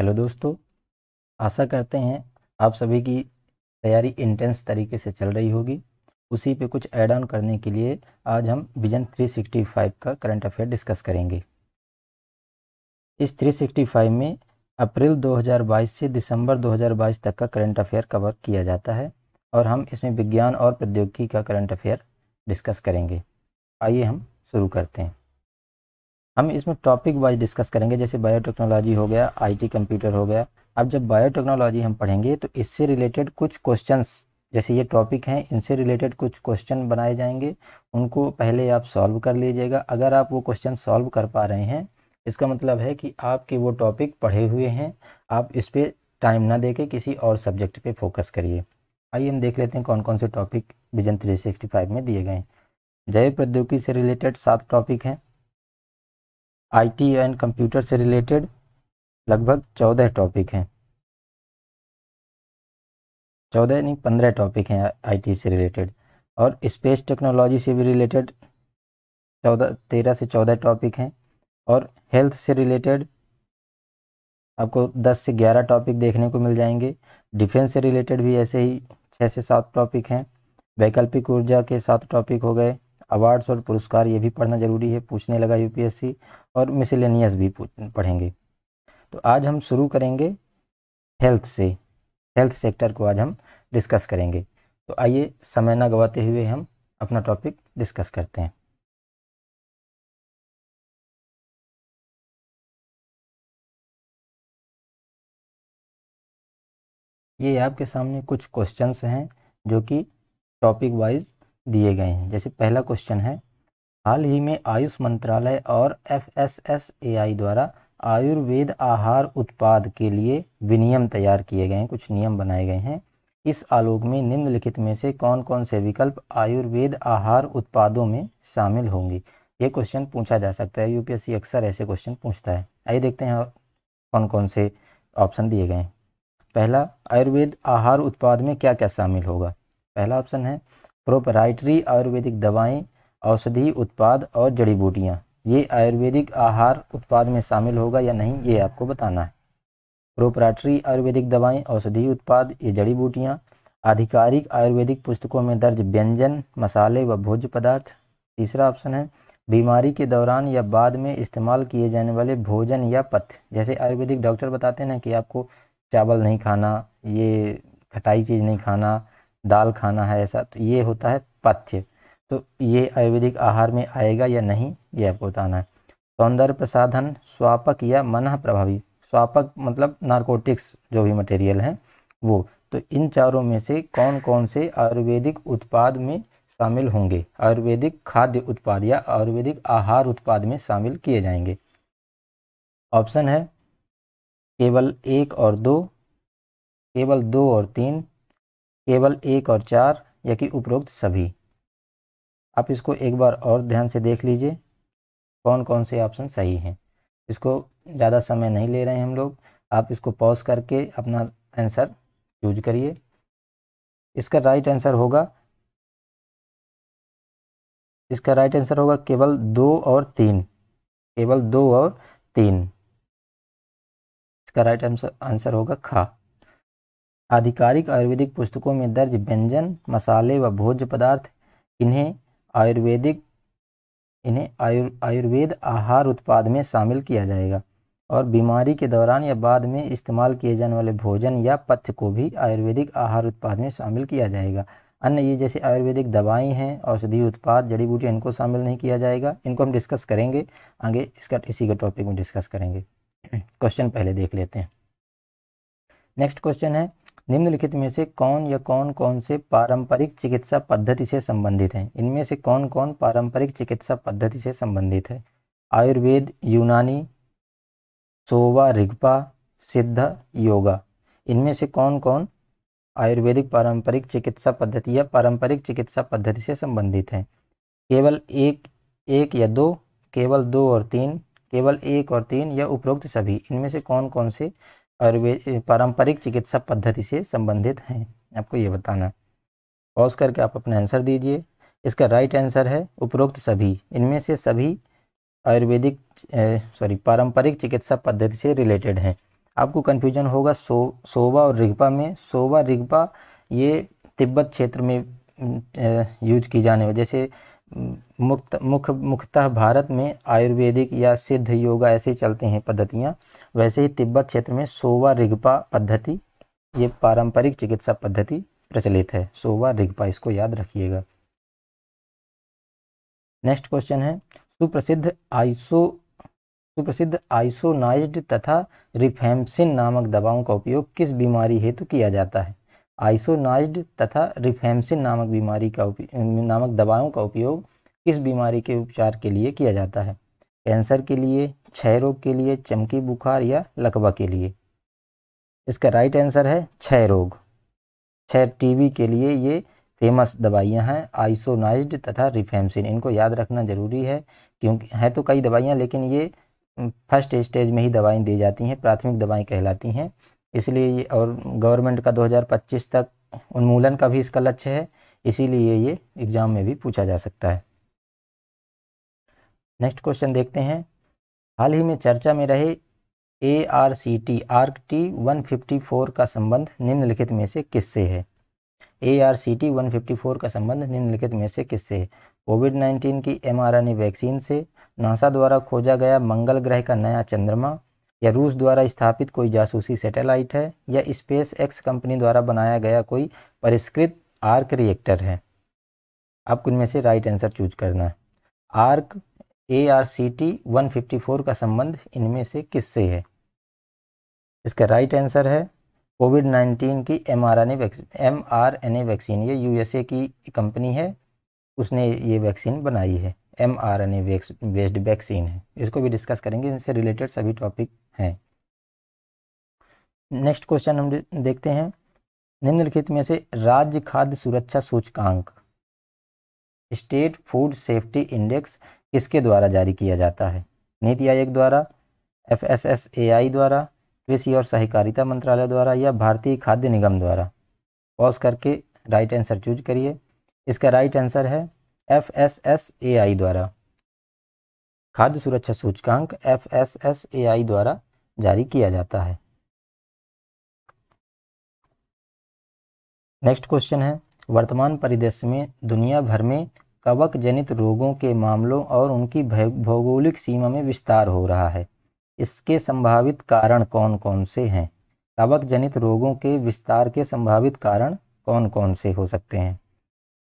Hello दोस्तों आशा करते हैं आप सभी की तैयारी इंटेंस तरीके से चल रही होगी उसी पे कुछ ऐड ऑन करने के लिए आज हम विजन 365 का करंट अफेयर डिस्कस करेंगे इस 365 में अप्रैल 2022 से दिसंबर 2022 तक का करंट अफेयर कवर किया जाता है और हम इसमें विज्ञान और प्रौद्योगिकी का करंट अफेयर डिस्कस करेंगे आइए हम शुरू करते हैं हम इसमें टॉपिक वाइज डिस्कस करेंगे जैसे बायोटेक्नोलॉजी हो गया आईटी कंप्यूटर हो गया अब जब बायोटेक्नोलॉजी हम पढ़ेंगे तो इससे रिलेटेड कुछ क्वेश्चंस जैसे ये टॉपिक हैं इनसे रिलेटेड कुछ क्वेश्चन बनाए जाएंगे उनको पहले आप सॉल्व कर लीजिएगा अगर आप वो क्वेश्चन सॉल्व कर पा रहे हैं इसका मतलब है कि आपके वो टॉपिक पढ़े हुए हैं आप इस पर टाइम ना दे के किसी और सब्जेक्ट पे फोकस करिए आइए हम देख लेते हैं कौन कौन से टॉपिक विजन थ्री में दिए गए हैं जैव प्रौद्योगिकी से रिलेटेड सात टॉपिक हैं आईटी एंड कंप्यूटर से रिलेटेड लगभग चौदह टॉपिक हैं चौदह नहीं पंद्रह टॉपिक हैं आईटी से रिलेटेड और स्पेस टेक्नोलॉजी से भी रिलेटेड चौदह तेरह से चौदह टॉपिक हैं और हेल्थ से रिलेटेड आपको दस से ग्यारह टॉपिक देखने को मिल जाएंगे डिफेंस से रिलेटेड भी ऐसे ही छः से सात टॉपिक हैं वैकल्पिक ऊर्जा के सात टॉपिक हो गए अवार्ड्स और पुरस्कार ये भी पढ़ना जरूरी है पूछने लगा यूपीएससी और मिसलेनियस भी पढ़ेंगे तो आज हम शुरू करेंगे हेल्थ से हेल्थ सेक्टर को आज हम डिस्कस करेंगे तो आइए समय ना गवाते हुए हम अपना टॉपिक डिस्कस करते हैं ये आपके सामने कुछ क्वेश्चंस हैं जो कि टॉपिक वाइज दिए गए हैं जैसे पहला क्वेश्चन है हाल ही में आयुष मंत्रालय और आई द्वारा आयुर्वेद आहार उत्पाद के लिए विनियम तैयार किए गए हैं कुछ नियम बनाए गए हैं इस आलोक में निम्नलिखित में से कौन कौन से विकल्प आयुर्वेद आहार उत्पादों में शामिल होंगे ये क्वेश्चन पूछा जा सकता है यूपीएससी अक्सर ऐसे क्वेश्चन पूछता है आइए देखते हैं कौन कौन से ऑप्शन दिए गए हैं पहला आयुर्वेद आहार उत्पाद में क्या क्या शामिल होगा पहला ऑप्शन है प्रोपराइटरी आयुर्वेदिक दवाएं औषधि उत्पाद और जड़ी बूटियाँ ये आयुर्वेदिक आहार उत्पाद में शामिल होगा या नहीं ये आपको बताना है प्रोपराटरी आयुर्वेदिक दवाएं औषधि उत्पाद ये जड़ी बूटियाँ आधिकारिक आयुर्वेदिक पुस्तकों में दर्ज व्यंजन मसाले व भोज्य पदार्थ तीसरा ऑप्शन है बीमारी के दौरान या बाद में इस्तेमाल किए जाने वाले भोजन या पथ्य जैसे आयुर्वेदिक डॉक्टर बताते हैं ना कि आपको चावल नहीं खाना ये खटाई चीज़ नहीं खाना दाल खाना है ऐसा तो ये होता है पथ्य तो ये आयुर्वेदिक आहार में आएगा या नहीं ये आपको बताना है सौंदर्य प्रसाधन स्वापक या मन प्रभावी स्वापक मतलब नारकोटिक्स जो भी मटेरियल हैं वो तो इन चारों में से कौन कौन से आयुर्वेदिक उत्पाद में शामिल होंगे आयुर्वेदिक खाद्य उत्पाद या आयुर्वेदिक आहार उत्पाद में शामिल किए जाएंगे ऑप्शन है केवल एक और दो केवल दो और तीन केवल एक और चार या कि उपरोक्त सभी आप इसको एक बार और ध्यान से देख लीजिए कौन कौन से ऑप्शन सही हैं इसको ज़्यादा समय नहीं ले रहे हैं हम लोग आप इसको पॉज करके अपना आंसर चूज करिए इसका राइट आंसर होगा इसका राइट आंसर होगा केवल दो और तीन केवल दो और तीन इसका राइट आंसर आंसर होगा खा आधिकारिक आयुर्वेदिक पुस्तकों में दर्ज व्यंजन मसाले व भोज्य पदार्थ इन्हें आयुर्वेदिक इन्हें आयुर आयुर्वेद आहार उत्पाद में शामिल किया जाएगा और बीमारी के दौरान या बाद में इस्तेमाल किए जाने वाले भोजन या पथ्य को भी आयुर्वेदिक आहार उत्पाद में शामिल किया जाएगा अन्य ये जैसे आयुर्वेदिक दवाई हैं औषधि उत्पाद जड़ी बूटी इनको शामिल नहीं किया जाएगा इनको हम डिस्कस करेंगे आगे इसका इसी का टॉपिक में डिस्कस करेंगे क्वेश्चन पहले देख लेते हैं नेक्स्ट क्वेश्चन है निम्नलिखित में से कौन या कौन कौन से पारंपरिक चिकित्सा पद्धति से संबंधित हैं इनमें से कौन कौन पारंपरिक चिकित्सा पद्धति से संबंधित है आयुर्वेद यूनानी सोवा रिग्पा सिद्ध योगा इनमें से कौन कौन आयुर्वेदिक पारंपरिक चिकित्सा पद्धति या पारंपरिक चिकित्सा पद्धति से संबंधित हैं केवल एक एक या दो केवल दो और तीन केवल एक और तीन या उपरोक्त सभी इनमें से कौन कौन से आयुर्वेद पारंपरिक चिकित्सा पद्धति से संबंधित हैं आपको ये बताना पॉज करके आप अपना आंसर दीजिए इसका राइट आंसर है उपरोक्त सभी इनमें से सभी आयुर्वेदिक सॉरी पारंपरिक चिकित्सा पद्धति से रिलेटेड हैं आपको कन्फ्यूजन होगा सो सोवा और रिग्पा में सोवा रिग्पा ये तिब्बत क्षेत्र में यूज की जाने वाली जैसे मुक्त मुख मुख्यतः भारत में आयुर्वेदिक या सिद्ध योगा ऐसे चलते हैं पद्धतियाँ वैसे ही तिब्बत क्षेत्र में सोवा रिगपा पद्धति ये पारंपरिक चिकित्सा पद्धति प्रचलित है सोवा रिगपा इसको याद रखिएगा नेक्स्ट क्वेश्चन है सुप्रसिद्ध आइसो सुप्रसिद्ध आइसोनाइज्ड तथा रिफेम्सिन नामक दवाओं का उपयोग किस बीमारी हेतु तो किया जाता है आइसोनाइज्ड तथा रिफेमसिन नामक बीमारी का नामक दवाओं का उपयोग किस बीमारी के उपचार के लिए किया जाता है कैंसर के लिए क्षय रोग के लिए चमकी बुखार या लकवा के लिए इसका राइट आंसर है क्षय रोग क्षय टीबी के लिए ये फेमस दवाइयां हैं आइसोनाइज्ड तथा रिफेमसिन इनको याद रखना ज़रूरी है क्योंकि है तो कई दवाइयां लेकिन ये फर्स्ट स्टेज में ही दवाएं दी जाती हैं प्राथमिक दवाएं कहलाती हैं इसलिए और गवर्नमेंट का 2025 तक उन्मूलन का भी इसका लक्ष्य है इसीलिए ये एग्ज़ाम में भी पूछा जा सकता है नेक्स्ट क्वेश्चन देखते हैं हाल ही में चर्चा में रहे A R C T R T one fifty four का संबंध निम्नलिखित में से किससे है A R C T one fifty four का संबंध निम्नलिखित में से किससे है कोविड नाइन्टीन की M R N A vaccine से नासा द्वारा खोजा गया मंगल ग्रह का नया चंद्रमा या रूस द्वारा स्थापित कोई जासूसी सैटेलाइट है या स्पेस एक्स कंपनी द्वारा बनाया गया कोई परिष्कृत आर्क रिएक्टर है आपको इनमें से राइट आंसर चूज करना है ARC A R C T one fifty four का संबंध इनमें से किससे है इसका राइट आंसर है कोविड नाइन्टीन की M R N A M R N A vaccine ये यूएसए की कंपनी है उसने ये वैक्सीन बनाई है M R N A based vaccine है इसको भी डिस्कस करेंगे इनसे रिलेटेड सभी टॉपिक है नेक्स्ट क्वेश्चन हम देखते हैं निम्नलिखित में से राज्य खाद्य सुरक्षा सूचकांक स्टेट फूड सेफ्टी इंडेक्स किसके द्वारा जारी किया जाता है नीति आयोग द्वारा F S S A I द्वारा कृषि और सहकारिता मंत्रालय द्वारा या भारतीय खाद्य निगम द्वारा पॉज करके राइट आंसर चूज करिए इसका राइट आंसर है F S S A I द्वारा खाद्य सुरक्षा सूचकांक F S S A I द्वारा जारी किया जाता है नेक्स्ट क्वेश्चन है वर्तमान परिदृश्य में दुनिया भर में कवक जनित रोगों के मामलों और उनकी भौगोलिक सीमा में विस्तार हो रहा है इसके संभावित कारण कौन कौन से हैं कवक जनित रोगों के विस्तार के संभावित कारण कौन कौन से हो सकते हैं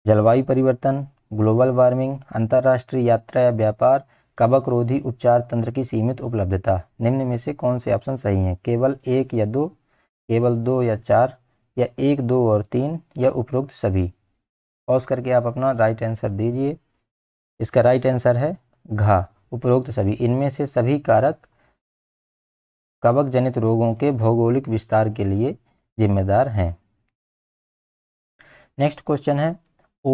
जलवायु परिवर्तन ग्लोबल वार्मिंग अंतर्राष्ट्रीय यात्रा या व्यापार कबक रोधी उपचार तंत्र की सीमित उपलब्धता निम्न में से कौन से ऑप्शन सही हैं केवल एक या दो केवल दो या चार या एक दो और तीन या उपरोक्त सभी पॉज करके आप अपना राइट आंसर दीजिए इसका राइट आंसर है घा उपरोक्त सभी इनमें से सभी कारक कवक जनित रोगों के भौगोलिक विस्तार के लिए जिम्मेदार हैं नेक्स्ट क्वेश्चन है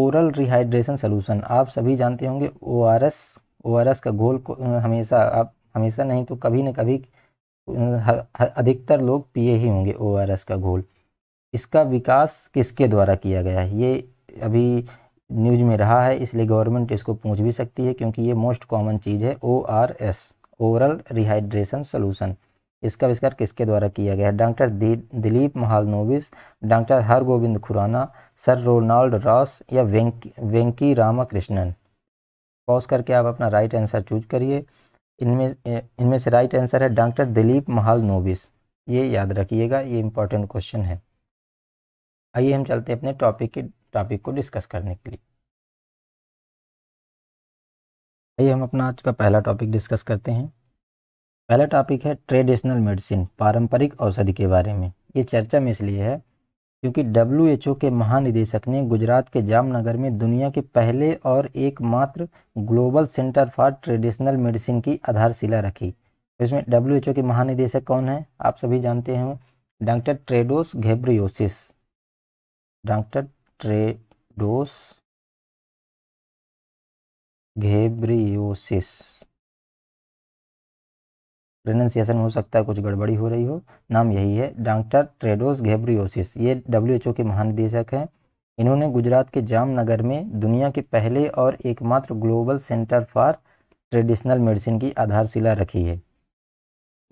ओरल रिहाइड्रेशन सोल्यूशन आप सभी जानते होंगे ओ आर एस ओ का घोल को हमेशा आप हमेशा नहीं तो कभी न कभी अधिकतर लोग पिए ही होंगे ओ का घोल इसका विकास किसके द्वारा किया गया है ये अभी न्यूज में रहा है इसलिए गवर्नमेंट इसको पूछ भी सकती है क्योंकि ये मोस्ट कॉमन चीज़ है O R S oral rehydration solution इसका आविष्कार किसके द्वारा किया गया है doctor Dilip Mahalanobis doctor Hargobind Khorana sir Ronald Ross या वेंकी वेंकी रामाकृष्णन पॉज करके आप अपना राइट आंसर चूज करिए इनमें इनमें से राइट आंसर है डॉक्टर दिलीप महाल नोबिस ये याद रखिएगा ये इंपॉर्टेंट क्वेश्चन है आइए हम चलते हैं अपने टॉपिक के टॉपिक को डिस्कस करने के लिए आइए हम अपना आज का पहला टॉपिक डिस्कस करते हैं पहला टॉपिक है ट्रेडिशनल मेडिसिन पारंपरिक औषधि के बारे में ये चर्चा में इसलिए है क्योंकि डब्ल्यू के महानिदेशक ने गुजरात के जामनगर में दुनिया के पहले और एकमात्र global centre for traditional medicine की आधारशिला रखी इसमें डब्ल्यू के महानिदेशक कौन है आप सभी जानते हैं doctor Tedros Ghebreyesus doctor Tedros Ghebreyesus pronunciation हो सकता है कुछ गड़बड़ी हो रही हो नाम यही है डॉक्टर ट्रेडोस घेब्रियोसिस ये डब्ल्यू के महानिदेशक हैं इन्होंने गुजरात के जामनगर में दुनिया के पहले और एकमात्र global centre for traditional medicine की आधारशिला रखी है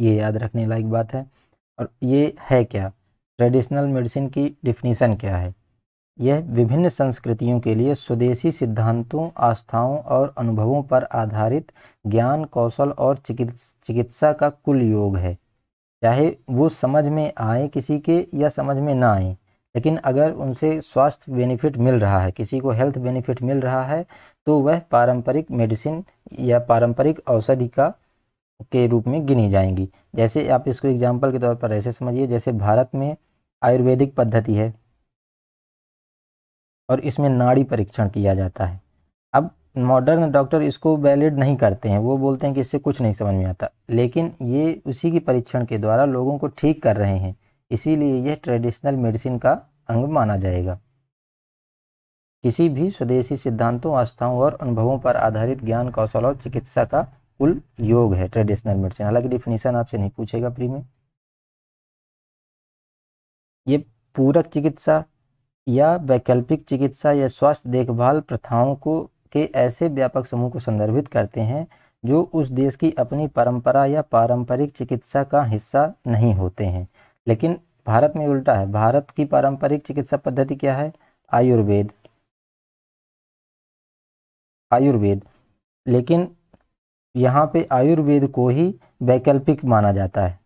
ये याद रखने लायक बात है और ये है क्या ट्रेडिशनल मेडिसिन की डिफिनीसन क्या है यह विभिन्न संस्कृतियों के लिए स्वदेशी सिद्धांतों आस्थाओं और अनुभवों पर आधारित ज्ञान कौशल और चिकित्सा का कुल योग है चाहे वो समझ में आए किसी के या समझ में ना आए लेकिन अगर उनसे स्वास्थ्य बेनिफिट मिल रहा है किसी को हेल्थ बेनिफिट मिल रहा है तो वह पारंपरिक मेडिसिन या पारंपरिक औषधि का के रूप में गिनी जाएंगी जैसे आप इसको एग्जाम्पल के तौर पर ऐसे समझिए जैसे भारत में आयुर्वेदिक पद्धति है और इसमें नाड़ी परीक्षण किया जाता है अब मॉडर्न डॉक्टर इसको वैलिड नहीं करते हैं वो बोलते हैं कि इससे कुछ नहीं समझ में आता लेकिन ये उसी की परीक्षण के द्वारा लोगों को ठीक कर रहे हैं इसीलिए यह ट्रेडिशनल मेडिसिन का अंग माना जाएगा किसी भी स्वदेशी सिद्धांतों आस्थाओं और अनुभवों पर आधारित ज्ञान कौशल और चिकित्सा का कुल योग है ट्रेडिशनल मेडिसिन हालांकि डिफिनीशन आपसे नहीं पूछेगा प्री में ये पूरक चिकित्सा या वैकल्पिक चिकित्सा या स्वास्थ्य देखभाल प्रथाओं को के ऐसे व्यापक समूह को संदर्भित करते हैं जो उस देश की अपनी परंपरा या पारंपरिक चिकित्सा का हिस्सा नहीं होते हैं लेकिन भारत में उल्टा है भारत की पारंपरिक चिकित्सा पद्धति क्या है आयुर्वेद आयुर्वेद लेकिन यहाँ पे आयुर्वेद को ही वैकल्पिक माना जाता है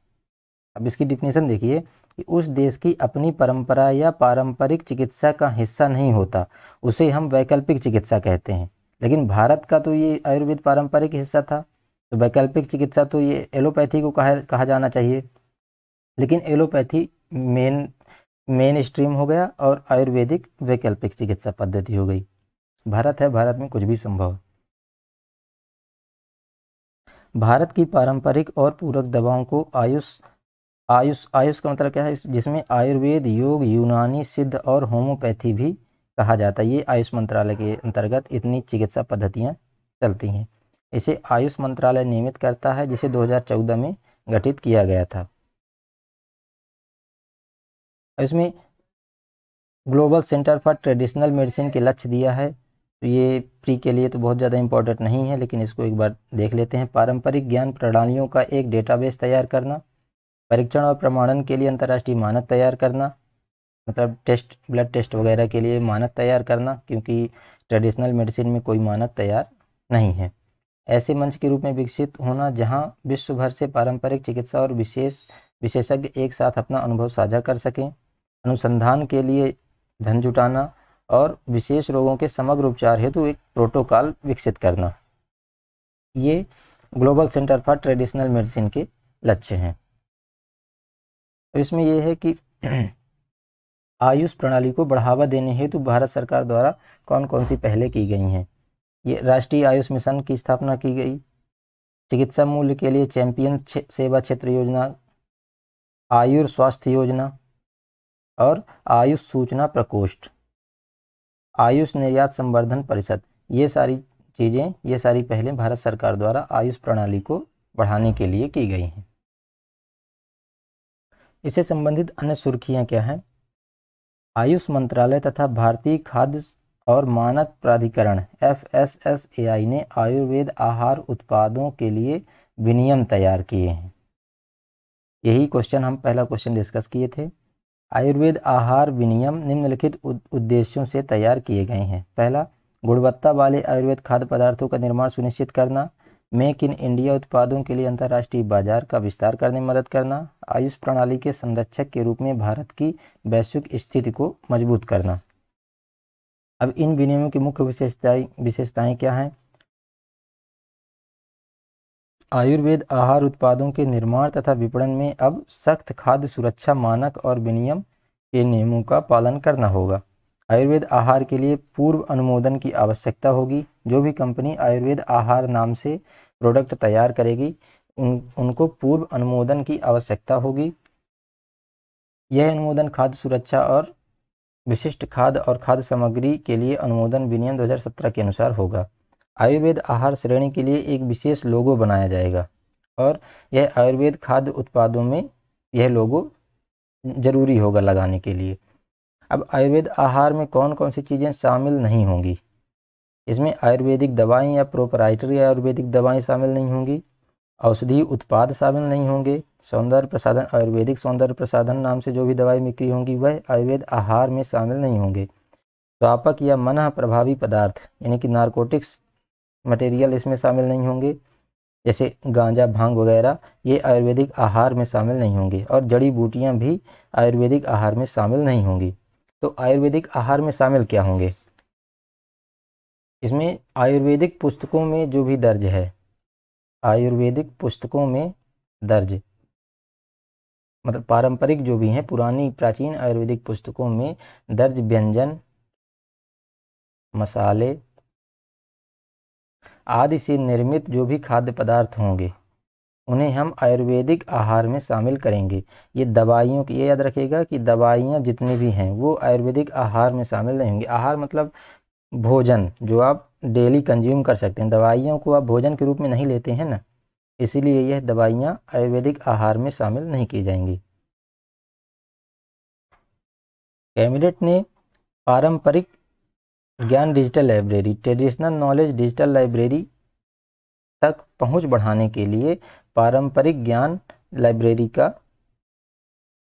अब इसकी डिफिनेशन देखिए कि उस देश की अपनी परंपरा या पारंपरिक चिकित्सा का हिस्सा नहीं होता उसे हम वैकल्पिक चिकित्सा कहते हैं लेकिन भारत का तो ये आयुर्वेद पारंपरिक हिस्सा था तो वैकल्पिक चिकित्सा तो ये एलोपैथी को कहा कहा जाना चाहिए लेकिन एलोपैथी मेन मेन स्ट्रीम हो गया और आयुर्वेदिक वैकल्पिक चिकित्सा पद्धति हो गई भारत है भारत में कुछ भी संभव भारत की पारंपरिक और पूरक दवाओं को आयुष आयुष आयुष का मतलब क्या है जिसमें आयुर्वेद योग यूनानी सिद्ध और होम्योपैथी भी कहा जाता है ये आयुष मंत्रालय के अंतर्गत इतनी चिकित्सा पद्धतियाँ चलती हैं इसे आयुष मंत्रालय नियमित करता है जिसे 2014 में गठित किया गया था इसमें global centre for traditional medicine के लक्ष्य दिया है तो ये प्री के लिए तो बहुत ज़्यादा इंपॉर्टेंट नहीं है लेकिन इसको एक बार देख लेते हैं पारंपरिक ज्ञान प्रणालियों का एक डेटाबेस तैयार करना परीक्षण और प्रमाणन के लिए अंतर्राष्ट्रीय मानक तैयार करना मतलब टेस्ट ब्लड टेस्ट वगैरह के लिए मानक तैयार करना क्योंकि ट्रेडिशनल मेडिसिन में कोई मानक तैयार नहीं है ऐसे मंच के रूप में विकसित होना जहां विश्व भर से पारंपरिक चिकित्सा और विशेष विशेषज्ञ एक साथ अपना अनुभव साझा कर सकें अनुसंधान के लिए धन जुटाना और विशेष रोगों के समग्र उपचार हेतु एक प्रोटोकॉल विकसित करना ये global centre for traditional medicine के लक्ष्य हैं तो इसमें यह है कि आयुष प्रणाली को बढ़ावा देने हेतु भारत सरकार द्वारा कौन कौन सी पहले की गई हैं ये राष्ट्रीय आयुष मिशन की स्थापना की गई चिकित्सा मूल्य के लिए चैंपियन सेवा क्षेत्र योजना आयुर् स्वास्थ्य योजना और आयुष सूचना प्रकोष्ठ आयुष निर्यात संवर्धन परिषद ये सारी चीज़ें ये सारी पहलें भारत सरकार द्वारा आयुष प्रणाली को बढ़ाने के लिए की गई हैं इससे संबंधित अन्य सुर्खियाँ क्या हैं आयुष मंत्रालय तथा भारतीय खाद्य और मानक प्राधिकरण F S S A I ने आयुर्वेद आहार उत्पादों के लिए विनियम तैयार किए हैं यही क्वेश्चन हम पहला क्वेश्चन डिस्कस किए थे आयुर्वेद आहार विनियम निम्नलिखित उद्देश्यों से तैयार किए गए हैं पहला गुणवत्ता वाले आयुर्वेद खाद्य पदार्थों का निर्माण सुनिश्चित करना मेक इन इंडिया उत्पादों के लिए अंतर्राष्ट्रीय बाजार का विस्तार करने में मदद करना आयुष प्रणाली के संरक्षक के रूप में भारत की वैश्विक स्थिति को मजबूत करना अब इन विनियमों की मुख्य विशेषताएं विशेषताएं क्या हैं आयुर्वेद आहार उत्पादों के निर्माण तथा विपणन में अब सख्त खाद्य सुरक्षा मानक और विनियम के नियमों का पालन करना होगा आयुर्वेद आहार के लिए पूर्व अनुमोदन की आवश्यकता होगी जो भी कंपनी आयुर्वेद आहार नाम से प्रोडक्ट तैयार करेगी उन उनको पूर्व अनुमोदन की आवश्यकता होगी यह अनुमोदन खाद्य सुरक्षा और विशिष्ट खाद्य और खाद्य सामग्री के लिए अनुमोदन विनियम 2017 के अनुसार होगा आयुर्वेद आहार श्रेणी के लिए एक विशेष लोगो बनाया जाएगा और यह आयुर्वेद खाद्य उत्पादों में यह लोगो ज़रूरी होगा लगाने के लिए अब आयुर्वेद आहार में कौन कौन सी चीज़ें शामिल नहीं होंगी इसमें आयुर्वेदिक दवाएं या प्रोपराइटरी आयुर्वेदिक दवाएं शामिल नहीं होंगी औषधीय उत्पाद शामिल नहीं होंगे सौंदर्य प्रसाधन आयुर्वेदिक सौंदर्य प्रसाधन नाम से जो भी दवाई बिक्री होंगी वह आयुर्वेद आहार में शामिल नहीं होंगे स्वापक या मन प्रभावी पदार्थ यानी कि नारकोटिक्स मटेरियल इसमें शामिल नहीं होंगे जैसे गांजा भांग वगैरह ये आयुर्वेदिक आहार में शामिल नहीं होंगे और जड़ी बूटियाँ भी आयुर्वेदिक आहार में शामिल नहीं होंगी तो आयुर्वेदिक आहार में शामिल क्या होंगे इसमें आयुर्वेदिक पुस्तकों में जो भी दर्ज है आयुर्वेदिक पुस्तकों में दर्ज मतलब पारंपरिक जो भी हैं पुरानी प्राचीन आयुर्वेदिक पुस्तकों में दर्ज व्यंजन मसाले आदि से निर्मित जो भी खाद्य पदार्थ होंगे उन्हें हम आयुर्वेदिक आहार में शामिल करेंगे ये दवाइयों की ये याद रखिएगा कि दवाइयाँ जितनी भी हैं वो आयुर्वेदिक आहार में शामिल नहीं होंगी आहार मतलब भोजन जो आप डेली कंज्यूम कर सकते हैं दवाइयों को आप भोजन के रूप में नहीं लेते हैं ना इसीलिए यह दवाइयाँ आयुर्वेदिक आहार में शामिल नहीं की जाएंगी कैबिनेट ने पारंपरिक ज्ञान digital library traditional knowledge digital library तक पहुंच बढ़ाने के लिए पारंपरिक ज्ञान लाइब्रेरी का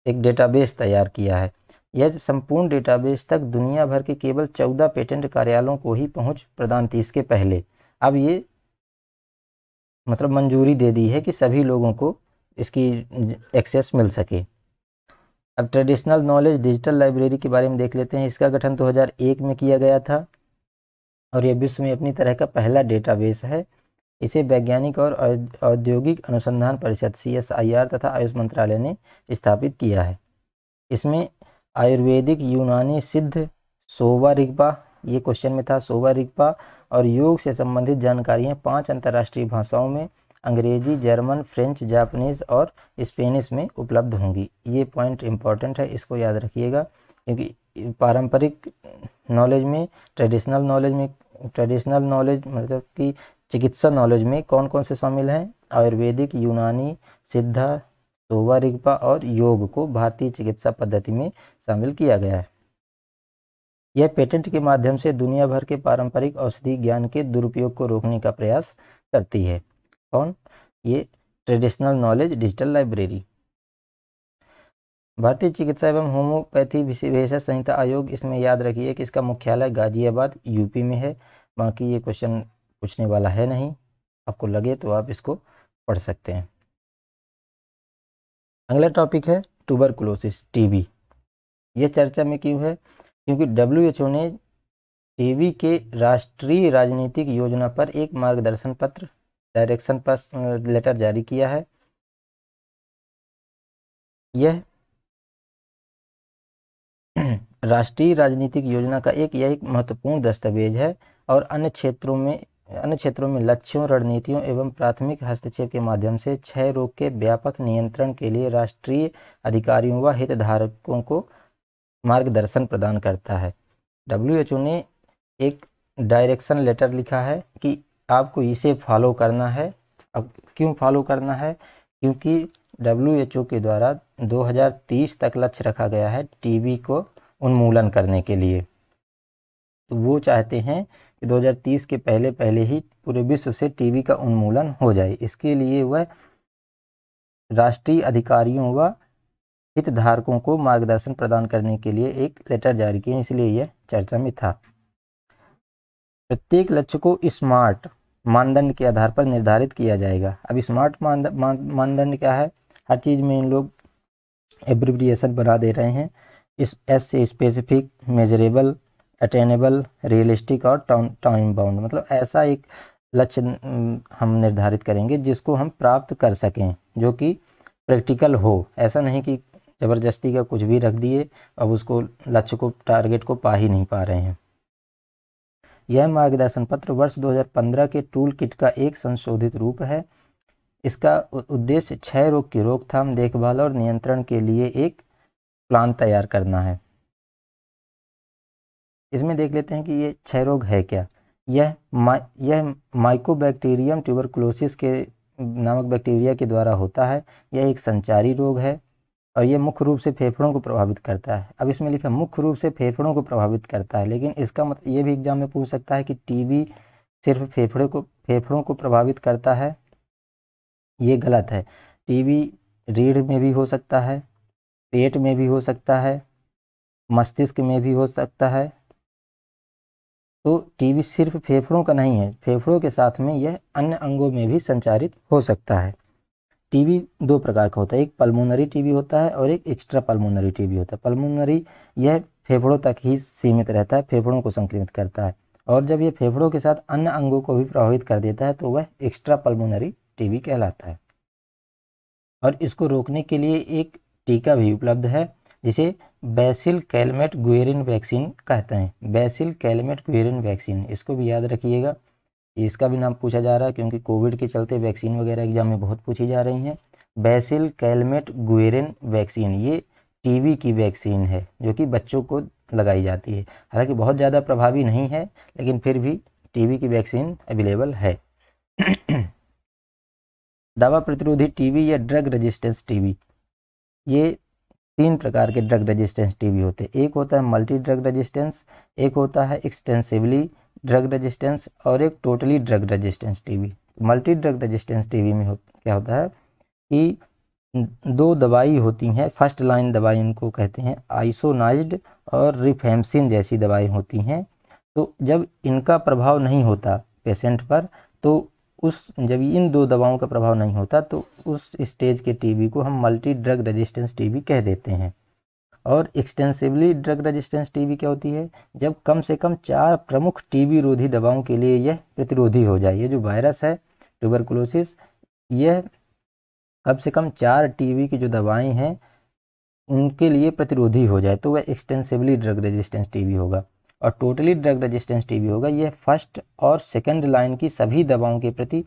एक डेटाबेस तैयार किया है यह संपूर्ण डेटाबेस तक दुनिया भर के केवल चौदह पेटेंट कार्यालयों को ही पहुंच प्रदान थी इसके पहले अब ये मतलब मंजूरी दे दी है कि सभी लोगों को इसकी एक्सेस मिल सके अब ट्रेडिशनल नॉलेज डिजिटल लाइब्रेरी के बारे में देख लेते हैं इसका गठन 2001 में किया गया था और यह विश्व में अपनी तरह का पहला डेटाबेस है इसे वैज्ञानिक और औद्योगिक अनुसंधान परिषद सी तथा आयुष मंत्रालय ने स्थापित किया है इसमें आयुर्वेदिक यूनानी सिद्ध सोवा रिग्पा ये क्वेश्चन में था सोवा रिग्पा और योग से संबंधित जानकारियाँ पाँच अंतर्राष्ट्रीय भाषाओं में अंग्रेजी जर्मन फ्रेंच जापानीज और स्पेनिश में उपलब्ध होंगी ये पॉइंट इम्पॉर्टेंट है इसको याद रखिएगा क्योंकि पारंपरिक नॉलेज में ट्रेडिशनल नॉलेज में ट्रेडिशनल नॉलेज मतलब कि चिकित्सा नॉलेज में कौन कौन से शामिल हैं आयुर्वेदिक यूनानी सिद्धा तोबा रिग्पा और योग को भारतीय चिकित्सा पद्धति में शामिल किया गया है यह पेटेंट के माध्यम से दुनिया भर के पारंपरिक औषधि ज्ञान के दुरुपयोग को रोकने का प्रयास करती है कौन ये ट्रेडिशनल नॉलेज डिजिटल लाइब्रेरी भारतीय चिकित्सा एवं होम्योपैथी विशेष संहिता आयोग इसमें याद रखिए कि इसका मुख्यालय गाजियाबाद यूपी में है बाकी ये क्वेश्चन पूछने वाला है नहीं आपको लगे तो आप इसको पढ़ सकते हैं अगला टॉपिक है ट्यूबरकुलोसिस टीबी यह चर्चा में क्यों है क्योंकि डब्ल्यू ने टीबी के राष्ट्रीय राजनीतिक योजना पर एक मार्गदर्शन पत्र डायरेक्शन पर लेटर जारी किया है यह राष्ट्रीय राजनीतिक योजना का एक यह एक महत्वपूर्ण दस्तावेज है और अन्य क्षेत्रों में अन्य क्षेत्रों में लक्ष्यों रणनीतियों एवं प्राथमिक हस्तक्षेप के माध्यम से क्षय रोग के व्यापक नियंत्रण के लिए राष्ट्रीय अधिकारियों व हितधारकों को मार्गदर्शन प्रदान करता है डब्ल्यू ने एक डायरेक्शन लेटर लिखा है कि आपको इसे फॉलो करना है अब क्यों फॉलो करना है क्योंकि डब्ल्यू के द्वारा 2030 तक लक्ष्य रखा गया है टीबी को उन्मूलन करने के लिए तो वो चाहते हैं कि 2030 के पहले पहले ही पूरे विश्व से टीबी का उन्मूलन हो जाए इसके लिए वह राष्ट्रीय अधिकारियों व हितधारकों को मार्गदर्शन प्रदान करने के लिए एक लेटर जारी किया इसलिए यह चर्चा में था प्रत्येक लक्ष्य को स्मार्ट मानदंड के आधार पर निर्धारित किया जाएगा अब स्मार्ट मानदंड क्या है हर चीज़ में इन लोग एब्रिविएशन बना दे रहे हैं इस एस से स्पेसिफिक मेजरेबल अटेनेबल रियलिस्टिक और टाइम बाउंड मतलब ऐसा एक लक्ष्य हम निर्धारित करेंगे जिसको हम प्राप्त कर सकें जो कि प्रैक्टिकल हो ऐसा नहीं कि ज़बरदस्ती का कुछ भी रख दिए अब उसको लक्ष्य को टारगेट को पा ही नहीं पा रहे हैं यह मार्गदर्शन पत्र वर्ष 2015 के टूल किट का एक संशोधित रूप है इसका उद्देश्य क्षय रोग की रोकथाम देखभाल और नियंत्रण के लिए एक प्लान तैयार करना है इसमें देख लेते हैं कि ये क्षय रोग है क्या यह मा, यह माइकोबैक्टीरियम ट्यूबरकुलोसिस के नामक बैक्टीरिया के द्वारा होता है यह एक संचारी रोग है और यह मुख्य रूप से फेफड़ों को प्रभावित करता है अब इसमें लिखा मुख्य रूप से फेफड़ों को प्रभावित करता है लेकिन इसका मतलब ये भी एग्जाम में पूछ सकता है कि टीबी सिर्फ फेफड़े को फेफड़ों को प्रभावित करता है ये गलत है टीबी रीढ़ में भी हो सकता है पेट में भी हो सकता है मस्तिष्क में भी हो सकता है तो टीबी सिर्फ फेफड़ों का नहीं है फेफड़ों के साथ में यह अन्य अंगों में भी संचारित हो सकता है टीबी दो प्रकार का होता है एक पल्मोनरी टीबी होता है और एक एक्स्ट्रा पल्मोनरी टीबी होता है पल्मोनरी यह फेफड़ों तक ही सीमित रहता है फेफड़ों को संक्रमित करता है और जब यह फेफड़ों के साथ अन्य अंगों को भी प्रभावित कर देता है तो वह एक्स्ट्रा पल्मोनरी टीबी कहलाता है और इसको रोकने के लिए एक टीका भी उपलब्ध है जिसे बेसिल कैलमेट गुएरिन वैक्सीन कहते हैं बेसिल कैलमेट गुएरिन वैक्सीन इसको भी याद रखिएगा इसका भी नाम पूछा जा रहा है क्योंकि कोविड के चलते वैक्सीन वगैरह एग्जाम में बहुत पूछी जा रही हैं बेसिल कैलमेट गुएरिन वैक्सीन ये टीबी की वैक्सीन है जो कि बच्चों को लगाई जाती है हालांकि बहुत ज़्यादा प्रभावी नहीं है लेकिन फिर भी टीबी की वैक्सीन अवेलेबल है दवा प्रतिरोधी टीवी या ड्रग रेजिस्टेंस टीवी ये तीन प्रकार के ड्रग रेजिस्टेंस टीबी होते हैं एक होता है मल्टी ड्रग रेजिस्टेंस एक होता है एक्सटेंसिवली ड्रग रेजिस्टेंस और एक totally drug resistance TB multi drug resistance TB में हो, क्या होता है कि दो दवाई होती हैं फर्स्ट लाइन दवाई इनको कहते हैं आइसोनाइज्ड और रिफेमसिन जैसी दवाई होती हैं तो जब इनका प्रभाव नहीं होता पेशेंट पर तो उस जब इन दो दवाओं का प्रभाव नहीं होता तो उस स्टेज के टीबी को हम मल्टी ड्रग रेजिस्टेंस टीबी कह देते हैं और एक्सटेंसिवली ड्रग रेजिस्टेंस टीबी क्या होती है जब कम से कम चार प्रमुख टीबी रोधी दवाओं के लिए यह प्रतिरोधी हो जाए ये जो वायरस है ट्यूबरकुलोसिस यह कम से कम चार टीबी की जो दवाएं हैं उनके लिए प्रतिरोधी हो जाए तो वह एक्सटेंसिवली ड्रग रेजिस्टेंस टीबी होगा और टोटली ड्रग रेजिस्टेंस टीबी होगा यह फर्स्ट और सेकेंड लाइन की सभी दवाओं के प्रति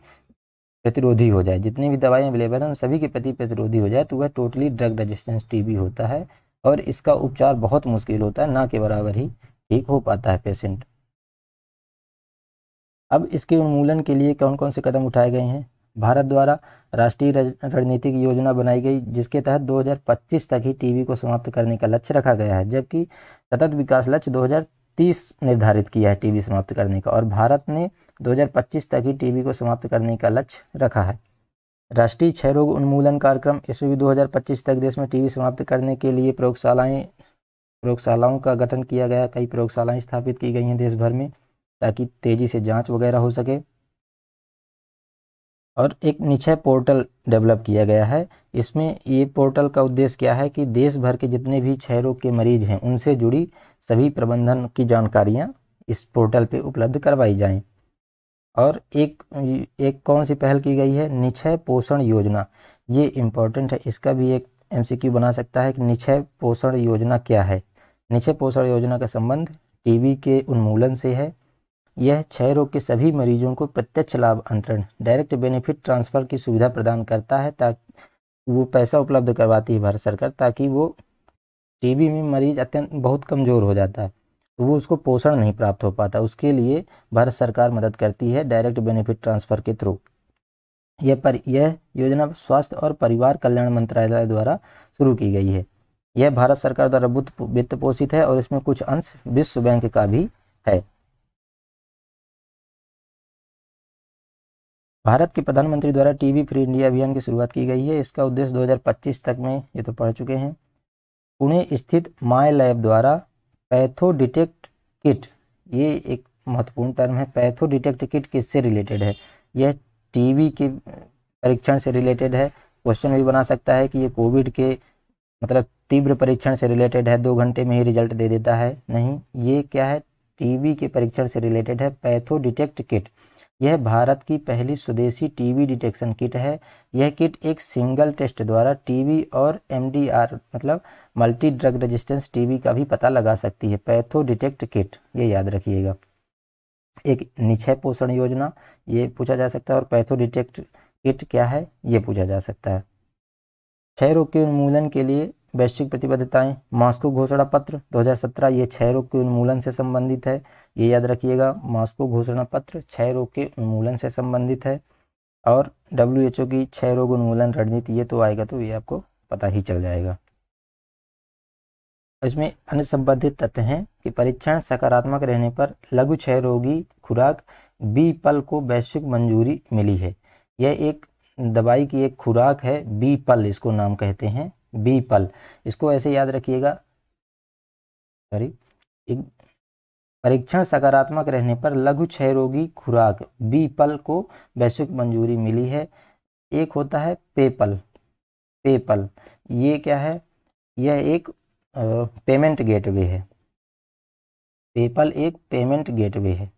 प्रतिरोधी हो जाए जितनी भी दवाएं अवेलेबल हैं उन सभी के प्रति प्रतिरोधी हो जाए तो वह टोटली ड्रग रेजिस्टेंस टीबी होता है और इसका उपचार बहुत मुश्किल होता है ना के बराबर ही ठीक हो पाता है पेशेंट अब इसके उन्मूलन के लिए कौन कौन से कदम उठाए गए हैं भारत द्वारा राष्ट्रीय रणनीतिक योजना बनाई गई जिसके तहत 2025 तक ही टीबी को समाप्त करने का लक्ष्य रखा गया है जबकि सतत विकास लक्ष्य तीस निर्धारित किया है टीबी समाप्त करने का और भारत ने 2025 तक ही टीबी को समाप्त करने का लक्ष्य रखा है राष्ट्रीय क्षय रोग उन्मूलन कार्यक्रम इसमें भी 2025 तक देश में टीबी समाप्त करने के लिए प्रयोगशालाएं प्रयोगशालाओं का गठन किया गया कई प्रयोगशालाएं स्थापित की गई हैं देश भर में ताकि तेज़ी से जाँच वगैरह हो सके और एक निचय पोर्टल डेवलप किया गया है इसमें ये पोर्टल का उद्देश्य क्या है कि देश भर के जितने भी क्षय रोग के मरीज हैं उनसे जुड़ी सभी प्रबंधन की जानकारियाँ इस पोर्टल पर उपलब्ध करवाई जाएँ और एक एक कौन सी पहल की गई है निचय पोषण योजना ये इम्पोर्टेंट है इसका भी एक एमसीक्यू बना सकता है कि निचय पोषण योजना क्या है निचय पोषण योजना का संबंध टीबी के उन्मूलन से है यह क्षय रोग के सभी मरीजों को प्रत्यक्ष लाभ अंतरण डायरेक्ट बेनिफिट ट्रांसफ़र की सुविधा प्रदान करता है ताकि वो पैसा उपलब्ध करवाती है भारत सरकार ताकि वो टीबी में मरीज अत्यंत बहुत कमज़ोर हो जाता है तो वो उसको पोषण नहीं प्राप्त हो पाता उसके लिए भारत सरकार मदद करती है डायरेक्ट बेनिफिट ट्रांसफ़र के थ्रू यह पर यह योजना स्वास्थ्य और परिवार कल्याण मंत्रालय द्वारा शुरू की गई है यह भारत सरकार द्वारा वित्त पोषित है और इसमें कुछ अंश विश्व बैंक का भी है भारत के प्रधानमंत्री द्वारा टीवी फ्री इंडिया अभियान की शुरुआत की गई है इसका उद्देश्य 2025 तक में ये तो पढ़ चुके हैं पुणे स्थित माय लैब द्वारा पैथो डिटेक्ट किट ये एक महत्वपूर्ण टर्म है पैथो डिटेक्ट किट किससे रिलेटेड है यह टीबी के परीक्षण से रिलेटेड है क्वेश्चन भी बना सकता है कि ये कोविड के मतलब तीव्र परीक्षण से रिलेटेड है दो घंटे में ही रिजल्ट दे देता है नहीं ये क्या है टीवी के परीक्षण से रिलेटेड है पैथो डिटेक्ट किट यह भारत की पहली स्वदेशी टीवी डिटेक्शन किट है यह किट एक सिंगल टेस्ट द्वारा टीवी और एमडीआर मतलब मल्टी ड्रग रेजिस्टेंस टीबी का भी पता लगा सकती है पैथो डिटेक्ट किट ये याद रखिएगा एक निक्षय पोषण योजना ये पूछा जा सकता है और पैथो डिटेक्ट किट क्या है ये पूछा जा सकता है क्षय रोग के उन्मूलन के लिए वैश्विक प्रतिबद्धताएं मास्को घोषणा पत्र 2017 ये छह रोग के उन्मूलन से संबंधित है ये याद रखिएगा मास्को घोषणा पत्र छह रोग के उन्मूलन से संबंधित है और डब्ल्यू एच ओ की छह रोग उन्मूलन रणनीति ये तो आएगा तो ये आपको पता ही चल जाएगा इसमें अन्य संबंधित तथ्य हैं कि परीक्षण सकारात्मक रहने पर लघु क्षय रोगी खुराक बी पल को वैश्विक मंजूरी मिली है यह एक दवाई की एक खुराक है बी पल इसको नाम कहते हैं बी पल इसको ऐसे याद रखिएगा सॉरी एक परीक्षण सकारात्मक रहने पर लघु क्षय रोगी खुराक बी पल को वैश्विक मंजूरी मिली है एक होता है पेपल पेपल ये क्या है यह एक पेमेंट गेटवे है पेपल एक पेमेंट गेटवे है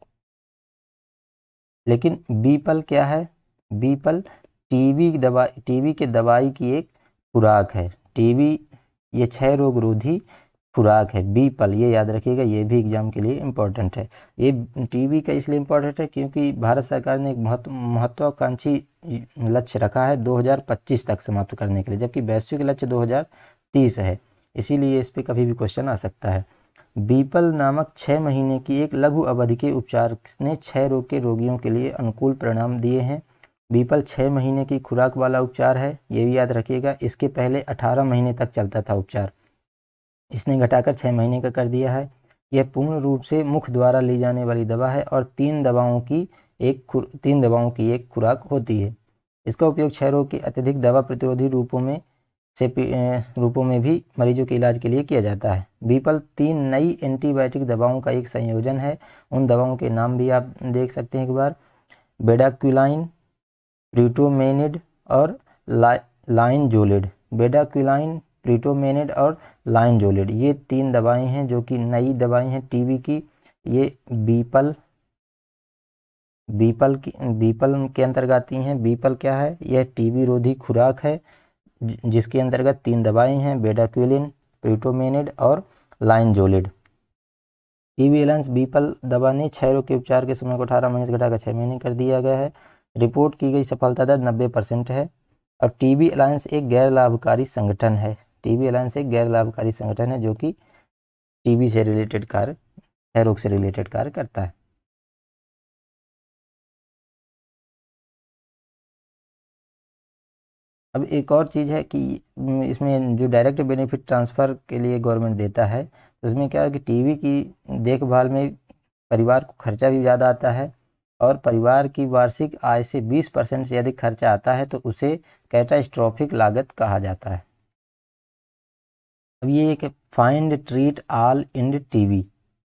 लेकिन बीपल क्या है बीपल टीबी दवा टीबी के दवाई की एक खुराक है टीबी ये छह रोग रोधी खुराक है बी पल ये याद रखिएगा ये भी एग्जाम के लिए इम्पोर्टेंट है ये टीबी का इसलिए इम्पोर्टेंट है क्योंकि भारत सरकार ने एक महत्व महत्वाकांक्षी लक्ष्य रखा है 2025 तक समाप्त करने के लिए जबकि वैश्विक लक्ष्य 2030 है इसीलिए इस पर कभी भी क्वेश्चन आ सकता है बीपल नामक छः महीने की एक लघु अवधि के उपचार ने छः रोग के रोगियों के लिए अनुकूल परिणाम दिए हैं बीपल छः महीने की खुराक वाला उपचार है ये भी याद रखिएगा इसके पहले अठारह महीने तक चलता था उपचार इसने घटाकर छः महीने का कर दिया है यह पूर्ण रूप से मुख द्वारा ली जाने वाली दवा है और तीन दवाओं की एक तीन दवाओं की एक खुराक होती है इसका उपयोग क्षय रोग के अत्यधिक दवा प्रतिरोधी रूपों में से रूपों में भी मरीजों के इलाज के लिए किया जाता है बीपल तीन नई एंटीबायोटिक दवाओं का एक संयोजन है उन दवाओं के नाम भी आप देख सकते हैं एक बार बेडाक्यूलाइन प्रीटोमेनिड और ला, लाइन जोलिड बेडाक्विलाइन प्रीटोमेनिड और लाइन जोलिड ये तीन दवाएं हैं जो कि नई दवाएं हैं टीबी की ये बीपल बीपल की बीपल के अंतर्गत ही हैं बीपल क्या है यह टीबी रोधी खुराक है जिसके अंतर्गत तीन दवाएं हैं बेडाक्विलिन प्रीटोमेनिड और लाइनजोलिड टीबी एलाइंस बीपल दवा ने क्षय रोग के उपचार के समय को अठारह महीने से घटाकर छः महीने कर दिया गया है रिपोर्ट की गई सफलता दर नब्बे परसेंट है और टीबी अलायंस एक गैर लाभकारी संगठन है टीबी अलायंस एक गैर लाभकारी संगठन है जो कि टीबी से रिलेटेड कार्य है रोग से रिलेटेड कार्य करता है अब एक और चीज़ है कि इसमें जो डायरेक्ट बेनिफिट ट्रांसफ़र के लिए गवर्नमेंट देता है उसमें क्या है कि टीवी की देखभाल में परिवार को खर्चा भी ज़्यादा आता है और परिवार की वार्षिक आय से 20 परसेंट से अधिक खर्चा आता है तो उसे कैटास्ट्रॉफिक लागत कहा जाता है अब ये एक find treat all end TB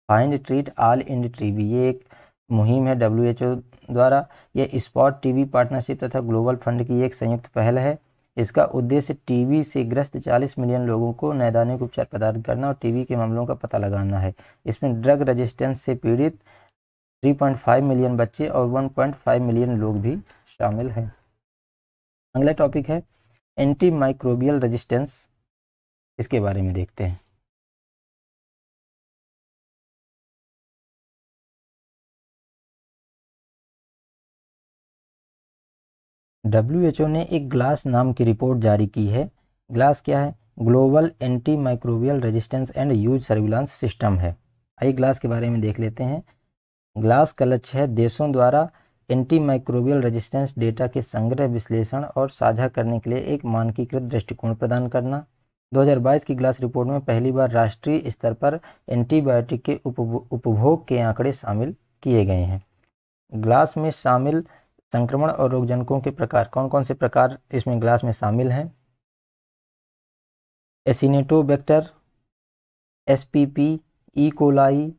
find treat all end TB ये एक मुहिम है डब्ल्यू द्वारा यह स्पॉट टीबी पार्टनरशिप तथा ग्लोबल फंड की एक संयुक्त पहल है इसका उद्देश्य टीवी से ग्रस्त 40 मिलियन लोगों को नैदानिक उपचार प्रदान करना और टीवी के मामलों का पता लगाना है इसमें ड्रग रेजिस्टेंस से पीड़ित 3.5 मिलियन बच्चे और 1.5 मिलियन लोग भी शामिल हैं अगला टॉपिक है एंटी माइक्रोबियल रेजिस्टेंस इसके बारे में देखते हैं डब्ल्यू ने एक ग्लास नाम की रिपोर्ट जारी की है ग्लास क्या है global anti microbial resistance and use surveillance system है आइए ग्लास के बारे में देख लेते हैं ग्लास कलच है देशों द्वारा एंटी माइक्रोबियल रेजिस्टेंस डेटा के संग्रह विश्लेषण और साझा करने के लिए एक मानकीकृत दृष्टिकोण प्रदान करना 2022 की ग्लास रिपोर्ट में पहली बार राष्ट्रीय स्तर पर एंटीबायोटिक के उपभोग के आंकड़े शामिल किए गए हैं ग्लास में शामिल संक्रमण और रोगजनकों के प्रकार कौन कौन से प्रकार इसमें ग्लास में शामिल हैं बैक्टर S P P E coli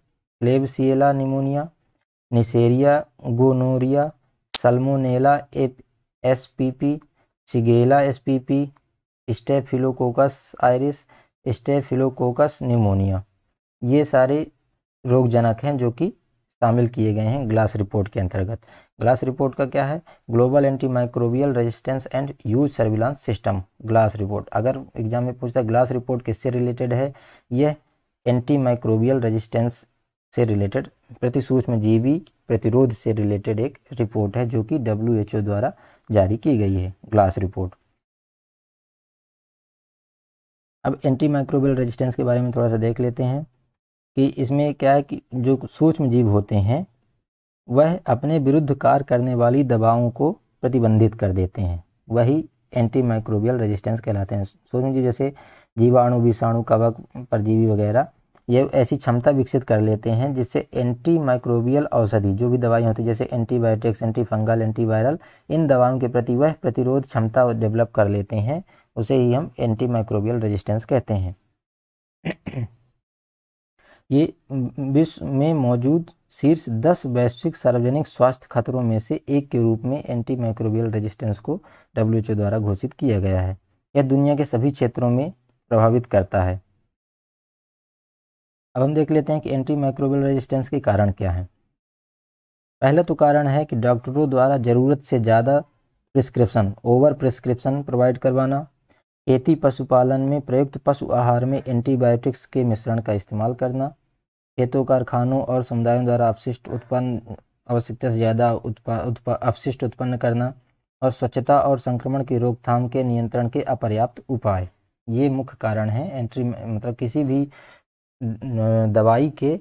Klebsiella pneumoniae Neisseria gonorrhoeae Salmonella S P P Shigella S P P Staphylococcus aureus Staphylococcus pneumoniae ये सारे रोगजनक हैं जो कि शामिल किए गए हैं ग्लास रिपोर्ट के अंतर्गत ग्लास रिपोर्ट का क्या है global anti microbial resistance and use surveillance system GLASS report अगर एग्जाम में पूछता है ग्लास रिपोर्ट किससे रिलेटेड है यह एंटी माइक्रोबियल रेजिस्टेंस से रिलेटेड प्रति सूक्ष्म जीवी प्रतिरोध से रिलेटेड एक रिपोर्ट है जो कि डब्ल्यू द्वारा जारी की गई है ग्लास रिपोर्ट अब एंटी माइक्रोबियल रेजिस्टेंस के बारे में थोड़ा सा देख लेते हैं कि इसमें क्या है कि जो सूक्ष्म जीव होते हैं वह अपने विरुद्ध कार्य करने वाली दवाओं को प्रतिबंधित कर देते हैं वही एंटी माइक्रोबियल रेजिस्टेंस कहलाते हैं सूक्ष्म जीव जैसे जीवाणु विषाणु कवक परजीवी वगैरह ये ऐसी क्षमता विकसित कर लेते हैं जिससे एंटी माइक्रोबियल औषधि जो भी दवाई होती है जैसे एंटीबायोटिक्स एंटी फंगल एंटीवायरल इन दवाओं के प्रति वह प्रतिरोध क्षमता डेवलप कर लेते हैं उसे ही हम एंटी माइक्रोबियल रेजिस्टेंस कहते हैं ये विश्व में मौजूद शीर्ष दस वैश्विक सार्वजनिक स्वास्थ्य खतरों में से एक के रूप में एंटी माइक्रोबियल रेजिस्टेंस को ओ द्वारा घोषित किया गया है यह दुनिया के सभी क्षेत्रों में प्रभावित करता है अब हम देख लेते हैं कि एंटी माइक्रोबियल रेजिस्टेंस के कारण क्या है पहला तो कारण है कि डॉक्टरों द्वारा ज़रूरत से ज़्यादा प्रिस्क्रिप्शन ओवर प्रिस्क्रिप्शन प्रोवाइड करवाना खेती पशुपालन में प्रयुक्त पशु आहार में एंटीबायोटिक्स के मिश्रण का इस्तेमाल करना खेतों कारखानों और समुदायों द्वारा अपशिष्ट उत्पन्न आवश्यकता से ज़्यादा उत्पा, उत्पा, अपशिष्ट उत्पन्न करना और स्वच्छता और संक्रमण की रोकथाम के नियंत्रण के अपर्याप्त उपाय ये मुख्य कारण है एंट्री मतलब किसी भी दवाई के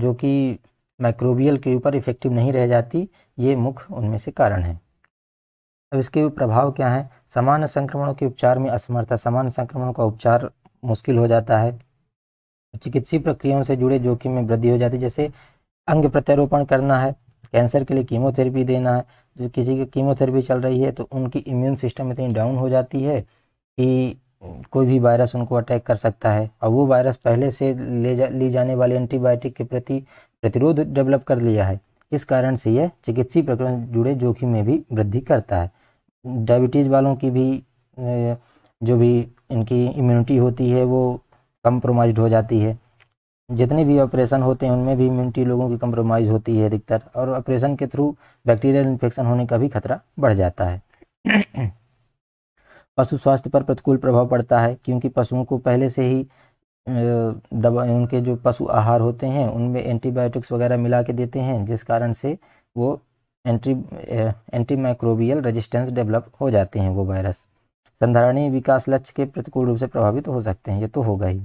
जो कि माइक्रोबियल के ऊपर इफ़ेक्टिव नहीं रह जाती ये मुख्य उनमें से कारण है अब इसके प्रभाव क्या है सामान्य संक्रमणों के उपचार में असमर्थता सामान्य संक्रमणों का उपचार मुश्किल हो जाता है चिकित्सीय प्रक्रियाओं से जुड़े जोखिम में वृद्धि हो जाती है जैसे अंग प्रत्यारोपण करना है कैंसर के लिए कीमोथेरेपी देना है जो किसी की कीमोथेरेपी चल रही है तो उनकी इम्यून सिस्टम इतनी डाउन हो जाती है कि कोई भी वायरस उनको अटैक कर सकता है और वो वायरस पहले से ले जा ली जाने वाले एंटीबायोटिक के प्रति प्रतिरोध डेवलप कर लिया है इस कारण से यह चिकित्सीय प्रकरण जुड़े जोखिम में भी वृद्धि करता है डायबिटीज़ वालों की भी जो भी इनकी इम्यूनिटी होती है वो कम्प्रोमाइज हो जाती है जितने भी ऑपरेशन होते हैं उनमें भी इम्यूनिटी लोगों की कम्प्रोमाइज़ होती है अधिकतर और ऑपरेशन के थ्रू बैक्टीरियल इन्फेक्शन होने का भी खतरा बढ़ जाता है पशु स्वास्थ्य पर प्रतिकूल प्रभाव पड़ता है क्योंकि पशुओं को पहले से ही दवा उनके जो पशु आहार होते हैं उनमें एंटीबायोटिक्स वगैरह मिला के देते हैं जिस कारण से वो anti anti microbial resistance develop हो जाते हैं वो वायरस संधारणीय विकास लक्ष्य के प्रतिकूल रूप से प्रभावित तो हो सकते हैं ये तो होगा ही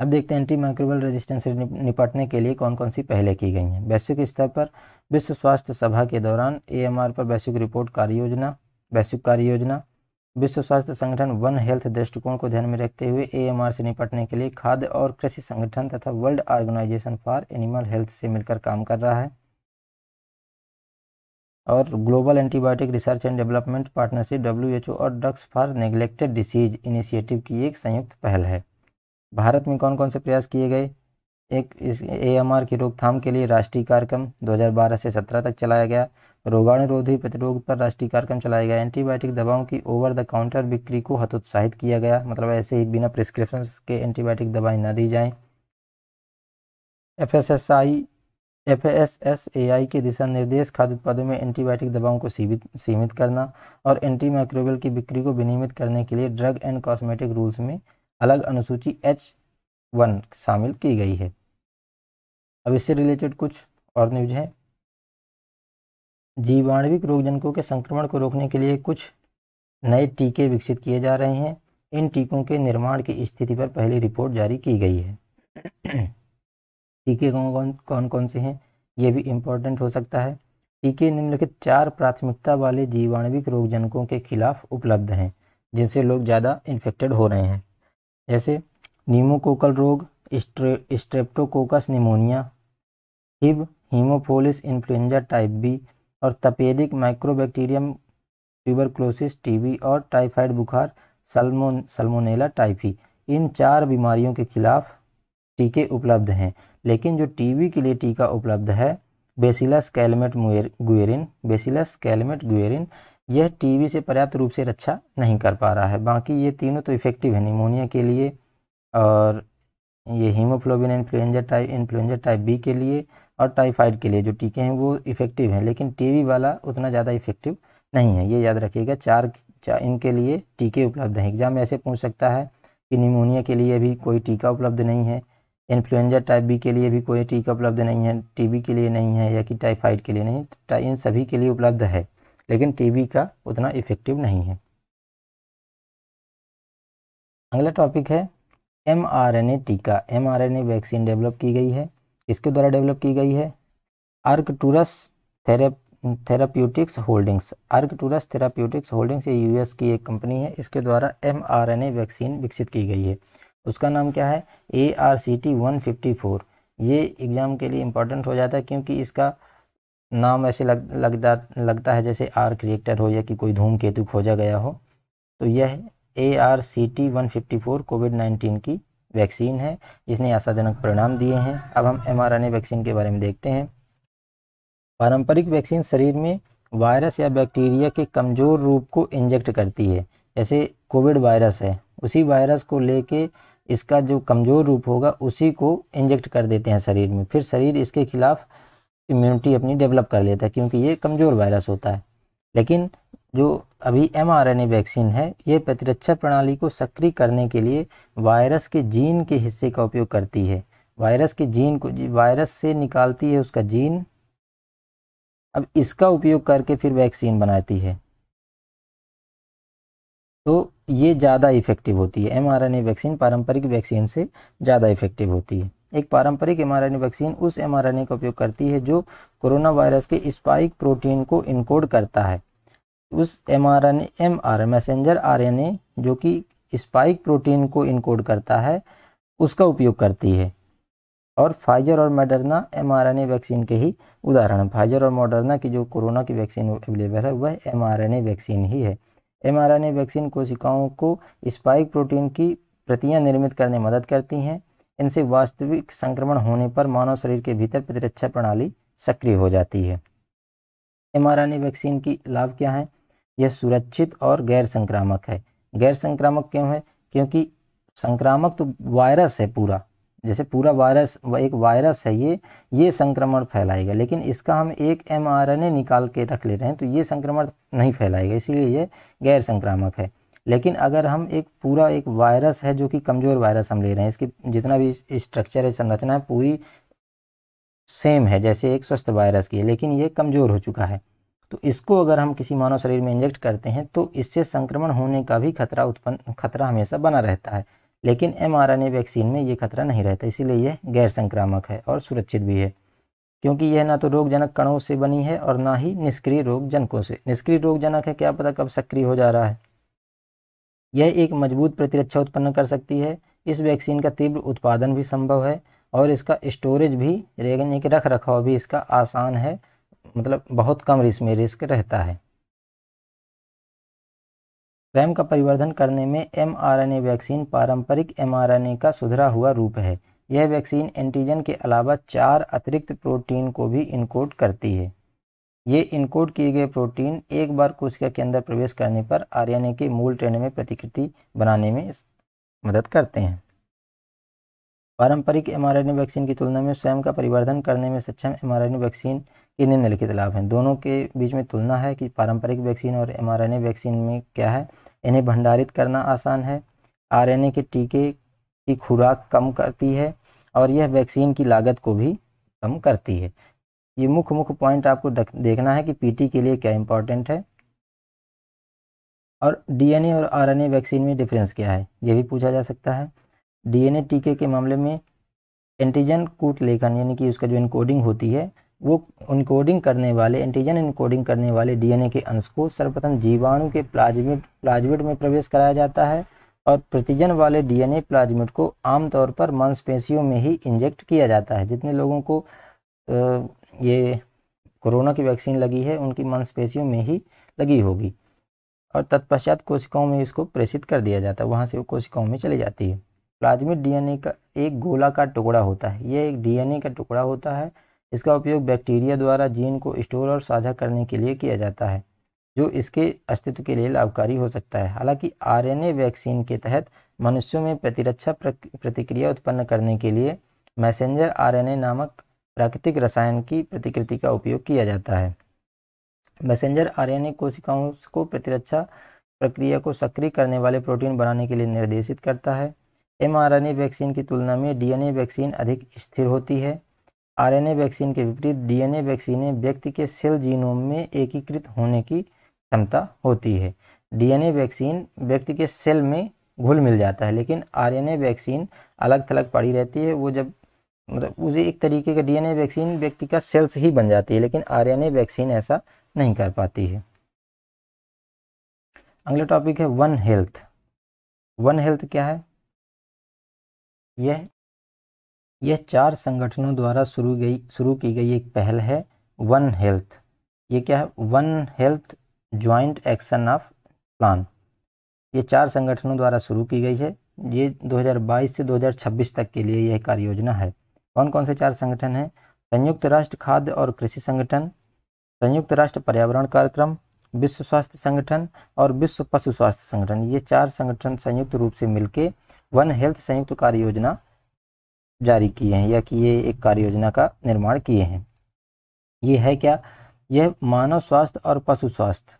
अब देखते हैं एंटी माइक्रोबल रेजिस्टेंस से निपटने के लिए कौन कौन सी पहले की गई हैं वैश्विक स्तर पर विश्व स्वास्थ्य सभा के दौरान एएमआर पर वैश्विक रिपोर्ट कार्य योजना वैश्विक कार्य योजना विश्व स्वास्थ्य संगठन वन हेल्थ दृष्टिकोण को ध्यान में रखते हुए एएमआर से निपटने के लिए खाद्य और कृषि संगठन तथा world organisation for animal health से मिलकर काम कर रहा है और global antibiotic research and development partnership W और drugs for neglected disease initiative की एक संयुक्त पहल है भारत में कौन कौन से प्रयास किए गए एक इस एएमआर की रोकथाम के लिए राष्ट्रीय कार्यक्रम 2012 से 17 तक चलाया गया रोगाणुरोधी प्रतिरोग पर राष्ट्रीय कार्यक्रम चलाया गया एंटीबायोटिक दवाओं की ओवर द काउंटर बिक्री को हतोत्साहित किया गया मतलब ऐसे ही बिना प्रिस्क्रिप्शन के एंटीबायोटिक दवाएं ना दी जाएं F S S I F S S A I के दिशा निर्देश खाद्य उत्पादों में एंटीबायोटिक दवाओं को सीमित सीमित करना और एंटी माइक्रोबियल की बिक्री को विनियमित करने के लिए ड्रग एंड कॉस्मेटिक रूल्स में अलग अनुसूची एच वन शामिल की गई है अब इससे रिलेटेड कुछ और न्यूज है जीवाणविक रोगजनकों के संक्रमण को रोकने के लिए कुछ नए टीके विकसित किए जा रहे हैं इन टीकों के निर्माण की स्थिति पर पहली रिपोर्ट जारी की गई है टीके कौन कौन कौन से हैं ये भी इम्पोर्टेंट हो सकता है टीके निम्नलिखित चार प्राथमिकता वाले जीवाणविक रोगजनकों के खिलाफ उपलब्ध हैं जिनसे लोग ज़्यादा इन्फेक्टेड हो रहे हैं जैसे नीमोकोकल रोग स्ट्रे, Streptococcus pneumoniae Hib Haemophilus influenzae type B और तपेदिक माइक्रोबैक्टीरियम ट्यूबरक्लोसिस टीबी और टाइफाइड बुखार सलमोनेला टाइप ही इन चार बीमारियों के खिलाफ टीके उपलब्ध हैं लेकिन जो टीबी के लिए टीका उपलब्ध है bacillus Calmette Guerin bacillus Calmette Guerin यह टीबी से पर्याप्त रूप से रक्षा नहीं कर पा रहा है बाकी ये तीनों तो इफ़ेक्टिव है निमोनिया के लिए और ये Haemophilus influenzae type influenzae type B के लिए और टाइफाइड के लिए जो टीके हैं वो इफ़ेक्टिव हैं लेकिन टीबी वाला उतना ज़्यादा इफ़ेक्टिव नहीं है ये याद रखिएगा चार, चार इनके लिए टीके उपलब्ध हैं एग्जाम ऐसे पूछ सकता है कि निमोनिया के लिए भी कोई टीका उपलब्ध नहीं है इन्फ्लुएंजा टाइप बी के लिए भी कोई टीका उपलब्ध नहीं है टीबी के लिए नहीं है या कि टाइफाइड के लिए नहीं तो इन सभी के लिए उपलब्ध है लेकिन टीबी का उतना इफ़ेक्टिव नहीं है अगला टॉपिक है एम आर एन ए टीका M R N A vaccine develop की गई है इसके द्वारा डेवलप की गई है आर्कटूरस टूरस Therapeutics Holdings Arcturus Therapeutics Holdings ये यूएस की एक कंपनी है इसके द्वारा M R N A vaccine विकसित की गई है उसका नाम क्या है A R C T one fifty four ये एग्ज़ाम के लिए इम्पॉर्टेंट हो जाता है क्योंकि इसका नाम ऐसे लग लगता लगता है जैसे आर क्रिएटर हो या कि कोई धूम केतु खोजा गया हो तो यह A R C T one fifty four COVID nineteen की वैक्सीन है इसने आशाजनक परिणाम दिए हैं अब हम M R N A vaccine के बारे में देखते हैं पारंपरिक वैक्सीन शरीर में वायरस या बैक्टीरिया के कमज़ोर रूप को इंजेक्ट करती है जैसे कोविड वायरस है उसी वायरस को लेके इसका जो कमज़ोर रूप होगा उसी को इंजेक्ट कर देते हैं शरीर में फिर शरीर इसके खिलाफ इम्यूनिटी अपनी डेवलप कर लेता है क्योंकि ये कमज़ोर वायरस होता है लेकिन जो अभी एम वैक्सीन है ये प्रतिरक्षा प्रणाली को सक्रिय करने के लिए वायरस के जीन के हिस्से का उपयोग करती है वायरस के जीन को वायरस से निकालती है उसका जीन अब इसका उपयोग करके फिर वैक्सीन बनाती है तो ये ज़्यादा इफ़ेक्टिव होती है एम वैक्सीन पारंपरिक वैक्सीन से ज़्यादा इफ़ेक्टिव होती है एक पारंपरिक एम वैक्सीन उस एम का उपयोग करती है जो कोरोना वायरस के स्पाइक प्रोटीन को इनकोड करता है उस M R N M R messenger R N A जो कि स्पाइक प्रोटीन को इनकोड करता है उसका उपयोग करती है और फाइजर और Moderna M R N A vaccine के ही उदाहरण फाइजर और मॉडर्ना की जो कोरोना की वैक्सीन अवेलेबल है वह M R N A vaccine ही है M R N A vaccine कोशिकाओं को स्पाइक प्रोटीन की प्रतियां निर्मित करने मदद करती हैं इनसे वास्तविक संक्रमण होने पर मानव शरीर के भीतर प्रतिरक्षा प्रणाली सक्रिय हो जाती है एम वैक्सीन की लाभ क्या है यह सुरक्षित और गैर संक्रामक है गैर संक्रामक क्यों है क्योंकि संक्रामक तो वायरस है पूरा जैसे पूरा वायरस एक वायरस है ये ये संक्रमण फैलाएगा लेकिन इसका हम एक एम निकाल के रख ले रहे हैं तो ये संक्रमण नहीं फैलाएगा इसीलिए ये गैर संक्रामक है लेकिन अगर हम एक पूरा एक वायरस है जो कि कमज़ोर वायरस हम ले रहे हैं इसकी जितना भी स्ट्रक्चर है संरचना है पूरी सेम है जैसे एक स्वस्थ वायरस की है लेकिन ये कमज़ोर हो चुका है तो इसको अगर हम किसी मानव शरीर में इंजेक्ट करते हैं तो इससे संक्रमण होने का भी खतरा उत्पन्न खतरा हमेशा बना रहता है लेकिन एम वैक्सीन में ये खतरा नहीं रहता इसीलिए यह गैर संक्रामक है और सुरक्षित भी है क्योंकि यह ना तो रोगजनक कणों से बनी है और ना ही निष्क्रिय रोगजनकों से निष्क्रिय रोगजनक है क्या पता कब सक्रिय हो जा रहा है यह एक मजबूत प्रतिरक्षा उत्पन्न कर सकती है इस वैक्सीन का तीव्र उत्पादन भी संभव है और इसका स्टोरेज भी रेगन एक रख रखाव भी इसका आसान है मतलब बहुत कम रिस्क में रिस्क रहता है स्वयं का परिवर्धन करने में एमआरएनए वैक्सीन पारंपरिक एमआरएनए का सुधरा हुआ रूप है यह वैक्सीन एंटीजन के अलावा चार अतिरिक्त प्रोटीन को भी इनकोड करती है ये इनकोड किए गए प्रोटीन एक बार कोशिका के अंदर प्रवेश करने पर आरएनए के मूल ट्रेन में प्रतिकृति बनाने में मदद करते हैं पारंपरिक एमआरएनए वैक्सीन की तुलना में स्वयं का परिवर्धन करने में सक्षम एमआरएनए वैक्सीन के निम्नलिखित लाभ हैं दोनों के बीच में तुलना है कि पारंपरिक वैक्सीन और एमआरएनए वैक्सीन में क्या है इन्हें भंडारित करना आसान है आरएनए के टीके की खुराक कम करती है और यह वैक्सीन की लागत को भी कम करती है ये मुख्य मुख्य पॉइंट आपको देखना है कि पीटी के लिए क्या इंपॉर्टेंट है और डीएनए और आरएनए वैक्सीन में डिफरेंस क्या है ये भी पूछा जा सकता है डीएनए टीके के मामले में एंटीजन कूट लेखन यानी कि उसका जो इनकोडिंग होती है वो इनकोडिंग करने वाले एंटीजन इनकोडिंग करने वाले डीएनए के अंश को सर्वप्रथम जीवाणु के प्लाज्मिट प्लाज्मिट में प्रवेश कराया जाता है और प्रतिजन वाले डीएनए प्लाज्मिट को आमतौर पर मांसपेशियों में ही इंजेक्ट किया जाता है जितने लोगों को ये कोरोना की वैक्सीन लगी है उनकी मांसपेशियों में ही लगी होगी और तत्पश्चात कोशिकाओं में इसको प्रेषित कर दिया जाता है वहाँ से वो कोशिकाओं में चली जाती है प्लाज्मिक डीएनए का एक गोला का टुकड़ा होता है यह एक डीएनए का टुकड़ा होता है इसका उपयोग बैक्टीरिया द्वारा जीन को स्टोर और साझा करने के लिए किया जाता है जो इसके अस्तित्व के लिए लाभकारी हो सकता है हालांकि आरएनए वैक्सीन के तहत मनुष्यों में प्रतिरक्षा प्रतिक्रिया उत्पन्न करने के लिए मैसेंजर आरएनए नामक प्राकृतिक रसायन की प्रतिकृति का उपयोग किया जाता है मैसेंजर आरएनए कोशिकाओं को प्रतिरक्षा प्रक्रिया को सक्रिय करने वाले प्रोटीन बनाने के लिए निर्देशित करता है एमआरएनए वैक्सीन की तुलना में डीएनए वैक्सीन अधिक स्थिर होती है आरएनए वैक्सीन के विपरीत डीएनए वैक्सीनें व्यक्ति के सेल जीनोम में एकीकृत होने की क्षमता होती है डीएनए वैक्सीन व्यक्ति के सेल में घुल मिल जाता है लेकिन आरएनए वैक्सीन अलग थलग पड़ी रहती है वो जब मतलब उसे एक तरीके का डीएनए वैक्सीन व्यक्ति का सेल्स ही बन जाती है लेकिन आरएनए वैक्सीन ऐसा नहीं कर पाती है अगला टॉपिक है वन हेल्थ वन हेल्थ क्या है यह यह चार संगठनों द्वारा शुरू गई शुरू की गई एक पहल है वन हेल्थ ये क्या है one health joint action of plan ये चार संगठनों द्वारा शुरू की गई है ये 2022 से 2026 तक के लिए यह कार्य योजना है कौन कौन से चार संगठन हैं संयुक्त राष्ट्र खाद्य और कृषि संगठन संयुक्त राष्ट्र पर्यावरण कार्यक्रम विश्व स्वास्थ्य संगठन और विश्व पशु स्वास्थ्य संगठन ये चार संगठन संयुक्त रूप से मिलकर वन हेल्थ संयुक्त कार्य योजना जारी किए हैं या कि ये एक कार्य योजना का निर्माण किए हैं ये है क्या यह मानव स्वास्थ्य और पशु स्वास्थ्य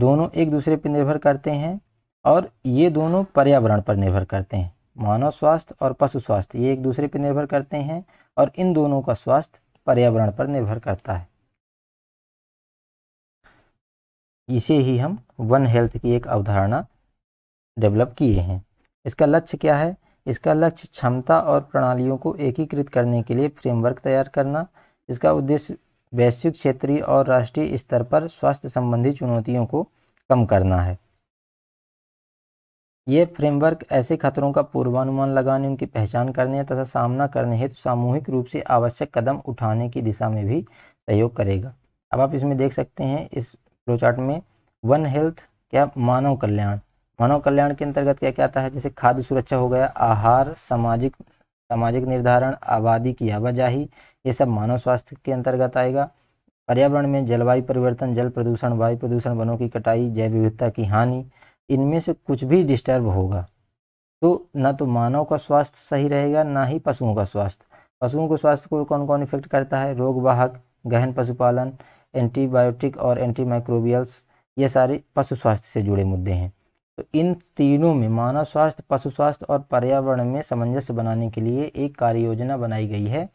दोनों एक दूसरे पर निर्भर करते हैं और ये दोनों पर्यावरण पर निर्भर करते हैं मानव स्वास्थ्य और पशु स्वास्थ्य ये एक दूसरे पर निर्भर करते हैं और इन दोनों का स्वास्थ्य पर्यावरण पर निर्भर करता है इसे ही हम वन हेल्थ की एक अवधारणा डेवलप किए हैं इसका लक्ष्य क्या है इसका लक्ष्य क्षमता और प्रणालियों को एकीकृत करने के लिए फ्रेमवर्क तैयार करना इसका उद्देश्य वैश्विक क्षेत्रीय और राष्ट्रीय स्तर पर स्वास्थ्य संबंधी चुनौतियों को कम करना है ये फ्रेमवर्क ऐसे खतरों का पूर्वानुमान लगाने उनकी पहचान करने तथा सामना करने हेतु तो सामूहिक रूप से आवश्यक कदम उठाने की दिशा में भी सहयोग करेगा अब आप इसमें देख सकते हैं इस प्रोचार्ट में वन हेल्थ क्या मानव कल्याण मानव कल्याण के अंतर्गत क्या क्या आता है जैसे खाद्य सुरक्षा हो गया आहार सामाजिक सामाजिक निर्धारण आबादी की आवाजाही ये सब मानव स्वास्थ्य के अंतर्गत आएगा पर्यावरण में जलवायु परिवर्तन जल प्रदूषण वायु प्रदूषण वनों की कटाई जैव विविधता की हानि इनमें से कुछ भी डिस्टर्ब होगा तो ना तो मानव का स्वास्थ्य सही रहेगा ना ही पशुओं का स्वास्थ्य पशुओं के स्वास्थ्य को कौन कौन इफेक्ट करता है रोग वाहक गहन पशुपालन एंटीबायोटिक और एंटी माइक्रोबियल्स ये सारे पशु स्वास्थ्य से जुड़े मुद्दे हैं तो इन तीनों में मानव स्वास्थ्य पशु स्वास्थ्य और पर्यावरण में सामंजस्य बनाने के लिए एक कार्य योजना बनाई गई है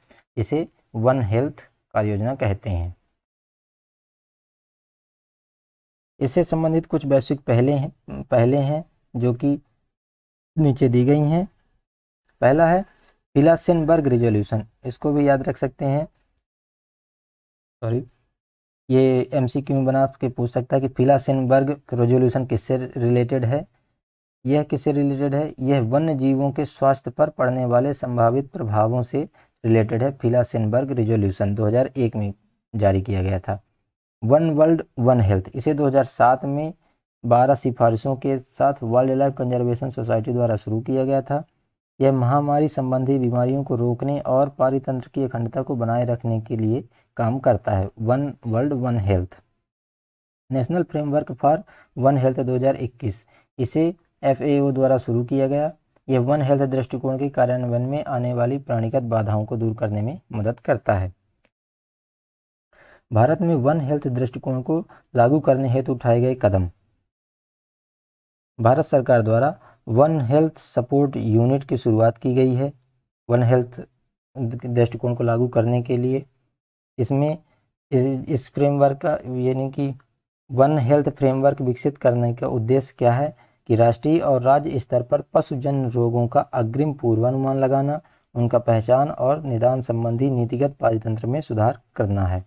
इसे वन हेल्थ कार्य योजना कहते हैं इससे संबंधित कुछ वैश्विक पहले हैं पहले हैं जो कि नीचे दी गई हैं पहला है फिलासेनबर्ग रिजोल्यूशन इसको भी याद रख सकते हैं सॉरी ये एम सी क्यू बना के पूछ सकता है कि फिलासेनबर्ग रेजोल्यूशन किससे रिलेटेड है यह किससे रिलेटेड है यह वन्य जीवों के स्वास्थ्य पर पड़ने वाले संभावित प्रभावों से रिलेटेड है फिलासेनबर्ग रिजोल्यूशन 2001 में जारी किया गया था वन वर्ल्ड वन हेल्थ इसे 2007 में 12 सिफारिशों के साथ वर्ल्ड लाइफ कंजर्वेशन सोसाइटी द्वारा शुरू किया गया था यह महामारी संबंधी बीमारियों को रोकने और पारितंत्र की अखंडता को बनाए रखने के लिए काम करता है one world one health national framework for one health 2021 इसे एफ द्वारा शुरू किया गया यह वन हेल्थ दृष्टिकोण के कार्यान्वयन में आने वाली प्राणीगत बाधाओं को दूर करने में मदद करता है भारत में वन हेल्थ दृष्टिकोण को लागू करने हेतु उठाए गए कदम भारत सरकार द्वारा वन हेल्थ सपोर्ट यूनिट की शुरुआत की गई है वन हेल्थ दृष्टिकोण को लागू करने के लिए इसमें इस, फ्रेमवर्क का यानी कि वन हेल्थ फ्रेमवर्क विकसित करने का उद्देश्य क्या है कि राष्ट्रीय और राज्य स्तर पर पशुजन रोगों का अग्रिम पूर्वानुमान लगाना उनका पहचान और निदान संबंधी नीतिगत पारितंत्र में सुधार करना है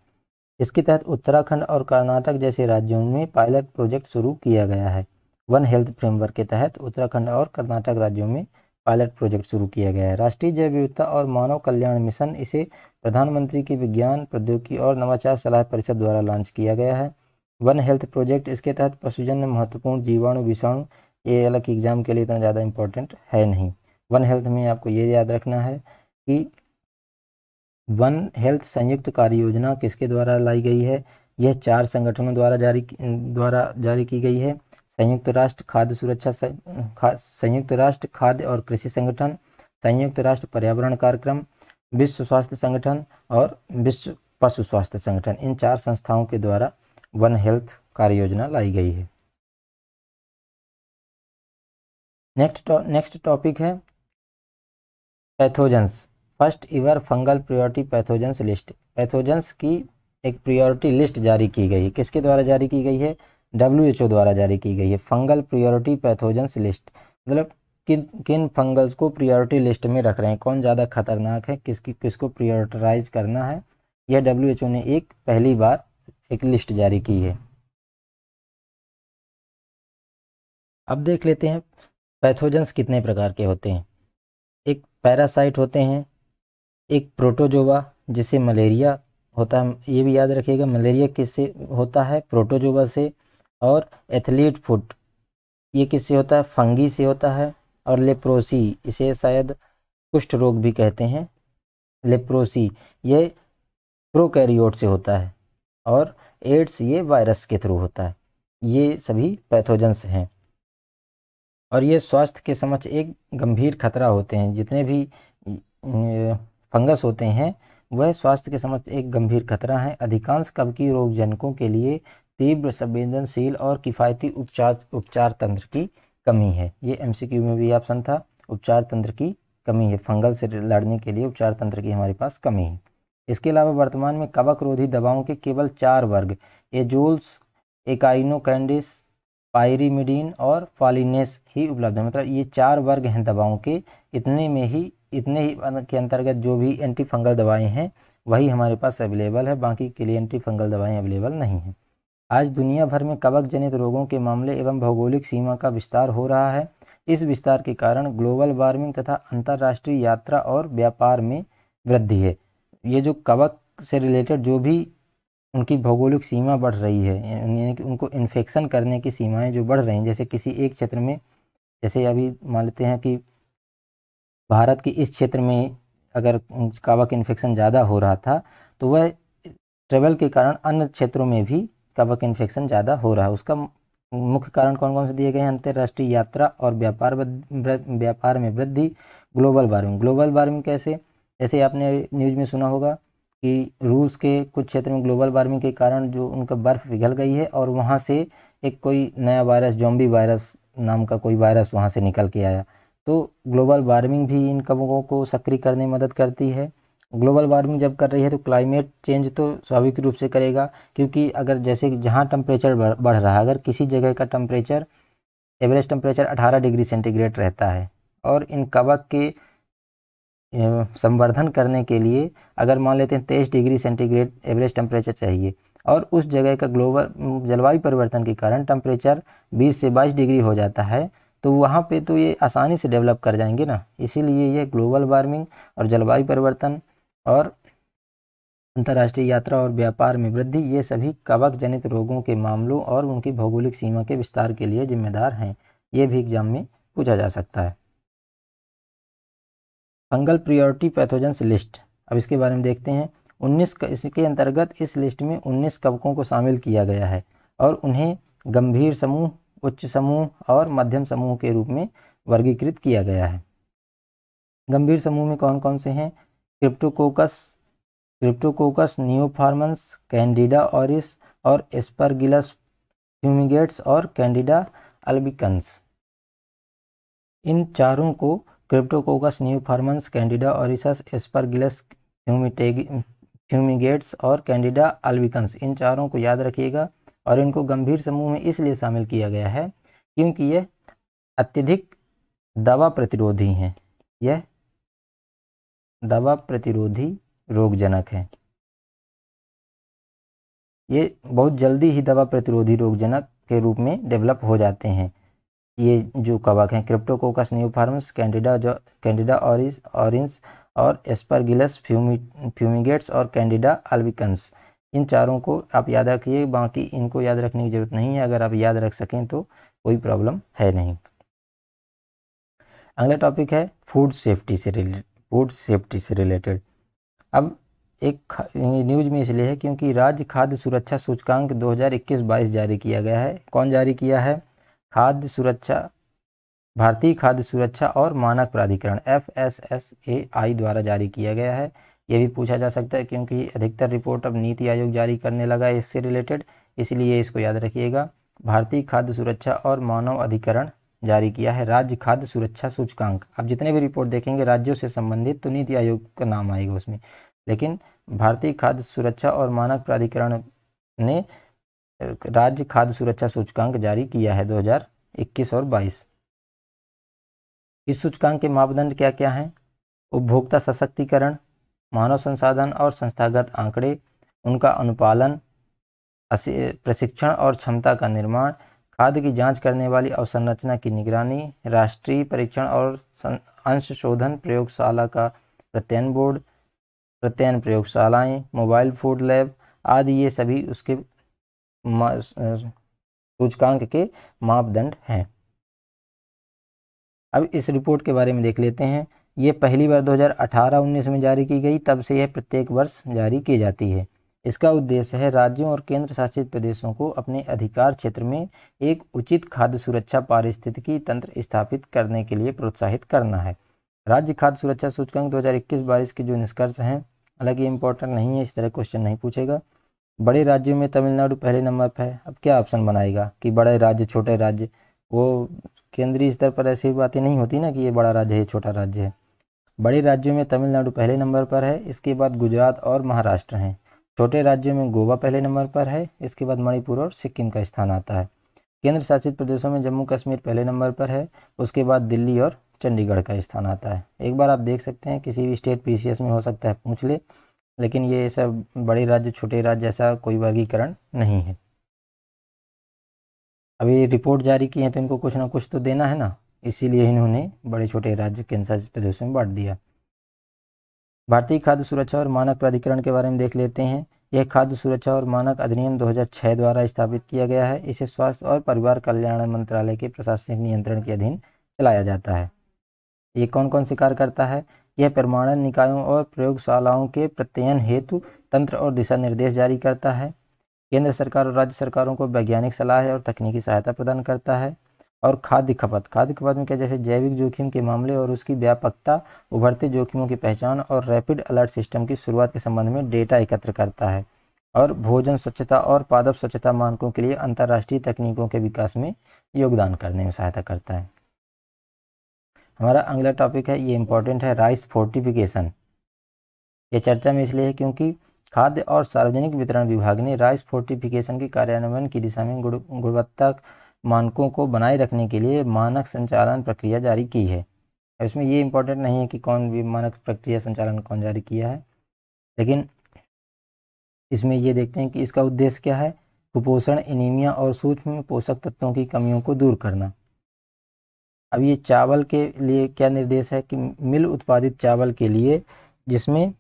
इसके तहत उत्तराखंड और कर्नाटक जैसे राज्यों में पायलट प्रोजेक्ट शुरू किया गया है वन हेल्थ फ्रेमवर्क के तहत उत्तराखंड और कर्नाटक राज्यों में पायलट प्रोजेक्ट शुरू किया गया है राष्ट्रीय जैव विविधता और मानव कल्याण मिशन इसे प्रधानमंत्री की विज्ञान प्रौद्योगिकी और नवाचार सलाह परिषद द्वारा लॉन्च किया गया है वन हेल्थ प्रोजेक्ट इसके तहत पशुजन्य महत्वपूर्ण जीवाणु विषाणु ये अलग एग्जाम के लिए इतना ज़्यादा इंपॉर्टेंट है नहीं वन हेल्थ में आपको ये याद रखना है कि वन हेल्थ संयुक्त कार्य योजना किसके द्वारा लाई गई है यह चार संगठनों द्वारा जारी द्वारा जारी की गई है संयुक्त राष्ट्र खाद्य सुरक्षा संयुक्त राष्ट्र खाद्य और कृषि संगठन संयुक्त राष्ट्र पर्यावरण कार्यक्रम विश्व स्वास्थ्य संगठन और विश्व पशु स्वास्थ्य संगठन इन चार संस्थाओं के द्वारा वन हेल्थ कार्य योजना लाई गई है नेक्स्ट नेक्स्ट टॉपिक है pathogens first ever fungal priority pathogens list pathogens की एक प्रियोरिटी लिस्ट जारी की गई है किसके द्वारा जारी की गई है डब्ल्यू द्वारा जारी की गई है फंगल प्रियोरिटी पैथोजेंस लिस्ट मतलब किन किन फंगल्स को प्रियोरिटी लिस्ट में रख रहे हैं कौन ज़्यादा खतरनाक है किसकी किसको प्रियोरिटाइज करना है यह डब्ल्यू ने एक पहली बार एक लिस्ट जारी की है अब देख लेते हैं पैथोजेंस कितने प्रकार के होते हैं एक पैरासाइट होते हैं एक प्रोटोजोवा जिसे मलेरिया होता है ये भी याद रखिएगा मलेरिया किससे होता है प्रोटोजोवा से और एथलीट फुट ये किससे होता है फंगी से होता है और लेप्रोसी इसे शायद कुष्ठ रोग भी कहते हैं लेप्रोसी ये प्रोकैरियोट से होता है और एड्स ये वायरस के थ्रू होता है ये सभी पैथोजेंस हैं और ये स्वास्थ्य के समक्ष एक गंभीर खतरा होते हैं जितने भी फंगस होते हैं वह स्वास्थ्य के समक्ष एक गंभीर खतरा है अधिकांश कवकी रोग जनकों के लिए तीव्र संवेदनशील और किफ़ायती उपचार उपचार तंत्र की कमी है ये एम में भी ऑप्शन था उपचार तंत्र की कमी है फंगल से लड़ने के लिए उपचार तंत्र की हमारे पास कमी है इसके अलावा वर्तमान में कवक रोधी दवाओं के केवल चार वर्ग एजोल्स एकाइनोकैंडिस पायरीमिडीन और फालिनेस ही उपलब्ध है मतलब ये चार वर्ग हैं दवाओं के इतने में ही इतने ही के अंतर्गत जो भी एंटी फंगल दवाएँ हैं वही हमारे पास अवेलेबल है बाकी के लिए एंटी फंगल दवाएँ अवेलेबल नहीं हैं आज दुनिया भर में कवक जनित रोगों के मामले एवं भौगोलिक सीमा का विस्तार हो रहा है इस विस्तार के कारण ग्लोबल वार्मिंग तथा अंतर्राष्ट्रीय यात्रा और व्यापार में वृद्धि है ये जो कवक से रिलेटेड जो भी उनकी भौगोलिक सीमा बढ़ रही है यानी कि उनको इन्फेक्शन करने की सीमाएं जो बढ़ रही हैं जैसे किसी एक क्षेत्र में जैसे अभी मान लेते हैं कि भारत के इस क्षेत्र में अगर कवक इन्फेक्शन ज़्यादा हो रहा था तो वह ट्रेवल के कारण अन्य क्षेत्रों में भी कवक इन्फेक्शन ज़्यादा हो रहा है उसका मुख्य कारण कौन कौन से दिए गए हैं अंतर्राष्ट्रीय यात्रा और व्यापार व्यापार में वृद्धि ग्लोबल वार्मिंग ग्लोबल वार्मिंग कैसे जैसे आपने न्यूज़ में सुना होगा कि रूस के कुछ क्षेत्र में ग्लोबल वार्मिंग के कारण जो उनका बर्फ़ पिघल गई है और वहाँ से एक कोई नया वायरस जॉम्बी वायरस नाम का कोई वायरस वहाँ से निकल के आया तो ग्लोबल वार्मिंग भी इन कवकों को सक्रिय करने में मदद करती है ग्लोबल वार्मिंग जब कर रही है तो क्लाइमेट चेंज तो स्वाभाविक रूप से करेगा क्योंकि अगर जैसे जहाँ टम्परेचर बढ़ रहा है अगर किसी जगह का temperature average temperature 18 degree centigrade रहता है और इन कवक के संवर्धन करने के लिए अगर मान लेते हैं तेईस डिग्री सेंटीग्रेड एवरेज टेम्परेचर चाहिए और उस जगह का ग्लोबल जलवायु परिवर्तन के कारण टेम्परेचर 20 से 22 डिग्री हो जाता है तो वहाँ पे तो ये आसानी से डेवलप कर जाएंगे ना इसीलिए ये ग्लोबल वार्मिंग और जलवायु परिवर्तन और अंतर्राष्ट्रीय यात्रा और व्यापार में वृद्धि ये सभी कवक जनित रोगों के मामलों और उनकी भौगोलिक सीमा के विस्तार के लिए जिम्मेदार हैं ये भी एग्जाम में पूछा जा सकता है फंगल प्रियोरिटी पैथोजेंस लिस्ट अब इसके बारे में देखते हैं 19 इसके अंतर्गत इस लिस्ट में 19 कवकों को शामिल किया गया है और उन्हें गंभीर समूह उच्च समूह और मध्यम समूह के रूप में वर्गीकृत किया गया है गंभीर समूह में कौन कौन से हैं Cryptococcus Cryptococcus neoformans Candida auris और एस्परगिलस ह्यूमिगेट्स और कैंडिडा अल्बिकन्स इन चारों को Cryptococcus neoformans Candida auris Aspergillus ह्यूमिटेगी ह्यूमिगेट्स और कैंडिडा अल्बिकन्स इन चारों को याद रखिएगा और इनको गंभीर समूह में इसलिए शामिल किया गया है क्योंकि यह अत्यधिक दवा प्रतिरोधी हैं यह दवा प्रतिरोधी रोगजनक है ये बहुत जल्दी ही दवा प्रतिरोधी रोगजनक के रूप में डेवलप हो जाते हैं ये जो कवक हैं क्रिप्टोकोकस न्यूफार्मस कैंडिडा जो कैंडिडा ऑरिस ऑरेंस और एस्परगिलस फ्यूमी फ्यूमिगेट्स और कैंडिडा अल्विकन्स इन चारों को आप याद रखिए बाकी इनको याद रखने की ज़रूरत नहीं है अगर आप याद रख सकें तो कोई प्रॉब्लम है नहीं अगला टॉपिक है फूड सेफ्टी से रिलेटेड फूड सेफ्टी से रिलेटेड अब एक न्यूज़ में इसलिए है क्योंकि राज्य खाद्य सुरक्षा सूचकांक 2021-22 जारी किया गया है कौन जारी किया है खाद्य सुरक्षा भारतीय खाद्य सुरक्षा और मानक प्राधिकरण F S S A I द्वारा जारी किया गया है ये भी पूछा जा सकता है क्योंकि अधिकतर रिपोर्ट अब नीति आयोग जारी करने लगा है इससे रिलेटेड इसलिए इसको याद रखिएगा भारतीय खाद्य सुरक्षा और मानव अधिकरण जारी किया है राज्य खाद्य सुरक्षा सूचकांक आप जितने भी रिपोर्ट देखेंगे राज्यों से संबंधित तो नीति आयोग का नाम आएगा उसमें लेकिन भारतीय खाद्य सुरक्षा और मानक प्राधिकरण ने राज्य खाद्य सुरक्षा सूचकांक जारी किया है 2021 और 22 इस सूचकांक के मापदंड क्या क्या हैं उपभोक्ता सशक्तिकरण मानव संसाधन और संस्थागत आंकड़े उनका अनुपालन प्रशिक्षण और क्षमता का निर्माण खाद्य की जांच करने वाली अवसंरचना की निगरानी राष्ट्रीय परीक्षण और अंश शोधन प्रयोगशाला का प्रत्ययन बोर्ड प्रत्ययन प्रयोगशालाएं मोबाइल फूड लैब आदि ये सभी उसके सूचकांक के मापदंड हैं अब इस रिपोर्ट के बारे में देख लेते हैं ये पहली बार 2018-19 में जारी की गई तब से यह प्रत्येक वर्ष जारी की जाती है इसका उद्देश्य है राज्यों और केंद्र शासित प्रदेशों को अपने अधिकार क्षेत्र में एक उचित खाद्य सुरक्षा पारिस्थितिकी तंत्र स्थापित करने के लिए प्रोत्साहित करना है राज्य खाद्य सुरक्षा सूचकांक 2021 बारिश के जो निष्कर्ष हैं हालांकि इंपॉर्टेंट नहीं है इस तरह क्वेश्चन नहीं पूछेगा बड़े राज्यों में तमिलनाडु पहले नंबर पर है अब क्या ऑप्शन बनाएगा कि बड़े राज्य छोटे राज्य वो केंद्रीय स्तर पर ऐसी बातें नहीं होती ना कि ये बड़ा राज्य है छोटा राज्य है बड़े राज्यों में तमिलनाडु पहले नंबर पर है इसके बाद गुजरात और महाराष्ट्र हैं छोटे राज्यों में गोवा पहले नंबर पर है इसके बाद मणिपुर और सिक्किम का स्थान आता है केंद्र शासित प्रदेशों में जम्मू कश्मीर पहले नंबर पर है उसके बाद दिल्ली और चंडीगढ़ का स्थान आता है एक बार आप देख सकते हैं किसी भी स्टेट पी में हो सकता है पूछ ले लेकिन ये सब बड़े राज्य छोटे राज्य ऐसा कोई वर्गीकरण नहीं है अभी रिपोर्ट जारी की है तो इनको कुछ ना कुछ तो देना है ना इसीलिए इन्होंने बड़े छोटे राज्य केंद्रशासित प्रदेशों में बांट दिया भारतीय खाद्य सुरक्षा और मानक प्राधिकरण के बारे में देख लेते हैं यह खाद्य सुरक्षा और मानक अधिनियम 2006 द्वारा स्थापित किया गया है इसे स्वास्थ्य और परिवार कल्याण मंत्रालय के प्रशासनिक नियंत्रण के अधीन चलाया जाता है ये कौन कौन से कार्य करता है यह प्रमाणन निकायों और प्रयोगशालाओं के प्रत्ययन हेतु तंत्र और दिशा निर्देश जारी करता है केंद्र सरकार और राज्य सरकारों को वैज्ञानिक सलाह और तकनीकी सहायता प्रदान करता है और खाद्य खपत खाद्य खपत में क्या जैसे जैविक जोखिम के मामले और उसकी व्यापकता उभरते जोखिमों की पहचान और रैपिड अलर्ट सिस्टम की शुरुआत के संबंध में डेटा एकत्र करता है और भोजन स्वच्छता और पादप स्वच्छता मानकों के लिए अंतर्राष्ट्रीय तकनीकों के विकास में योगदान करने में सहायता करता है हमारा अगला टॉपिक है ये इम्पोर्टेंट है राइस फोर्टिफिकेशन ये चर्चा में इसलिए है क्योंकि खाद्य और सार्वजनिक वितरण विभाग ने राइस फोर्टिफिकेशन के कार्यान्वयन की दिशा में गुणवत्ता गुड़, मानकों को बनाए रखने के लिए मानक संचालन प्रक्रिया जारी की है इसमें ये इम्पोर्टेंट नहीं है कि कौन भी मानक प्रक्रिया संचालन कौन जारी किया है लेकिन इसमें ये देखते हैं कि इसका उद्देश्य क्या है कुपोषण एनीमिया और सूक्ष्म पोषक तत्वों की कमियों को दूर करना अब ये चावल के लिए क्या निर्देश है कि मिल उत्पादित चावल के लिए जिसमें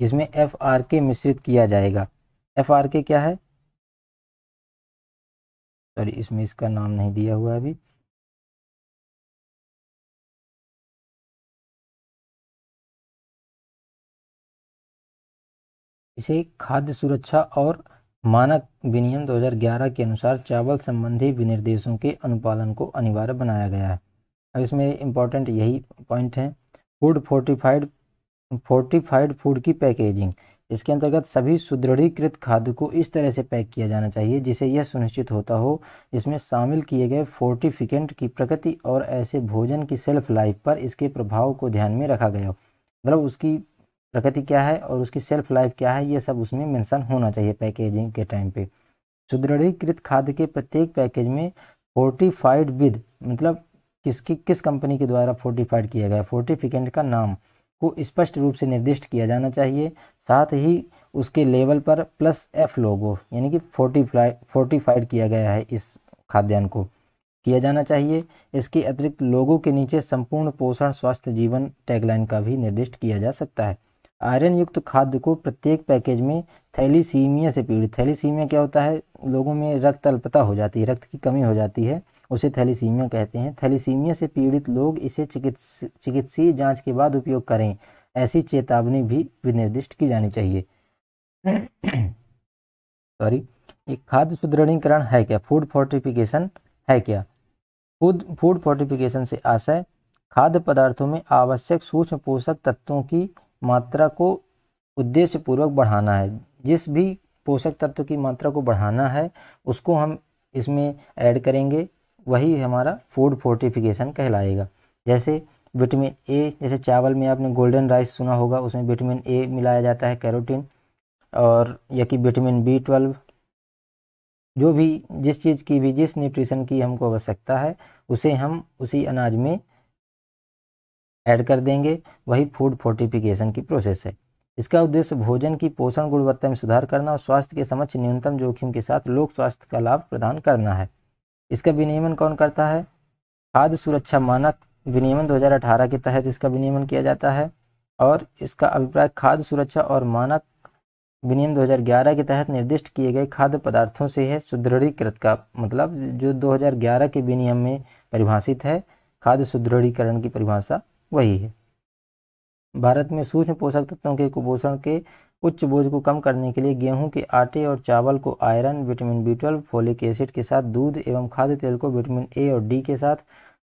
जिसमें एफ आर के मिश्रित किया जाएगा एफ आर के क्या है सॉरी इसमें इसका नाम नहीं दिया हुआ अभी इसे खाद्य सुरक्षा और मानक विनियम 2011 के अनुसार चावल संबंधी विनिर्देशों के अनुपालन को अनिवार्य बनाया गया है अब इसमें इम्पोर्टेंट यही पॉइंट है फूड फोर्टिफाइड फोर्टिफाइड फूड की पैकेजिंग इसके अंतर्गत सभी सुदृढ़ीकृत खाद्य को इस तरह से पैक किया जाना चाहिए जिसे यह सुनिश्चित होता हो इसमें शामिल किए गए फोर्टिफिकेंट की प्रकृति और ऐसे भोजन की सेल्फ लाइफ पर इसके प्रभाव को ध्यान में रखा गया हो मतलब उसकी प्रकृति क्या है और उसकी सेल्फ लाइफ क्या है ये सब उसमें मेंशन होना चाहिए पैकेजिंग के टाइम पे सुदृढ़ीकृत खाद्य के प्रत्येक पैकेज में फोर्टिफाइड विद मतलब किसकी किस कंपनी के द्वारा फोर्टिफाइड किया गया फोर्टिफिकेंट का नाम को स्पष्ट रूप से निर्दिष्ट किया जाना चाहिए साथ ही उसके लेवल पर प्लस एफ लोगो यानी कि फोर्टीफाइड फोर्टिफाइड किया गया है इस खाद्यान्न को किया जाना चाहिए इसके अतिरिक्त लोगों के नीचे संपूर्ण पोषण स्वास्थ्य जीवन टैगलाइन का भी निर्दिष्ट किया जा सकता है आयरन युक्त खाद्य को प्रत्येक पैकेज में थैलीसीमिया से पीड़ित थैलीसीमिया क्या होता है लोगों में रक्त अल्पता हो जाती है रक्त की कमी हो जाती है उसे थैलीसीमिया कहते हैं थैलीसीमिया से पीड़ित लोग इसे चिकित्स चिकित्सीय जांच के बाद उपयोग करें ऐसी चेतावनी भी विनिर्दिष्ट की जानी चाहिए सॉरी एक खाद्य सुदृढ़ीकरण है क्या फूड फोर्टिफिकेशन है क्या फूड फूड फोर्टिफिकेशन से आशय खाद्य पदार्थों में आवश्यक सूक्ष्म पोषक तत्वों की मात्रा को उद्देश्यपूर्वक बढ़ाना है जिस भी पोषक तत्व की मात्रा को बढ़ाना है उसको हम इसमें ऐड करेंगे वही हमारा फूड फोर्टिफिकेशन कहलाएगा जैसे विटामिन ए जैसे चावल में आपने गोल्डन राइस सुना होगा उसमें विटामिन ए मिलाया जाता है कैरोटीन और या कि विटामिन बी ट्वेल्व जो भी जिस चीज़ की भी जिस न्यूट्रिशन की हमको आवश्यकता है उसे हम उसी अनाज में ऐड कर देंगे वही फूड फोर्टिफिकेशन की प्रोसेस है इसका उद्देश्य भोजन की पोषण गुणवत्ता में सुधार करना और स्वास्थ्य के समक्ष न्यूनतम जोखिम के साथ लोक स्वास्थ्य का लाभ प्रदान करना है इसका विनियमन कौन करता है खाद्य सुरक्षा मानक विनियमन 2018 के तहत इसका विनियमन किया जाता है और इसका अभिप्राय खाद्य सुरक्षा और मानक विनियम 2011 के तहत निर्दिष्ट किए गए खाद्य पदार्थों से है सुदृढ़ीकृत का मतलब जो 2011 के विनियम में परिभाषित है खाद्य सुदृढ़ीकरण की परिभाषा वही है भारत में सूक्ष्म पोषक तत्वों के कुपोषण के उच्च बोझ को कम करने के लिए गेहूं के आटे और चावल को iron vitamin B twelve folic acid के साथ दूध एवं खाद्य तेल को विटामिन ए और डी के साथ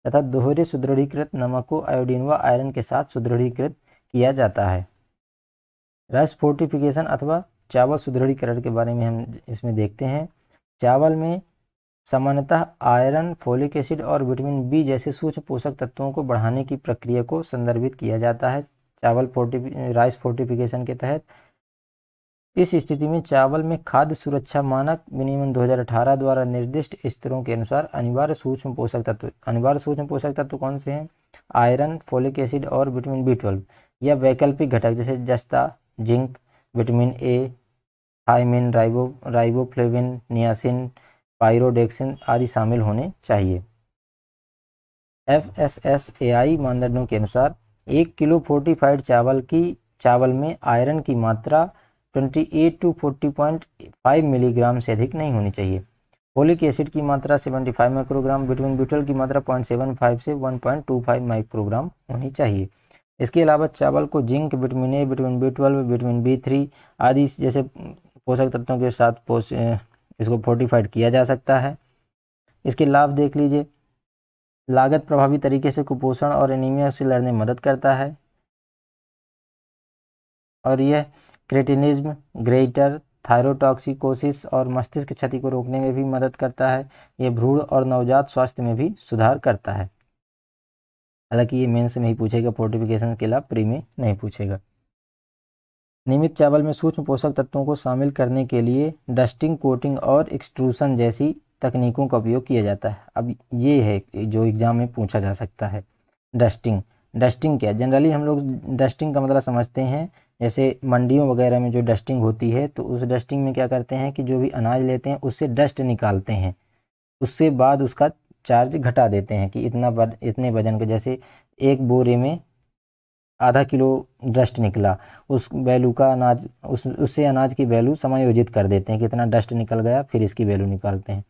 तथा दोहरे सुदृढ़ीकृत नमक को आयोडीन व आयरन के साथ सुदृढ़ीकृत किया जाता है राइस फोर्टिफिकेशन अथवा चावल सुदृढ़ीकरण के बारे में हम इसमें देखते हैं चावल में सामान्यतः आयरन फोलिक एसिड और विटामिन बी जैसे सूक्ष्म पोषक तत्वों को बढ़ाने की प्रक्रिया को संदर्भित किया जाता है चावल फोर्टिफि राइस फोर्टिफिकेशन के तहत इस स्थिति में चावल में खाद्य सुरक्षा मानक विनियमन 2018 द्वारा निर्दिष्ट स्तरों के अनुसार अनिवार्य सूक्ष्म पोषक तत्व अनिवार्य सूक्ष्म पोषक तत्व कौन से हैं आयरन फोलिक एसिड और विटामिन बी ट्वेल्व या वैकल्पिक घटक जैसे जस्ता zinc vitamin A thiamine ribo riboflavin niacin pyridoxine आदि शामिल होने चाहिए एफ मानदंडों के अनुसार एक किलो फोर्टिफाइड चावल की चावल में आयरन की मात्रा twenty eight to forty point five milligram से अधिक नहीं होनी चाहिए होलिक एसिड की मात्रा seventy five microgram vitamin B twelve की मात्रा पॉइंट सेवन फाइव से one point two five microgram होनी चाहिए इसके अलावा चावल को zinc vitamin A vitamin B twelve vitamin B three आदि जैसे पोषक तत्वों के साथ पोष इसको फोर्टिफाइड किया जा सकता है इसके लाभ देख लीजिए लागत प्रभावी तरीके से कुपोषण और एनीमिया से लड़ने में मदद करता है और यह क्रेटिनिज्म ग्रेटर थायरोटॉक्सिकोसिस और मस्तिष्क क्षति को रोकने में भी मदद करता है ये भ्रूण और नवजात स्वास्थ्य में भी सुधार करता है हालांकि ये मेन से ही पूछेगा फोर्टिफिकेशन के लाभ प्री में नहीं पूछेगा नियमित चावल में सूक्ष्म पोषक तत्वों को शामिल करने के लिए डस्टिंग कोटिंग और एक्सट्रूसन जैसी तकनीकों का उपयोग किया जाता है अब ये है जो एग्ज़ाम में पूछा जा सकता है डस्टिंग डस्टिंग क्या जनरली हम लोग डस्टिंग का मतलब समझते हैं जैसे मंडियों वगैरह में जो डस्टिंग होती है तो उस डस्टिंग में क्या करते हैं कि जो भी अनाज लेते हैं उससे डस्ट निकालते हैं उससे बाद उसका चार्ज घटा देते हैं कि इतना बर, इतने वजन का जैसे एक बोरे में आधा किलो डस्ट निकला उस वैल्यू का अनाज उस उससे अनाज की वैल्यू समायोजित कर देते हैं कितना डस्ट निकल गया फिर इसकी वैल्यू निकालते हैं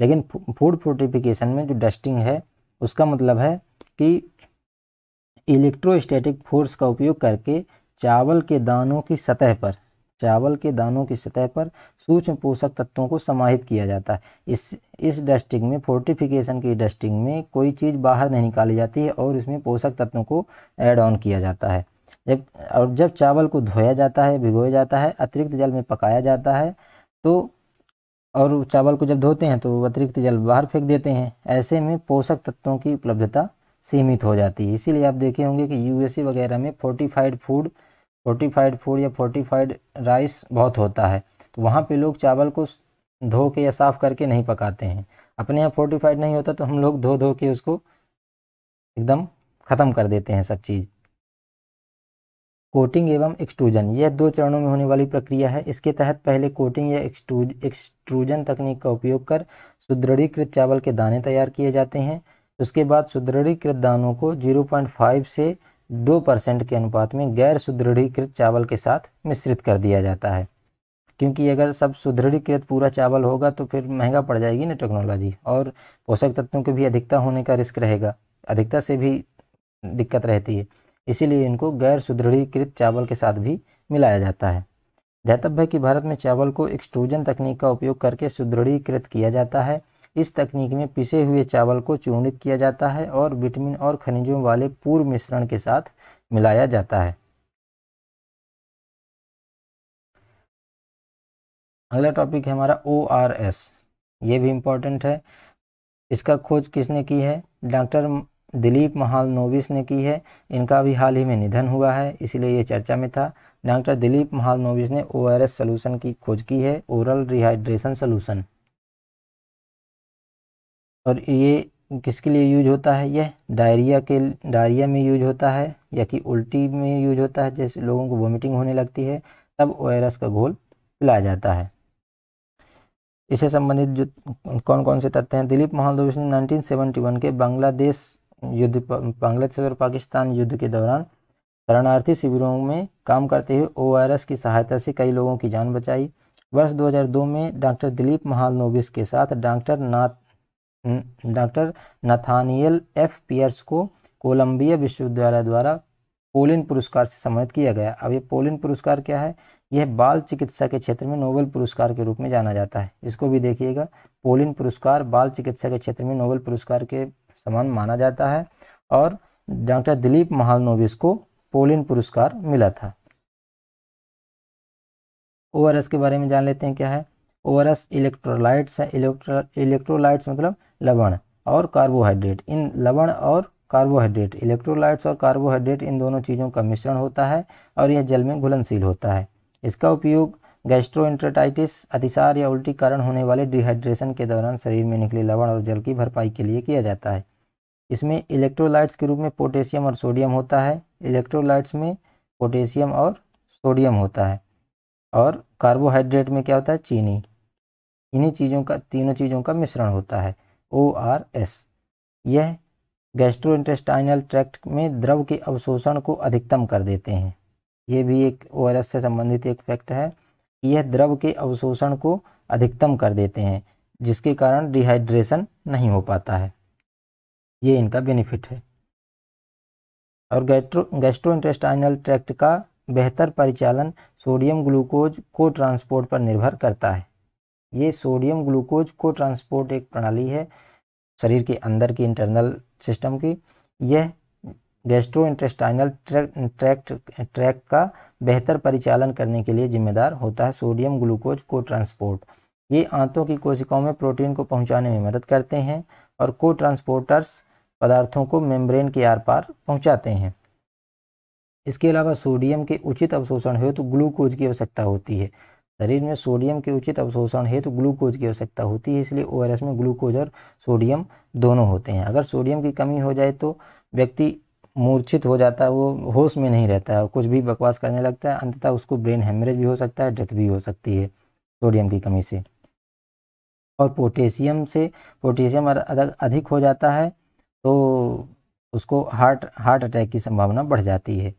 लेकिन फूड फोर्टिफिकेशन में जो डस्टिंग है उसका मतलब है कि इलेक्ट्रोस्टैटिक फोर्स का उपयोग करके चावल के दानों की सतह पर चावल के दानों की सतह पर सूक्ष्म पोषक तत्वों को समाहित किया जाता है इस इस डस्टिंग में फोर्टिफिकेशन की डस्टिंग में कोई चीज़ बाहर नहीं निकाली जाती है और इसमें पोषक तत्वों को ऐड ऑन किया जाता है जब और जब चावल को धोया जाता है भिगोया जाता है अतिरिक्त जल में पकाया जाता है तो और चावल को जब धोते हैं तो अतिरिक्त जल बाहर फेंक देते हैं ऐसे में पोषक तत्वों की उपलब्धता सीमित हो जाती है इसीलिए आप देखे होंगे कि यूएसए वगैरह में फोर्टिफाइड फूड फोर्टिफाइड फूड या फोर्टिफाइड राइस बहुत होता है तो वहाँ पे लोग चावल को धो के या साफ़ करके नहीं पकाते हैं अपने यहाँ फोर्टिफाइड नहीं होता तो हम लोग धो धो के उसको एकदम ख़त्म कर देते हैं सब चीज़ कोटिंग एवं एक्सट्रूजन यह दो चरणों में होने वाली प्रक्रिया है इसके तहत पहले कोटिंग या एक्सट्रूजन तकनीक का उपयोग कर सुदृढ़ीकृत चावल के दाने तैयार किए जाते हैं उसके बाद सुदृढ़ीकृत दानों को 0.5 से दो परसेंट के अनुपात में गैर सुदृढ़ीकृत चावल के साथ मिश्रित कर दिया जाता है क्योंकि अगर सब सुदृढ़ीकृत पूरा चावल होगा तो फिर महंगा पड़ जाएगी ना टेक्नोलॉजी और पोषक तत्वों की भी अधिकता होने का रिस्क रहेगा अधिकता से भी दिक्कत रहती है इसीलिए इनको गैर सुदृढ़ीकृत चावल के साथ भी मिलाया जाता है ध्यातव्य है कि भारत में चावल को एक्सट्रूजन तकनीक का उपयोग करके सुदृढ़ीकृत किया जाता है इस तकनीक में पिसे हुए चावल को चूर्णित किया जाता है और विटामिन और खनिजों वाले पूर्व मिश्रण के साथ मिलाया जाता है अगला टॉपिक है हमारा ओ आर एस ये भी इम्पोर्टेंट है इसका खोज किसने की है डॉक्टर दिलीप महाल नोविस ने की है इनका भी हाल ही में निधन हुआ है इसलिए ये चर्चा में था डॉक्टर दिलीप महाल नोविस ने ओ आर एस सोल्यूशन की खोज की है ओरल रिहाइड्रेशन सोल्यूशन और ये किसके लिए यूज होता है यह डायरिया के डायरिया में यूज होता है या कि उल्टी में यूज होता है जैसे लोगों को वोमिटिंग होने लगती है तब वायरस का घोल पिलाया जाता है इससे संबंधित जो कौन कौन से तथ्य हैं दिलीप महादोष ने नाइनटीन के बांग्लादेश युद्ध बांग्लादेश और पाकिस्तान युद्ध के दौरान शरणार्थी शिविरों में काम करते हुए ओ की सहायता से कई लोगों की जान बचाई वर्ष 2002 में डॉक्टर दिलीप नोबिस के साथ डॉक्टर नाथ हम्म, डॉक्टर नथानियल एफ पियर्स को कोलंबिया विश्वविद्यालय द्वारा पोलिन पुरस्कार से सम्मानित किया गया अब ये पोलिन पुरस्कार क्या है यह बाल चिकित्सा के क्षेत्र में नोबेल पुरस्कार के रूप में जाना जाता है इसको भी देखिएगा पोलिन पुरस्कार बाल चिकित्सा के क्षेत्र में नोबेल पुरस्कार के समान माना जाता है और डॉक्टर दिलीप महालनोविस को पोलिन पुरस्कार मिला था ओ के बारे में जान लेते हैं क्या है ओरस इलेक्ट्रोलाइट्स है इलेक्ट्रो इलेक्ट्रोलाइट्स मतलब लवण और कार्बोहाइड्रेट इन लवण और कार्बोहाइड्रेट इलेक्ट्रोलाइट्स और कार्बोहाइड्रेट इन दोनों चीज़ों का मिश्रण होता है और यह जल में घुलनशील होता है इसका उपयोग इंट्रेटाइटिस अतिसार या उल्टी कारण होने वाले डिहाइड्रेशन के दौरान शरीर में निकले लवण और जल की भरपाई के लिए किया जाता है इसमें इलेक्ट्रोलाइट्स के रूप में पोटेशियम और सोडियम होता है इलेक्ट्रोलाइट्स में पोटेशियम और सोडियम होता है और कार्बोहाइड्रेट में क्या होता है चीनी इन्हीं चीज़ों का तीनों चीज़ों का मिश्रण होता है ओ आर एस यह गैस्ट्रो इंटेस्टाइनल ट्रैक्ट में द्रव के अवशोषण को अधिकतम कर देते हैं ये भी एक ओ आर एस से संबंधित एक फैक्ट है कि यह द्रव के अवशोषण को अधिकतम कर देते हैं जिसके कारण डिहाइड्रेशन नहीं हो पाता है ये इनका बेनिफिट है और गैस्ट्रो इंटेस्टाइनल ट्रैक्ट का बेहतर परिचालन सोडियम ग्लूकोज को ट्रांसपोर्ट पर निर्भर करता है ये सोडियम ग्लूकोज को ट्रांसपोर्ट एक प्रणाली है शरीर के अंदर की इंटरनल सिस्टम की यह गैस्ट्रो इंटेस्टाइनल ट्रैक्ट ट्रैक का बेहतर परिचालन करने के लिए जिम्मेदार होता है सोडियम ग्लूकोज को ट्रांसपोर्ट ये आंतों की कोशिकाओं में प्रोटीन को पहुंचाने में मदद करते हैं और को ट्रांसपोर्टर्स पदार्थों को मेम्ब्रेन के आर पार पहुंचाते हैं इसके अलावा सोडियम के उचित अवशोषण हो तो ग्लूकोज की आवश्यकता होती है शरीर में सोडियम के उचित अवशोषण हेतु तो ग्लूकोज की आवश्यकता होती है इसलिए ओ में ग्लूकोज और सोडियम दोनों होते हैं अगर सोडियम की कमी हो जाए तो व्यक्ति मूर्छित हो जाता है वो होश में नहीं रहता है कुछ भी बकवास करने लगता है अंततः उसको ब्रेन हेमरेज भी हो सकता है डेथ भी हो सकती है सोडियम की कमी से और पोटेशियम से पोटेशियम अधिक हो जाता है तो उसको हार्ट हार्ट अटैक की संभावना बढ़ जाती है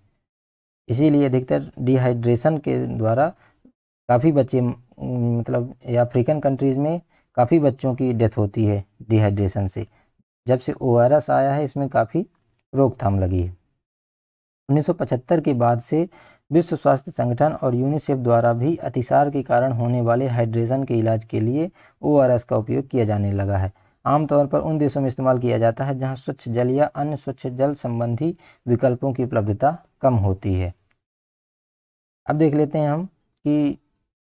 इसीलिए अधिकतर डिहाइड्रेशन के द्वारा काफ़ी बच्चे मतलब अफ्रीकन कंट्रीज़ में काफ़ी बच्चों की डेथ होती है डिहाइड्रेशन से जब से ओ आया है इसमें काफ़ी रोकथाम लगी है 1975 के बाद से विश्व स्वास्थ्य संगठन और यूनिसेफ द्वारा भी अतिसार के कारण होने वाले हाइड्रेशन के इलाज के लिए ओ का उपयोग किया जाने लगा है आमतौर पर उन देशों में इस्तेमाल किया जाता है जहां स्वच्छ जल या अन्य स्वच्छ जल संबंधी विकल्पों की उपलब्धता कम होती है अब देख लेते हैं हम कि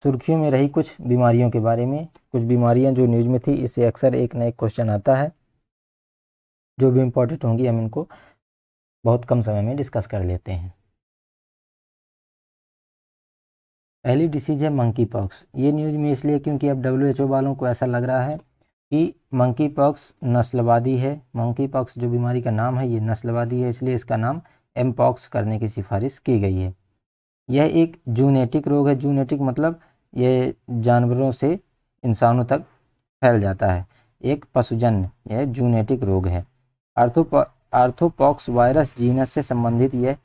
सुर्खियों में रही कुछ बीमारियों के बारे में कुछ बीमारियां जो न्यूज़ में थी इससे अक्सर एक नए क्वेश्चन आता है जो भी इम्पोर्टेंट होंगी हम इनको बहुत कम समय में डिस्कस कर लेते हैं पहली डिसीज है मंकी पॉक्स ये न्यूज़ में इसलिए क्योंकि अब डब्ल्यू वालों को ऐसा लग रहा है कि मंकी पॉक्स नस्लवादी है मंकी पॉक्स जो बीमारी का नाम है ये नस्लवादी है इसलिए इसका नाम एम पॉक्स करने की सिफारिश की गई है यह एक जूनेटिक रोग है जूनेटिक मतलब ये जानवरों से इंसानों तक फैल जाता है एक पशुजन्य यह जूनेटिक रोग है आर्थोपॉ आर्थोपॉक्स वायरस जीनस से संबंधित यह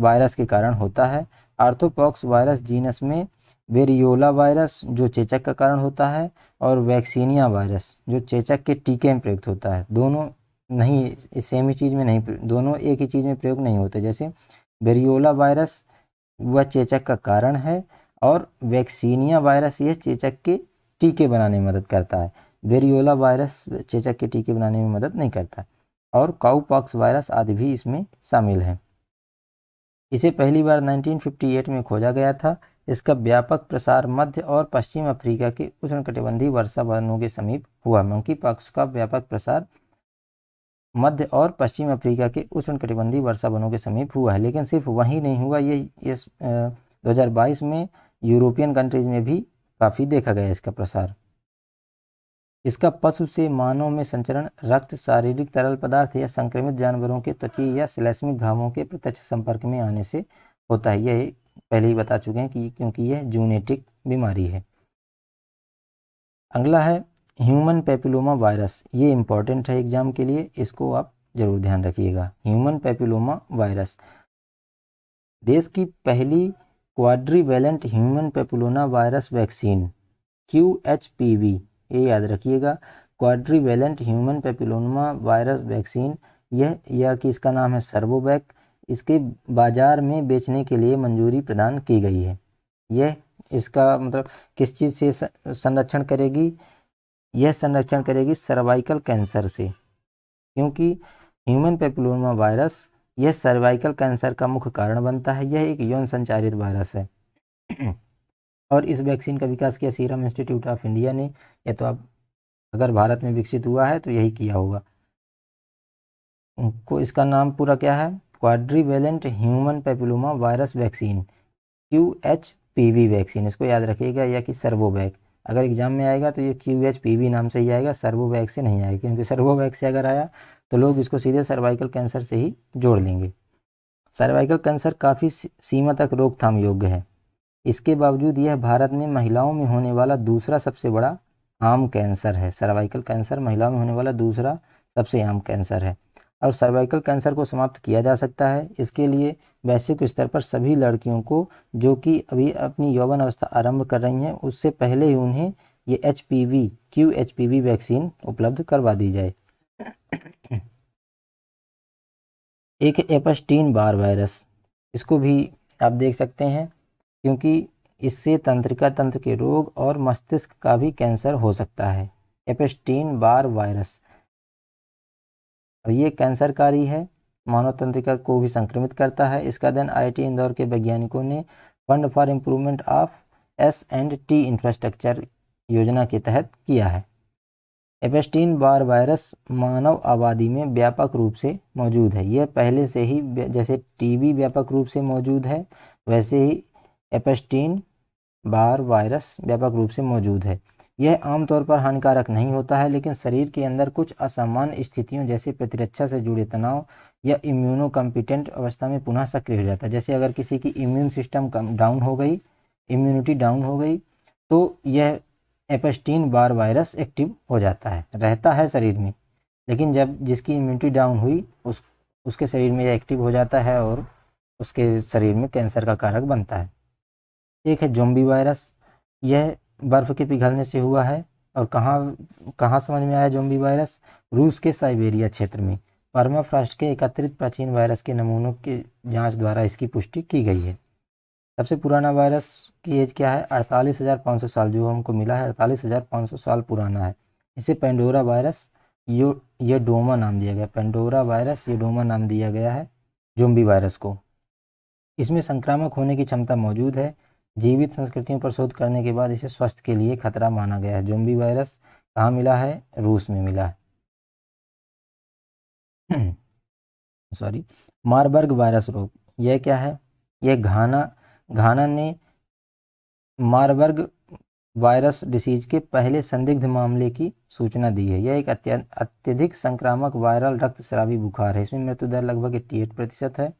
वायरस के कारण होता है आर्थोपॉक्स वायरस जीनस में वेरियोला वायरस जो चेचक का कारण होता है और वैक्सीनिया वायरस जो चेचक के टीके में प्रयुक्त होता है दोनों नहीं सेम ही चीज़ में नहीं दोनों एक ही चीज़ में प्रयोग नहीं होते जैसे वेरियोला वायरस वह चेचक का कारण है और वैक्सीनिया वायरस ये चेचक के टीके बनाने में मदद करता है वेरियोला वायरस चेचक के टीके बनाने में मदद नहीं करता और काउपॉक्स वायरस आदि भी इसमें शामिल हैं इसे पहली बार 1958 में खोजा गया था इसका व्यापक प्रसार मध्य और पश्चिम अफ्रीका के उष्णकटिबंधीय वर्षा वनों के समीप हुआ मंकी पॉक्स का व्यापक प्रसार मध्य और पश्चिम अफ्रीका के उष्णकटिबंधीय वर्षा वनों के समीप हुआ है लेकिन सिर्फ वहीं नहीं हुआ ये इस दो में यूरोपियन कंट्रीज़ में भी काफ़ी देखा गया इसका प्रसार इसका पशु से मानव में संचरण रक्त शारीरिक तरल पदार्थ या संक्रमित जानवरों के त्वची या सिलेस्मिक घावों के प्रत्यक्ष संपर्क में आने से होता है यह पहले ही बता चुके हैं कि क्योंकि यह जूनेटिक बीमारी है अगला है ह्यूमन पेपिलोमा वायरस ये इम्पॉर्टेंट है एग्जाम के लिए इसको आप ज़रूर ध्यान रखिएगा ह्यूमन पेपिलोमा वायरस देश की पहली quadrivalent human papilloma virus vaccine Q H P V ये याद रखिएगा quadrivalent human papilloma virus vaccine यह या कि इसका नाम है सर्वोबैक इसके बाज़ार में बेचने के लिए मंजूरी प्रदान की गई है यह इसका मतलब किस चीज़ से संरक्षण करेगी यह संरक्षण करेगी सर्वाइकल कैंसर से क्योंकि ह्यूमन पेपुलोमा वायरस यह सर्वाइकल कैंसर का मुख्य कारण बनता है यह एक यौन संचारित वायरस है और इस वैक्सीन का विकास किया सीरम इंस्टीट्यूट ऑफ इंडिया ने या तो आप अगर भारत में विकसित हुआ है तो यही किया होगा को इसका नाम पूरा क्या है quadrivalent human papilloma virus vaccine Q H P V vaccine इसको याद रखिएगा या कि सर्वोवैक अगर एग्जाम में आएगा तो ये क्यू एच पी वी नाम से ही आएगा सर्वोवैक से नहीं आएगा क्योंकि सर्वोवैक से अगर आया तो लोग इसको सीधे सर्वाइकल कैंसर से ही जोड़ लेंगे सर्वाइकल कैंसर काफ़ी सीमा तक रोकथाम योग्य है इसके बावजूद यह भारत में महिलाओं में होने वाला दूसरा सबसे बड़ा आम कैंसर है सर्वाइकल कैंसर महिलाओं में होने वाला दूसरा सबसे आम कैंसर है और सर्वाइकल कैंसर को समाप्त किया जा सकता है इसके लिए वैश्विक स्तर पर सभी लड़कियों को जो कि अभी अपनी यौवन अवस्था आरंभ कर रही हैं उससे पहले ही उन्हें ये H P V Q H P V vaccine उपलब्ध करवा दी जाए एक है एपस्टीन बार वायरस इसको भी आप देख सकते हैं क्योंकि इससे तंत्रिका तंत्र के रोग और मस्तिष्क का भी कैंसर हो सकता है एपस्टीन बार वायरस ये कैंसरकारी है मानव तंत्रिका को भी संक्रमित करता है इसका दिन आई इंदौर के वैज्ञानिकों ने fund for improvement of S and T infrastructure योजना के तहत किया है एपेस्टीन बार वायरस मानव आबादी में व्यापक रूप से मौजूद है यह पहले से ही जैसे टीबी व्यापक रूप से मौजूद है वैसे ही एपेस्टीन बार वायरस व्यापक रूप से मौजूद है यह आमतौर पर हानिकारक नहीं होता है लेकिन शरीर के अंदर कुछ असामान्य स्थितियों जैसे प्रतिरक्षा से जुड़े तनाव या इम्यूनो कम्पिटेंट अवस्था में पुनः सक्रिय हो जाता है जैसे अगर किसी की इम्यून सिस्टम कम डाउन हो गई इम्यूनिटी डाउन हो गई तो यह एपेस्टीन बार वायरस एक्टिव हो जाता है रहता है शरीर में लेकिन जब जिसकी इम्यूनिटी डाउन हुई उस उसके शरीर में एक्टिव हो जाता है और उसके शरीर में कैंसर का कारक बनता है एक है जोम्बी वायरस यह बर्फ़ के पिघलने से हुआ है और कहाँ कहाँ समझ में आया जोम्बी वायरस रूस के साइबेरिया क्षेत्र में परमाफ्रास्ट के एकत्रित प्राचीन वायरस के नमूनों के जांच द्वारा इसकी पुष्टि की गई है सबसे पुराना वायरस की एज क्या है अड़तालीस हज़ार पाँच सौ साल जो हमको मिला है अड़तालीस हज़ार पाँच सौ साल पुराना है इसे पेंडोरा वायरस यो ये डोमा नाम दिया गया पेंडोरा वायरस ये डोमा नाम दिया गया है जोम्बी वायरस को इसमें संक्रामक होने की क्षमता मौजूद है जीवित संस्कृतियों पर शोध करने के बाद इसे स्वास्थ्य के लिए खतरा माना गया है जोम्बी वायरस कहाँ मिला है रूस में मिला है हम्म, सॉरी मारबर्ग वायरस रोग यह क्या है यह घाना घाना ने मारबर्ग वायरस डिसीज के पहले संदिग्ध मामले की सूचना दी है यह एक अत्यधिक संक्रामक वायरल रक्त शराबी बुखार है इसमें मृत्यु दर लगभग एट्टी एट प्रतिशत है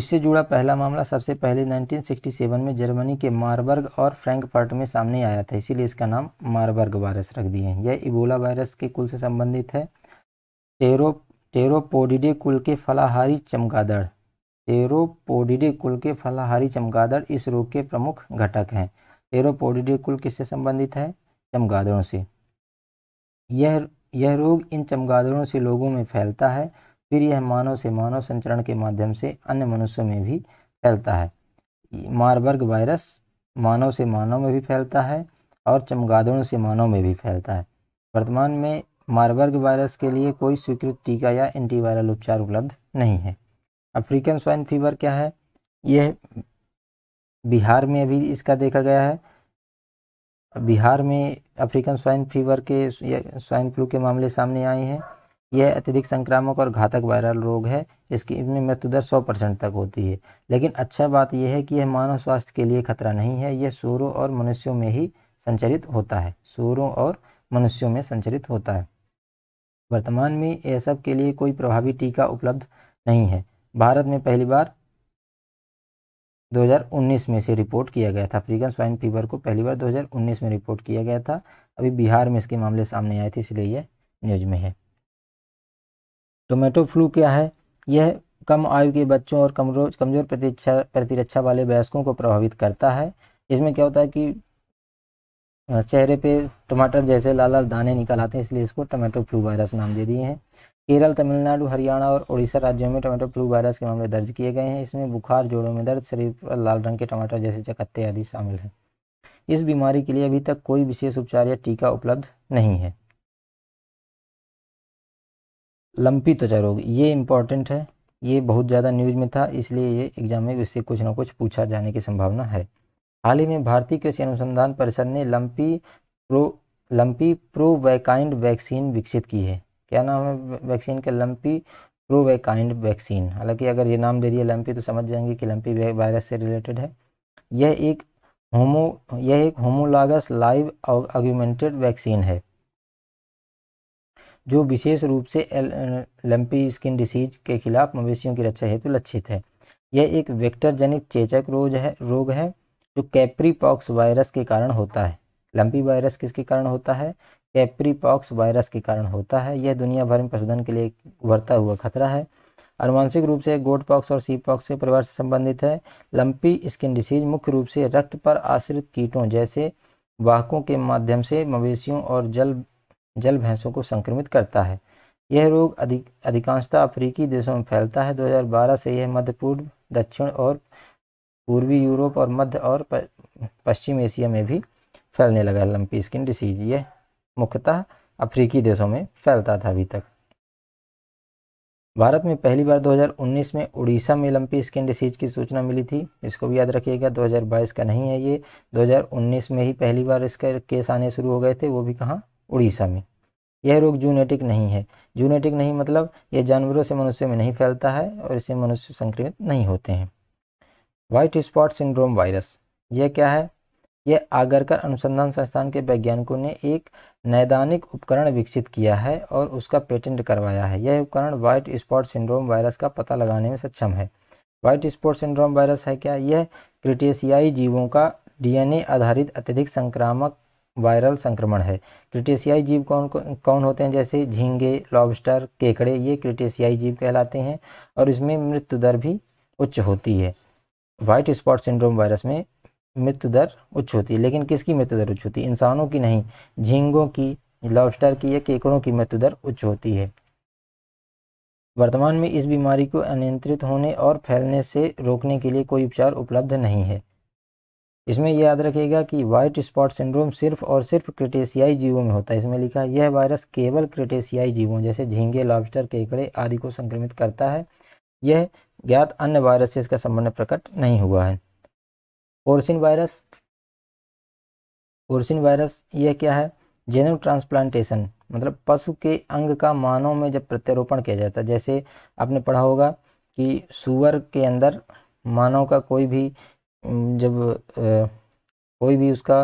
इससे जुड़ा पहला मामला सबसे पहले 1967 में जर्मनी के मारबर्ग और फ्रैंकफर्ट में सामने आया था इसीलिए इसका नाम मारबर्ग वायरस रख दिए हैं यह इबोला वायरस के कुल से संबंधित है टेरो टेरोपोडिडे कुल के फलाहारी चमगादड़ टेरोपोडिडे कुल के फलाहारी चमगादड़ इस रोग के प्रमुख घटक हैं टेरोपोडिडे कुल किससे संबंधित है चमगादड़ों से यह यह रोग इन चमगादड़ों से लोगों में फैलता है फिर यह मानव से मानव संचरण के माध्यम से अन्य मनुष्यों में भी फैलता है मारबर्ग वायरस मानव से मानव में भी फैलता है और चमगादड़ों से मानव में भी फैलता है वर्तमान में मारबर्ग वायरस के लिए कोई स्वीकृत टीका या एंटीवायरल उपचार उपलब्ध नहीं है अफ्रीकन स्वाइन फीवर क्या है यह बिहार में अभी इसका देखा गया है बिहार में अफ्रीकन स्वाइन फीवर के स्वाइन फ्लू के मामले सामने आए हैं यह अत्यधिक संक्रामक और घातक वायरल रोग है इसकी इनमें मृत्यु दर सौ परसेंट तक होती है लेकिन अच्छा बात यह है कि यह मानव स्वास्थ्य के लिए खतरा नहीं है यह सूरों और मनुष्यों में ही संचरित होता है सूरों और मनुष्यों में संचरित होता है वर्तमान में यह सब के लिए कोई प्रभावी टीका उपलब्ध नहीं है भारत में पहली बार 2019 में से रिपोर्ट किया गया था अफ्रीकन स्वाइन फीवर को पहली बार 2019 में रिपोर्ट किया गया था अभी बिहार में इसके मामले सामने आए थे इसलिए यह न्यूज में है टोमेटो फ्लू क्या है यह कम आयु के बच्चों और कमरो कमज़ोर प्रतिरक्षा प्रतिरक्षा वाले वयस्कों को प्रभावित करता है इसमें क्या होता है कि चेहरे पे टमाटर जैसे लाल लाल दाने निकल आते हैं इसलिए इसको टमाटो फ्लू वायरस नाम दे दिए हैं केरल तमिलनाडु हरियाणा और उड़ीसा राज्यों में टमाटो फ्लू वायरस के मामले दर्ज किए गए हैं इसमें बुखार जोड़ों में दर्द शरीर पर लाल रंग के टमाटर जैसे चकत्ते आदि शामिल हैं इस बीमारी के लिए अभी तक कोई विशेष उपचार या टीका उपलब्ध नहीं है लंपी त्वचा रोग ये इम्पॉर्टेंट है ये बहुत ज़्यादा न्यूज में था इसलिए ये एग्जाम में इससे कुछ ना कुछ पूछा जाने की संभावना है हाल ही में भारतीय कृषि अनुसंधान परिषद ने lumpy pro lumpy ProVacInd vaccine विकसित की है क्या नाम है वैक्सीन का लम्पी प्रो वैकाइंड वैक्सीन हालांकि अगर ये नाम दे दिए लम्पी तो समझ जाएंगे कि लम्पी वायरस से रिलेटेड है यह एक होमो यह एक होमोलागस लाइव आर्ग्यूमेंटेड वैक्सीन है जो विशेष रूप से लम्पी स्किन डिसीज के खिलाफ मवेशियों की रक्षा हेतु लक्षित है यह एक वेक्टर जनित चेचक रोग है रोग है जो कैप्रीपॉक्स वायरस के कारण होता है लंपी वायरस किसके कारण होता है कैप्रीपॉक्स वायरस के कारण होता है यह दुनिया भर में पशुधन के लिए उभरता हुआ खतरा है अनुवांशिक रूप से गोट पॉक्स और सी पॉक्स के परिवार से संबंधित है लंपी स्किन डिसीज मुख्य रूप से रक्त पर आश्रित कीटों जैसे वाहकों के माध्यम से मवेशियों और जल जल भैंसों को संक्रमित करता है यह रोग अधिक अधिकांशतः अफ्रीकी देशों में फैलता है 2012 से यह मध्य पूर्व दक्षिण और पूर्वी यूरोप और मध्य और पश्चिम एशिया में भी फैलने लगा लंपी स्किन डिसीज यह मुख्यतः अफ्रीकी देशों में फैलता था अभी तक भारत में पहली बार 2019 में उड़ीसा में लंपी स्किन डिसीज की सूचना मिली थी इसको भी याद रखिएगा 2022 का नहीं है ये 2019 में ही पहली बार इसके केस आने शुरू हो गए थे वो भी कहाँ उड़ीसा में यह रोग जूनेटिक नहीं है जूनेटिक नहीं मतलब यह जानवरों से मनुष्य में नहीं फैलता है और इसे मनुष्य संक्रमित नहीं होते हैं व्हाइट स्पॉट सिंड्रोम वायरस यह क्या है यह आगरकर अनुसंधान संस्थान के वैज्ञानिकों ने एक नैदानिक उपकरण विकसित किया है और उसका पेटेंट करवाया है यह उपकरण व्हाइट स्पॉट सिंड्रोम वायरस का पता लगाने में सक्षम है व्हाइट स्पॉट सिंड्रोम वायरस है क्या यह क्रिटेशियाई जीवों का डीएनए आधारित अत्यधिक संक्रामक वायरल संक्रमण है क्रिटेशियाई जीव कौन कौन होते हैं जैसे झींगे लॉबस्टर केकड़े ये क्रिटेशियाई जीव कहलाते हैं और इसमें मृत्यु दर भी उच्च होती है व्हाइट स्पॉट सिंड्रोम वायरस में मृत्यु दर उच्च होती है लेकिन किसकी मृत्यु दर उच्च होती है इंसानों की नहीं झींगों की लॉबस्टर की या केकड़ों की मृत्यु दर उच्च होती है वर्तमान में इस बीमारी को अनियंत्रित होने और फैलने से रोकने के लिए कोई उपचार उपलब्ध नहीं है इसमें यह याद रखिएगा कि वाइट स्पॉट सिंड्रोम सिर्फ और सिर्फ क्रिटेशियाई जीवों में होता है इसमें लिखा है यह वायरस केवल क्रिटेशियाई जीवों जैसे झींगे लॉबस्टर केकड़े आदि को संक्रमित करता है यह ज्ञात अन्य वायरस से इसका संबंध प्रकट नहीं हुआ है पोर्सिन वायरस पोर्सिन वायरस यह क्या है जेनो ट्रांसप्लांटेशन मतलब पशु के अंग का मानव में जब प्रत्यारोपण किया जाता है जैसे आपने पढ़ा होगा कि सुअर के अंदर मानव का कोई भी जब कोई भी उसका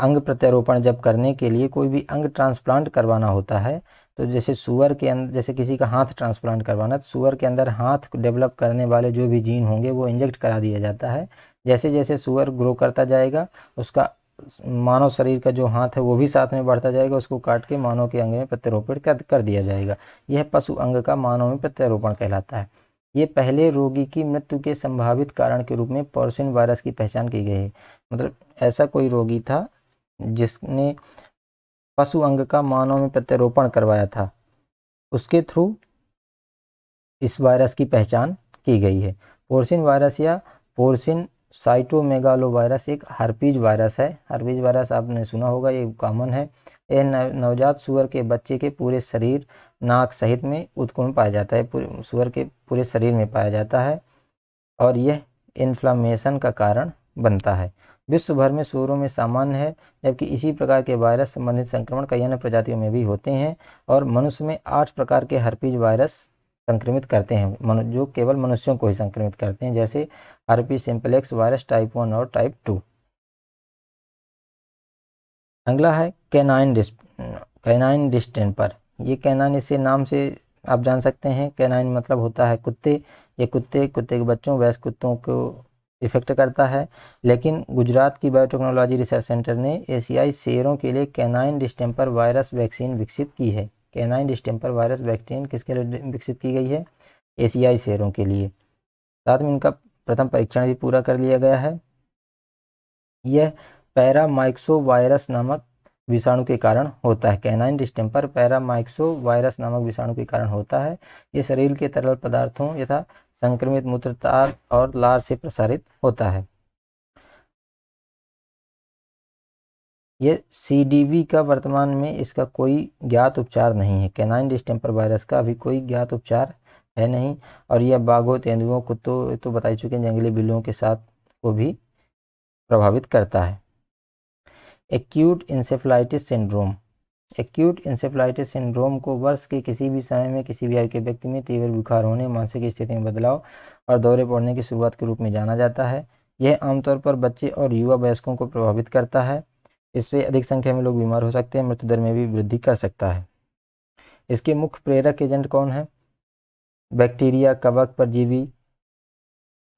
अंग प्रत्यारोपण जब करने के लिए कोई भी अंग ट्रांसप्लांट करवाना होता है तो जैसे सुअर के अंदर जैसे किसी का हाथ ट्रांसप्लांट करवाना तो सुअर के अंदर हाथ डेवलप करने वाले जो भी जीन होंगे वो इंजेक्ट करा दिया जाता है जैसे जैसे सुअर ग्रो करता जाएगा उसका मानव शरीर का जो हाथ है वो भी साथ में बढ़ता जाएगा उसको काट के मानव के अंग में प्रत्यारोपण कर, दिया जाएगा यह पशु अंग का मानव में प्रत्यारोपण कहलाता है ये पहले रोगी की मृत्यु के संभावित कारण के रूप में पोर्सिन वायरस की पहचान की गई है मतलब ऐसा कोई रोगी था जिसने पशु अंग का मानव में प्रत्यारोपण करवाया था उसके थ्रू इस वायरस की पहचान की गई है पोर्सिन वायरस या पोर्सिन साइटोमेगालो वायरस एक हरपीज वायरस है हरपीज वायरस आपने सुना होगा ये कॉमन है यह नवजात सुअर के बच्चे के पूरे शरीर नाक सहित में में पाया जाता है सुअर के पूरे शरीर में पाया जाता है और यह इन्फ्लामेशन का कारण बनता है विश्व भर में सूरों में सामान्य है जबकि इसी प्रकार के वायरस संबंधित संक्रमण कई अन्य प्रजातियों में भी होते हैं और मनुष्य में आठ प्रकार के हर्पीज वायरस संक्रमित करते हैं मनु जो केवल मनुष्यों को ही संक्रमित करते हैं जैसे herpes simplex virus type one और टाइप टू अगला है कैनाइन डिस कैनाइन पर ये कैनाइन इसे नाम से आप जान सकते हैं कैनाइन मतलब होता है कुत्ते ये कुत्ते कुत्ते के बच्चों वैस कुत्तों को इफ़ेक्ट करता है लेकिन गुजरात की बायोटेक्नोलॉजी रिसर्च सेंटर ने एशियाई शेरों के लिए कैनाइन डिस्टेंपर वायरस वैक्सीन विकसित की है कैनाइन डिस्टेंपर वायरस वैक्सीन किसके लिए विकसित की गई है एशियाई शेरों के लिए साथ में इनका प्रथम परीक्षण भी पूरा कर लिया गया है यह पैरामाइक्सो वायरस नामक विषाणु के कारण होता है कैनाइन डिस्टेम्पर पैरामाइक्सो वायरस नामक विषाणु के कारण होता है यह शरीर के तरल पदार्थों यथा संक्रमित मूत्रतार और लार से प्रसारित होता है ये सी का वर्तमान में इसका कोई ज्ञात उपचार नहीं है कैनाइन डिस्टेम्पर वायरस का अभी कोई ज्ञात उपचार है नहीं और यह बाघों तेंदुओं कुत्तों तो बताई चुके हैं जंगली बिल्लुओं के साथ को भी प्रभावित करता है acute encephalitis syndrome acute encephalitis syndrome को वर्ष के किसी भी समय में किसी भी आयु के व्यक्ति में तीव्र बुखार होने मानसिक स्थिति में बदलाव और दौरे पड़ने की शुरुआत के रूप में जाना जाता है यह आमतौर पर बच्चे और युवा वयस्कों को प्रभावित करता है इससे अधिक संख्या में लोग बीमार हो सकते हैं मृत्यु दर में भी वृद्धि कर सकता है इसके मुख्य प्रेरक एजेंट कौन है बैक्टीरिया कवक परजीवी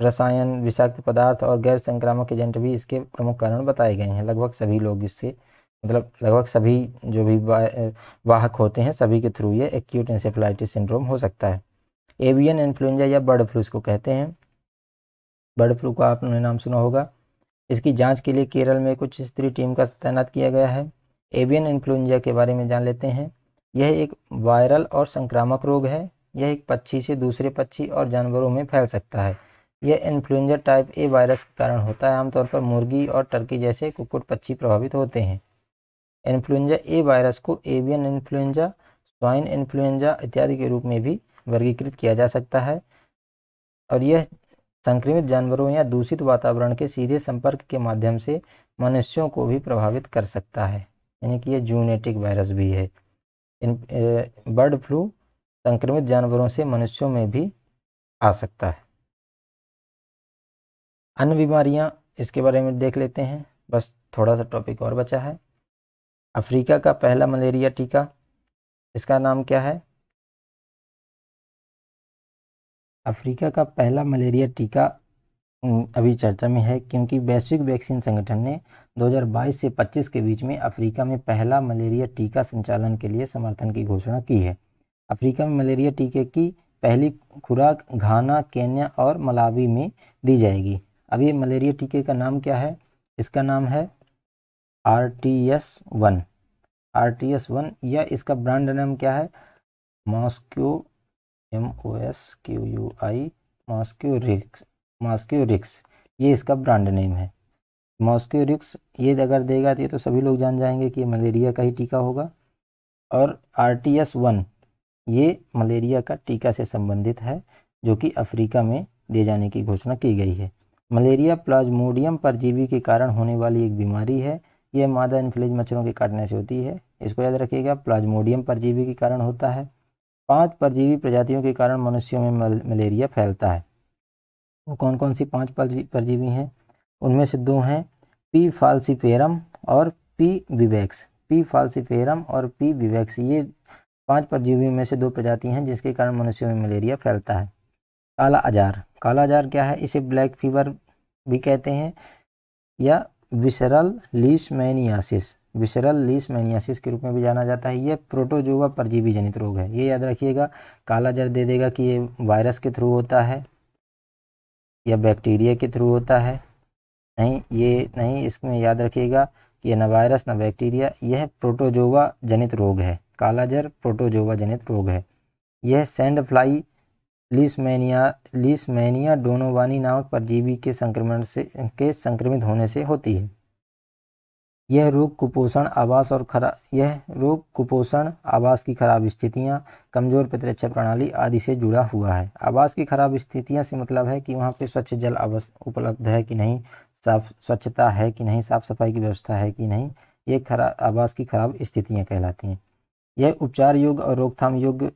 रसायन विषाक्त पदार्थ और गैर संक्रामक एजेंट भी इसके प्रमुख कारण बताए गए हैं लगभग सभी लोग इससे मतलब लगभग सभी जो भी वाहक होते हैं सभी के थ्रू ये एक्यूट इंसेफ्लाइटिस सिंड्रोम हो सकता है एवियन इन्फ्लुएंजा या बर्ड फ्लू इसको कहते हैं बर्ड फ्लू का आपने नाम सुना होगा इसकी जांच के लिए केरल में कुछ स्त्री टीम का तैनात किया गया है एवियन इन्फ्लुएंजा के बारे में जान लेते हैं यह एक वायरल और संक्रामक रोग है यह एक पक्षी से दूसरे पक्षी और जानवरों में फैल सकता है यह इन्फ्लुएंजा टाइप ए वायरस के कारण होता है आमतौर पर मुर्गी और टर्की जैसे कुकुट पक्षी प्रभावित होते हैं इन्फ्लुएंजा ए वायरस को एवियन इन्फ्लुएंजा स्वाइन इन्फ्लुएंजा इत्यादि के रूप में भी वर्गीकृत किया जा सकता है और यह संक्रमित जानवरों या दूषित वातावरण के सीधे संपर्क के माध्यम से मनुष्यों को भी प्रभावित कर सकता है यानी कि यह जूनेटिक वायरस भी है इन बर्ड फ्लू संक्रमित जानवरों से मनुष्यों में भी आ सकता है अन्य बीमारियां इसके बारे में देख लेते हैं बस थोड़ा सा टॉपिक और बचा है अफ्रीका का पहला मलेरिया टीका इसका नाम क्या है अफ्रीका का पहला मलेरिया टीका अभी चर्चा में है क्योंकि वैश्विक वैक्सीन संगठन ने 2022 से 25 के बीच में अफ्रीका में पहला मलेरिया टीका संचालन के लिए समर्थन की घोषणा की है अफ्रीका में मलेरिया टीके की पहली खुराक घाना केन्या और मलावी में दी जाएगी अभी मलेरिया टीके का नाम क्या है इसका नाम है R T S one R T S one या इसका ब्रांड नेम क्या है Mosquirix M O S Q U I Mosquirix मॉस्क्यो रिक्स ये इसका ब्रांड नेम है मॉस्क्यो रिक्स ये अगर देगा तो ये तो सभी लोग जान जाएंगे कि मलेरिया का ही टीका होगा और आर टी एस वन ये मलेरिया का टीका से संबंधित है जो कि अफ्रीका में दिए जाने की घोषणा की गई है मलेरिया प्लाज्मोडियम परजीवी के कारण होने वाली एक बीमारी है ये मादा इन्फ्लेज मच्छरों के काटने से होती है इसको याद रखिएगा प्लाज्मोडियम परजीवी के कारण होता है पांच परजीवी प्रजातियों के कारण मनुष्यों में मल, मलेरिया फैलता है वो कौन कौन सी पांच परजीवी हैं उनमें से दो हैं पी फालसीफेरम और पी विवेक्स पी फालसीफेरम और पी विवेक्स ये पांच परजीवियों में से दो प्रजाति हैं जिसके कारण मनुष्यों में मलेरिया फैलता है काला आजार काला आजार क्या है इसे ब्लैक फीवर भी कहते हैं या विसरल लीसमैनियासिस विसरल लीसमैनियासिस के रूप में भी जाना जाता है ये प्रोटोजोवा परजीवी जनित रोग है ये याद रखिएगा काला जर दे देगा कि ये वायरस के थ्रू होता है या बैक्टीरिया के थ्रू होता है नहीं ये नहीं इसमें याद रखिएगा कि न वायरस न बैक्टीरिया यह प्रोटोजोवा जनित रोग है कालाजर प्रोटोजोवा जनित रोग है यह sand fly Leishmania Leishmania donovani नामक परजीवी के संक्रमण से के संक्रमित होने से होती है यह रोग कुपोषण आवास और खरा यह रोग कुपोषण आवास की खराब स्थितियां कमज़ोर प्रतिरक्षा प्रणाली आदि से जुड़ा हुआ है आवास की खराब स्थितियां से मतलब है कि वहाँ पे स्वच्छ जल अवश्य उपलब्ध है कि नहीं साफ स्वच्छता है कि नहीं साफ सफाई की व्यवस्था है कि नहीं ये खरा आवास की खराब स्थितियाँ कहलाती हैं यह उपचार योग्य और रोकथाम योग्य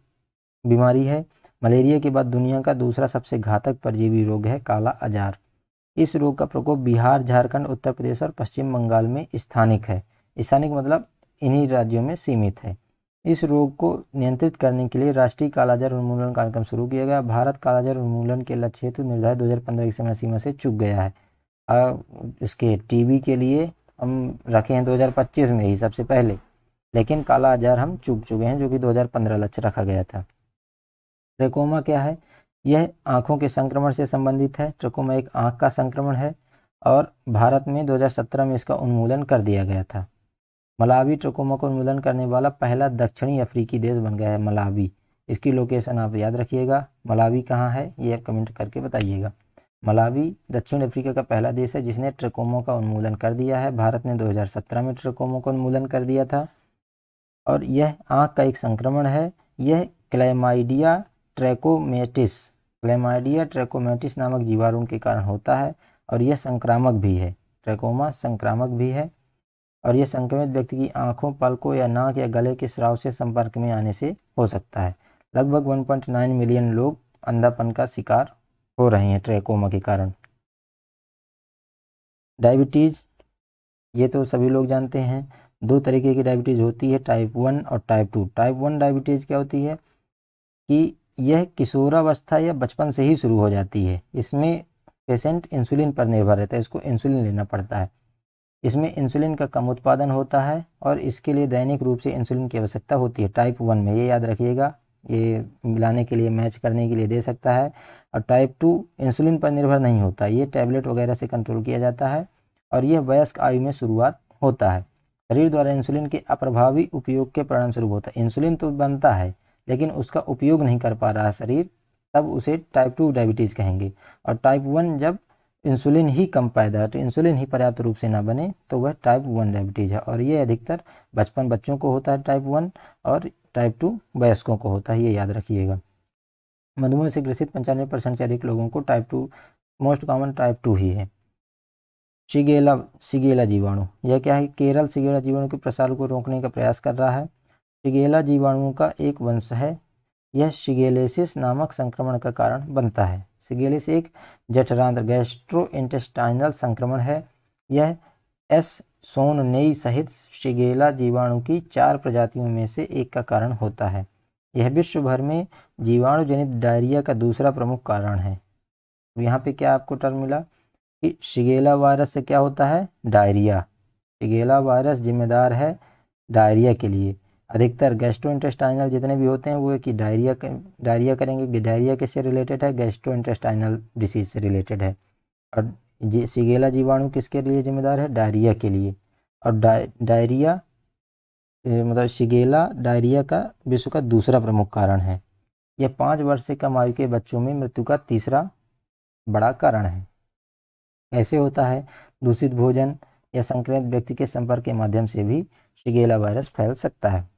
बीमारी है मलेरिया के बाद दुनिया का दूसरा सबसे घातक परजीवी रोग है काला आजार इस रोग का प्रकोप बिहार झारखंड उत्तर प्रदेश और पश्चिम बंगाल में स्थानिक है स्थानिक मतलब इन्हीं राज्यों में सीमित है इस रोग को नियंत्रित करने के लिए राष्ट्रीय कालाजार उन्मूलन कार्यक्रम शुरू किया गया भारत कालाजार उन्मूलन के लक्ष्य हेतु निर्धारित 2015 की समय सीमा से चुक गया है इसके टीबी के लिए हम रखे हैं 2025 में ही सबसे पहले लेकिन काला आजार हम चूक चुके हैं जो कि 2015 लक्ष्य रखा गया था ट्रेकोमा क्या है यह आँखों के संक्रमण से संबंधित है ट्रेकोमा एक आँख का संक्रमण है और भारत में 2017 में इसका उन्मूलन कर दिया गया था मलावी ट्रकोमा को उन्मूलन करने वाला पहला दक्षिणी अफ्रीकी देश बन गया है मलावी इसकी लोकेशन आप याद रखिएगा मलावी कहाँ है ये आप कमेंट करके बताइएगा मलावी दक्षिण अफ्रीका का पहला देश है जिसने ट्रकोमो का उन्मूलन कर दिया है भारत ने 2017 में ट्रकोमो का उन्मूलन कर दिया था और यह आँख का एक संक्रमण है यह क्लेमाइडिया ट्रैकोमेटिस क्लेमाइडिया ट्रैकोमेटिस नामक जीवाणु के कारण होता है और यह संक्रामक भी है ट्रैकोमा संक्रामक भी है और यह संक्रमित व्यक्ति की आंखों पलकों या नाक या गले के स्राव से संपर्क में आने से हो सकता है लगभग 1.9 मिलियन लोग अंधापन का शिकार हो रहे हैं ट्रैकोमा के कारण डायबिटीज़ ये तो सभी लोग जानते हैं दो तरीके की डायबिटीज़ होती है टाइप वन और type two type one diabetes क्या होती है कि यह किशोरावस्था या बचपन से ही शुरू हो जाती है इसमें पेशेंट इंसुलिन पर निर्भर रहता है इसको इंसुलिन लेना पड़ता है इसमें इंसुलिन का कम उत्पादन होता है और इसके लिए दैनिक रूप से इंसुलिन की आवश्यकता होती है टाइप वन में ये याद रखिएगा ये मिलाने के लिए मैच करने के लिए दे सकता है और टाइप टू इंसुलिन पर निर्भर नहीं होता ये टैबलेट वगैरह से कंट्रोल किया जाता है और यह वयस्क आयु में शुरुआत होता है शरीर द्वारा इंसुलिन के अप्रभावी उपयोग के परिणाम स्वरूप होता है इंसुलिन तो बनता है लेकिन उसका उपयोग नहीं कर पा रहा है शरीर तब उसे टाइप टू डायबिटीज़ कहेंगे और टाइप वन जब इंसुलिन ही कम पैदा है तो इंसुलिन ही पर्याप्त रूप से ना बने तो वह टाइप वन डायबिटीज़ है और ये अधिकतर बचपन बच्चों को होता है टाइप वन और टाइप टू वयस्कों को होता है ये याद रखिएगा मधुमेह से ग्रसित पंचानवे परसेंट से अधिक लोगों को type two most common type two ही है शिगेला सिगेला जीवाणु यह क्या है केरल सिगेला जीवाणु के प्रसार को रोकने का प्रयास कर रहा है शिगेला जीवाणुओं का एक वंश है यह शिगेलेसिस नामक संक्रमण का कारण बनता है सिगेलिस एक गैस्ट्रो इंटेस्टाइनल संक्रमण है यह एस सोननेई सहित शिगेला जीवाणु की चार प्रजातियों में से एक का कारण होता है यह विश्व भर में जीवाणु जनित डायरिया का दूसरा प्रमुख कारण है तो यहाँ पे क्या आपको टर्म मिला कि शिगेला वायरस से क्या होता है डायरिया शिगेला वायरस जिम्मेदार है डायरिया के लिए अधिकतर गैस्ट्रो इंटेस्टाइनल जितने भी होते हैं वो कि डायरिया डायरिया करेंगे डायरिया किससे रिलेटेड है गैस्ट्रो इंटेस्टाइनल डिसीज से रिलेटेड है और जी सिगेला जीवाणु किसके लिए जिम्मेदार है डायरिया के लिए और डायरिया मतलब शिगेला डायरिया का विश्व का दूसरा प्रमुख कारण है यह पाँच वर्ष से कम आयु के बच्चों में मृत्यु का तीसरा बड़ा कारण है ऐसे होता है दूषित भोजन या संक्रमित व्यक्ति के संपर्क के माध्यम से भी शिगेला वायरस फैल सकता है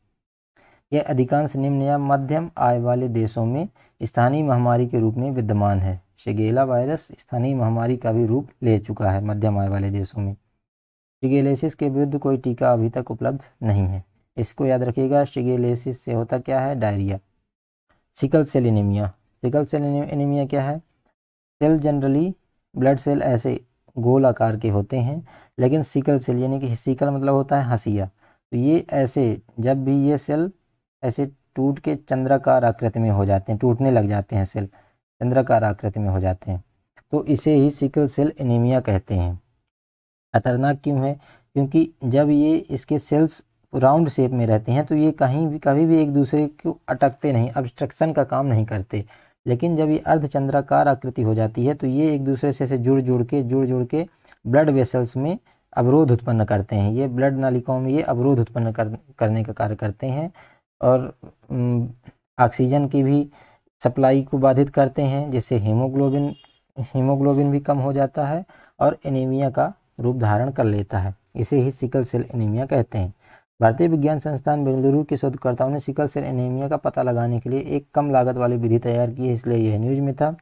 यह अधिकांश निम्न या मध्यम आय वाले देशों में स्थानीय महामारी के रूप में विद्यमान है शिगेला वायरस स्थानीय महामारी का भी रूप ले चुका है मध्यम आय वाले देशों में शिगेलेसिस के विरुद्ध कोई टीका अभी तक उपलब्ध नहीं है इसको याद रखिएगा शिगेलेसिस से होता क्या है diarrhoea sickle cell anaemia sickle cell anaemia क्या है सेल जनरली ब्लड सेल ऐसे गोल आकार के होते हैं लेकिन सिकल सेल यानी कि सिकल मतलब होता है हसिया तो ये ऐसे जब भी ये सेल ऐसे टूट के चंद्रकार आकृति में हो जाते हैं टूटने लग जाते हैं सेल चंद्रकार आकृति में हो जाते हैं तो इसे ही सिकल सेल एनीमिया कहते हैं खतरनाक क्यों है क्योंकि जब ये इसके सेल्स राउंड शेप में रहते हैं तो ये कहीं भी कभी भी एक दूसरे को अटकते नहीं अब्स्ट्रक्शन का काम नहीं करते लेकिन जब ये अर्धचंद्राकार आकृति हो जाती है तो ये एक दूसरे से ऐसे जुड़ जुड़ के जुड़ जुड़ के ब्लड वेसल्स में अवरोध उत्पन्न करते हैं ये ब्लड नालिकाओं में ये अवरोध उत्पन्न कर, करने का कार्य करते हैं और ऑक्सीजन की भी सप्लाई को बाधित करते हैं जिससे हीमोग्लोबिन हीमोग्लोबिन भी कम हो जाता है और एनीमिया का रूप धारण कर लेता है इसे ही सिकल सेल एनीमिया कहते हैं भारतीय विज्ञान संस्थान बेंगलुरु के शोधकर्ताओं ने सिकल सेल एनीमिया का पता लगाने के लिए एक कम लागत वाली विधि तैयार की है इसलिए यह न्यूज में था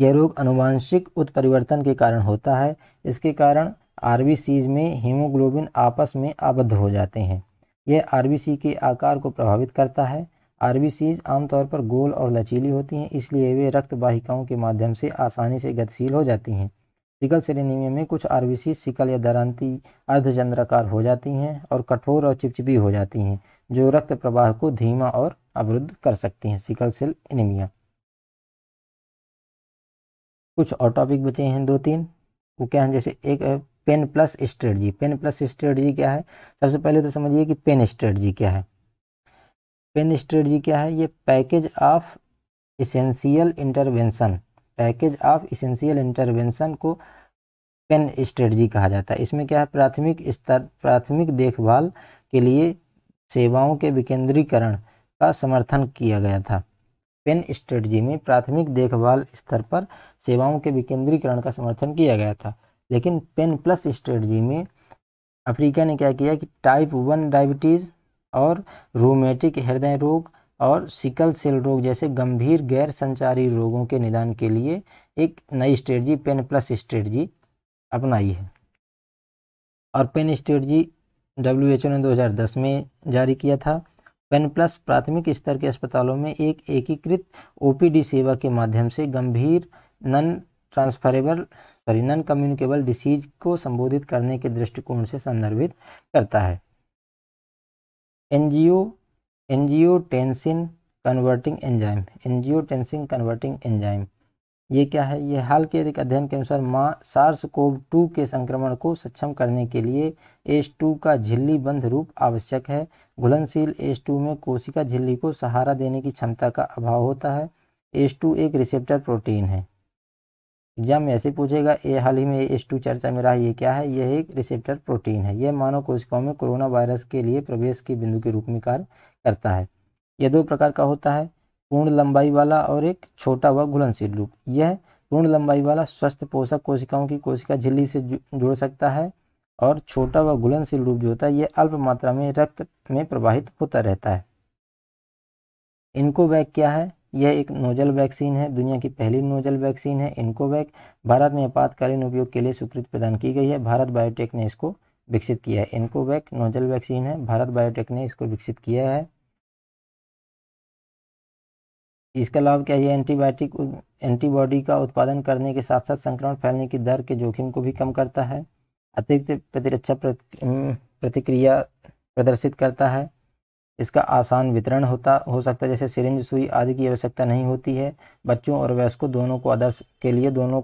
यह रोग अनुवांशिक उत्परिवर्तन के कारण होता है इसके कारण आरबीसीज में हीमोग्लोबिन आपस में आबद्ध हो जाते हैं यह आर के आकार को प्रभावित करता है आर आमतौर पर गोल और लचीली होती हैं इसलिए वे रक्त वाहिकाओं के माध्यम से आसानी से गतिशील हो जाती हैं सिकल श्रेणी में कुछ आर सिकल या दरांती अर्धचंद्राकार हो जाती हैं और कठोर और चिपचिपी हो जाती हैं जो रक्त प्रवाह को धीमा और अवरुद्ध कर सकती हैं सिकल सेल एनीमिया कुछ और टॉपिक बचे हैं दो तीन वो क्या हैं जैसे एक PEN plus strategy PEN plus strategy क्या है सबसे पहले तो समझिए कि पेन स्ट्रेटजी क्या है पेन स्ट्रेटजी क्या है ये package of essential intervention package of essential intervention को पेन स्ट्रेटजी कहा जाता है इसमें क्या है प्राथमिक स्तर प्राथमिक देखभाल के लिए सेवाओं के विकेंद्रीकरण का समर्थन किया गया था पेन स्ट्रेटजी में प्राथमिक देखभाल स्तर पर सेवाओं के विकेंद्रीकरण का समर्थन किया गया था लेकिन पेन प्लस स्ट्रेटजी में अफ्रीका ने क्या किया कि टाइप वन डायबिटीज़ और रोमेटिक हृदय रोग और सिकल सेल रोग जैसे गंभीर गैर संचारी रोगों के निदान के लिए एक नई स्ट्रेटजी पेन प्लस स्ट्रेटजी अपनाई है और PEN strategy W H O ने 2010 में जारी किया था पेन प्लस प्राथमिक स्तर के अस्पतालों में एक एकीकृत ओपीडी सेवा के माध्यम से गंभीर non transferable sorry non communicable disease को संबोधित करने के दृष्टिकोण से संदर्भित करता है angio angiotensin converting enzyme angiotensin converting enzyme ये क्या है ये हाल के एक अध्ययन के अनुसार मा सार्स कोव टू के संक्रमण को सक्षम करने के लिए एस टू का झिल्ली बंध रूप आवश्यक है घुलनशील एस टू में कोशिका झिल्ली को सहारा देने की क्षमता का अभाव होता है एस टू एक रिसेप्टर प्रोटीन है एग्जाम में ऐसे पूछेगा ये हाल ही में एस टू चर्चा में रहा ये क्या है यह एक रिसेप्टर प्रोटीन है यह मानव कोशिकाओं में कोरोना वायरस के लिए प्रवेश के बिंदु के रूप में कार्य करता है यह दो प्रकार का होता है पूर्ण लंबाई वाला और एक छोटा व घुलनशील रूप यह पूर्ण लंबाई वाला स्वस्थ पोषक कोशिकाओं की कोशिका झिल्ली से जुड़ सकता है और छोटा व घुलनशील रूप जो होता है यह अल्प मात्रा में रक्त में प्रवाहित होता रहता है इनको बैग क्या है यह एक नोजल वैक्सीन है दुनिया की पहली नोजल वैक्सीन है इनकोवैक भारत में आपातकालीन उपयोग के लिए स्वीकृत प्रदान की गई है भारत बायोटेक ने इसको विकसित किया है इनकोवैक नोजल वैक्सीन है भारत बायोटेक ने इसको विकसित किया है इसके अलावा क्या यह एंटीबायोटिक एंटीबॉडी का उत्पादन करने के साथ साथ संक्रमण फैलने की दर के जोखिम को भी कम करता है अतिरिक्त प्रतिरक्षा प्रतिक्रिया प्रदर्शित करता है इसका आसान वितरण होता हो सकता है जैसे सिरिंज सुई आदि की आवश्यकता नहीं होती है बच्चों और वयस्कों दोनों को आदर्श के लिए दोनों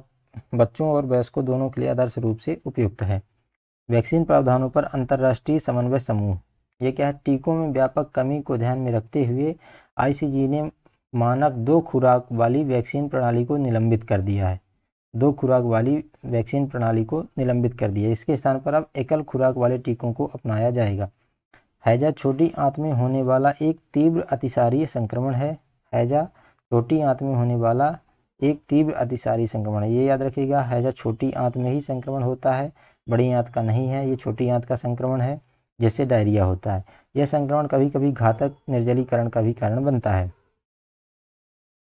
बच्चों और वयस्कों दोनों के लिए आदर्श रूप से उपयुक्त है वैक्सीन प्रावधानों पर अंतर्राष्ट्रीय समन्वय समूह ये क्या है टीकों में व्यापक कमी को ध्यान में रखते हुए आईसीजी ने मानक दो खुराक वाली वैक्सीन प्रणाली को निलंबित कर दिया है दो खुराक वाली वैक्सीन प्रणाली को निलंबित कर दिया इसके स्थान पर अब एकल खुराक वाले टीकों को अपनाया जाएगा हैजा छोटी आंत में होने वाला एक तीव्र अतिसारीय संक्रमण है हैजा छोटी आंत में होने वाला एक तीव्र अतिसारी संक्रमण है ये याद रखिएगा हैजा छोटी आंत में ही संक्रमण होता है बड़ी आंत का नहीं है ये छोटी आंत का संक्रमण है जैसे डायरिया होता है यह संक्रमण कभी कभी घातक निर्जलीकरण का भी कारण बनता है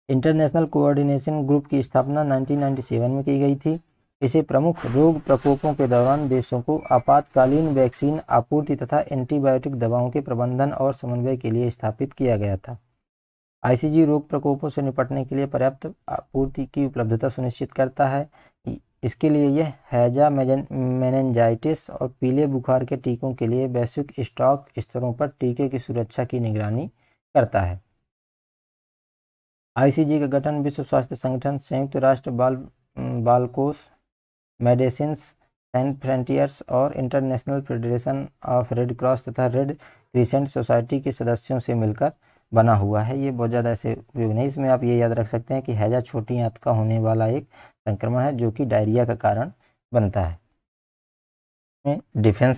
इंटरनेशनल कोऑर्डिनेशन ग्रुप की स्थापना 1997 में की गई थी इसे प्रमुख रोग प्रकोपों के दौरान देशों को आपातकालीन वैक्सीन आपूर्ति तथा एंटीबायोटिक दवाओं के प्रबंधन और समन्वय के लिए स्थापित किया गया था आईसीजी रोग प्रकोपों से निपटने के लिए पर्याप्त आपूर्ति की उपलब्धता सुनिश्चित करता है इसके लिए यह हैजा मेनेंजाइटिस और पीले बुखार के टीकों के लिए वैश्विक स्टॉक स्तरों पर टीके की सुरक्षा की निगरानी करता है आईसीजी का गठन विश्व स्वास्थ्य संगठन संयुक्त राष्ट्र बाल बालकोष मेडिसिन एंड फ्रंटियर्स और international federation of red cross तथा रेड रिसेंट सोसाइटी के सदस्यों से मिलकर बना हुआ है ये बहुत ज़्यादा ऐसे उपयोग नहीं इसमें आप ये याद रख सकते हैं कि हैजा छोटी आंत का होने वाला एक संक्रमण है जो कि डायरिया का कारण बनता है डिफेंस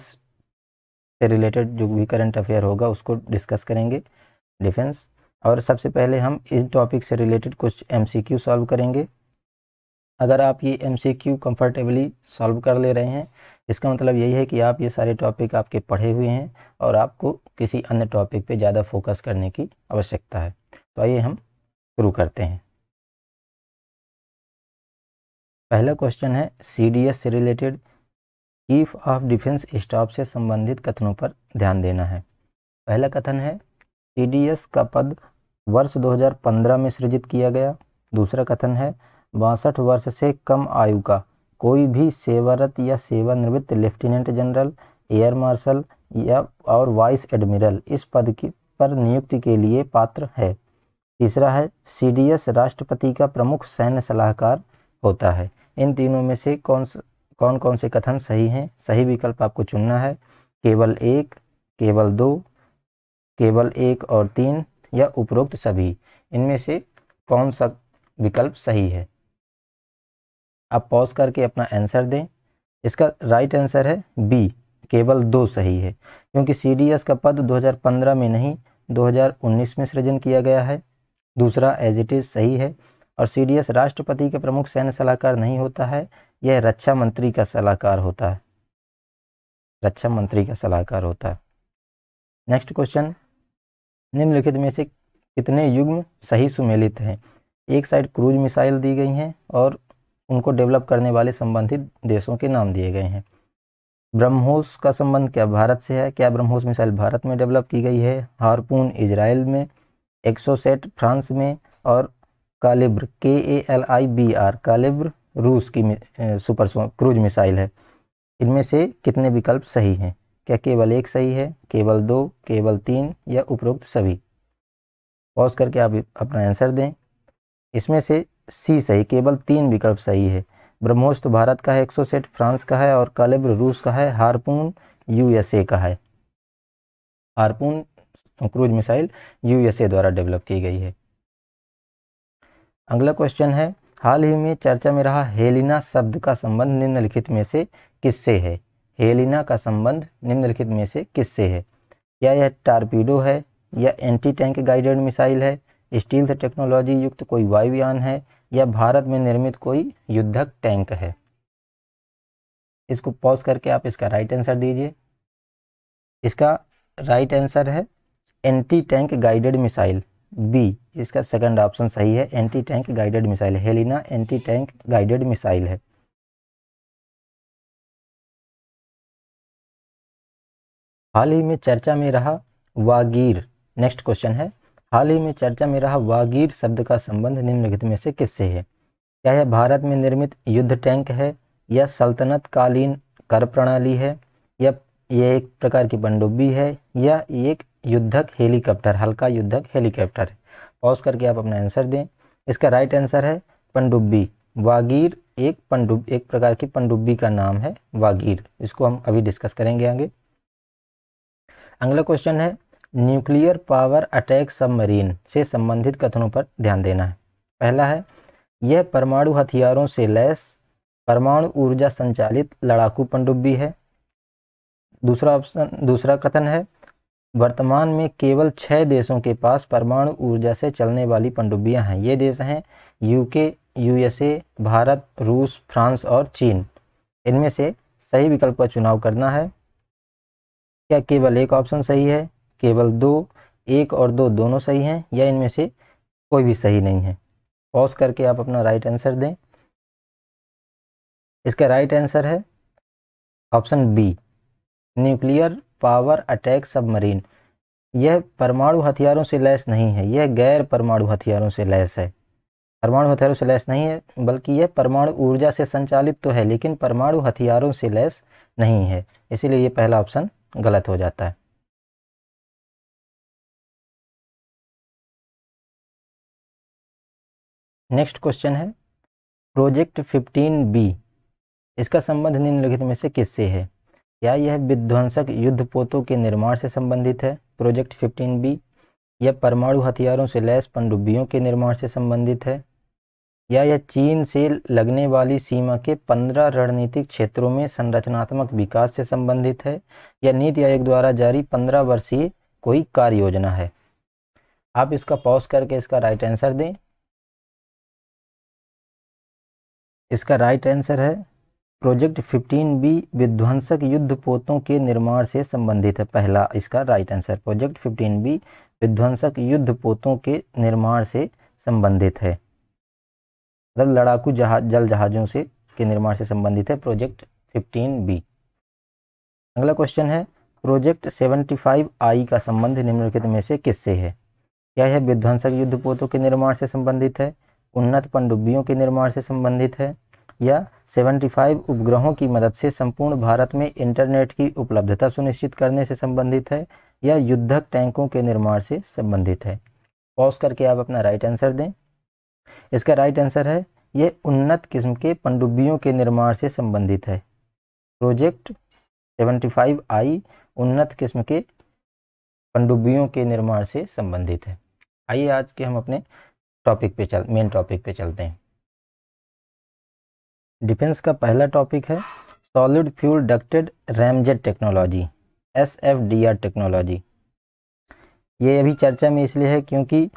से रिलेटेड जो भी करंट अफेयर होगा उसको डिस्कस करेंगे डिफेंस और सबसे पहले हम इस टॉपिक से रिलेटेड कुछ एम सॉल्व करेंगे अगर आप ये M C Q comfortably solve कर ले रहे हैं इसका मतलब यही है कि आप ये सारे टॉपिक आपके पढ़े हुए हैं और आपको किसी अन्य टॉपिक पे ज़्यादा फोकस करने की आवश्यकता है तो आइए हम शुरू करते हैं पहला क्वेश्चन है सी से related chief of defence staff से संबंधित कथनों पर ध्यान देना है पहला कथन है सी का पद वर्ष 2015 में सृजित किया गया दूसरा कथन है बासठ वर्ष से कम आयु का कोई भी सेवारत या सेवानिवृत्त लेफ्टिनेंट जनरल एयर मार्शल या और वाइस एडमिरल इस पद की पर नियुक्ति के लिए पात्र है तीसरा है सीडीएस राष्ट्रपति का प्रमुख सैन्य सलाहकार होता है इन तीनों में से कौन कौन कौन से कथन सही हैं सही विकल्प आपको चुनना है केवल एक केवल दो केवल एक और तीन या उपरोक्त सभी इनमें से कौन सा विकल्प सही है आप पॉज करके अपना आंसर दें इसका राइट आंसर है बी केवल दो सही है क्योंकि सी का पद 2015 में नहीं 2019 में सृजन किया गया है दूसरा एज इट इज़ सही है और सी राष्ट्रपति के प्रमुख सैन्य सलाहकार नहीं होता है यह रक्षा मंत्री का सलाहकार होता है रक्षा मंत्री का सलाहकार होता है नेक्स्ट क्वेश्चन निम्नलिखित में से कितने युग्म सही सुमेलित हैं एक साइड क्रूज मिसाइल दी गई हैं और उनको डेवलप करने वाले संबंधित देशों के नाम दिए गए हैं ब्रह्मोस का संबंध क्या भारत से है क्या ब्रह्मोस मिसाइल भारत में डेवलप की गई है हारपून इसराइल में एक्सोसेट फ्रांस में और Kalibr K A L I B R Kalibr रूस की सुपर क्रूज मिसाइल है इनमें से कितने विकल्प सही हैं क्या केवल एक सही है केवल दो केवल तीन या उपरोक्त सभी पॉज करके आप अपना आंसर दें इसमें से सी सही केवल तीन विकल्प सही है ब्रह्मोस्त तो भारत का है एक फ्रांस का है और कलेब्र रूस का है हारपून यूएसए का है हारपून क्रूज मिसाइल यूएसए द्वारा डेवलप की गई है अगला क्वेश्चन है हाल ही में चर्चा में रहा हेलिना शब्द का संबंध निम्नलिखित में से किससे है हेलिना का संबंध निम्नलिखित में से किससे है क्या यह टारपीडो है या एंटी टैंक गाइडेड मिसाइल है स्टील से टेक्नोलॉजी युक्त कोई वायुयान है यह भारत में निर्मित कोई युद्धक टैंक है इसको पॉज करके आप इसका राइट आंसर दीजिए इसका राइट आंसर है anti tank guided missile B इसका सेकंड ऑप्शन सही है anti tank guided missile Helina anti tank guided missile है हाल ही में चर्चा में रहा वागीर नेक्स्ट क्वेश्चन है हाल ही में चर्चा में रहा वागीर शब्द का संबंध निम्नलिखित में से किससे है क्या यह भारत में निर्मित युद्ध टैंक है या सल्तनत कालीन कर प्रणाली है या यह एक प्रकार की पनडुब्बी है या एक युद्धक हेलीकॉप्टर हल्का युद्धक हेलीकॉप्टर है पॉज करके आप अपना आंसर दें इसका राइट आंसर है पनडुब्बी वागीर एक पनडुब एक प्रकार की पनडुब्बी का नाम है वागीर इसको हम अभी डिस्कस करेंगे आगे अगला क्वेश्चन है न्यूक्लियर पावर अटैक सबमरीन से संबंधित कथनों पर ध्यान देना है पहला है यह परमाणु हथियारों से लैस परमाणु ऊर्जा संचालित लड़ाकू पनडुब्बी है दूसरा ऑप्शन दूसरा कथन है वर्तमान में केवल छः देशों के पास परमाणु ऊर्जा से चलने वाली पनडुब्बियाँ हैं ये देश हैं यूके यूएसए भारत रूस फ्रांस और चीन इनमें से सही विकल्प का चुनाव करना है क्या केवल एक ऑप्शन सही है केवल दो एक और दो दोनों सही हैं या इनमें से कोई भी सही नहीं है पॉज करके आप अपना राइट आंसर दें इसका राइट आंसर है option B nuclear power attack submarine यह परमाणु हथियारों से लैस नहीं है यह गैर परमाणु हथियारों से लैस है परमाणु हथियारों से लैस नहीं है बल्कि यह परमाणु ऊर्जा से संचालित तो है लेकिन परमाणु हथियारों से लैस नहीं है इसीलिए यह पहला ऑप्शन गलत हो जाता है नेक्स्ट क्वेश्चन है प्रोजेक्ट 15 बी इसका संबंध निम्नलिखित में से किससे है क्या यह विध्वंसक युद्ध पोतों के निर्माण से संबंधित है प्रोजेक्ट 15 बी यह परमाणु हथियारों से लैस पनडुब्बियों के निर्माण से संबंधित है या यह चीन से लगने वाली सीमा के पंद्रह रणनीतिक क्षेत्रों में संरचनात्मक विकास से संबंधित है या नीति आयोग द्वारा जारी पंद्रह वर्षीय कोई कार्य योजना है आप इसका पॉज करके इसका राइट आंसर दें इसका राइट आंसर है प्रोजेक्ट 15 बी विध्वंसक युद्ध पोतों के निर्माण से संबंधित है पहला इसका राइट आंसर प्रोजेक्ट 15 बी विध्वंसक युद्ध पोतों के निर्माण से संबंधित है मतलब लड़ाकू जहाज जल जहाज़ों से के निर्माण से संबंधित है प्रोजेक्ट 15 बी अगला क्वेश्चन है प्रोजेक्ट 75 आई का संबंध निम्नलिखित में से किससे है क्या यह विध्वंसक युद्ध पोतों के निर्माण से संबंधित है उन्नत पनडुब्बियों के निर्माण से संबंधित है या 75 उपग्रहों की मदद से संपूर्ण भारत में इंटरनेट की उपलब्धता सुनिश्चित करने से संबंधित है या युद्धक टैंकों के निर्माण से संबंधित है पॉज करके आप अपना राइट आंसर दें इसका राइट आंसर है ये उन्नत किस्म के पनडुब्बियों के निर्माण से संबंधित है प्रोजेक्ट 75 आई उन्नत किस्म के पनडुब्बियों के निर्माण से संबंधित है आइए आज के हम अपने टॉपिक पे चल मेन टॉपिक पे चलते हैं डिफेंस का पहला टॉपिक है solid fuel ducted ramjet technology S F D R technology ये अभी चर्चा में इसलिए है क्योंकि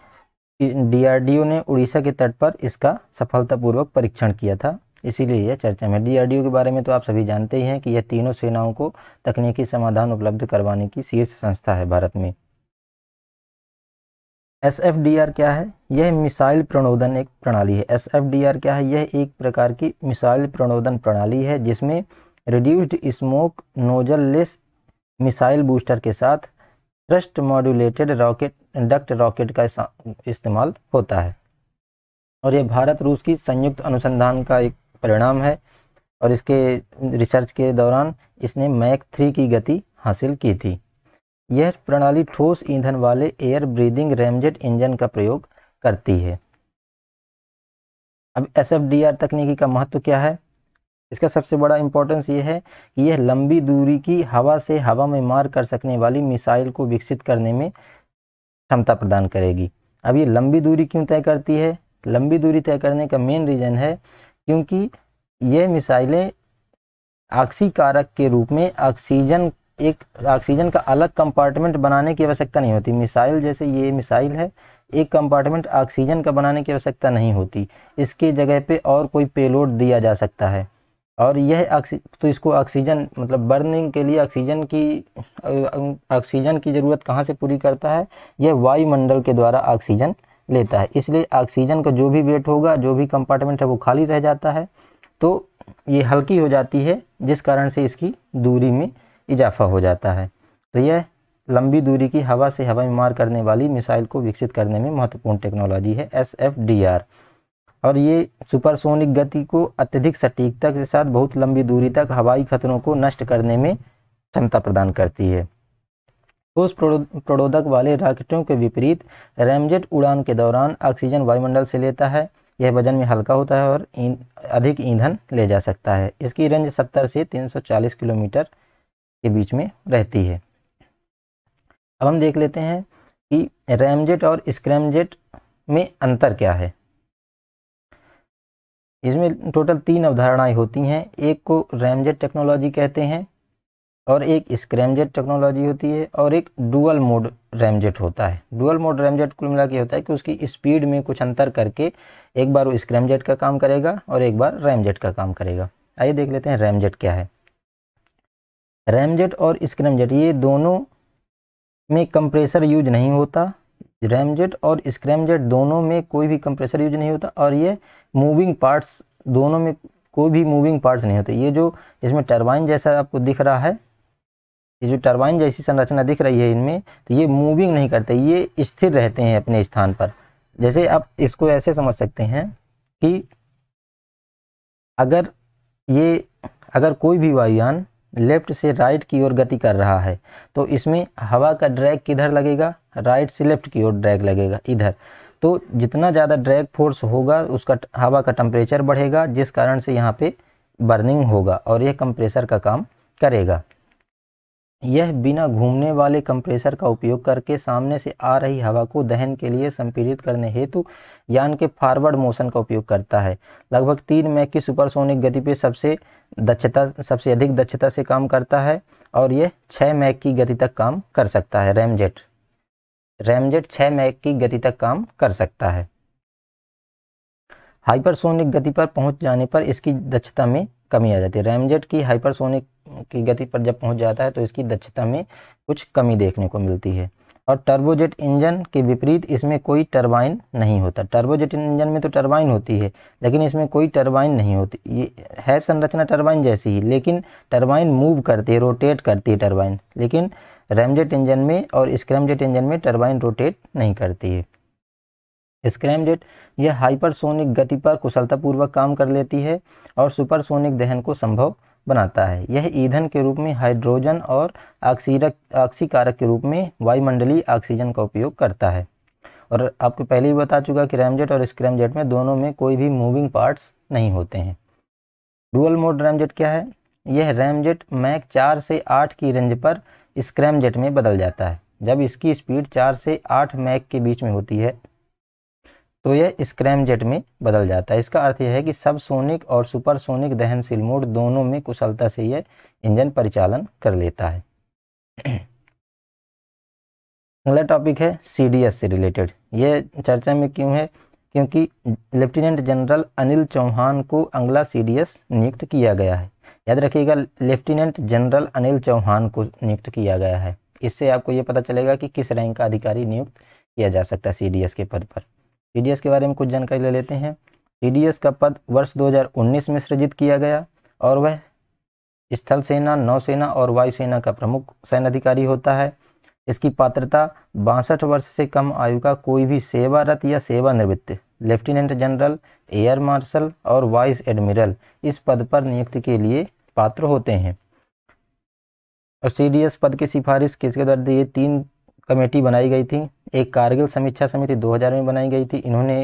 डीआरडीओ ने उड़ीसा के तट पर इसका सफलतापूर्वक परीक्षण किया था इसीलिए यह चर्चा में डीआरडीओ के बारे में तो आप सभी जानते ही हैं कि यह तीनों सेनाओं को तकनीकी समाधान उपलब्ध करवाने की शीर्ष संस्था है भारत में एस एफ डी आर क्या है यह मिसाइल प्रणोदन एक प्रणाली है एस एफ डी आर क्या है यह एक प्रकार की मिसाइल प्रणोदन प्रणाली है जिसमें reduced smoke nozzleless missile booster के साथ thrust modulated rocket duct rocket का इस्तेमाल होता है और यह भारत रूस की संयुक्त अनुसंधान का एक परिणाम है और इसके रिसर्च के दौरान इसने मैक थ्री की गति हासिल की थी यह प्रणाली ठोस ईंधन वाले एयर ब्रीदिंग रेमजेट इंजन का प्रयोग करती है अब एस तकनीकी का महत्व क्या है इसका सबसे बड़ा इम्पोर्टेंस ये है कि यह लंबी दूरी की हवा से हवा में मार कर सकने वाली मिसाइल को विकसित करने में क्षमता प्रदान करेगी अब ये लंबी दूरी क्यों तय करती है लंबी दूरी तय करने का मेन रीज़न है क्योंकि यह मिसाइलें आक्सी कारक के रूप में ऑक्सीजन एक ऑक्सीजन का अलग कंपार्टमेंट बनाने की आवश्यकता नहीं होती मिसाइल जैसे ये मिसाइल है एक कंपार्टमेंट ऑक्सीजन का बनाने की आवश्यकता नहीं होती इसके जगह पे और कोई पेलोड दिया जा सकता है और यह ऑक्सी तो इसको ऑक्सीजन मतलब बर्निंग के लिए ऑक्सीजन की ऑक्सीजन की ज़रूरत कहाँ से पूरी करता है यह वायुमंडल के द्वारा ऑक्सीजन लेता है इसलिए ऑक्सीजन का जो भी वेट होगा जो भी कंपार्टमेंट है वो खाली रह जाता है तो ये हल्की हो जाती है जिस कारण से इसकी दूरी में इजाफा हो जाता है तो यह लंबी दूरी की हवा से हवा में मार करने वाली मिसाइल को विकसित करने में महत्वपूर्ण टेक्नोलॉजी है एस एफ डी आर और ये सुपरसोनिक गति को अत्यधिक सटीकता के साथ बहुत लंबी दूरी तक हवाई खतरों को नष्ट करने में क्षमता प्रदान करती है ठोस प्रोडोदक वाले रॉकेटों के विपरीत रैमजेट उड़ान के दौरान ऑक्सीजन वायुमंडल से लेता है यह वजन में हल्का होता है और अधिक ईंधन ले जा सकता है इसकी रेंज 70 से 340 किलोमीटर के बीच में रहती है अब हम देख लेते हैं कि रैमजेट और स्क्रैमजेट में अंतर क्या है इसमें टोटल तीन अवधारणाएं होती हैं एक को रैमजेट टेक्नोलॉजी कहते हैं और एक स्क्रैमजेट टेक्नोलॉजी होती है और एक डुअल मोड रैमजेट होता है डुअल मोड रैमजेट कुल मिला के होता है कि उसकी स्पीड में कुछ अंतर करके एक बार वो स्क्रैमजेट का काम करेगा और एक बार रैमजेट का काम करेगा आइए देख लेते हैं रैमजेट क्या है रैमजेट और स्क्रैमजेट ये दोनों में कंप्रेसर यूज नहीं होता रैमजेट और स्क्रैमजेट दोनों में कोई भी कंप्रेसर यूज नहीं होता और ये मूविंग पार्ट्स दोनों में कोई भी मूविंग पार्ट्स नहीं होते ये जो इसमें टर्बाइन जैसा आपको दिख रहा है ये जो टर्बाइन जैसी संरचना दिख रही है इनमें तो ये मूविंग नहीं करते ये स्थिर रहते हैं अपने स्थान पर जैसे आप इसको ऐसे समझ सकते हैं कि अगर ये अगर कोई भी वायुयान लेफ़्ट से राइट की ओर गति कर रहा है तो इसमें हवा का ड्रैग किधर लगेगा राइट से लेफ़्ट की ओर ड्रैग लगेगा इधर तो जितना ज़्यादा ड्रैग फोर्स होगा उसका हवा का टम्परेचर बढ़ेगा जिस कारण से यहाँ पे बर्निंग होगा और यह कंप्रेसर का काम करेगा यह बिना घूमने वाले कंप्रेसर का उपयोग करके सामने से आ रही हवा को दहन के लिए संपीड़ित करने हेतु यान के फॉरवर्ड मोशन का उपयोग करता है लगभग तीन मैक की सुपरसोनिक गति पे सबसे दक्षता सबसे अधिक दक्षता से काम करता है और यह छः मैक की गति तक काम कर सकता है रैमजेट रैमजेट छः मैक की गति तक काम कर सकता है हाइपरसोनिक गति पर पहुंच जाने पर इसकी दक्षता में कमी आ जाती है रैमजेट की हाइपरसोनिक की गति पर जब पहुंच जाता है तो इसकी दक्षता में कुछ कमी देखने को मिलती है और टर्बोजेट इंजन के विपरीत इसमें कोई टर्बाइन नहीं होता टर्बोजेट इंजन में तो टर्बाइन होती है लेकिन इसमें कोई टर्बाइन नहीं होती ये है संरचना टर्बाइन जैसी ही लेकिन टर्बाइन मूव करती है रोटेट करती है टर्बाइन लेकिन रैमजेट इंजन में और स्क्रैमजेट इंजन में टर्बाइन रोटेट नहीं करती है स्क्रैमजेट यह हाइपरसोनिक गति पर कुशलतापूर्वक काम कर लेती है और सुपरसोनिक दहन को संभव बनाता है यह ईंधन के रूप में हाइड्रोजन और ऑक्सीरक ऑक्सीकारक के रूप में वायुमंडलीय ऑक्सीजन का उपयोग करता है और आपको पहले ही बता चुका कि रैमजेट और स्क्रैमजेट में दोनों में कोई भी मूविंग पार्ट्स नहीं होते हैं डुअल मोड रैमजेट क्या है यह रैमजेट मैक चार से आठ की रेंज पर स्क्रैमजेट में बदल जाता है जब इसकी स्पीड चार से आठ मैक के बीच में होती है तो यह स्क्रैमजेट में बदल जाता है इसका अर्थ यह है कि सबसोनिक और सुपरसोनिक दहनशील मोड दोनों में कुशलता से यह इंजन परिचालन कर लेता है अगला टॉपिक है सीडीएस से रिलेटेड यह चर्चा में क्यों है क्योंकि लेफ्टिनेंट जनरल अनिल चौहान को अंगला सीडीएस नियुक्त किया गया है याद रखिएगा लेफ्टिनेंट जनरल अनिल चौहान को नियुक्त किया गया है इससे आपको यह पता चलेगा कि किस रैंक का अधिकारी नियुक्त किया जा सकता है सीडीएस के पद पर टी के बारे में कुछ जानकारी ले लेते हैं टी का पद वर्ष 2019 में सृजित किया गया और वह स्थल सेना नौसेना और वायुसेना का प्रमुख सैन्य अधिकारी होता है इसकी पात्रता बासठ वर्ष से कम आयु का कोई भी सेवारत या सेवानिवृत्त लेफ्टिनेंट जनरल एयर मार्शल और वाइस एडमिरल इस पद पर नियुक्ति के लिए पात्र होते हैं और सी पद की सिफारिश किसके द्वारा ये तीन कमेटी बनाई गई थी एक कारगिल समीक्षा समिति 2000 में बनाई गई थी इन्होंने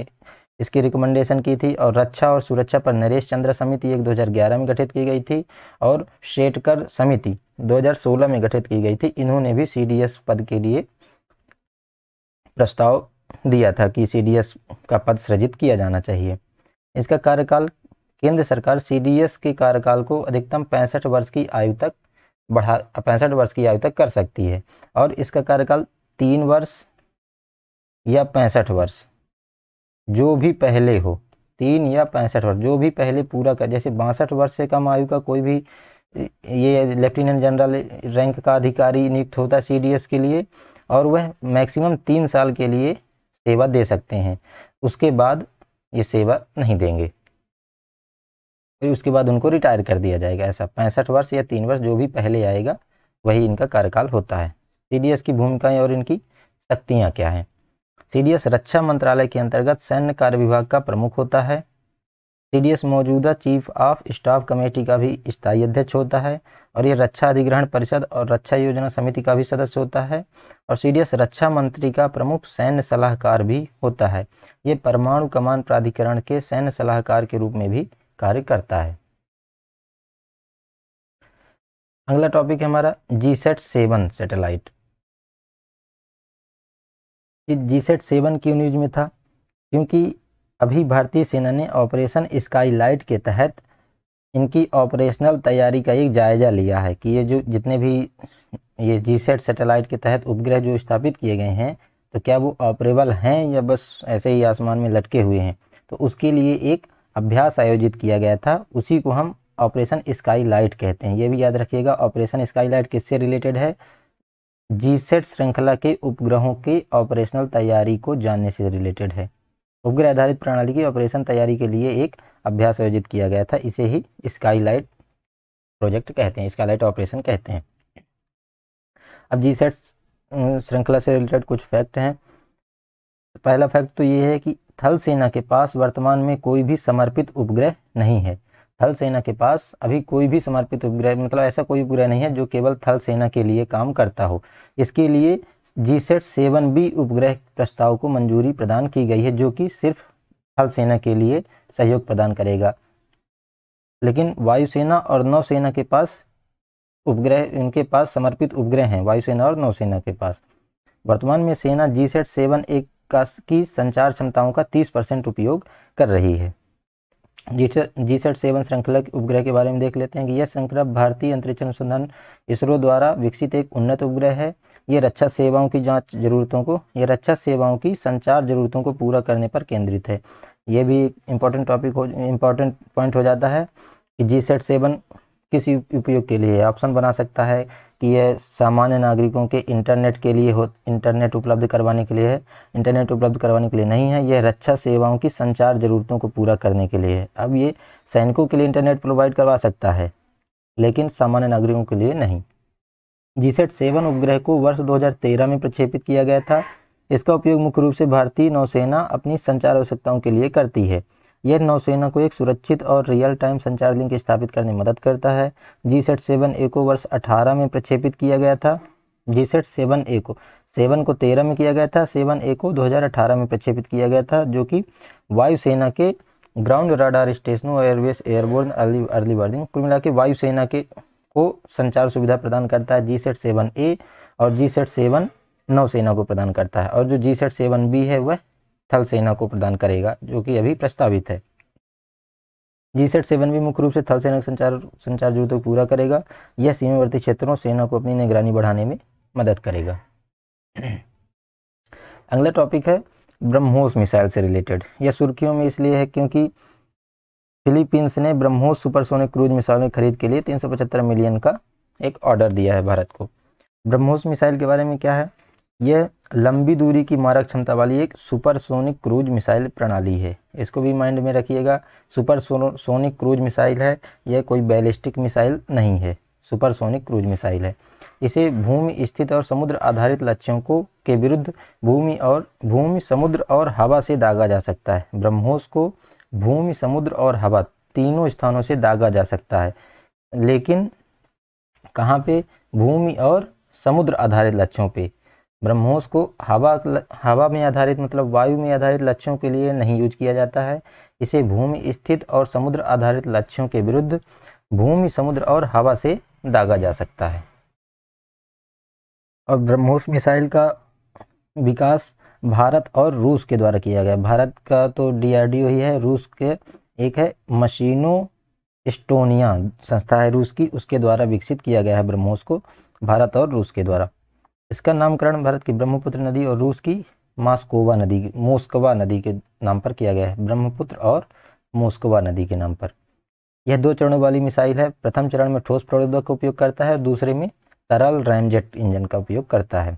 इसकी रिकमेंडेशन की थी और रक्षा और सुरक्षा पर नरेश चंद्र समिति एक 2011 में गठित की गई थी और शेटकर समिति 2016 में गठित की गई थी इन्होंने भी सीडीएस पद के लिए प्रस्ताव दिया था कि सीडीएस का पद सृजित किया जाना चाहिए इसका कार्यकाल केंद्र सरकार सीडीएस के कार्यकाल को अधिकतम पैंसठ वर्ष की आयु तक बढ़ा पैंसठ वर्ष की आयु तक कर सकती है और इसका कार्यकाल तीन वर्ष या पैंसठ वर्ष जो भी पहले हो तीन या पैंसठ वर्ष जो भी पहले पूरा कर जैसे बासठ वर्ष से कम आयु का कोई भी ये लेफ्टिनेंट जनरल रैंक का अधिकारी नियुक्त होता है सीडीएस के लिए और वह मैक्सिमम तीन साल के लिए सेवा दे सकते हैं उसके बाद ये सेवा नहीं देंगे फिर उसके बाद उनको रिटायर कर दिया जाएगा ऐसा पैंसठ वर्ष या तीन वर्ष जो भी पहले आएगा वही इनका कार्यकाल होता है सी की भूमिकाएं और इनकी शक्तियाँ क्या हैं सीडीएस रक्षा मंत्रालय के अंतर्गत सैन्य कार्य विभाग का प्रमुख होता है सीडीएस मौजूदा चीफ ऑफ स्टाफ कमेटी का भी स्थायी अध्यक्ष होता है और ये रक्षा अधिग्रहण परिषद और रक्षा योजना समिति का भी सदस्य होता है और सीडीएस रक्षा मंत्री का प्रमुख सैन्य सलाहकार भी होता है ये परमाणु कमान प्राधिकरण के सैन्य सलाहकार के रूप में भी कार्य करता है अगला टॉपिक है हमारा जी सेट सेवन सेटेलाइट कि जी सेट सेवन क्यों न्यूज में था क्योंकि अभी भारतीय सेना ने ऑपरेशन स्काई लाइट के तहत इनकी ऑपरेशनल तैयारी का एक जायज़ा लिया है कि ये जो जितने भी ये जी सेट सेटेलाइट के तहत उपग्रह जो स्थापित किए गए हैं तो क्या वो ऑपरेबल हैं या बस ऐसे ही आसमान में लटके हुए हैं तो उसके लिए एक अभ्यास आयोजित किया गया था उसी को हम ऑपरेशन स्काई लाइट कहते हैं ये भी याद रखिएगा ऑपरेशन स्काई लाइट किससे रिलेटेड है जीसेट श्रृंखला के उपग्रहों की ऑपरेशनल तैयारी को जानने से रिलेटेड है उपग्रह आधारित प्रणाली की ऑपरेशन तैयारी के लिए एक अभ्यास आयोजित किया गया था इसे ही स्काईलाइट प्रोजेक्ट कहते हैं स्काईलाइट ऑपरेशन कहते हैं अब जी सेट श्रृंखला से रिलेटेड कुछ फैक्ट हैं पहला फैक्ट तो ये है कि थल सेना के पास वर्तमान में कोई भी समर्पित उपग्रह नहीं है थल सेना के पास अभी कोई भी समर्पित उपग्रह मतलब ऐसा कोई उपग्रह नहीं है जो केवल थल सेना के लिए काम करता हो इसके लिए जी सेट सेवन बी उपग्रह प्रस्ताव को मंजूरी प्रदान की गई है जो कि सिर्फ थल सेना के लिए सहयोग प्रदान करेगा लेकिन वायुसेना और नौसेना के पास उपग्रह उनके पास समर्पित उपग्रह हैं वायुसेना और नौसेना के पास वर्तमान में सेना जी सेट सेवन एक का की संचार क्षमताओं का 30 परसेंट उपयोग कर रही है जी सेट सेवन श्रृंखला के उपग्रह के बारे में देख लेते हैं कि यह श्रृंखला भारतीय अंतरिक्ष अनुसंधान इसरो द्वारा विकसित एक उन्नत उपग्रह है यह रक्षा सेवाओं की जांच जरूरतों को यह रक्षा सेवाओं की संचार जरूरतों को पूरा करने पर केंद्रित है यह भी इम्पोर्टेंट टॉपिक हो इम्पोर्टेंट पॉइंट हो जाता है कि जी सेट सेवन किसी उपयोग के लिए ऑप्शन बना सकता है कि यह सामान्य नागरिकों के इंटरनेट के लिए हो इंटरनेट उपलब्ध करवाने के लिए है इंटरनेट उपलब्ध करवाने के लिए नहीं है यह रक्षा सेवाओं की संचार ज़रूरतों को पूरा करने के लिए है अब ये सैनिकों के लिए इंटरनेट प्रोवाइड करवा सकता है लेकिन सामान्य नागरिकों के लिए नहीं जीसेट सेवन उपग्रह को वर्ष 2013 में प्रक्षेपित किया गया था इसका उपयोग मुख्य रूप से भारतीय नौसेना अपनी संचार आवश्यकताओं के लिए करती है यह नौसेना को एक सुरक्षित और रियल टाइम संचार लिंक स्थापित करने में मदद करता है जी सेट सेवन ए को वर्ष अठारह में प्रक्षेपित किया गया था जी सेट सेवन ए को सेवन को तेरह में किया गया था सेवन ए को अठारह में प्रक्षेपित किया गया था जो कि वायुसेना के ग्राउंड राडार स्टेशनों airways airborne early early warning कुल मिला के वायुसेना के को संचार सुविधा प्रदान करता है जी सेट सेवन ए और जी सेट सेवन नौसेना को प्रदान करता है और जो जी सेट सेवन बी है वह थल सेना को प्रदान करेगा जो कि अभी प्रस्तावित है जी सेट सेवन भी मुख्य रूप से थल सेना संचार संचार जरूरतों को पूरा करेगा यह सीमावर्ती क्षेत्रों सेना को अपनी निगरानी बढ़ाने में मदद करेगा अगला टॉपिक है ब्रह्मोस मिसाइल से रिलेटेड यह सुर्खियों में इसलिए है क्योंकि फिलीपींस ने ब्रह्मोस सुपरसोनिक क्रूज मिसाइल में खरीद के लिए तीन मिलियन का एक ऑर्डर दिया है भारत को ब्रह्मोस मिसाइल के बारे में क्या है यह लंबी दूरी की मारक क्षमता वाली एक सुपरसोनिक क्रूज मिसाइल प्रणाली है इसको भी माइंड में रखिएगा सुपर सोनिक क्रूज मिसाइल है यह कोई बैलिस्टिक मिसाइल नहीं है सुपरसोनिक क्रूज मिसाइल है इसे भूमि स्थित और समुद्र आधारित लक्ष्यों को के विरुद्ध भूमि और भूमि समुद्र और हवा से दागा जा सकता है ब्रह्मोस को भूमि समुद्र और हवा तीनों स्थानों से दागा जा सकता है लेकिन कहाँ पे भूमि और समुद्र आधारित लक्ष्यों पे ब्रह्मोस को हवा हवा में आधारित मतलब वायु में आधारित लक्ष्यों के लिए नहीं यूज किया जाता है इसे भूमि स्थित और समुद्र आधारित लक्ष्यों के विरुद्ध भूमि समुद्र और हवा से दागा जा सकता है और ब्रह्मोस मिसाइल का विकास भारत और रूस के द्वारा किया गया भारत का तो डीआरडीओ ही है रूस के एक है मशीनो एस्टोनिया संस्था है रूस की उसके द्वारा विकसित किया गया है ब्रह्मोस को भारत और रूस के द्वारा इसका नामकरण भारत की ब्रह्मपुत्र नदी और रूस की मास्कोवा नदी मोस्कवा नदी के नाम पर किया गया है ब्रह्मपुत्र और मोस्कवा नदी के नाम पर यह दो चरणों वाली मिसाइल है प्रथम चरण में ठोस प्रोद्योगिक का उपयोग करता है और दूसरे में तरल रैमजेट इंजन का उपयोग करता है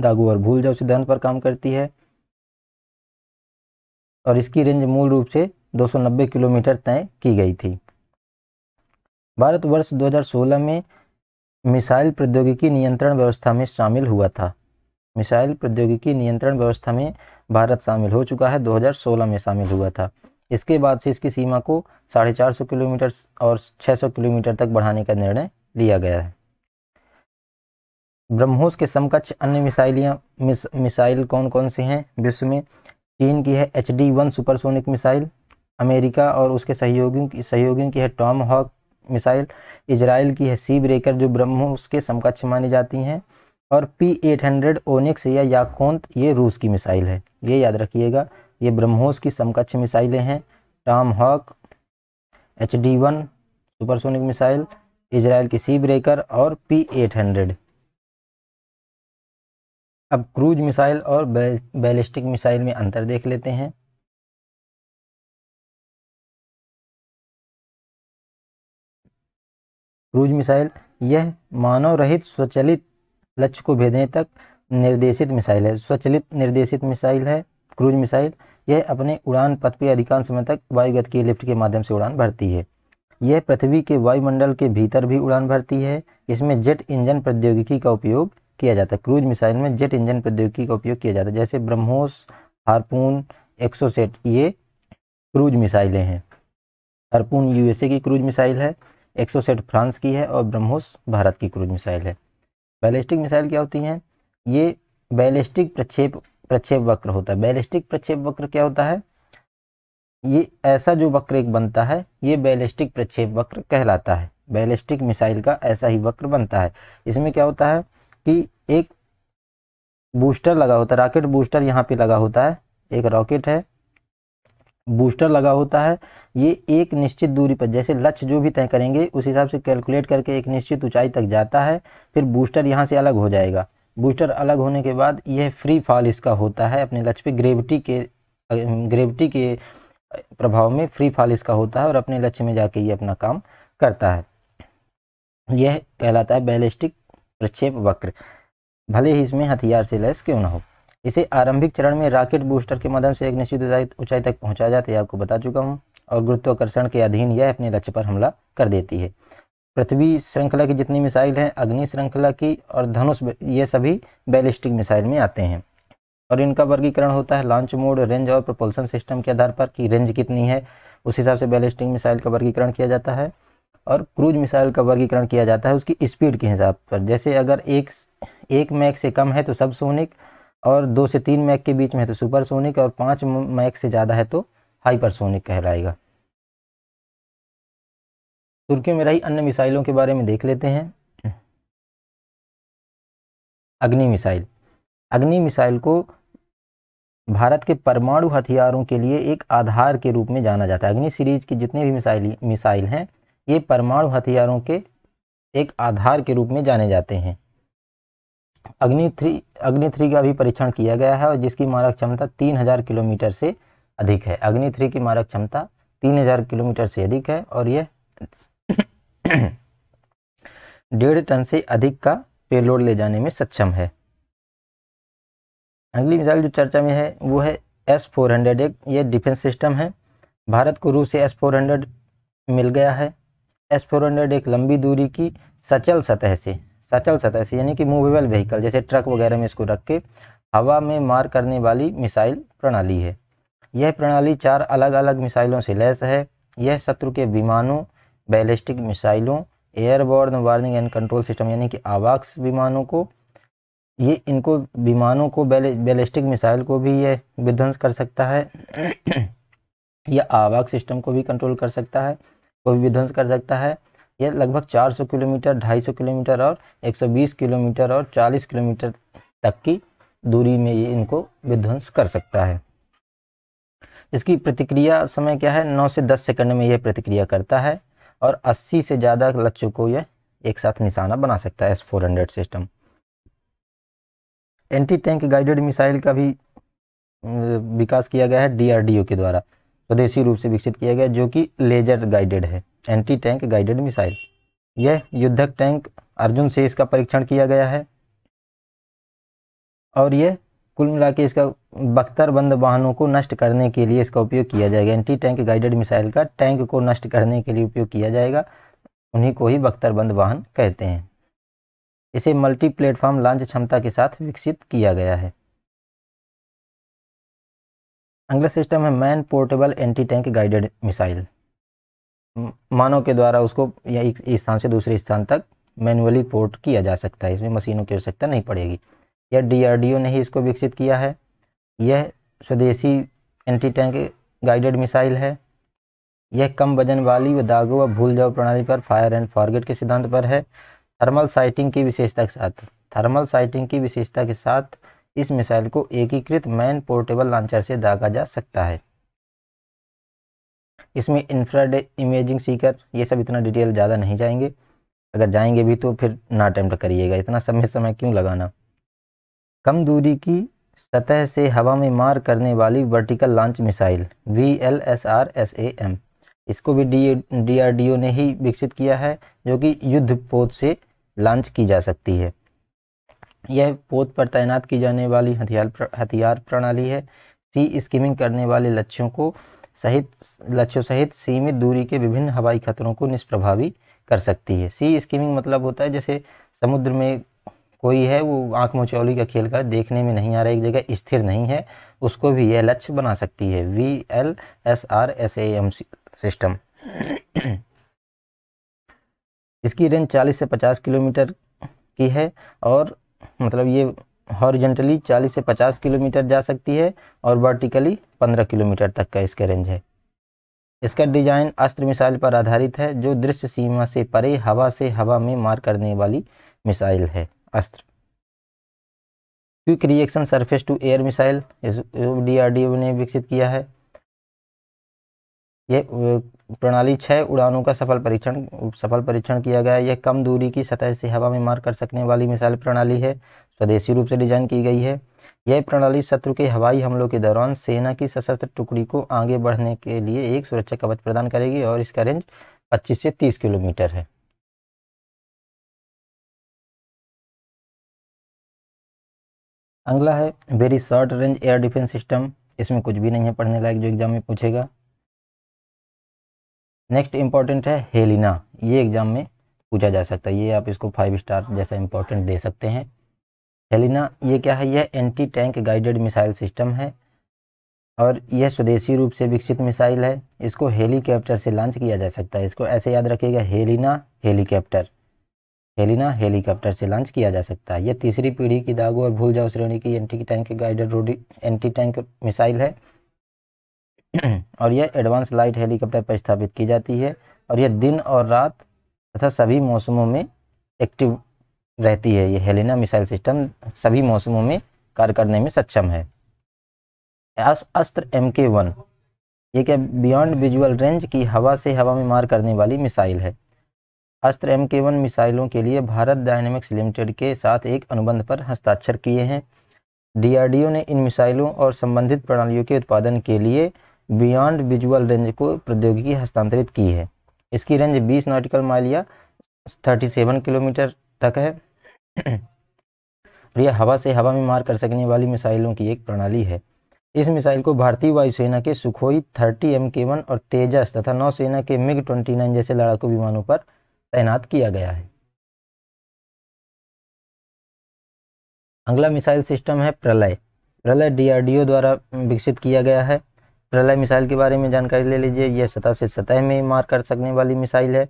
दागू और भूल जाओ सिद्धांत पर काम करती है और इसकी रेंज मूल रूप से 290 किलोमीटर तय की गई थी भारत वर्ष 2016 में मिसाइल प्रौद्योगिकी नियंत्रण व्यवस्था में शामिल हुआ था मिसाइल प्रौद्योगिकी नियंत्रण व्यवस्था में भारत शामिल हो चुका है 2016 में शामिल हुआ था इसके बाद से इसकी सीमा को साढ़े चार सौ किलोमीटर और छः सौ किलोमीटर तक बढ़ाने का निर्णय लिया गया है ब्रह्मोस के समकक्ष अन्य मिसाइलियाँ मिस, मिसाइल कौन कौन से हैं विश्व में चीन की है H D one supersonic missile America और उसके सहयोगियों की सहयोगियों की है टॉम हॉक मिसाइल इसराइल की है सी ब्रेकर जो ब्रह्मोस के समकक्ष मानी जाती हैं और पी एट हंड्रेड ओनिक्स या याकोंत ये रूस की मिसाइल है ये याद रखिएगा ये ब्रह्मोस की समकक्ष मिसाइलें हैं Tomahawk H D one supersonic missile Israel की सी ब्रेकर और पी एट हंड्रेड अब क्रूज मिसाइल और बैलिस्टिक मिसाइल में अंतर देख लेते हैं क्रूज मिसाइल यह मानव रहित स्वचलित लक्ष्य को भेदने तक निर्देशित मिसाइल है स्वचलित निर्देशित मिसाइल है क्रूज मिसाइल यह अपने उड़ान पथ पर अधिकांश समय तक वायुगत के लिफ्ट के माध्यम से उड़ान भरती है यह पृथ्वी के वायुमंडल के भीतर भी उड़ान भरती है इसमें जेट इंजन प्रौद्योगिकी का उपयोग किया जाता है क्रूज मिसाइल में जेट इंजन प्रौद्योगिकी का उपयोग किया जाता है जैसे ब्रह्मोस हारपून एक्सोसेट ये क्रूज मिसाइलें हैं हारपून यूएसए की क्रूज मिसाइल है एक्सोसेट फ्रांस की है और ब्रह्मोस भारत की क्रूज मिसाइल है बैलिस्टिक मिसाइल क्या होती हैं ये बैलिस्टिक प्रक्षेप प्रक्षेप वक्र होता है बैलिस्टिक प्रक्षेप वक्र क्या होता है ये ऐसा जो वक्र एक बनता है ये बैलिस्टिक प्रक्षेप वक्र कहलाता है बैलिस्टिक मिसाइल का ऐसा ही वक्र बनता है इसमें क्या होता है कि एक बूस्टर लगा होता है रॉकेट बूस्टर यहाँ पे लगा होता है एक रॉकेट है बूस्टर लगा होता है ये एक निश्चित दूरी पर जैसे लक्ष्य जो भी तय करेंगे उस हिसाब से कैलकुलेट करके एक निश्चित ऊंचाई तक जाता है फिर बूस्टर यहाँ से अलग हो जाएगा बूस्टर अलग होने के बाद यह फ्री फॉल इसका होता है अपने लक्ष्य पे ग्रेविटी के ग्रेविटी के प्रभाव में फ्री फॉल इसका होता है और अपने लक्ष्य में जाके ये अपना काम करता है यह कहलाता है बैलिस्टिक प्रक्षेप वक्र भले ही इसमें हथियार से लैस क्यों ना हो इसे आरंभिक चरण में रॉकेट बूस्टर के माध्यम से एक निश्चित ऊंचाई तक पहुंचा जाता है आपको बता चुका हूँ और गुरुत्वाकर्षण के अधीन यह अपने लक्ष्य पर हमला कर देती है पृथ्वी श्रृंखला की जितनी मिसाइल हैं अग्नि श्रृंखला की और धनुष ये सभी बैलिस्टिक मिसाइल में आते हैं और इनका वर्गीकरण होता है लॉन्च मोड रेंज और प्रपोल्सन सिस्टम के आधार पर कि रेंज कितनी है उस हिसाब से बैलिस्टिक मिसाइल का वर्गीकरण किया जाता है और क्रूज मिसाइल का वर्गीकरण किया जाता है उसकी स्पीड के हिसाब पर जैसे अगर एक एक मैक से कम है तो सब सोनिक और दो से तीन मैक के बीच में है तो सुपरसोनिक और पाँच मैक से ज़्यादा है तो हाइपरसोनिक कहलाएगा तुर्की में रही अन्य मिसाइलों के बारे में देख लेते हैं अग्नि मिसाइल अग्नि मिसाइल को भारत के परमाणु हथियारों के लिए एक आधार के रूप में जाना जाता है अग्नि सीरीज की जितने भी मिसाइल मिसाइल हैं ये परमाणु हथियारों के एक आधार के रूप में जाने जाते हैं अग्नि थ्री अग्नि थ्री का भी परीक्षण किया गया है और जिसकी मारक क्षमता तीन हजार किलोमीटर से अधिक है अग्नि थ्री की मारक क्षमता तीन हजार किलोमीटर से अधिक है और यह डेढ़ टन से अधिक का पेलोड ले जाने में सक्षम है अगली मिसाइल जो चर्चा में है वो है एस फोर हंड्रेड एक ये डिफेंस सिस्टम है भारत को रूस से एस फोर हंड्रेड मिल गया है एस फोर हंड्रेड एक लंबी दूरी की सचल सतह से सचल सतह से यानी कि मूवेबल व्हीकल जैसे ट्रक वगैरह में इसको रख के हवा में मार करने वाली मिसाइल प्रणाली है यह प्रणाली चार अलग अलग मिसाइलों से लैस है यह शत्रु के विमानों बैलिस्टिक मिसाइलों airborne warning and control system यानी कि आवाक्स विमानों को ये इनको विमानों को बैले बैलिस्टिक मिसाइल को भी यह विध्वंस कर सकता है यह आवाक सिस्टम को भी कंट्रोल कर सकता है को भी विध्वंस कर सकता है ये लगभग 400 किलोमीटर 250 किलोमीटर और 120 किलोमीटर और 40 किलोमीटर तक की दूरी में ये इनको विध्वंस कर सकता है इसकी प्रतिक्रिया समय क्या है 9 से 10 सेकंड में यह प्रतिक्रिया करता है और 80 से ज़्यादा लक्ष्यों को यह एक साथ निशाना बना सकता है S four hundred system anti tank guided missile का भी विकास किया गया है डी के द्वारा स्वदेशी रूप से विकसित किया गया जो कि लेजर गाइडेड है एंटी टैंक गाइडेड मिसाइल यह युद्धक टैंक अर्जुन से इसका परीक्षण किया गया है और यह कुल मिला के इसका बख्तरबंद वाहनों को नष्ट करने के लिए इसका उपयोग किया जाएगा एंटी टैंक गाइडेड मिसाइल का टैंक को नष्ट करने के लिए उपयोग किया जाएगा उन्हीं को ही बख्तरबंद वाहन कहते हैं इसे मल्टी प्लेटफॉर्म लॉन्च क्षमता के साथ विकसित किया गया है अगला सिस्टम है man portable anti tank guided missile मानव के द्वारा उसको या एक स्थान से दूसरे स्थान तक मैनुअली पोर्ट किया जा सकता है इसमें मशीनों की आवश्यकता नहीं पड़ेगी यह डीआरडीओ ने ही इसको विकसित किया है यह स्वदेशी एंटी टैंक गाइडेड मिसाइल है यह कम वजन वाली व दागो व भूल जाओ प्रणाली पर फायर एंड फॉरगेट के सिद्धांत पर है थर्मल साइटिंग की विशेषता के साथ थर्मल साइटिंग की विशेषता के साथ इस मिसाइल को एकीकृत मैन पोर्टेबल लॉन्चर से दागा जा सकता है इसमें इंफ्राडे इमेजिंग सीकर ये सब इतना डिटेल ज़्यादा नहीं जाएंगे अगर जाएंगे भी तो फिर ना अटैम्प्ट करिएगा इतना समय समय क्यों लगाना कम दूरी की सतह से हवा में मार करने वाली vertical launch missile V L S R S A M इसको भी D D R D O ने ही विकसित किया है जो कि युद्ध पोत से लॉन्च की जा सकती है यह पोत पर तैनात की जाने वाली हथियार हथियार प्रणाली है सी स्कीमिंग करने वाले लक्ष्यों को सहित लक्ष्यों सहित सीमित दूरी के विभिन्न हवाई खतरों को निष्प्रभावी कर सकती है सी स्कीमिंग मतलब होता है जैसे समुद्र में कोई है वो आँख मचौली का खेल कर देखने में नहीं आ रहा एक जगह स्थिर नहीं है उसको भी यह लक्ष्य बना सकती है V L S R S A M system इसकी रेंज 40 से 50 किलोमीटर की है और मतलब ये हॉरिजेंटली 40 से 50 किलोमीटर जा सकती है और वर्टिकली 15 किलोमीटर तक का इसका रेंज है इसका डिजाइन अस्त्र मिसाइल पर आधारित है जो दृश्य सीमा से परे हवा से हवा में मार करने वाली मिसाइल है Astra quick reaction surface to air missile D ने विकसित किया है यह प्रणाली छः उड़ानों का सफल परीक्षण सफल परीक्षण किया गया यह कम दूरी की सतह से हवा में मार कर सकने वाली मिसाइल प्रणाली है स्वदेशी रूप से डिजाइन की गई है यह प्रणाली शत्रु के हवाई हमलों के दौरान सेना की सशस्त्र टुकड़ी को आगे बढ़ने के लिए एक सुरक्षा कवच प्रदान करेगी और इसका रेंज 25 से 30 किलोमीटर है अगला है very short range air defence system इसमें कुछ भी नहीं है पढ़ने लायक जो एग्जाम में पूछेगा नेक्स्ट इम्पॉर्टेंट है हेलिना ये एग्जाम में पूछा जा सकता है ये आप इसको फाइव स्टार जैसा इम्पोर्टेंट दे सकते हैं हेलिना ये क्या है यह anti tank guided missile system है और यह स्वदेशी रूप से विकसित मिसाइल है इसको हेलीकॉप्टर से लॉन्च किया जा सकता है इसको ऐसे याद रखिएगा हेलिना हेलीकॉप्टर हेलिना हेलीकॉप्टर से लॉन्च किया जा सकता है यह तीसरी पीढ़ी की दागो और भूल जाओ श्रेणी की एंटी टैंक गाइडेड रोडी एंटी टैंक मिसाइल है और यह एडवांस लाइट हेलीकॉप्टर पर स्थापित की जाती है और यह दिन और रात तथा सभी मौसमों में एक्टिव रहती है ये हेलेना मिसाइल सिस्टम सभी मौसमों में कार्य करने में सक्षम है अस्त्र एम के वन ये क्या बियॉन्ड विजुअल रेंज की हवा से हवा में मार करने वाली मिसाइल है अस्त्र एम के वन मिसाइलों के लिए भारत डायनेमिक्स लिमिटेड के साथ एक अनुबंध पर हस्ताक्षर किए हैं डीआरडीओ ने इन मिसाइलों और संबंधित प्रणालियों के उत्पादन के लिए बियॉन्ड विजुअल रेंज को प्रौद्योगिकी हस्तांतरित की है इसकी रेंज 20 नॉटिकल माइल या 37 किलोमीटर तक है और यह हवा से हवा में मार कर सकने वाली मिसाइलों की एक प्रणाली है इस मिसाइल को भारतीय वायुसेना के Sukhoi thirty M K one और तेजस तथा नौसेना के मिग ट्वेंटी नाइन जैसे लड़ाकू विमानों पर तैनात किया गया है अगला मिसाइल सिस्टम है प्रलय प्रलय डीआरडीओ द्वारा विकसित किया गया है प्रलय मिसाइल के बारे में जानकारी ले लीजिए यह सतह से सतह में मार कर सकने वाली मिसाइल है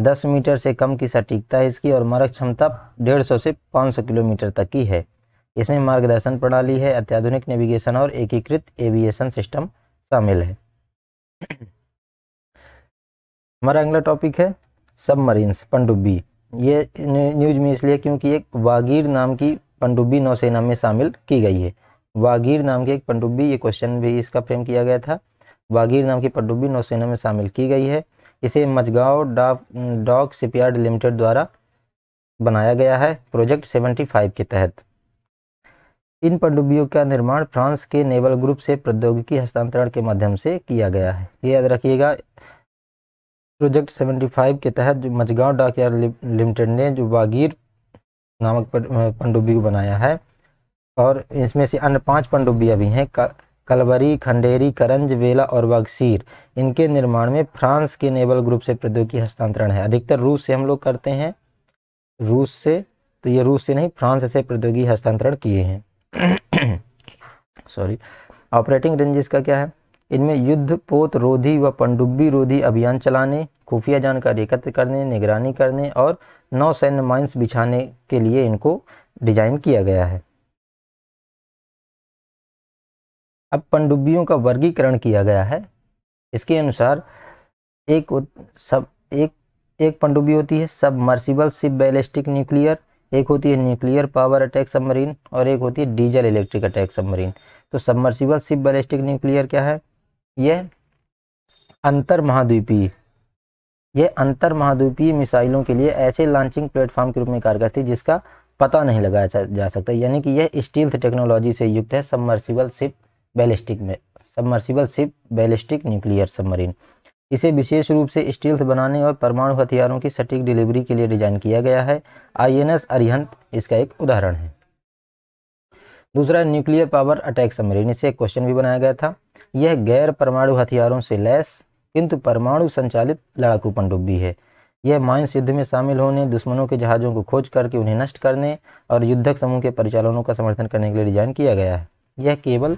दस मीटर से कम की सटीकता है इसकी और मारक क्षमता डेढ़ सौ से पाँच सौ किलोमीटर तक की है इसमें मार्गदर्शन प्रणाली है अत्याधुनिक नेविगेशन और एकीकृत एविएशन सिस्टम शामिल है हमारा अगला टॉपिक है सबमरीन्स पनडुब्बी ये न्यूज में इसलिए क्योंकि एक वागीर नाम की पनडुब्बी नौसेना में शामिल की गई है वागीर नाम की एक पनडुब्बी ये क्वेश्चन भी इसका फ्रेम किया गया था वागीर नाम की पनडुब्बी नौसेना में शामिल की गई है इसे मजगांव डॉक शिपयार्ड लिमिटेड द्वारा बनाया गया है प्रोजेक्ट 75 के तहत इन पनडुब्बियों का निर्माण फ्रांस के नेवल ग्रुप से प्रौद्योगिकी हस्तांतरण के माध्यम से किया गया है ये याद रखिएगा प्रोजेक्ट 75 के तहत जो मजगांव यार्ड लिमिटेड ने जो बागीर नामक पनडुब्बी बनाया है और इसमें से अन्य पाँच पनडुब्बियाँ भी हैं कलवरी खंडेरी करंज वेला और बगसीर इनके निर्माण में फ्रांस के नेवल ग्रुप से प्रौद्योगिकी हस्तांतरण है अधिकतर रूस से हम लोग करते हैं रूस से तो ये रूस से नहीं फ्रांस से प्रौद्योगिकी हस्तांतरण किए हैं सॉरी ऑपरेटिंग रेंज इसका क्या है इनमें युद्ध पोत रोधी व पंडुब्बी रोधी अभियान चलाने खुफिया जानकारी एकत्र करने निगरानी करने और नौ सैन्य माइंस बिछाने के लिए इनको डिजाइन किया गया है अब पनडुब्बियों का वर्गीकरण किया गया है इसके अनुसार एक सब एक एक पनडुब्बी होती है सबमर्सिबल सिप बैलिस्टिक न्यूक्लियर एक होती है न्यूक्लियर पावर अटैक सबमरीन और एक होती है डीजल इलेक्ट्रिक अटैक सबमरीन तो सबमर्सिबल सिप बैलिस्टिक न्यूक्लियर क्या है यह अंतर महाद्वीपीय यह अंतर महाद्वीपीय मिसाइलों के लिए ऐसे लॉन्चिंग प्लेटफॉर्म के रूप में कार्य करती है जिसका पता नहीं लगाया जा सकता यानी कि यह स्टील्थ टेक्नोलॉजी से युक्त है सबमर्सिबल सिप बैलिस्टिक में submersible ship ballistic nuclear submarine इसे विशेष रूप से स्टील्स बनाने और परमाणु हथियारों की सटीक डिलीवरी के लिए डिजाइन किया गया है आई अरिहंत इसका एक उदाहरण है दूसरा न्यूक्लियर पावर अटैक सबमरीन इसे एक क्वेश्चन भी बनाया गया था यह गैर परमाणु हथियारों से लैस किंतु परमाणु संचालित लड़ाकू पनडुब्बी है यह माइंस युद्ध में शामिल होने दुश्मनों के जहाज़ों को खोज करके उन्हें नष्ट करने और युद्धक समूह के परिचालनों का समर्थन करने के लिए डिजाइन किया गया है यह केवल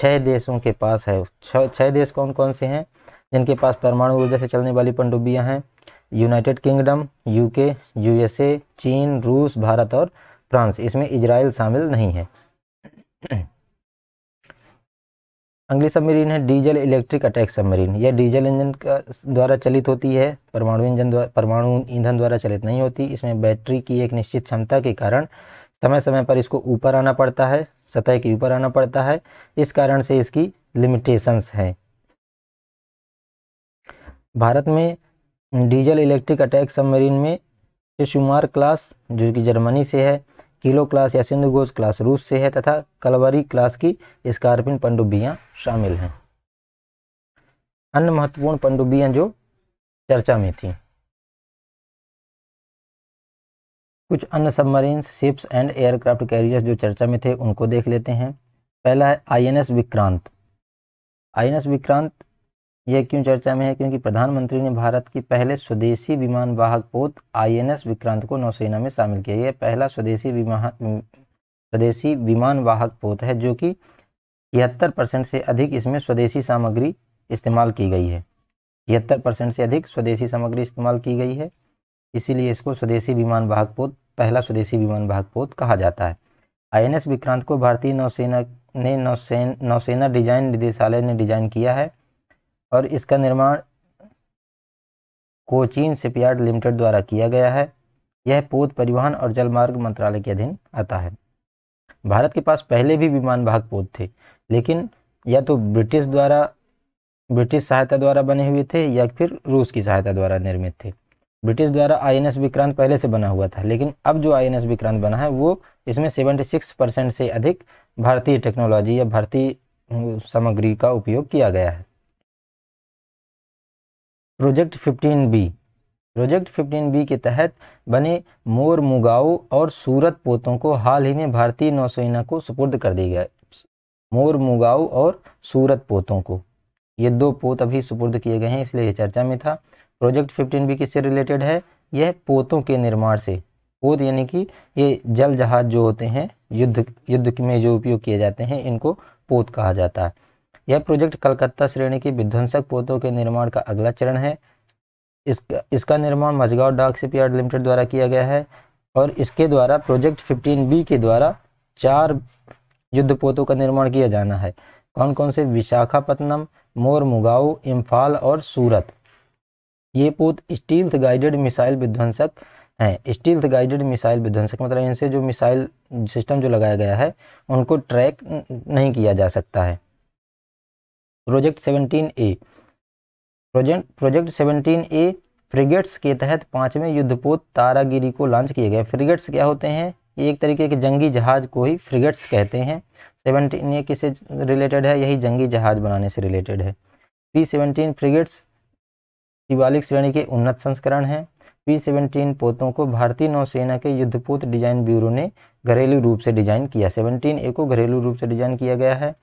छह देशों के पास है छः देश कौन कौन से हैं जिनके पास परमाणु ऊर्जा से चलने वाली पनडुब्बियाँ हैं यूनाइटेड किंगडम यूके यूएसए चीन रूस भारत और फ्रांस इसमें इजराइल शामिल नहीं है अगली सबमरीन है डीजल इलेक्ट्रिक अटैक सबमरीन यह डीजल इंजन का द्वारा चलित होती है परमाणु इंजन द्वारा परमाणु ईंधन द्वारा चलित नहीं होती इसमें बैटरी की एक निश्चित क्षमता के कारण समय समय पर इसको ऊपर आना पड़ता है सतह के ऊपर आना पड़ता है इस कारण से इसकी लिमिटेशंस हैं भारत में डीजल इलेक्ट्रिक अटैक सबमरीन में शिशुमार क्लास जो कि जर्मनी से है किलो क्लास या सिंधु क्लास रूस से है तथा कलवरी क्लास की स्कार्पिन पनडुब्बियाँ शामिल हैं अन्य महत्वपूर्ण पनडुब्बियाँ जो चर्चा में थीं कुछ अन्य submarine ships and aircraft carriers जो चर्चा में थे उनको देख लेते हैं पहला है आईएनएस विक्रांत आईएनएस विक्रांत यह क्यों चर्चा में है क्योंकि प्रधानमंत्री ने भारत की पहले स्वदेशी विमान वाहक पोत आईएनएस विक्रांत को नौसेना में शामिल किया यह पहला स्वदेशी विमान स्वदेशी विमान वाहक पोत है जो कि तिहत्तर परसेंट से अधिक इसमें स्वदेशी सामग्री इस्तेमाल की गई है तिहत्तर परसेंट से अधिक स्वदेशी सामग्री इस्तेमाल की गई है इसीलिए इसको स्वदेशी विमान वाहक पोत पहला स्वदेशी विमान भागपोत कहा जाता है आईएनएस विक्रांत को भारतीय नौसेना ने नौसेन नौसेना डिजाइन निदेशालय ने डिजाइन किया है और इसका निर्माण कोचीन शिपयार्ड लिमिटेड द्वारा किया गया है यह पोत परिवहन और जलमार्ग मंत्रालय के अधीन आता है भारत के पास पहले भी विमान भाग पोत थे लेकिन या तो ब्रिटिश द्वारा ब्रिटिश सहायता द्वारा बने हुए थे या फिर रूस की सहायता द्वारा निर्मित थे ब्रिटिश द्वारा आईएनएस विक्रांत पहले से बना हुआ था लेकिन अब जो आईएनएस विक्रांत बना है वो इसमें 76 परसेंट से अधिक भारतीय टेक्नोलॉजी या भारतीय सामग्री का उपयोग किया गया है प्रोजेक्ट बी प्रोजेक्ट बी के तहत बने मोर मुगाओ और सूरत पोतों को हाल ही में भारतीय नौसेना को सुपुर्द कर दिया गया मोर मुगाओ और सूरत पोतों को ये दो पोत अभी सुपुर्द किए गए हैं इसलिए ये चर्चा में था प्रोजेक्ट फिफ्टीन भी किससे रिलेटेड है यह पोतों के निर्माण से पोत यानी कि ये जल जहाज जो होते हैं युद्ध युद्ध में जो उपयोग किए जाते हैं इनको पोत कहा जाता है यह प्रोजेक्ट कलकत्ता श्रेणी के विध्वंसक पोतों के निर्माण का अगला चरण है इसका इसका निर्माण मजगांव डाक सिपयार्ड लिमिटेड द्वारा किया गया है और इसके द्वारा प्रोजेक्ट बी के द्वारा चार युद्ध पोतों का निर्माण किया जाना है कौन कौन से विशाखापट्टनम मुगाऊ इम्फाल और सूरत ये पोत स्टील्थ गाइडेड मिसाइल विध्वंसक हैं स्टील्थ गाइडेड मिसाइल विध्वंसक मतलब इनसे जो मिसाइल सिस्टम जो लगाया गया है उनको ट्रैक नहीं किया जा सकता है project seventeen A project project seventeen A frigates के तहत पाँचवें युद्धपोत तारागिरी को लॉन्च किए गए फ्रिगेट्स क्या होते हैं ये एक तरीके के जंगी जहाज को ही फ्रिगेट्स कहते हैं सेवनटीन ये किससे रिलेटेड है यही जंगी जहाज बनाने से रिलेटेड है पी सेवनटीन फ्रिगेट्स शिवालिक श्रेणी के उन्नत संस्करण हैं पी सेवनटीन पोतों को भारतीय नौसेना के युद्धपोत डिजाइन ब्यूरो ने घरेलू रूप से डिजाइन किया सेवनटीन ए को घरेलू रूप से डिजाइन किया गया है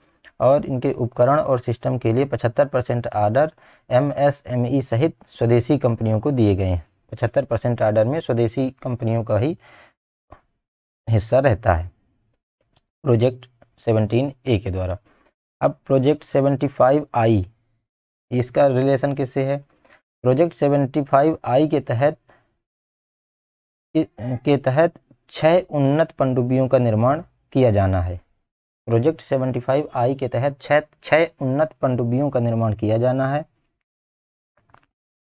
और इनके उपकरण और सिस्टम के लिए 75 परसेंट आर्डर ई सहित स्वदेशी कंपनियों को दिए गए हैं पचहत्तर परसेंट आर्डर में स्वदेशी कंपनियों का ही हिस्सा रहता है प्रोजेक्ट 17 ए के द्वारा अब प्रोजेक्ट 75 आई इसका रिलेशन किससे है प्रोजेक्ट सेवेंटी फाइव आई के तहत के तहत छः उन्नत पनडुब्बियों का निर्माण किया जाना है प्रोजेक्ट सेवेंटी फाइव आई के तहत छः छः उन्नत पनडुब्बियों का निर्माण किया जाना है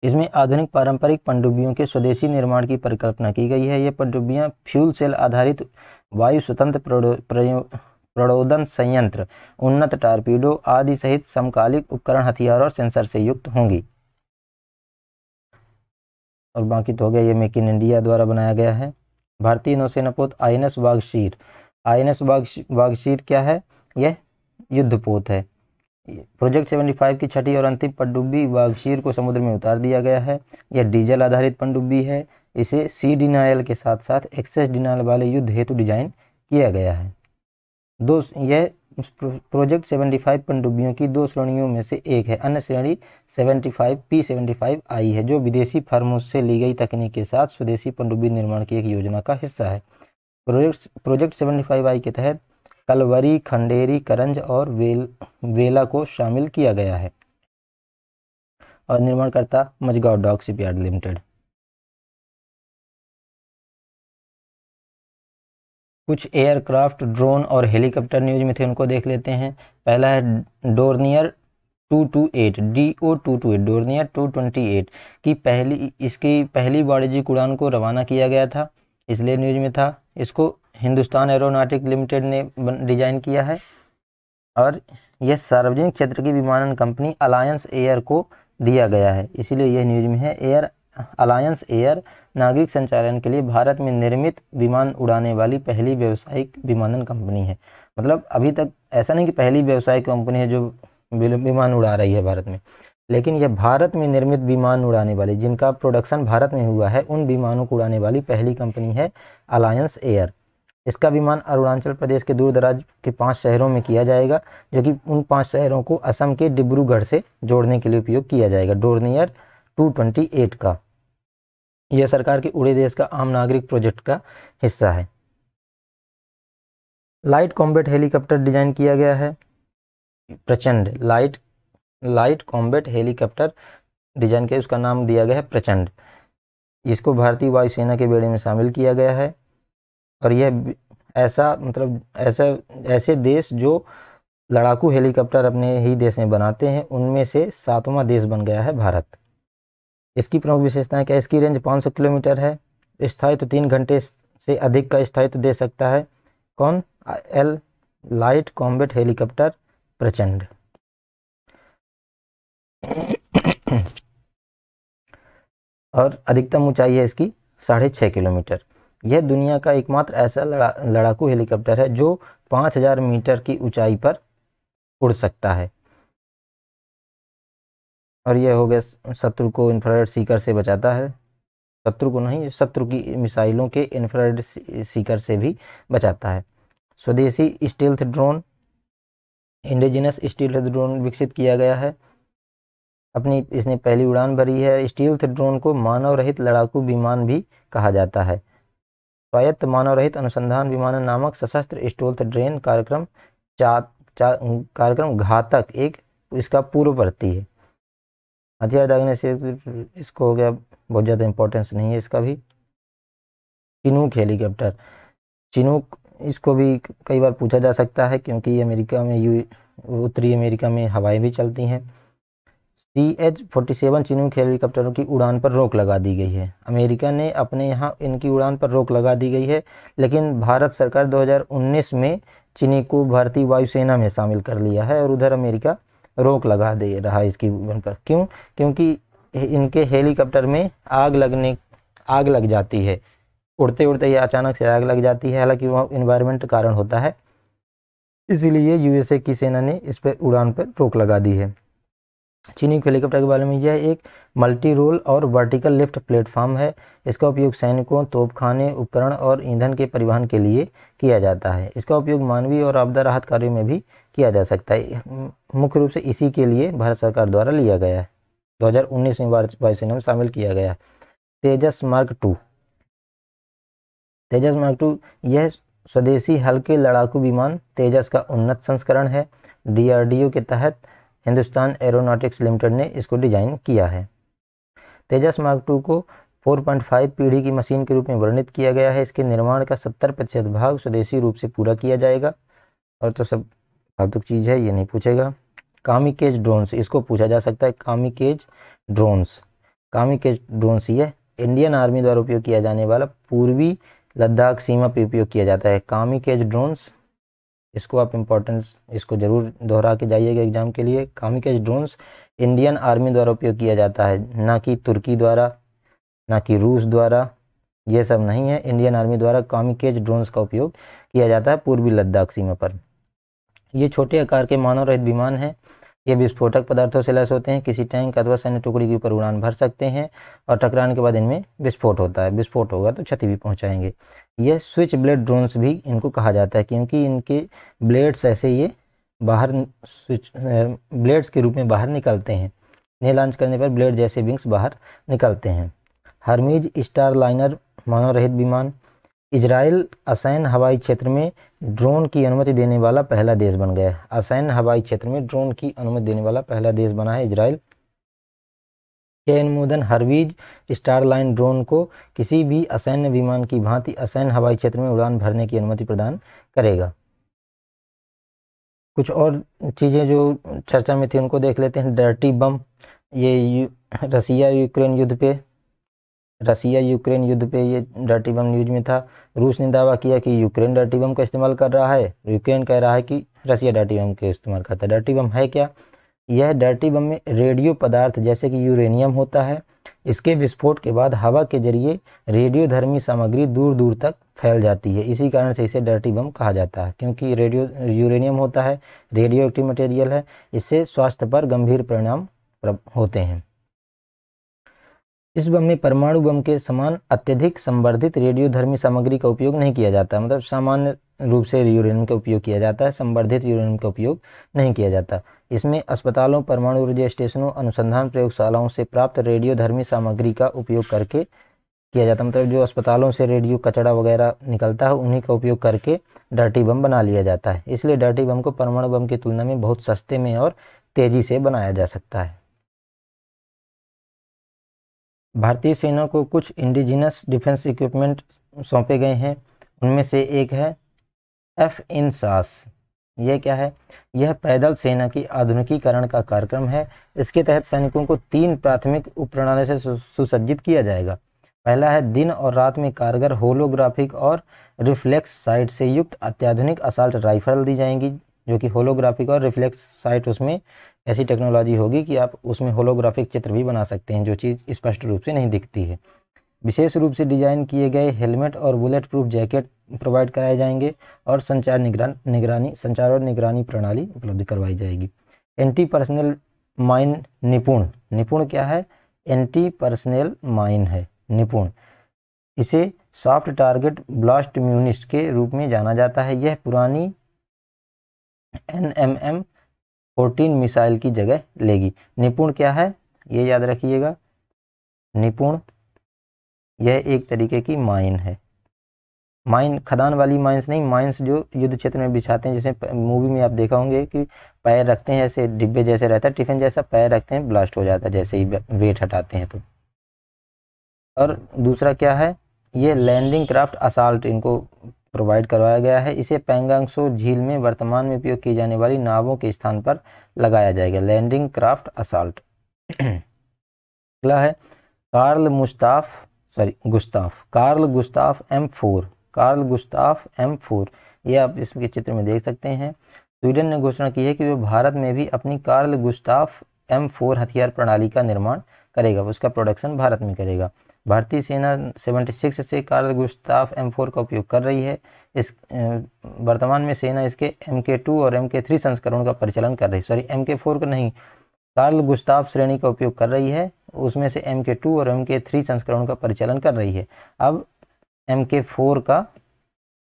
इसमें आधुनिक पारंपरिक पनडुब्बियों के स्वदेशी निर्माण की परिकल्पना की गई है ये पनडुब्बियाँ फ्यूल सेल आधारित वायु स्वतंत्र प्रणोदन संयंत्र उन्नत टारपीडो आदि सहित समकालिक उपकरण हथियार और सेंसर से युक्त होंगी और बाकी तो हो गया ये मेक इन इंडिया द्वारा बनाया गया है भारतीय नौसेना पोत I N S Vagsheer I N S Vagsheer क्या है यह युद्धपोत है प्रोजेक्ट 75 की छठी और अंतिम पनडुब्बी बागशीर को समुद्र में उतार दिया गया है यह डीजल आधारित पनडुब्बी है इसे सी डिनाइल के साथ साथ एक्सेस डिनाइल वाले युद्ध हेतु डिजाइन किया गया है दो यह प्रोजेक्ट 75 पनडुब्बियों की दो श्रेणियों में से एक है अन्य श्रेणी 75 पी फाइव आई है जो विदेशी फर्मों से ली गई तकनीक के साथ स्वदेशी पनडुब्बी निर्माण की एक योजना का हिस्सा है प्रोजेक्ट प्रोजेक्ट फाइव आई के तहत कलवरी खंडेरी करंज और वेल वेला को शामिल किया गया है और निर्माणकर्ता मजगांव डॉक शिपयार्ड लिमिटेड कुछ एयरक्राफ्ट ड्रोन और हेलीकॉप्टर न्यूज में थे उनको देख लेते हैं पहला है Dornier two two eight D O two two eight Dornier two twenty eight की पहली इसकी पहली वाणिज्यिक उड़ान को रवाना किया गया था इसलिए न्यूज में था इसको हिंदुस्तान एरोनाटिक लिमिटेड ने डिजाइन किया है और यह सार्वजनिक क्षेत्र की विमानन कंपनी अलायंस एयर को दिया गया है इसीलिए यह न्यूज में है एयर अलायंस एयर नागरिक संचालन के लिए भारत में निर्मित विमान उड़ाने वाली पहली व्यावसायिक विमानन कंपनी है मतलब अभी तक ऐसा नहीं कि पहली व्यावसायिक कंपनी है जो विमान उड़ा रही है भारत में लेकिन यह भारत में निर्मित विमान उड़ाने वाली जिनका प्रोडक्शन भारत में हुआ है उन विमानों को उड़ाने वाली पहली कंपनी है अलायंस एयर इसका विमान अरुणाचल प्रदेश के दूर दराज के पांच शहरों में किया जाएगा जो कि उन पांच शहरों को असम के डिब्रूगढ़ से जोड़ने के लिए उपयोग किया जाएगा डोरनियर 228 का यह सरकार के उड़े देश का आम नागरिक प्रोजेक्ट का हिस्सा है लाइट कॉम्बेट हेलीकॉप्टर डिजाइन किया गया है Prachand light light combat helicopter design के उसका नाम दिया गया है प्रचंड इसको भारतीय वायुसेना के बेड़े में शामिल किया गया है और यह ऐसा मतलब ऐसा ऐसे देश जो लड़ाकू हेलीकॉप्टर अपने ही देश में बनाते हैं उनमें से सातवां देश बन गया है भारत इसकी प्रमुख विशेषताएं क्या इसकी रेंज 500 किलोमीटर है स्थायित्व तो तीन घंटे से अधिक का स्थायित्व तो दे सकता है कौन एल लाइट कॉम्बेट हेलीकॉप्टर प्रचंड और अधिकतम ऊंचाई है इसकी साढ़े छः किलोमीटर यह दुनिया का एकमात्र ऐसा लड़ा, लड़ाकू हेलीकॉप्टर है जो 5000 मीटर की ऊंचाई पर उड़ सकता है और यह हो गया शत्रु को इन्फ्रारेड सीकर से बचाता है शत्रु को नहीं शत्रु की मिसाइलों के इन्फ्रारेड सीकर से भी बचाता है स्वदेशी stealth drone indigenous stealth drone विकसित किया गया है अपनी इसने पहली उड़ान भरी है स्टील्थ ड्रोन को मानव रहित लड़ाकू विमान भी कहा जाता है स्वायत्त मानव रहित अनुसंधान विमान नामक सशस्त्र स्टोल्थ ड्रेन कार्यक्रम चा, चा कार्यक्रम घातक एक इसका पूर्ववर्ती है हथियार दागने से इसको हो गया बहुत ज़्यादा इंपॉर्टेंस नहीं है इसका भी चिनूक हेलीकॉप्टर चिनूक इसको भी कई बार पूछा जा सकता है क्योंकि अमेरिका में यू उत्तरी अमेरिका में हवाएं भी चलती हैं C H forty seven Chinook हेलीकॉप्टरों की उड़ान पर रोक लगा दी गई है अमेरिका ने अपने यहाँ इनकी उड़ान पर रोक लगा दी गई है लेकिन भारत सरकार 2019 में चीनी को भारतीय वायुसेना में शामिल कर लिया है और उधर अमेरिका रोक लगा दे रहा है इसकी पर क्यों क्योंकि इनके हेलीकॉप्टर में आग लगने आग लग जाती है उड़ते उड़ते ये अचानक से आग लग जाती है हालांकि वह इन्वायरमेंट कारण होता है इसीलिए यूएसए की सेना ने इस पर उड़ान पर रोक लगा दी है चीनी हेलीकॉप्टर के बारे में यह एक मल्टी रोल और वर्टिकल लिफ्ट प्लेटफॉर्म है इसका उपयोग सैनिकों तोपखाने उपकरण और ईंधन के परिवहन के लिए किया जाता है इसका उपयोग मानवीय और आपदा राहत कार्यों में भी किया जा सकता है मुख्य रूप से इसी के लिए भारत सरकार द्वारा लिया गया है उन्नीस में वायुसेना में शामिल किया गया Tejas mark two Tejas mark two यह स्वदेशी हल्के लड़ाकू विमान तेजस का उन्नत संस्करण है डीआरडीओ के तहत हिंदुस्तान एरोनॉटिक्स लिमिटेड ने इसको डिजाइन किया है तेजस मार्क टू को 4.5 पीढ़ी की मशीन के रूप में वर्णित किया गया है इसके निर्माण का 70 प्रतिशत भाग स्वदेशी रूप से पूरा किया जाएगा और तो सब फालतू चीज़ है ये नहीं पूछेगा कामिकेज ड्रोन्स इसको पूछा जा सकता है कामिकेज ड्रोन्स कामिकेज ड्रोन्स ये इंडियन आर्मी द्वारा उपयोग किया जाने वाला पूर्वी लद्दाख सीमा पर उपयोग किया जाता है कामिकेज ड्रोन्स इसको आप इम्पोर्टेंस इसको ज़रूर दोहरा के जाइएगा एग्जाम के लिए कामिकेज ड्रोन्स इंडियन आर्मी द्वारा उपयोग किया जाता है ना कि तुर्की द्वारा ना कि रूस द्वारा ये सब नहीं है इंडियन आर्मी द्वारा कामिकेज ड्रोन्स का उपयोग किया जाता है पूर्वी लद्दाख सीमा पर ये छोटे आकार के मानव रहित विमान हैं ये विस्फोटक पदार्थों से लैस होते हैं किसी टैंक अथवा सैन्य टुकड़ी के ऊपर उड़ान भर सकते हैं और टकराने के बाद इनमें विस्फोट होता है विस्फोट होगा तो क्षति भी पहुंचाएंगे यह स्विच ब्लेड ड्रोन्स भी इनको कहा जाता है क्योंकि इनके ब्लेड्स ऐसे ये बाहर स्विच ब्लेड्स के रूप में बाहर निकलते हैं इन्हें लॉन्च करने पर ब्लेड जैसे विंग्स बाहर निकलते हैं हरमीज स्टार लाइनर मानव रहित विमान इजराइल असैन हवाई क्षेत्र में ड्रोन की अनुमति देने वाला पहला देश बन गया है असैन हवाई क्षेत्र में ड्रोन की अनुमति देने वाला पहला देश बना है इजराइल यह अनुमोदन हरवीज स्टार लाइन ड्रोन को किसी भी असैन्य विमान की भांति असैन्य हवाई क्षेत्र में उड़ान भरने की अनुमति प्रदान करेगा कुछ और चीज़ें जो चर्चा में थी उनको देख लेते हैं डर्टी बम ये रसिया यूक्रेन युद्ध पे रसिया यूक्रेन युद्ध पे ये डर्टी बम न्यूज में था रूस ने दावा किया कि यूक्रेन डर्टी बम का इस्तेमाल कर रहा है यूक्रेन कह रहा है कि रसिया डर्टी बम का इस्तेमाल करता है डर्टी बम है क्या यह डर्टी बम में रेडियो पदार्थ जैसे कि यूरेनियम होता है इसके विस्फोट के बाद हवा के जरिए रेडियोधर्मी सामग्री दूर दूर तक फैल जाती है इसी कारण से इसे डर्टी बम कहा जाता है क्योंकि रेडियो यूरेनियम होता है रेडियो एक्टिव मटेरियल है इससे स्वास्थ्य पर गंभीर परिणाम होते हैं इस बम में परमाणु बम के समान अत्यधिक संवर्धित रेडियोधर्मी सामग्री का उपयोग नहीं किया जाता मतलब सामान्य रूप से यूरेनियम का उपयोग किया जाता है संवर्धित यूरेनियम का उपयोग नहीं किया जाता इसमें अस्पतालों परमाणु ऊर्जा स्टेशनों अनुसंधान प्रयोगशालाओं से प्राप्त रेडियोधर्मी सामग्री का उपयोग करके किया जाता मतलब जो अस्पतालों से रेडियो कचड़ा वगैरह निकलता है उन्हीं का उपयोग करके डर्टी बम बना लिया जाता है इसलिए डर्टी बम को परमाणु बम की तुलना में बहुत सस्ते में और तेज़ी से बनाया जा सकता है भारतीय सेना को कुछ इंडिजिनस डिफेंस इक्विपमेंट सौंपे गए हैं उनमें से एक है एफ सास यह क्या है यह पैदल सेना की आधुनिकीकरण का कार्यक्रम है इसके तहत सैनिकों को तीन प्राथमिक उपप्रणाली से सुसज्जित किया जाएगा पहला है दिन और रात में कारगर होलोग्राफिक और रिफ्लेक्स साइट से युक्त अत्याधुनिक असाल्ट राइफल दी जाएंगी जो कि होलोग्राफिक और रिफ्लेक्स साइट उसमें ऐसी टेक्नोलॉजी होगी कि आप उसमें होलोग्राफिक चित्र भी बना सकते हैं जो चीज़ स्पष्ट रूप से नहीं दिखती है विशेष रूप से डिज़ाइन किए गए हेलमेट और बुलेट प्रूफ जैकेट प्रोवाइड कराए जाएंगे और संचार निगरान निगरानी संचार और निगरानी प्रणाली उपलब्ध करवाई जाएगी एंटी पर्सनल माइन निपुण निपुण क्या है एंटी पर्सनल माइन है निपुण इसे सॉफ्ट टारगेट ब्लास्ट म्यूनिस के रूप में जाना जाता है यह पुरानी N M M fourteen missile की जगह लेगी निपुण क्या है ये याद रखिएगा निपुण यह एक तरीके की माइन है माइन खदान वाली माइंस नहीं माइंस जो युद्ध क्षेत्र में बिछाते हैं जैसे मूवी में आप देखा होंगे कि पैर रखते हैं ऐसे डिब्बे जैसे रहता है टिफिन जैसा पैर रखते हैं ब्लास्ट हो जाता है जैसे ही वेट हटाते हैं तो और दूसरा क्या है ये लैंडिंग क्राफ्ट असाल्ट इनको प्रोवाइड करवाया गया है इसे पेंगांगसो झील में वर्तमान में उपयोग की जाने वाली नावों के स्थान पर लगाया जाएगा लैंडिंग क्राफ्ट असाल्ट अगला है Carl Mustaf sorry Gustaf Carl Gustaf M four Carl Gustaf M four ये आप इसके चित्र में देख सकते हैं स्वीडन ने घोषणा की है कि वह भारत में भी अपनी कार्ल गुस्ताफ एम फोर हथियार प्रणाली का निर्माण करेगा उसका प्रोडक्शन भारत में करेगा भारतीय सेना 76 से कार्ल गुस्ताफ एम फोर का उपयोग कर रही है इस वर्तमान में सेना इसके एम के टू और एम के थ्री संस्करण का परिचालन कर रही है सॉरी एम के फोर का नहीं कार्ल गुस्ताफ श्रेणी का उपयोग कर रही है उसमें से एम के टू और एम के थ्री संस्करण का परिचालन कर रही है अब एम के फोर का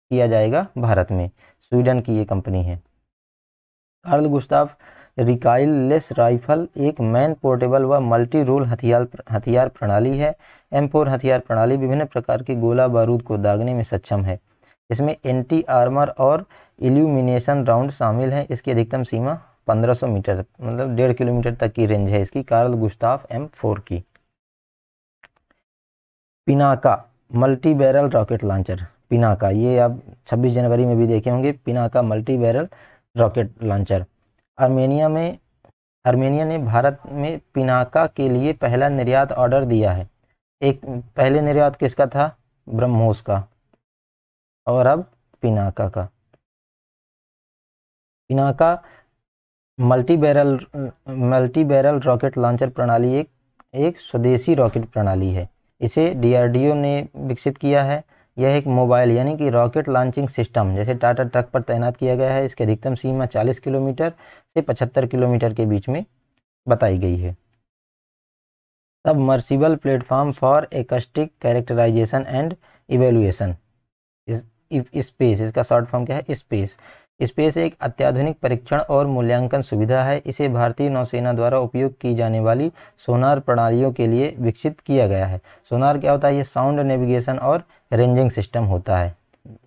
किया जाएगा भारत में स्वीडन की ये कंपनी है Carl Gustaf recoilless rifle एक मैन पोर्टेबल व मल्टी रोल हथियार हथियार प्रणाली है एम फोर हथियार प्रणाली विभिन्न प्रकार के गोला बारूद को दागने में सक्षम है इसमें एंटी आर्मर और इल्यूमिनेशन राउंड शामिल हैं इसकी अधिकतम सीमा 1500 मीटर मतलब डेढ़ किलोमीटर तक की रेंज है इसकी कार्ल गुस्ताफ एम फोर की Pinaka multi barrel rocket launcher Pinaka ये आप 26 जनवरी में भी देखे होंगे Pinaka multi barrel rocket launcher Armenia में आर्मेनिया ने भारत में पिनाका के लिए पहला निर्यात ऑर्डर दिया है एक पहले निर्यात किसका था ब्रह्मोस का और अब पिनाका का Pinaka multi barrel multi barrel rocket launcher प्रणाली एक एक स्वदेशी रॉकेट प्रणाली है इसे डीआरडीओ ने विकसित किया है यह एक मोबाइल यानी कि रॉकेट लॉन्चिंग सिस्टम जैसे टाटा ट्रक पर तैनात किया गया है इसकी अधिकतम सीमा 40 किलोमीटर से 75 किलोमीटर के बीच में बताई गई है submersible platform for acoustic characterisation and evaluation SPACE इसका शॉर्ट फॉर्म क्या है स्पेस स्पेस एक अत्याधुनिक परीक्षण और मूल्यांकन सुविधा है इसे भारतीय नौसेना द्वारा उपयोग की जाने वाली सोनार प्रणालियों के लिए विकसित किया गया है सोनार क्या होता है ये साउंड नेविगेशन और रेंजिंग सिस्टम होता है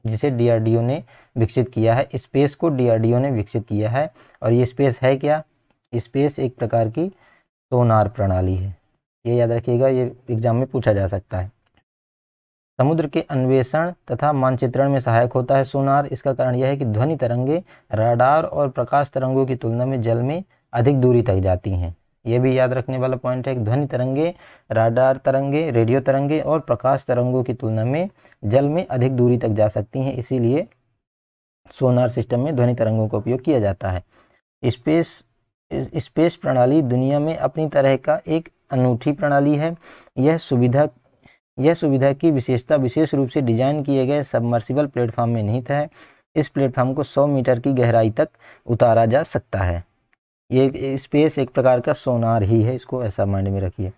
जिसे डीआरडीओ ने विकसित किया है स्पेस को डीआरडीओ ने विकसित किया है और ये स्पेस है क्या स्पेस एक प्रकार की सोनार प्रणाली है ये याद रखिएगा ये एग्जाम में पूछा जा सकता है समुद्र के अन्वेषण तथा मानचित्रण में सहायक होता है सोनार इसका कारण यह है कि ध्वनि तरंगे राडार और प्रकाश तरंगों की तुलना में जल में अधिक दूरी तक जाती हैं यह भी याद रखने वाला पॉइंट है कि ध्वनि तरंगे राडार तरंगे रेडियो तरंगे और प्रकाश तरंगों की तुलना में जल में अधिक दूरी तक जा सकती हैं इसीलिए सोनार सिस्टम में ध्वनि तरंगों का उपयोग किया जाता है स्पेस स्पेस प्रणाली दुनिया में अपनी तरह का एक अनूठी प्रणाली है यह सुविधा यह सुविधा की विशेषता विशेष रूप से डिजाइन किए गए सबमर्सिबल प्लेटफॉर्म में निहित है इस प्लेटफॉर्म को 100 मीटर की गहराई तक उतारा जा सकता है ये स्पेस एक प्रकार का सोनार ही है इसको ऐसा माइंड में रखिए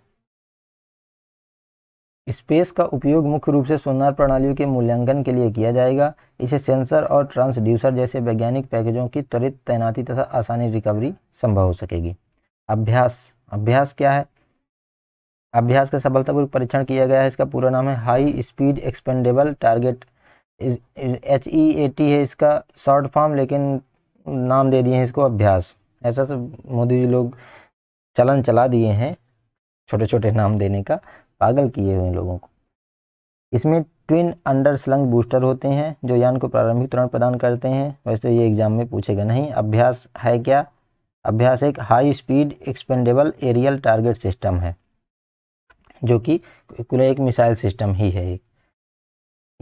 स्पेस का उपयोग मुख्य रूप से सोनार प्रणालियों के मूल्यांकन के लिए किया जाएगा इसे सेंसर और ट्रांसड्यूसर जैसे वैज्ञानिक पैकेजों की त्वरित तैनाती तथा आसानी रिकवरी संभव हो सकेगी अभ्यास अभ्यास क्या है अभ्यास का सफलतापूर्वक परीक्षण किया गया है इसका पूरा नाम है high speed expendable target H E A T है इसका शॉर्ट फॉर्म लेकिन नाम दे दिए हैं इसको अभ्यास ऐसा सब मोदी जी लोग चलन चला दिए हैं छोटे छोटे नाम देने का पागल किए हुए लोगों को इसमें ट्विन अंडर स्लंग बूस्टर होते हैं जो यान को प्रारंभिक तुरंत प्रदान करते हैं वैसे ये एग्जाम में पूछेगा नहीं अभ्यास है क्या अभ्यास एक high speed expendable aerial target system है जो कि एक मिसाइल सिस्टम ही है एक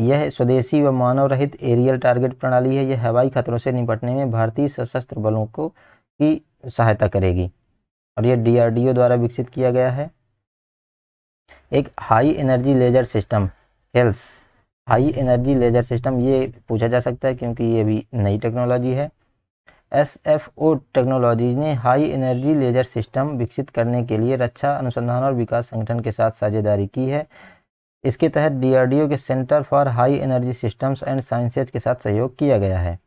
यह स्वदेशी व मानव रहित एरियल टारगेट प्रणाली है यह हवाई खतरों से निपटने में भारतीय सशस्त्र बलों को की सहायता करेगी और यह डीआरडीओ द्वारा विकसित किया गया है एक high energy laser system HELS high energy laser system ये पूछा जा सकता है क्योंकि ये भी नई टेक्नोलॉजी है एस एफ ओ टेक्नोलॉजी ने हाई एनर्जी लेजर सिस्टम विकसित करने के लिए रक्षा अनुसंधान और विकास संगठन के साथ साझेदारी की है इसके तहत डीआरडीओ के centre for high energy systems and sciences के साथ सहयोग किया गया है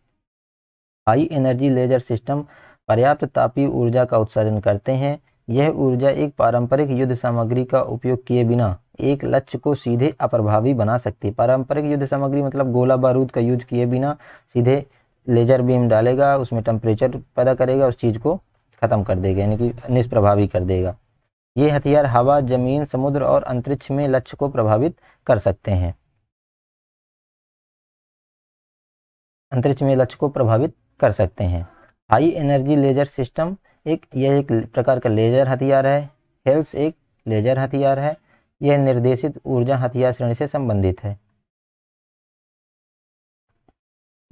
हाई एनर्जी लेजर सिस्टम पर्याप्त तापीय ऊर्जा का उत्सर्जन करते हैं यह ऊर्जा एक पारंपरिक युद्ध सामग्री का उपयोग किए बिना एक लक्ष्य को सीधे अप्रभावी बना सकती है पारंपरिक युद्ध सामग्री मतलब गोला बारूद का यूज किए बिना सीधे लेजर बीम डालेगा उसमें टेम्परेचर पैदा करेगा उस चीज़ को ख़त्म कर देगा यानी कि निष्प्रभावी कर देगा ये हथियार हवा जमीन समुद्र और अंतरिक्ष में लक्ष्य को प्रभावित कर सकते हैं अंतरिक्ष में लक्ष्य को प्रभावित कर सकते हैं हाई एनर्जी लेजर सिस्टम एक यह एक प्रकार का लेजर हथियार है हेल्स एक लेजर हथियार है यह निर्देशित ऊर्जा हथियार श्रेणी से संबंधित है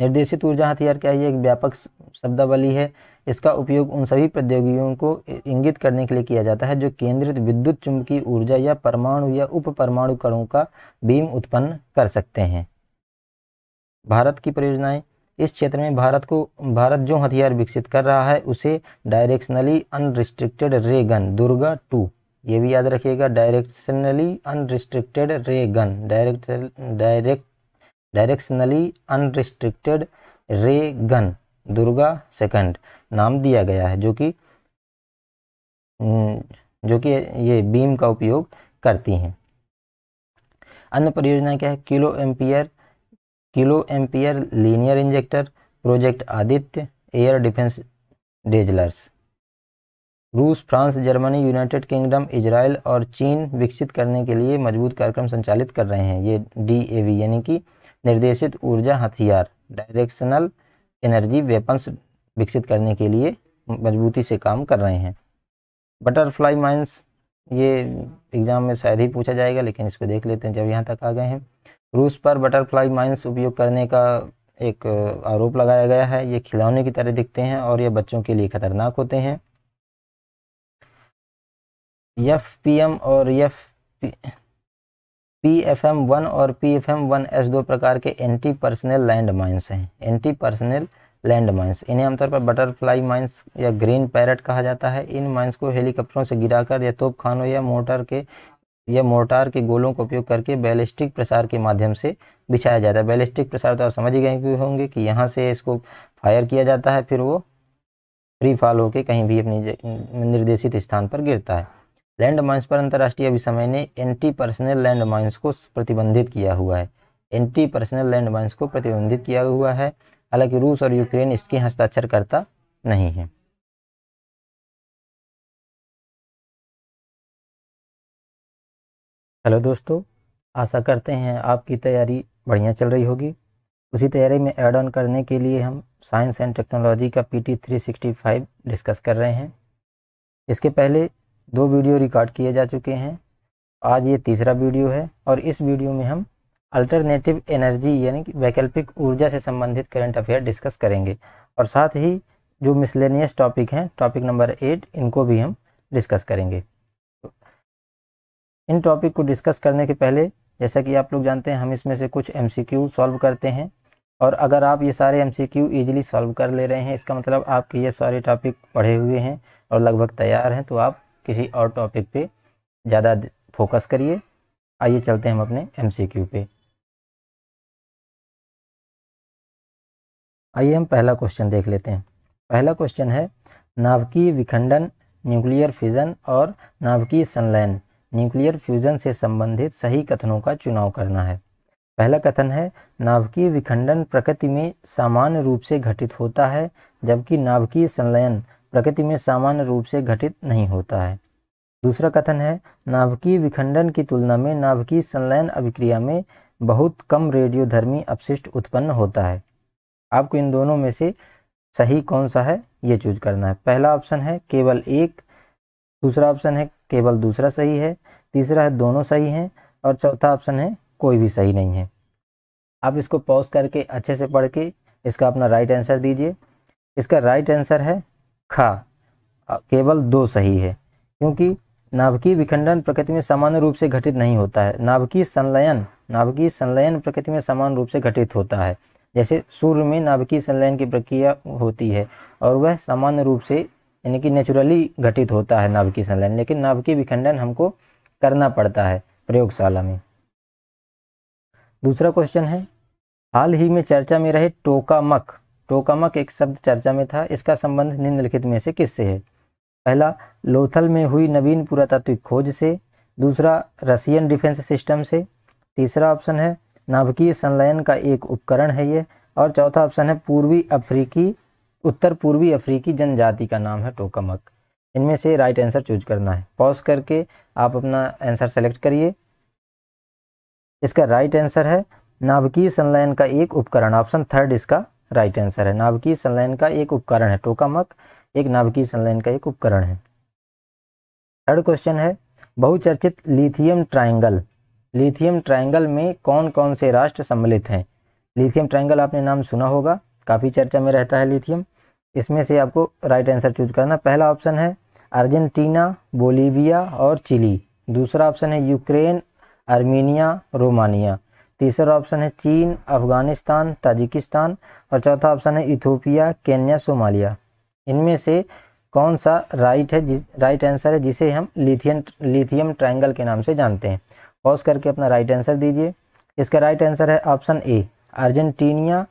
निर्देशित ऊर्जा हथियार क्या है एक व्यापक शब्दावली है इसका उपयोग उन सभी प्रौद्योगिकियों को इंगित करने के लिए किया जाता है जो केंद्रित विद्युत चुंबकीय ऊर्जा या परमाणु या उप परमाणु कणों का बीम उत्पन्न कर सकते हैं भारत की परियोजनाएं इस क्षेत्र में भारत को भारत जो हथियार विकसित कर रहा है उसे directionally unrestricted ray gun Durga two ये भी याद रखिएगा directionally unrestricted ray gun direct direct directionally unrestricted ray gun Durga second नाम दिया गया है जो कि हम्म, जो कि ये बीम का उपयोग करती हैं अन्य परियोजना क्या है kilo ampere kilo ampere linear injector project Aditya air defence dazzlers रूस France Germany United Kingdom Israel और चीन विकसित करने के लिए मजबूत कार्यक्रम संचालित कर रहे हैं ये डी यानी कि निर्देशित ऊर्जा हथियार डायरेक्शनल एनर्जी वेपन्स विकसित करने के लिए मजबूती से काम कर रहे हैं बटरफ्लाई माइंस ये एग्ज़ाम में शायद ही पूछा जाएगा लेकिन इसको देख लेते हैं जब यहाँ तक आ गए हैं रूस पर बटरफ्लाई माइंस उपयोग करने का एक आरोप लगाया गया है ये खिलौने की तरह दिखते हैं और ये बच्चों के लिए खतरनाक होते हैं एफ पी एम और F P F M one और P F M one S दो प्रकार के एंटी पर्सनल लैंड माइंस हैं एंटी पर्सनल लैंड माइंस इन्हें आमतौर पर बटरफ्लाई माइंस या ग्रीन पैरट कहा जाता है इन माइंस को हेलीकॉप्टरों से गिराकर या तोपखानों या मोटर के यह मोर्टार के गोलों का उपयोग करके बैलिस्टिक प्रसार के माध्यम से बिछाया जाता है बैलिस्टिक प्रसार तो आप समझ ही गए होंगे कि यहाँ से इसको फायर किया जाता है फिर वो फ्री फॉल होकर कहीं भी अपनी निर्देशित स्थान पर गिरता है लैंड माइंस पर अंतर्राष्ट्रीय अभिसमय ने एंटी पर्सनल लैंड माइंस को प्रतिबंधित किया हुआ है एंटी पर्सनल लैंड माइंस को प्रतिबंधित किया हुआ है हालांकि रूस और यूक्रेन इसके हस्ताक्षर करता नहीं है हेलो दोस्तों आशा करते हैं आपकी तैयारी बढ़िया चल रही होगी उसी तैयारी में ऐड ऑन करने के लिए हम साइंस एंड टेक्नोलॉजी का सिक्सटी फाइव डिस्कस कर रहे हैं इसके पहले दो वीडियो रिकॉर्ड किए जा चुके हैं आज ये तीसरा वीडियो है और इस वीडियो में हम अल्टरनेटिव एनर्जी यानी कि वैकल्पिक ऊर्जा से संबंधित करंट अफेयर डिस्कस करेंगे और साथ ही जो मिसलेनियस टॉपिक हैं टॉपिक नंबर एट इनको भी हम डिस्कस करेंगे इन टॉपिक को डिस्कस करने के पहले जैसा कि आप लोग जानते हैं हम इसमें से कुछ एम सॉल्व करते हैं और अगर आप ये सारे M C Q easily solve कर ले रहे हैं इसका मतलब आपके ये सारे टॉपिक पढ़े हुए हैं और लगभग तैयार हैं तो आप किसी और टॉपिक पे ज़्यादा फोकस करिए आइए चलते हैं हम अपने एम सी क्यू पे आइए हम पहला क्वेश्चन देख लेते हैं पहला क्वेश्चन है नाभिकीय विखंडन न्यूक्लियर फिजन और नाभिकीय संलयन न्यूक्लियर फ्यूजन से संबंधित सही कथनों का चुनाव करना है पहला कथन है नाभिकीय विखंडन प्रकृति में सामान्य रूप से घटित होता है जबकि नाभिकीय संलयन प्रकृति में सामान्य रूप से घटित नहीं होता है दूसरा कथन है नाभिकीय विखंडन की तुलना में नाभिकीय संलयन अभिक्रिया में बहुत कम रेडियोधर्मी अपशिष्ट उत्पन्न होता है आपको इन दोनों में से सही कौन सा है ये चूज करना है पहला ऑप्शन है केवल एक दूसरा ऑप्शन है केवल दूसरा सही है तीसरा है दोनों सही हैं और चौथा ऑप्शन है कोई भी सही नहीं है आप इसको पॉज करके अच्छे से पढ़ के इसका अपना राइट आंसर दीजिए इसका राइट आंसर है खा केवल दो सही है क्योंकि नाभिकीय विखंडन प्रकृति में सामान्य रूप से घटित नहीं होता है नाभिकीय संलयन नाभिकीय संलयन प्रकृति में समान रूप से घटित होता है जैसे सूर्य में नाभिकीय संलयन की प्रक्रिया होती है और वह सामान्य रूप से यानी कि नेचुरली घटित होता है नाभिकीय संलयन लेकिन नाभिकीय विखंडन हमको करना पड़ता है प्रयोगशाला में दूसरा क्वेश्चन है हाल ही में चर्चा में रहे टोकामक टोकामक एक शब्द चर्चा में था इसका संबंध निम्नलिखित में से किससे है पहला लोथल में हुई नवीन पुरातात्विक खोज से दूसरा रशियन डिफेंस सिस्टम से तीसरा ऑप्शन है नाभिकीय संलयन का एक उपकरण है ये और चौथा ऑप्शन है पूर्वी अफ्रीकी उत्तर पूर्वी अफ्रीकी जनजाति का नाम है टोकमक इनमें से राइट आंसर चूज करना है पॉज करके आप अपना आंसर सेलेक्ट करिए इसका राइट आंसर है नाभिकीय संलयन का एक उपकरण ऑप्शन थर्ड इसका राइट आंसर है नाभिकीय संलयन का एक उपकरण है टोकामक एक नाभिकीय संलयन का एक उपकरण है थर्ड क्वेश्चन है बहुचर्चित लिथियम ट्रायंगल लिथियम ट्रायंगल में कौन कौन से राष्ट्र सम्मिलित हैं लिथियम ट्रायंगल आपने नाम सुना होगा काफ़ी चर्चा में रहता है लिथियम इसमें से आपको राइट आंसर चूज करना पहला ऑप्शन है अर्जेंटीना बोलीविया और चिली दूसरा ऑप्शन है यूक्रेन आर्मीनिया रोमानिया तीसरा ऑप्शन है चीन अफगानिस्तान ताजिकिस्तान और चौथा ऑप्शन है इथोपिया केन्या सोमालिया इनमें से कौन सा राइट है जिस राइट आंसर है जिसे हम लिथियम लिथियम ट्रायंगल के नाम से जानते हैं पॉज करके अपना राइट आंसर दीजिए इसका राइट आंसर है option A Argentinia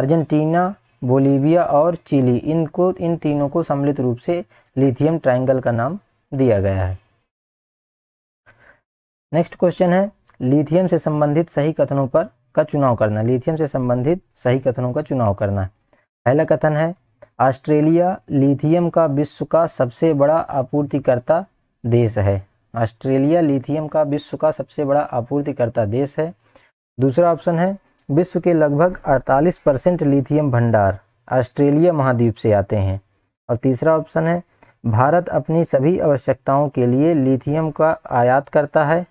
Argentina Bolivia और चिली इनको इन तीनों को सम्मिलित रूप से लिथियम ट्राइंगल का नाम दिया गया है नेक्स्ट क्वेश्चन है लिथियम से संबंधित सही कथनों पर का चुनाव करना लिथियम से संबंधित सही कथनों का चुनाव करना है पहला कथन है ऑस्ट्रेलिया लिथियम का विश्व का सबसे बड़ा आपूर्तिकर्ता देश है ऑस्ट्रेलिया लिथियम का विश्व का सबसे बड़ा आपूर्तिकर्ता देश है दूसरा ऑप्शन है विश्व के लगभग 48 परसेंट लिथियम भंडार ऑस्ट्रेलिया महाद्वीप से आते हैं और तीसरा ऑप्शन है भारत अपनी सभी आवश्यकताओं के लिए लिथियम का आयात करता है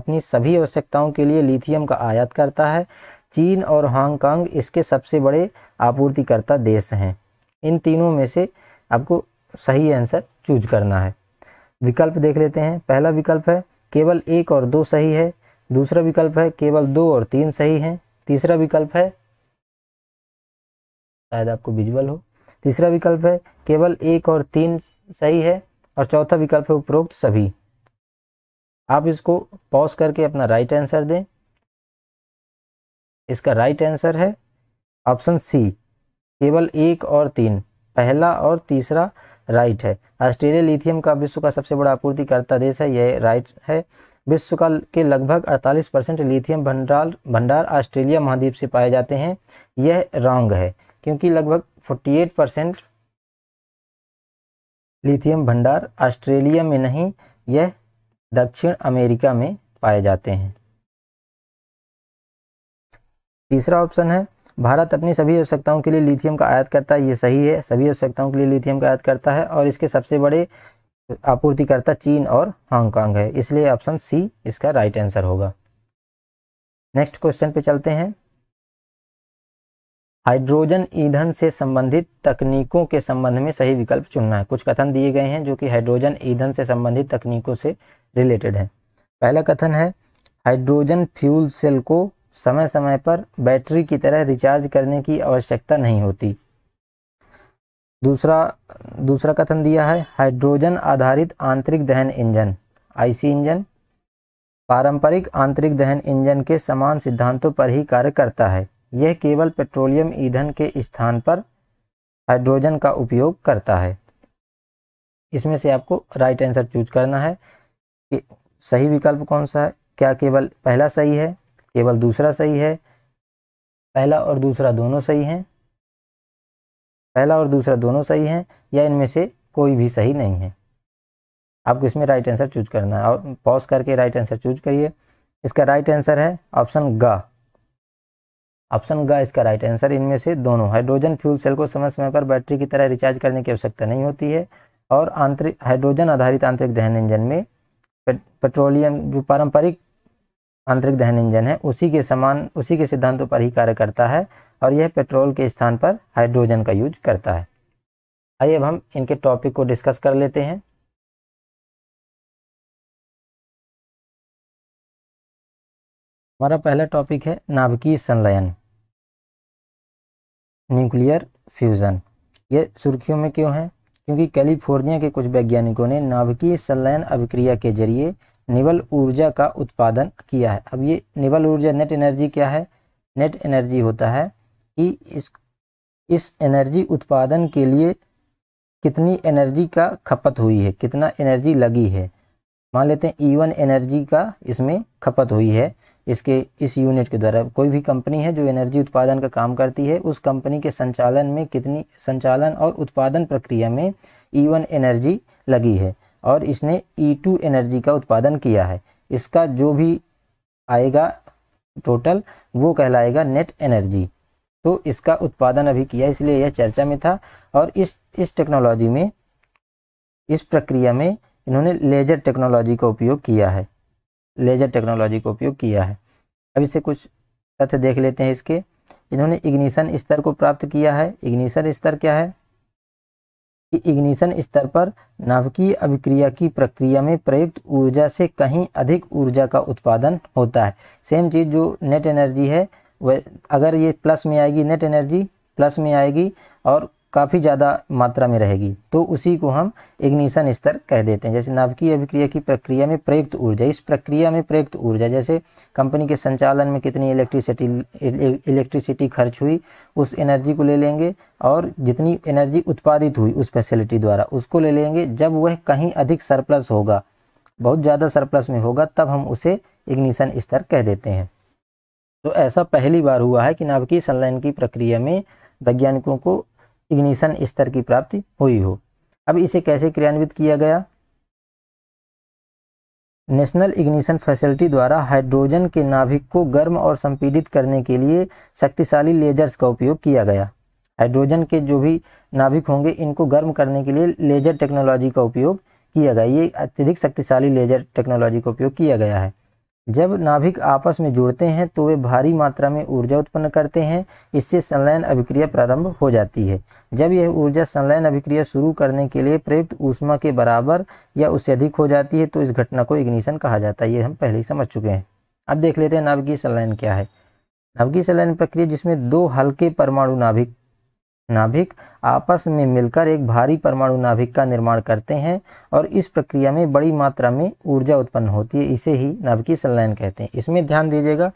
अपनी सभी आवश्यकताओं के लिए लिथियम का आयात करता है चीन और हांगकांग इसके सबसे बड़े आपूर्तिकर्ता देश हैं इन तीनों में से आपको सही आंसर चूज करना है विकल्प देख लेते हैं पहला विकल्प है केवल एक और दो सही है दूसरा विकल्प है केवल दो और तीन सही हैं तीसरा विकल्प है शायद आपको विजुअल हो तीसरा विकल्प है केवल एक और तीन सही है और चौथा विकल्प है उपरोक्त सभी आप इसको पॉज करके अपना राइट आंसर दें इसका राइट आंसर है ऑप्शन सी केवल एक और तीन पहला और तीसरा राइट है ऑस्ट्रेलिया लिथियम का विश्व का सबसे बड़ा आपूर्तिकर्ता देश है यह राइट है विश्व का के लगभग 48 परसेंट लिथियम भंडार भंडार ऑस्ट्रेलिया महाद्वीप से पाए जाते हैं यह रॉन्ग है क्योंकि लगभग 48 परसेंट लिथियम भंडार ऑस्ट्रेलिया में नहीं यह दक्षिण अमेरिका में पाए जाते हैं तीसरा ऑप्शन है भारत अपनी सभी आवश्यकताओं के लिए लिथियम का आयात करता है ये सही है सभी आवश्यकताओं के लिए लिथियम का आयात करता है और इसके सबसे बड़े आपूर्तिकर्ता चीन और हांगकांग है इसलिए ऑप्शन सी इसका राइट आंसर होगा नेक्स्ट क्वेश्चन पे चलते हैं हाइड्रोजन ईंधन से संबंधित तकनीकों के संबंध में सही विकल्प चुनना है कुछ कथन दिए गए हैं जो कि हाइड्रोजन ईंधन से संबंधित तकनीकों से रिलेटेड है पहला कथन है हाइड्रोजन फ्यूल सेल को समय समय पर बैटरी की तरह रिचार्ज करने की आवश्यकता नहीं होती दूसरा दूसरा कथन दिया है हाइड्रोजन आधारित आंतरिक दहन इंजन आईसी इंजन पारंपरिक आंतरिक दहन इंजन के समान सिद्धांतों पर ही कार्य करता है यह केवल पेट्रोलियम ईंधन के स्थान पर हाइड्रोजन का उपयोग करता है इसमें से आपको राइट आंसर चूज करना है कि सही विकल्प कौन सा है क्या केवल पहला सही है केवल दूसरा सही है पहला और दूसरा दोनों सही हैं पहला और दूसरा दोनों सही हैं या इनमें से कोई भी सही नहीं है आपको इसमें राइट आंसर चूज करना है और पॉज करके राइट आंसर चूज करिए इसका राइट आंसर है ऑप्शन ग ऑप्शन ग इसका राइट आंसर इनमें से दोनों हाइड्रोजन फ्यूल सेल को समय समय पर बैटरी की तरह रिचार्ज करने की आवश्यकता नहीं होती है और आंतरिक हाइड्रोजन आधारित आंतरिक दहन इंजन में पेट्रोलियम जो पारंपरिक आंतरिक दहन इंजन है उसी के समान उसी के सिद्धांतों पर ही कार्य करता है और यह पेट्रोल के स्थान पर हाइड्रोजन का यूज करता है आइए अब हम इनके टॉपिक को डिस्कस कर लेते हैं हमारा पहला टॉपिक है नाभिकीय संलयन न्यूक्लियर फ्यूज़न ये सुर्खियों में क्यों है क्योंकि कैलिफोर्निया के कुछ वैज्ञानिकों ने नाभिकीय संलयन अभिक्रिया के जरिए निवल ऊर्जा का उत्पादन किया है अब ये निवल ऊर्जा नेट एनर्जी क्या है नेट एनर्जी होता है कि इस इस एनर्जी उत्पादन के लिए कितनी एनर्जी का खपत हुई है कितना एनर्जी लगी है मान लेते हैं ईवन e एनर्जी का इसमें खपत हुई है इसके इस यूनिट के द्वारा कोई भी कंपनी है जो एनर्जी उत्पादन का काम करती है उस कंपनी के संचालन में कितनी संचालन और उत्पादन प्रक्रिया में ईवन e एनर्जी लगी है और इसने ई e टू एनर्जी का उत्पादन किया है इसका जो भी आएगा टोटल वो कहलाएगा नेट एनर्जी तो इसका उत्पादन अभी किया इसलिए यह चर्चा में था और इस इस टेक्नोलॉजी में इस प्रक्रिया में इन्होंने लेज़र टेक्नोलॉजी का उपयोग किया है लेज़र टेक्नोलॉजी का उपयोग किया है अब से कुछ तथ्य देख लेते हैं इसके इन्होंने इग्निशन स्तर को प्राप्त किया है इग्निशन स्तर क्या है कि इग्निशन स्तर पर नाभिकीय अभिक्रिया की प्रक्रिया में प्रयुक्त ऊर्जा से कहीं अधिक ऊर्जा का उत्पादन होता है सेम चीज़ जो नेट एनर्जी है अगर ये प्लस में आएगी नेट एनर्जी प्लस में आएगी और काफ़ी ज़्यादा मात्रा में रहेगी तो उसी को हम इग्निशन स्तर कह देते हैं जैसे नाभिकीय अभिक्रिया की प्रक्रिया में प्रयुक्त ऊर्जा इस प्रक्रिया में प्रयुक्त ऊर्जा जैसे कंपनी के संचालन में कितनी इलेक्ट्रिसिटी इलेक्ट्रिसिटी खर्च हुई उस एनर्जी को ले लेंगे और जितनी एनर्जी उत्पादित हुई उस फैसिलिटी द्वारा उसको ले लेंगे जब वह कहीं अधिक सरप्लस होगा बहुत ज़्यादा सरप्लस में होगा तब हम उसे इग्निशन स्तर कह देते हैं तो ऐसा पहली बार हुआ है कि नाभिकीय संलयन की प्रक्रिया में वैज्ञानिकों को इग्निशन स्तर की प्राप्ति हुई हो अब इसे कैसे क्रियान्वित किया गया नेशनल इग्निशन फैसिलिटी द्वारा हाइड्रोजन के नाभिक को गर्म और संपीड़ित करने के लिए शक्तिशाली लेजर्स का उपयोग किया गया हाइड्रोजन के जो भी नाभिक होंगे इनको गर्म करने के लिए लेजर टेक्नोलॉजी का उपयोग किया गया ये अत्यधिक शक्तिशाली लेजर टेक्नोलॉजी का उपयोग किया गया है जब नाभिक आपस में जुड़ते हैं तो वे भारी मात्रा में ऊर्जा उत्पन्न करते हैं इससे संलयन अभिक्रिया प्रारंभ हो जाती है जब यह ऊर्जा संलयन अभिक्रिया शुरू करने के लिए प्रयुक्त ऊष्मा के बराबर या उससे अधिक हो जाती है तो इस घटना को इग्निशन कहा जाता है ये हम पहले ही समझ चुके हैं अब देख लेते हैं नाभिकीय संलयन क्या है नाभिकीय संलयन प्रक्रिया जिसमें दो हल्के परमाणु नाभिक नाभिक आपस में मिलकर एक भारी परमाणु नाभिक का निर्माण करते हैं और इस प्रक्रिया में बड़ी मात्रा में ऊर्जा उत्पन्न होती है इसे ही नाभिकीय संलयन कहते हैं इसमें ध्यान दीजिएगा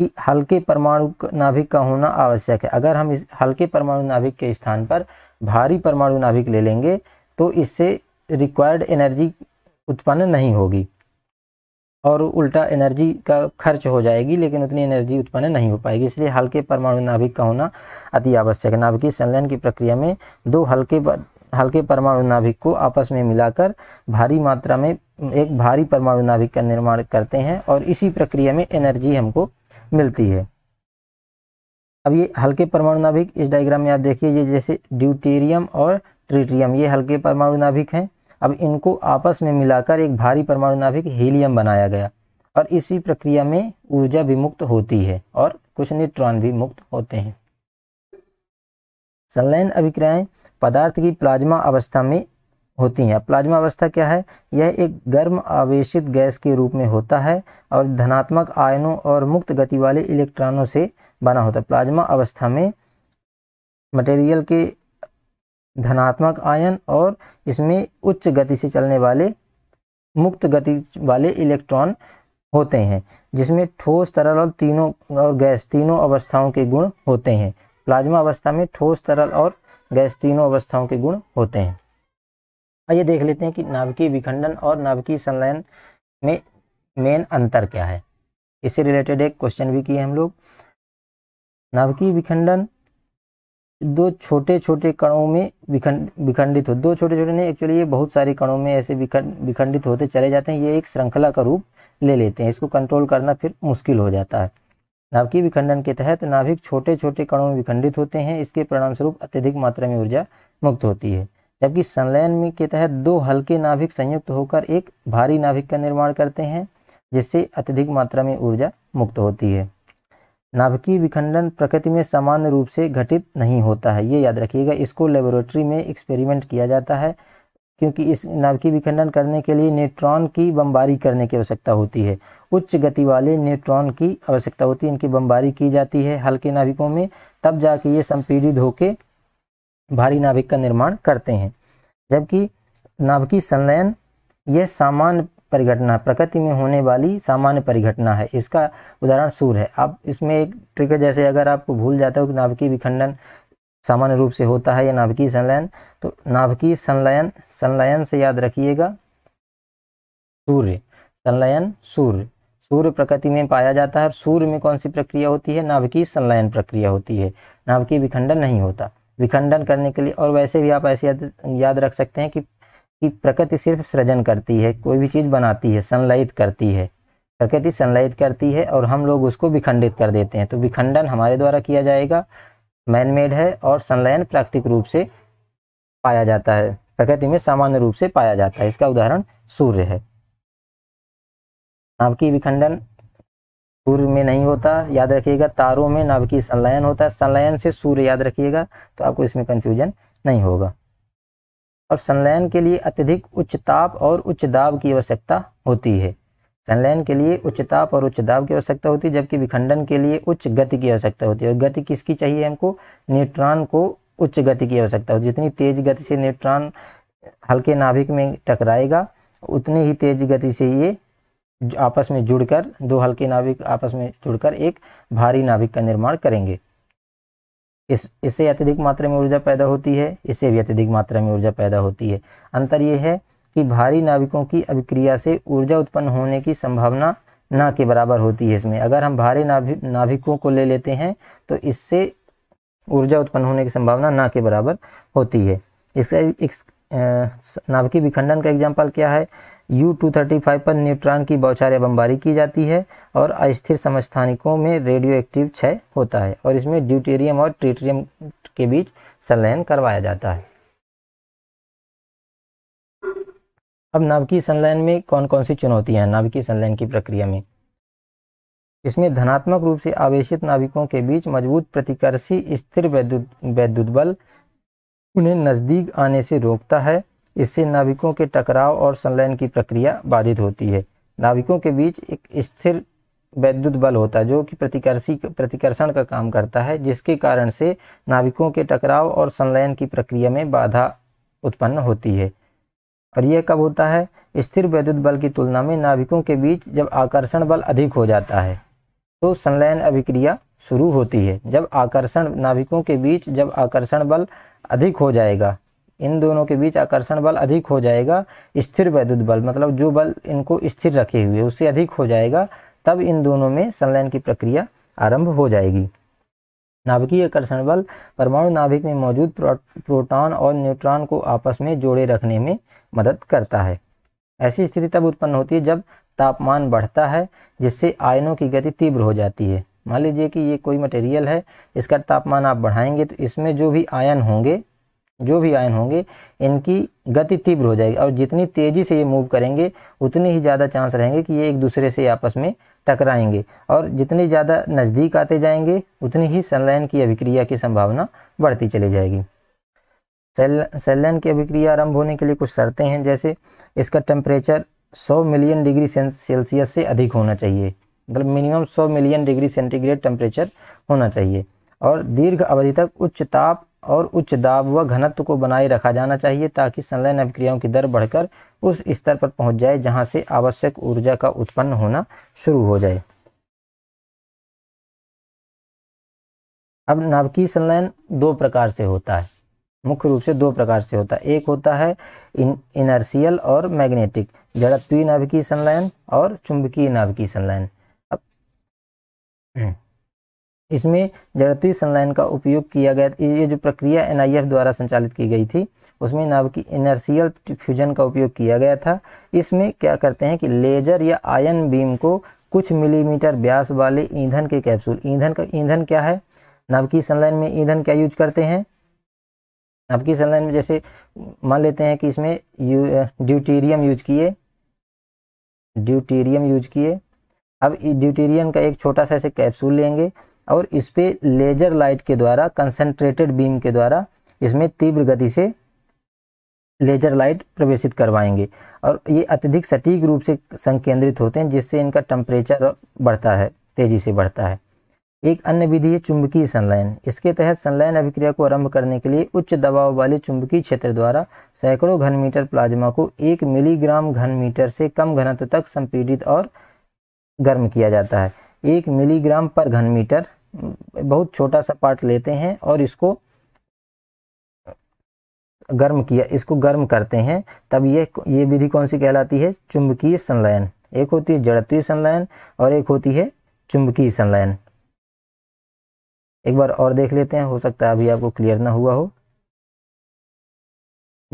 कि हल्के परमाणु नाभिक का होना आवश्यक है अगर हम इस हल्के परमाणु नाभिक के स्थान पर भारी परमाणु नाभिक ले लेंगे तो इससे रिक्वायर्ड एनर्जी उत्पन्न नहीं होगी और उल्टा एनर्जी का खर्च हो जाएगी लेकिन उतनी एनर्जी उत्पन्न नहीं हो पाएगी इसलिए हल्के परमाणु नाभिक का होना अति आवश्यक है नाभिकीय संलयन की प्रक्रिया में दो हल्के हल्के परमाणु नाभिक को आपस में मिलाकर भारी मात्रा में एक भारी परमाणु नाभिक का निर्माण करते हैं और इसी प्रक्रिया में एनर्जी हमको मिलती है अब ये हल्के परमाणु नाभिक इस डायग्राम में आप देखिए ये जैसे ड्यूटेरियम और ट्रिटेरियम ये हल्के परमाणु नाभिक हैं अब इनको आपस में मिलाकर एक भारी परमाणु नाभिक हीलियम बनाया गया और इसी प्रक्रिया में ऊर्जा भी मुक्त होती है और कुछ न्यूट्रॉन भी मुक्त होते हैं सलैन अभिक्रिया पदार्थ की प्लाज्मा अवस्था में होती हैं प्लाज्मा अवस्था क्या है यह एक गर्म आवेशित गैस के रूप में होता है और धनात्मक आयनों और मुक्त गति वाले इलेक्ट्रॉनों से बना होता है प्लाज्मा अवस्था में मटेरियल के धनात्मक आयन और इसमें उच्च गति से चलने वाले मुक्त गति वाले इलेक्ट्रॉन होते हैं जिसमें ठोस तरल और तीनों और गैस तीनों अवस्थाओं के गुण होते हैं प्लाज्मा अवस्था में ठोस तरल और गैस तीनों अवस्थाओं के गुण होते हैं आइए देख लेते हैं कि नाभिकीय विखंडन और नाभिकीय संलयन में मेन अंतर क्या है इससे रिलेटेड एक क्वेश्चन भी किए हम लोग नाभिकीय विखंडन दो छोटे छोटे कणों में विखंड विखंडित हो दो छोटे छोटे नहीं एक्चुअली ये बहुत सारे कणों में ऐसे विखंड विखंडित होते चले जाते हैं ये एक श्रृंखला का रूप ले लेते हैं इसको कंट्रोल करना फिर मुश्किल हो जाता है नाभिकीय विखंडन के तहत नाभिक छोटे छोटे कणों में विखंडित होते हैं इसके परिणाम स्वरूप अत्यधिक मात्रा में ऊर्जा मुक्त होती है जबकि संलयन में के तहत दो हल्के नाभिक संयुक्त होकर एक भारी नाभिक का निर्माण करते हैं जिससे अत्यधिक मात्रा में ऊर्जा मुक्त होती है नाभिकीय विखंडन प्रकृति में सामान्य रूप से घटित नहीं होता है ये याद रखिएगा इसको लेबोरेटरी में एक्सपेरिमेंट किया जाता है क्योंकि इस नाभिकीय विखंडन करने के लिए न्यूट्रॉन की बमबारी करने की आवश्यकता होती है उच्च गति वाले न्यूट्रॉन की आवश्यकता होती है इनकी बमबारी की जाती है हल्के नाभिकों में तब जाके ये संपीड़ित होकर भारी नाभिक का निर्माण करते हैं जबकि नाभिकीय संलयन यह सामान्य परिघटना प्रकृति में होने वाली सामान्य परिघटना है इसका उदाहरण सूर्य है आप इसमें एक ट्रिक जैसे अगर आप भूल जाते हो कि नाभिकीय विखंडन सामान्य रूप से होता है या नाभिकीय संलयन तो नाभिकीय संलयन संलयन से याद रखिएगा सूर्य संलयन सूर्य सूर्य प्रकृति में पाया जाता है सूर्य में कौन सी प्रक्रिया होती है नाभिकीय संलयन प्रक्रिया होती है नाभिकीय विखंडन नहीं होता विखंडन करने के लिए और वैसे भी आप ऐसे याद, याद रख सकते हैं कि कि प्रकृति सिर्फ सृजन करती है कोई भी चीज़ बनाती है संलयित करती है प्रकृति संलयित करती है और हम लोग उसको विखंडित कर देते हैं तो विखंडन हमारे द्वारा किया जाएगा मैनमेड है और संलयन प्राकृतिक रूप से पाया जाता है प्रकृति में सामान्य रूप से पाया जाता है इसका उदाहरण सूर्य है नाभिकीय विखंडन सूर्य में नहीं होता याद रखिएगा तारों में नाभिकीय संलयन होता है संलयन से सूर्य याद रखिएगा तो आपको इसमें कन्फ्यूजन नहीं होगा और संलयन के लिए अत्यधिक उच्च ताप और उच्च दाब की आवश्यकता होती है संलयन के लिए उच्च ताप और उच्च दाब की आवश्यकता होती है जबकि विखंडन के लिए उच्च गति की आवश्यकता होती है और गति किसकी चाहिए हमको न्यूट्रॉन को उच्च गति की आवश्यकता होती है जितनी तेज गति से न्यूट्रॉन हल्के नाभिक में टकराएगा उतनी ही तेज गति से ये आपस में जुड़कर दो हल्के नाभिक आपस में जुड़कर एक भारी नाभिक का निर्माण करेंगे इस इससे अत्यधिक मात्रा में ऊर्जा पैदा होती है इससे भी अत्यधिक मात्रा में ऊर्जा पैदा होती है अंतर यह है कि भारी नाभिकों की अभिक्रिया से ऊर्जा उत्पन्न होने की संभावना ना के बराबर होती है इसमें अगर हम भारी नाभि नाभिकों को ले लेते हैं तो इससे ऊर्जा उत्पन्न होने की संभावना ना के बराबर होती है इसका एक नाभिकीय विखंडन का एग्जाम्पल क्या है यू टू थर्टी फाइव पर न्यूट्रॉन की बौछार्य बमबारी की जाती है और अस्थिर समस्थानिकों में रेडियो एक्टिव क्षय होता है और इसमें ड्यूटेरियम और ट्रिटेरियम के बीच संलयन करवाया जाता है अब नाभिकीय संलयन में कौन कौन सी चुनौतियां हैं नाभिकीय संलयन की प्रक्रिया में इसमें धनात्मक रूप से आवेशित नाभिकों के बीच मजबूत प्रतिकर्षी स्थिर वैद्युत बल उन्हें नज़दीक आने से रोकता है इससे नाविकों के टकराव और संलयन की प्रक्रिया बाधित होती है नाविकों के बीच एक स्थिर वैद्युत बल होता है जो कि प्रतिकर्षी प्रतिकर्षण का काम करता है जिसके कारण से नाविकों के टकराव और संलयन की प्रक्रिया में बाधा उत्पन्न होती है और यह कब होता है स्थिर वैद्युत बल की तुलना में नाविकों के बीच जब आकर्षण बल अधिक हो जाता है तो संलयन अभिक्रिया शुरू होती है जब आकर्षण नाविकों के बीच जब आकर्षण बल अधिक हो जाएगा इन दोनों के बीच आकर्षण बल अधिक हो जाएगा स्थिर वैद्युत बल मतलब जो बल इनको स्थिर रखे हुए उससे अधिक हो जाएगा तब इन दोनों में संलयन की प्रक्रिया आरंभ हो जाएगी नाभिकीय आकर्षण बल परमाणु नाभिक में मौजूद प्रोटॉन और न्यूट्रॉन को आपस में जोड़े रखने में मदद करता है ऐसी स्थिति तब उत्पन्न होती है जब तापमान बढ़ता है जिससे आयनों की गति तीव्र हो जाती है मान लीजिए कि ये कोई मटेरियल है इसका तापमान आप बढ़ाएंगे तो इसमें जो भी आयन होंगे जो भी आयन होंगे इनकी गति तीव्र हो जाएगी और जितनी तेज़ी से ये मूव करेंगे उतने ही ज़्यादा चांस रहेंगे कि ये एक दूसरे से आपस में टकराएंगे और जितने ज़्यादा नज़दीक आते जाएंगे उतनी ही संलयन की अभिक्रिया की संभावना बढ़ती चली जाएगी सेल सेलन की अभिक्रिया आरंभ होने के लिए कुछ शर्तें हैं जैसे इसका टेम्परेचर 100 मिलियन डिग्री सेल्सियस से अधिक होना चाहिए मतलब minimum 100 million degree centigrade temperature होना चाहिए और दीर्घ अवधि तक उच्च ताप और उच्च दाब व घनत्व को बनाए रखा जाना चाहिए ताकि संलयन अभिक्रियाओं की दर बढ़कर उस स्तर पर पहुंच जाए जहां से आवश्यक ऊर्जा का उत्पन्न होना शुरू हो जाए अब नाभिकीय संलयन दो प्रकार से होता है मुख्य रूप से दो प्रकार से होता है एक होता है इन इनर्शियल और मैग्नेटिक जड़त्वीय नाभिकीय संलयन और चुंबकीय नाभिकीय संलयन अब इसमें जड़ती संलयन का उपयोग किया गया ये जो प्रक्रिया एन द्वारा संचालित की गई थी उसमें नाव की इनर्शियल फ्यूजन का उपयोग किया गया था इसमें क्या करते हैं कि लेजर या आयन बीम को कुछ मिलीमीटर व्यास वाले ईंधन के कैप्सूल ईंधन का ईंधन क्या है नाभिकीय संलयन में ईंधन क्या यूज करते हैं नाभिकीय संलयन में जैसे मान लेते हैं कि इसमें ड्यूटीरियम यूज किए ड्यूटीरियम यूज किए अब ड्यूटीरियम का एक छोटा सा ऐसे कैप्सूल लेंगे और इस पर लेजर लाइट के द्वारा कंसनट्रेटेड बीम के द्वारा इसमें तीव्र गति से लेजर लाइट प्रवेशित करवाएंगे और ये अत्यधिक सटीक रूप से संकेंद्रित होते हैं जिससे इनका टेम्परेचर बढ़ता है तेज़ी से बढ़ता है एक अन्य विधि है चुंबकीय संलयन इसके तहत संलयन अभिक्रिया को आरंभ करने के लिए उच्च दबाव वाले चुंबकीय क्षेत्र द्वारा सैकड़ों घन मीटर प्लाज्मा को एक मिलीग्राम घन मीटर से कम घनत्व तक संपीड़ित और गर्म किया जाता है एक मिलीग्राम पर घन मीटर बहुत छोटा सा पार्ट लेते हैं और इसको गर्म किया इसको गर्म करते हैं तब ये ये विधि कौन सी कहलाती है चुंबकीय संलयन एक होती है जड़त्वीय संलयन और एक होती है चुंबकीय संलयन एक बार और देख लेते हैं हो सकता है अभी आपको क्लियर ना हुआ हो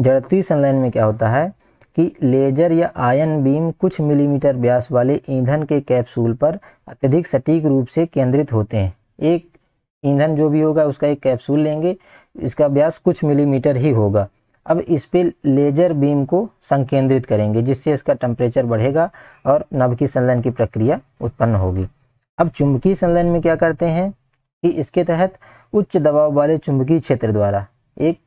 जड़त्वीय संलयन में क्या होता है कि लेजर या आयन बीम कुछ मिलीमीटर व्यास वाले ईंधन के कैप्सूल पर अत्यधिक सटीक रूप से केंद्रित होते हैं एक ईंधन जो भी होगा उसका एक कैप्सूल लेंगे इसका व्यास कुछ मिलीमीटर ही होगा अब इस पर लेजर बीम को संकेंद्रित करेंगे जिससे इसका टेम्परेचर बढ़ेगा और नभ की संलयन की प्रक्रिया उत्पन्न होगी अब चुंबकीय संलयन में क्या करते हैं कि इसके तहत उच्च दबाव वाले चुंबकीय क्षेत्र द्वारा एक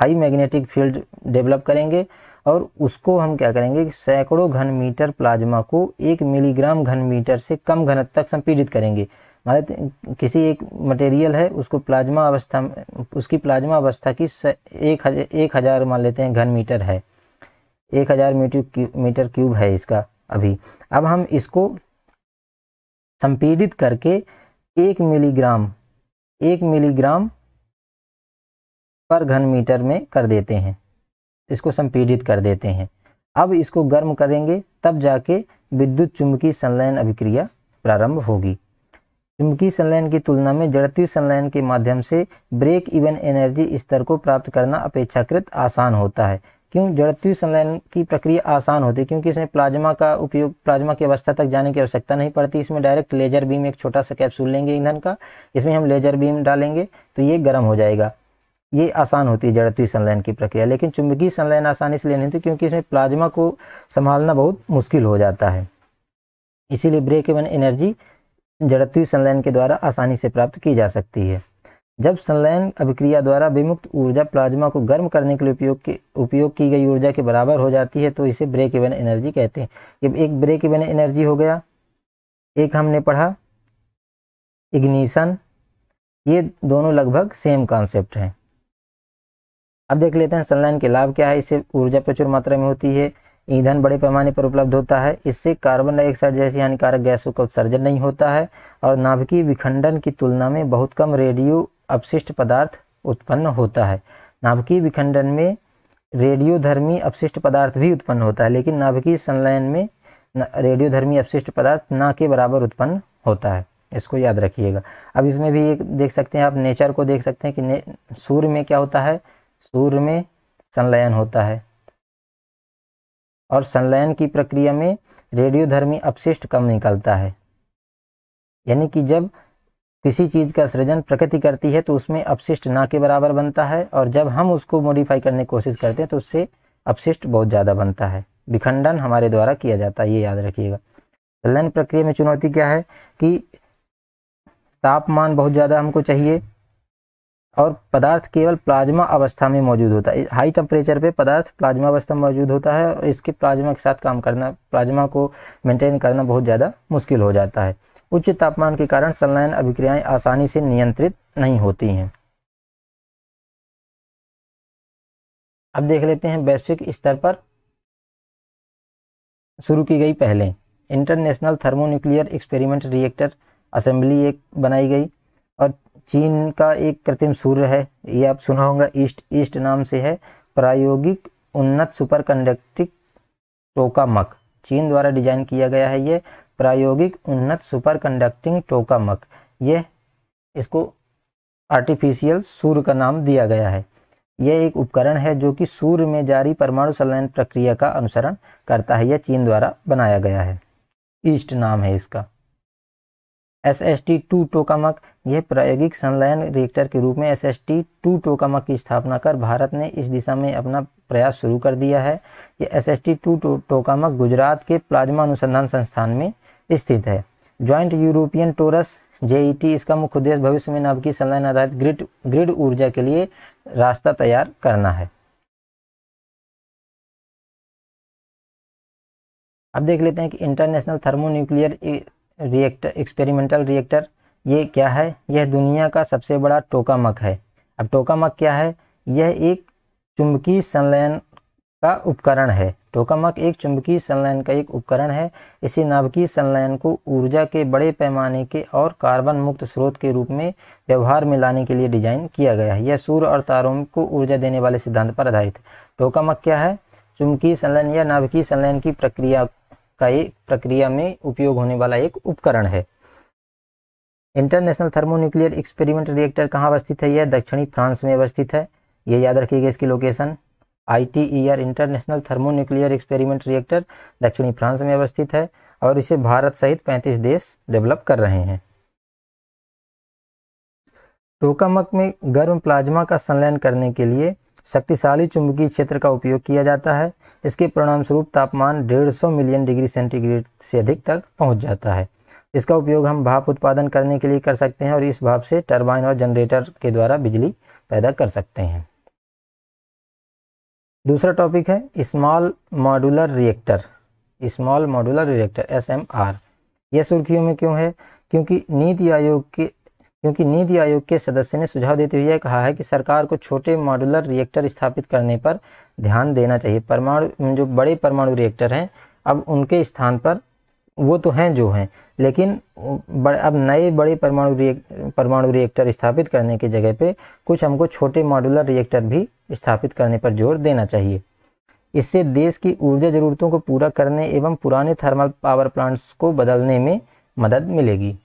हाई मैग्नेटिक फील्ड डेवलप करेंगे और उसको हम क्या करेंगे सैकड़ों घन मीटर प्लाज्मा को एक मिलीग्राम घन मीटर से कम घनत्व तक संपीड़ित करेंगे मान लेते किसी एक मटेरियल है उसको प्लाज्मा अवस्था उसकी प्लाज्मा अवस्था की एक हजार एक हज़ार मान लेते हैं घन मीटर है एक हज़ार मीटर मीटर क्यूब है इसका अभी अब हम इसको संपीड़ित करके एक मिलीग्राम एक मिलीग्राम पर घन मीटर में कर देते हैं इसको संपीड़ित कर देते हैं अब इसको गर्म करेंगे तब जाके विद्युत चुंबकीय संलयन अभिक्रिया प्रारंभ होगी चुंबकीय संलयन की तुलना में जड़त्वी संलयन के माध्यम से ब्रेक इवन एनर्जी स्तर को प्राप्त करना अपेक्षाकृत आसान होता है क्यों जड़तीय संलयन की प्रक्रिया आसान होती है क्योंकि इसमें प्लाज्मा का उपयोग प्लाज्मा की अवस्था तक जाने की आवश्यकता नहीं पड़ती इसमें डायरेक्ट लेजर बीम एक छोटा सा कैप्सूल लेंगे ईंधन का इसमें हम लेजर बीम डालेंगे तो ये गर्म हो जाएगा ये आसान होती है जड़त्वी संलयन की प्रक्रिया लेकिन चुंबकीय संलयन आसान इसलिए नहीं होती क्योंकि इसमें प्लाज्मा को संभालना बहुत मुश्किल हो जाता है इसीलिए ब्रेक इवन एनर्जी जड़त्वी संलयन के द्वारा आसानी से प्राप्त की जा सकती है जब संलयन अभिक्रिया द्वारा विमुक्त ऊर्जा प्लाज्मा को गर्म करने के लिए उपयोग के उपयोग की गई ऊर्जा के बराबर हो जाती है तो इसे ब्रेक इवन एनर्जी कहते हैं जब एक ब्रेक इवन एनर्जी हो गया एक हमने पढ़ा इग्निशन ये दोनों लगभग सेम कॉन्सेप्ट हैं अब देख लेते हैं संलयन के लाभ क्या है इसे ऊर्जा प्रचुर मात्रा में होती है ईंधन बड़े पैमाने पर उपलब्ध होता है इससे कार्बन डाइऑक्साइड जैसी हानिकारक गैसों का उत्सर्जन नहीं होता है और नाभिकीय विखंडन की तुलना में बहुत कम रेडियो अपशिष्ट पदार्थ उत्पन्न होता है नाभिकीय विखंडन में रेडियोधर्मी अपशिष्ट पदार्थ भी उत्पन्न होता है लेकिन नाभिकीय संलयन में रेडियोधर्मी अपशिष्ट पदार्थ ना के बराबर उत्पन्न होता है इसको याद रखिएगा अब इसमें भी एक देख सकते हैं आप नेचर को देख सकते हैं कि सूर्य में क्या होता है सूर्य में संलयन होता है और संलयन की प्रक्रिया में रेडियोधर्मी अपशिष्ट कम निकलता है यानी कि जब किसी चीज़ का सृजन प्रकृति करती है तो उसमें अपशिष्ट ना के बराबर बनता है और जब हम उसको मॉडिफाई करने की कोशिश करते हैं तो उससे अपशिष्ट बहुत ज़्यादा बनता है विखंडन हमारे द्वारा किया जाता है ये याद रखिएगा संलयन प्रक्रिया में चुनौती क्या है कि तापमान बहुत ज़्यादा हमको चाहिए और पदार्थ केवल प्लाज्मा अवस्था में मौजूद होता है हाई टेम्परेचर पे पदार्थ प्लाज्मा अवस्था में मौजूद होता है और इसके प्लाज्मा के साथ काम करना प्लाज्मा को मेंटेन करना बहुत ज़्यादा मुश्किल हो जाता है उच्च तापमान के कारण संलयन अभिक्रियाएं आसानी से नियंत्रित नहीं होती हैं अब देख लेते हैं वैश्विक स्तर पर शुरू की गई पहले international thermonuclear experiment reactor assembly एक बनाई गई चीन का एक कृत्रिम सूर्य है ये आप सुना होगा ईस्ट ईस्ट नाम से है प्रायोगिक उन्नत सुपर कंडक्टिव टोकामक चीन द्वारा डिजाइन किया गया है ये प्रायोगिक उन्नत सुपर कंडक्टिंग टोकामक ये इसको आर्टिफिशियल सूर्य का नाम दिया गया है यह एक उपकरण है जो कि सूर्य में जारी परमाणु संलयन प्रक्रिया का अनुसरण करता है यह चीन द्वारा बनाया गया है ईस्ट नाम है इसका S S T two tokamak यह प्रायोगिक संलयन रिएक्टर के रूप में S S T two tokamak की स्थापना कर भारत ने इस दिशा में अपना प्रयास शुरू कर दिया है यह S S T two tokamak Gujarat के प्लाज्मा अनुसंधान संस्थान में स्थित है ज्वाइंट यूरोपियन टोरस टी इसका मुख्य उद्देश्य भविष्य में की संलयन आधारित ग्रिड ग्रिड ऊर्जा के लिए रास्ता तैयार करना है अब देख लेते हैं कि international thermonuclear reactor experimental reactor ये क्या है यह दुनिया का सबसे बड़ा टोकामक है अब टोकामक क्या है यह एक चुंबकीय संलयन का उपकरण है टोकामक एक चुंबकीय संलयन का एक उपकरण है इसे नाभिकीय संलयन को ऊर्जा के बड़े पैमाने के और कार्बन मुक्त स्रोत के रूप में व्यवहार में लाने के लिए डिजाइन किया गया है यह सूर्य और तारों को ऊर्जा देने वाले सिद्धांत पर आधारित है टोकामक क्या है चुंबकीय संलयन या नाभिकीय संलयन की प्रक्रिया का एक प्रक्रिया में उपयोग होने वाला एक उपकरण है इंटरनेशनल थर्मोन्यूक्लियर एक्सपेरिमेंट रिएक्टर कहाँ अवस्थित है यह दक्षिणी फ्रांस में अवस्थित है ये याद रखिएगा इसकी location I T E R international thermonuclear experiment reactor दक्षिणी फ्रांस में अवस्थित है और इसे भारत सहित 35 देश डेवलप कर रहे हैं टोकामक में गर्म प्लाज्मा का संलयन करने के लिए शक्तिशाली चुंबकीय क्षेत्र का उपयोग किया जाता है इसके परिणाम स्वरूप तापमान 150 मिलियन डिग्री सेंटीग्रेड से अधिक तक पहुंच जाता है इसका उपयोग हम भाप उत्पादन करने के लिए कर सकते हैं और इस भाप से टर्बाइन और जनरेटर के द्वारा बिजली पैदा कर सकते हैं दूसरा टॉपिक है small modular reactor small modular reactor S M R यह सुर्खियों में क्यों है क्योंकि नीति आयोग के क्योंकि नीति आयोग के सदस्य ने सुझाव देते हुए कहा है कि सरकार को छोटे मॉडुलर रिएक्टर स्थापित करने पर ध्यान देना चाहिए परमाणु जो बड़े परमाणु रिएक्टर हैं अब उनके स्थान पर वो तो हैं जो हैं लेकिन बड़े अब नए बड़े परमाणु रिएक्टर परमाणु रिएक्टर स्थापित करने की जगह पे कुछ हमको छोटे मॉडुलर रिएक्टर भी स्थापित करने पर जोर देना चाहिए इससे देश की ऊर्जा ज़रूरतों को पूरा करने एवं पुराने थर्मल पावर प्लांट्स को बदलने में मदद मिलेगी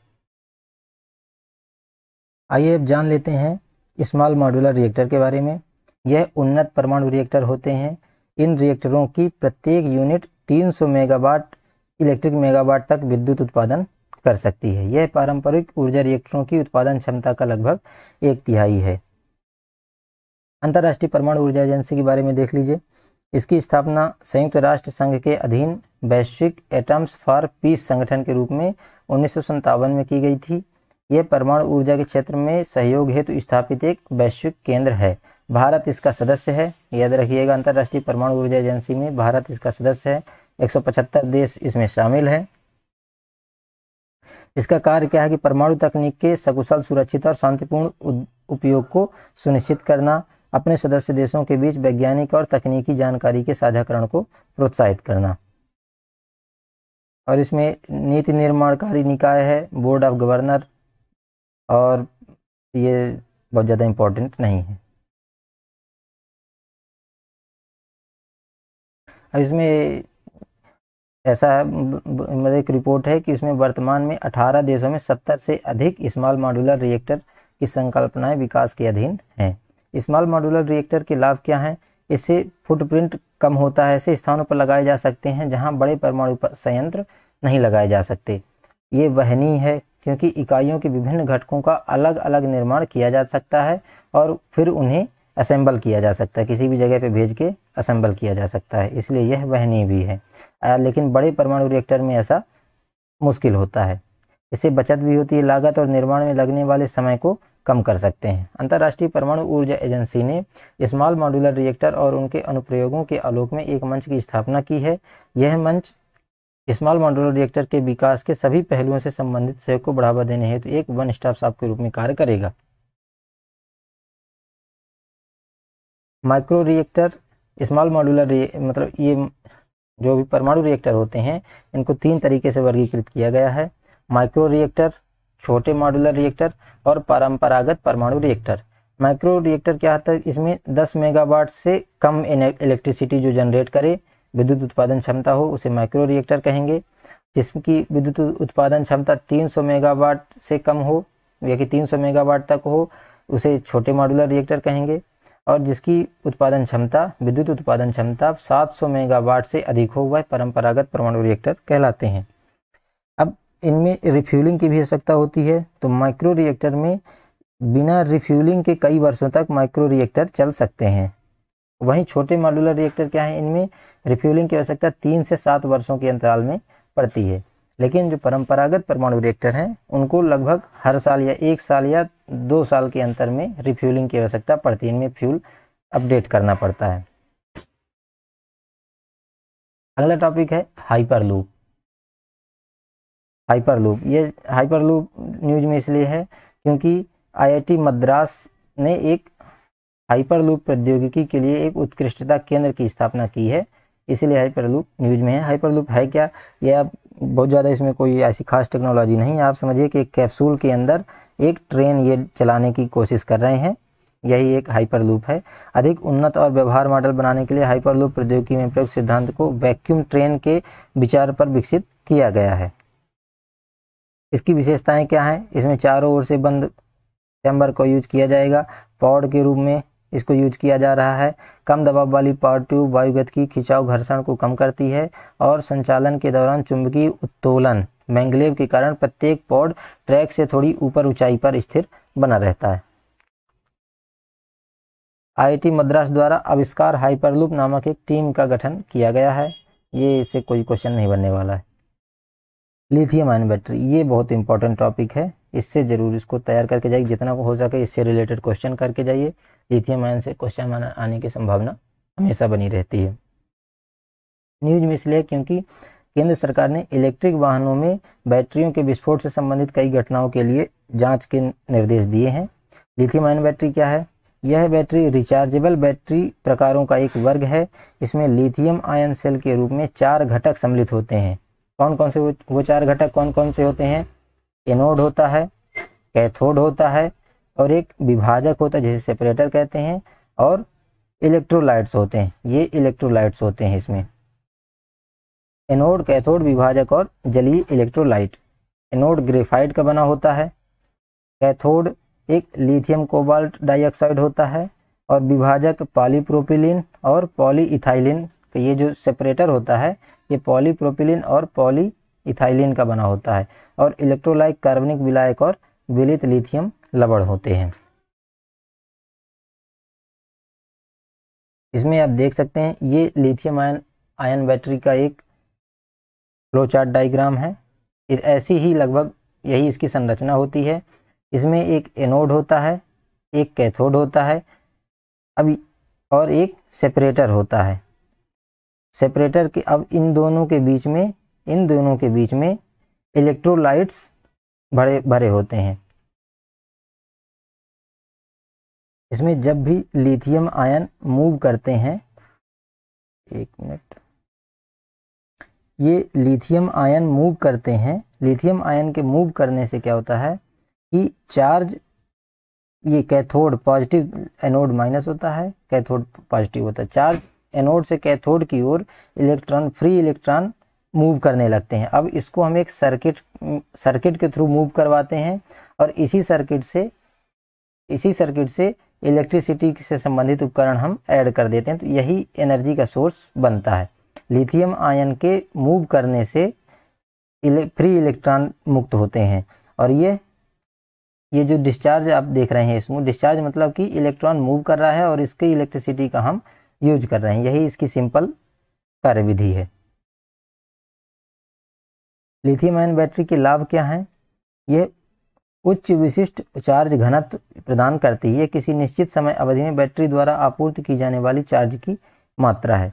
आइए अब जान लेते हैं स्मॉल मॉड्यूलर रिएक्टर के बारे में यह उन्नत परमाणु रिएक्टर होते हैं इन रिएक्टरों की प्रत्येक यूनिट 300 मेगावाट इलेक्ट्रिक मेगावाट तक विद्युत उत्पादन कर सकती है यह पारंपरिक ऊर्जा रिएक्टरों की उत्पादन क्षमता का लगभग एक तिहाई है अंतर्राष्ट्रीय परमाणु ऊर्जा एजेंसी के बारे में देख लीजिए इसकी स्थापना संयुक्त राष्ट्र संघ के अधीन वैश्विक एटम्स फॉर पीस संगठन के रूप में उन्नीस में की गई थी ये परमाणु ऊर्जा के क्षेत्र में सहयोग हेतु स्थापित एक वैश्विक केंद्र है भारत इसका सदस्य है याद रखिएगा अंतर्राष्ट्रीय परमाणु ऊर्जा एजेंसी में भारत इसका सदस्य है 175 देश इसमें शामिल हैं इसका कार्य क्या है कि परमाणु तकनीक के सकुशल सुरक्षित और शांतिपूर्ण उपयोग को सुनिश्चित करना अपने सदस्य देशों के बीच वैज्ञानिक और तकनीकी जानकारी के साझाकरण को प्रोत्साहित करना और इसमें नीति निर्माणकारी निकाय है बोर्ड ऑफ गवर्नर और ये बहुत ज़्यादा इम्पोर्टेंट नहीं है अब इसमें ऐसा मतलब एक रिपोर्ट है कि इसमें वर्तमान में 18 देशों में 70 से अधिक स्मॉल मॉड्यूलर रिएक्टर की संकल्पनाएं विकास के अधीन हैं स्मॉल मॉड्यूलर रिएक्टर के लाभ क्या हैं इससे फुटप्रिंट कम होता है ऐसे स्थानों पर लगाए जा सकते हैं जहाँ बड़े परमाणु संयंत्र नहीं लगाए जा सकते ये वहनी है क्योंकि इकाइयों के विभिन्न घटकों का अलग अलग निर्माण किया जा सकता है और फिर उन्हें असेंबल किया जा सकता है किसी भी जगह पे भेज के असेंबल किया जा सकता है इसलिए यह वहनीय भी है आ, लेकिन बड़े परमाणु रिएक्टर में ऐसा मुश्किल होता है इससे बचत भी होती है लागत और निर्माण में लगने वाले समय को कम कर सकते हैं अंतर्राष्ट्रीय परमाणु ऊर्जा एजेंसी ने स्मॉल मॉड्यूलर रिएक्टर और उनके अनुप्रयोगों के आलोक में एक मंच की स्थापना की है यह मंच स्मॉल मॉडुलर रिएक्टर के विकास के सभी पहलुओं से संबंधित सहयोग को बढ़ावा देने हेतु तो एक वन स्टॉप शॉप के रूप में कार्य करेगा माइक्रो रिएक्टर स्मॉल मॉडुलर मतलब ये जो भी परमाणु रिएक्टर होते हैं इनको तीन तरीके से वर्गीकृत किया गया है माइक्रो रिएक्टर छोटे मॉडुलर रिएक्टर और परंपरागत परमाणु रिएक्टर माइक्रो रिएक्टर क्या होता है तो इसमें 10 मेगावाट से कम इलेक्ट्रिसिटी जो जनरेट करे विद्युत उत्पादन क्षमता हो उसे माइक्रो रिएक्टर कहेंगे जिसकी विद्युत उत्पादन क्षमता 300 मेगावाट से कम हो या कि 300 मेगावाट तक हो उसे छोटे मॉडुलर रिएक्टर कहेंगे और जिसकी उत्पादन क्षमता विद्युत उत्पादन क्षमता 700 मेगावाट से अधिक हो वह परंपरागत परमाणु रिएक्टर कहलाते हैं अब इनमें रिफ्यूलिंग की भी आवश्यकता होती है तो माइक्रो रिएक्टर में बिना रिफ्यूलिंग के कई वर्षों तक माइक्रो रिएक्टर चल सकते हैं वहीं छोटे मॉड्यूलर रिएक्टर क्या है इनमें रिफ्यूलिंग की आवश्यकता तीन से सात वर्षों के अंतराल में पड़ती है लेकिन जो परंपरागत परमाणु रिएक्टर हैं उनको लगभग हर साल या एक साल या दो साल के अंतर में रिफ्यूलिंग की आवश्यकता पड़ती है इनमें फ्यूल अपडेट करना पड़ता है अगला टॉपिक है हाइपर लूप हाइपर लूप ये हाइपर लूप न्यूज में इसलिए है क्योंकि आईआईटी मद्रास ने एक हाइपरलूप प्रौद्योगिकी के लिए एक उत्कृष्टता केंद्र की स्थापना की है इसीलिए हाइपरलूप न्यूज़ में है हाइपरलूप है क्या यह बहुत ज़्यादा इसमें कोई ऐसी खास टेक्नोलॉजी नहीं है आप समझिए कि एक कैप्सूल के अंदर एक ट्रेन ये चलाने की कोशिश कर रहे हैं यही एक हाइपरलूप है अधिक उन्नत और व्यवहार मॉडल बनाने के लिए हाइपरलूप प्रौद्योगिकी में प्रयुक्त सिद्धांत को वैक्यूम ट्रेन के विचार पर विकसित किया गया है इसकी विशेषताएं क्या हैं इसमें चारों ओर से बंद चैम्बर को यूज किया जाएगा पॉड के रूप में इसको यूज किया जा रहा है कम दबाव वाली पावर ट्यूब वायुगत की खिंचाव घर्षण को कम करती है और संचालन के दौरान चुंबकीय उत्तोलन मैंगलेव के कारण प्रत्येक पॉड ट्रैक से थोड़ी ऊपर ऊंचाई पर स्थिर बना रहता है आईआईटी मद्रास द्वारा आविष्कार हाइपरलूप नामक एक टीम का गठन किया गया है ये इससे कोई क्वेश्चन नहीं बनने वाला है लिथियम आयन बैटरी ये बहुत इंपॉर्टेंट टॉपिक है इससे ज़रूर इसको तैयार करके जाइए जितना हो सके इससे रिलेटेड क्वेश्चन करके जाइए लिथियम आयन से क्वेश्चन आने की संभावना हमेशा बनी रहती है न्यूज में इसलिए क्योंकि केंद्र सरकार ने इलेक्ट्रिक वाहनों में बैटरियों के विस्फोट से संबंधित कई घटनाओं के लिए जांच के निर्देश दिए हैं लिथियम आयन बैटरी क्या है यह बैटरी रिचार्जेबल बैटरी प्रकारों का एक वर्ग है इसमें लिथियम आयन सेल के रूप में चार घटक सम्मिलित होते हैं कौन कौन से वो चार घटक कौन कौन से होते हैं एनोड होता है कैथोड होता है और एक विभाजक होता है जिसे सेपरेटर कहते हैं और इलेक्ट्रोलाइट्स होते हैं ये इलेक्ट्रोलाइट्स होते हैं इसमें एनोड कैथोड विभाजक और जलीय इलेक्ट्रोलाइट एनोड ग्रेफाइट का बना होता है कैथोड एक लिथियम कोबाल्ट डाइऑक्साइड होता है और विभाजक पॉलीप्रोपिलिन और पॉलीइथाइलिन तो ये जो सेपरेटर होता है ये पॉलीप्रोपिलिन और पॉली इथाइलिन का बना होता है और इलेक्ट्रोलाइट कार्बनिक विलायक और विलित लिथियम लवण होते हैं इसमें आप देख सकते हैं ये लिथियम आयन आयन बैटरी का एक फ्लोचार्ट डाइग्राम है ऐसी ही लगभग यही इसकी संरचना होती है इसमें एक एनोड होता है एक कैथोड होता है अब और एक सेपरेटर होता है सेपरेटर के अब इन दोनों के बीच में इन दोनों के बीच में इलेक्ट्रोलाइट्स भरे भरे होते हैं इसमें जब भी लिथियम आयन मूव करते हैं एक मिनट ये लिथियम आयन मूव करते हैं लिथियम आयन के मूव करने से क्या होता है कि चार्ज ये कैथोड पॉजिटिव एनोड माइनस होता है कैथोड पॉजिटिव होता है चार्ज एनोड से कैथोड की ओर इलेक्ट्रॉन फ्री इलेक्ट्रॉन मूव करने लगते हैं अब इसको हम एक सर्किट सर्किट mm, के थ्रू मूव करवाते हैं और इसी सर्किट से इसी सर्किट से इलेक्ट्रिसिटी से संबंधित उपकरण हम ऐड कर देते हैं तो यही एनर्जी का सोर्स बनता है लिथियम आयन के मूव करने से इले, फ्री इलेक्ट्रॉन मुक्त होते हैं और ये ये जो डिस्चार्ज आप देख रहे हैं इसमें डिस्चार्ज मतलब कि इलेक्ट्रॉन मूव कर रहा है और इसकी इलेक्ट्रिसिटी का हम यूज कर रहे हैं यही इसकी सिंपल कार्यविधि है लिथियम आयन बैटरी के लाभ क्या हैं यह उच्च विशिष्ट चार्ज घनत्व प्रदान करती है किसी निश्चित समय अवधि में बैटरी द्वारा आपूर्ति की जाने वाली चार्ज की मात्रा है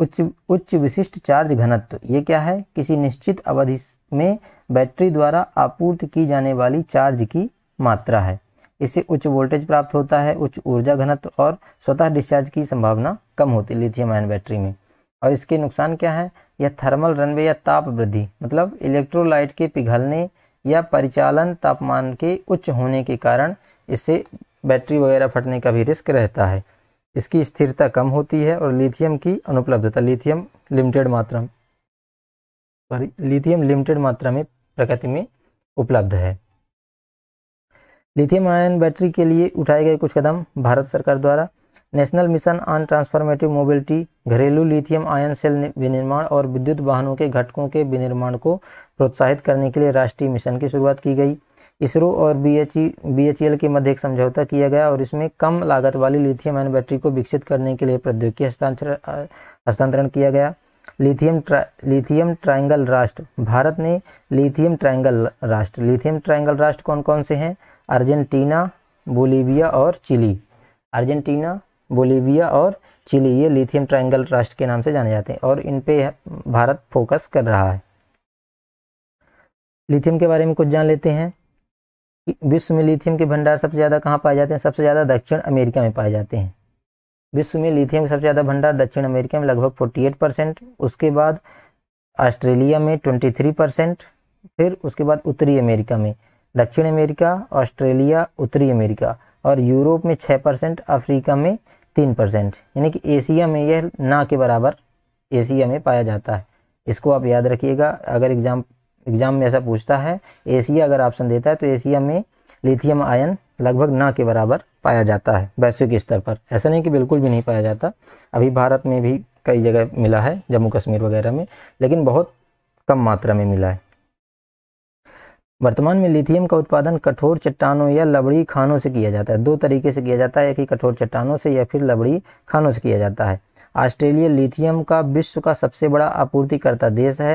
उच्च उच्च विशिष्ट चार्ज घनत्व ये क्या है किसी निश्चित अवधि में बैटरी द्वारा आपूर्ति की जाने वाली चार्ज की मात्रा है इससे उच्च वोल्टेज प्राप्त होता है उच्च ऊर्जा घनत्व और स्वतः डिस्चार्ज की संभावना कम होती है लिथियम आयन बैटरी में और इसके नुकसान क्या है यह थर्मल रनवे या ताप वृद्धि मतलब इलेक्ट्रोलाइट के पिघलने या परिचालन तापमान के उच्च होने के कारण इससे बैटरी वगैरह फटने का भी रिस्क रहता है इसकी स्थिरता कम होती है और लिथियम की अनुपलब्धता लिथियम लिमिटेड मात्रा और लिथियम लिमिटेड मात्रा में प्रकृति में उपलब्ध है लिथियम आयन बैटरी के लिए उठाए गए कुछ कदम भारत सरकार द्वारा national mission on transformative mobility घरेलू लिथियम आयन सेल विनिर्माण और विद्युत वाहनों के घटकों के विनिर्माण को प्रोत्साहित करने के लिए राष्ट्रीय मिशन की शुरुआत की गई इसरो और B H B H L के मध्य एक समझौता किया गया और इसमें कम लागत वाली लिथियम आयन बैटरी को विकसित करने के लिए प्रौद्योगिकी हस्तांतरण किया गया लिथियम ट्रा लिथियम ट्राइंगल राष्ट्र भारत ने लिथियम ट्राइंगल राष्ट्र लिथियम ट्राइंगल राष्ट्र कौन कौन से हैं अर्जेंटीना बोलीविया और चिली अर्जेंटीना बोलीविया और चिली ये लिथियम ट्रायंगल राष्ट्र के नाम से जाने जाते हैं और इन पे भारत फोकस कर रहा है लिथियम के बारे में कुछ जान लेते हैं विश्व में लिथियम के भंडार सबसे ज़्यादा कहाँ पाए जाते हैं सबसे ज़्यादा दक्षिण अमेरिका में पाए जाते हैं विश्व में लिथियम के सबसे ज़्यादा भंडार दक्षिण अमेरिका में लगभग फोर्टी परसेंट उसके बाद ऑस्ट्रेलिया में ट्वेंटी परसेंट फिर उसके बाद उत्तरी अमेरिका में दक्षिण अमेरिका ऑस्ट्रेलिया उत्तरी अमेरिका और यूरोप में छः परसेंट अफ्रीका में तीन परसेंट यानी कि एशिया में यह ना के बराबर एशिया में पाया जाता है इसको आप याद रखिएगा अगर एग्ज़ाम एग्ज़ाम में ऐसा पूछता है एशिया अगर ऑप्शन देता है तो एशिया में लिथियम आयन लगभग ना के बराबर पाया जाता है वैश्विक स्तर पर ऐसा नहीं कि बिल्कुल भी नहीं पाया जाता अभी भारत में भी कई जगह मिला है जम्मू कश्मीर वगैरह में लेकिन बहुत कम मात्रा में मिला है वर्तमान में लिथियम का उत्पादन कठोर चट्टानों या लबड़ी खानों से किया जाता है दो तरीके से किया जाता है एक ही कठोर चट्टानों से या फिर लबड़ी खानों से किया जाता है ऑस्ट्रेलिया लिथियम का विश्व का सबसे बड़ा आपूर्तिकर्ता देश है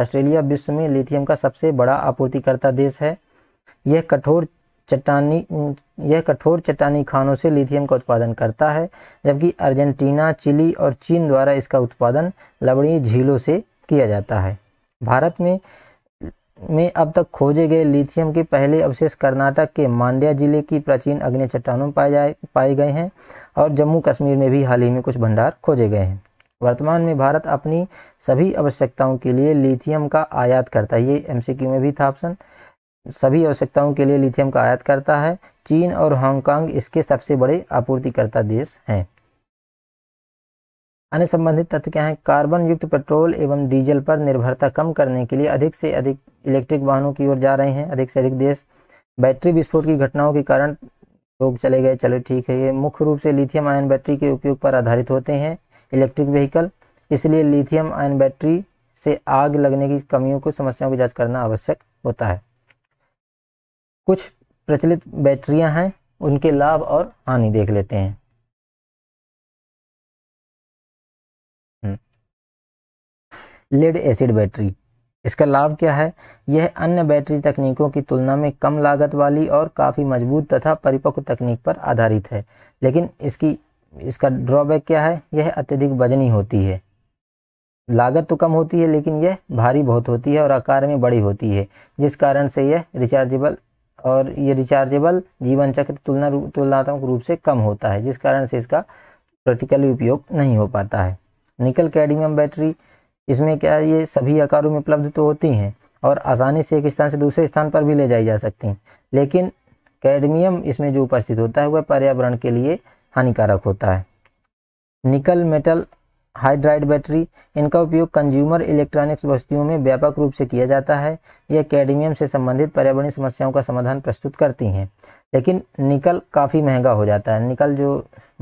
ऑस्ट्रेलिया विश्व में लिथियम का सबसे बड़ा आपूर्तिकर्ता देश है यह कठोर चट्टानी यह कठोर चट्टानी खानों से लिथियम का उत्पादन करता है जबकि अर्जेंटीना चिली और चीन द्वारा इसका उत्पादन लबड़ी झीलों से किया जाता है भारत में में अब तक खोजे गए लिथियम के पहले अवशेष कर्नाटक के मांड्या जिले की प्राचीन अग्नि चट्टानों में पाए जाए पाए गए हैं और जम्मू कश्मीर में भी हाल ही में कुछ भंडार खोजे गए हैं वर्तमान में भारत अपनी सभी आवश्यकताओं के लिए लिथियम का आयात करता है ये एम में भी था ऑप्शन सभी आवश्यकताओं के लिए लिथियम का आयात करता है चीन और हांगकांग इसके सबसे बड़े आपूर्तिकर्ता देश हैं अन्य संबंधित तथ्य क्या है कार्बन युक्त पेट्रोल एवं डीजल पर निर्भरता कम करने के लिए अधिक से अधिक इलेक्ट्रिक वाहनों की ओर जा रहे हैं अधिक से अधिक देश बैटरी विस्फोट की घटनाओं के कारण लोग चले गए चलो ठीक है ये मुख्य रूप से लिथियम आयन बैटरी के उपयोग पर आधारित होते हैं इलेक्ट्रिक व्हीकल इसलिए लिथियम आयन बैटरी से आग लगने की कमियों को समस्याओं की जांच करना आवश्यक होता है कुछ प्रचलित बैटरियां हैं उनके लाभ और हानि देख लेते हैं लेड एसिड बैटरी इसका लाभ क्या है यह अन्य बैटरी तकनीकों की तुलना में कम लागत वाली और काफ़ी मजबूत तथा परिपक्व तकनीक पर आधारित है लेकिन इसकी इसका ड्रॉबैक क्या है यह अत्यधिक वजनी होती है लागत तो कम होती है लेकिन यह भारी बहुत होती है और आकार में बड़ी होती है जिस कारण से यह रिचार्जेबल और ये रिचार्जेबल जीवन चक्र तुलना तुलनात्मक रूप से कम होता है जिस कारण से इसका प्रैक्टिकली उपयोग नहीं हो पाता है निकल कैडमियम बैटरी इसमें क्या ये सभी आकारों में उपलब्ध तो होती हैं और आसानी से एक स्थान से दूसरे स्थान पर भी ले जाई जा सकती हैं लेकिन कैडमियम इसमें जो उपस्थित होता है वह पर्यावरण के लिए हानिकारक होता है निकल मेटल हाइड्राइड बैटरी इनका उपयोग कंज्यूमर इलेक्ट्रॉनिक्स वस्तुओं में व्यापक रूप से किया जाता है यह कैडमियम से संबंधित पर्यावरणीय समस्याओं का समाधान प्रस्तुत करती हैं लेकिन निकल काफ़ी महंगा हो जाता है निकल जो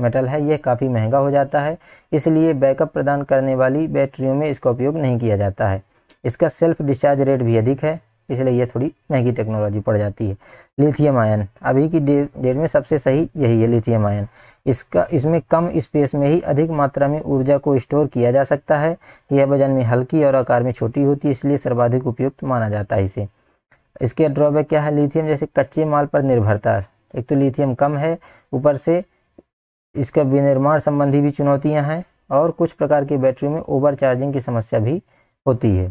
मेटल है यह काफ़ी महंगा हो जाता है इसलिए बैकअप प्रदान करने वाली बैटरियों में इसका उपयोग नहीं किया जाता है इसका सेल्फ डिस्चार्ज रेट भी अधिक है इसलिए यह थोड़ी महंगी टेक्नोलॉजी पड़ जाती है लिथियम आयन अभी की डेट में सबसे सही यही है लिथियम आयन इसका इसमें कम स्पेस में ही अधिक मात्रा में ऊर्जा को स्टोर किया जा सकता है यह वजन में हल्की और आकार में छोटी होती है इसलिए सर्वाधिक उपयुक्त माना जाता है इसे इसके ड्रॉबैक क्या है लिथियम जैसे कच्चे माल पर निर्भरता एक तो लिथियम कम है ऊपर से इसका विनिर्माण संबंधी भी चुनौतियां हैं और कुछ प्रकार की बैटरी में ओवर चार्जिंग की समस्या भी होती है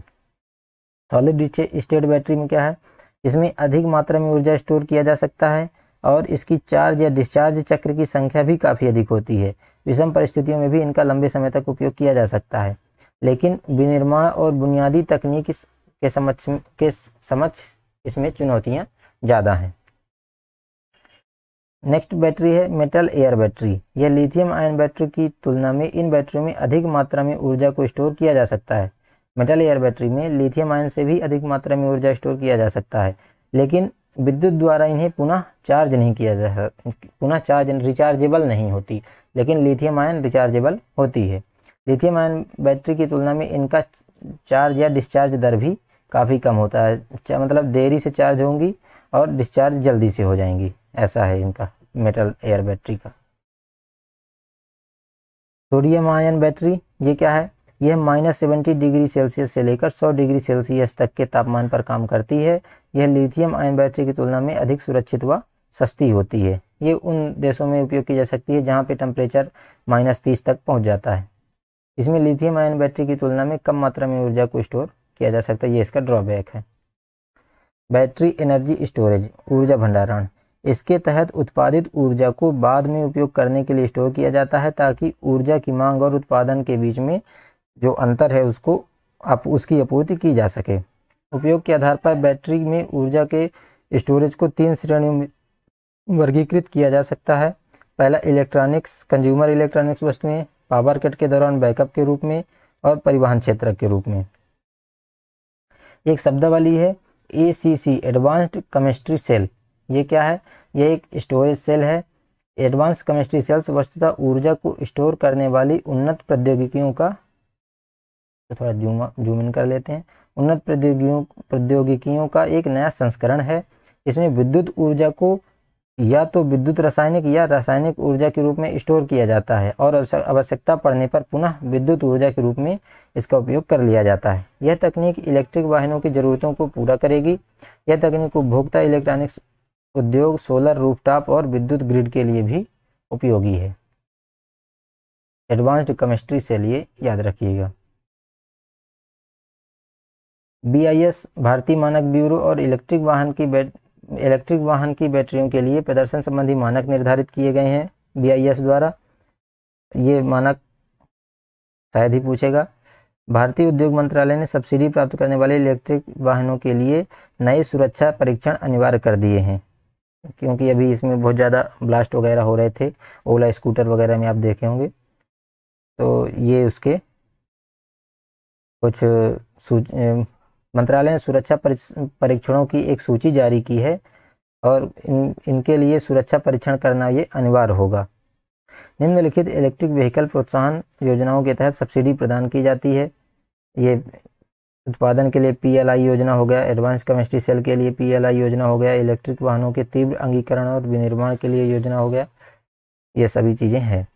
सॉलिड स्टेट बैटरी में क्या है इसमें अधिक मात्रा में ऊर्जा स्टोर किया जा सकता है और इसकी चार्ज या डिस्चार्ज चक्र की संख्या भी काफ़ी अधिक होती है विषम परिस्थितियों में भी इनका लंबे समय तक उपयोग किया जा सकता है लेकिन विनिर्माण और बुनियादी तकनीक के समक्ष के समक्ष इसमें चुनौतियाँ ज़्यादा हैं नेक्स्ट बैटरी है मेटल एयर बैटरी यह लिथियम आयन बैटरी की तुलना में इन बैटरी में अधिक मात्रा में ऊर्जा को स्टोर किया जा सकता है मेटल एयर बैटरी में लिथियम आयन से भी अधिक मात्रा में ऊर्जा स्टोर किया जा सकता है लेकिन विद्युत द्वारा इन्हें पुनः चार्ज नहीं किया जा पुनः चार्ज रिचार्जेबल नहीं होती लेकिन लिथियम आयन रिचार्जेबल होती है लिथियम आयन बैटरी की तुलना में इनका चार्ज या डिस्चार्ज दर भी काफ़ी कम होता है मतलब देरी से चार्ज होंगी और डिस्चार्ज जल्दी से हो जाएंगी ऐसा है इनका मेटल एयर बैटरी का सोडियम आयन बैटरी ये क्या है यह माइनस सेवेंटी डिग्री सेल्सियस से लेकर सौ डिग्री सेल्सियस तक के तापमान पर काम करती है यह लिथियम आयन बैटरी की तुलना में अधिक सुरक्षित व सस्ती होती है ये उन देशों में उपयोग की जा सकती है जहाँ पे टेम्परेचर माइनस तीस तक पहुँच जाता है इसमें लिथियम आयन बैटरी की तुलना में कम मात्रा में ऊर्जा को स्टोर किया जा सकता है ये इसका ड्रॉबैक है बैटरी एनर्जी स्टोरेज ऊर्जा भंडारण इसके तहत उत्पादित ऊर्जा को बाद में उपयोग करने के लिए स्टोर किया जाता है ताकि ऊर्जा की मांग और उत्पादन के बीच में जो अंतर है उसको आप उसकी आपूर्ति की जा सके उपयोग के आधार पर बैटरी में ऊर्जा के स्टोरेज को तीन श्रेणियों में वर्गीकृत किया जा सकता है पहला इलेक्ट्रॉनिक्स कंज्यूमर इलेक्ट्रॉनिक्स वस्तुएं पावर कट के दौरान बैकअप के रूप में और परिवहन क्षेत्र के रूप में एक शब्दावली है A C C advanced chemistry cell ये क्या है ये एक स्टोरेज सेल है एडवांस केमिस्ट्री सेल्स वस्तुतः ऊर्जा को स्टोर करने वाली उन्नत प्रौद्योगिकियों का तो थोड़ा जूम जूम इन कर लेते हैं उन्नत प्रौद्योगिकियों प्रौद्योगिकियों का एक नया संस्करण है इसमें विद्युत ऊर्जा को या तो विद्युत रासायनिक या रासायनिक ऊर्जा के रूप में स्टोर किया जाता है और आवश्यकता पड़ने पर पुनः विद्युत ऊर्जा के रूप में इसका उपयोग कर लिया जाता है यह तकनीक इलेक्ट्रिक वाहनों की ज़रूरतों को पूरा करेगी यह तकनीक उपभोक्ता इलेक्ट्रॉनिक्स उद्योग सोलर रूफटॉप और विद्युत ग्रिड के लिए भी उपयोगी है एडवांस्ड केमिस्ट्री से लिए याद रखिएगा बी भारतीय मानक ब्यूरो और इलेक्ट्रिक वाहन की इलेक्ट्रिक वाहन की बैटरियों के लिए प्रदर्शन संबंधी मानक निर्धारित किए गए हैं बी द्वारा ये मानक शायद ही पूछेगा भारतीय उद्योग मंत्रालय ने सब्सिडी प्राप्त करने वाले इलेक्ट्रिक वाहनों के लिए नए सुरक्षा परीक्षण अनिवार्य कर दिए हैं क्योंकि अभी इसमें बहुत ज़्यादा ब्लास्ट वगैरह हो रहे थे ओला स्कूटर वगैरह में आप देखे होंगे तो ये उसके कुछ मंत्रालय ने सुरक्षा परीक्षणों की एक सूची जारी की है और इन इनके लिए सुरक्षा परीक्षण करना ये अनिवार्य होगा निम्नलिखित इलेक्ट्रिक व्हीकल प्रोत्साहन योजनाओं के तहत सब्सिडी प्रदान की जाती है ये उत्पादन के लिए पीएलआई योजना हो गया एडवांस केमिस्ट्री सेल के लिए पीएलआई योजना हो गया इलेक्ट्रिक वाहनों के तीव्र अंगीकरण और विनिर्माण के लिए योजना हो गया ये सभी चीज़ें हैं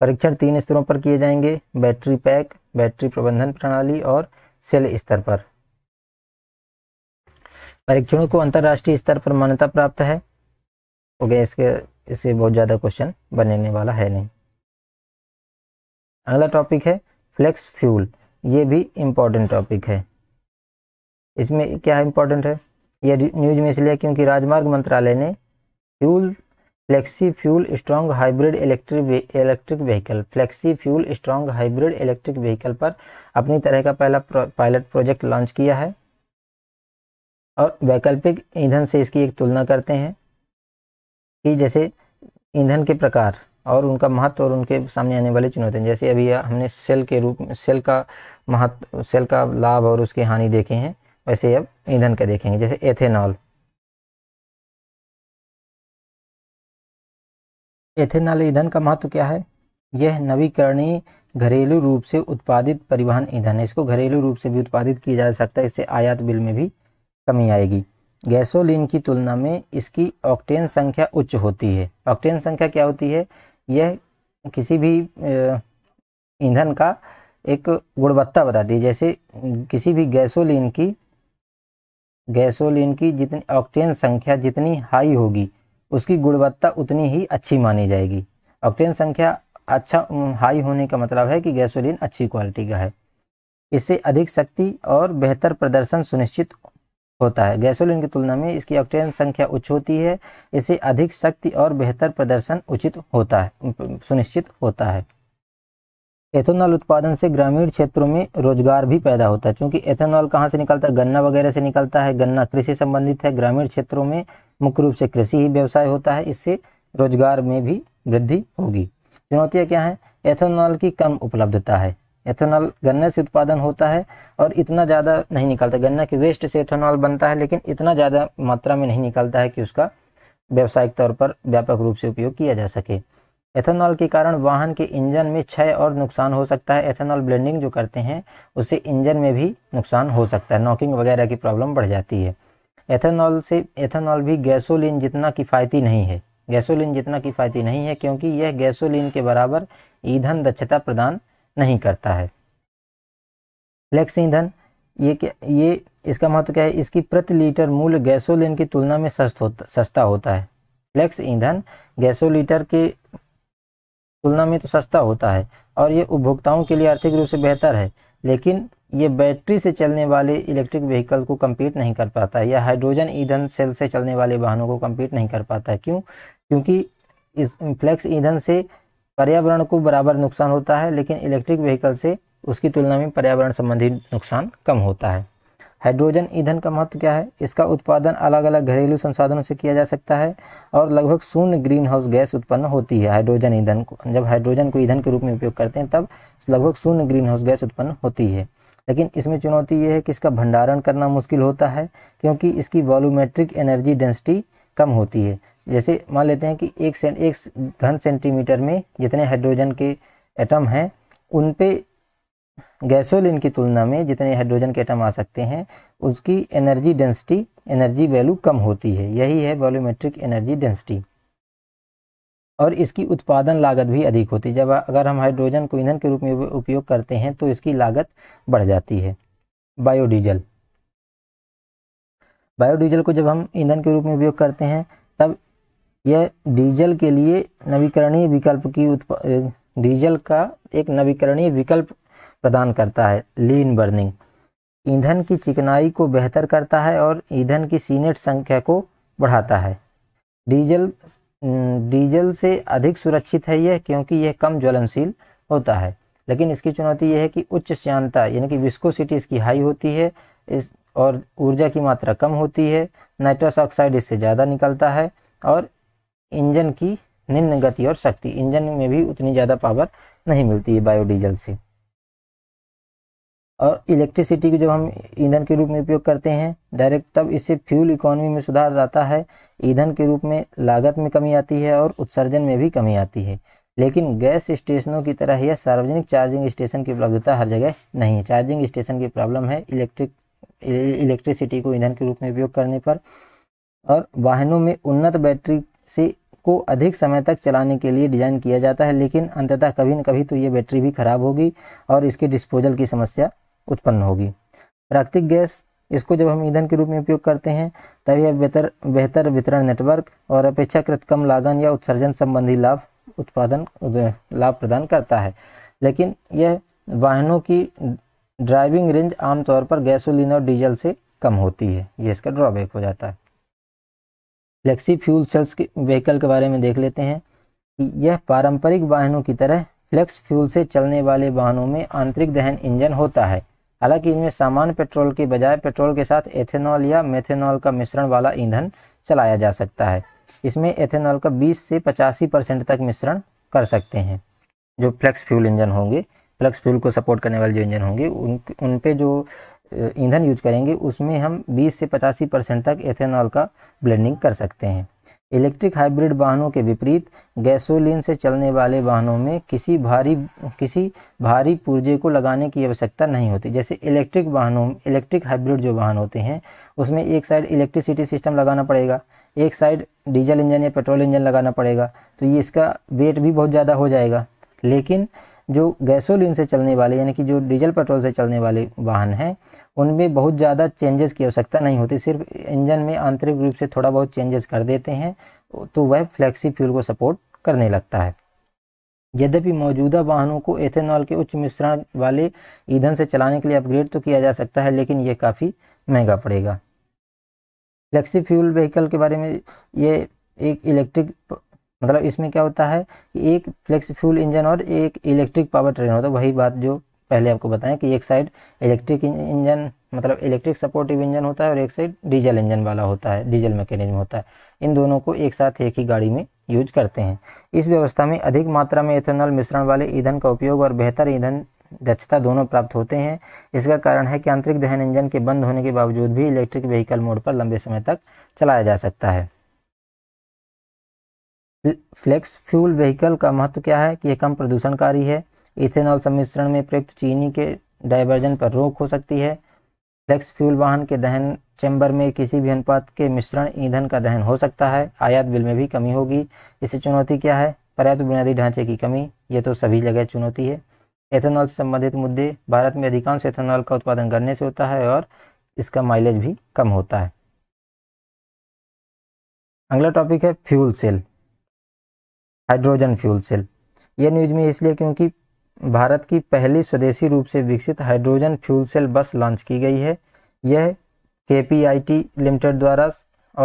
परीक्षण तीन स्तरों पर किए जाएंगे बैटरी पैक बैटरी प्रबंधन प्रणाली और सेल स्तर पर परीक्षणों को अंतर्राष्ट्रीय स्तर पर मान्यता प्राप्त है हो गया इसके इससे बहुत ज़्यादा क्वेश्चन बनने वाला है नहीं अगला टॉपिक है फ्लेक्स फ्यूल ये भी इम्पोर्टेंट टॉपिक है इसमें क्या इम्पोर्टेंट है यह न्यूज में इसलिए क्योंकि राजमार्ग मंत्रालय ने fuel flexi fuel strong hybrid electric electric vehicle flexi fuel strong hybrid electric vehicle पर अपनी तरह का पहला पायलट प्रोजेक्ट लॉन्च किया है और वैकल्पिक ईंधन से इसकी एक तुलना करते हैं कि जैसे ईंधन के प्रकार और उनका महत्व और उनके सामने आने वाली चुनौतियाँ जैसे अभी हमने सेल के रूप में सेल का महत्व सेल का लाभ और उसकी हानि देखे हैं वैसे अब ईंधन का देखेंगे जैसे एथेनॉल एथेनॉल ईंधन का महत्व क्या है यह नवीकरणीय घरेलू रूप से उत्पादित परिवहन ईंधन है इसको घरेलू रूप से भी उत्पादित किया जा सकता है इससे आयात बिल में भी कमी आएगी गैसोलीन की तुलना में इसकी ऑक्टेन संख्या उच्च होती है ऑक्टेन संख्या क्या होती है यह किसी भी ईंधन का एक गुणवत्ता बताती है जैसे किसी भी गैसोलीन की गैसोलीन की जितनी ऑक्टेन संख्या जितनी हाई होगी उसकी गुणवत्ता उतनी ही अच्छी मानी जाएगी ऑक्टेन संख्या अच्छा हाई होने का मतलब है कि गैसोलीन अच्छी क्वालिटी का है इससे अधिक शक्ति और बेहतर प्रदर्शन सुनिश्चित होता है गैसोलीन की तुलना में इसकी ऑक्टेन संख्या उच्च होती है इससे अधिक शक्ति और बेहतर प्रदर्शन उचित होता है सुनिश्चित होता है एथेनॉल उत्पादन से ग्रामीण क्षेत्रों में रोजगार भी पैदा होता है क्योंकि एथेनॉल कहाँ से निकलता है गन्ना वगैरह से निकलता है गन्ना कृषि संबंधित है ग्रामीण क्षेत्रों में मुख्य रूप से कृषि ही व्यवसाय होता है इससे रोजगार में भी वृद्धि होगी चुनौतियाँ क्या हैं एथेनॉल की कम उपलब्धता है एथेनॉल गन्ने से उत्पादन होता है और इतना ज़्यादा नहीं निकलता गन्ना के वेस्ट से एथेनॉल बनता है लेकिन इतना ज़्यादा मात्रा में नहीं निकलता है कि उसका व्यावसायिक तौर पर व्यापक रूप से उपयोग किया जा सके एथेनॉल के कारण वाहन के इंजन में क्षय और नुकसान हो सकता है एथेनॉल ब्लेंडिंग जो करते हैं उससे इंजन में भी नुकसान हो सकता है नॉकिंग वगैरह की प्रॉब्लम बढ़ जाती है एथेनॉल से एथेनॉल भी गैसोलिन जितना किफ़ायती नहीं है गैसोलिन जितना किफ़ायती नहीं है क्योंकि यह गैसोलिन के बराबर ईंधन दक्षता प्रदान नहीं करता है फ्लैक्स ईंधन ये ये इसका महत्व क्या है इसकी प्रति लीटर मूल्य गैसोलिन की तुलना में सस्त होता सस्ता होता है फ्लैक्स ईंधन गैसोलीटर के तुलना में तो सस्ता होता है और ये उपभोक्ताओं के लिए आर्थिक रूप से बेहतर है लेकिन ये बैटरी से चलने वाले इलेक्ट्रिक व्हीकल को कम्पीट नहीं कर पाता है या हाइड्रोजन ईंधन सेल से चलने वाले वाहनों को कम्पीट नहीं कर पाता है क्यों क्योंकि इस फ्लैक्स ईंधन से पर्यावरण को बराबर नुकसान होता है लेकिन इलेक्ट्रिक व्हीकल से उसकी तुलना में पर्यावरण संबंधी नुकसान कम होता है हाइड्रोजन ईंधन का महत्व क्या है इसका उत्पादन अलग अलग घरेलू संसाधनों से किया जा सकता है और लगभग शून्य ग्रीन हाउस गैस उत्पन्न होती है हाइड्रोजन ईंधन को जब हाइड्रोजन को ईंधन के रूप में उपयोग करते हैं तब लगभग शून्य ग्रीन हाउस गैस उत्पन्न होती है लेकिन इसमें चुनौती ये है कि इसका भंडारण करना मुश्किल होता है क्योंकि इसकी वॉल्यूमेट्रिक एनर्जी डेंसिटी कम होती है जैसे मान लेते हैं कि एक एक घन सेंटीमीटर में जितने हाइड्रोजन के एटम हैं उन पे गैसोलिन की तुलना में जितने हाइड्रोजन के एटम आ सकते हैं उसकी एनर्जी डेंसिटी एनर्जी वैल्यू कम होती है यही है वॉल्यूमेट्रिक एनर्जी डेंसिटी और इसकी उत्पादन लागत भी अधिक होती है जब अगर हम हाइड्रोजन को ईंधन के रूप में उपयोग करते हैं तो इसकी लागत बढ़ जाती है बायोडीजल बायोडीजल को जब हम ईंधन के रूप में उपयोग करते हैं तब यह डीजल के लिए नवीकरणीय विकल्प की उत्पा डीजल का एक नवीकरणीय विकल्प प्रदान करता है लीन बर्निंग ईंधन की चिकनाई को बेहतर करता है और ईंधन की सीनेट संख्या को बढ़ाता है डीजल डीजल से अधिक सुरक्षित है यह क्योंकि यह कम ज्वलनशील होता है लेकिन इसकी चुनौती यह है कि उच्च श्यानता यानी कि विस्कोसिटी इसकी हाई होती है इस और ऊर्जा की मात्रा कम होती है नाइट्रस ऑक्साइड इससे ज़्यादा निकलता है और इंजन की निम्न गति और शक्ति इंजन में भी उतनी ज़्यादा पावर नहीं मिलती है बायोडीजल से और इलेक्ट्रिसिटी को जब हम ईंधन के रूप में उपयोग करते हैं डायरेक्ट तब इससे फ्यूल इकोनॉमी में सुधार आता है ईंधन के रूप में लागत में कमी आती है और उत्सर्जन में भी कमी आती है लेकिन गैस स्टेशनों की तरह यह सार्वजनिक चार्जिंग स्टेशन की उपलब्धता हर जगह नहीं है चार्जिंग स्टेशन की प्रॉब्लम है इलेक्ट्रिक इलेक्ट्रिसिटी को ईंधन के रूप में उपयोग करने पर और वाहनों में उन्नत बैटरी से को अधिक समय तक चलाने के लिए डिज़ाइन किया जाता है लेकिन अंततः कभी न कभी तो ये बैटरी भी ख़राब होगी और इसके डिस्पोजल की समस्या उत्पन्न होगी प्राकृतिक गैस इसको जब हम ईंधन के रूप में उपयोग करते हैं तब यह बेहतर बेहतर वितरण नेटवर्क और अपेक्षाकृत कम लागन या उत्सर्जन संबंधी लाभ उत्पादन लाभ प्रदान करता है लेकिन यह वाहनों की ड्राइविंग रेंज आमतौर पर गैसोलीन और डीजल से कम होती है यह इसका ड्रॉबैक हो जाता है फ्लेक्सी फ्यूल सेल्स के व्हीकल के बारे में देख लेते हैं कि यह पारंपरिक वाहनों की तरह फ्लेक्स फ्यूल से चलने वाले वाहनों में आंतरिक दहन इंजन होता है हालांकि इनमें सामान्य पेट्रोल के बजाय पेट्रोल के साथ एथेनॉल या मेथेनॉल का मिश्रण वाला ईंधन चलाया जा सकता है इसमें एथेनॉल का 20 से पचासी परसेंट तक मिश्रण कर सकते हैं जो फ्लेक्स फ्यूल इंजन होंगे फ्लेक्स फ्यूल को सपोर्ट करने वाले जो इंजन होंगे उन उन पर जो ईंधन यूज करेंगे उसमें हम 20 से पचासी परसेंट तक एथेनॉल का ब्लेंडिंग कर सकते हैं इलेक्ट्रिक हाइब्रिड वाहनों के विपरीत गैसोलीन से चलने वाले वाहनों में किसी भारी किसी भारी पुर्जे को लगाने की आवश्यकता नहीं होती जैसे इलेक्ट्रिक वाहनों इलेक्ट्रिक हाइब्रिड जो वाहन होते हैं उसमें एक साइड इलेक्ट्रिसिटी सिस्टम लगाना पड़ेगा एक साइड डीजल इंजन या पेट्रोल इंजन लगाना पड़ेगा तो ये इसका वेट भी बहुत ज़्यादा हो जाएगा लेकिन जो गैसोलीन से चलने वाले यानी कि जो डीजल पेट्रोल से चलने वाले वाहन हैं उनमें बहुत ज़्यादा चेंजेस की आवश्यकता नहीं होती सिर्फ इंजन में आंतरिक रूप से थोड़ा बहुत चेंजेस कर देते हैं तो वह फ्लैक्सी फ्यूल को सपोर्ट करने लगता है यद्यपि मौजूदा वाहनों को एथेनॉल के उच्च मिश्रण वाले ईंधन से चलाने के लिए अपग्रेड तो किया जा सकता है लेकिन यह काफ़ी महंगा पड़ेगा फ्लैक्सी फ्यूल व्हीकल के बारे में ये एक इलेक्ट्रिक मतलब इसमें क्या होता है कि एक फ्लेक्स फ्यूल इंजन और एक इलेक्ट्रिक पावर ट्रेन होता है वही बात जो पहले आपको बताएं कि एक साइड इलेक्ट्रिक इंजन मतलब इलेक्ट्रिक सपोर्टिव इंजन होता है और एक साइड डीजल इंजन वाला होता है डीजल मैकेनिज्म होता है इन दोनों को एक साथ एक ही गाड़ी में यूज करते हैं इस व्यवस्था में अधिक मात्रा में इथेनॉल मिश्रण वाले ईंधन का उपयोग और बेहतर ईंधन दक्षता दोनों प्राप्त होते हैं इसका कारण है कि आंतरिक दहन इंजन के बंद होने के बावजूद भी इलेक्ट्रिक व्हीकल मोड पर लंबे समय तक चलाया जा सकता है फ्लेक्स फ्यूल व्हीकल का महत्व क्या है कि यह कम प्रदूषणकारी है इथेनॉल सम्मिश्रण में प्रयुक्त चीनी के डाइवर्जन पर रोक हो सकती है फ्लेक्स फ्यूल वाहन के दहन चैम्बर में किसी भी अनुपात के मिश्रण ईंधन का दहन हो सकता है आयात बिल में भी कमी होगी इससे चुनौती क्या है पर्याप्त बुनियादी ढांचे की कमी ये तो सभी जगह चुनौती है एथेनॉल से संबंधित मुद्दे भारत में अधिकांश एथेनॉल का उत्पादन करने से होता है और इसका माइलेज भी कम होता है अगला टॉपिक है fuel cell hydrogen fuel cell यह न्यूज में इसलिए क्योंकि भारत की पहली स्वदेशी रूप से विकसित hydrogen fuel cell bus launch की गई है यह के लिमिटेड द्वारा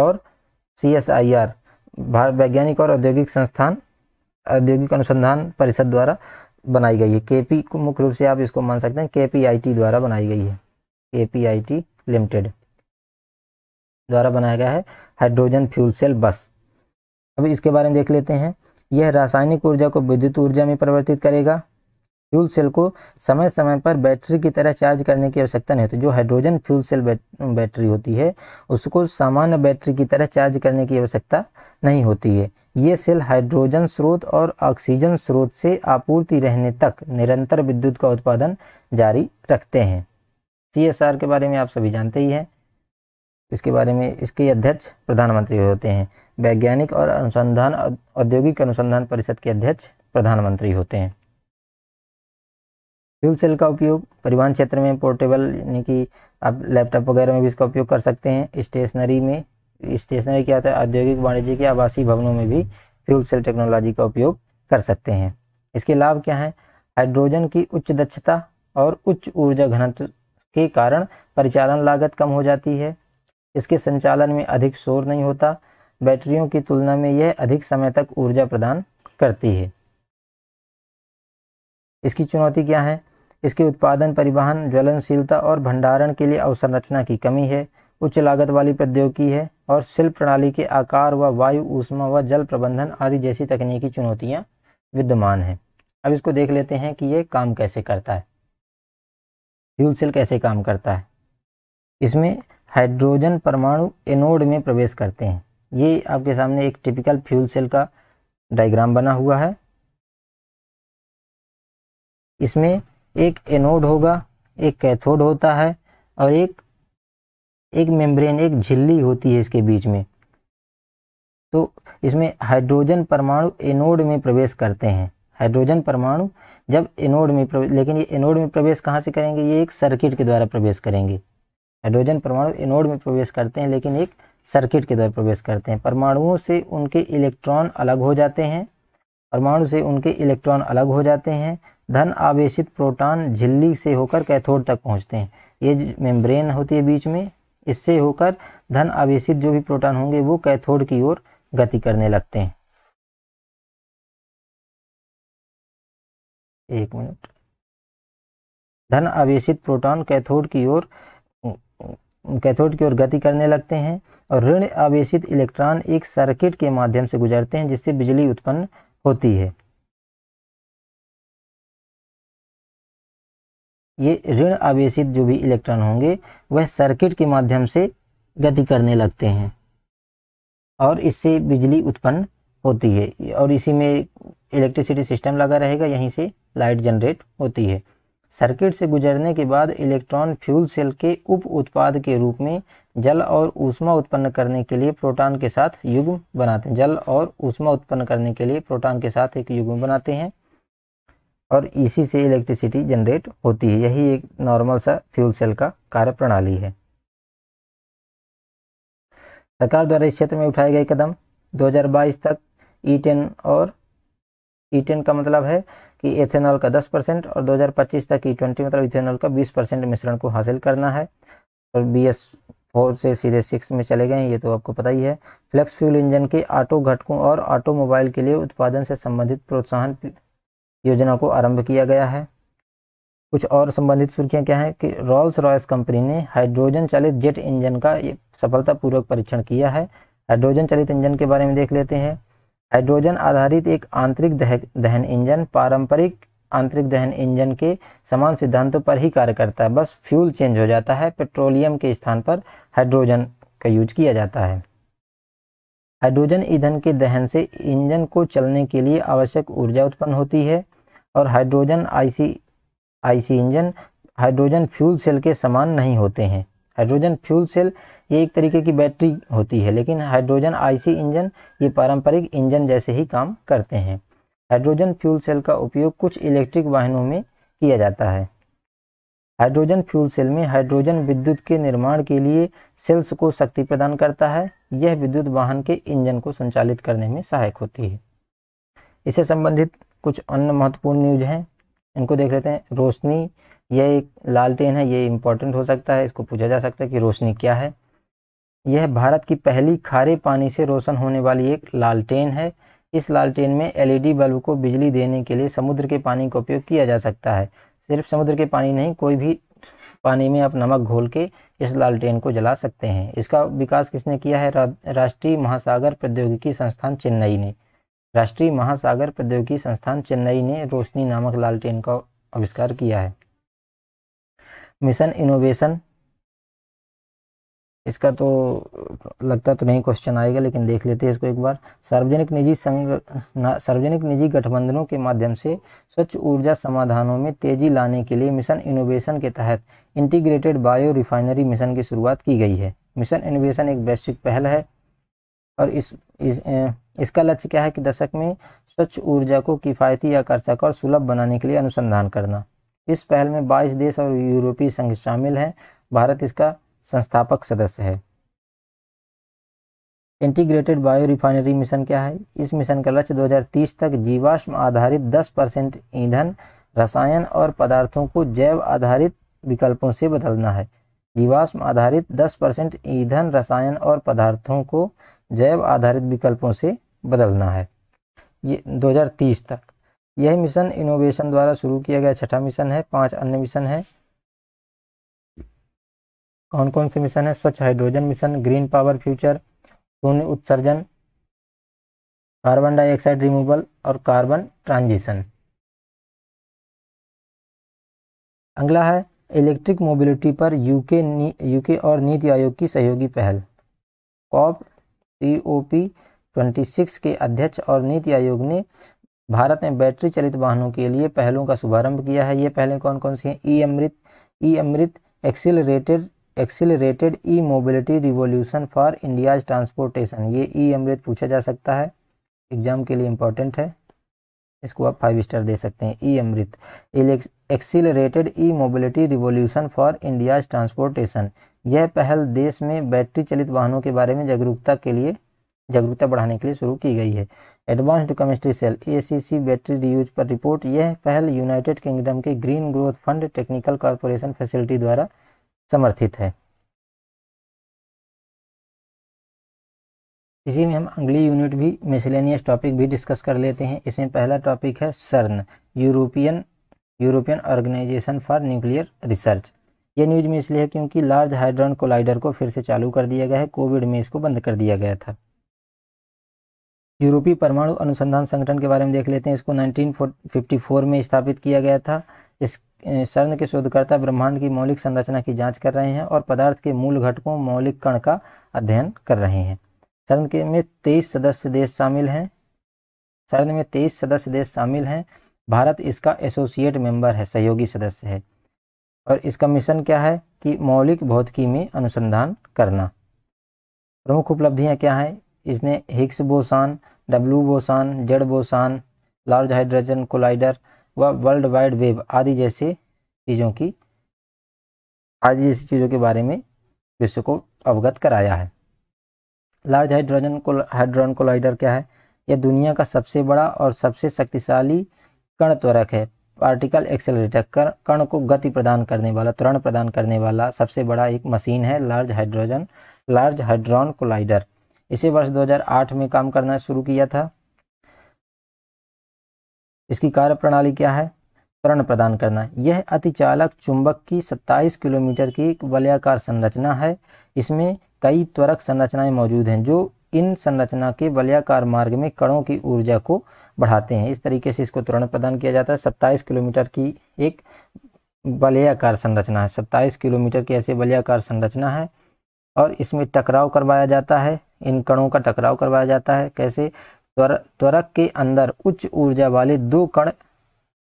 और C S I R Bharat वैज्ञानिक और औद्योगिक संस्थान औद्योगिक अनुसंधान परिषद द्वारा बनाई गई है के पी को मुख्य रूप से आप इसको मान सकते हैं के पी आई टी द्वारा बनाई गई है के पी आई टी लिमिटेड द्वारा बनाया गया है हाइड्रोजन फ्यूल सेल बस अब इसके बारे में देख लेते हैं यह रासायनिक ऊर्जा को विद्युत ऊर्जा में परिवर्तित करेगा फ्यूल सेल को समय समय पर बैटरी की तरह चार्ज करने की आवश्यकता नहीं होती जो हाइड्रोजन फ्यूल सेल बैटरी होती है उसको सामान्य बैटरी की तरह चार्ज करने की आवश्यकता नहीं होती है ये सेल हाइड्रोजन स्रोत और ऑक्सीजन स्रोत से आपूर्ति रहने तक निरंतर विद्युत का उत्पादन जारी रखते हैं सी के बारे में आप सभी जानते ही हैं इसके बारे में इसके अध्यक्ष प्रधानमंत्री होते हैं वैज्ञानिक और अनुसंधान औद्योगिक अनुसंधान परिषद के अध्यक्ष प्रधानमंत्री होते हैं फ्यूल सेल का उपयोग परिवहन क्षेत्र में पोर्टेबल यानी कि आप लैपटॉप वगैरह में भी इसका उपयोग कर सकते हैं स्टेशनरी में स्टेशनरी क्या होता है औद्योगिक वाणिज्य के आवासीय भवनों में भी फ्यूल सेल टेक्नोलॉजी का उपयोग कर सकते हैं इसके लाभ क्या हैं हाइड्रोजन की उच्च दक्षता और उच्च ऊर्जा घनत्व के कारण परिचालन लागत कम हो जाती है इसके संचालन में अधिक शोर नहीं होता बैटरियों की तुलना में यह अधिक समय तक ऊर्जा प्रदान करती है इसकी चुनौती क्या है इसके उत्पादन परिवहन ज्वलनशीलता और भंडारण के लिए अवसंरचना की कमी है उच्च लागत वाली प्रौद्योगिकी है और शिल्प प्रणाली के आकार व वायु ऊष्मा व जल प्रबंधन आदि जैसी तकनीकी चुनौतियां विद्यमान हैं अब इसको देख लेते हैं कि यह काम कैसे करता है फ्यूल सेल कैसे काम करता है इसमें हाइड्रोजन परमाणु एनोड में प्रवेश करते हैं ये आपके सामने एक टिपिकल फ्यूल सेल का डायग्राम बना हुआ है इसमें एक एनोड होगा एक कैथोड होता है और एक एक मेम्ब्रेन एक झिल्ली होती है इसके बीच में तो इसमें हाइड्रोजन परमाणु एनोड में प्रवेश करते हैं हाइड्रोजन परमाणु जब एनोड में प्रवेश लेकिन ये एनोड में प्रवेश कहाँ से करेंगे ये एक सर्किट के द्वारा प्रवेश करेंगे हाइड्रोजन परमाणु एनोड में प्रवेश करते हैं लेकिन एक सर्किट के द्वारा प्रवेश करते हैं परमाणुओं से उनके इलेक्ट्रॉन अलग हो जाते हैं परमाणु से उनके इलेक्ट्रॉन अलग हो जाते हैं धन आवेशित प्रोटॉन झिल्ली से होकर कैथोड तक पहुंचते हैं ये मेम्ब्रेन होती है बीच में इससे होकर धन आवेशित जो भी प्रोटॉन होंगे वो कैथोड की ओर गति करने लगते हैं एक मिनट धन आवेशित प्रोटॉन कैथोड की ओर कैथोड की ओर गति करने लगते हैं और ऋण आवेशित इलेक्ट्रॉन एक सर्किट के माध्यम से गुजरते हैं जिससे बिजली उत्पन्न होती है ये ऋण आवेशित जो भी इलेक्ट्रॉन होंगे वह सर्किट के माध्यम से गति करने लगते हैं और इससे बिजली उत्पन्न होती है और इसी में इलेक्ट्रिसिटी सिस्टम लगा रहेगा यहीं से लाइट जनरेट होती है सर्किट से गुजरने के बाद इलेक्ट्रॉन फ्यूल सेल के उप उत्पाद के रूप में जल और ऊष्मा उत्पन्न करने के लिए प्रोटॉन के साथ युग्म बनाते हैं जल और ऊष्मा उत्पन्न करने के लिए प्रोटॉन के साथ एक युग्म बनाते हैं और इसी से इलेक्ट्रिसिटी जनरेट होती है यही एक नॉर्मल सा फ्यूल सेल का कार्य प्रणाली है सरकार द्वारा इस क्षेत्र में उठाए गए कदम 2022 तक ई e टेन और ई e टेन का मतलब है कि एथेनॉल का 10 परसेंट और 2025 तक ई e ट्वेंटी मतलब इथेनॉल का 20 परसेंट मिश्रण को हासिल करना है और बी एस फोर से सीधे सिक्स में चले गए ये तो आपको पता ही है फ्लेक्स फ्यूल इंजन के ऑटो घटकों और ऑटोमोबाइल के लिए उत्पादन से संबंधित प्रोत्साहन योजना को आरंभ किया गया है कुछ और संबंधित सुर्खियां क्या हैं कि रॉल्स रॉयस कंपनी ने हाइड्रोजन चालित जेट इंजन का सफलतापूर्वक परीक्षण किया है हाइड्रोजन चालित इंजन के बारे में देख लेते हैं हाइड्रोजन आधारित एक आंतरिक दहन इंजन पारंपरिक आंतरिक दहन इंजन के समान सिद्धांतों पर ही कार्य करता है बस फ्यूल चेंज हो जाता है पेट्रोलियम के स्थान पर हाइड्रोजन का यूज किया जाता है हाइड्रोजन ईंधन के दहन से इंजन को चलने के लिए आवश्यक ऊर्जा उत्पन्न होती है और hydrogen IC IC engine hydrogen fuel cell के समान नहीं होते हैं हाइड्रोजन फ्यूल सेल ये एक तरीके की बैटरी होती है लेकिन हाइड्रोजन आईसी इंजन ये पारंपरिक इंजन जैसे ही काम करते हैं हाइड्रोजन फ्यूल सेल का उपयोग कुछ इलेक्ट्रिक वाहनों में किया जाता है हाइड्रोजन फ्यूल सेल में हाइड्रोजन विद्युत के निर्माण के लिए सेल्स को शक्ति प्रदान करता है यह विद्युत वाहन के इंजन को संचालित करने में सहायक होती है इससे संबंधित कुछ अन्य महत्वपूर्ण न्यूज हैं इनको देख लेते हैं रोशनी यह एक लालटेन है ये इम्पोर्टेंट हो सकता है इसको पूछा जा सकता है कि रोशनी क्या है यह भारत की पहली खारे पानी से रोशन होने वाली एक लालटेन है इस लालटेन में एलईडी बल्ब को बिजली देने के लिए समुद्र के पानी का उपयोग किया जा सकता है सिर्फ समुद्र के पानी नहीं कोई भी पानी में आप नमक घोल के इस लालटेन को जला सकते हैं इसका विकास किसने किया है राष्ट्रीय महासागर प्रौद्योगिकी संस्थान चेन्नई ने राष्ट्रीय महासागर प्रौद्योगिकी संस्थान चेन्नई ने रोशनी नामक लालटेन का आविष्कार किया है मिशन इनोवेशन इसका तो लगता तो नहीं क्वेश्चन आएगा लेकिन देख लेते हैं इसको एक बार सार्वजनिक निजी संघ सार्वजनिक निजी गठबंधनों के माध्यम से स्वच्छ ऊर्जा समाधानों में तेजी लाने के लिए मिशन इनोवेशन के तहत इंटीग्रेटेड बायो रिफाइनरी मिशन की शुरुआत की गई है मिशन इनोवेशन एक वैश्विक पहल है और इस, इस इसका लक्ष्य क्या है कि दशक में स्वच्छ ऊर्जा को किफ़ायती आकर्षक और सुलभ बनाने के लिए अनुसंधान करना इस पहल में 22 देश और यूरोपीय संघ शामिल हैं भारत इसका संस्थापक सदस्य है इंटीग्रेटेड बायो रिफाइनरी मिशन क्या है इस मिशन का लक्ष्य 2030 तक जीवाश्म आधारित 10 परसेंट ईंधन रसायन और पदार्थों को जैव आधारित विकल्पों से बदलना है जीवाश्म आधारित 10 परसेंट ईंधन रसायन और पदार्थों को जैव आधारित विकल्पों से बदलना है ये 2030 तक यह मिशन इनोवेशन द्वारा शुरू किया गया छठा मिशन है पांच अन्य मिशन है कौन कौन से मिशन है स्वच्छ hydrogen mission green power future शून्य उत्सर्जन कार्बन डाइऑक्साइड रिमूवल और कार्बन ट्रांजिशन अगला है इलेक्ट्रिक मोबिलिटी पर यूके यूके और नीति आयोग की सहयोगी पहल COP E O P twenty six के अध्यक्ष और नीति आयोग ने भारत ने बैटरी चलित वाहनों के लिए पहलों का शुभारंभ किया है ये पहलें कौन कौन सी हैं E Amrit E Amrit accelerated accelerated E mobility revolution for India's transportation ये ई अमृत पूछा जा सकता है एग्जाम के लिए इंपॉर्टेंट है इसको आप फाइव स्टार दे सकते हैं E Amrit accelerated E mobility revolution for India's transportation यह पहल देश में बैटरी चलित वाहनों के बारे में जागरूकता के लिए जागरूकता बढ़ाने के लिए शुरू की गई है advanced chemistry cell A battery reuse पर रिपोर्ट यह पहल यूनाइटेड किंगडम के green growth fund technical corporation facility द्वारा समर्थित है इसी में हम अगली यूनिट भी मिसलेनियस टॉपिक भी डिस्कस कर लेते हैं इसमें पहला टॉपिक है CERN European European organisation for nuclear research ये न्यूज़ में इसलिए है क्योंकि लार्ज हाइड्रॉन कोलाइडर को फिर से चालू कर दिया गया है कोविड में इसको बंद कर दिया गया था यूरोपीय परमाणु अनुसंधान संगठन के बारे में देख लेते हैं इसको 1954 में स्थापित किया गया था इस शर्ण के शोधकर्ता ब्रह्मांड की मौलिक संरचना की जांच कर रहे हैं और पदार्थ के मूल घटकों मौलिक कण का अध्ययन कर रहे हैं शरण के में तेईस सदस्य देश शामिल हैं शरण में तेईस सदस्य देश शामिल हैं भारत इसका एसोसिएट मेंबर है सहयोगी सदस्य है और इसका मिशन क्या है कि मौलिक भौतिकी में अनुसंधान करना प्रमुख उपलब्धियाँ क्या हैं इसने Higgs boson W boson Z boson large hydrogen collider व वर्ल्ड वाइड वेब आदि जैसे चीज़ों की आदि जैसी चीज़ों के बारे में विश्व को अवगत कराया है लार्ज हाइड्रोजन को हाइड्रोजन कोलाइडर क्या है यह दुनिया का सबसे बड़ा और सबसे शक्तिशाली कण त्वरक है पार्टिकल एक्सेलरेटर कर, कण को गति प्रदान करने वाला त्वरण प्रदान करने वाला सबसे बड़ा एक मशीन है large hydrogen large hadron collider इसे वर्ष 2008 में काम करना शुरू किया था इसकी कार्य प्रणाली क्या है त्वरण प्रदान करना यह अतिचालक चुंबक की 27 किलोमीटर की वलयाकार संरचना है इसमें कई त्वरक संरचनाएं मौजूद हैं जो इन संरचना के वलयाकार मार्ग में कणों की ऊर्जा को बढ़ाते हैं इस तरीके से इसको त्वरण प्रदान किया जाता है सत्ताईस किलोमीटर की एक वलयाकार संरचना है सत्ताईस किलोमीटर की ऐसे वलयाकार संरचना है और इसमें टकराव करवाया जाता है इन कणों का टकराव करवाया जाता है कैसे त्वर त्वरक के अंदर उच्च ऊर्जा वाले दो कण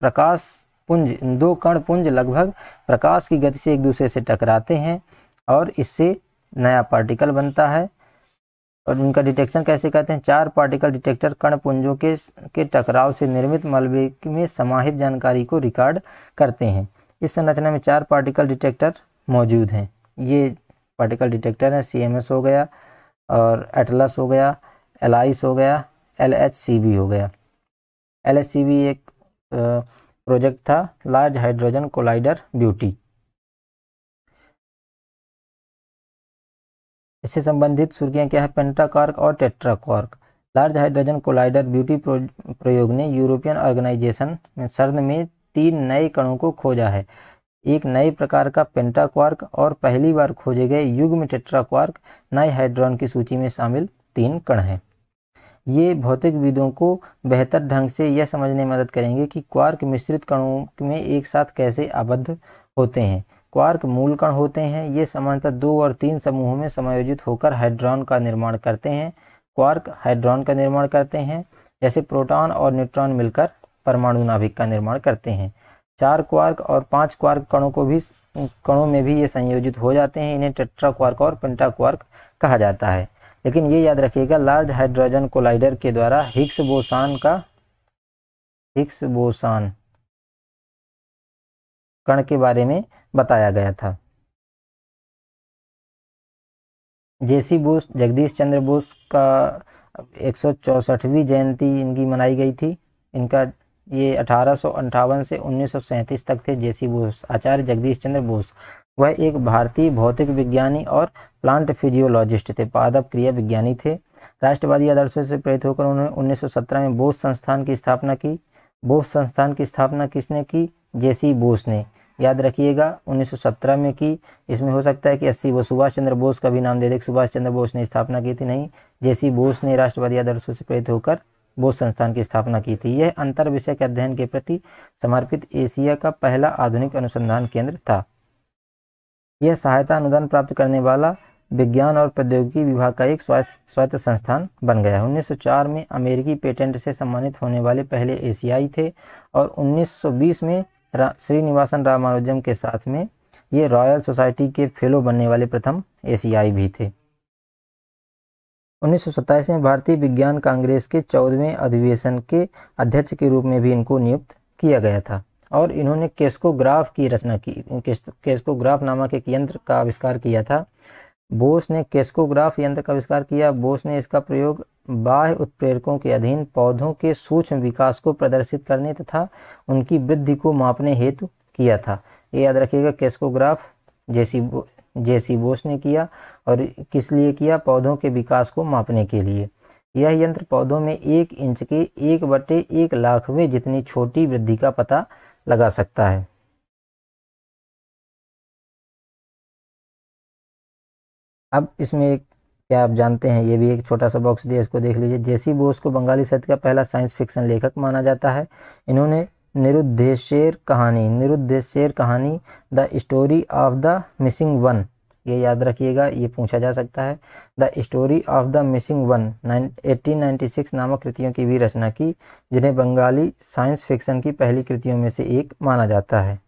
प्रकाश पुंज दो कण पुंज लगभग प्रकाश की गति से एक दूसरे से टकराते हैं और इससे नया पार्टिकल बनता है और उनका डिटेक्शन कैसे करते हैं चार पार्टिकल डिटेक्टर कण पुंजों के के टकराव से निर्मित मलबे में समाहित जानकारी को रिकॉर्ड करते हैं इस संरचना में चार पार्टिकल डिटेक्टर मौजूद हैं ये पार्टिकल डिटेक्टर हैं सी हो गया और एटलस हो गया एल हो गया एल एच सी बी हो गया एल एच सी बी एक प्रोजेक्ट था लार्ज हाइड्रोजन कोलाइडर ब्यूटी इससे संबंधित सुर्खियाँ क्या है पेंटाकॉर्क और tetraquark large hydrogen collider beauty प्रयोग ने यूरोपियन ऑर्गेनाइजेशन में सर्द में तीन नए कणों को खोजा है एक नए प्रकार का पेंटाक्वार्क और पहली बार खोजे गए युग्म टेट्राक्वार्क हाइड्रॉन की सूची में शामिल तीन कण हैं ये भौतिक विदों को बेहतर ढंग से यह समझने में मदद करेंगे कि क्वार्क मिश्रित कणों में एक साथ कैसे आबद्ध होते हैं क्वार्क मूल कण होते हैं ये सामान्यतः दो और तीन समूहों में समायोजित होकर हाइड्रॉन का निर्माण करते हैं क्वार्क हाइड्रॉन का निर्माण करते हैं जैसे प्रोटॉन और न्यूट्रॉन मिलकर परमाणु नाभिक का निर्माण करते हैं चार क्वार्क और पांच क्वार्क कणों को भी कणों में भी ये संयोजित हो जाते हैं इन्हें टेट्रा क्वार्क और पेंटा क्वार्क कहा जाता है लेकिन ये याद रखिएगा लार्ज हाइड्रोजन कोलाइडर के द्वारा हिक्स बोसान का हिक्स बोसान कण के बारे में बताया गया था जेसी बोस जगदीश चंद्र बोस का एक जयंती इनकी मनाई गई थी इनका ये अठारह से उन्नीस तक थे जेसी बोस आचार्य जगदीश चंद्र बोस वह एक भारतीय भौतिक विज्ञानी और प्लांट फिजियोलॉजिस्ट थे पादप क्रिया विज्ञानी थे राष्ट्रवादी आदर्शों से प्रेरित होकर उन्होंने 1917 में बोस संस्थान की स्थापना की बोस संस्थान की स्थापना किसने की जेसी बोस ने याद रखिएगा 1917 में की इसमें हो सकता है कि अस्सी वो सुभाष चंद्र बोस का भी नाम दे दे सुभाष चंद्र बोस ने स्थापना की थी नहीं जेसी बोस ने राष्ट्रवादी आदर्शों से प्रेरित होकर बोध संस्थान की स्थापना की थी यह अंतर विषय के अध्ययन के प्रति समर्पित एशिया का पहला आधुनिक अनुसंधान केंद्र था यह सहायता अनुदान प्राप्त करने वाला विज्ञान और प्रौद्योगिकी विभाग का एक स्वायत्त संस्थान बन गया 1904 में अमेरिकी पेटेंट से सम्मानित होने वाले पहले एशियाई थे और 1920 में श्रीनिवासन रामानुजम के साथ में ये रॉयल सोसाइटी के फेलो बनने वाले प्रथम एशियाई भी थे उन्नीस में भारतीय विज्ञान कांग्रेस के चौदहवें अधिवेशन के अध्यक्ष के रूप में भी इनको नियुक्त किया गया था और इन्होंने केस्कोग्राफ की रचना की केस्कोग्राफ नामक एक यंत्र का आविष्कार किया था बोस ने केस्कोग्राफ यंत्र का आविष्कार किया बोस ने इसका प्रयोग बाह्य उत्प्रेरकों के अधीन पौधों के सूक्ष्म विकास को प्रदर्शित करने तथा उनकी वृद्धि को मापने हेतु किया था ये याद रखिएगा केस्कोग्राफ जैसी जेसी बोस ने किया और किस लिए किया पौधों के विकास को मापने के लिए यह यंत्र पौधों में एक इंच के एक बटे एक लाख में जितनी छोटी वृद्धि का पता लगा सकता है अब इसमें एक क्या आप जानते हैं ये भी एक छोटा सा बॉक्स दिया इसको देख लीजिए जेसी बोस को बंगाली साहित्य का पहला साइंस फिक्शन लेखक माना जाता है इन्होंने निरुद्धेश्वर कहानी निरुद्धेश्वर कहानी the story of the missing one ये याद रखिएगा ये पूछा जा सकता है the story of the missing one nine नामक कृतियों की भी रचना की जिन्हें बंगाली साइंस फिक्शन की पहली कृतियों में से एक माना जाता है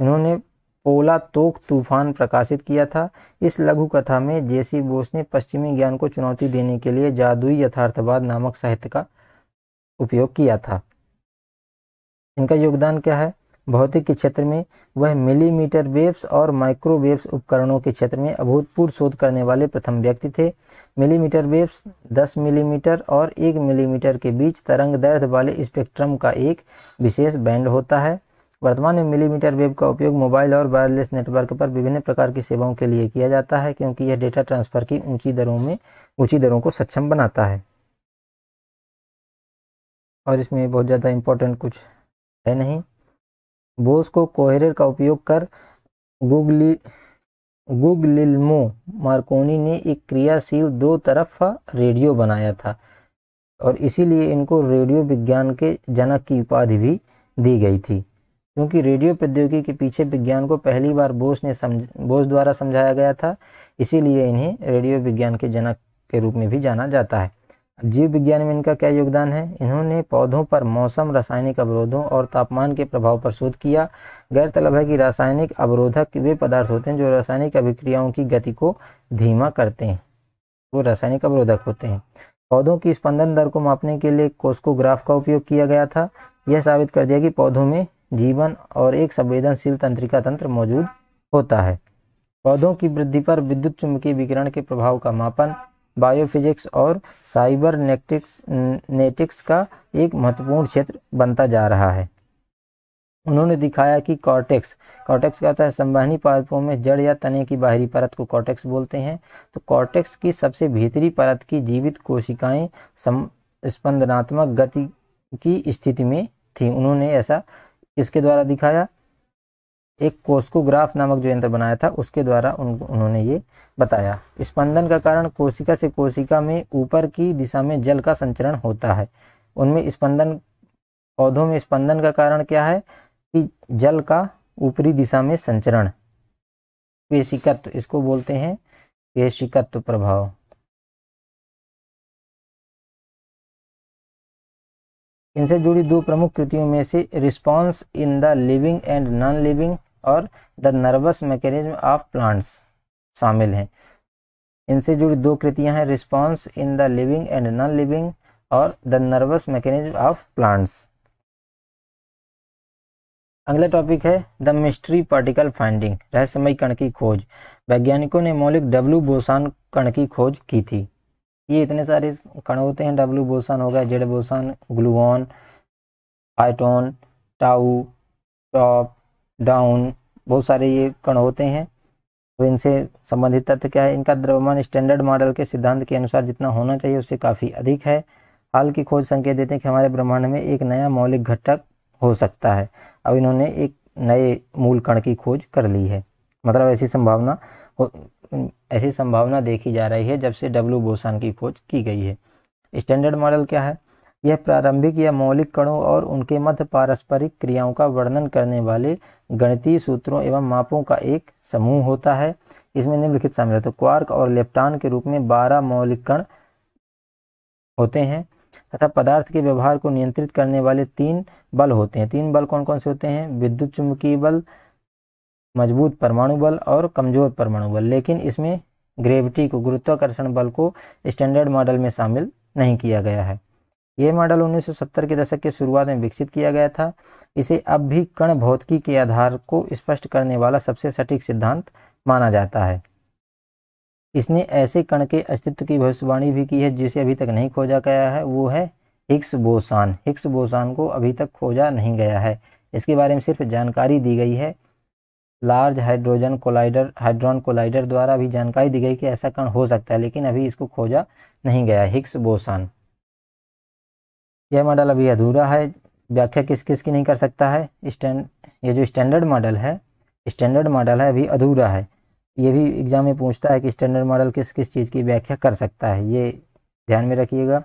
उन्होंने पोला तोक तूफान प्रकाशित किया था इस लघु कथा में जेसी बोस ने पश्चिमी ज्ञान को चुनौती देने के लिए जादुई यथार्थवाद नामक साहित्य का उपयोग किया था इनका योगदान क्या है भौतिक के क्षेत्र में वह मिलीमीटर वेव्स और माइक्रोवेव्स उपकरणों के क्षेत्र में अभूतपूर्व शोध करने वाले प्रथम व्यक्ति थे मिलीमीटर वेव्स 10 मिलीमीटर और 1 मिलीमीटर के बीच तरंग दर्द वाले स्पेक्ट्रम का एक विशेष बैंड होता है वर्तमान में मिलीमीटर वेव का उपयोग मोबाइल और वायरलेस नेटवर्क पर विभिन्न प्रकार की सेवाओं के लिए किया जाता है क्योंकि यह डेटा ट्रांसफर की ऊंची दरों में ऊंची दरों को सक्षम बनाता है और इसमें बहुत ज़्यादा इम्पोर्टेंट कुछ है नहीं बोस को कोहरेर का उपयोग कर गुगली गुगलिल्मो मार्कोनी ने एक क्रियाशील दो तरफा रेडियो बनाया था और इसीलिए इनको रेडियो विज्ञान के जनक की उपाधि भी दी गई थी क्योंकि रेडियो प्रौद्योगिकी के पीछे विज्ञान को पहली बार बोस ने समझ बोस द्वारा समझाया गया था इसीलिए इन्हें रेडियो विज्ञान के जनक के रूप में भी जाना जाता है जीव विज्ञान में इनका क्या योगदान है इन्होंने पौधों पर मौसम रासायनिक अवरोधों और तापमान के प्रभाव पर शोध किया गैरतलब है कि रासायनिक अवरोधक वे पदार्थ होते हैं जो रासायनिक अभिक्रियाओं की गति को धीमा करते हैं वो रासायनिक अवरोधक होते हैं पौधों की स्पंदन दर को मापने के लिए कोस्कोग्राफ का उपयोग किया गया था यह साबित कर दिया कि पौधों में जीवन और एक संवेदनशील तंत्रिका तंत्र मौजूद होता है पौधों की वृद्धि पर विद्युत चुंबकीय विकिरण के प्रभाव का मापन बायोफिजिक्स और साइबर नेटिक्स नेटिक्स का एक महत्वपूर्ण क्षेत्र बनता जा रहा है उन्होंने दिखाया कि कॉर्टेक्स कॉर्टेक्स का होता है संवहनी पादपों में जड़ या तने की बाहरी परत को कॉर्टेक्स बोलते हैं तो कॉर्टेक्स की सबसे भीतरी परत की जीवित कोशिकाएं स्पंदनात्मक गति की स्थिति में थी उन्होंने ऐसा इसके द्वारा दिखाया एक कोस्कोग्राफ नामक जो यंत्र बनाया था उसके द्वारा उन, उन्होंने ये बताया स्पंदन का कारण कोशिका से कोशिका में ऊपर की दिशा में जल का संचरण होता है उनमें स्पंदन पौधों में स्पंदन का कारण क्या है कि जल का ऊपरी दिशा में संचरण पेशिकत्व इसको बोलते हैं पेशिकत्व प्रभाव इनसे जुड़ी दो प्रमुख कृतियों में से response in the living and non living और the nervous mechanism of plants शामिल हैं इनसे जुड़ी दो कृतियां हैं response in the living and non living और the nervous mechanism of plants अगला टॉपिक है द मिस्ट्री पार्टिकल फाइंडिंग रहस्यमय कण की खोज वैज्ञानिकों ने मौलिक डब्ल्यू बोसान कण की खोज की थी ये इतने सारे कण होते हैं डब्ल्यू बोसन हो गया जेड बोसन ग्लून आइटोन टाऊ टॉप डाउन बहुत सारे ये कण होते हैं तो इनसे संबंधित तथ्य क्या है इनका द्रव्यमान स्टैंडर्ड मॉडल के सिद्धांत के अनुसार जितना होना चाहिए उससे काफ़ी अधिक है हाल की खोज संकेत देते हैं कि हमारे ब्रह्मांड में एक नया मौलिक घटक हो सकता है अब इन्होंने एक नए मूल कण की खोज कर ली है मतलब ऐसी संभावना ऐसी संभावना देखी जा रही है जब से डब्ल्यू बोसान की खोज की गई है स्टैंडर्ड मॉडल क्या है यह प्रारंभिक या मौलिक कणों और उनके मध्य पारस्परिक क्रियाओं का वर्णन करने वाले गणितीय सूत्रों एवं मापों का एक समूह होता है इसमें निम्नलिखित शामिल होते तो क्वार्क और लेप्टान के रूप में बारह मौलिक कण होते हैं तथा पदार्थ के व्यवहार को नियंत्रित करने वाले तीन बल होते हैं तीन बल कौन कौन से होते हैं विद्युत चुंबकीय बल मजबूत परमाणु बल और कमज़ोर परमाणु बल लेकिन इसमें ग्रेविटी को गुरुत्वाकर्षण बल को स्टैंडर्ड मॉडल में शामिल नहीं किया गया है यह मॉडल 1970 के दशक के शुरुआत में विकसित किया गया था इसे अब भी कण भौतिकी के आधार को स्पष्ट करने वाला सबसे सटीक सिद्धांत माना जाता है इसने ऐसे कण के अस्तित्व की भविष्यवाणी भी की है जिसे अभी तक नहीं खोजा गया है वो है हिक्स बोसान हिक्स बोसान को अभी तक खोजा नहीं गया है इसके बारे में सिर्फ जानकारी दी गई है large hydrogen collider hadron collider द्वारा भी जानकारी दी गई कि ऐसा कण हो सकता है लेकिन अभी इसको खोजा नहीं गया हिक्स बोसन यह मॉडल अभी अधूरा है व्याख्या किस किस की नहीं कर सकता है स्टैंड ये जो स्टैंडर्ड मॉडल है स्टैंडर्ड मॉडल है अभी अधूरा है ये भी एग्जाम में पूछता है कि स्टैंडर्ड मॉडल किस किस चीज़ की व्याख्या कर सकता है ये ध्यान में रखिएगा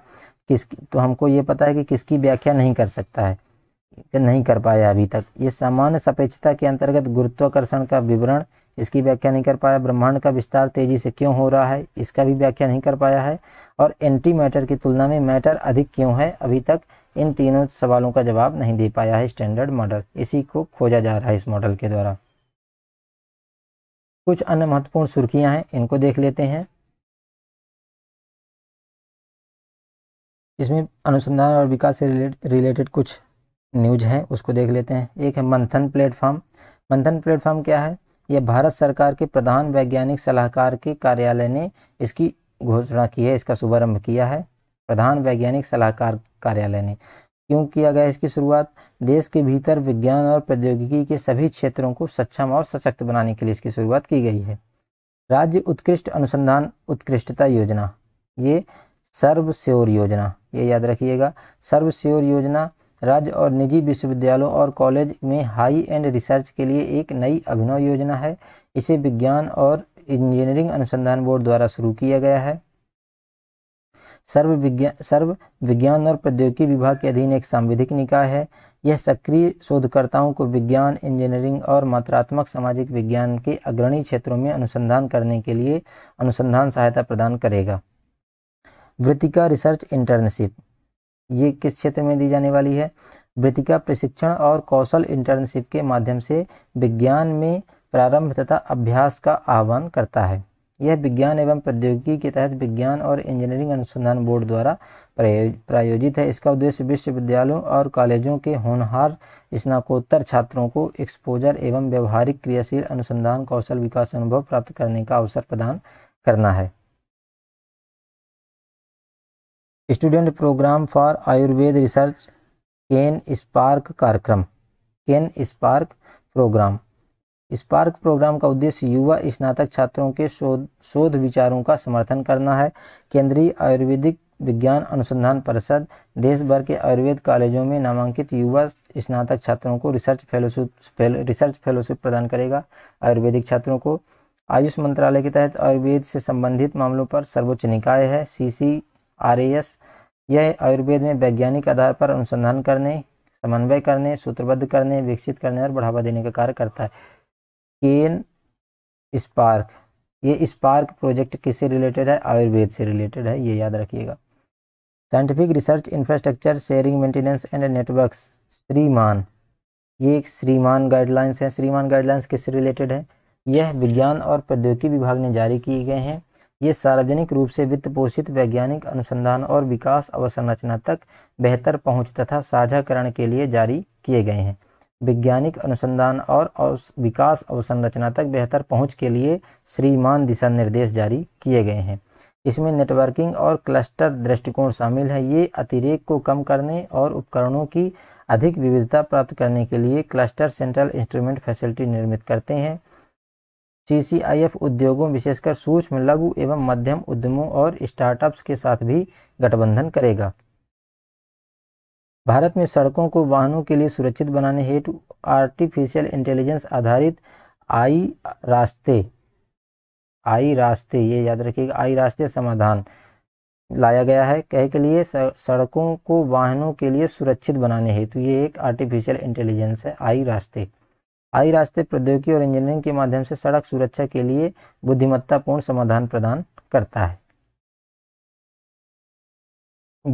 किस तो हमको ये पता है कि किसकी व्याख्या नहीं कर सकता है नहीं कर पाया अभी तक ये सामान्य सापेक्षता के अंतर्गत गुरुत्वाकर्षण का विवरण इसकी व्याख्या नहीं कर पाया ब्रह्मांड का विस्तार तेजी से क्यों हो रहा है इसका भी व्याख्या नहीं कर पाया है और एंटी मैटर की तुलना में मैटर अधिक क्यों है अभी तक इन तीनों सवालों का जवाब नहीं दे पाया है स्टैंडर्ड मॉडल इसी को खोजा जा रहा है इस मॉडल के द्वारा कुछ अन्य महत्वपूर्ण सुर्खियां हैं इनको देख लेते हैं इसमें अनुसंधान और विकास से रिलेट, रिलेटेड कुछ न्यूज है उसको देख लेते हैं एक है मंथन प्लेटफॉर्म मंथन प्लेटफॉर्म क्या है यह भारत सरकार के प्रधान वैज्ञानिक सलाहकार के कार्यालय ने इसकी घोषणा की है इसका शुभारंभ किया है प्रधान वैज्ञानिक सलाहकार कार्यालय ने क्यों किया गया इसकी शुरुआत देश के भीतर विज्ञान और प्रौद्योगिकी के सभी क्षेत्रों को सक्षम और सशक्त बनाने के लिए इसकी शुरुआत की गई है राज्य उत्कृष्ट अनुसंधान उत्कृष्टता योजना ये सर्व योजना ये याद रखिएगा सर्व योजना राज्य और निजी विश्वविद्यालयों और कॉलेज में हाई एंड रिसर्च के लिए एक नई अभिनव योजना है इसे विज्ञान और इंजीनियरिंग अनुसंधान बोर्ड द्वारा शुरू किया गया है सर्व विज्ञान सर्व विज्ञान और प्रौद्योगिकी विभाग के अधीन एक सांविधिक निकाय है यह सक्रिय शोधकर्ताओं को विज्ञान इंजीनियरिंग और मात्रात्मक सामाजिक विज्ञान के अग्रणी क्षेत्रों में अनुसंधान करने के लिए अनुसंधान सहायता प्रदान करेगा वृत्तिका रिसर्च इंटर्नशिप ये किस क्षेत्र में दी जाने वाली है वृत्तिका प्रशिक्षण और कौशल इंटर्नशिप के माध्यम से विज्ञान में प्रारंभ तथा अभ्यास का आह्वान करता है यह विज्ञान एवं प्रौद्योगिकी के तहत विज्ञान और इंजीनियरिंग अनुसंधान बोर्ड द्वारा प्रायोजित है इसका उद्देश्य विश्वविद्यालयों और कॉलेजों के होनहार स्नाकोत्तर छात्रों को एक्सपोजर एवं व्यवहारिक क्रियाशील अनुसंधान कौशल विकास अनुभव प्राप्त करने का अवसर प्रदान करना है student programme for Ayurveda research Ken SPARK कार्यक्रम Ken SPARK programme SPARK programme का उद्देश्य युवा स्नातक छात्रों के शोध शोध विचारों का समर्थन करना है केंद्रीय आयुर्वेदिक विज्ञान अनुसंधान परिषद देश भर के आयुर्वेद कॉलेजों में नामांकित युवा स्नातक छात्रों को research fellowship fel, research fellowship प्रदान करेगा आयुर्वेदिक छात्रों को आयुष मंत्रालय के तहत आयुर्वेद से संबंधित मामलों पर सर्वोच्च निकाय है सी आर यह आयुर्वेद में वैज्ञानिक आधार पर अनुसंधान करने समन्वय करने सूत्रबद्ध करने विकसित करने और बढ़ावा देने का कार्य करता है केन स्पार्क ये स्पार्क प्रोजेक्ट किससे रिलेटेड है आयुर्वेद से रिलेटेड है ये याद रखिएगा scientific research infrastructure sharing maintenance and networks श्रीमान ये एक श्रीमान गाइडलाइंस हैं श्रीमान गाइडलाइंस किससे रिलेटेड है यह विज्ञान और प्रौद्योगिकी विभाग ने जारी किए गए हैं ये सार्वजनिक रूप से वित्त पोषित वैज्ञानिक अनुसंधान और विकास अवसंरचना तक बेहतर पहुंच तथा साझाकरण के लिए जारी किए गए हैं वैज्ञानिक अनुसंधान और विकास अवसंरचना तक बेहतर पहुंच के लिए श्रीमान दिशा निर्देश जारी किए गए हैं इसमें नेटवर्किंग और क्लस्टर दृष्टिकोण शामिल है ये अतिरेक को कम करने और उपकरणों की अधिक विविधता प्राप्त करने के लिए क्लस्टर सेंट्रल इंस्ट्रूमेंट फैसिलिटी निर्मित करते हैं सीसीआईएफ उद्योगों विशेषकर सूक्ष्म लघु एवं मध्यम उद्यमों और स्टार्टअप्स के साथ भी गठबंधन करेगा भारत में सड़कों को वाहनों के लिए सुरक्षित बनाने हेतु आर्टिफिशियल इंटेलिजेंस आधारित आई रास्ते आई रास्ते ये याद रखिएगा आई रास्ते समाधान लाया गया है कह के लिए सड़कों को वाहनों के लिए सुरक्षित बनाने हेतु ये एक आर्टिफिशियल इंटेलिजेंस है आई रास्ते आई रास्ते प्रौद्योगिकी और इंजीनियरिंग के माध्यम से सड़क सुरक्षा के लिए बुद्धिमत्तापूर्ण समाधान प्रदान करता है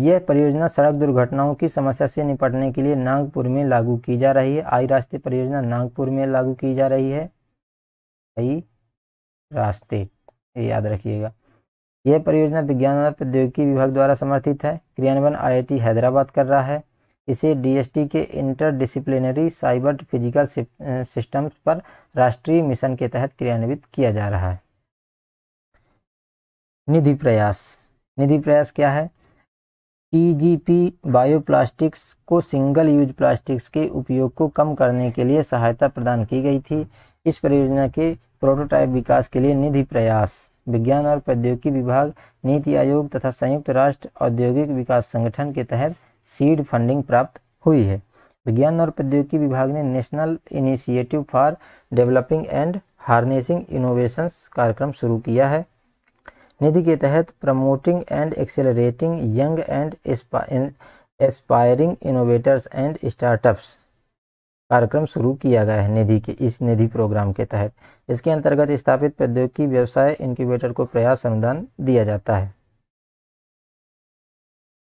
यह परियोजना सड़क दुर्घटनाओं की समस्या से निपटने के लिए नागपुर में लागू की जा रही है आई रास्ते परियोजना नागपुर में लागू की जा रही है आई रास्ते याद रखिएगा यह परियोजना विज्ञान और प्रौद्योगिकी विभाग द्वारा समर्थित है क्रियान्वयन आईआईटी हैदराबाद कर रहा है इसे डीएसटी के interdisciplinary cyber physical systems पर राष्ट्रीय मिशन के तहत क्रियान्वित किया जा रहा है निधि प्रयास निधि प्रयास क्या है टीजीपी बायोप्लास्टिक्स को सिंगल यूज प्लास्टिक्स के उपयोग को कम करने के लिए सहायता प्रदान की गई थी इस परियोजना के प्रोटोटाइप विकास के लिए निधि प्रयास विज्ञान और प्रौद्योगिकी विभाग नीति आयोग तथा संयुक्त राष्ट्र औद्योगिक विकास संगठन के तहत सीड फंडिंग प्राप्त हुई है विज्ञान और प्रौद्योगिकी विभाग ने national initiative for developing and harnessing innovations कार्यक्रम शुरू किया है निधि के तहत promoting and accelerating young and aspiring innovators and startups कार्यक्रम शुरू किया गया है निधि के इस निधि प्रोग्राम के तहत इसके अंतर्गत स्थापित प्रौद्योगिकी व्यवसाय इनक्यूबेटर को प्रयास अनुदान दिया जाता है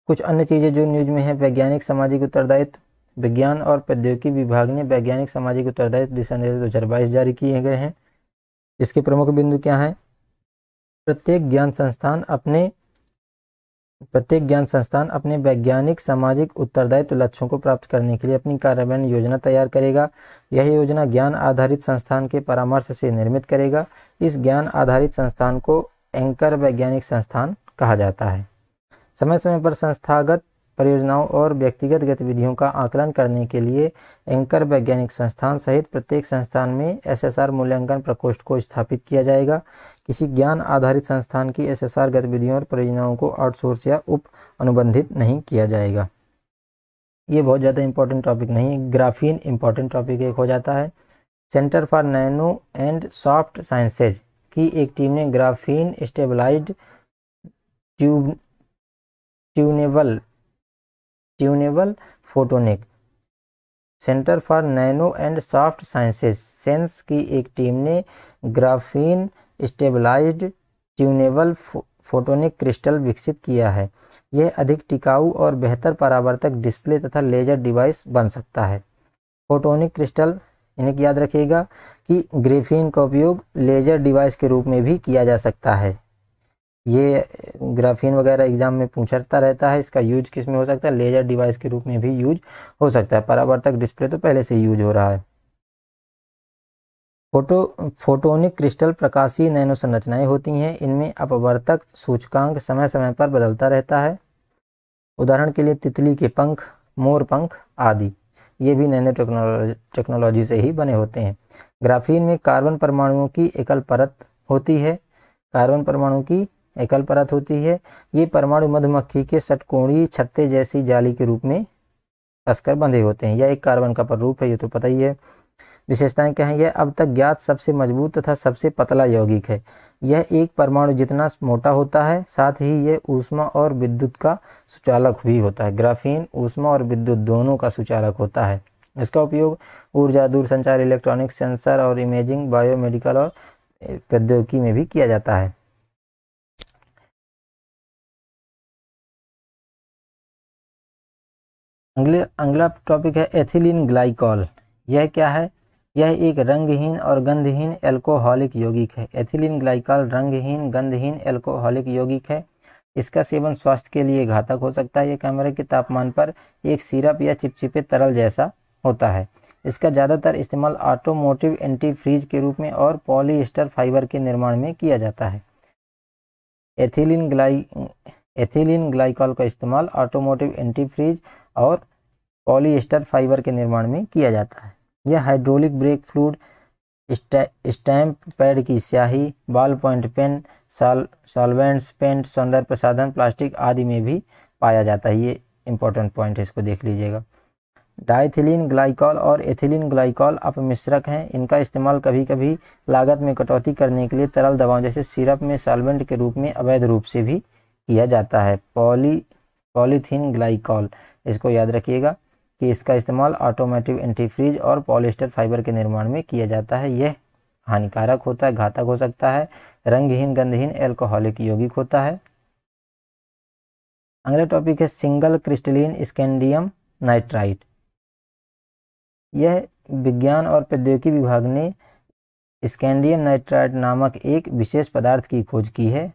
कुछ अन्य चीज़ें जो न्यूज में है वैज्ञानिक सामाजिक उत्तरदायित्व विज्ञान और प्रौद्योगिकी विभाग ने वैज्ञानिक सामाजिक उत्तरदायित्व दिशा निर्देश दो हज़ार बाईस जारी किए गए हैं इसके प्रमुख बिंदु क्या हैं प्रत्येक ज्ञान संस्थान अपने प्रत्येक ज्ञान संस्थान अपने वैज्ञानिक सामाजिक उत्तरदायित्व लक्ष्यों को प्राप्त करने के लिए अपनी कार्यान्वयन योजना तैयार करेगा यह योजना ज्ञान आधारित संस्थान के परामर्श से निर्मित करेगा इस ज्ञान आधारित संस्थान को एंकर वैज्ञानिक संस्थान कहा जाता है समय समय पर संस्थागत परियोजनाओं और व्यक्तिगत गतिविधियों का आकलन करने के लिए एंकर वैज्ञानिक संस्थान सहित प्रत्येक संस्थान में एसएसआर मूल्यांकन प्रकोष्ठ को स्थापित किया जाएगा किसी ज्ञान आधारित संस्थान की एसएसआर गतिविधियों और परियोजनाओं को आउटसोर्स या उप अनुबंधित नहीं किया जाएगा ये बहुत ज़्यादा इंपॉर्टेंट टॉपिक नहीं है ग्राफीन इंपॉर्टेंट टॉपिक एक हो जाता है centre for nano and soft sciences की एक टीम ने graphene stabilise tube tunable tunable photonic centre for nano and soft sciences CeNS की एक टीम ने graphene stabilised tunable photonic crystal विकसित किया है यह अधिक टिकाऊ और बेहतर परावर्तक डिस्प्ले तथा लेजर डिवाइस बन सकता है फोटोनिक क्रिस्टल इन्हें याद रखिएगा कि ग्रेफीन का उपयोग लेजर डिवाइस के रूप में भी किया जा सकता है ये ग्राफीन वगैरह एग्जाम में पूछता रहता है इसका यूज किस में हो सकता है लेजर डिवाइस के रूप में भी यूज हो सकता है परावर्तक डिस्प्ले तो पहले से यूज हो रहा है फोटो फोटोनिक क्रिस्टल प्रकाशीय नैनो संरचनाएं होती हैं इनमें अपवर्तक सूचकांक समय समय पर बदलता रहता है उदाहरण के लिए तितली के पंख मोर पंख आदि ये भी नैनो टेक्नोलॉजी टेक्नोलॉजी से ही बने होते हैं ग्राफीन में कार्बन परमाणुओं की एकल परत होती है कार्बन परमाणु की एकल परत होती है ये परमाणु मधुमक्खी के षटकोणीय छत्ते जैसी जाली के रूप में कसकर बंधे होते हैं यह एक कार्बन का प्ररूप है ये तो पता ही है विशेषताएं क्या यह अब तक ज्ञात सबसे मजबूत तथा सबसे पतला यौगिक है यह एक परमाणु जितना मोटा होता है साथ ही यह ऊष्मा और विद्युत का सुचालक भी होता है ग्राफीन ऊष्मा और विद्युत दोनों का सुचालक होता है इसका उपयोग ऊर्जा दूरसंचार इलेक्ट्रॉनिक सेंसर और इमेजिंग बायोमेडिकल और प्रौद्योगिकी में भी किया जाता है अगले अगला टॉपिक है एथिलीन ग्लाइकॉल यह क्या है यह एक रंगहीन और गंधहीन एल्कोहलिक यौगिक है एथिलीन ग्लाइकॉल रंगहीन गंधहीन एल्कोहलिक यौगिक है इसका सेवन स्वास्थ्य के लिए घातक हो सकता है यह कैमरे के तापमान पर एक सिरप या चिपचिपे तरल जैसा होता है इसका ज़्यादातर इस्तेमाल ऑटोमोटिव एंटी फ्रीज के रूप में और पॉलीस्टर फाइबर के निर्माण में किया जाता है एथिलीन ग्लाई एथिलीन ग्लाइकॉल का इस्तेमाल ऑटोमोटिव एंटी फ्रीज और पॉलीस्टर फाइबर के निर्माण में किया जाता है यह hydraulic brake fluid stamp pad की स्याही बॉल पॉइंट पेन साल सॉल्वेंट्स पेंट सौंदर्य प्रसाधन प्लास्टिक आदि में भी पाया जाता है ये इंपॉर्टेंट पॉइंट है इसको देख लीजिएगा डाइथिलीन ग्लाइकॉल और एथिलीन ग्लाइकॉल अपमिश्रक हैं इनका इस्तेमाल कभी कभी लागत में कटौती करने के लिए तरल दवाओं जैसे सिरप में सॉल्वेंट के रूप में अवैध रूप से भी किया जाता है पॉली पॉलीथीन ग्लाइकॉल इसको याद रखिएगा कि इसका इस्तेमाल ऑटोमेटिव एंटीफ्रीज और पॉलिस्टर फाइबर के निर्माण में किया जाता है यह हानिकारक होता है घातक हो सकता है रंगहीन गंधहीन एल्कोहलिक यौगिक होता है अगला टॉपिक है सिंगल क्रिस्टलिन स्कैंडियम नाइट्राइट यह विज्ञान और प्रौद्योगिकी विभाग ने स्कैंडियम नाइट्राइट नामक एक विशेष पदार्थ की खोज की है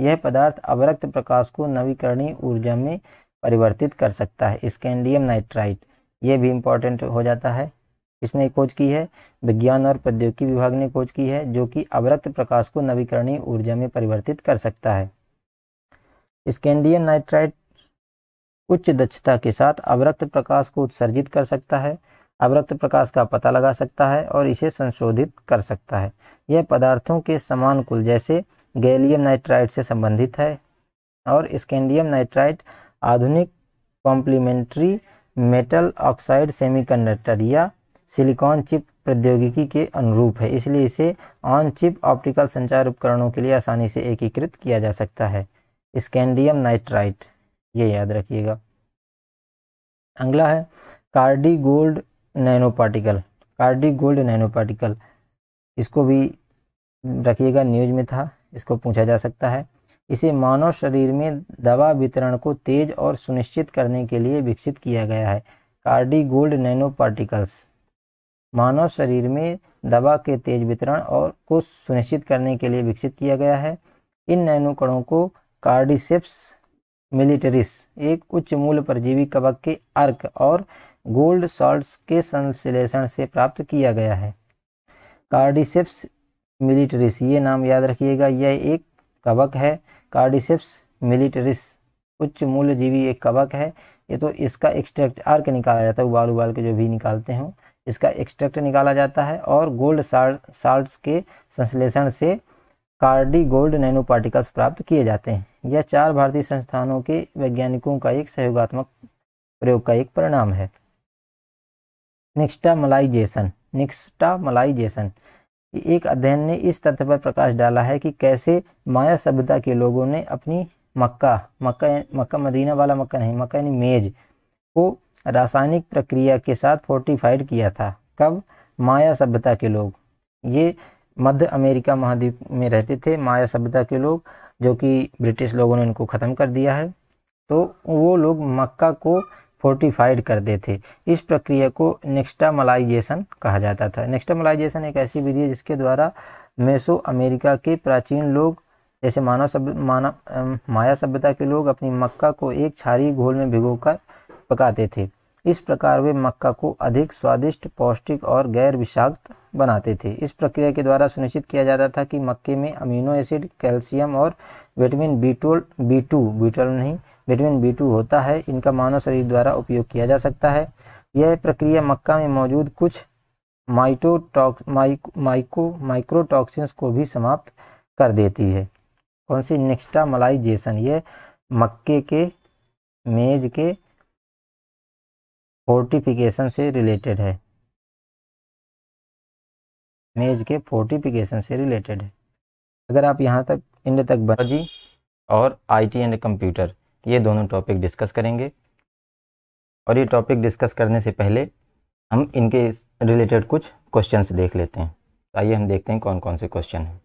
यह पदार्थ अवरक्त प्रकाश को नवीकरणीय ऊर्जा में परिवर्तित कर सकता है स्कैंडियम नाइट्राइट यह भी इम्पोर्टेंट हो जाता है इसने खोज की है विज्ञान और प्रौद्योगिकी विभाग ने खोज की है जो कि अवरक्त प्रकाश को नवीकरणीय ऊर्जा में परिवर्तित कर सकता है स्कैंडियम नाइट्राइट उच्च दक्षता के साथ अवरक्त प्रकाश को उत्सर्जित कर सकता है अवरक्त प्रकाश का पता लगा सकता है और इसे संशोधित कर सकता है यह पदार्थों के समान कुल जैसे गैलियम नाइट्राइड से संबंधित है और स्कैंडियम नाइट्राइड आधुनिक कॉम्प्लीमेंट्री मेटल ऑक्साइड सेमीकंडक्टर या सिलिकॉन चिप प्रौद्योगिकी के अनुरूप है इसलिए इसे ऑन चिप ऑप्टिकल संचार उपकरणों के लिए आसानी से एकीकृत किया जा सकता है स्कैंडियम नाइट्राइट ये याद रखिएगा अगला है कार्डी गोल्ड नैनो पार्टिकल कार्डी गोल्ड नैनो पार्टिकल इसको भी रखिएगा न्यूज में था इसको पूछा जा सकता है इसे मानव शरीर में दवा वितरण को तेज और सुनिश्चित करने के लिए विकसित किया गया है कार्डी गोल्ड नैनो पार्टिकल्स मानव शरीर में दवा के तेज वितरण और को सुनिश्चित करने के लिए विकसित किया गया है इन नैनो कणों को कार्डिसेप्स मिलिटरिस एक उच्च मूल्य परजीवी कवक के अर्क और गोल्ड सॉल्ट्स के संश्लेषण से प्राप्त किया गया है कार्डिसेप्स मिलिटरिस ये नाम याद रखिएगा यह एक कवक है कार्डिसेप्स मिलिटरिस उच्च मूल्य जीवी एक कवक है ये तो इसका एक्सट्रैक्ट आर्क निकाला जाता है उबाल उबाल के जो भी निकालते हों इसका एक्सट्रैक्ट निकाला जाता है और गोल्ड साल्ट के संश्लेषण से कार्डी गोल्ड नैनो पार्टिकल्स प्राप्त किए जाते हैं यह चार भारतीय संस्थानों के वैज्ञानिकों का एक सहयोगात्मक प्रयोग का एक परिणाम है मलाइजेशन निक्स्टामलाइजेशन मलाइजेशन कि एक अध्ययन ने इस तथ्य पर प्रकाश डाला है कि कैसे माया सभ्यता के लोगों ने अपनी मक्का मक्का मक्का मदीना वाला मक्का नहीं मक्का यानी मेज को रासायनिक प्रक्रिया के साथ फोर्टिफाइड किया था कब माया सभ्यता के लोग ये मध्य अमेरिका महाद्वीप में रहते थे माया सभ्यता के लोग जो कि ब्रिटिश लोगों ने इनको ख़त्म कर दिया है तो वो लोग मक्का को फोर्टिफाइड करते थे इस प्रक्रिया को नेक्स्टामलाइजेशन कहा जाता था नेक्स्टामलाइजेशन एक ऐसी विधि है जिसके द्वारा मेसो अमेरिका के प्राचीन लोग जैसे मानव सभ्य मानव माया सभ्यता के लोग अपनी मक्का को एक छारी घोल में भिगोकर पकाते थे इस प्रकार वे मक्का को अधिक स्वादिष्ट पौष्टिक और गैर विषाक्त बनाते थे इस प्रक्रिया के द्वारा सुनिश्चित किया जाता था कि मक्के में अमीनो एसिड कैल्शियम और विटामिन बी टोल बी टू बी टोल नहीं विटामिन बी टू होता है इनका मानव शरीर द्वारा उपयोग किया जा सकता है यह प्रक्रिया मक्का में मौजूद कुछ माइटोटॉक्स माइको माइको माइक्रोटॉक्सिन्स को भी समाप्त कर देती है कौन सी नेक्स्टा मलाइजेशन ये मक्के के मेज के फोर्टिफिकेशन से रिलेटेड है मेज के फोर्टिफिकेशन से रिलेटेड है अगर आप यहाँ तक इंड तक बन जी और आईटी एंड कंप्यूटर ये दोनों टॉपिक डिस्कस करेंगे और ये टॉपिक डिस्कस करने से पहले हम इनके रिलेटेड कुछ क्वेश्चंस देख लेते हैं तो आइए हम देखते हैं कौन कौन से क्वेश्चन हैं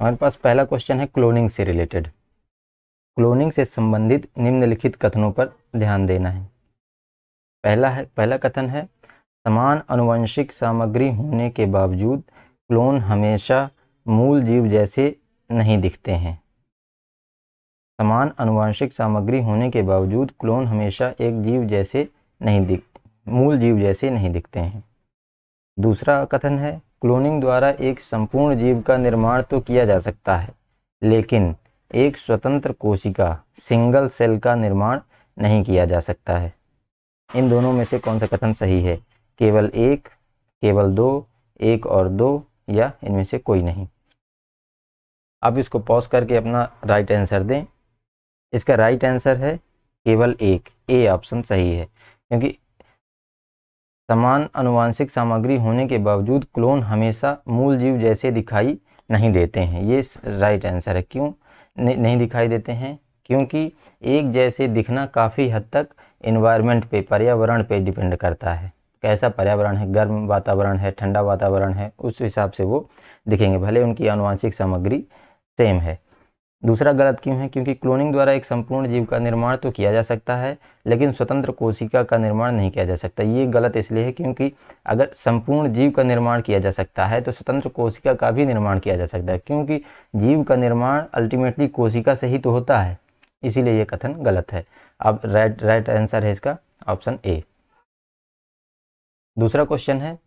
हमारे पास पहला क्वेश्चन है क्लोनिंग से रिलेटेड क्लोनिंग से संबंधित निम्नलिखित कथनों पर ध्यान देना है पहला है पहला कथन है समान अनुवंशिक सामग्री होने के बावजूद क्लोन हमेशा मूल जीव जैसे नहीं दिखते हैं समान अनुवांशिक सामग्री होने के बावजूद क्लोन हमेशा एक जीव जैसे नहीं दिख मूल जीव जैसे नहीं दिखते हैं दूसरा कथन है क्लोनिंग द्वारा एक संपूर्ण जीव का निर्माण तो किया जा सकता है लेकिन एक स्वतंत्र कोशिका सिंगल सेल का निर्माण नहीं किया जा सकता है इन दोनों में से कौन सा कथन सही है केवल एक केवल दो एक और दो या इनमें से कोई नहीं आप इसको पॉज करके अपना राइट आंसर दें इसका राइट आंसर है केवल एक ए ऑप्शन सही है क्योंकि समान अनुवांशिक सामग्री होने के बावजूद क्लोन हमेशा मूल जीव जैसे दिखाई नहीं देते हैं ये राइट आंसर है क्यों नहीं दिखाई देते हैं क्योंकि एक जैसे दिखना काफ़ी हद तक इन्वायरमेंट पे पर्यावरण पे डिपेंड करता है कैसा पर्यावरण है गर्म वातावरण है ठंडा वातावरण है उस हिसाब से वो दिखेंगे भले उनकी आनुवांशिक सामग्री सेम है दूसरा गलत क्यों है क्योंकि क्लोनिंग द्वारा एक संपूर्ण जीव का निर्माण तो किया जा सकता है लेकिन स्वतंत्र कोशिका का निर्माण नहीं किया जा सकता ये गलत इसलिए है क्योंकि अगर संपूर्ण जीव का निर्माण किया जा सकता है तो स्वतंत्र कोशिका का भी निर्माण किया जा सकता है क्योंकि जीव का निर्माण अल्टीमेटली कोशिका से ही तो होता है इसीलिए ये कथन गलत है अब राइट राइट आंसर है इसका ऑप्शन ए दूसरा क्वेश्चन है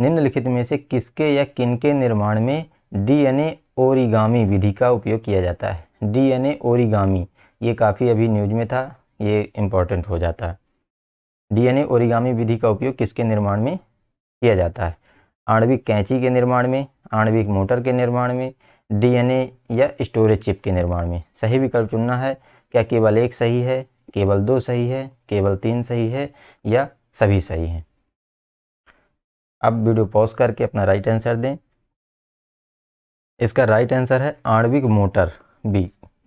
निम्नलिखित में से किसके या किनके निर्माण में डीएनए ओरिगामी विधि का उपयोग किया जाता है डी एन ए ओरिगामी ये काफ़ी अभी न्यूज में था ये इम्पोर्टेंट हो जाता है डीएनए ओरिगामी विधि का उपयोग किसके निर्माण में किया जाता है आणविक कैंची के निर्माण में आणविक मोटर के निर्माण में डीएनए या स्टोरेज चिप के निर्माण में सही विकल्प चुनना है क्या केवल एक सही है केवल दो सही है केवल तीन सही है या सभी सही हैं अब वीडियो पॉज करके अपना राइट आंसर दें इसका राइट आंसर है आणविक मोटर बी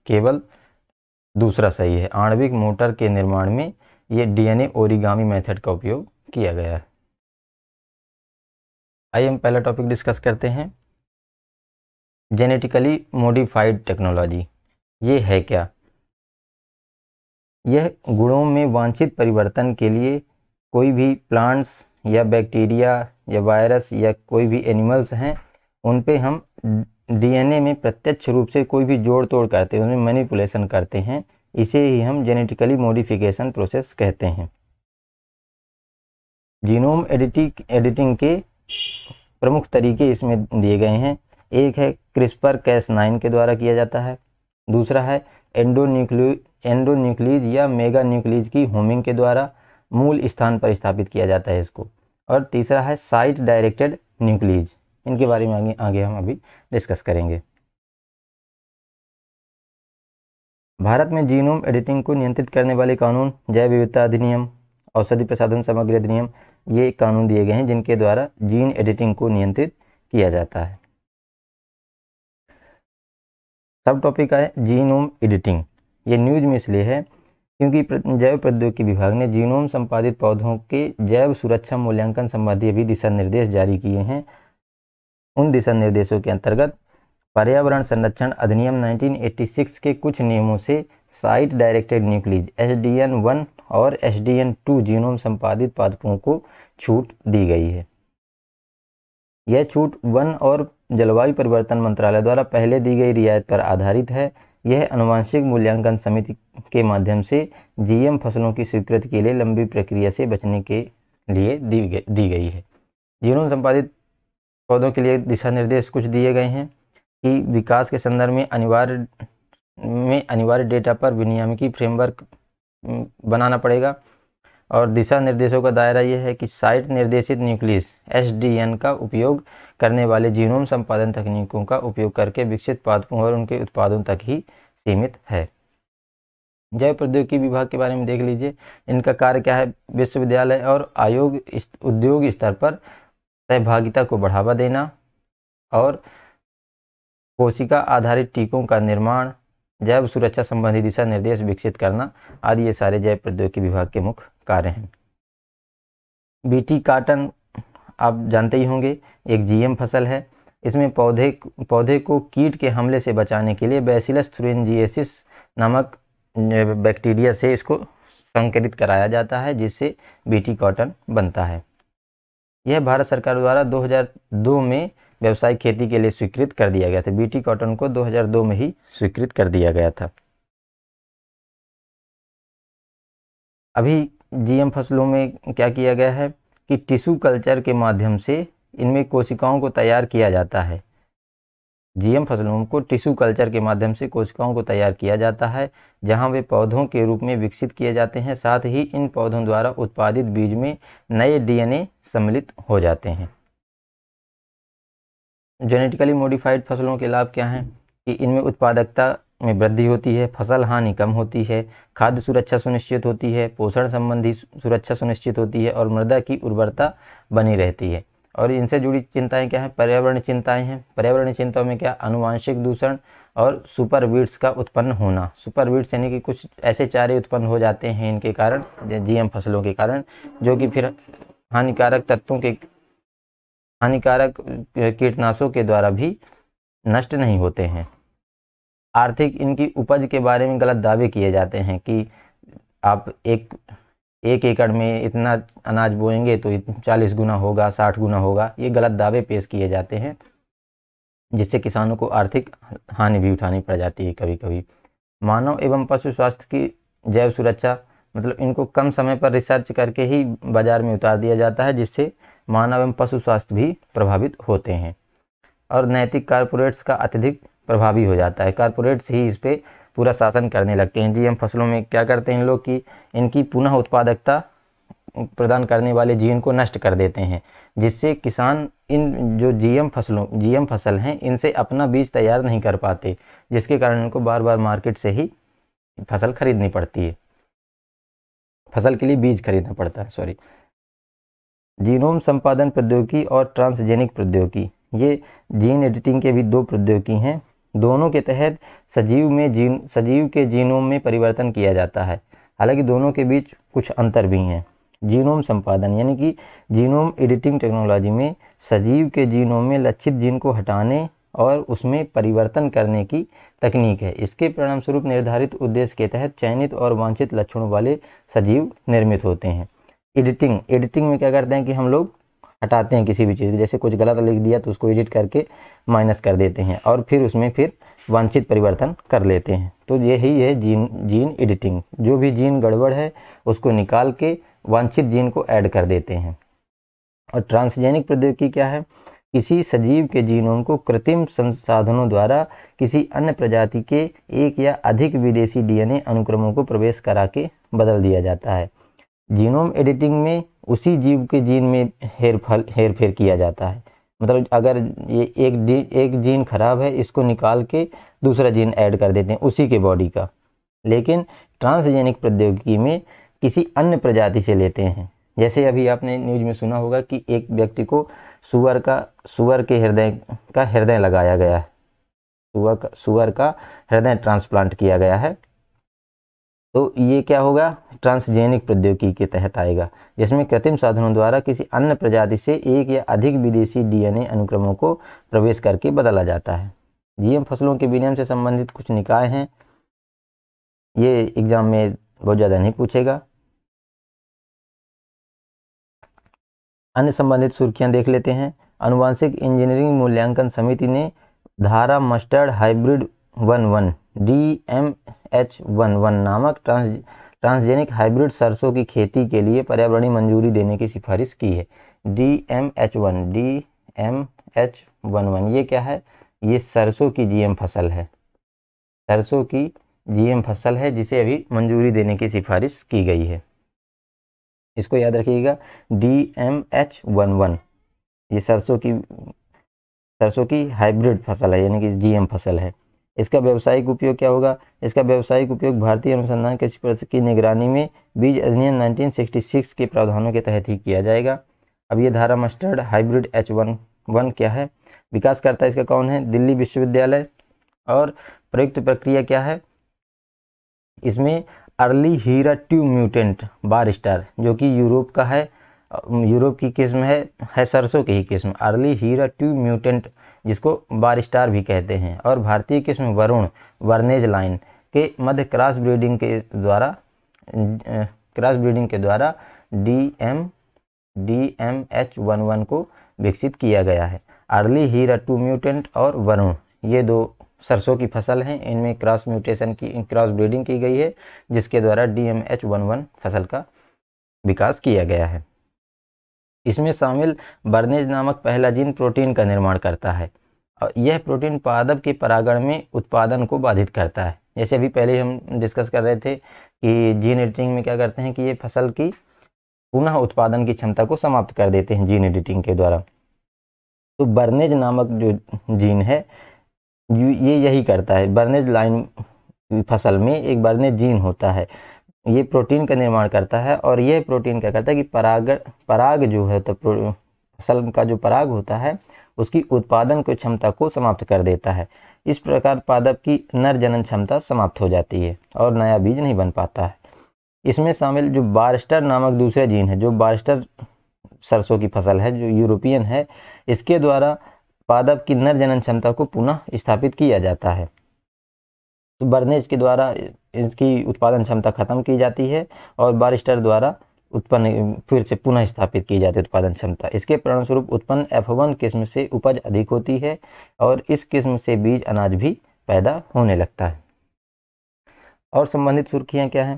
केवल दूसरा सही है आणविक मोटर के निर्माण में ये डीएनए ओरिगामी मेथड का उपयोग किया गया है आइए हम पहला टॉपिक डिस्कस करते हैं जेनेटिकली मॉडिफाइड टेक्नोलॉजी ये है क्या यह गुणों में वांछित परिवर्तन के लिए कोई भी प्लांट्स या बैक्टीरिया या वायरस या कोई भी एनिमल्स हैं उन पे हम डीएनए में प्रत्यक्ष रूप से कोई भी जोड़ तोड़ करते हैं उसमें मैनिपुलेशन करते हैं इसे ही हम जेनेटिकली मॉडिफिकेशन प्रोसेस कहते हैं जीनोम एडिटिंग एडिटिंग के प्रमुख तरीके इसमें दिए गए हैं एक है क्रिस्पर कैस नाइन के द्वारा किया जाता है दूसरा है एंडोन्यूक्लियो एंडोन्यूक्लीज या मेगा न्यूक्लीज की होमिंग के द्वारा मूल स्थान पर स्थापित किया जाता है इसको और तीसरा है साइट डायरेक्टेड न्यूक्लीज इनके बारे में आगे आगे हम अभी डिस्कस करेंगे भारत में जीनोम एडिटिंग को नियंत्रित करने वाले कानून जैव विविधता अधिनियम औषधि प्रसाधन सामग्री अधिनियम ये कानून दिए गए हैं जिनके द्वारा जीन एडिटिंग को नियंत्रित किया जाता है सब टॉपिक है जीनोम एडिटिंग ये न्यूज में इसलिए है क्योंकि जैव प्रौद्योगिकी विभाग ने जीनोम संपादित पौधों के जैव सुरक्षा मूल्यांकन संबंधी अभी दिशा निर्देश जारी किए हैं उन दिशा निर्देशों के अंतर्गत पर्यावरण संरक्षण अधिनियम 1986 के कुछ नियमों से site directed nuclease S D N one और S D N two genome संपादित पादपों को छूट दी गई है यह छूट वन और जलवायु परिवर्तन मंत्रालय द्वारा पहले दी गई रियायत पर आधारित है यह अनुवांशिक मूल्यांकन समिति के माध्यम से जीएम फसलों की स्वीकृति के लिए लंबी प्रक्रिया से बचने के लिए दी गई दी गई है जीनोम संपादित पौधों के लिए दिशा निर्देश कुछ दिए गए हैं कि विकास के संदर्भ में अनिवार्य में अनिवार्य डेटा पर विनियामकी फ्रेमवर्क बनाना पड़ेगा और दिशा निर्देशों का दायरा यह है कि साइट निर्देशित न्यूक्लियस एस का उपयोग करने वाले जीनोम संपादन तकनीकों का उपयोग करके विकसित पादपों और उनके उत्पादों तक ही सीमित है जैव प्रौद्योगिकी विभाग के बारे में देख लीजिए इनका कार्य क्या है विश्वविद्यालय और आयोग उद्योग स्तर पर सहभागिता को बढ़ावा देना और कोशिका आधारित टीकों का निर्माण जैव सुरक्षा संबंधी दिशा निर्देश विकसित करना आदि ये सारे जैव प्रौद्योगिकी विभाग के मुख्य कार्य हैं बीटी काटन आप जानते ही होंगे एक जीएम फसल है इसमें पौधे पौधे को कीट के हमले से बचाने के लिए बैसिलस थ्रुएनजिएसिस नामक बैक्टीरिया से इसको संकरित कराया जाता है जिससे बीटी कॉटन बनता है यह भारत सरकार द्वारा 2002 में व्यावसायिक खेती के लिए स्वीकृत कर दिया गया था बीटी कॉटन को 2002 में ही स्वीकृत कर दिया गया था अभी जीएम फसलों में क्या किया गया है कि टिशू कल्चर के माध्यम से इनमें कोशिकाओं को तैयार किया जाता है जीएम फसलों को टिश्यू कल्चर के माध्यम से कोशिकाओं को तैयार किया जाता है जहां वे पौधों के रूप में विकसित किए जाते हैं साथ ही इन पौधों द्वारा उत्पादित बीज में नए डीएनए सम्मिलित हो जाते हैं जेनेटिकली मॉडिफाइड फसलों के लाभ क्या हैं कि इनमें उत्पादकता में वृद्धि होती है फसल हानि कम होती है खाद्य सुरक्षा सुनिश्चित होती है पोषण संबंधी सुरक्षा सुनिश्चित होती है और मृदा की उर्वरता बनी रहती है और इनसे जुड़ी चिंताएं क्या हैं पर्यावरण चिंताएं हैं पर्यावरण चिंताओं में क्या अनुवांशिक दूषण और सुपर वीड्स का उत्पन्न होना सुपर वीड्स यानी कि कुछ ऐसे चारे उत्पन्न हो जाते हैं इनके कारण जीएम फसलों के कारण जो कि फिर हानिकारक तत्वों के हानिकारक कीटनाशों के द्वारा भी नष्ट नहीं होते हैं आर्थिक इनकी उपज के बारे में गलत दावे किए जाते हैं कि आप एक एक एकड़ में इतना अनाज बोएंगे तो चालीस गुना होगा साठ गुना होगा ये गलत दावे पेश किए जाते हैं जिससे किसानों को आर्थिक हानि भी उठानी पड़ जाती है कभी कभी मानव एवं पशु स्वास्थ्य की जैव सुरक्षा मतलब इनको कम समय पर रिसर्च करके ही बाज़ार में उतार दिया जाता है जिससे मानव एवं पशु स्वास्थ्य भी प्रभावित होते हैं और नैतिक कारपोरेट्स का अत्यधिक प्रभावी हो जाता है कारपोरेट्स ही इस पर पूरा शासन करने लगते हैं जीएम फसलों में क्या करते हैं इन लोग कि इनकी पुनः उत्पादकता प्रदान करने वाले जीन को नष्ट कर देते हैं जिससे किसान इन जो जीएम फसलों जीएम फसल हैं इनसे अपना बीज तैयार नहीं कर पाते जिसके कारण इनको बार बार मार्केट से ही फसल खरीदनी पड़ती है फसल के लिए बीज खरीदना पड़ता है सॉरी जीनोम संपादन प्रौद्योगिकी और ट्रांसजेनिक प्रौद्योगिकी ये जीन एडिटिंग के भी दो प्रौद्योगिकी हैं दोनों के तहत सजीव में जीन सजीव के जीनोम में परिवर्तन किया जाता है हालांकि दोनों के बीच कुछ अंतर भी हैं जीनोम संपादन यानी कि जीनोम एडिटिंग टेक्नोलॉजी में सजीव के जीनोम में लक्षित जीन को हटाने और उसमें परिवर्तन करने की तकनीक है इसके परिणामस्वरूप निर्धारित उद्देश्य के तहत चयनित और वांछित लक्षणों वाले सजीव निर्मित होते हैं एडिटिंग एडिटिंग में क्या करते हैं कि हम लोग हटाते हैं किसी भी चीज़ को जैसे कुछ गलत लिख दिया तो उसको एडिट करके माइनस कर देते हैं और फिर उसमें फिर वांछित परिवर्तन कर लेते हैं तो यही है जीन जीन एडिटिंग जो भी जीन गड़बड़ है उसको निकाल के वांछित जीन को ऐड कर देते हैं और ट्रांसजेनिक प्रौद्योगिकी क्या है किसी सजीव के जीनों को कृत्रिम संसाधनों द्वारा किसी अन्य प्रजाति के एक या अधिक विदेशी डीएनए अनुक्रमों को प्रवेश करा के बदल दिया जाता है जीनोम एडिटिंग में उसी जीव के जीन में हेर फल हेर फेर किया जाता है मतलब अगर ये एक एक जीन खराब है इसको निकाल के दूसरा जीन ऐड कर देते हैं उसी के बॉडी का लेकिन ट्रांसजेनिक प्रौद्योगिकी में किसी अन्य प्रजाति से लेते हैं जैसे अभी आपने न्यूज में सुना होगा कि एक व्यक्ति को सुअर का सुअर के हृदय का हृदय लगाया गया है सुअर का सुअर का हृदय ट्रांसप्लांट किया गया है तो ये क्या होगा ट्रांसजेनिक प्रौद्योगिकी के तहत आएगा जिसमें कृत्रिम साधनों द्वारा किसी अन्य प्रजाति से एक या अधिक विदेशी डीएनए अनुक्रमों को प्रवेश करके बदला जाता है जीएम फसलों के विनियम से संबंधित कुछ निकाय हैं ये एग्ज़ाम में बहुत ज़्यादा नहीं पूछेगा अन्य संबंधित सुर्खियाँ देख लेते हैं अनुवांशिक इंजीनियरिंग मूल्यांकन समिति ने Dhara mustard hybrid one one D M H one one नामक ट्रांस ट्रांसजेनिक हाइब्रिड सरसों की खेती के लिए पर्यावरणीय मंजूरी देने की सिफारिश की है D M H one D M H one one ये क्या है ये सरसों की जीएम फसल है सरसों की जीएम फसल है जिसे अभी मंजूरी देने की सिफारिश की गई है इसको याद रखिएगा D M H one one ये सरसों की सरसों की हाइब्रिड फसल है यानी कि जीएम फसल है इसका व्यावसायिक उपयोग क्या होगा इसका व्यावसायिक उपयोग भारतीय अनुसंधान कृषि परिषद की निगरानी में बीज अधिनियम 1966 के प्रावधानों के तहत ही किया जाएगा अब ये Dhara mustard hybrid H one one क्या है विकासकर्ता इसका कौन है दिल्ली विश्वविद्यालय और प्रयुक्त प्रक्रिया क्या है इसमें early Heera two mutant barstar जो कि यूरोप का है यूरोप की किस्म है है सरसों की ही किस्म अर्ली हीरा ट्यू म्यूटेंट जिसको बार स्टार भी कहते हैं और भारतीय किस्म वरुण वर्नेज लाइन के मध्य क्रॉस ब्रीडिंग के द्वारा क्रॉस ब्रीडिंग के द्वारा D M D M H one one को विकसित किया गया है अर्ली हीरा टू म्यूटेंट और वरुण ये दो सरसों की फसल हैं इनमें क्रॉस म्यूटेशन की क्रॉस ब्रीडिंग की गई है जिसके द्वारा D M H one one फसल का विकास किया गया है इसमें शामिल बर्नेज नामक पहला जीन प्रोटीन का निर्माण करता है और यह प्रोटीन पादप के परागण में उत्पादन को बाधित करता है जैसे अभी पहले हम डिस्कस कर रहे थे कि जीन एडिटिंग में क्या करते हैं कि ये फसल की पुनः उत्पादन की क्षमता को समाप्त कर देते हैं जीन एडिटिंग के द्वारा तो बर्नेज नामक जो जीन है ये यही करता है बर्नेज लाइन फसल में एक बर्नेज जीन होता है ये प्रोटीन का निर्माण करता है और ये प्रोटीन क्या करता है कि पराग पराग जो है तो फसल का जो पराग होता है उसकी उत्पादन को क्षमता को समाप्त कर देता है इस प्रकार पादप की नर जनन क्षमता समाप्त हो जाती है और नया बीज नहीं बन पाता है इसमें शामिल जो बारिस्टर नामक दूसरे जीन है जो बारिस्टर सरसों की फसल है जो यूरोपियन है इसके द्वारा पादप की नर जनन क्षमता को पुनः स्थापित किया जाता है तो बर्नेज के द्वारा इसकी उत्पादन क्षमता खत्म की जाती है और बारिस्टर द्वारा उत्पन्न फिर से पुनः स्थापित की जाती है उत्पादन क्षमता इसके परिणामस्वरूप उत्पन्न एफ वन किस्म से उपज अधिक होती है और इस किस्म से बीज अनाज भी पैदा होने लगता है और संबंधित सुर्खियाँ क्या हैं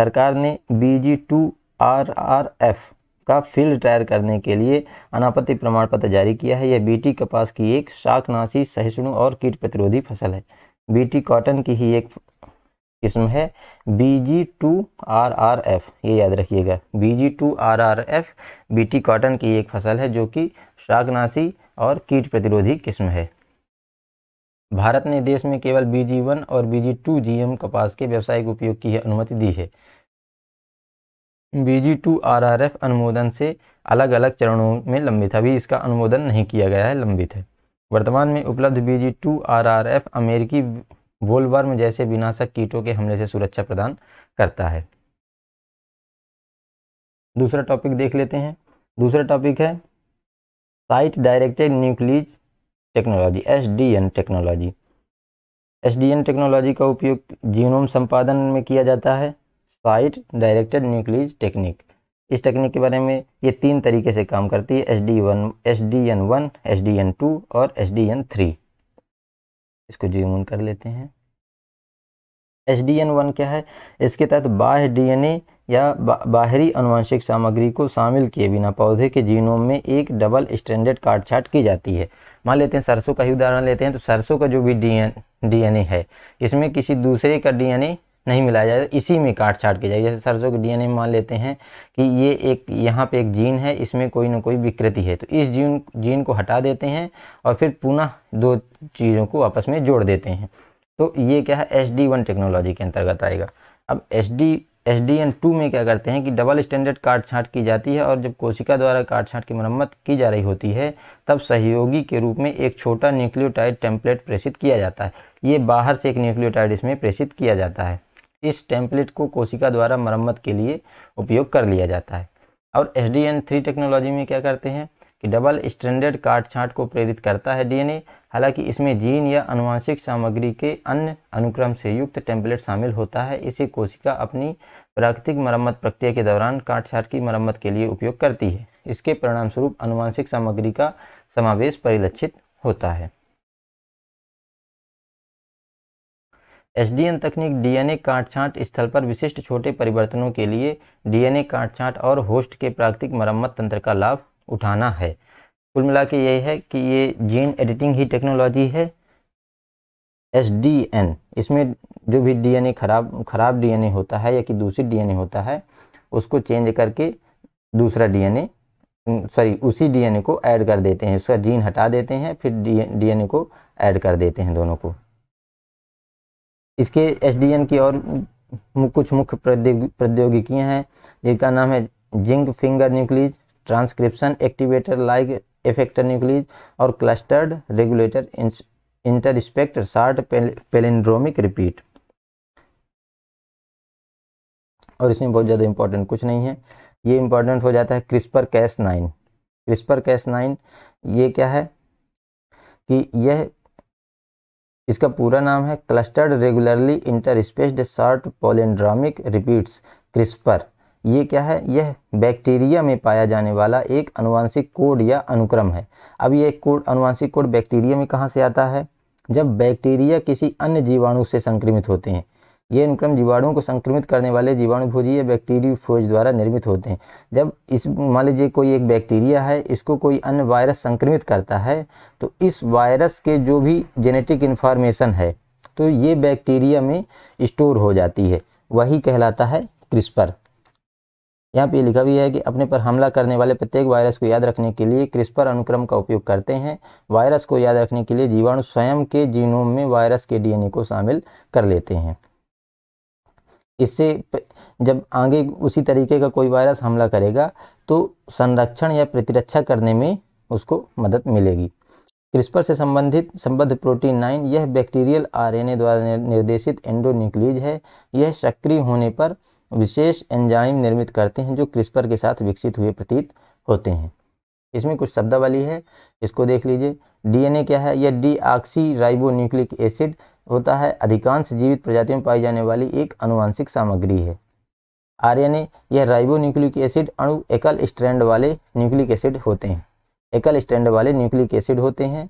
सरकार ने B G two R R F का फील्ड ट्रायल करने के लिए अनापत्ति प्रमाण पत्र जारी किया है यह बीटी कपास की एक शाकनाशी सहिष्णु और कीट प्रतिरोधी फसल है बीटी कॉटन की ही एक किस्म है B G two R R F ये याद रखिएगा B G two R R F B T cotton की एक फसल है जो कि शाकनाशी और कीट प्रतिरोधी किस्म है भारत ने देश में केवल बी जी वन और B G two G M कपास के व्यावसायिक उपयोग की अनुमति दी है B G two R R F अनुमोदन से अलग अलग चरणों में लंबित अभी इसका अनुमोदन नहीं किया गया है लंबित है वर्तमान में उपलब्ध B G two R R F अमेरिकी वोलवर्म जैसे विनाशक कीटों के हमले से सुरक्षा प्रदान करता है दूसरा टॉपिक देख लेते हैं दूसरा टॉपिक है site directed nuclease technology S D N technology S D N technology का उपयोग जीनोम संपादन में किया जाता है साइट डायरेक्टेड न्यूक्लिज टेक्निक इस टेक्निक के बारे में ये तीन तरीके से काम करती है S D one S D N one S D N two और एस डी एन थ्री इसको जूम इन कर लेते हैं एच डी एन वन क्या है इसके तहत बाह्य डीएनए या बा, बाहरी अनुवांशिक सामग्री को शामिल किए बिना पौधे के जीनोम में एक डबल स्टैंडर्ड काटछाट की जाती है मान लेते हैं सरसों का ही उदाहरण लेते हैं तो सरसों का जो भी एन डीएनए है इसमें किसी दूसरे का डीएनए नहीं मिलाया जाए तो इसी में काट छाट के जाए जैसे सरसों के डीएनए में मान लेते हैं कि ये एक यहाँ पे एक जीन है इसमें कोई ना कोई विकृति है तो इस जीन जीन को हटा देते हैं और फिर पुनः दो चीज़ों को आपस में जोड़ देते हैं तो ये क्या है एच डी वन टेक्नोलॉजी के अंतर्गत आएगा अब H D H D N two में क्या करते हैं कि डबल स्टैंडर्ड काट छाँट की जाती है और जब कोशिका द्वारा काट छाँट की मरम्मत की जा रही होती है तब सहयोगी के रूप में एक छोटा न्यूक्लियोटाइड टेम्पलेट प्रेषित किया जाता है ये बाहर से एक न्यूक्लियोटाइड इसमें प्रेषित किया जाता है इस टेम्पलेट को कोशिका द्वारा मरम्मत के लिए उपयोग कर लिया जाता है और S D N three technology में क्या करते हैं कि डबल स्टैंडर्ड काट छाँट को प्रेरित करता है डीएनए हालांकि इसमें जीन या अनुवांशिक सामग्री के अन्य अनुक्रम से युक्त टेम्पलेट शामिल होता है इसे कोशिका अपनी प्राकृतिक मरम्मत प्रक्रिया के दौरान काट छाट की मरम्मत के लिए उपयोग करती है इसके परिणामस्वरूप अनुवांशिक सामग्री का समावेश परिलक्षित होता है एसडीएन तकनीक डीएनए काटछांट स्थल पर विशिष्ट छोटे परिवर्तनों के लिए डीएनए काटछांट और होस्ट के प्राकृतिक मरम्मत तंत्र का लाभ उठाना है कुल मिला के यही है कि ये जीन एडिटिंग ही टेक्नोलॉजी है एस इसमें जो भी डीएनए खराब खराब डीएनए होता है या कि दूसरी डीएनए होता है उसको चेंज करके दूसरा डीएनए सॉरी उसी डीएनए को ऐड कर देते हैं उसका जीन हटा देते हैं फिर डीएनए को ऐड कर देते हैं दोनों को इसके एसडीएम की और कुछ मुख्य प्रौद्योगिकियाँ हैं जिनका नाम है zinc finger nuclease transcription activator like effector nuclease और clustered regulator interspaced short palindromic repeat और इसमें बहुत ज़्यादा इम्पोर्टेंट कुछ नहीं है ये इंपॉर्टेंट हो जाता है CRISPR Cas nine CRISPR Cas nine ये क्या है कि यह इसका पूरा नाम है clustered regularly interspaced short palindromic repeats CRISPR ये क्या है यह बैक्टीरिया में पाया जाने वाला एक अनुवांशिक कोड या अनुक्रम है अब यह कोड अनुवांशिक कोड बैक्टीरिया में कहाँ से आता है जब बैक्टीरिया किसी अन्य जीवाणु से संक्रमित होते हैं ये अनुक्रम जीवाणुओं को संक्रमित करने वाले जीवाणु भोजी या फोज द्वारा निर्मित होते हैं जब इस मान लीजिए कोई एक बैक्टीरिया है इसको कोई अन्य वायरस संक्रमित करता है तो इस वायरस के जो भी जेनेटिक इन्फॉर्मेशन है तो ये बैक्टीरिया में स्टोर हो जाती है वही कहलाता है क्रिस्पर यहाँ पे लिखा भी है कि अपने पर हमला करने वाले प्रत्येक वायरस को याद रखने के लिए क्रिस्पर अनुक्रम का उपयोग करते हैं वायरस को याद रखने के लिए जीवाणु स्वयं के जीनोम में वायरस के डीएनए को शामिल कर लेते हैं इससे जब आगे उसी तरीके का कोई वायरस हमला करेगा तो संरक्षण या प्रतिरक्षा करने में उसको मदद मिलेगी क्रिस्पर से संबंधित संबद्ध प्रोटीन नाइन यह बैक्टीरियल आरएनए द्वारा निर्देशित एंडोन्यूक्लीज है यह सक्रिय होने पर विशेष एंजाइम निर्मित करते हैं जो क्रिस्पर के साथ विकसित हुए प्रतीत होते हैं इसमें कुछ शब्दावली है इसको देख लीजिए डीएनए क्या है यह deoxyribonucleic acid होता है अधिकांश जीवित प्रजातियों में पाई जाने वाली एक अनुवांशिक सामग्री है आर यह राइबो न्यूक्लिक एसिड अणु एकल स्ट्रैंड वाले न्यूक्लिक एसिड होते हैं एकल स्ट्रैंड वाले न्यूक्लिक एसिड होते हैं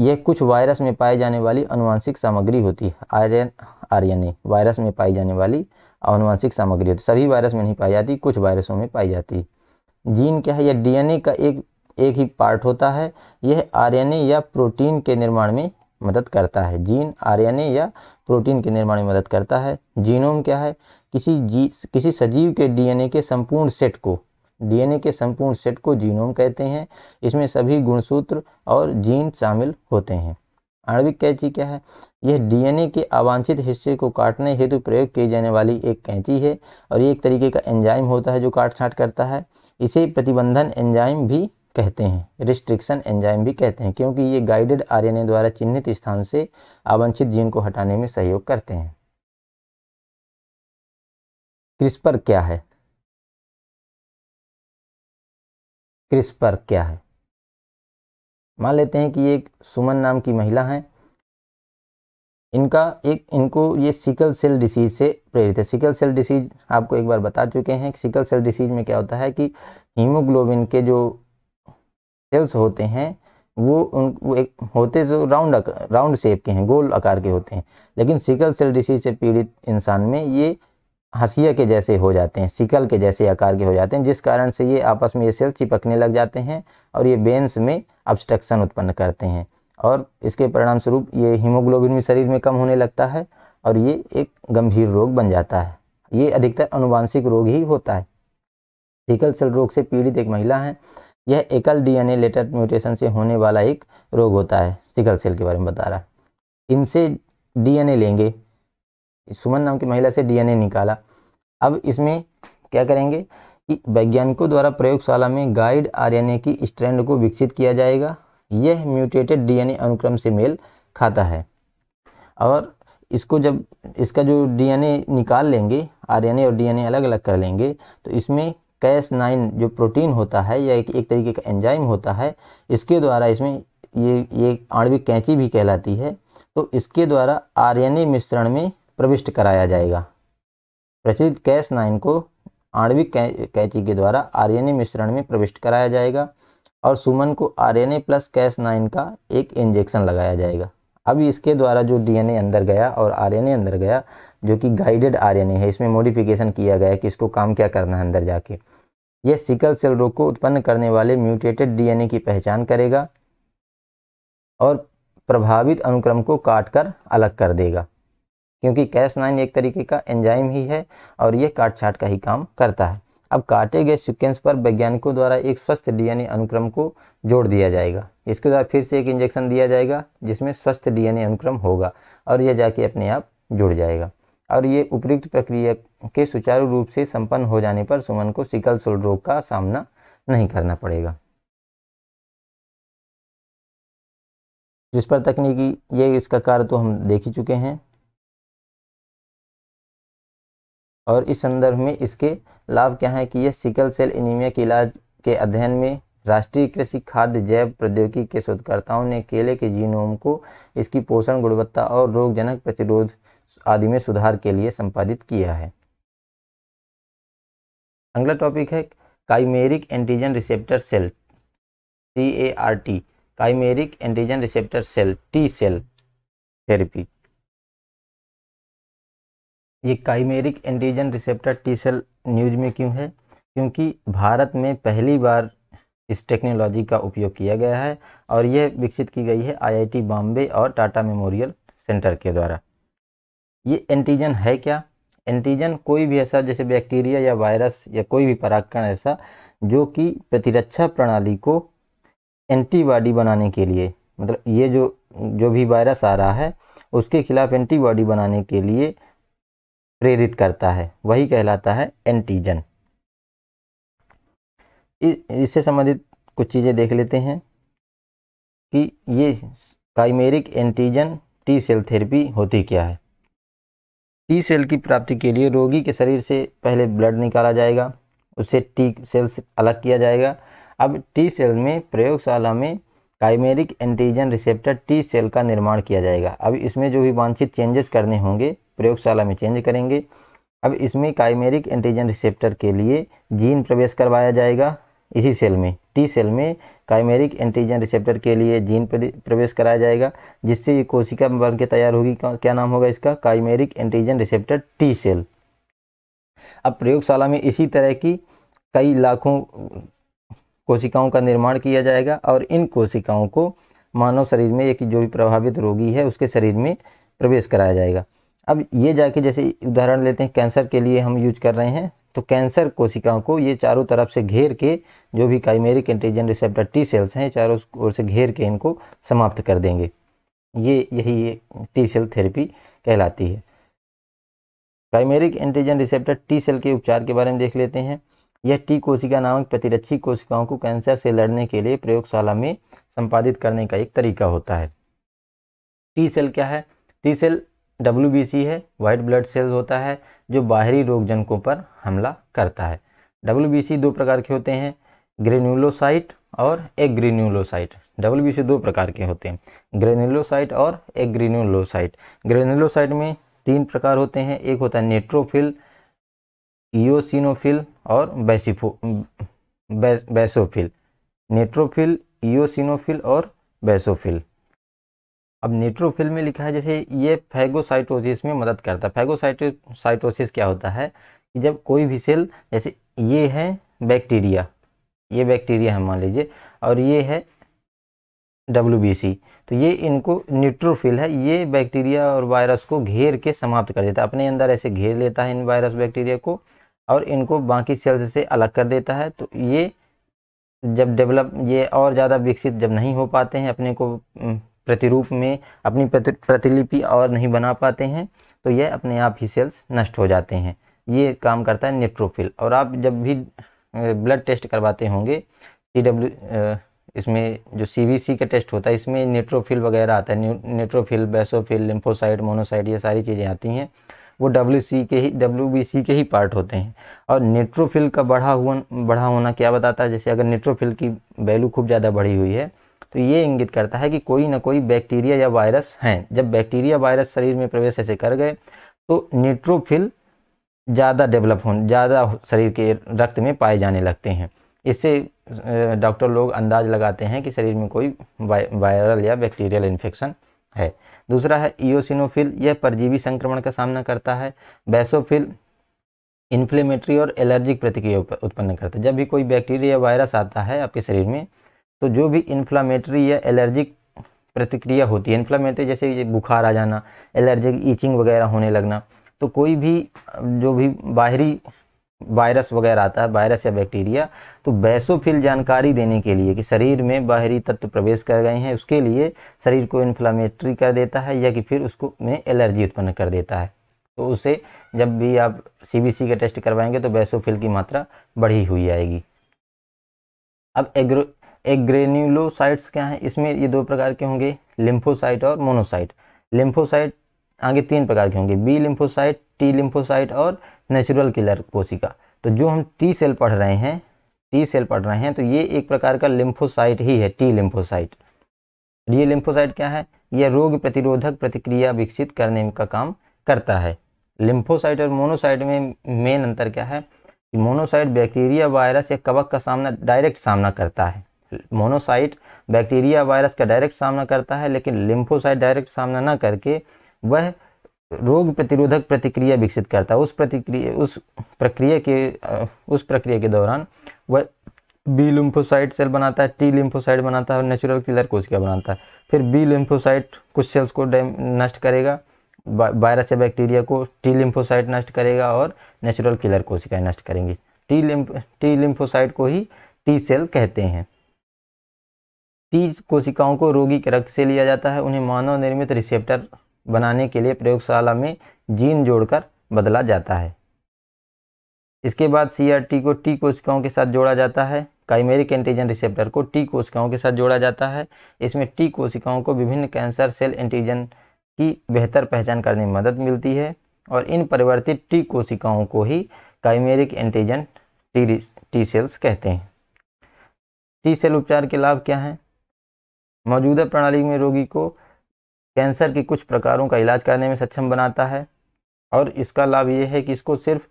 यह कुछ वायरस में पाई जाने वाली अनुवांशिक सामग्री होती है आर्यन आर्यन वायरस में पाई जाने वाली अनुवांशिक सामग्री होती सभी वायरस में नहीं पाई जाती कुछ वायरसों में पाई जाती जीन क्या है यह डीएनए का एक एक ही पार्ट होता है यह आरएनए या प्रोटीन के निर्माण में मदद करता है जीन आरएनए या प्रोटीन के निर्माण में मदद करता है जीनोम क्या है किसी जी किसी सजीव के डीएनए के संपूर्ण सेट को डीएनए के संपूर्ण सेट को जीनोम कहते हैं इसमें सभी गुणसूत्र और जीन शामिल होते हैं आणविक कैंची क्या है यह डीएनए के अवांछित हिस्से को काटने हेतु प्रयोग की जाने वाली एक कैंची है और ये एक तरीके का एंजाइम होता है जो काट छाट करता है इसे प्रतिबंधन एंजाइम भी कहते हैं रिस्ट्रिक्शन एंजाइम भी कहते हैं क्योंकि ये गाइडेड आरएनए द्वारा चिन्हित स्थान से अवंछित जीन को हटाने में सहयोग करते हैं क्रिस्पर क्या है क्रिस्पर क्या है मान लेते हैं कि एक सुमन नाम की महिला हैं इनका एक इनको ये सिकल सेल डिसीज से प्रेरित है सिकल सेल डिसीज आपको एक बार बता चुके हैं सिकल सेल डिसीज में क्या होता है कि हीमोग्लोबिन के जो सेल्स होते हैं वो उन वो एक होते तो राउंड राउंड शेप के हैं गोल आकार के होते हैं लेकिन सिकल सेल डिसीज से पीड़ित इंसान में ये हसिया के जैसे हो जाते हैं सिकल के जैसे आकार के हो जाते हैं जिस कारण से ये आपस में ये सेल चिपकने लग जाते हैं और ये बेंस में अब्स्ट्रक्शन उत्पन्न करते हैं और इसके परिणाम स्वरूप ये हीमोग्लोबिन भी शरीर में कम होने लगता है और ये एक गंभीर रोग बन जाता है ये अधिकतर अनुवांशिक रोग ही होता है सिकल सेल रोग से पीड़ित एक महिला है यह एकल डीएनए लेटर म्यूटेशन से होने वाला एक रोग होता है सिकल सेल के बारे में बता रहा है इनसे डीएनए लेंगे सुमन नाम की महिला से डीएनए निकाला अब इसमें क्या करेंगे कि वैज्ञानिकों द्वारा प्रयोगशाला में गाइड आरएनए की स्ट्रैंड को विकसित किया जाएगा यह म्यूटेटेड डीएनए अनुक्रम से मेल खाता है और इसको जब इसका जो डीएनए निकाल लेंगे आरएनए और डीएनए अलग अलग कर लेंगे तो इसमें कैश नाइन जो प्रोटीन होता है या एक, एक तरीके का एंजाइम होता है इसके द्वारा इसमें ये ये आणविक कैंची भी कहलाती है तो इसके द्वारा आरएनए मिश्रण में प्रविष्ट कराया जाएगा प्रचलित कैश नाइन को आणविक कैंची के द्वारा आरएनए मिश्रण में प्रविष्ट कराया जाएगा और सुमन को आरएनए प्लस कैश नाइन का एक इंजेक्शन लगाया जाएगा अब इसके द्वारा जो डीएनए अंदर गया और आरएनए अंदर गया जो कि गाइडेड आरएनए है इसमें मॉडिफिकेशन किया गया कि इसको काम क्या करना है अंदर जाके यह सिकल सेल रोग को उत्पन्न करने वाले म्यूटेटेड डीएनए की पहचान करेगा और प्रभावित अनुक्रम को काटकर अलग कर देगा क्योंकि कैश नाइन एक तरीके का एंजाइम ही है और यह काट छाट का ही काम करता है अब काटे गए सिक्वेंस पर वैज्ञानिकों द्वारा एक स्वस्थ डीएनए अनुक्रम को जोड़ दिया जाएगा इसके द्वारा फिर से एक इंजेक्शन दिया जाएगा जिसमें स्वस्थ डीएनए अनुक्रम होगा और यह जाके अपने आप जुड़ जाएगा और ये उपयुक्त प्रक्रिया के सुचारू रूप से संपन्न हो जाने पर सुमन को सिकल सेल रोग का सामना नहीं करना पड़ेगा जिस पर तकनीकी ये इसका कार्य तो हम देख ही चुके हैं और इस संदर्भ में इसके लाभ क्या है कि यह सिकल सेल एनीमिया के इलाज के अध्ययन में राष्ट्रीय कृषि खाद्य जैव प्रौद्योगिकी के शोधकर्ताओं ने केले के जीनोम को इसकी पोषण गुणवत्ता और रोगजनक प्रतिरोध आदि में सुधार के लिए संपादित किया है अगला टॉपिक है chimeric antigen receptor cell C A R T chimeric antigen receptor cell T cell therapy ये chimeric antigen receptor T cell news में क्यों है क्योंकि भारत में पहली बार इस टेक्नोलॉजी का उपयोग किया गया है और यह विकसित की गई है आईआईटी बॉम्बे और टाटा मेमोरियल सेंटर के द्वारा ये एंटीजन है क्या एंटीजन कोई भी ऐसा जैसे बैक्टीरिया या वायरस या कोई भी पराक्रण ऐसा जो कि प्रतिरक्षा प्रणाली को एंटीबॉडी बनाने के लिए मतलब ये जो जो भी वायरस आ रहा है उसके खिलाफ एंटीबॉडी बनाने के लिए प्रेरित करता है वही कहलाता है एंटीजन इससे संबंधित कुछ चीज़ें देख लेते हैं कि ये chimeric antigen T cell therapy होती क्या है टी सेल की प्राप्ति के लिए रोगी के शरीर से पहले ब्लड निकाला जाएगा उसे टी सेल से अलग किया जाएगा अब टी सेल में प्रयोगशाला में chimeric antigen receptor T cell का निर्माण किया जाएगा अब इसमें जो भी वांछित चेंजेस करने होंगे प्रयोगशाला में चेंज करेंगे अब इसमें काइमेरिक एंटीजन रिसेप्टर के लिए जीन प्रवेश करवाया जाएगा इसी सेल में टी सेल में काइमेरिक एंटीजन रिसेप्टर के लिए जीन प्रवेश कराया जाएगा जिससे ये कोशिका बन के तैयार होगी क्या नाम होगा इसका chimeric antigen receptor T cell अब प्रयोगशाला में इसी तरह की कई लाखों कोशिकाओं का निर्माण किया जाएगा और इन कोशिकाओं को मानव शरीर में एक जो भी प्रभावित रोगी है उसके शरीर में प्रवेश कराया जाएगा अब ये जाके जैसे उदाहरण लेते हैं कैंसर के लिए हम यूज कर रहे हैं तो कैंसर कोशिकाओं को ये चारों तरफ से घेर के जो भी chimeric antigen receptor T cells हैं चारों ओर से घेर के इनको समाप्त कर देंगे ये यही ये टी सेल थेरेपी कहलाती है chimeric antigen receptor T cell के उपचार के बारे में देख लेते हैं यह टी कोशिका नामक प्रतिरक्षी कोशिकाओं को कैंसर से लड़ने के लिए प्रयोगशाला में संपादित करने का एक तरीका होता है टी सेल क्या है टी सेल डब्ल्यू है वाइट ब्लड सेल्स होता है जो बाहरी रोगजनकों पर हमला करता है डब्ल्यू दो प्रकार के होते हैं ग्रेन्यूलोसाइट और ग्रेन्यूलोसाइट डब्ल्यू दो प्रकार के होते हैं ग्रेन्यूलोसाइट और एग्रीन्यूलोसाइट ग्रेन्यूलोसाइट में तीन प्रकार होते हैं एक होता है नेट्रोफिल ईओसिनोफिल और बैसिफो बैसोफिल नेट्रोफिल ईओसिनोफिल और बैसोफिल अब न्यूट्रोफिल में लिखा है जैसे ये फैगोसाइटोसिस में मदद करता है फैगोसाइटोसाइटोसिस क्या होता है कि जब कोई भी सेल जैसे ये है बैक्टीरिया ये बैक्टीरिया है मान लीजिए और ये है डब्ल्यू तो ये इनको न्यूट्रोफिल है ये बैक्टीरिया और वायरस को घेर के समाप्त कर देता है अपने अंदर ऐसे घेर लेता है इन वायरस बैक्टीरिया को और इनको बाकी सेल्स से अलग कर देता है तो ये जब डेवलप ये और ज़्यादा विकसित जब नहीं हो पाते हैं अपने को प्रतिरूप में अपनी प्रतिलिपि और नहीं बना पाते हैं तो यह अपने आप ही सेल्स नष्ट हो जाते हैं ये काम करता है नेट्रोफिल और आप जब भी ब्लड टेस्ट करवाते होंगे सी डब्ल्यू इसमें जो सी का टेस्ट होता है इसमें नेट्रोफिल वगैरह आता है नेट्रोफिल बेसोफिल लिम्फोसाइड मोनोसाइड ये सारी चीज़ें आती हैं वो डब्ल्यू सी के ही डब्ल्यू बी सी के ही पार्ट होते हैं और नेट्रोफिल का बढ़ा हुआ बढ़ा होना क्या बताता है जैसे अगर नेट्रोफिल की वैल्यू खूब ज़्यादा बढ़ी हुई है तो ये इंगित करता है कि कोई ना कोई बैक्टीरिया या वायरस हैं जब बैक्टीरिया वायरस शरीर में प्रवेश ऐसे कर गए तो न्यूट्रोफिल ज़्यादा डेवलप हो ज़्यादा शरीर के रक्त में पाए जाने लगते हैं इससे डॉक्टर लोग अंदाज लगाते हैं कि शरीर में कोई वायरल या बैक्टीरियल इन्फेक्शन है दूसरा है ईओसिनोफिल यह परजीवी संक्रमण का सामना करता है बैसोफिल इन्फ्लेमेटरी और एलर्जिक प्रतिक्रिया उत्पन्न करता है जब भी कोई बैक्टीरिया वायरस आता है आपके शरीर में तो जो भी इन्फ्लामेटरी या एलर्जिक प्रतिक्रिया होती है इन्फ्लामेटरी जैसे बुखार आ जाना एलर्जिक ईचिंग वगैरह होने लगना तो कोई भी जो भी बाहरी वायरस वगैरह आता है वायरस या बैक्टीरिया तो बैसोफिल जानकारी देने के लिए कि शरीर में बाहरी तत्व प्रवेश कर गए हैं उसके लिए शरीर को इन्फ्लामेटरी कर देता है या कि फिर उसको में एलर्जी उत्पन्न कर देता है तो उसे जब भी आप सीबीसी का टेस्ट करवाएंगे तो बैसोफिल की मात्रा बढ़ी हुई आएगी अब एग्रो एक ग्रेन्यूलोसाइट्स क्या है इसमें ये दो प्रकार के होंगे लिम्फोसाइट और मोनोसाइट लिम्फोसाइट आगे तीन प्रकार के होंगे बी लिम्फोसाइट टी लिम्फोसाइट और नेचुरल किलर कोशिका तो जो हम टी सेल पढ़ रहे हैं टी सेल पढ़ रहे हैं तो ये एक प्रकार का लिम्फोसाइट ही है टी लिम्फोसाइट ये लिम्फोसाइट क्या है यह रोग प्रतिरोधक प्रतिक्रिया विकसित करने का काम करता है लिम्फोसाइट और मोनोसाइट में मेन अंतर क्या है कि मोनोसाइट बैक्टीरिया वायरस या कवक का सामना डायरेक्ट सामना करता है मोनोसाइट बैक्टीरिया वायरस का डायरेक्ट सामना करता है लेकिन लिम्फोसाइट डायरेक्ट सामना ना करके वह रोग प्रतिरोधक प्रतिक्रिया विकसित करता है उस प्रतिक्रिया उस प्रक्रिया के उस प्रक्रिया के दौरान वह बी लिम्फोसाइट सेल बनाता है टी लिम्फोसाइट बनाता है और नेचुरल किलर कोशिका बनाता है फिर बी लिम्फोसाइट कुछ सेल्स को नष्ट करेगा वायरस या बैक्टीरिया को टी लिम्फोसाइट नष्ट करेगा और नेचुरल किलर कोशिकाएं नष्ट करेंगी टी लिम्फ टी लिम्फोसाइट को ही टी सेल कहते हैं तीज कोशिकाओं को रोगी के रक्त से लिया जाता है उन्हें मानव निर्मित रिसेप्टर बनाने के लिए प्रयोगशाला में जीन जोड़कर बदला जाता है इसके बाद सी को टी कोशिकाओं के साथ जोड़ा जाता है काइमेरिक एंटीजन रिसेप्टर को टी कोशिकाओं के साथ जोड़ा जाता है इसमें टी कोशिकाओं को विभिन्न कैंसर सेल एंटीजन की बेहतर पहचान करने में मदद मिलती है और इन परिवर्तित टी कोशिकाओं को ही chimeric antigen T T cells कहते हैं टी सेल उपचार के लाभ क्या हैं मौजूदा प्रणाली में रोगी को कैंसर के कुछ प्रकारों का इलाज करने में सक्षम बनाता है और इसका लाभ ये है कि इसको सिर्फ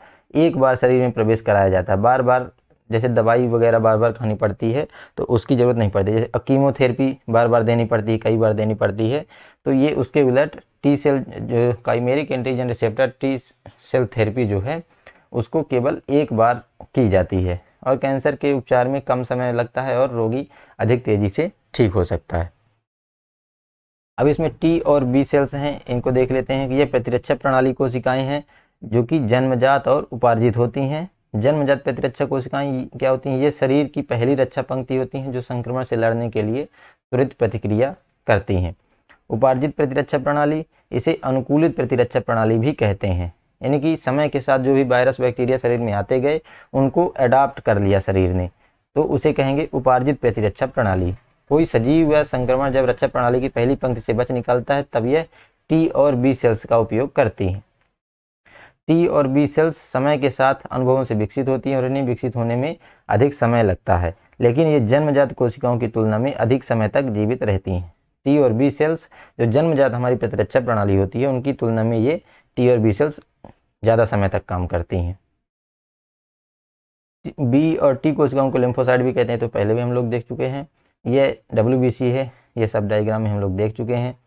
एक बार शरीर में प्रवेश कराया जाता है बार बार जैसे दवाई वगैरह बार बार खानी पड़ती है तो उसकी ज़रूरत नहीं पड़ती जैसे कीमोथेरेपी बार बार देनी पड़ती है कई बार देनी पड़ती है तो ये उसके उलट टी सेल जो chimeric antigen receptor T cell therapy जो है उसको केवल एक बार की जाती है और कैंसर के उपचार में कम समय लगता है और रोगी अधिक तेज़ी से ठीक हो सकता है अब इसमें टी और बी सेल्स हैं इनको देख लेते हैं कि ये प्रतिरक्षा प्रणाली कोशिकाएं हैं जो कि जन्मजात और उपार्जित होती हैं जन्मजात प्रतिरक्षा कोशिकाएं क्या होती हैं ये शरीर की पहली रक्षा पंक्ति होती हैं जो संक्रमण से लड़ने के लिए त्वरित प्रतिक्रिया करती हैं उपार्जित प्रतिरक्षा प्रणाली इसे अनुकूलित प्रतिरक्षा प्रणाली भी कहते हैं यानी कि समय के साथ जो भी वायरस बैक्टीरिया शरीर में आते गए उनको एडाप्ट कर लिया शरीर ने तो उसे कहेंगे उपार्जित प्रतिरक्षा प्रणाली कोई सजीव या संक्रमण जब रक्षा प्रणाली की पहली पंक्ति से बच निकलता है तब यह टी और बी सेल्स का उपयोग करती हैं टी और बी सेल्स समय के साथ अनुभवों से विकसित होती हैं और इन्हें विकसित होने में अधिक समय लगता है लेकिन ये जन्मजात कोशिकाओं की तुलना में अधिक समय तक जीवित रहती हैं टी और बी सेल्स जो जन्मजात हमारी प्रतिरक्षा प्रणाली होती है उनकी तुलना में ये टी और बी सेल्स ज़्यादा समय तक काम करती हैं बी और टी कोशिकाओं को लिम्फोसाइड भी कहते हैं तो पहले भी हम लोग देख चुके हैं ये डब्ल्यू है ये सब डायग्राम में हम लोग देख चुके हैं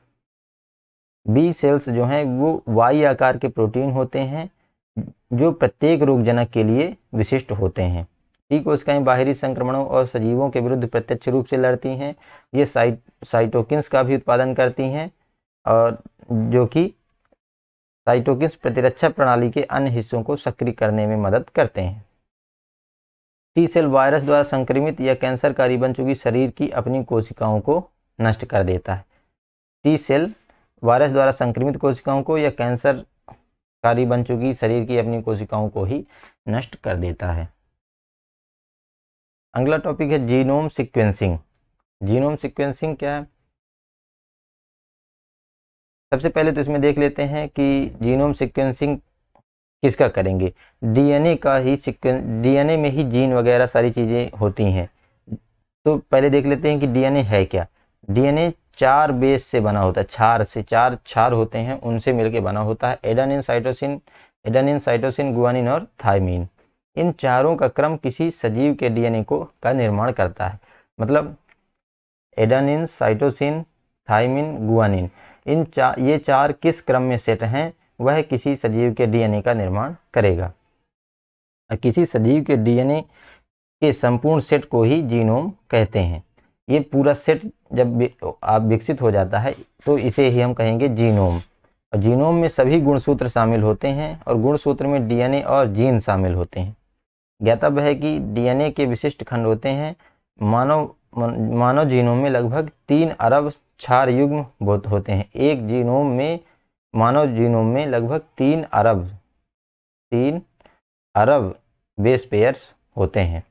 बी सेल्स जो हैं वो वाई आकार के प्रोटीन होते हैं जो प्रत्येक रोगजनक के लिए विशिष्ट होते हैं टी कोशिकाएं बाहरी संक्रमणों और सजीवों के विरुद्ध प्रत्यक्ष रूप से लड़ती हैं ये साइट साइटोकिन्स का भी उत्पादन करती हैं और जो कि साइटोकिस प्रतिरक्षा प्रणाली के अन्य हिस्सों को सक्रिय करने में मदद करते हैं टी सेल वायरस द्वारा संक्रमित या कैंसरकारी बन चुकी शरीर की अपनी कोशिकाओं को नष्ट कर देता है टी सेल वायरस द्वारा संक्रमित कोशिकाओं को या कैंसर कारी बन चुकी शरीर की अपनी कोशिकाओं को ही नष्ट कर देता है अगला टॉपिक है जीनोम सिक्वेंसिंग जीनोम सिक्वेंसिंग क्या है सबसे पहले तो इसमें देख लेते हैं कि जीनोम सिक्वेंसिंग किसका करेंगे डीएनए का ही सिक्वेंस डीएनए में ही जीन वगैरह सारी चीज़ें होती हैं तो पहले देख लेते हैं कि डीएनए है क्या डीएनए चार बेस से बना होता है छार से चार छार होते हैं उनसे मिलके बना होता है adenine cytosine adenine cytosine guanine और थाइमिन इन चारों का क्रम किसी सजीव के डीएनए को का निर्माण करता है मतलब एडानिन साइटोसिन थाइमिन गुआनिन इन चार ये चार किस क्रम में सेट हैं वह किसी सजीव के डीएनए का निर्माण करेगा किसी सजीव के डीएनए के संपूर्ण सेट को ही जीनोम कहते हैं ये पूरा सेट जब आप विकसित हो जाता है तो इसे ही हम कहेंगे जीनोम और जीनोम में सभी गुणसूत्र शामिल होते हैं और गुणसूत्र में डीएनए और जीन शामिल होते हैं ज्ञातव्य है कि डीएनए के विशिष्ट खंड होते हैं मानव मानव जीनोम में लगभग तीन अरब क्षार युग्म बहुत होते हैं एक जीनोम में मानव जीनोम में लगभग तीन अरब तीन अरब बेस पेयर्स होते हैं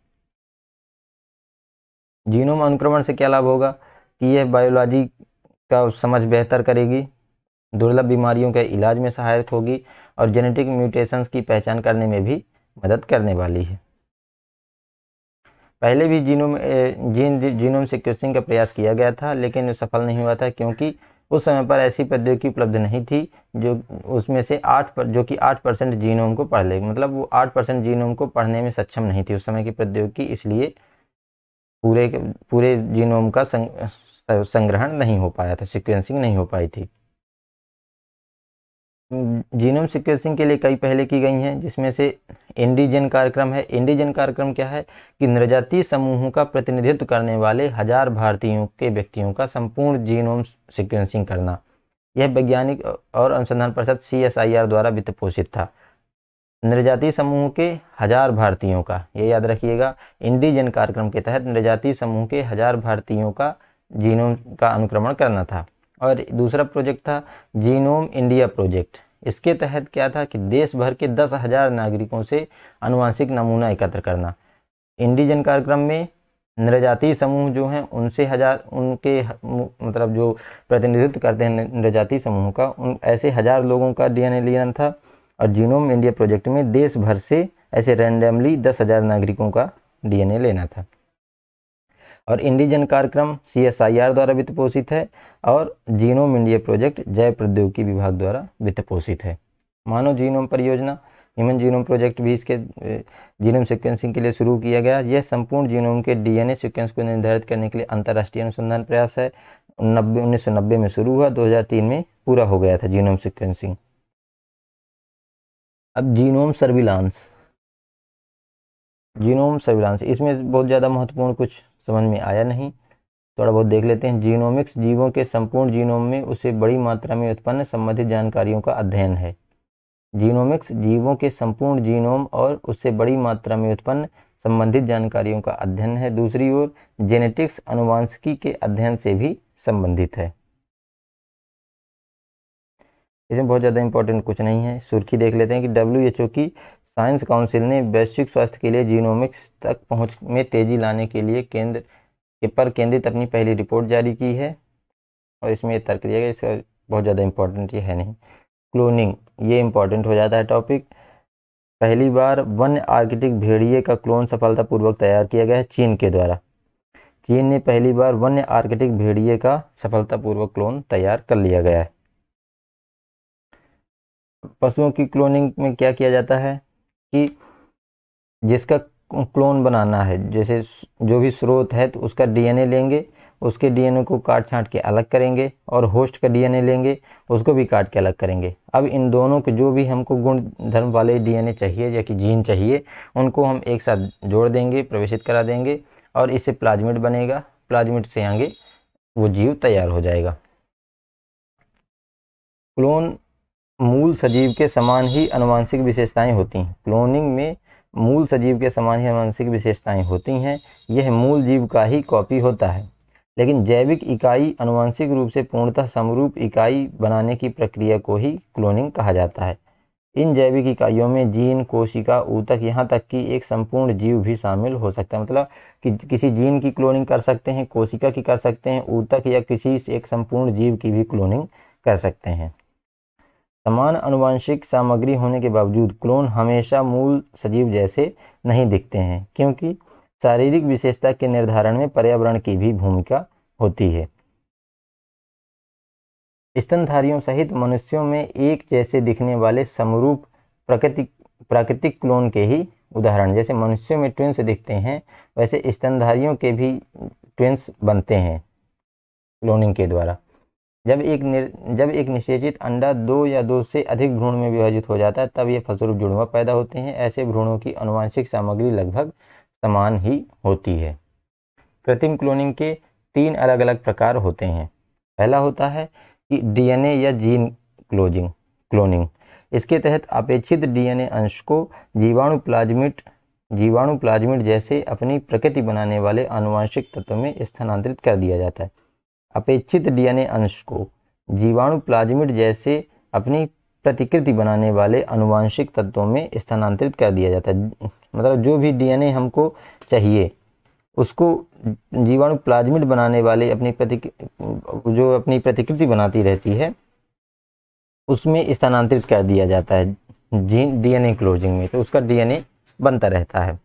जीनोम अनुक्रमण से क्या लाभ होगा कि यह बायोलॉजी का समझ बेहतर करेगी दुर्लभ बीमारियों के इलाज में सहायक होगी और जेनेटिक म्यूटेशंस की पहचान करने में भी मदद करने वाली है पहले भी जीनोम जीन जीनोम सिक्वेंसिंग का प्रयास किया गया था लेकिन सफल नहीं हुआ था क्योंकि उस समय पर ऐसी प्रौद्योगिकी उपलब्ध नहीं थी जो उसमें से आठ पर जो कि आठ परसेंट जीनोम को पढ़ ले मतलब वो आठ परसेंट जीनोम को पढ़ने में सक्षम नहीं थी उस समय की प्रौद्योगिकी इसलिए पूरे पूरे जीनोम का संग, संग्रहण नहीं हो पाया था सिक्वेंसिंग नहीं हो पाई थी जीनोम सिक्वेंसिंग के लिए कई पहले की गई हैं जिसमें से इंडिजन कार्यक्रम है इंडिजन कार्यक्रम क्या है कि नृजातीय समूहों का प्रतिनिधित्व करने वाले हजार भारतीयों के व्यक्तियों का संपूर्ण जीनोम सिक्वेंसिंग करना यह वैज्ञानिक और अनुसंधान परिषद सी द्वारा वित्त पोषित था नृजातीय समूह के हजार भारतीयों का ये याद रखिएगा इंडिजन कार्यक्रम के तहत नृजातीय समूह के हजार भारतीयों का जीनोम का अनुक्रमण करना था और दूसरा प्रोजेक्ट था जीनोम इंडिया प्रोजेक्ट इसके तहत क्या था कि देश भर के दस हजार नागरिकों से अनुवांशिक नमूना एकत्र करना इंडिजन कार्यक्रम में नरजातीय समूह जो हैं उनसे हजार उनके मतलब जो प्रतिनिधित्व करते हैं नरजातीय समूह का उन ऐसे हजार लोगों का डीएनए लेना था और जीनोम इंडिया प्रोजेक्ट में देश भर से ऐसे रैंडमली दस हजार नागरिकों का डीएनए लेना था और इंडिजन कार्यक्रम सी एस आई आर द्वारा वित्त पोषित है और जीनोम इंडिया प्रोजेक्ट जैव प्रौद्योगिकी विभाग द्वारा वित्त पोषित है मानव जीनोम परियोजना ह्यूमन जीनोम प्रोजेक्ट भी इसके जीनोम सिक्वेंसिंग के लिए शुरू किया गया यह संपूर्ण जीनोम के डीएनए सिक्वेंस को निर्धारित करने के लिए अंतर्राष्ट्रीय अनुसंधान प्रयास है नब्बे उन्नीस में शुरू हुआ तीन में पूरा हो गया था जीनोम सिक्वेंसिंग अब जीनोम सर्विलांस जीनोम सर्विलांस इसमें बहुत ज़्यादा महत्वपूर्ण कुछ समझ में आया नहीं थोड़ा बहुत देख लेते हैं जीनोमिक्स जीवों के संपूर्ण जीनोम में उसे बड़ी मात्रा में उत्पन्न संबंधित जानकारियों का अध्ययन है जीनोमिक्स जीवों के संपूर्ण जीनोम और उससे बड़ी मात्रा में उत्पन्न संबंधित जानकारियों का अध्ययन है दूसरी ओर जेनेटिक्स अनुवांशिकी के अध्ययन से भी संबंधित है इसमें बहुत ज़्यादा इंपॉर्टेंट कुछ नहीं है सुर्खी देख लेते हैं कि डब्ल्यू एच ओ की साइंस काउंसिल ने वैश्विक स्वास्थ्य के लिए जीनोमिक्स तक पहुंच में तेजी लाने के लिए केंद्र के पर केंद्रित अपनी पहली रिपोर्ट जारी की है और इसमें तर्क दिया गया इसका बहुत ज़्यादा इम्पोर्टेंट ये है नहीं क्लोनिंग ये इंपॉर्टेंट हो जाता है टॉपिक पहली बार वन आर्किटिक भेड़िए का क्लोन सफलतापूर्वक तैयार किया गया है चीन के द्वारा चीन ने पहली बार वन्य आर्किटिक भेड़िए का सफलतापूर्वक क्लोन तैयार कर लिया गया है पशुओं की क्लोनिंग में क्या किया जाता है कि जिसका क्लोन बनाना है जैसे जो भी स्रोत है तो उसका डीएनए लेंगे उसके डीएनए को काट छांट के अलग करेंगे और होस्ट का डीएनए लेंगे उसको भी काट के अलग करेंगे अब इन दोनों के जो भी हमको गुण धर्म वाले डीएनए चाहिए या कि जीन चाहिए उनको हम एक साथ जोड़ देंगे प्रवेशित करा देंगे और इससे प्लाज्मिट बनेगा प्लाज्मिट से आगे वो जीव तैयार हो जाएगा क्लोन मूल सजीव के समान ही अनुवांशिक विशेषताएं होती हैं क्लोनिंग में मूल सजीव के समान ही अनुवांशिक विशेषताएं होती हैं यह मूल जीव का ही कॉपी होता है लेकिन जैविक इकाई अनुवांशिक रूप से पूर्णतः समरूप इकाई बनाने की प्रक्रिया को ही क्लोनिंग कहा जाता है इन जैविक इकाइयों में जीन कोशिका ऊतक यहाँ तक कि एक संपूर्ण जीव भी शामिल हो सकता है मतलब कि किसी जीन की क्लोनिंग कर सकते हैं कोशिका की कर सकते हैं ऊतक या किसी एक संपूर्ण जीव की भी क्लोनिंग कर सकते हैं समान अनुवांशिक सामग्री होने के बावजूद क्लोन हमेशा मूल सजीव जैसे नहीं दिखते हैं क्योंकि शारीरिक विशेषता के निर्धारण में पर्यावरण की भी भूमिका होती है स्तनधारियों सहित मनुष्यों में एक जैसे दिखने वाले समरूप प्राकृतिक प्राकृतिक क्लोन के ही उदाहरण जैसे मनुष्यों में ट्विंस दिखते हैं वैसे स्तनधारियों के भी ट्विंस बनते हैं क्लोनिंग के द्वारा जब एक निर जब एक निषेचित अंडा दो या दो से अधिक भ्रूण में विभाजित हो जाता है तब ये फलस्वरूप जुड़वा पैदा होते हैं ऐसे भ्रूणों की अनुवांशिक सामग्री लगभग समान ही होती है कृत्रिम क्लोनिंग के तीन अलग अलग प्रकार होते हैं पहला होता है कि डीएनए या जीन क्लोजिंग क्लोनिंग इसके तहत अपेक्षित डीएनए अंश को जीवाणु प्लाज्मिट जीवाणु प्लाज्मिट जैसे अपनी प्रकृति बनाने वाले आनुवंशिक तत्व में स्थानांतरित कर दिया जाता है अपेक्षित डीएनए अंश को जीवाणु प्लाज्मिड जैसे अपनी प्रतिकृति बनाने वाले अनुवांशिक तत्वों में स्थानांतरित कर दिया जाता है मतलब जो भी डीएनए हमको चाहिए उसको जीवाणु प्लाज्मिड बनाने वाले अपनी प्रतिक जो अपनी प्रतिकृति बनाती रहती है उसमें स्थानांतरित कर दिया जाता है जीन डीएनए क्लोजिंग में तो उसका डीएनए बनता रहता है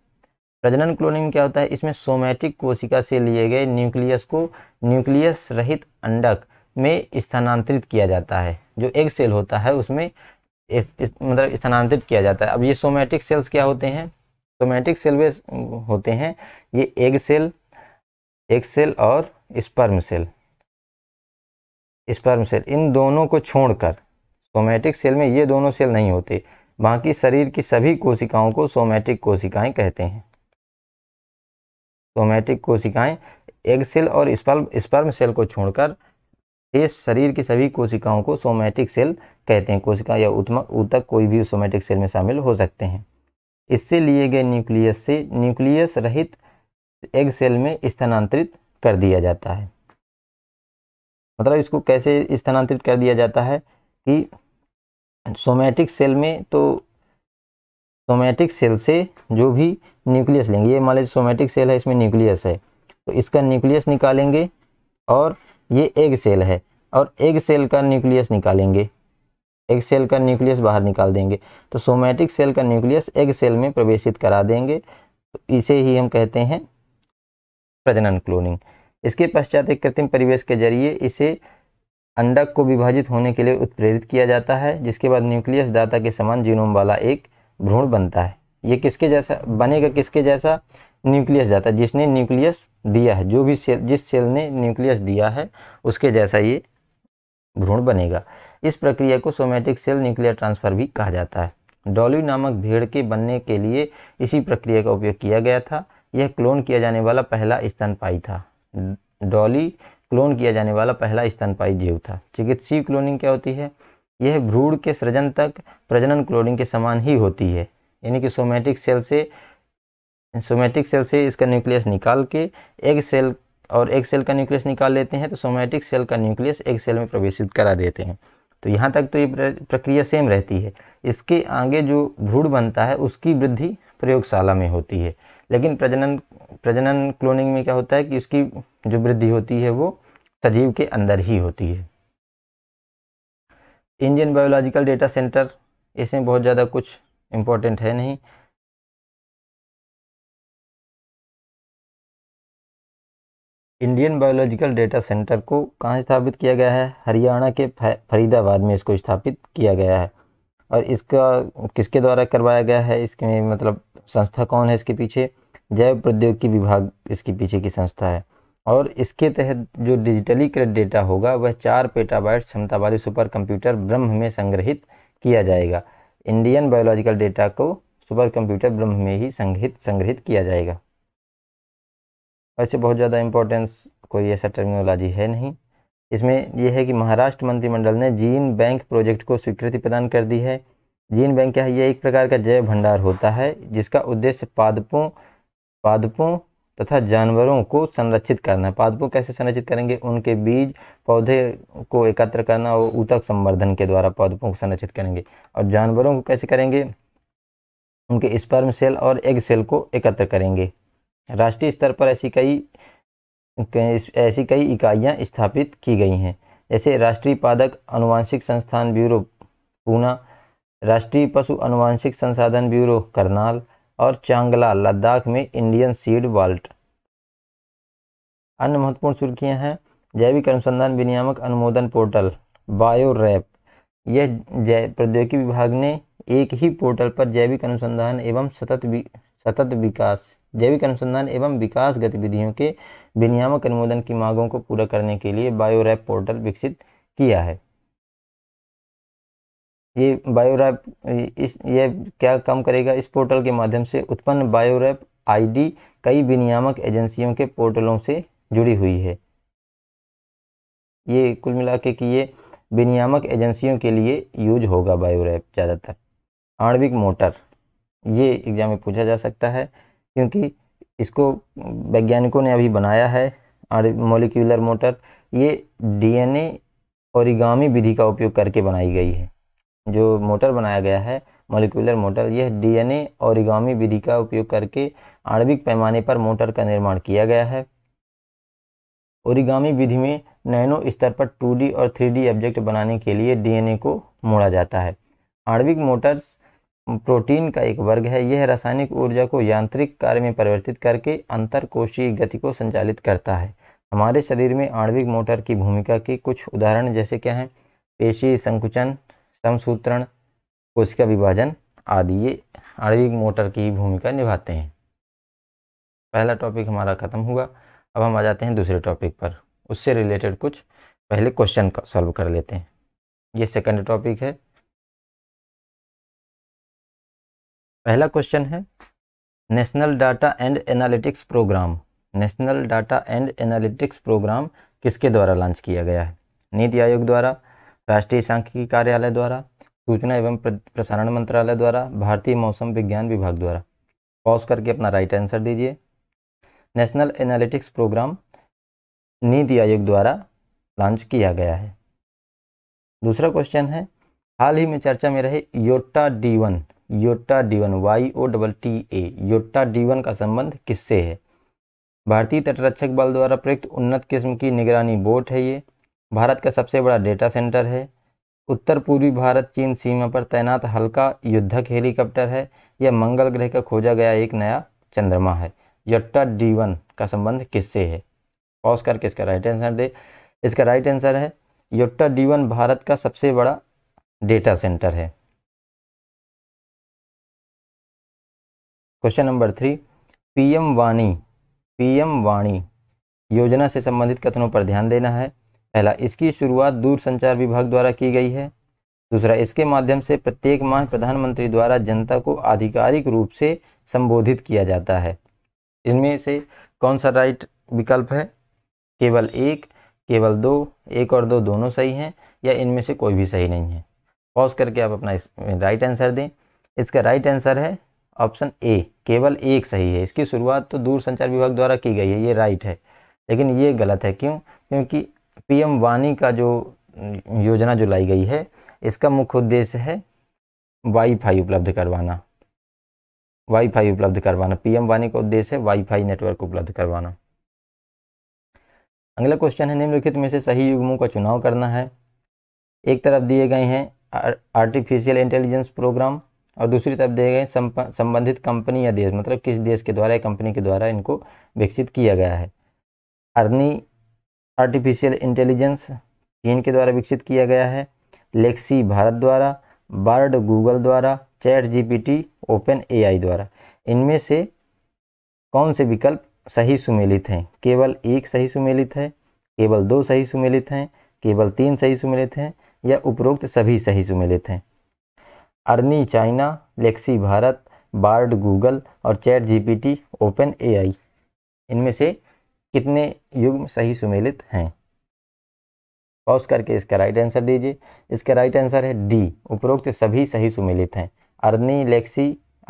प्रजनन क्लोनिंग क्या होता है इसमें सोमैटिक कोशिका से लिए गए न्यूक्लियस को न्यूक्लियस रहित अंडक में स्थानांतरित किया जाता है जो एग सेल होता है उसमें इस, इस, मतलब स्थानांतरित किया जाता है अब ये सोमेटिक सेल्स क्या होते हैं सोमेटिक सेल वे होते हैं ये एग सेल एग सेल और स्पर्म सेल स्पर्म सेल इन दोनों को छोड़कर सोमेटिक सेल में ये दोनों सेल नहीं होते बाकी शरीर की सभी कोशिकाओं को सोमेटिक कोशिकाएं कहते हैं सोमेटिक कोशिकाएं एग सेल और स्पर्म स्पर्म सेल को छोड़कर इस शरीर की सभी कोशिकाओं को सोमैटिक सेल कहते हैं कोशिका या उत्मक ऊतक कोई भी सोमैटिक सेल में शामिल हो सकते हैं इससे लिए गए न्यूक्लियस से न्यूक्लियस रहित एग सेल में स्थानांतरित कर दिया जाता है मतलब इसको कैसे स्थानांतरित कर दिया जाता है कि सोमैटिक सेल में तो सोमैटिक सेल से जो भी न्यूक्लियस लेंगे ये मान लीजिए सोमैटिक सेल है इसमें न्यूक्लियस है तो इसका न्यूक्लियस निकालेंगे और ये एग सेल है और एग सेल का न्यूक्लियस निकालेंगे एग सेल का न्यूक्लियस बाहर निकाल देंगे तो सोमैटिक सेल का न्यूक्लियस एग सेल में प्रवेशित करा देंगे तो इसे ही हम कहते हैं प्रजनन क्लोनिंग इसके पश्चात एक कृत्रिम परिवेश के जरिए इसे अंडक को विभाजित होने के लिए उत्प्रेरित किया जाता है जिसके बाद न्यूक्लियस दाता के समान जीनोम वाला एक भ्रूण बनता है ये किसके जैसा बनेगा किसके जैसा न्यूक्लियस जाता है जिसने न्यूक्लियस दिया है जो भी सेल जिस सेल ने न्यूक्लियस दिया है उसके जैसा ये भ्रूण बनेगा इस प्रक्रिया को सोमेटिक सेल न्यूक्लियर ट्रांसफ़र भी कहा जाता है डॉली नामक भेड़ के बनने के लिए इसी प्रक्रिया का उपयोग किया गया था यह क्लोन किया जाने वाला पहला स्तनपाई था डॉली क्लोन किया जाने वाला पहला स्तनपाई जीव था चिकित्सीय क्लोनिंग क्या होती है यह भ्रूण के सृजन तक प्रजनन क्लोनिंग के समान ही होती है यानी कि सोमेटिक सेल से सोमेटिक सेल से इसका न्यूक्लियस निकाल के एक सेल और एक सेल का न्यूक्लियस निकाल लेते हैं तो सोमेटिक सेल का न्यूक्लियस एक सेल में प्रवेशित करा देते हैं तो यहाँ तक तो ये प्रक्रिया सेम रहती है इसके आगे जो भ्रूण बनता है उसकी वृद्धि प्रयोगशाला में होती है लेकिन प्रजनन प्रजनन क्लोनिंग में क्या होता है कि उसकी जो वृद्धि होती है वो सजीव के अंदर ही होती है इंडियन बायोलॉजिकल डेटा सेंटर इसमें बहुत ज़्यादा कुछ इम्पोर्टेंट है नहीं इंडियन बायोलॉजिकल डेटा सेंटर को कहाँ स्थापित किया गया है हरियाणा के फरीदाबाद में इसको स्थापित किया गया है और इसका किसके द्वारा करवाया गया है इसके मतलब संस्था कौन है इसके पीछे जैव प्रौद्योगिकी विभाग इसके पीछे की संस्था है और इसके तहत जो डिजिटलीकृत डेटा होगा वह चार पेटाबाइट क्षमता वाले सुपर कंप्यूटर ब्रह्म में संग्रहित किया जाएगा इंडियन बायोलॉजिकल डेटा को सुपर कंप्यूटर ब्रह्म में ही संग्रहित संग्रहित किया जाएगा वैसे बहुत ज़्यादा इम्पोर्टेंस कोई ऐसा टर्मिनोलॉजी है नहीं इसमें यह है कि महाराष्ट्र मंत्रिमंडल ने जीन बैंक प्रोजेक्ट को स्वीकृति प्रदान कर दी है जीन बैंक क्या है यह एक प्रकार का जैव भंडार होता है जिसका उद्देश्य पादपों पादपों तथा जानवरों को संरक्षित करना है पादपों कैसे संरक्षित करेंगे उनके बीज पौधे को एकत्र करना और ऊतक संवर्धन के द्वारा पौधों को संरक्षित करेंगे और जानवरों को कैसे करेंगे उनके स्पर्म सेल और एग सेल को एकत्र करेंगे राष्ट्रीय स्तर पर ऐसी कई ऐसी कई इकाइयाँ स्थापित की गई हैं जैसे राष्ट्रीय पादक अनुवांशिक संस्थान ब्यूरो पूना राष्ट्रीय पशु अनुवांशिक संसाधन ब्यूरो करनाल और चांगला लद्दाख में इंडियन सीड वाल्ट अन्य महत्वपूर्ण सुर्खियाँ हैं जैविक अनुसंधान विनियामक अनुमोदन पोर्टल बायोरैप यह जै प्रौद्योगिकी विभाग ने एक ही पोर्टल पर जैविक अनुसंधान एवं सतत सतत विकास जैविक अनुसंधान एवं विकास गतिविधियों के विनियामक अनुमोदन की मांगों को पूरा करने के लिए बायोरैप पोर्टल विकसित किया है ये बायोरैप इस ये क्या काम करेगा इस पोर्टल के माध्यम से उत्पन्न बायोरैप आईडी कई विनियामक एजेंसियों के पोर्टलों से जुड़ी हुई है ये कुल मिला के कि ये विनियामक एजेंसियों के लिए यूज होगा बायोरैप ज़्यादातर आणविक मोटर ये एग्जाम में पूछा जा सकता है क्योंकि इसको वैज्ञानिकों ने अभी बनाया है और मोलिकुलर मोटर ये डीएनए ओरिगामी विधि का उपयोग करके बनाई गई है जो मोटर बनाया गया है मोलिकुलर मोटर यह डीएनए ओरिगामी विधि का उपयोग करके आणविक पैमाने पर मोटर का निर्माण किया गया है ओरिगामी विधि में नैनो स्तर पर 2D और 3D ऑब्जेक्ट बनाने के लिए डीएनए को मोड़ा जाता है आणविक मोटर्स प्रोटीन का एक वर्ग है यह रासायनिक ऊर्जा को यांत्रिक कार्य में परिवर्तित करके अंतरकोशीय गति को संचालित करता है हमारे शरीर में आणविक मोटर की भूमिका के कुछ उदाहरण जैसे क्या हैं पेशी संकुचन समसूत्रण कोशिका विभाजन आदि ये आणविक मोटर की भूमिका निभाते हैं पहला टॉपिक हमारा ख़त्म हुआ अब हम आ जाते हैं दूसरे टॉपिक पर उससे रिलेटेड कुछ पहले क्वेश्चन सॉल्व कर लेते हैं ये सेकंड टॉपिक है पहला क्वेश्चन है national data and analytics program national data and analytics program किसके द्वारा लॉन्च किया गया है नीति आयोग द्वारा राष्ट्रीय सांख्यिकी कार्यालय द्वारा सूचना एवं प्रसारण मंत्रालय द्वारा भारतीय मौसम विज्ञान विभाग द्वारा पॉज करके अपना राइट आंसर दीजिए national analytics program NITI Aayog द्वारा लॉन्च किया गया है दूसरा क्वेश्चन है हाल ही में चर्चा में रहे Yotta D one Yotta D one Y O double T A Yotta D one का संबंध किससे है भारतीय तटरक्षक बल द्वारा प्रयुक्त उन्नत किस्म की निगरानी बोट है ये भारत का सबसे बड़ा डेटा सेंटर है उत्तर पूर्वी भारत चीन सीमा पर तैनात हल्का युद्धक हेलीकॉप्टर है यह मंगल ग्रह का खोजा गया एक नया चंद्रमा है यट्टा डी वन का संबंध किससे है पॉज करके इसका राइट आंसर दे इसका राइट आंसर है यट्टा डी वन भारत का सबसे बड़ा डेटा सेंटर है क्वेश्चन नंबर थ्री पीएम वाणी पीएम वाणी योजना से संबंधित कथनों पर ध्यान देना है पहला इसकी शुरुआत दूरसंचार विभाग द्वारा की गई है दूसरा इसके माध्यम से प्रत्येक माह प्रधानमंत्री द्वारा जनता को आधिकारिक रूप से संबोधित किया जाता है इनमें से कौन सा राइट विकल्प है केवल एक केवल दो एक और दो दोनों सही हैं या इनमें से कोई भी सही नहीं है पॉज करके आप अपना राइट आंसर दें इसका राइट आंसर है ऑप्शन ए केवल एक सही है इसकी शुरुआत तो दूर संचार विभाग द्वारा की गई है ये राइट है लेकिन ये गलत है क्यों क्योंकि पीएम वाणी का जो योजना जो लाई गई है इसका मुख्य उद्देश्य है वाईफाई उपलब्ध करवाना वाईफाई उपलब्ध करवाना पीएम वाणी का उद्देश्य है वाईफाई नेटवर्क उपलब्ध करवाना अगला क्वेश्चन है निम्नलिखित में से सही युग्मों का चुनाव करना है एक तरफ दिए गए हैं आर्टिफिशियल इंटेलिजेंस प्रोग्राम और दूसरी तरफ दिए गए संबंधित कंपनी या देश मतलब किस देश के द्वारा या कंपनी के द्वारा इनको विकसित किया गया है अर्नी आर्टिफिशियल इंटेलिजेंस चीन के द्वारा विकसित किया गया है लेक्सी भारत द्वारा बर्ड गूगल द्वारा चैट जीपीटी ओपन एआई द्वारा इनमें से कौन से विकल्प सही सुमेलित हैं केवल एक सही सुमेलित है केवल दो सही सुमेलित हैं केवल तीन सही सुमेलित हैं या उपरोक्त सभी सही सुमेलित हैं Ernie China Lexi Bharat Bard Google और चैट जीपीटी ओपन एआई इनमें से कितने युग्म सही सुमेलित हैं पॉज करके इसका राइट आंसर दीजिए इसका राइट आंसर है डी उपरोक्त सभी सही सुमेलित हैं अर्नी लेक्सी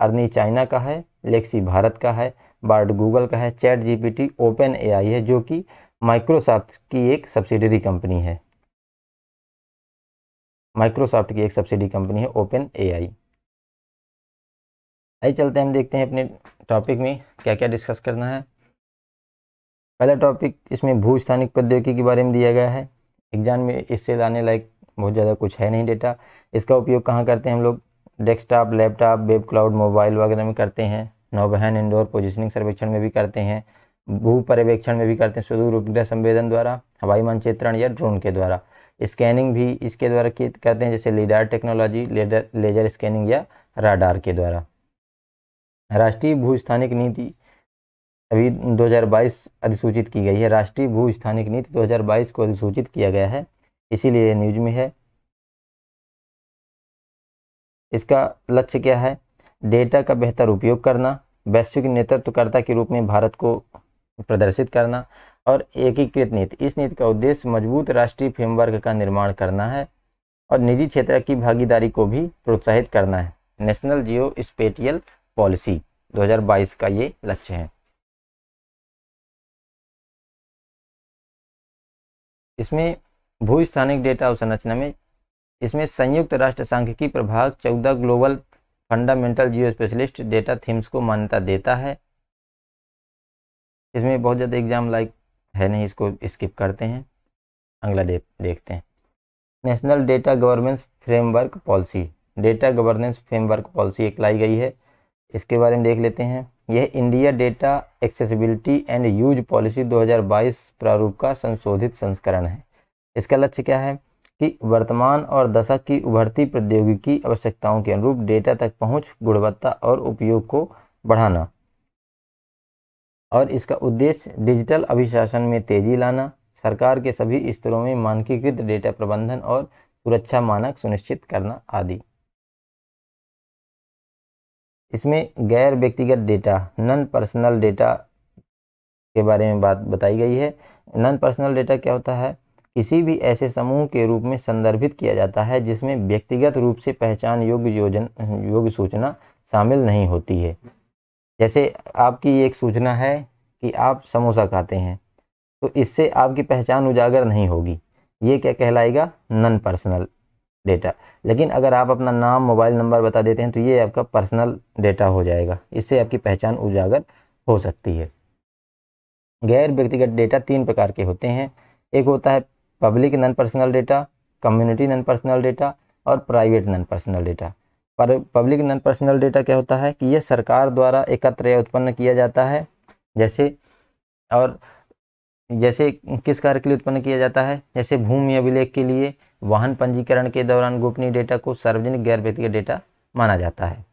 अर्नी चाइना का है लेक्सी भारत का है बार्ड गूगल का है चैट जीपीटी ओपन एआई है जो कि माइक्रोसॉफ्ट की एक सब्सिडरी कंपनी है माइक्रोसॉफ्ट की एक सब्सिडी कंपनी है ओपन एआई आई चलते हम देखते हैं अपने टॉपिक में क्या क्या डिस्कस करना है पहला टॉपिक इसमें भू स्थानिक प्रौद्योगिकी के बारे में दिया गया है एग्जाम में इससे लाने लायक बहुत ज़्यादा कुछ है नहीं डेटा इसका उपयोग कहाँ करते हैं हम लोग desktop laptop web cloud mobile वगैरह में करते हैं नौबहन इंडोर पोजिशनिंग सर्वेक्षण में भी करते हैं भू पर्यवेक्षण में भी करते हैं सुदूर उपग्रह संवेदन द्वारा हवाई मानचित्रण या ड्रोन के द्वारा स्कैनिंग भी इसके द्वारा करते हैं जैसे lidar technology lidar laser scanning या राडार के द्वारा राष्ट्रीय भूस्थानिक नीति अभी 2022 अधिसूचित की गई है राष्ट्रीय भू स्थानिक नीति 2022 को अधिसूचित किया गया है इसीलिए न्यूज में है इसका लक्ष्य क्या है डेटा का बेहतर उपयोग करना वैश्विक नेतृत्वकर्ता के रूप में भारत को प्रदर्शित करना और एकीकृत नीति इस नीति का उद्देश्य मजबूत राष्ट्रीय फ्रेमवर्क का निर्माण करना है और निजी क्षेत्र की भागीदारी को भी प्रोत्साहित करना है नेशनल जियो स्पेटियल पॉलिसी 2022 का ये लक्ष्य है इसमें स्थानिक डेटा अवसंरचना में इसमें संयुक्त राष्ट्र संघ की प्रभाग चौदह global fundamental geo specialist data themes को मान्यता देता है इसमें बहुत ज़्यादा एग्जाम लाइक है नहीं इसको स्किप करते हैं अगला दे, देखते हैं national data governance framework policy data governance framework policy एक लाई गई है इसके बारे में देख लेते हैं यह India data accessibility and use policy 2022 प्रारूप का संशोधित संस्करण है इसका लक्ष्य क्या है कि वर्तमान और दशक की उभरती प्रौद्योगिकी आवश्यकताओं के अनुरूप डेटा तक पहुंच गुणवत्ता और उपयोग को बढ़ाना और इसका उद्देश्य डिजिटल अभिशासन में तेजी लाना सरकार के सभी स्तरों में मानकीकृत डेटा प्रबंधन और सुरक्षा मानक सुनिश्चित करना आदि इसमें गैर व्यक्तिगत डेटा नॉन पर्सनल डेटा के बारे में बात बताई गई है नॉन पर्सनल डेटा क्या होता है किसी भी ऐसे समूह के रूप में संदर्भित किया जाता है जिसमें व्यक्तिगत रूप से पहचान योग्य योजन योग्य सूचना शामिल नहीं होती है जैसे आपकी एक सूचना है कि आप समोसा खाते हैं तो इससे आपकी पहचान उजागर नहीं होगी ये क्या कहलाएगा नन पर्सनल डेटा लेकिन अगर आप अपना नाम मोबाइल नंबर बता देते हैं तो ये आपका पर्सनल डेटा हो जाएगा इससे आपकी पहचान उजागर हो सकती है गैर व्यक्तिगत डेटा तीन प्रकार के होते हैं एक होता है public non personal data community non personal data और private non personal data public non personal data क्या होता है कि ये सरकार द्वारा एकत्र या उत्पन्न किया जाता है जैसे और जैसे किस कार्य के लिए उत्पन्न किया जाता है जैसे भूमि अभिलेख के लिए वाहन पंजीकरण के दौरान गोपनीय डेटा को सार्वजनिक गैर व्यक्तिगत डेटा माना जाता है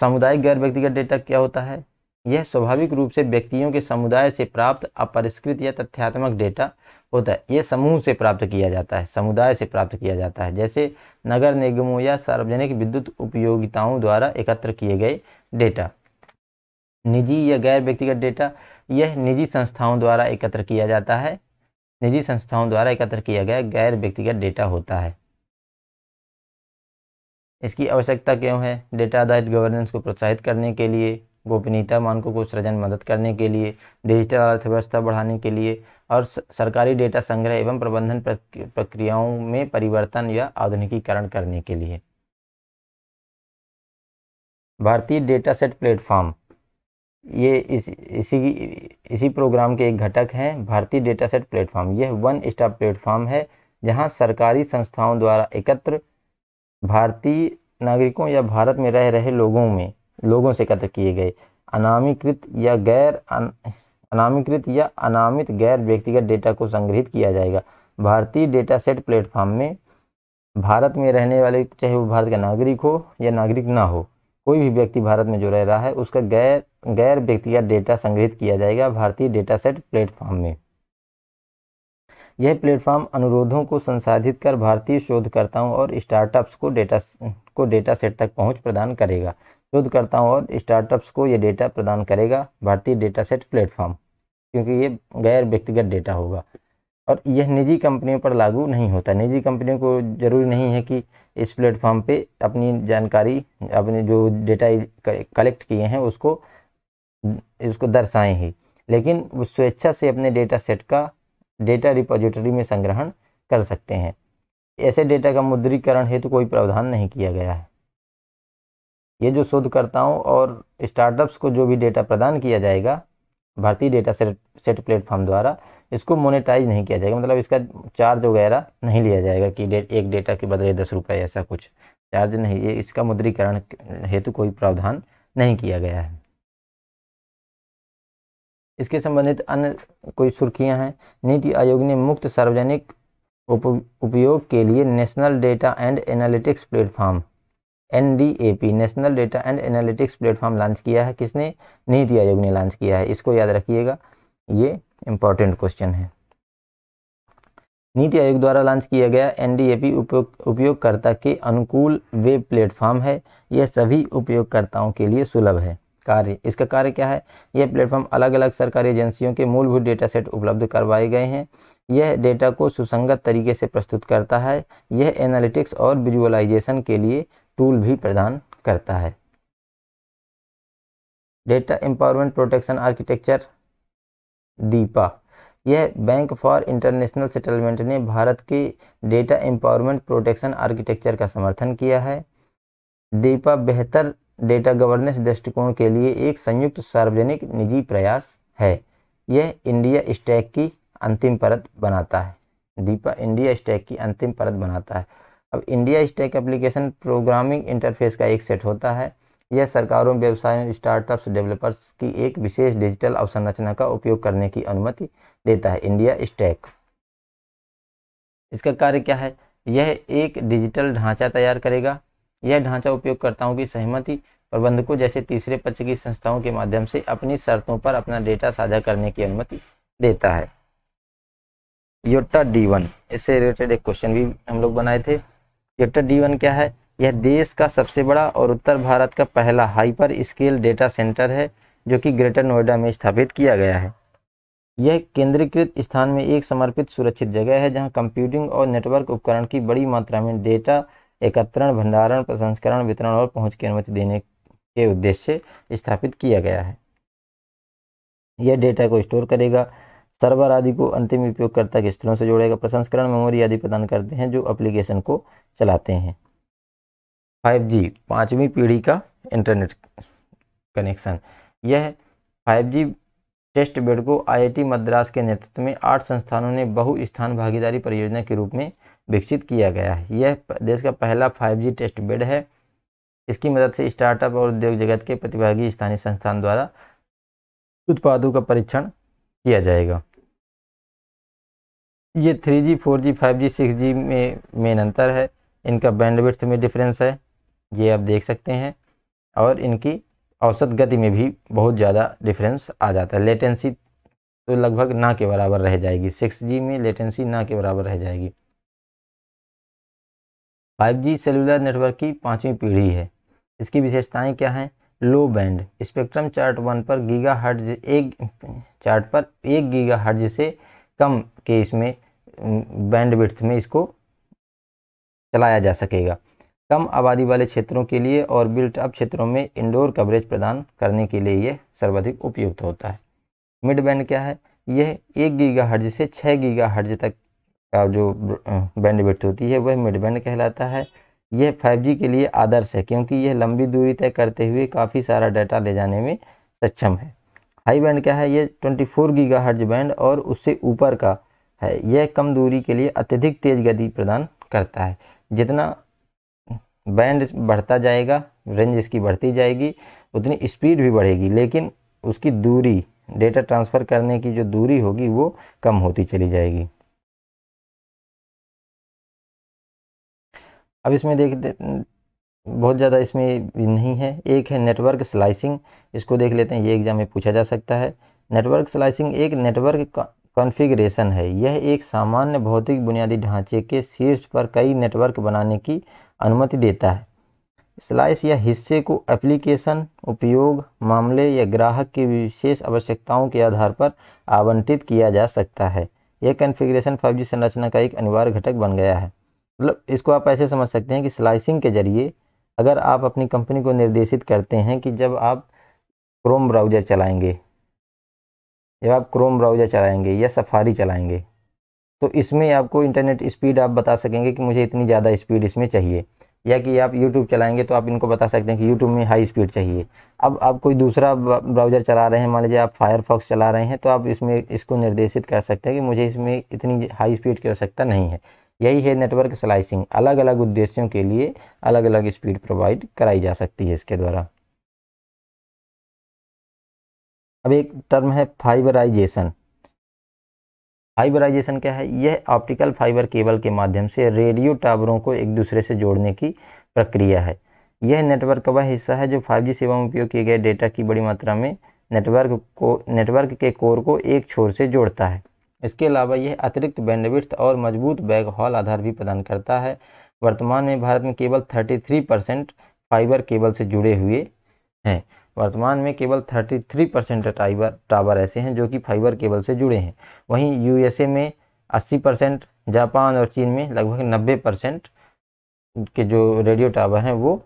सामुदायिक गैर व्यक्तिगत डेटा क्या होता है यह स्वाभाविक रूप से व्यक्तियों के समुदाय से प्राप्त अपरिष्कृत या तथ्यात्मक डेटा होता है ये समूह से प्राप्त किया जाता है समुदाय से प्राप्त किया जाता है जैसे नगर निगमों या सार्वजनिक विद्युत उपयोगिताओं द्वारा एकत्र किए गए डेटा निजी या गैर व्यक्तिगत डेटा यह निजी संस्थाओं द्वारा एकत्र किया जाता है निजी संस्थाओं द्वारा एकत्र किया गया गैर व्यक्तिगत डेटा होता है इसकी आवश्यकता क्यों है डेटा आधारित गवर्नेंस को प्रोत्साहित करने के लिए गोपनीयता मानकों को सृजन मदद करने के लिए डिजिटल अर्थव्यवस्था बढ़ाने के लिए और सरकारी डेटा संग्रह एवं प्रबंधन प्रक्रियाओं में परिवर्तन या आधुनिकीकरण करने के लिए भारतीय डेटा सेट प्लेटफॉर्म ये इस इसी इसी प्रोग्राम के एक घटक हैं भारतीय डेटा सेट प्लेटफॉर्म यह वन स्टॉप प्लेटफॉर्म है जहां सरकारी संस्थाओं द्वारा एकत्र भारतीय नागरिकों या भारत में रह रहे लोगों में लोगों से एकत्र किए गए अनामीकृत या गैर अन, अनामीकृत या अनामित गैर व्यक्तिगत डेटा को संग्रहित किया जाएगा भारतीय डेटा सेट प्लेटफॉर्म में भारत में रहने वाले चाहे वो भारत का नागरिक हो या नागरिक ना हो कोई भी व्यक्ति भारत में जो रह रहा है उसका गैर गैर व्यक्तिगत डेटा संग्रहित किया जाएगा भारतीय डेटा सेट प्लेटफॉर्म में यह प्लेटफॉर्म अनुरोधों को संसाधित कर भारतीय शोधकर्ताओं और स्टार्टअप्स को डेटा को डेटा सेट तक पहुंच प्रदान करेगा शोधकर्ताओं और स्टार्टअप्स को यह डेटा प्रदान करेगा भारतीय डेटा सेट प्लेटफॉर्म क्योंकि ये गैर व्यक्तिगत डेटा होगा और यह निजी कंपनियों पर लागू नहीं होता निजी कंपनियों को ज़रूरी नहीं है कि इस प्लेटफॉर्म पे अपनी जानकारी अपने जो डेटा कलेक्ट किए हैं उसको इसको दर्शाएं ही लेकिन वो स्वेच्छा से अपने डेटा सेट का डेटा रिपोजिटरी में संग्रहण कर सकते हैं ऐसे डेटा का मुद्रीकरण हेतु तो कोई प्रावधान नहीं किया गया है ये जो शोधकर्ताओं और स्टार्टअप्स को जो भी डेटा प्रदान किया जाएगा भारतीय डेटा सेट सेट प्लेटफॉर्म द्वारा इसको मोनेटाइज नहीं किया जाएगा मतलब इसका चार्ज वगैरह नहीं लिया जाएगा कि डे, एक डेटा के बदले दस रुपये ऐसा कुछ चार्ज नहीं ये इसका मुद्रीकरण हेतु कोई प्रावधान नहीं किया गया है इसके संबंधित अन्य कोई सुर्खियां हैं नीति आयोग ने मुक्त सार्वजनिक उप, उपयोग के लिए national data and analytics platform N national data and analytics platform launch किया है किसने नीति आयोग ने लॉन्च किया है इसको याद रखिएगा ये इंपॉर्टेंट क्वेश्चन है नीति आयोग द्वारा लॉन्च किया गया पी उपयोग उपयोगकर्ता के अनुकूल वेब प्लेटफॉर्म है यह सभी उपयोगकर्ताओं के लिए सुलभ है कार्य इसका कार्य क्या है यह प्लेटफॉर्म अलग अलग सरकारी एजेंसियों के मूलभूत डेटा सेट उपलब्ध करवाए गए हैं यह डेटा को सुसंगत तरीके से प्रस्तुत करता है यह एनालिटिक्स और विजुअलाइजेशन के लिए टूल भी प्रदान करता है data empowerment protection architecture DEPA यह बैंक फॉर इंटरनेशनल सेटलमेंट ने भारत के डेटा एम्पावरमेंट प्रोटेक्शन आर्किटेक्चर का समर्थन किया है दीपा बेहतर डेटा गवर्नेंस दृष्टिकोण के लिए एक संयुक्त सार्वजनिक निजी प्रयास है यह इंडिया स्टैक की अंतिम परत बनाता है दीपा इंडिया स्टैक की अंतिम परत बनाता है अब India stack application programming interface का एक सेट होता है यह सरकारों व्यवसायों स्टार्टअप्स डेवलपर्स की एक विशेष डिजिटल अवसंरचना का उपयोग करने की अनुमति देता है इंडिया स्टैक इसका कार्य क्या है यह एक डिजिटल ढांचा तैयार करेगा यह ढांचा उपयोगकर्ताओं की सहमति प्रबंधकों जैसे तीसरे पक्ष की संस्थाओं के माध्यम से अपनी शर्तों पर अपना डेटा साझा करने की अनुमति देता है योटा डी वन इससे रिलेटेड एक क्वेश्चन भी हम लोग बनाए थे चैप्टर डी वन क्या है यह देश का सबसे बड़ा और उत्तर भारत का पहला हाइपर स्केल डेटा सेंटर है जो कि ग्रेटर नोएडा में स्थापित किया गया है यह केंद्रीकृत स्थान में एक समर्पित सुरक्षित जगह है जहां कंप्यूटिंग और नेटवर्क उपकरण की बड़ी मात्रा में डेटा एकत्रण भंडारण प्रसंस्करण वितरण और पहुंच की अनुमति देने के उद्देश्य से स्थापित किया गया है यह डेटा को स्टोर करेगा सर्वर आदि को अंतिम उपयोगकर्ता के स्तरों से जोड़ेगा प्रसंस्करण मेमोरी आदि प्रदान करते हैं जो एप्लीकेशन को चलाते हैं 5G पाँचवीं पीढ़ी का इंटरनेट कनेक्शन यह 5G टेस्ट बेड को आईआईटी मद्रास के नेतृत्व में आठ संस्थानों ने बहुस्थान भागीदारी परियोजना के रूप में विकसित किया गया है यह देश का पहला 5G टेस्ट बेड है इसकी मदद से स्टार्टअप और उद्योग जगत के प्रतिभागी स्थानीय संस्थान द्वारा उत्पादों का परीक्षण किया जाएगा ये three G four G five G six G में मेन अंतर है इनका बैंडविड्थ में डिफरेंस है ये आप देख सकते हैं और इनकी औसत गति में भी बहुत ज़्यादा डिफरेंस आ जाता है लेटेंसी तो लगभग ना के बराबर रह जाएगी सिक्स जी में लेटेंसी ना के बराबर रह जाएगी फाइव जी सेलुलर नेटवर्क की पाँचवीं पीढ़ी है इसकी विशेषताएँ क्या हैं low band spectrum chart one पर गीगा हर्ट एक चार्ट पर एक गीगा हर्ज से कम के इसमें बैंड विथ में इसको चलाया जा सकेगा कम आबादी वाले क्षेत्रों के लिए और बिल्ट अप क्षेत्रों में इंडोर कवरेज प्रदान करने के लिए यह सर्वाधिक उपयुक्त होता है मिड बैंड क्या है यह एक गीगा हर्ज से छः गीगा हर्ज तक का जो बैंड विथ होती है वह मिड बैंड कहलाता है यह 5G के लिए आदर्श है क्योंकि यह लंबी दूरी तय करते हुए काफ़ी सारा डाटा ले जाने में सक्षम है हाई बैंड क्या है ये 24 फोर हर्ज बैंड और उससे ऊपर का है यह कम दूरी के लिए अत्यधिक तेज़ गति प्रदान करता है जितना बैंड बढ़ता जाएगा रेंज इसकी बढ़ती जाएगी उतनी स्पीड भी बढ़ेगी लेकिन उसकी दूरी डेटा ट्रांसफ़र करने की जो दूरी होगी वो कम होती चली जाएगी अब इसमें देख दे, बहुत ज़्यादा इसमें नहीं है एक है नेटवर्क स्लाइसिंग इसको देख लेते हैं ये एग्जाम में पूछा जा सकता है नेटवर्क स्लाइसिंग एक नेटवर्क कॉन्फ़िगरेशन है यह एक सामान्य भौतिक बुनियादी ढांचे के शीर्ष पर कई नेटवर्क बनाने की अनुमति देता है स्लाइस या हिस्से को एप्लीकेशन उपयोग मामले या ग्राहक की विशेष आवश्यकताओं के आधार पर आवंटित किया जा सकता है यह कॉन्फ़िगरेशन 5G संरचना का एक अनिवार्य घटक बन गया है मतलब इसको आप ऐसे समझ सकते हैं कि स्लाइसिंग के ज़रिए अगर आप अपनी कंपनी को निर्देशित करते हैं कि जब आप क्रोम ब्राउज़र चलाएंगे जब आप क्रोम ब्राउज़र चलाएंगे या सफारी चलाएंगे तो इसमें आपको इंटरनेट स्पीड आप बता सकेंगे कि मुझे इतनी ज़्यादा स्पीड इसमें चाहिए या कि आप यूट्यूब चलाएंगे तो आप इनको बता सकते हैं कि यूट्यूब में हाई स्पीड चाहिए अब आप कोई दूसरा ब्राउज़र चला रहे हैं मान लीजिए आप फायरफॉक्स चला रहे हैं तो आप इसमें इसको निर्देशित कर सकते हैं कि मुझे इसमें इतनी हाई स्पीड की आवश्यकता नहीं है यही है नेटवर्क स्लाइसिंग अलग अलग उद्देश्यों के लिए अलग अलग स्पीड प्रोवाइड कराई जा सकती है इसके द्वारा अब एक टर्म है फाइबराइजेशन फाइबराइजेशन क्या है यह ऑप्टिकल फाइबर केबल के माध्यम से रेडियो टावरों को एक दूसरे से जोड़ने की प्रक्रिया है यह नेटवर्क का वह हिस्सा है जो 5G सेवा में उपयोग किए गए डेटा की बड़ी मात्रा में नेटवर्क को नेटवर्क के कोर को एक छोर से जोड़ता है इसके अलावा यह अतिरिक्त बैंडविथ और मजबूत बैग हॉल आधार भी प्रदान करता है वर्तमान में भारत में केवल 33 परसेंट फाइबर केबल से जुड़े हुए हैं वर्तमान में केवल 33 परसेंट टाइबर टावर ऐसे हैं जो कि फाइबर केबल से जुड़े हैं वहीं यूएसए में 80 परसेंट जापान और चीन में लगभग 90 परसेंट के जो रेडियो टावर हैं वो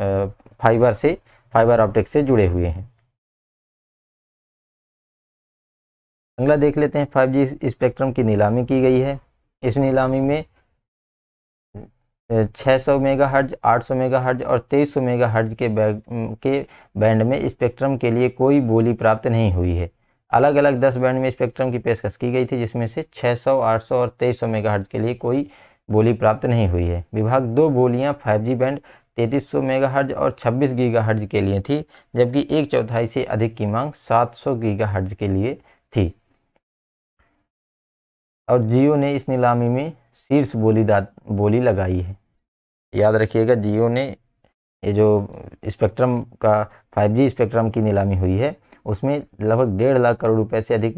फाइबर से फाइबर ऑप्टिक से जुड़े हुए हैं अगला देख लेते हैं फाइव जी स्पेक्ट्रम की नीलामी की गई है इस नीलामी में 600 सौ मेगा हर्ज और 2300 हर्ज के बैग के बैंड में स्पेक्ट्रम के लिए कोई बोली प्राप्त नहीं हुई है अलग अलग 10 बैंड में स्पेक्ट्रम की पेशकश की गई थी जिसमें से 600 800 और 2300 हर्ज के लिए कोई बोली प्राप्त नहीं हुई है विभाग दो बोलियां 5G बैंड 3300 हर्ज और 26 हर्ज के लिए थी जबकि एक चौथाई से अधिक की मांग गीगा हर्ज के लिए थी और जियो ने इस नीलामी में शीर्ष बोली बोली लगाई है याद रखिएगा जियो ने ये जो स्पेक्ट्रम का 5G स्पेक्ट्रम की नीलामी हुई है उसमें लगभग डेढ़ लाख करोड़ रुपए से अधिक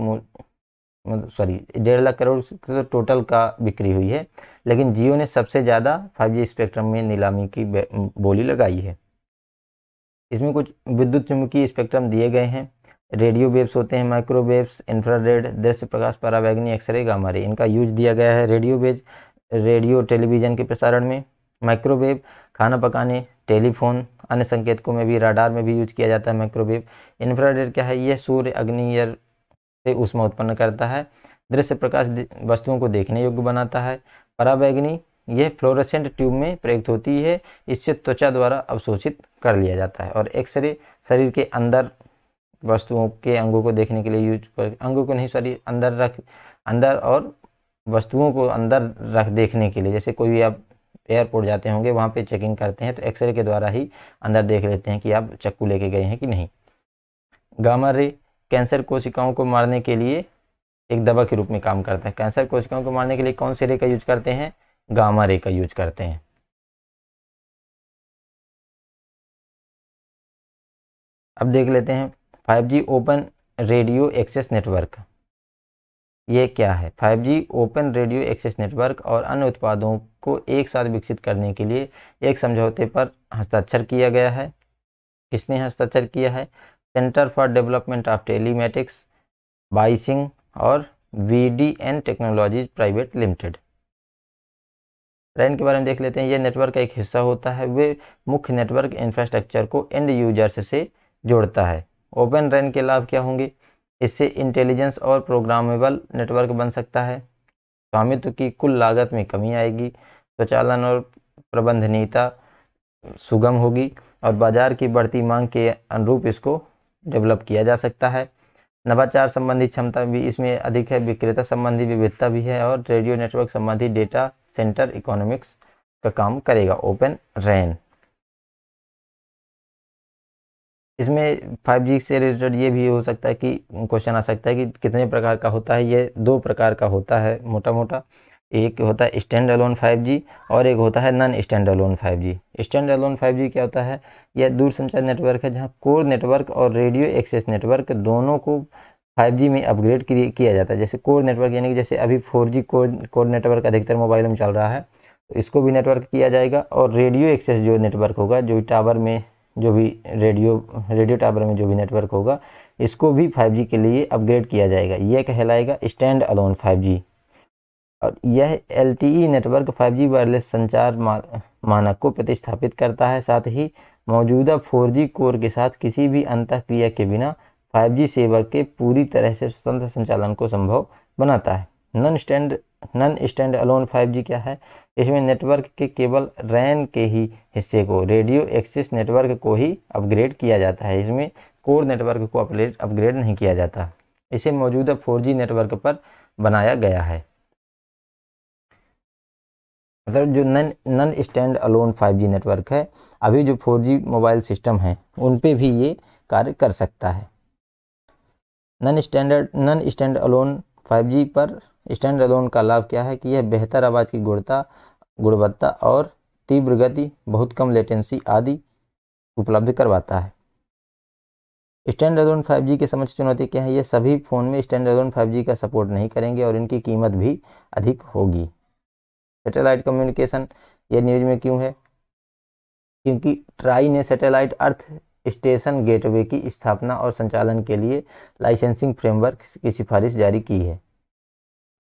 सॉरी डेढ़ लाख करोड़ तो टोटल का बिक्री हुई है लेकिन जियो ने सबसे ज़्यादा 5G स्पेक्ट्रम में नीलामी की बोली लगाई है इसमें कुछ विद्युत चुम्बकीय स्पेक्ट्रम दिए गए हैं रेडियो वेव्स होते हैं माइक्रोवेव्स इंफ्रारेड दृश्य प्रकाश परावैग्नि एक्सरे का हमारे इनका यूज दिया गया है रेडियो वेज रेडियो टेलीविजन के प्रसारण में माइक्रोवेव खाना पकाने टेलीफोन अन्य संकेतकों में भी राडार में भी यूज किया जाता है माइक्रोवेव इंफ्रारेड क्या है यह सूर्य अग्नि से उष्मा उत्पन्न करता है दृश्य प्रकाश वस्तुओं को देखने योग्य बनाता है परावैग्नि यह फ्लोरेसेंट ट्यूब में प्रयुक्त होती है इससे त्वचा द्वारा अवशोषित कर लिया जाता है और एक्सरे शरीर के अंदर वस्तुओं के अंगों को देखने के लिए यूज कर अंगों को नहीं सॉरी अंदर रख अंदर और वस्तुओं को अंदर रख देखने के लिए जैसे कोई भी आप एयरपोर्ट जाते होंगे वहाँ पे चेकिंग करते हैं तो एक्सरे के द्वारा ही अंदर देख लेते हैं कि आप चक्कू लेके गए हैं कि नहीं गामा रे कैंसर कोशिकाओं को मारने के लिए एक दवा के रूप में काम करता है कैंसर कोशिकाओं को मारने के लिए कौन से रे का यूज करते हैं गामा रे का यूज करते हैं अब देख लेते हैं 5G open radio access network ये क्या है 5G open radio access network और अन्य उत्पादों को एक साथ विकसित करने के लिए एक समझौते पर हस्ताक्षर किया गया है किसने हस्ताक्षर किया है centre for Development of Telematics बाइसिंग और V D N technologies private limited train के बारे में देख लेते हैं ये नेटवर्क का एक हिस्सा होता है वे मुख्य नेटवर्क इंफ्रास्ट्रक्चर को एंड यूजर्स से जोड़ता है ओपन रैन के लाभ क्या होंगे इससे इंटेलिजेंस और प्रोग्रामेबल नेटवर्क बन सकता है स्वामित्व की कुल लागत में कमी आएगी स्वचालन और प्रबंधनीयता सुगम होगी और बाजार की बढ़ती मांग के अनुरूप इसको डेवलप किया जा सकता है नवाचार संबंधी क्षमता भी इसमें अधिक है विक्रेता संबंधी विविधता भी है और रेडियो नेटवर्क संबंधी डेटा सेंटर इकोनॉमिक्स का काम करेगा ओपन रैन इसमें फाइव जी से रिलेटेड ये भी हो सकता है कि क्वेश्चन आ सकता है कि कितने प्रकार का होता है ये दो प्रकार का होता है मोटा मोटा एक होता है स्टैंड अलोन 5G और एक होता है non standalone 5G standalone 5G क्या होता है यह दूरसंचार नेटवर्क है जहाँ कोर नेटवर्क और रेडियो एक्सेस नेटवर्क दोनों को 5G में अपग्रेड किया जाता है जैसे कोर नेटवर्क यानी कि जैसे अभी 4G कोर कोर नेटवर्क अधिकतर मोबाइल में चल रहा है तो इसको भी नेटवर्क किया जाएगा और रेडियो एक्सेस जो नेटवर्क होगा जो टावर में जो भी रेडियो रेडियो टावर में जो भी नेटवर्क होगा इसको भी 5G के लिए अपग्रेड किया जाएगा यह कहलाएगा स्टैंड अलोन 5G और यह एल नेटवर्क 5G वायरलेस संचार मानक को प्रतिस्थापित करता है साथ ही मौजूदा 4G कोर के साथ किसी भी अंतक्रिया के बिना 5G सेवा के पूरी तरह से स्वतंत्र संचालन को संभव बनाता है non stand non standalone 5G क्या है इसमें नेटवर्क के केवल रैन के ही हिस्से को रेडियो एक्सेस नेटवर्क को ही अपग्रेड किया जाता है इसमें कोर नेटवर्क को अपग्रेड अपग्रेड नहीं किया जाता इसे मौजूदा 4G नेटवर्क पर बनाया गया है मतलब जो non non standalone 5G network है अभी जो 4G मोबाइल सिस्टम है उन पर भी ये कार्य कर सकता है non standard non standalone 5G पर स्टैंड अलोन का लाभ क्या है कि यह बेहतर आवाज़ की गुणता गुणवत्ता और तीव्र गति बहुत कम लेटेंसी आदि उपलब्ध करवाता है स्टैंड अलोन जी के समक्ष चुनौती क्या है ये सभी फ़ोन में स्टैंड अलोन जी का सपोर्ट नहीं करेंगे और इनकी कीमत भी अधिक होगी सैटेलाइट कम्युनिकेशन ये न्यूज में क्यों है क्योंकि ट्राई ने सैटेलाइट अर्थ स्टेशन गेटवे की स्थापना और संचालन के लिए लाइसेंसिंग फ्रेमवर्क की सिफारिश जारी की है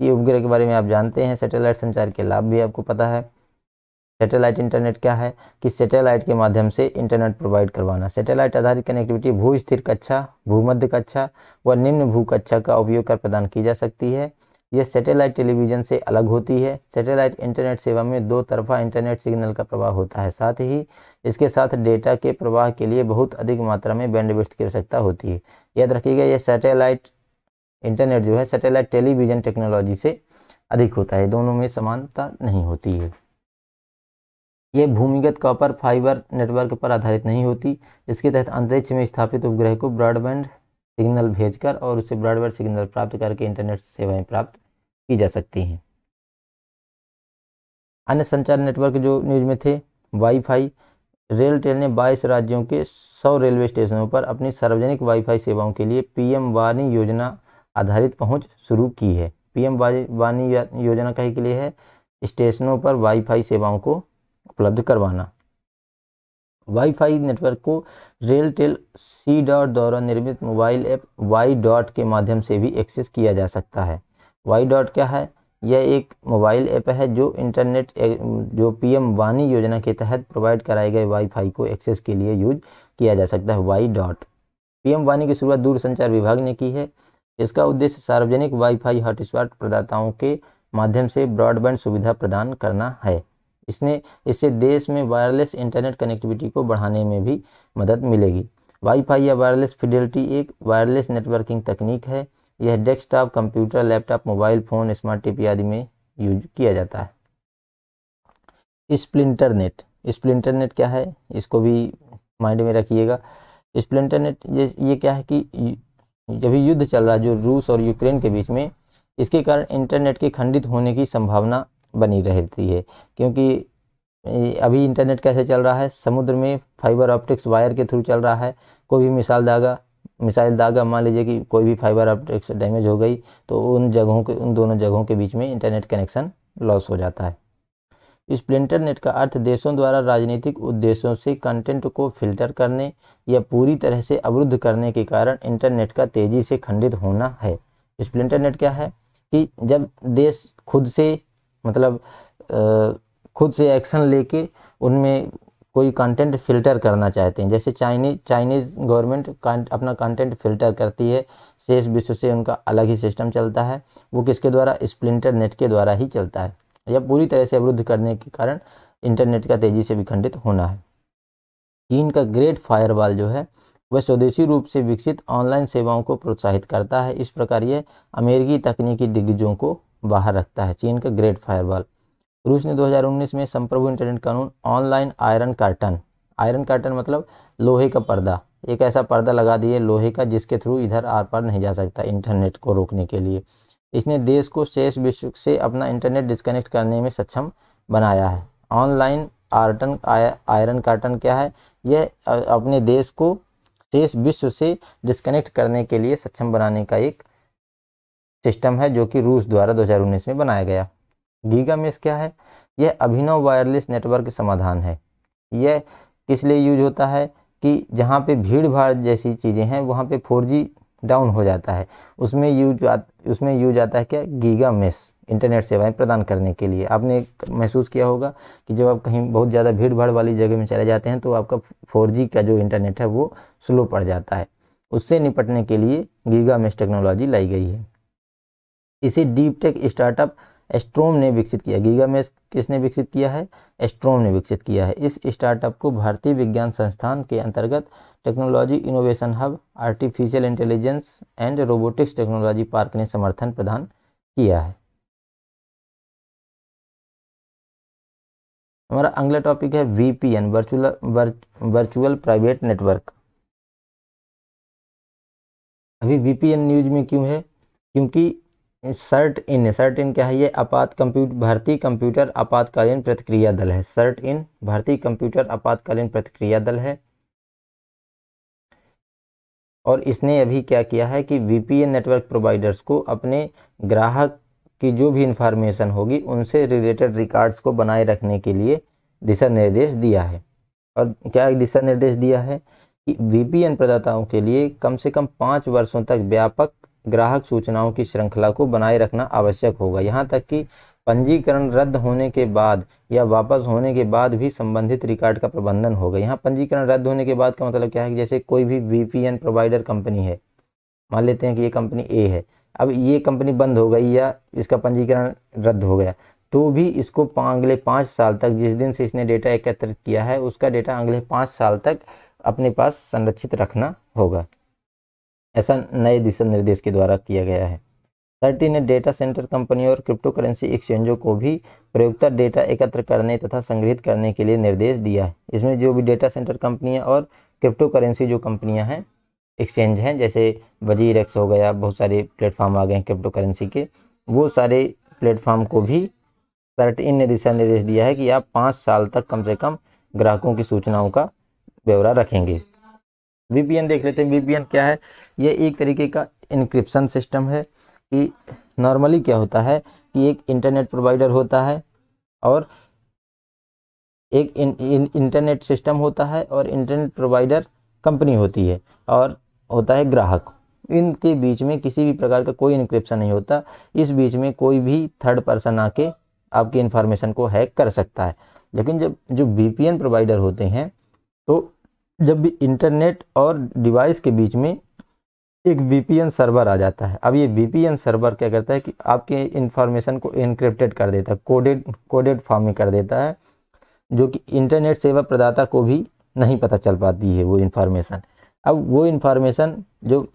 ये उपग्रह के बारे में आप जानते हैं सैटेलाइट संचार के लाभ भी आपको पता है सैटेलाइट इंटरनेट क्या है कि सैटेलाइट के माध्यम से इंटरनेट प्रोवाइड करवाना सैटेलाइट आधारित कनेक्टिविटी भू स्थिर कक्षा भूमध्य कक्षा व निम्न भू कक्षा का उपयोग कर प्रदान की जा सकती है यह सैटेलाइट टेलीविजन से अलग होती है सैटेलाइट इंटरनेट सेवा में दो तरफा इंटरनेट सिग्नल का प्रवाह होता है साथ ही इसके साथ डेटा के प्रवाह के लिए बहुत अधिक मात्रा में बैंडविड्थ की आवश्यकता होती है याद रखिएगा यह सैटेलाइट इंटरनेट जो है सैटेलाइट टेलीविज़न टेक्नोलॉजी से अधिक होता है दोनों में समानता नहीं होती है ये भूमिगत कॉपर फाइबर नेटवर्क पर आधारित नहीं होती इसके तहत अंतरिक्ष में स्थापित उपग्रह को ब्रॉडबैंड सिग्नल भेजकर और उसे ब्रॉडबैंड सिग्नल प्राप्त करके इंटरनेट सेवाएं प्राप्त की जा सकती हैं अन्य संचार नेटवर्क जो न्यूज में थे वाईफाई रेलटेल ने 22 राज्यों के 100 रेलवे स्टेशनों पर अपनी सार्वजनिक वाईफाई सेवाओं के लिए पीएम वाणी योजना आधारित पहुंच शुरू की है पीएम वाणी योजना कहे के लिए है स्टेशनों पर वाईफाई सेवाओं को उपलब्ध करवाना वाईफाई नेटवर्क को रेल टेल सी डॉट द्वारा निर्मित मोबाइल ऐप वाई डॉट के माध्यम से भी एक्सेस किया जा सकता है वाई डॉट क्या है यह एक मोबाइल ऐप है जो इंटरनेट जो पीएम वाणी योजना के तहत प्रोवाइड कराए गए वाईफाई को एक्सेस के लिए यूज किया जा सकता है वाई डॉट पीएम वाणी की शुरुआत दूरसंचार विभाग ने की है इसका उद्देश्य सार्वजनिक वाईफाई हॉटस्पॉट प्रदाताओं के माध्यम से ब्रॉडबैंड सुविधा प्रदान करना है इसने इससे देश में वायरलेस इंटरनेट कनेक्टिविटी को बढ़ाने में भी मदद मिलेगी वाईफाई या वायरलेस फिडेलिटी एक वायरलेस नेटवर्किंग तकनीक है यह desktop computer laptop mobile phone smart TV आदि में यूज किया जाता है स्प्लिंटर नेट स्प्लिंटर नेट क्या है इसको भी माइंड में रखिएगा स्प्लिंटर नेट ये ये क्या है कि जब युद्ध चल रहा है जो रूस और यूक्रेन के बीच में इसके कारण इंटरनेट के खंडित होने की संभावना बनी रहती है क्योंकि अभी इंटरनेट कैसे चल रहा है समुद्र में फाइबर ऑप्टिक्स वायर के थ्रू चल रहा है कोई भी मिसाल दागा मिसाइल दागा मान लीजिए कि कोई भी फाइबर ऑप्टिक्स डैमेज हो गई तो उन जगहों के उन दोनों जगहों के बीच में इंटरनेट कनेक्शन लॉस हो जाता है स्प्लिंटर नेट का अर्थ देशों द्वारा राजनीतिक उद्देश्यों से कंटेंट को फिल्टर करने या पूरी तरह से अवरुद्ध करने के कारण इंटरनेट का तेज़ी से खंडित होना है स्प्लिंटर नेट क्या है कि जब देश खुद से मतलब आ, खुद से एक्शन लेके उनमें कोई कंटेंट फिल्टर करना चाहते हैं जैसे चाइनीज चाइनीज़ गवर्नमेंट अपना कंटेंट फिल्टर करती है शेष विश्व से उनका अलग ही सिस्टम चलता है वो किसके द्वारा स्प्लिंटर नेट के द्वारा ही चलता है या पूरी तरह से अवरुद्ध करने के कारण इंटरनेट का तेज़ी से विखंडित होना है चीन का ग्रेट फायरवॉल जो है वह स्वदेशी रूप से विकसित ऑनलाइन सेवाओं को प्रोत्साहित करता है इस प्रकार यह अमेरिकी तकनीकी दिग्गजों को बाहर रखता है चीन का ग्रेट फायरवॉल रूस ने 2019 में संप्रभु इंटरनेट कानून online iron curtain iron curtain मतलब लोहे का पर्दा एक ऐसा पर्दा लगा दिए लोहे का जिसके थ्रू इधर आर पार नहीं जा सकता इंटरनेट को रोकने के लिए इसने देश को शेष विश्व से अपना इंटरनेट डिस्कनेक्ट करने में सक्षम बनाया है ऑनलाइन आर्टन आयरन कार्टन क्या है यह अपने देश को शेष विश्व से डिस्कनेक्ट करने के लिए सक्षम बनाने का एक सिस्टम है जो कि रूस द्वारा 2019 में बनाया गया गीगा मेस क्या है यह अभिनव वायरलेस नेटवर्क समाधान है यह किस लिए यूज होता है कि जहाँ पे भीड़ भाड़ जैसी चीज़ें हैं वहाँ पे 4G डाउन हो जाता है उसमें यूज उसमें यूज आता है क्या गीगा मेस इंटरनेट सेवाएं प्रदान करने के लिए आपने महसूस किया होगा कि जब आप कहीं बहुत ज़्यादा भीड़ भाड़ वाली जगह में चले जाते हैं तो आपका फोर का जो इंटरनेट है वो स्लो पड़ जाता है उससे निपटने के लिए गीगा मेस टेक्नोलॉजी लाई गई है इसे डीप टेक स्टार्टअप एस्ट्रोम ने विकसित किया गीगामेश किसने विकसित किया है एस्ट्रोम ने विकसित किया है इस स्टार्टअप को भारतीय विज्ञान संस्थान के अंतर्गत technology innovation hub artificial intelligence and robotics technology park ने समर्थन प्रदान किया है हमारा अगला टॉपिक है VPN virtual virtual private network अभी वीपीएन न्यूज में क्यों है क्योंकि सर्ट इन सर्ट इन क्या है ये आपात कंप्यूट भारतीय कंप्यूटर आपातकालीन प्रतिक्रिया दल है सर्ट इन भारतीय कंप्यूटर आपातकालीन प्रतिक्रिया दल है और इसने अभी क्या किया है कि वी नेटवर्क प्रोवाइडर्स को अपने ग्राहक की जो भी इंफॉर्मेशन होगी उनसे रिलेटेड रिकॉर्ड्स को बनाए रखने के लिए दिशा निर्देश दिया है और क्या दिशा निर्देश दिया है कि वी प्रदाताओं के लिए कम से कम पाँच वर्षों तक व्यापक ग्राहक सूचनाओं की श्रृंखला को बनाए रखना आवश्यक होगा यहाँ तक कि पंजीकरण रद्द होने के बाद या वापस होने के बाद भी संबंधित रिकॉर्ड का प्रबंधन होगा यहाँ पंजीकरण रद्द होने के बाद का मतलब क्या है कि जैसे कोई भी वीपीएन प्रोवाइडर कंपनी है मान लेते हैं कि ये कंपनी ए है अब ये कंपनी बंद हो गई या इसका पंजीकरण रद्द हो गया तो भी इसको अगले पाँच साल तक जिस दिन से इसने डेटा एकत्रित किया है उसका डेटा अगले पाँच साल तक अपने पास संरक्षित रखना होगा ऐसा नए दिशा निर्देश के द्वारा किया गया है थर्टी ने डेटा सेंटर कंपनियों और क्रिप्टो करेंसी एक्सचेंजों को भी प्रयोगता डेटा एकत्र करने तथा संग्रहित करने के लिए निर्देश दिया है इसमें जो भी डेटा सेंटर कंपनियां और क्रिप्टो करेंसी जो कंपनियां हैं एक्सचेंज हैं जैसे वजीर एक्स हो गया बहुत सारे प्लेटफॉर्म आ गए हैं क्रिप्टो करेंसी के वो सारे प्लेटफॉर्म को भी थर्टीन ने दिशा निर्देश दिया है कि आप पाँच साल तक कम से कम ग्राहकों की सूचनाओं का ब्यौरा रखेंगे वीपीएन देख लेते हैं वीपीएन क्या है ये एक तरीके का इंक्रिप्शन सिस्टम है कि नॉर्मली क्या होता है कि एक इंटरनेट प्रोवाइडर होता है और एक इन, इन, इंटरनेट सिस्टम होता है और इंटरनेट प्रोवाइडर कंपनी होती है और होता है ग्राहक इनके बीच में किसी भी प्रकार का कोई इंक्रिप्शन नहीं होता इस बीच में कोई भी थर्ड पर्सन आके आपकी इंफॉर्मेशन को हैक कर सकता है लेकिन जब जो वी प्रोवाइडर होते हैं तो जब भी इंटरनेट और डिवाइस के बीच में एक वी सर्वर आ जाता है अब ये वी सर्वर क्या करता है कि आपके इंफॉर्मेशन को इनक्रिप्टेड कर देता है कोडेड कोडेड फॉर्म में कर देता है जो कि इंटरनेट सेवा प्रदाता को भी नहीं पता चल पाती है वो इन्फॉर्मेशन अब वो इन्फॉर्मेशन जो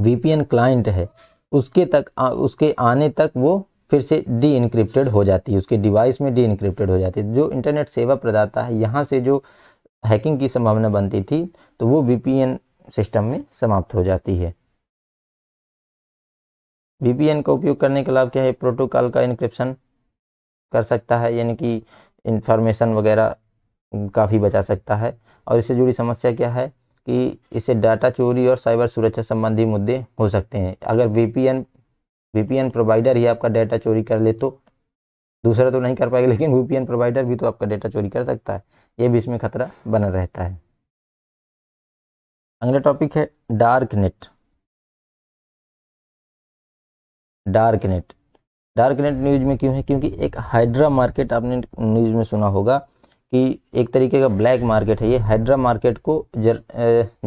वी क्लाइंट है उसके तक आ, उसके आने तक वो फिर से डी इनक्रिप्टेड हो जाती है उसके डिवाइस में डी इनक्रिप्टेड हो जाती है जो इंटरनेट सेवा प्रदाता है यहाँ से जो हैकिंग की संभावना बनती थी तो वो वीपीएन सिस्टम में समाप्त हो जाती है वीपीएन का उपयोग करने के लाभ क्या है प्रोटोकॉल का इनक्रिप्शन कर सकता है यानी कि इंफॉर्मेशन वगैरह काफ़ी बचा सकता है और इससे जुड़ी समस्या क्या है कि इससे डाटा चोरी और साइबर सुरक्षा संबंधी मुद्दे हो सकते हैं अगर वीपीएन पी प्रोवाइडर ही आपका डाटा चोरी कर ले तो दूसरा तो नहीं कर पाएगा लेकिन वी प्रोवाइडर भी तो आपका डेटा चोरी कर सकता है ये भी इसमें खतरा बना रहता है अगला टॉपिक है dark net dark net dark net news में क्यों है क्योंकि एक हाइड्रा मार्केट आपने न्यूज में सुना होगा कि एक तरीके का ब्लैक मार्केट है ये हाइड्रा मार्केट को जर,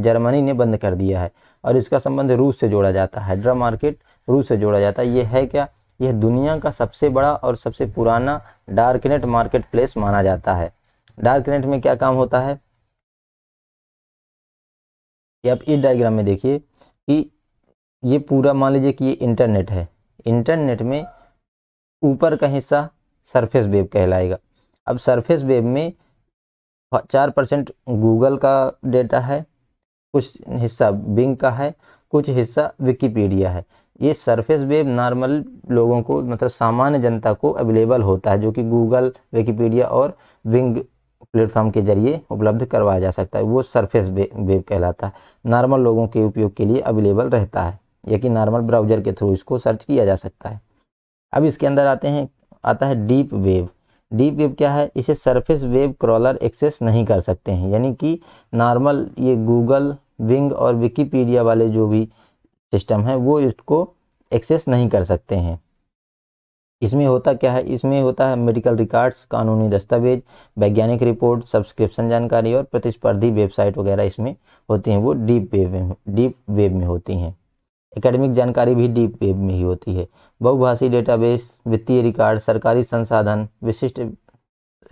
जर्मनी ने बंद कर दिया है और इसका संबंध रूस से जोड़ा जाता है हाइड्रा मार्केट रूस से जोड़ा जाता है ये है क्या यह दुनिया का सबसे बड़ा और सबसे पुराना डार्कनेट मार्केट प्लेस माना जाता है डार्कनेट में क्या काम होता है कि आप इस डायग्राम में देखिए कि ये पूरा मान लीजिए कि ये इंटरनेट है इंटरनेट में ऊपर का हिस्सा सरफेस वेब कहलाएगा अब सरफेस वेब में चार परसेंट गूगल का डेटा है कुछ हिस्सा बिंग का है कुछ हिस्सा विकीपीडिया है ये सरफेस वेब नॉर्मल लोगों को मतलब सामान्य जनता को अवेलेबल होता है जो कि गूगल विकीपीडिया और विंग प्लेटफॉर्म के जरिए उपलब्ध करवाया जा सकता है वो सरफेस वेब कहलाता है नॉर्मल लोगों के उपयोग के लिए अवेलेबल रहता है या कि नॉर्मल ब्राउजर के थ्रू इसको सर्च किया जा सकता है अब इसके अंदर आते हैं आता है डीप वेब डीप वेब क्या है इसे सरफेस वेब क्रॉलर एक्सेस नहीं कर सकते हैं यानी कि नॉर्मल ये गूगल विंग और विकीपीडिया वाले जो भी सिस्टम है वो इसको एक्सेस नहीं कर सकते हैं इसमें होता क्या है इसमें होता है मेडिकल रिकॉर्ड्स कानूनी दस्तावेज वैज्ञानिक रिपोर्ट सब्सक्रिप्शन जानकारी और प्रतिस्पर्धी वेबसाइट वगैरह इसमें होती हैं वो डीप वेब में डीप वेब में होती हैं एकेडमिक जानकारी भी डीप वेब में ही होती है बहुभाषी डेटाबेस वित्तीय रिकॉर्ड सरकारी संसाधन विशिष्ट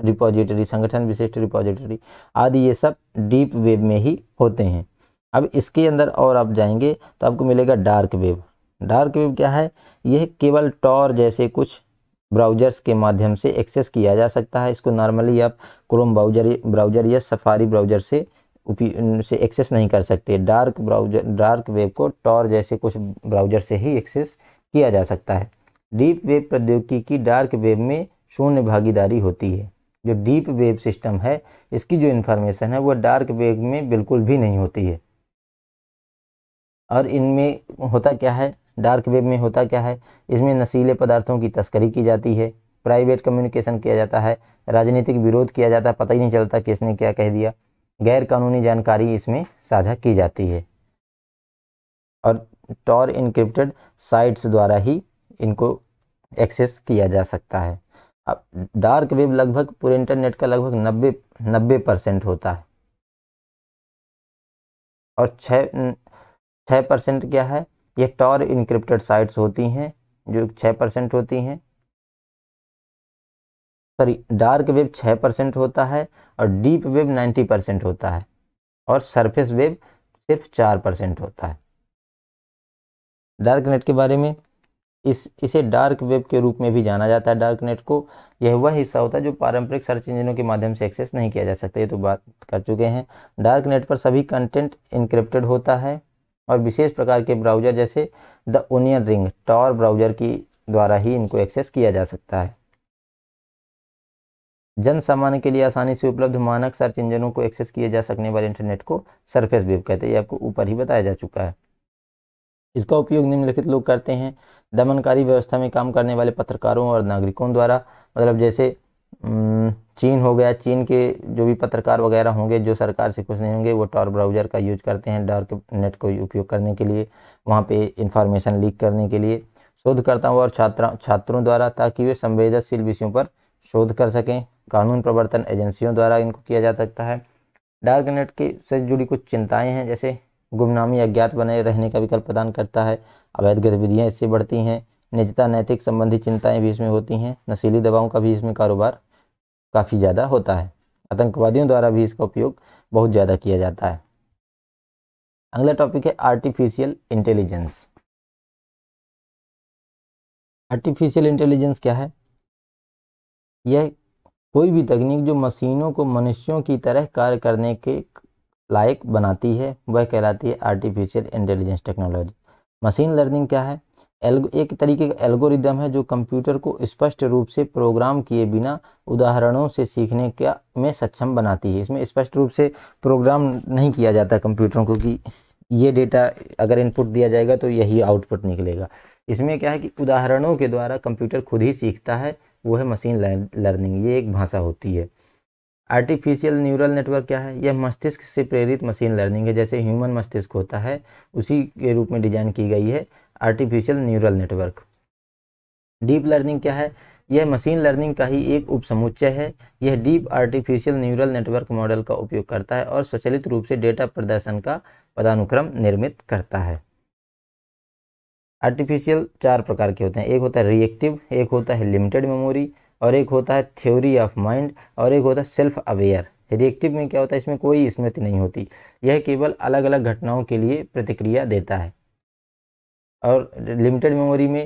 रिपोजिटरी संगठन विशिष्ट रिपोजिटरी आदि ये सब डीप वेब में ही होते हैं अब इसके अंदर और आप जाएंगे तो आपको मिलेगा डार्क वेब डार्क वेब क्या है यह केवल टॉर जैसे कुछ ब्राउजर्स के माध्यम से एक्सेस किया जा सकता है इसको नॉर्मली आप क्रोम ब्राउजर ब्राउजर या सफारी ब्राउजर से से एक्सेस नहीं कर सकते डार्क ब्राउजर डार्क वेब को टॉर जैसे कुछ ब्राउजर से ही एक्सेस किया जा सकता है डीप वेब प्रौद्योगिकी की डार्क वेब में शून्य भागीदारी होती है जो डीप वेब सिस्टम है इसकी जो इन्फॉर्मेशन है वह डार्क वेब में बिल्कुल भी नहीं होती है और इनमें होता क्या है डार्क वेब में होता क्या है इसमें नशीले पदार्थों की तस्करी की जाती है प्राइवेट कम्युनिकेशन किया जाता है राजनीतिक विरोध किया जाता है पता ही नहीं चलता किसने क्या कह दिया गैर कानूनी जानकारी इसमें साझा की जाती है और टॉर इनक्रिप्टेड साइट्स द्वारा ही इनको एक्सेस किया जा सकता है अब डार्क वेब लगभग पूरे इंटरनेट का लगभग नब्बे नब्बे परसेंट होता है और छः छः परसेंट क्या है ये टॉर इनक्रिप्टेड साइट्स होती हैं जो छः परसेंट होती हैं सॉरी डार्क वेब छः परसेंट होता है और डीप वेब नाइन्टी परसेंट होता है और सरफेस वेब सिर्फ चार परसेंट होता है डार्क नेट के बारे में इस इसे डार्क वेब के रूप में भी जाना जाता है डार्क नेट को यह वह हिस्सा होता है जो पारंपरिक सर्च इंजनों के माध्यम से एक्सेस नहीं किया जा सकता ये तो बात कर चुके हैं डार्क नेट पर सभी कंटेंट इनक्रिप्टेड होता है और विशेष प्रकार के ब्राउज़र जैसे the onion ring Tor browser की द्वारा ही इनको एक्सेस किया जा सकता है जन सामान्य के लिए आसानी से उपलब्ध मानक सर्च इंजनों को एक्सेस किए जा सकने वाले इंटरनेट को सरफेस वेब कहते हैं ये आपको ऊपर ही बताया जा चुका है इसका उपयोग निम्नलिखित लोग करते हैं दमनकारी व्यवस्था में काम करने वाले पत्रकारों और नागरिकों द्वारा मतलब जैसे हम्म, चीन हो गया चीन के जो भी पत्रकार वगैरह होंगे जो सरकार से खुश नहीं होंगे वो टॉर ब्राउज़र का यूज करते हैं डार्क नेट को उपयोग करने के लिए वहाँ पे इंफॉर्मेशन लीक करने के लिए शोधकर्ताओं और छात्रा छात्रों द्वारा ताकि वे संवेदनशील विषयों पर शोध कर सकें कानून प्रवर्तन एजेंसियों द्वारा इनको किया जा सकता है डार्क नेट के से जुड़ी कुछ चिंताएँ हैं जैसे गुमनामी अज्ञात बने रहने का विकल्प प्रदान करता है अवैध गतिविधियाँ इससे बढ़ती हैं निजता नैतिक संबंधी चिंताएं भी इसमें होती हैं नशीली दवाओं का भी इसमें कारोबार काफ़ी ज़्यादा होता है आतंकवादियों द्वारा भी इसका उपयोग बहुत ज़्यादा किया जाता है अगला टॉपिक है आर्टिफिशियल इंटेलिजेंस आर्टिफिशियल इंटेलिजेंस क्या है यह कोई भी तकनीक जो मशीनों को मनुष्यों की तरह कार्य करने के लायक बनाती है वह कहलाती है artificial intelligence technology machine learning क्या है एक तरीके का एल्गोरिदम है जो कंप्यूटर को स्पष्ट रूप से प्रोग्राम किए बिना उदाहरणों से सीखने का में सक्षम बनाती है इसमें स्पष्ट रूप से प्रोग्राम नहीं किया जाता कंप्यूटरों को कि ये डेटा अगर इनपुट दिया जाएगा तो यही आउटपुट निकलेगा इसमें क्या है कि उदाहरणों के द्वारा कंप्यूटर खुद ही सीखता है वो है मशीन लर्निंग ये एक भाषा होती है आर्टिफिशियल न्यूरल नेटवर्क क्या है यह मस्तिष्क से प्रेरित मशीन लर्निंग है जैसे ह्यूमन मस्तिष्क होता है उसी के रूप में डिजाइन की गई है artificial neural network deep learning क्या है यह मशीन लर्निंग का ही एक उपसमुच्चय है यह deep artificial neural network model का उपयोग करता है और स्वचलित रूप से डेटा प्रदर्शन का पदानुक्रम निर्मित करता है आर्टिफिशियल चार प्रकार के होते हैं एक होता है रिएक्टिव एक होता है लिमिटेड मेमोरी और एक होता है थ्योरी ऑफ माइंड और एक होता है सेल्फ अवेयर रिएक्टिव में क्या होता है इसमें कोई स्मृति नहीं होती यह केवल अलग अलग घटनाओं के लिए प्रतिक्रिया देता है और लिमिटेड मेमोरी में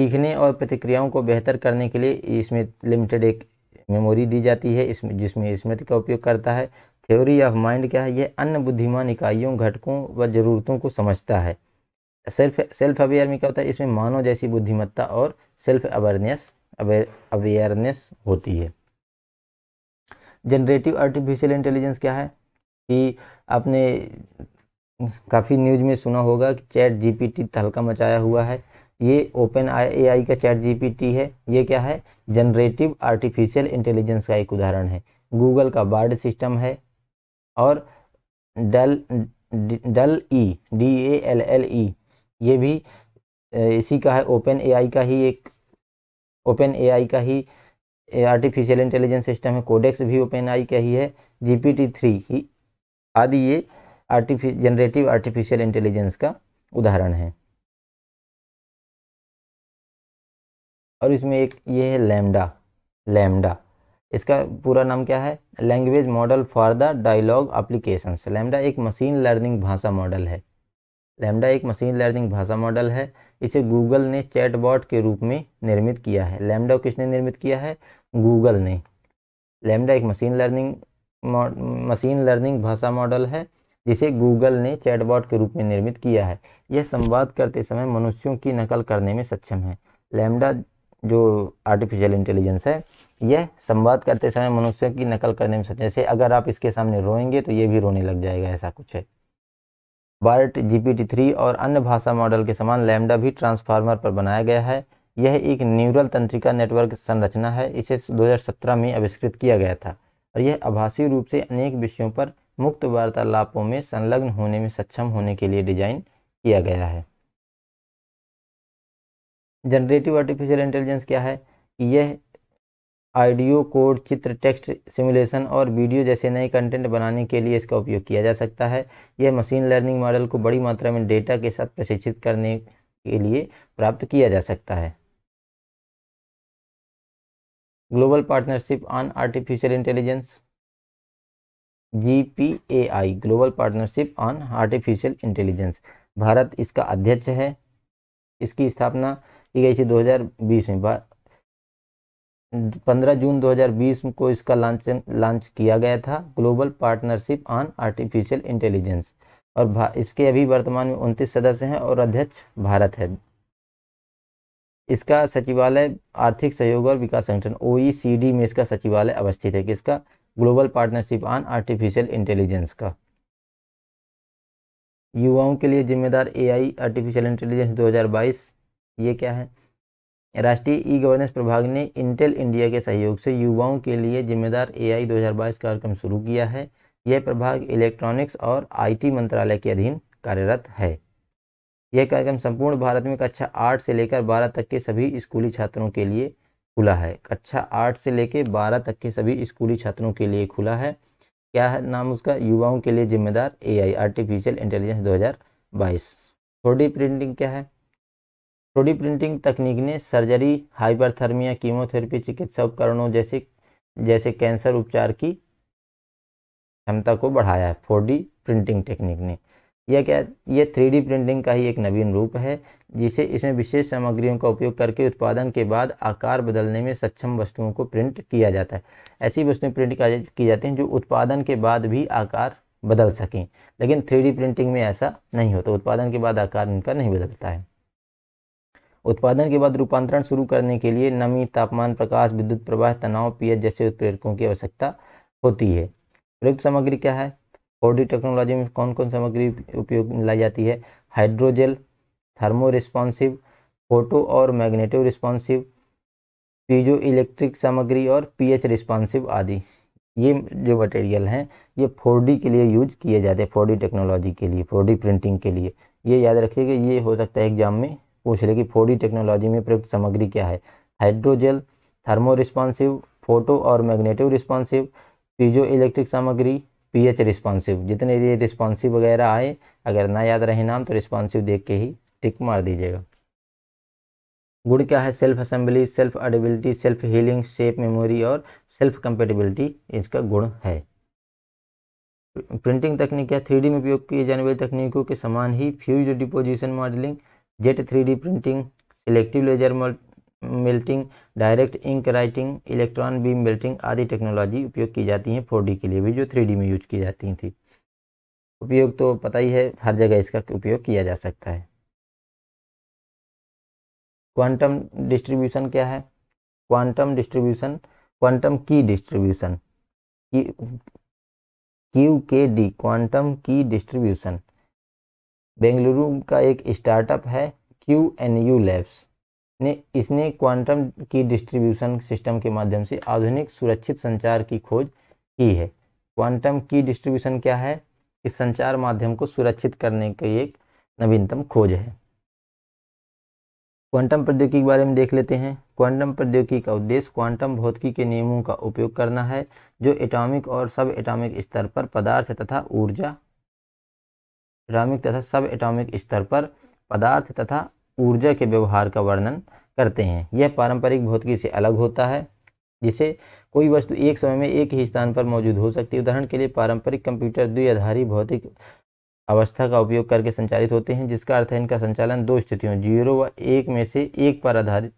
सीखने और प्रतिक्रियाओं को बेहतर करने के लिए इसमें लिमिटेड एक मेमोरी दी जाती है इसमें जिसमें स्मृति का उपयोग करता है थ्योरी ऑफ माइंड क्या है यह अन्य बुद्धिमान इकाइयों घटकों व जरूरतों को समझता है सेल्फ सेल्फ अवेयर में क्या होता है इसमें मानव जैसी बुद्धिमत्ता और सेल्फ अवेयरनेस अवेयरनेस होती है जनरेटिव आर्टिफिशियल इंटेलिजेंस क्या है कि अपने काफ़ी न्यूज में सुना होगा कि चैट जीपीटी तहलका मचाया हुआ है ये ओपन एआई का चैट जीपीटी है ये क्या है जनरेटिव आर्टिफिशियल इंटेलिजेंस का एक उदाहरण है गूगल का बार्ड सिस्टम है और Dall Dall E D A L L E ये भी इसी का है ओपन एआई का ही एक ओपन एआई का ही आर्टिफिशियल इंटेलिजेंस सिस्टम है कोडेक्स भी ओपन आई का ही है टी थ्री ही आदि ये आर्टिफि जनरेटिव आर्टिफिशियल इंटेलिजेंस का उदाहरण है और इसमें एक ये है लैम्डा लैम्डा इसका पूरा नाम क्या है language model for the dialogue application LaMDA एक मशीन लर्निंग भाषा मॉडल है लैम्डा एक मशीन लर्निंग भाषा मॉडल है इसे गूगल ने चैटबॉट के रूप में निर्मित किया है लैम्डा किसने निर्मित किया है गूगल ने लैम्डा एक मशीन लर्निंग मशीन लर्निंग भाषा मॉडल है जिसे गूगल ने चैटबॉट के रूप में निर्मित किया है यह संवाद करते समय मनुष्यों की नकल करने में सक्षम है लैमडा जो आर्टिफिशियल इंटेलिजेंस है यह संवाद करते समय मनुष्यों की नकल करने में सक्षम जैसे अगर आप इसके सामने रोएंगे तो ये भी रोने लग जाएगा ऐसा कुछ है बार्ट टी थ्री और अन्य भाषा मॉडल के समान लैमडा भी ट्रांसफार्मर पर बनाया गया है यह एक न्यूरल तंत्रिका नेटवर्क संरचना है इसे 2017 में आविष्कृत किया गया था और यह आभासी रूप से अनेक विषयों पर मुक्त वार्तालापों में संलग्न होने में सक्षम होने के लिए डिजाइन किया गया है जनरेटिव आर्टिफिशियल इंटेलिजेंस क्या है यह ऑडियो कोड चित्र टेक्स्ट सिमुलेशन और वीडियो जैसे नए कंटेंट बनाने के लिए इसका उपयोग किया जा सकता है यह मशीन लर्निंग मॉडल को बड़ी मात्रा में डेटा के साथ प्रशिक्षित करने के लिए प्राप्त किया जा सकता है global partnership on artificial intelligence AI global partnership on artificial intelligence Bharat इसका अध्यक्ष है इसकी स्थापना की गई थी 2020 में पंद्रह जून 2020 को इसका लॉन्च लॉन्च किया गया था global partnership on artificial intelligence और इसके अभी वर्तमान में उनतीस सदस्य हैं और अध्यक्ष भारत है इसका सचिवालय आर्थिक सहयोग और विकास संगठन ओ में इसका सचिवालय अवस्थित है किसका global partnership on artificial intelligence का युवाओं के लिए जिम्मेदार एआई आर्टिफिशियल इंटेलिजेंस 2022 ये क्या है राष्ट्रीय ई गवर्नेंस प्रभाग ने इंटेल इंडिया के सहयोग से युवाओं के लिए जिम्मेदार एआई 2022 कार्यक्रम शुरू किया है यह प्रभाग इलेक्ट्रॉनिक्स और आईटी मंत्रालय के अधीन कार्यरत है यह कार्यक्रम संपूर्ण भारत में कक्षा आठ से लेकर बारह तक के सभी स्कूली छात्रों के लिए खुला है कक्षा अच्छा आठ से लेके बारह तक के सभी स्कूली छात्रों के लिए खुला है क्या है नाम उसका युवाओं के लिए जिम्मेदार एआई आर्टिफिशियल इंटेलिजेंस 2022 हज़ार प्रिंटिंग क्या है थ्रोडी प्रिंटिंग तकनीक ने सर्जरी हाइपरथर्मिया कीमोथेरेपी चिकित्सा उपकरणों जैसे जैसे कैंसर उपचार की क्षमता को बढ़ाया है फोर प्रिंटिंग टेक्निक ने यह क्या यह थ्री प्रिंटिंग का ही एक नवीन रूप है जिसे इसमें विशेष सामग्रियों का उपयोग करके उत्पादन के बाद आकार बदलने में सक्षम वस्तुओं को प्रिंट किया जाता है ऐसी वस्तुएं प्रिंट की जाती हैं जो उत्पादन के बाद भी आकार बदल सकें लेकिन थ्री प्रिंटिंग में ऐसा नहीं होता उत्पादन के बाद आकार इनका नहीं बदलता है उत्पादन के बाद रूपांतरण शुरू करने के लिए नमी तापमान प्रकाश विद्युत प्रवाह तनाव पीएच जैसे उत्प्रेरकों की आवश्यकता होती है प्रयुक्त सामग्री क्या है फोर टेक्नोलॉजी में कौन कौन सामग्री उपयोग लाई जाती है हाइड्रोजेल थर्मो रिस्पॉन्सिव फोटो और मैग्नेटिव रिस्पॉन्सिव पीजो इलेक्ट्रिक सामग्री और पीएच रिस्पॉन्सिव आदि ये जो मटेरियल हैं ये फोर के लिए यूज किए जाते हैं फोर टेक्नोलॉजी के लिए फोर प्रिंटिंग के लिए ये याद रखिएगा ये हो सकता है एग्जाम में पूछ ले कि फोर टेक्नोलॉजी में प्रयुक्त सामग्री क्या है हाइड्रोजेल थर्मो रिस्पॉन्सिव फोटो और मैग्नेटिव रिस्पॉन्सिव पीजो इलेक्ट्रिक सामग्री पीएच रिस्पॉन्सिव जितने ये रिस्पॉन्सिव वगैरह आए अगर ना याद रहे नाम तो रिस्पॉन्सिव देख के ही टिक मार दीजिएगा गुड क्या है self assembly self adaptability self healing shape memory और सेल्फ कंपेटेबिलिटी इसका गुण है प्रिंटिंग तकनीक क्या थ्री में उपयोग किए जाने वाली तकनीकों के समान ही fused deposition modelling jet three printing selective laser melting direct ink writing electron beam melting आदि टेक्नोलॉजी उपयोग की जाती हैं फोर के लिए भी जो थ्री में यूज की जाती थी उपयोग तो पता ही है हर जगह इसका उपयोग किया जा सकता है क्वांटम डिस्ट्रीब्यूशन क्या है quantum distribution quantum key distribution Q K D quantum key distribution Bengaluru का एक स्टार्टअप है क्यू एन यू लैब्स ने इसने क्वांटम की डिस्ट्रीब्यूशन सिस्टम के माध्यम से आधुनिक सुरक्षित संचार की खोज की है क्वांटम की डिस्ट्रीब्यूशन क्या है इस संचार माध्यम को सुरक्षित करने की एक नवीनतम खोज है क्वांटम प्रौद्योगिकी के बारे में देख लेते हैं क्वांटम प्रौद्योगिकी का उद्देश्य क्वांटम भौतिकी के नियमों का उपयोग करना है जो एटॉमिक और सब एटॉमिक स्तर पर पदार्थ तथा ऊर्जा एटॉमिक तथा सब एटॉमिक स्तर पर पदार्थ तथा ऊर्जा के व्यवहार का वर्णन करते हैं यह पारंपरिक भौतिकी से अलग होता है जिसे कोई वस्तु एक समय में एक ही स्थान पर मौजूद हो सकती है उदाहरण के लिए पारंपरिक कंप्यूटर द्विआधारी भौतिक अवस्था का उपयोग करके संचालित होते हैं जिसका अर्थ है इनका संचालन दो स्थितियों जीरो व एक में से एक पर आधारित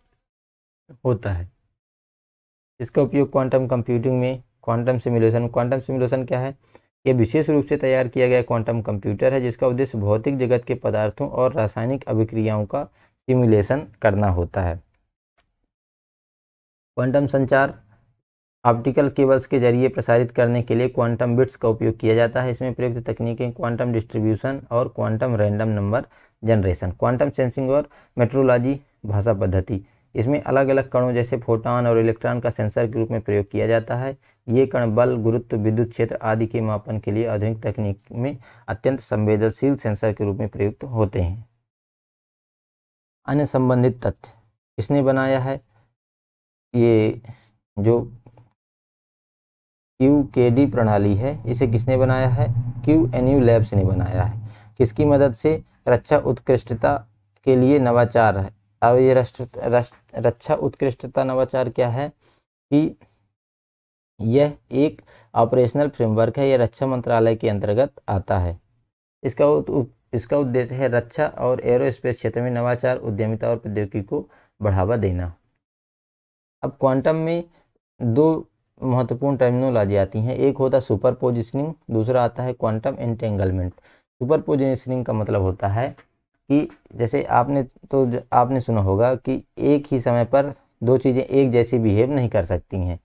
होता है इसका उपयोग क्वांटम कंप्यूटिंग में क्वांटम सिमुलेशन क्वांटम सिमुलेशन क्या है यह विशेष रूप से तैयार किया गया क्वांटम कंप्यूटर है जिसका उद्देश्य भौतिक जगत के पदार्थों और रासायनिक अभिक्रियाओं का सिमुलेशन करना होता है क्वांटम संचार ऑप्टिकल केबल्स के जरिए प्रसारित करने के लिए क्वांटम बिट्स का उपयोग किया जाता है इसमें प्रयुक्त तकनीकें क्वांटम डिस्ट्रीब्यूशन और quantum random number generation quantum sensing और मेट्रोलॉजी भाषा पद्धति इसमें अलग अलग कणों जैसे फोटान और इलेक्ट्रॉन का सेंसर के रूप में प्रयोग किया जाता है ये कण बल गुरुत्व विद्युत क्षेत्र आदि के मापन के लिए आधुनिक तकनीक में अत्यंत संवेदनशील सेंसर के रूप में प्रयुक्त होते हैं अन्य संबंधित तथ्य किसने बनाया है ये जो क्यू के डी प्रणाली है इसे किसने बनाया है क्यू एन यू लैब्स ने बनाया है किसकी मदद से रक्षा उत्कृष्टता के लिए नवाचार है अब ये रक्षा उत्कृष्टता नवाचार क्या है कि यह एक ऑपरेशनल फ्रेमवर्क है यह रक्षा मंत्रालय के अंतर्गत आता है इसका इसका उद्देश्य है रक्षा और एरोस्पेस क्षेत्र में नवाचार उद्यमिता और प्रौद्योगिकी को बढ़ावा देना अब क्वांटम में दो महत्वपूर्ण टर्मिनोलॉजी आती हैं एक होता है सुपर पोजिशनिंग दूसरा आता है क्वांटम एंटेंगलमेंट सुपर पोजिशनिंग का मतलब होता है कि जैसे आपने तो आपने सुना होगा कि एक ही समय पर दो चीज़ें एक जैसी बिहेव नहीं कर सकती हैं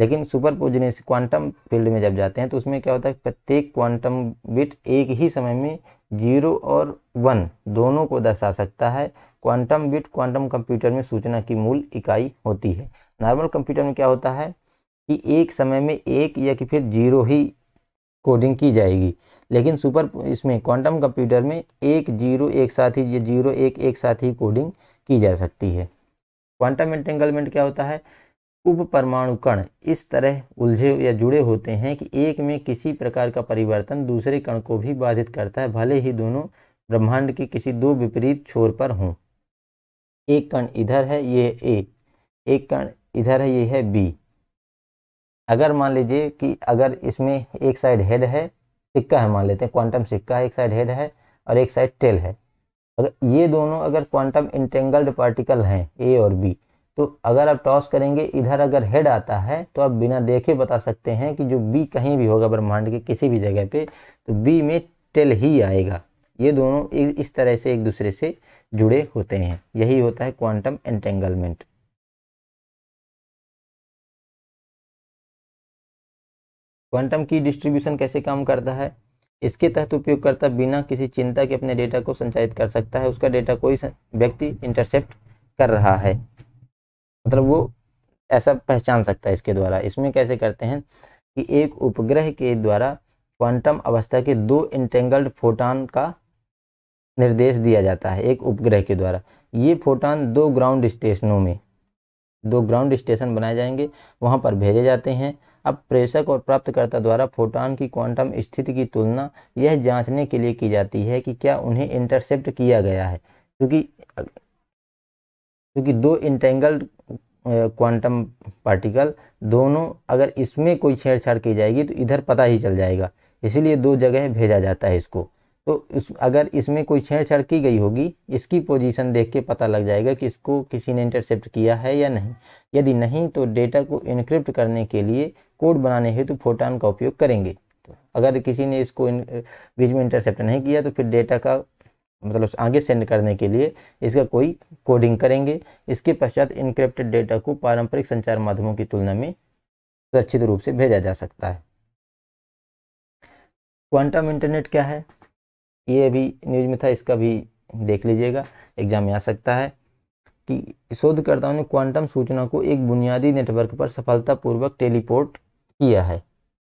लेकिन सुपर पोजिशन क्वांटम फील्ड में जब जाते हैं तो उसमें क्या होता है प्रत्येक क्वांटम बिट एक ही समय में जीरो और वन दोनों को दर्शा सकता है क्वांटम बिट क्वांटम कंप्यूटर में सूचना की मूल इकाई होती है नॉर्मल कंप्यूटर में क्या होता है कि एक समय में एक या कि फिर जीरो ही कोडिंग की जाएगी लेकिन सुपर इसमें क्वांटम कंप्यूटर में एक जीरो एक साथ ही जीरो एक एक साथ ही कोडिंग की जा सकती है क्वांटम एंटेंगलमेंट क्या होता है उप परमाणु कण इस तरह उलझे या जुड़े होते हैं कि एक में किसी प्रकार का परिवर्तन दूसरे कण को भी बाधित करता है भले ही दोनों ब्रह्मांड के किसी दो विपरीत छोर पर हों एक कण इधर है ये ए एक कण इधर है ये है बी अगर मान लीजिए कि अगर इसमें एक साइड हेड है सिक्का है मान लेते हैं क्वांटम सिक्का है एक साइड हेड है और एक साइड टेल है अगर ये दोनों अगर क्वांटम इंटेंगल्ड पार्टिकल हैं ए और बी तो अगर आप टॉस करेंगे इधर अगर हेड आता है तो आप बिना देखे बता सकते हैं कि जो बी कहीं भी होगा ब्रह्मांड के किसी भी जगह पे तो बी में टेल ही आएगा ये दोनों इस तरह से एक दूसरे से जुड़े होते हैं यही होता है quantum entanglement quantum key distribution कैसे काम करता है इसके तहत उपयोगकर्ता बिना किसी चिंता के अपने डेटा को संचालित कर सकता है उसका डेटा कोई व्यक्ति इंटरसेप्ट कर रहा है मतलब वो ऐसा पहचान सकता है इसके द्वारा इसमें कैसे करते हैं कि एक उपग्रह के द्वारा क्वांटम अवस्था के दो इंटेंगल्ड फोटान का निर्देश दिया जाता है एक उपग्रह के द्वारा ये फोटान दो ग्राउंड स्टेशनों में दो ग्राउंड स्टेशन बनाए जाएंगे वहाँ पर भेजे जाते हैं अब प्रेषक और प्राप्तकर्ता द्वारा फोटॉन की क्वांटम स्थिति की तुलना यह जांचने के लिए की जाती है कि क्या उन्हें इंटरसेप्ट किया गया है क्योंकि क्योंकि दो इंटेंगल्ड क्वांटम पार्टिकल दोनों अगर इसमें कोई छेड़छाड़ की जाएगी तो इधर पता ही चल जाएगा इसीलिए दो जगह भेजा जाता है इसको तो इस अगर इसमें कोई छेड़छाड़ की गई होगी इसकी पोजीशन देख के पता लग जाएगा कि इसको किसी ने इंटरसेप्ट किया है या नहीं यदि नहीं तो डेटा को इनक्रिप्ट करने के लिए कोड बनाने हेतु फोटान का उपयोग करेंगे तो अगर किसी ने इसको बीच में इंटरसेप्ट नहीं किया तो फिर डेटा का मतलब आगे सेंड करने के लिए इसका कोई कोडिंग करेंगे इसके पश्चात इनक्रिप्टेड डेटा को पारंपरिक संचार माध्यमों की तुलना में सुरक्षित रूप से भेजा जा सकता है क्वांटम इंटरनेट क्या है ये भी न्यूज में था इसका भी देख लीजिएगा एग्जाम में आ सकता है कि शोधकर्ताओं ने क्वांटम सूचना को एक बुनियादी नेटवर्क पर सफलतापूर्वक टेलीपोर्ट किया है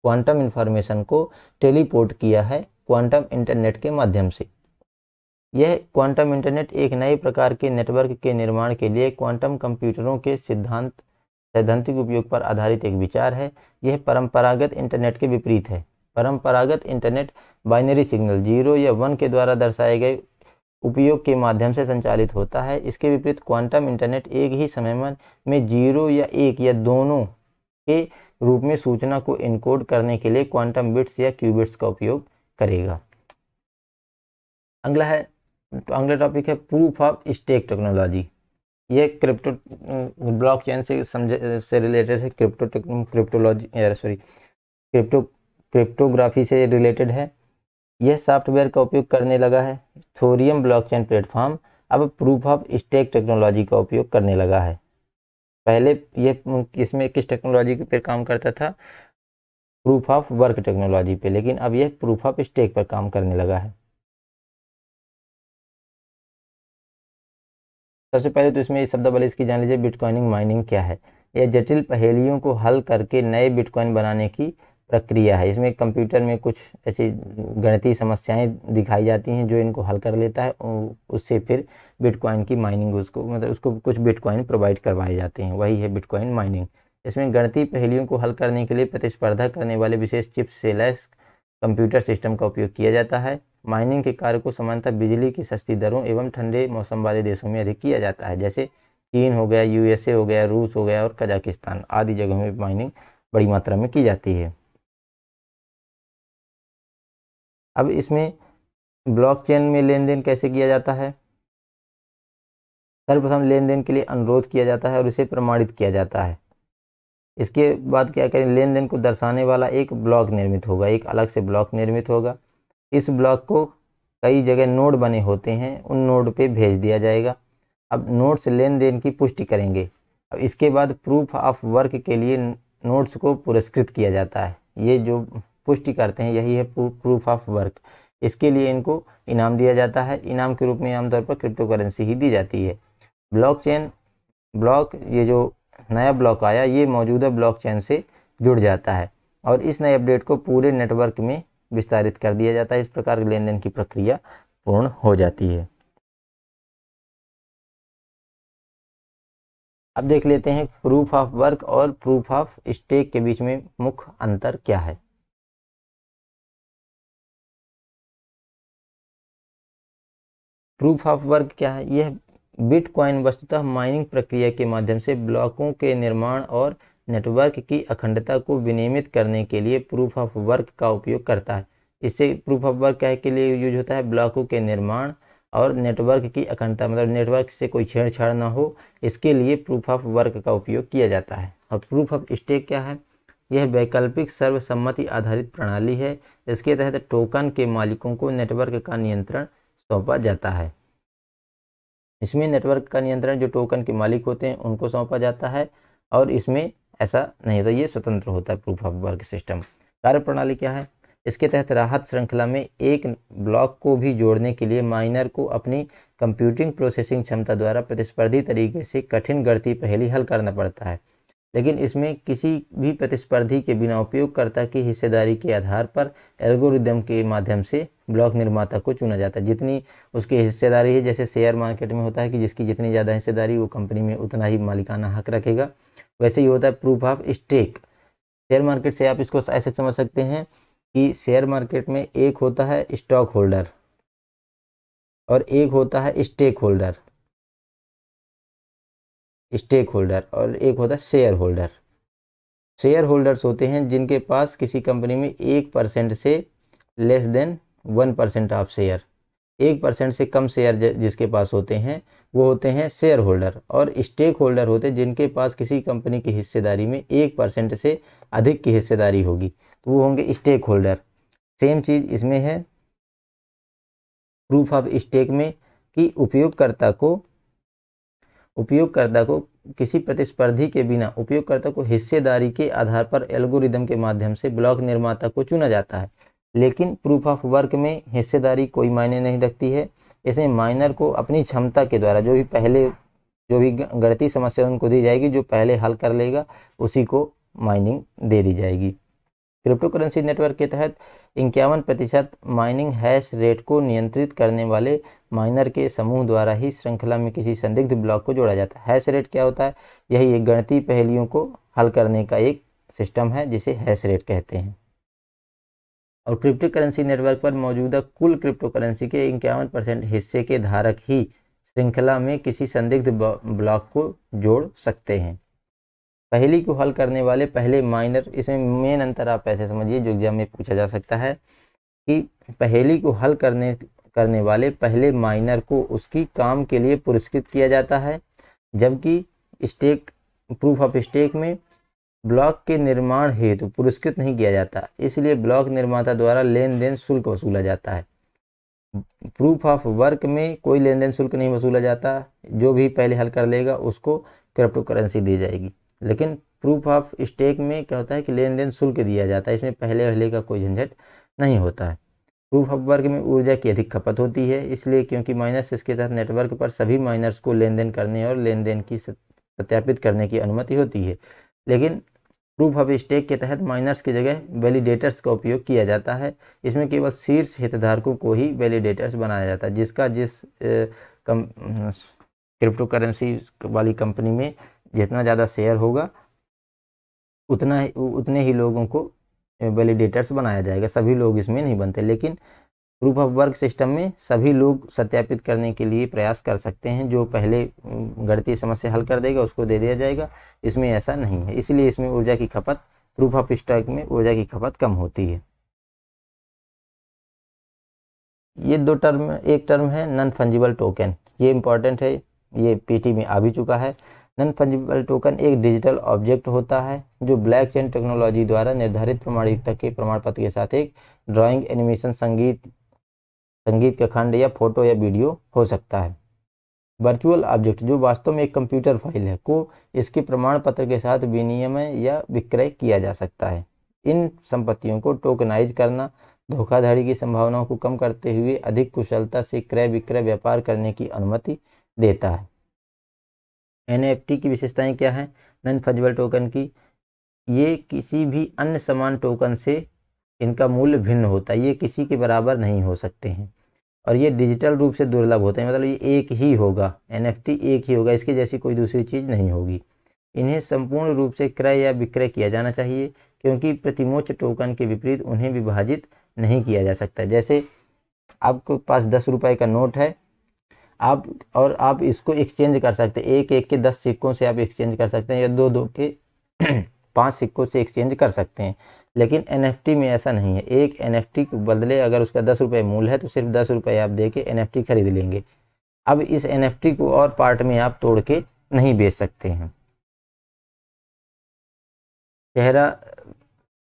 क्वांटम इंफॉर्मेशन को टेलीपोर्ट किया है क्वांटम इंटरनेट के माध्यम से यह क्वांटम इंटरनेट एक नए प्रकार के नेटवर्क के निर्माण के लिए क्वांटम कंप्यूटरों के सिद्धांत सैद्धांतिक उपयोग पर आधारित एक विचार है यह परंपरागत इंटरनेट के विपरीत है परंपरागत इंटरनेट बाइनरी सिग्नल जीरो या वन के द्वारा दर्शाए गए उपयोग के माध्यम से संचालित होता है इसके विपरीत क्वांटम इंटरनेट एक ही समय में जीरो या एक या दोनों के रूप में सूचना को इनकोड करने के लिए क्वांटम बिट्स या क्यूबिट्स का उपयोग करेगा अगला है अगला टॉपिक है प्रूफ ऑफ स्टेक टेक्नोलॉजी ये क्रिप्टो ब्लॉकचेन से समझ से रिलेटेड है crypto cryptology sorry crypto cryptography से रिलेटेड है यह सॉफ्टवेयर का उपयोग करने लगा है थोरियम ब्लॉकचेन प्लेटफॉर्म अब प्रूफ ऑफ स्टेक टेक्नोलॉजी का उपयोग करने लगा है पहले यह इसमें किस टेक्नोलॉजी पर काम करता था प्रूफ ऑफ वर्क टेक्नोलॉजी पे लेकिन अब यह प्रूफ ऑफ स्टेक पर काम करने लगा है सबसे पहले तो इसमें इस बल इसकी जान लीजिए बिटकॉइनिंग माइनिंग क्या है यह जटिल पहेलियों को हल करके नए बिटकॉइन बनाने की प्रक्रिया है इसमें कंप्यूटर में कुछ ऐसी गणितीय समस्याएं दिखाई जाती हैं जो इनको हल कर लेता है उससे फिर बिटकॉइन की माइनिंग उसको मतलब उसको कुछ बिटकॉइन प्रोवाइड करवाए जाते हैं वही है बिटकॉइन माइनिंग इसमें गणितीय पहलियों को हल करने के लिए प्रतिस्पर्धा करने वाले विशेष चिप्स से लैस कंप्यूटर सिस्टम का उपयोग किया जाता है माइनिंग के कार्य को समानता बिजली की सस्ती दरों एवं ठंडे मौसम वाले देशों में अधिक किया जाता है जैसे चीन हो गया यूएसए हो गया रूस हो गया और कजाकिस्तान आदि जगहों में माइनिंग बड़ी मात्रा में की जाती है अब इसमें ब्लॉकचेन में लेन देन कैसे किया जाता है सर्वप्रथम लेन देन के लिए अनुरोध किया जाता है और इसे प्रमाणित किया जाता है इसके बाद क्या करें लेन देन को दर्शाने वाला एक ब्लॉक निर्मित होगा एक अलग से ब्लॉक निर्मित होगा इस ब्लॉक को कई जगह नोड बने होते हैं उन नोड पे भेज दिया जाएगा अब नोट्स से लेन देन की पुष्टि करेंगे अब इसके बाद प्रूफ ऑफ वर्क के लिए नोट्स को पुरस्कृत किया जाता है ये जो पुष्टि करते हैं यही है प्रूफ ऑफ वर्क इसके लिए इनको इनाम दिया जाता है इनाम के रूप में आमतौर पर क्रिप्टो करेंसी ही दी जाती है ब्लॉकचेन ब्लॉक ये जो नया ब्लॉक आया ये मौजूदा ब्लॉकचेन से जुड़ जाता है और इस नए अपडेट को पूरे नेटवर्क में विस्तारित कर दिया जाता है इस प्रकार लेन देन की प्रक्रिया पूर्ण हो जाती है अब देख लेते हैं प्रूफ ऑफ वर्क और प्रूफ ऑफ स्टेक के बीच में मुख्य अंतर क्या है प्रूफ ऑफ वर्क क्या है यह बिटकॉइन वस्तुतः माइनिंग प्रक्रिया के माध्यम से ब्लॉकों के निर्माण और नेटवर्क की अखंडता को विनियमित करने के लिए प्रूफ ऑफ वर्क का उपयोग करता है इससे प्रूफ ऑफ वर्क के लिए यूज होता है ब्लॉकों के निर्माण और नेटवर्क की अखंडता मतलब नेटवर्क से कोई छेड़छाड़ ना हो इसके लिए प्रूफ ऑफ वर्क का उपयोग किया जाता है और प्रूफ ऑफ स्टेक क्या है यह वैकल्पिक सर्वसम्मति आधारित प्रणाली है इसके तहत टोकन के मालिकों को नेटवर्क का नियंत्रण सौंपा जाता है इसमें नेटवर्क का नियंत्रण जो टोकन के मालिक होते हैं उनको सौंपा जाता है और इसमें ऐसा नहीं होता ये स्वतंत्र होता है प्रूफ ऑफ वर्क सिस्टम कार्यप्रणाली क्या है इसके तहत राहत श्रृंखला में एक ब्लॉक को भी जोड़ने के लिए माइनर को अपनी कंप्यूटिंग प्रोसेसिंग क्षमता द्वारा प्रतिस्पर्धी तरीके से कठिन गणती पहली हल करना पड़ता है लेकिन इसमें किसी भी प्रतिस्पर्धी के बिना उपयोगकर्ता की हिस्सेदारी के आधार पर एल्गोरिदम के माध्यम से ब्लॉक निर्माता को चुना जाता है जितनी उसकी हिस्सेदारी है जैसे शेयर मार्केट में होता है कि जिसकी जितनी ज़्यादा हिस्सेदारी वो कंपनी में उतना ही मालिकाना हक रखेगा वैसे ही होता है proof of stake share market से आप इसको ऐसे समझ सकते हैं कि शेयर मार्केट में एक होता है स्टॉक होल्डर और एक होता है स्टेक होल्डर स्टेक होल्डर और एक होता है शेयर होल्डर शेयर होल्डर्स होते हैं जिनके पास किसी कंपनी में एक परसेंट से less than one percent of share एक परसेंट से कम शेयर जिसके पास होते हैं वो होते हैं शेयर होल्डर और स्टेक होल्डर होते हैं जिनके पास किसी कंपनी की हिस्सेदारी में एक परसेंट से अधिक की हिस्सेदारी होगी तो वो होंगे स्टेक होल्डर सेम चीज़ इसमें है प्रूफ ऑफ स्टेक में कि उपयोगकर्ता को उपयोगकर्ता को किसी प्रतिस्पर्धी के बिना उपयोगकर्ता को हिस्सेदारी के आधार पर एल्गोरिदम के माध्यम से ब्लॉक निर्माता को चुना जाता है लेकिन प्रूफ ऑफ वर्क में हिस्सेदारी कोई मायने नहीं रखती है इसमें माइनर को अपनी क्षमता के द्वारा जो भी पहले जो भी गणती समस्या उनको दी जाएगी जो पहले हल कर लेगा उसी को माइनिंग दे दी जाएगी क्रिप्टो करेंसी नेटवर्क के तहत इक्यावन प्रतिशत माइनिंग हैश रेट को नियंत्रित करने वाले माइनर के समूह द्वारा ही श्रृंखला में किसी संदिग्ध ब्लॉक को जोड़ा जाता है हैश रेट क्या होता है यही एक गणती पहलियों को हल करने का एक सिस्टम है जिसे हैश रेट कहते हैं और क्रिप्टो करेंसी नेटवर्क पर मौजूदा कुल क्रिप्टो करेंसी के इक्यावन परसेंट हिस्से के धारक ही श्रृंखला में किसी संदिग्ध ब्लॉक को जोड़ सकते हैं पहली को हल करने वाले पहले माइनर इसमें मेन अंतर आप ऐसे समझिए जो एग्जाम में पूछा जा सकता है कि पहली को हल करने करने वाले पहले माइनर को उसकी काम के लिए पुरस्कृत किया जाता है जबकि स्टेक प्रूफ ऑफ स्टेक में ब्लॉक के निर्माण हेतु तो पुरस्कृत नहीं किया जाता इसलिए ब्लॉक निर्माता द्वारा लेन देन शुल्क वसूला जाता है प्रूफ ऑफ वर्क में कोई लेन देन शुल्क नहीं वसूला जाता जो भी पहले हल कर लेगा उसको क्रिप्टो करेंसी दी जाएगी लेकिन प्रूफ ऑफ स्टेक में क्या होता है कि लेन देन शुल्क दिया जाता है इसमें पहले पहले का कोई झंझट नहीं होता है प्रूफ ऑफ वर्क में ऊर्जा की अधिक खपत होती है इसलिए क्योंकि माइनस इसके तहत नेटवर्क पर सभी माइनर्स को लेन देन करने और लेन देन की सत्यापित करने की अनुमति होती है लेकिन प्रूफ ऑफ स्टेक के तहत माइनर्स की जगह वैलिडेटर्स का उपयोग किया जाता है इसमें केवल शीर्ष हितधारकों को ही वैलिडेटर्स बनाया जाता है जिसका जिस कम क्रिप्टो करेंसी वाली कंपनी में जितना ज़्यादा शेयर होगा उतना ही उतने ही लोगों को वैलिडेटर्स बनाया जाएगा सभी लोग इसमें नहीं बनते लेकिन प्रूफ ऑफ वर्क सिस्टम में सभी लोग सत्यापित करने के लिए प्रयास कर सकते हैं जो पहले गणतीय समस्या हल कर देगा उसको दे दिया जाएगा इसमें ऐसा नहीं है इसलिए इसमें ऊर्जा की खपत प्रूफ ऑफ स्टॉक में ऊर्जा की खपत कम होती है ये दो टर्म एक टर्म है नॉन फंजिबल टोकन ये इम्पॉर्टेंट है ये पीटी में आ भी चुका है नॉन फंजिबल टोकन एक डिजिटल ऑब्जेक्ट होता है जो ब्लैक चेन टेक्नोलॉजी द्वारा निर्धारित प्रमाणिकता के प्रमाण पत्र के साथ एक ड्राइंग एनिमेशन संगीत संगीत का खंड या फोटो या वीडियो हो सकता है वर्चुअल ऑब्जेक्ट जो वास्तव में एक कंप्यूटर फाइल है को इसके प्रमाण पत्र के साथ विनियमय या विक्रय किया जा सकता है इन संपत्तियों को टोकनाइज करना धोखाधड़ी की संभावनाओं को कम करते हुए अधिक कुशलता से क्रय विक्रय व्यापार करने की अनुमति देता है एन की विशेषताएं क्या हैं नन फजबल टोकन की ये किसी भी अन्य समान टोकन से इनका मूल्य भिन्न होता है ये किसी के बराबर नहीं हो सकते हैं और ये डिजिटल रूप से दुर्लभ होते हैं मतलब ये एक ही होगा एन एक ही होगा इसके जैसी कोई दूसरी चीज़ नहीं होगी इन्हें संपूर्ण रूप से क्रय या विक्रय किया जाना चाहिए क्योंकि प्रतिमोच टोकन के विपरीत उन्हें विभाजित नहीं किया जा सकता जैसे आपके पास दस रुपये का नोट है आप और आप इसको एक्सचेंज कर सकते हैं एक एक के दस सिक्कों से आप एक्सचेंज कर सकते हैं या दो दो के पांच सिक्कों से एक्सचेंज कर सकते हैं लेकिन एन में ऐसा नहीं है एक एन के बदले अगर उसका दस रुपये मूल है तो सिर्फ दस रुपये आप दे के एन खरीद लेंगे अब इस एन को और पार्ट में आप तोड़ के नहीं बेच सकते हैं चेहरा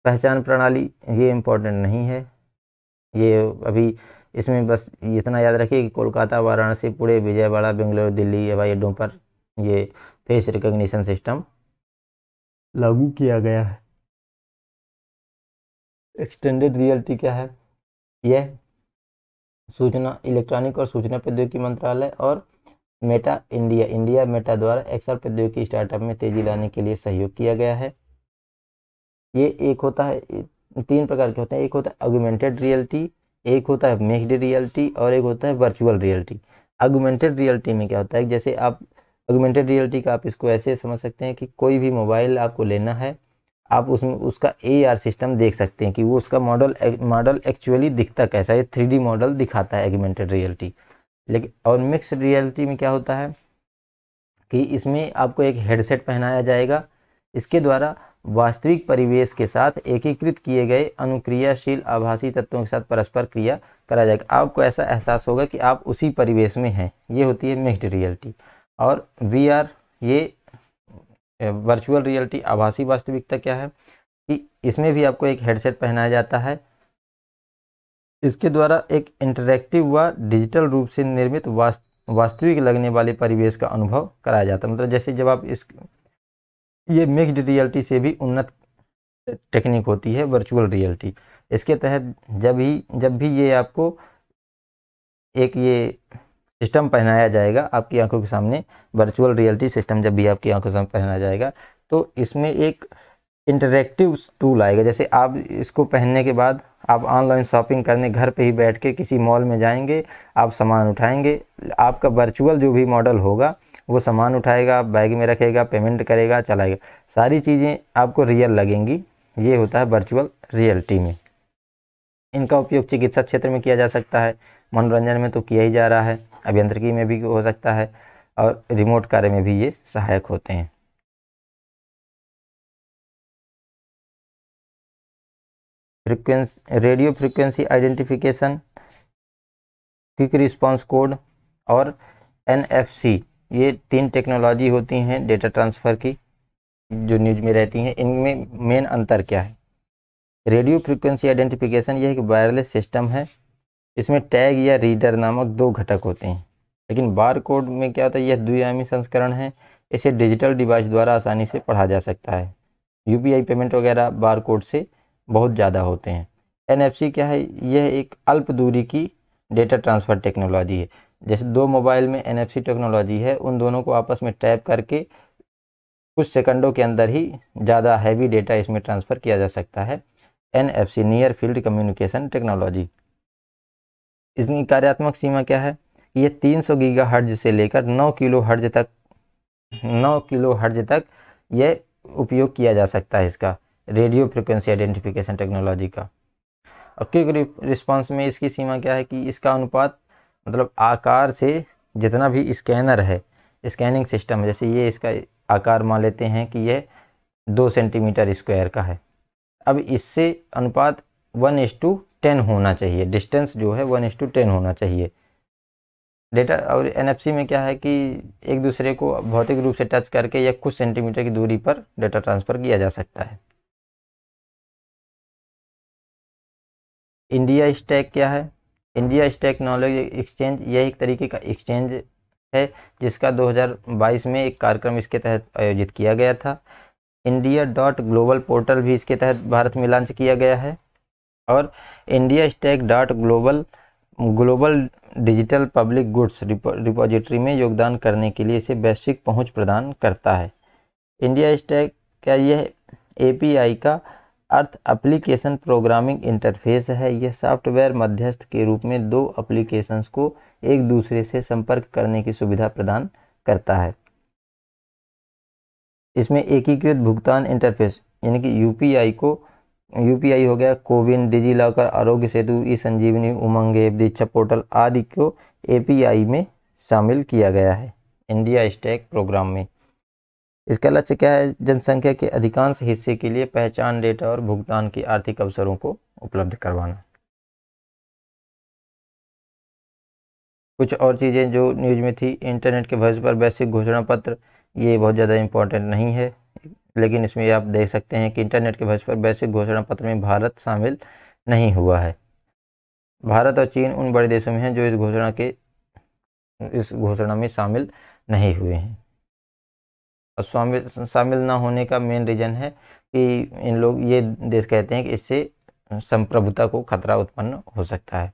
पहचान प्रणाली ये इम्पोर्टेंट नहीं है ये अभी इसमें बस इतना याद रखिए कि कोलकाता वाराणसी पुणे विजयवाड़ा बेंगलुरु दिल्ली हवाई अड्डों पर ये फेस रिकग्निशन सिस्टम लागू किया गया है एक्सटेंडेड रियलिटी क्या है यह सूचना इलेक्ट्रॉनिक और सूचना प्रौद्योगिकी मंत्रालय और मेटा इंडिया इंडिया मेटा द्वारा एक्सर प्रौद्योगिकी स्टार्टअप में तेजी लाने के लिए सहयोग किया गया है ये एक होता है तीन प्रकार के होते हैं एक होता है अगुमेंटेड रियलिटी एक होता है मिक्सड रियलिटी और एक होता है वर्चुअल रियलिटी अगुमेंटेड रियलिटी में क्या होता है जैसे आप अगुमेंटेड रियलिटी का आप इसको ऐसे समझ सकते हैं कि कोई भी मोबाइल आपको लेना है आप उसमें उसका ए सिस्टम देख सकते हैं कि वो उसका मॉडल मॉडल एक्चुअली दिखता कैसा है थ्री मॉडल दिखाता है एगुमेंटेड रियलिटी लेकिन और मिक्स रियलिटी में क्या होता है कि इसमें आपको एक हेडसेट पहनाया जाएगा इसके द्वारा वास्तविक परिवेश के साथ एकीकृत किए गए अनुक्रियाशील आभासी तत्वों के साथ परस्पर क्रिया करा जाएगा आपको ऐसा एहसास होगा कि आप उसी परिवेश में हैं ये होती है मिक्सड रियलिटी और वी आर ये वर्चुअल रियलिटी आभासी वास्तविकता क्या है कि इसमें भी आपको एक हेडसेट पहनाया जाता है इसके द्वारा एक इंटरेक्टिव व डिजिटल रूप से निर्मित वास्तविक लगने वाले परिवेश का अनुभव कराया जाता है मतलब जैसे जब आप इस ये मिक्सड रियलिटी से भी उन्नत टेक्निक होती है वर्चुअल रियलिटी इसके तहत जब ही जब भी ये आपको एक ये सिस्टम पहनाया जाएगा आपकी आंखों के सामने वर्चुअल रियलिटी सिस्टम जब भी आपकी आंखों के सामने पहनाया जाएगा तो इसमें एक इंटरेक्टिव टूल आएगा जैसे आप इसको पहनने के बाद आप ऑनलाइन शॉपिंग करने घर पे ही बैठ के किसी मॉल में जाएंगे आप सामान उठाएंगे आपका वर्चुअल जो भी मॉडल होगा वो सामान उठाएगा बैग में रखेगा पेमेंट करेगा चलाएगा सारी चीज़ें आपको रियल लगेंगी ये होता है वर्चुअल रियलिटी में इनका उपयोग चिकित्सा क्षेत्र में किया जा सकता है मनोरंजन में तो किया ही जा रहा है अभियंत्रिकी में भी हो सकता है और रिमोट कार्य में भी ये सहायक होते हैं frequency radio frequency identification quick response code और एनएफसी ये तीन टेक्नोलॉजी होती हैं डेटा ट्रांसफ़र की जो न्यूज में रहती हैं इनमें मेन अंतर क्या है रेडियो फ्रिक्वेंसी आइडेंटिफिकेशन यह एक वायरलेस सिस्टम है इसमें टैग या रीडर नामक दो घटक होते हैं लेकिन बार कोड में क्या होता है यह द्वियामी संस्करण है इसे डिजिटल डिवाइस द्वारा आसानी से पढ़ा जा सकता है यू पेमेंट वगैरह बार कोड से बहुत ज़्यादा होते हैं एन क्या है यह एक अल्प दूरी की डेटा ट्रांसफ़र टेक्नोलॉजी है जैसे दो मोबाइल में एन टेक्नोलॉजी है उन दोनों को आपस में टैप करके कुछ सेकंडों के अंदर ही ज़्यादा हैवी डेटा इसमें ट्रांसफ़र किया जा सकता है N F C near field communication technology इसकी कार्यात्मक सीमा क्या है कि ये 300 गीगा हर्ज से लेकर 9 किलो हर्ज तक 9 किलो हर्ज तक ये उपयोग किया जा सकता है इसका रेडियो फ्रिक्वेंसी आइडेंटिफिकेशन टेक्नोलॉजी का और क्विक रिस्पॉन्स में इसकी सीमा क्या है कि इसका अनुपात मतलब आकार से जितना भी स्कैनर है स्कैनिंग सिस्टम जैसे ये इसका आकार मान लेते हैं कि यह दो सेंटीमीटर स्क्वायर का है अब इससे अनुपात वन एस टू टेन होना चाहिए डिस्टेंस जो है वन एस टू टेन होना चाहिए डेटा और एनएफसी में क्या है कि एक दूसरे को भौतिक रूप से टच करके या कुछ सेंटीमीटर की दूरी पर डेटा ट्रांसफ़र किया जा सकता है इंडिया स्टैक क्या है इंडिया स्टॉक एक्सचेंज यह एक तरीके का एक्सचेंज है जिसका 2022 में एक कार्यक्रम इसके तहत आयोजित किया गया था इंडिया डॉट ग्लोबल पोर्टल भी इसके तहत भारत में लॉन्च किया गया है और India stack dot global global digital public goods repository में योगदान करने के लिए इसे वैश्विक पहुंच प्रदान करता है इंडिया स्टैक का यह एपीआई का अर्थ एप्लीकेशन प्रोग्रामिंग इंटरफेस है यह सॉफ्टवेयर मध्यस्थ के रूप में दो एप्लीकेशंस को एक दूसरे से संपर्क करने की सुविधा प्रदान करता है इसमें एकीकृत भुगतान इंटरफेस यानी कि यूपीआई को यूपीआई हो गया कोविन डिजी लॉकर आरोग्य सेतु ई संजीवनी उमंग एप दीक्षा पोर्टल आदि को एपीआई में शामिल किया गया है इंडिया स्टैक प्रोग्राम में इसका लक्ष्य क्या है जनसंख्या के अधिकांश हिस्से के लिए पहचान डेटा और भुगतान के आर्थिक अवसरों को उपलब्ध करवाना कुछ और चीज़ें जो न्यूज में थी इंटरनेट के भविष्य पर वैश्विक घोषणा पत्र ये बहुत ज़्यादा इम्पोर्टेंट नहीं है लेकिन इसमें आप देख सकते हैं कि इंटरनेट के भविष्य पर वैश्विक घोषणा पत्र में भारत शामिल नहीं हुआ है भारत और चीन उन बड़े देशों में हैं जो इस घोषणा के इस घोषणा में शामिल नहीं हुए हैं शामिल शामिल ना होने का मेन रीज़न है कि इन लोग ये देश कहते हैं कि इससे संप्रभुता को खतरा उत्पन्न हो सकता है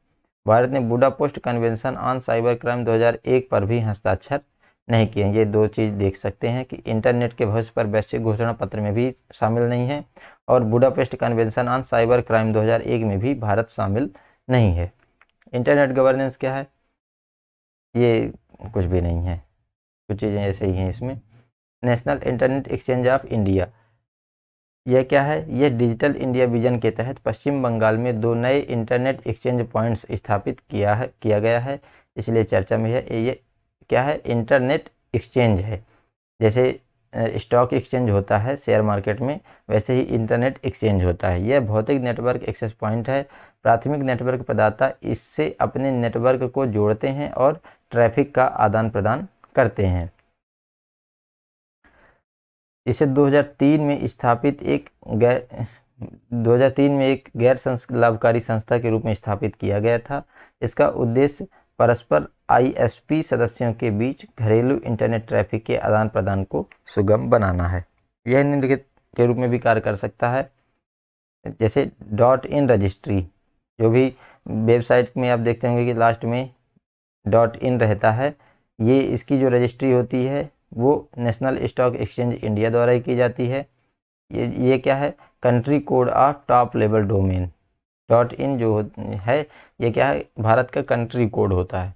भारत ने Budapest convention on cyber crime 2001 पर भी हस्ताक्षर नहीं किए ये दो चीज़ देख सकते हैं कि इंटरनेट के भविष्य पर वैश्विक घोषणा पत्र में भी शामिल नहीं है और post convention on cyber crime 2001 में भी भारत शामिल नहीं है इंटरनेट गवर्नेंस क्या है ये कुछ भी नहीं है कुछ चीज़ें ऐसे ही हैं इसमें national internet exchange of India यह क्या है यह डिजिटल इंडिया विजन के तहत पश्चिम बंगाल में दो नए इंटरनेट एक्सचेंज पॉइंट्स स्थापित किया है किया गया है इसलिए चर्चा में है ये क्या है इंटरनेट एक्सचेंज है जैसे स्टॉक एक्सचेंज होता है शेयर मार्केट में वैसे ही इंटरनेट एक्सचेंज होता है यह भौतिक नेटवर्क एक्सेस पॉइंट है प्राथमिक नेटवर्क प्रदाता इससे अपने नेटवर्क को जोड़ते हैं और ट्रैफिक का आदान प्रदान करते हैं इसे 2003 में स्थापित एक गैर 2003 में एक गैर लाभकारी संस्था के रूप में स्थापित किया गया था इसका उद्देश्य परस्पर आईएसपी सदस्यों के बीच घरेलू इंटरनेट ट्रैफिक के आदान प्रदान को सुगम बनाना है यह निम्नलिखित के रूप में भी कार्य कर सकता है जैसे डॉट इन रजिस्ट्री जो भी वेबसाइट में आप देखते होंगे कि लास्ट में डॉट इन रहता है ये इसकी जो रजिस्ट्री होती है वो नेशनल स्टॉक एक्सचेंज इंडिया द्वारा ही की जाती है ये ये क्या है country code of top level domain dot in जो है ये क्या है भारत का कंट्री कोड होता है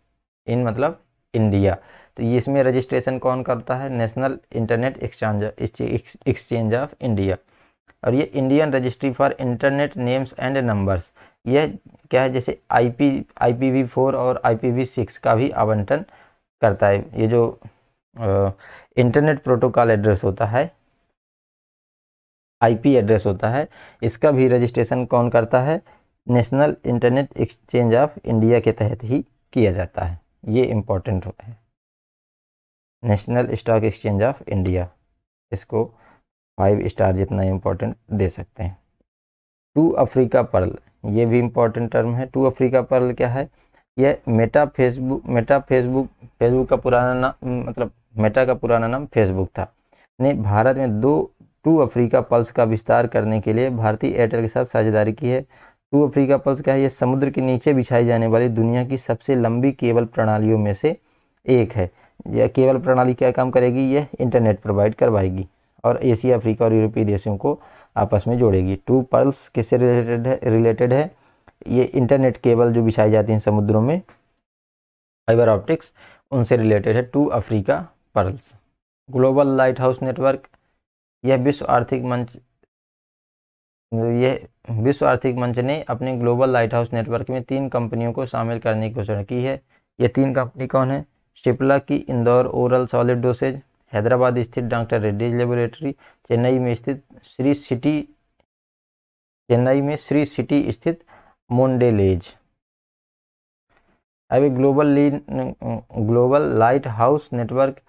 इन मतलब इंडिया तो ये इसमें रजिस्ट्रेशन कौन करता है national internet exchange exchange of India और ये Indian registry for internet names and numbers यह क्या है जैसे I P I P V four और आई पी वी सिक्स का भी आवंटन करता है ये जो इंटरनेट प्रोटोकॉल एड्रेस होता है आईपी एड्रेस होता है इसका भी रजिस्ट्रेशन कौन करता है national internet exchange of India के तहत ही किया जाता है ये इम्पोर्टेंट है national stock exchange of India इसको फाइव स्टार जितना इम्पोर्टेंट दे सकते हैं टू अफ्रीका पर्ल ये भी इम्पोर्टेंट टर्म है टू अफ्रीका पर्ल क्या है यह Meta Facebook Meta Facebook Facebook का पुराना नाम मतलब मेटा का पुराना नाम फेसबुक था ने भारत में दो टू अफ्रीका पल्स का विस्तार करने के लिए भारतीय एयरटेल के साथ साझेदारी की है टू अफ्रीका पल्स क्या है ये समुद्र के नीचे बिछाई जाने वाली दुनिया की सबसे लंबी केबल प्रणालियों में से एक है यह केबल प्रणाली क्या काम करेगी यह इंटरनेट प्रोवाइड करवाएगी और एशिया अफ्रीका और यूरोपीय देशों को आपस में जोड़ेगी टू पल्स किससे रिलेटेड है रिलेटेड है ये इंटरनेट केबल जो बिछाई जाती हैं समुद्रों में फाइबर ऑप्टिक्स उनसे रिलेटेड है two Africa pearls global light house network यह विश्व आर्थिक मंच यह विश्व आर्थिक मंच ने अपने ग्लोबल लाइट हाउस नेटवर्क में तीन कंपनियों को शामिल करने की घोषणा की है यह तीन कंपनी कौन है शिपला की Indore oral solid dosage Hyderabad स्थित डॉक्टर रेड्डीज लेबोरेटरी चेन्नई में स्थित श्री सिटी चेन्नई में श्री सिटी स्थित मोन्डेलेज अभी global global light house network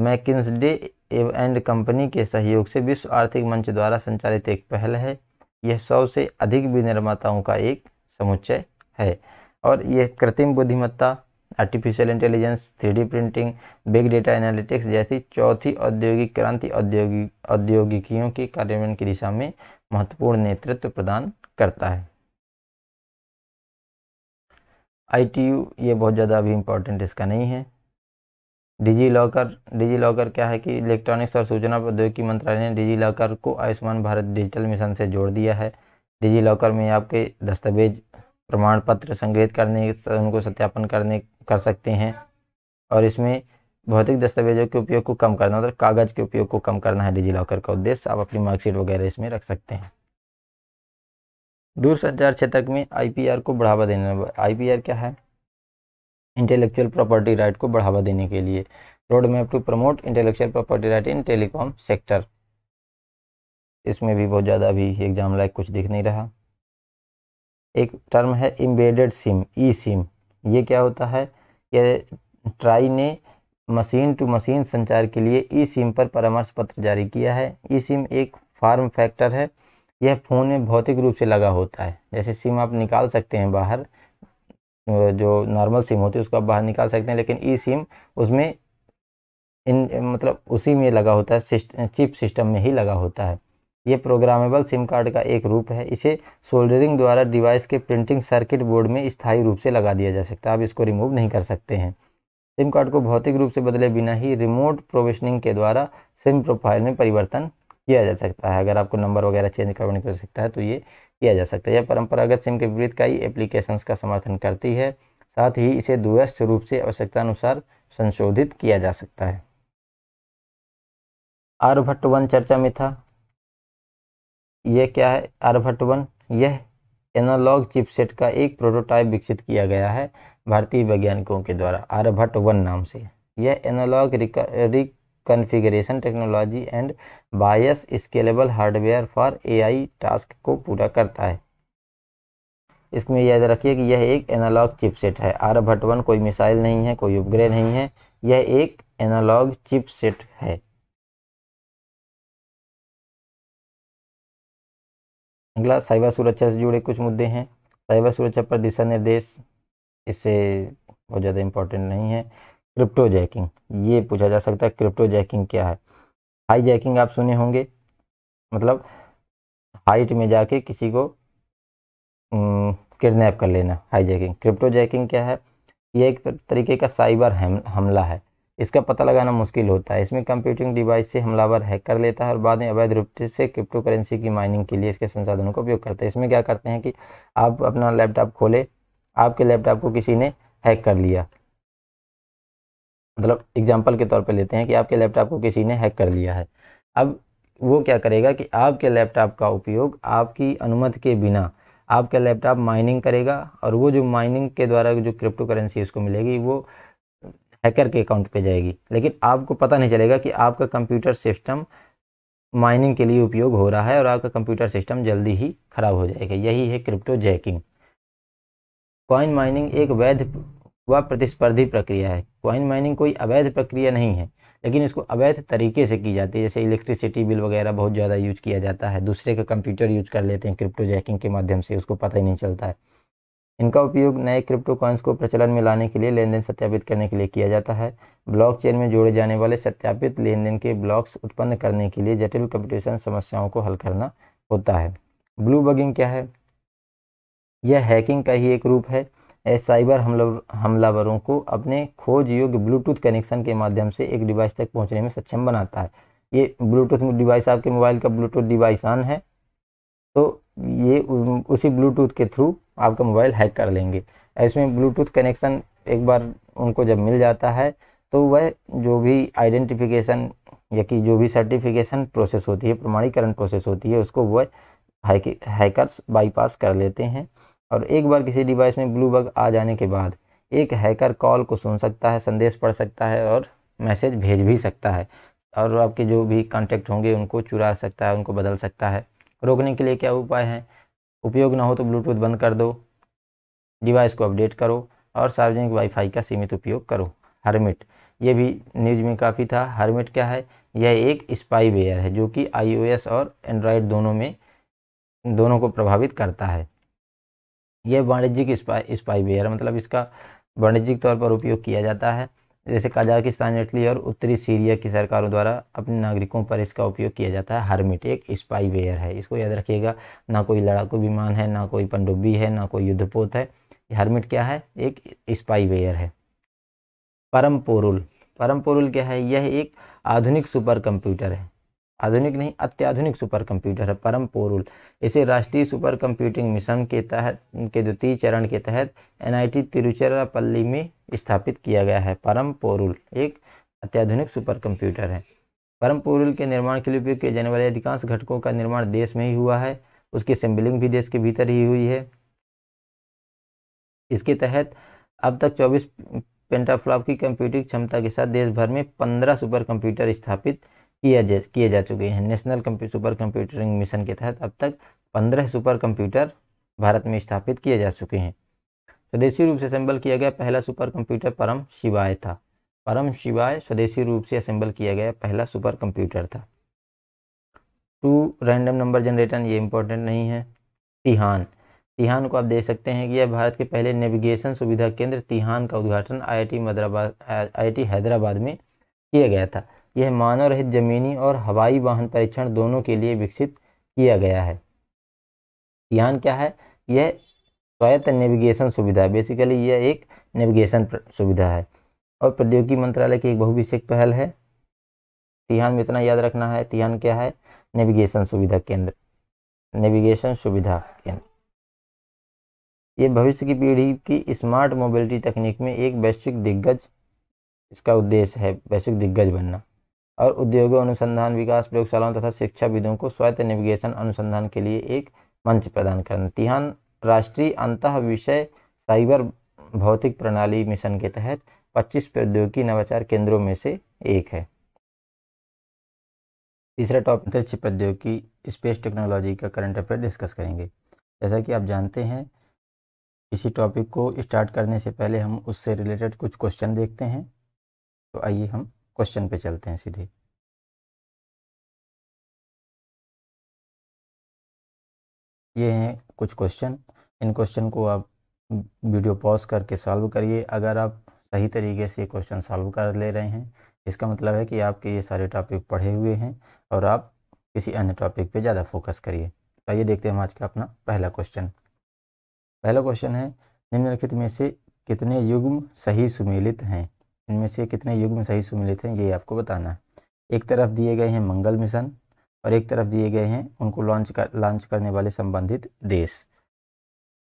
McKinsey and company के सहयोग से विश्व आर्थिक मंच द्वारा संचालित एक पहल है यह सौ से अधिक विनिर्माताओं का एक समुच्चय है और यह कृत्रिम बुद्धिमत्ता artificial intelligence three printing big data analytics जैसी चौथी औद्योगिक क्रांति औद्योगिक औद्योगिकियों के कार्यान्वयन की दिशा में महत्वपूर्ण नेतृत्व प्रदान करता है आई ये बहुत ज़्यादा अभी इम्पोर्टेंट इसका नहीं है डिजी लॉकर डिजी लॉकर क्या है कि इलेक्ट्रॉनिक्स और सूचना प्रौद्योगिकी मंत्रालय ने डिजी लॉकर को आयुष्मान भारत डिजिटल मिशन से जोड़ दिया है डिजी लॉकर में आपके दस्तावेज प्रमाण पत्र संग्रहित करने उनको सत्यापन करने कर सकते हैं और इसमें भौतिक दस्तावेजों के उपयोग को कम करना मतलब कागज़ के उपयोग को कम करना है डिजी लॉकर का उद्देश्य आप अपनी मार्कशीट वगैरह इसमें रख सकते हैं दूरसंचार क्षेत्र में आईपीआर को बढ़ावा देना आईपीआर क्या है इंटेलेक्चुअल प्रॉपर्टी राइट को बढ़ावा देने के लिए road map to promote intellectual property right in telecom sector इसमें भी बहुत ज़्यादा अभी एग्ज़ाम लायक कुछ दिख नहीं रहा एक टर्म है इम्बेडेड सिम ई सिम ये क्या होता है ये ट्राई ने मशीन टू मशीन संचार के लिए ई सिम पर परामर्श पत्र जारी किया है ई सिम एक फार्म फैक्टर है यह फ़ोन में भौतिक रूप से लगा होता है जैसे सिम आप निकाल सकते हैं बाहर जो नॉर्मल सिम होती है उसको आप बाहर निकाल सकते हैं लेकिन ई सिम उसमें इन मतलब उसी में लगा होता है सिस्ट, चिप सिस्टम में ही लगा होता है ये प्रोग्रामेबल सिम कार्ड का एक रूप है इसे सोल्डरिंग द्वारा डिवाइस के प्रिंटिंग सर्किट बोर्ड में स्थायी रूप से लगा दिया जा सकता है आप इसको रिमूव नहीं कर सकते हैं सिम कार्ड को भौतिक रूप से बदले बिना ही रिमोट प्रोविशनिंग के द्वारा सिम प्रोफाइल में परिवर्तन किया जा सकता है अगर आपको नंबर वगैरह चेंज करवाने कर सकता है तो ये किया जा सकता है यह परंपरागत सिम के विपरीत कई एप्लीकेशंस का समर्थन करती है साथ ही इसे दूरस्थ रूप से आवश्यकता अनुसार संशोधित किया जा सकता है आर्यभट्ट वन चर्चा में था यह क्या है आर्यभट्ट वन यह एनालॉग चिपसेट का एक प्रोटोटाइप विकसित किया गया है भारतीय वैज्ञानिकों के द्वारा आर्यभट्ट वन नाम से यह analog reconfiguration technology and bias scalable hardware for AI task को पूरा करता है इसमें याद रखिए कि यह एक एनालॉग चिपसेट है आर भटवन कोई मिसाइल नहीं है कोई उपग्रह नहीं है यह एक एनालॉग चिपसेट है अगला साइबर सुरक्षा से जुड़े कुछ मुद्दे हैं साइबर सुरक्षा पर दिशा निर्देश इससे बहुत ज़्यादा इम्पोर्टेंट नहीं है क्रिप्टो जैकिंग ये पूछा जा सकता है क्रिप्टो जैकिंग क्या है हाई जैकिंग आप सुने होंगे मतलब हाइट में जाके किसी को किडनैप कर लेना हाई जैकिंग क्रिप्टो जैकिंग क्या है ये एक तरीके का साइबर हमला है इसका पता लगाना मुश्किल होता है इसमें कंप्यूटिंग डिवाइस से हमलावर हैक कर लेता है और बाद में अवैध रूप से क्रिप्टो करेंसी की माइनिंग के लिए इसके संसाधनों का उपयोग करते हैं इसमें क्या करते हैं कि आप अपना लैपटॉप खोले आपके लैपटॉप को किसी ने हैक कर लिया मतलब एग्जाम्पल के तौर पर लेते हैं कि आपके लैपटॉप को किसी ने हैक कर लिया है अब वो क्या करेगा कि आपके लैपटॉप का उपयोग आपकी अनुमति के बिना आपका लैपटॉप माइनिंग करेगा और वो जो माइनिंग के द्वारा जो क्रिप्टो करेंसी उसको मिलेगी वो हैकर के अकाउंट पे जाएगी लेकिन आपको पता नहीं चलेगा कि आपका कंप्यूटर सिस्टम माइनिंग के लिए उपयोग हो रहा है और आपका कंप्यूटर सिस्टम जल्दी ही ख़राब हो जाएगा यही है क्रिप्टो जैकिंग कॉइन माइनिंग एक वैध व प्रतिस्पर्धी प्रक्रिया है कॉइन माइनिंग कोई अवैध प्रक्रिया नहीं है लेकिन इसको अवैध तरीके से की जाती है जैसे इलेक्ट्रिसिटी बिल वगैरह बहुत ज़्यादा यूज किया जाता है दूसरे का कंप्यूटर यूज कर लेते हैं क्रिप्टो जैकिंग के माध्यम से उसको पता ही नहीं चलता है इनका उपयोग नए क्रिप्टो कॉइन्स को प्रचलन में लाने के लिए लेन देन सत्यापित करने के लिए किया जाता है ब्लॉकचेन में जोड़े जाने वाले सत्यापित लेन देन के ब्लॉक्स उत्पन्न करने के लिए जटिल कंप्यूटेशन समस्याओं को हल करना होता है ब्लू बगिंग क्या है यह हैकिंग का ही एक रूप है साइबर हमला हमलावरों को अपने खोज योग्य ब्लूटूथ कनेक्शन के माध्यम से एक डिवाइस तक पहुंचने में सक्षम बनाता है ये ब्लूटूथ डिवाइस आपके मोबाइल का ब्लूटूथ डिवाइस ऑन है तो ये उसी ब्लूटूथ के थ्रू आपका मोबाइल हैक कर लेंगे ऐसे में ब्लूटूथ कनेक्शन एक बार उनको जब मिल जाता है तो वह जो भी आइडेंटिफिकेशन या कि जो भी सर्टिफिकेशन प्रोसेस होती है प्रमाणीकरण प्रोसेस होती है उसको वह हैकर्स बाईपास कर लेते हैं और एक बार किसी डिवाइस में ब्लू बग आ जाने के बाद एक हैकर कॉल को सुन सकता है संदेश पढ़ सकता है और मैसेज भेज भी सकता है और आपके जो भी कॉन्टैक्ट होंगे उनको चुरा सकता है उनको बदल सकता है रोकने के लिए क्या उपाय हैं उपयोग ना हो तो ब्लूटूथ बंद कर दो डिवाइस को अपडेट करो और सार्वजनिक वाईफाई का सीमित उपयोग करो हरमिट ये भी न्यूज में काफ़ी था हरमिट क्या है यह एक स्पाईवेयर है जो कि आईओएस और एंड्रॉयड दोनों में दोनों को प्रभावित करता है यह वाणिज्यिक स्पाई वेयर है मतलब इसका वाणिज्यिक तौर पर उपयोग किया जाता है जैसे कजाकिस्तान इटली और उत्तरी सीरिया की सरकारों द्वारा अपने नागरिकों पर इसका उपयोग किया जाता है हरमिट एक वेयर है इसको याद रखिएगा ना कोई लड़ाकू विमान है ना कोई पनडुब्बी है ना कोई युद्धपोत है हरमिट क्या है एक स्पाईवेयर है परम पोरुल परम पोरुल क्या है यह एक आधुनिक सुपर कंप्यूटर है आधुनिक नहीं अत्याधुनिक सुपर कंप्यूटर है परम पोरुल इसे राष्ट्रीय सुपर कंप्यूटिंग मिशन के तहत के द्वितीय चरण के तहत एनआईटी तिरुचिरापल्ली में स्थापित किया गया है परम पोरुल एक अत्याधुनिक सुपर कंप्यूटर है परम पोरुल के निर्माण के लिए उपयोग किए जाने वाले अधिकांश घटकों का निर्माण देश में ही हुआ है उसकी असेंबलिंग भी देश के भीतर ही हुई है इसके तहत अब तक चौबीस पेंटाफ्लॉप की कंप्यूटिंग क्षमता के साथ देश भर में पंद्रह सुपर कंप्यूटर स्थापित किया जा किए जा चुके हैं नेशनल कंप्यू सुपर कंप्यूटरिंग मिशन के तहत अब तक पंद्रह सुपर कंप्यूटर भारत में स्थापित किए जा चुके हैं स्वदेशी रूप से असेंबल किया गया पहला सुपर कंप्यूटर परम शिवाय था परम शिवाय स्वदेशी रूप से असेंबल किया गया पहला सुपर कंप्यूटर था टू रैंडम नंबर जनरेटर ये इंपॉर्टेंट नहीं है तिहान तिहान को आप देख सकते हैं कि यह भारत के पहले नेविगेशन सुविधा केंद्र तिहान का उद्घाटन आई मद्राबाद टी हैदराबाद में किया गया था यह मानव रहित जमीनी और हवाई वाहन परीक्षण दोनों के लिए विकसित किया गया है यान क्या है यह स्वायत्त नेविगेशन सुविधा है बेसिकली यह एक नेविगेशन सुविधा है और प्रौद्योगिकी मंत्रालय की एक बहुविषयक पहल है तिहान में इतना याद रखना है तिहान क्या है नेविगेशन सुविधा केंद्र नेविगेशन सुविधा केंद्र ये भविष्य की पीढ़ी की स्मार्ट मोबिलिटी तकनीक में एक वैश्विक दिग्गज इसका उद्देश्य है वैश्विक दिग्गज बनना और उद्योगों अनुसंधान विकास प्रयोगशालाओं तथा शिक्षाविदों को स्वायत्त नेविगेशन अनुसंधान के लिए एक मंच प्रदान करना तिहान राष्ट्रीय अंत विषय साइबर भौतिक प्रणाली मिशन के तहत 25 प्रौद्योगिकी नवाचार केंद्रों में से एक है तीसरा टॉप अंतरिक्ष प्रौद्योगिकी स्पेस टेक्नोलॉजी का करंट अफेयर डिस्कस करेंगे जैसा कि आप जानते हैं किसी टॉपिक को स्टार्ट करने से पहले हम उससे रिलेटेड कुछ क्वेश्चन देखते हैं तो आइए हम क्वेश्चन पे चलते हैं सीधे ये हैं कुछ क्वेश्चन इन क्वेश्चन को आप वीडियो पॉज करके सॉल्व करिए अगर आप सही तरीके से क्वेश्चन सॉल्व कर ले रहे हैं इसका मतलब है कि आपके ये सारे टॉपिक पढ़े हुए हैं और आप किसी अन्य टॉपिक पे ज़्यादा फोकस करिए आइए देखते हैं आज का अपना पहला क्वेश्चन पहला क्वेश्चन है निम्नलिखित में से कितने युग्म सही सुमेलित हैं इनमें से कितने युग में सही सुमिलित हैं ये आपको बताना है एक तरफ दिए गए हैं मंगल मिशन और एक तरफ दिए गए हैं उनको लॉन्च कर लॉन्च करने वाले संबंधित देश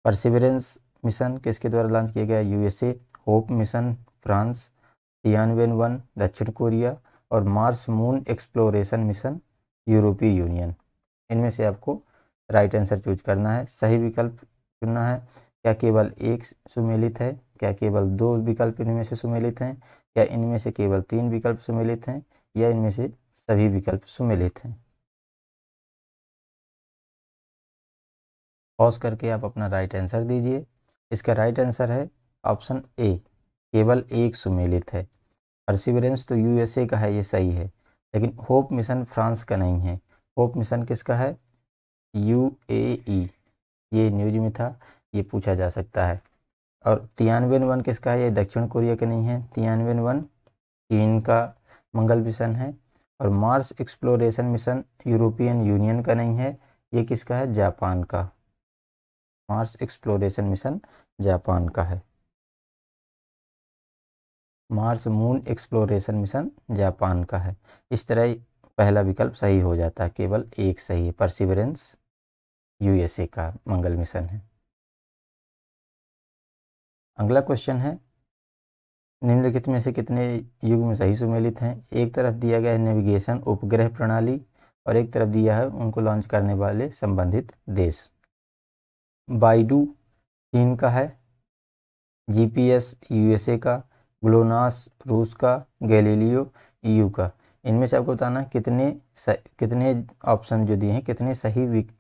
परसिवरेंस मिशन किसके द्वारा लॉन्च किया गया USA hope mission France Tianwen one दक्षिण कोरिया और मार्स मून एक्सप्लोरेशन मिशन यूरोपीय यूनियन इनमें से आपको राइट आंसर चूज करना है सही विकल्प चुनना है क्या केवल एक सुमेलित है क्या केवल दो विकल्प इनमें से सुमेलित हैं या इनमें से केवल तीन विकल्प सुमेलित हैं या इनमें से सभी विकल्प सुमेलित हैं पॉज करके आप अपना राइट आंसर दीजिए इसका राइट आंसर है ऑप्शन ए केवल एक सुमेलित है परसिवरेंस तो यूएसए का है ये सही है लेकिन होप मिशन फ्रांस का नहीं है होप मिशन किसका है यू ए e। ये न्यूज में था ये पूछा जा सकता है और तियानवे वन किसका है ये दक्षिण कोरिया के नहीं है तियानवे वन चीन का मंगल मिशन है और Mars exploration mission European union का नहीं है ये किसका है जापान का मार्स एक्सप्लोरेशन मिशन जापान का है Mars moon exploration mission Japan का है इस तरह पहला विकल्प सही हो जाता है केवल एक सही है परसिवरेंस यूएसए का मंगल मिशन है अगला क्वेश्चन है निम्नलिखित में से कितने युग में सही सुमेलित हैं एक तरफ दिया गया है नेविगेशन उपग्रह प्रणाली और एक तरफ दिया है उनको लॉन्च करने वाले संबंधित देश बाइडू चीन का है जीपीएस यूएसए का ग्लोनास रूस का गैलीलियो ईयू e का इनमें से आपको बताना कितने स, कितने ऑप्शन जो दिए हैं कितने सही विक,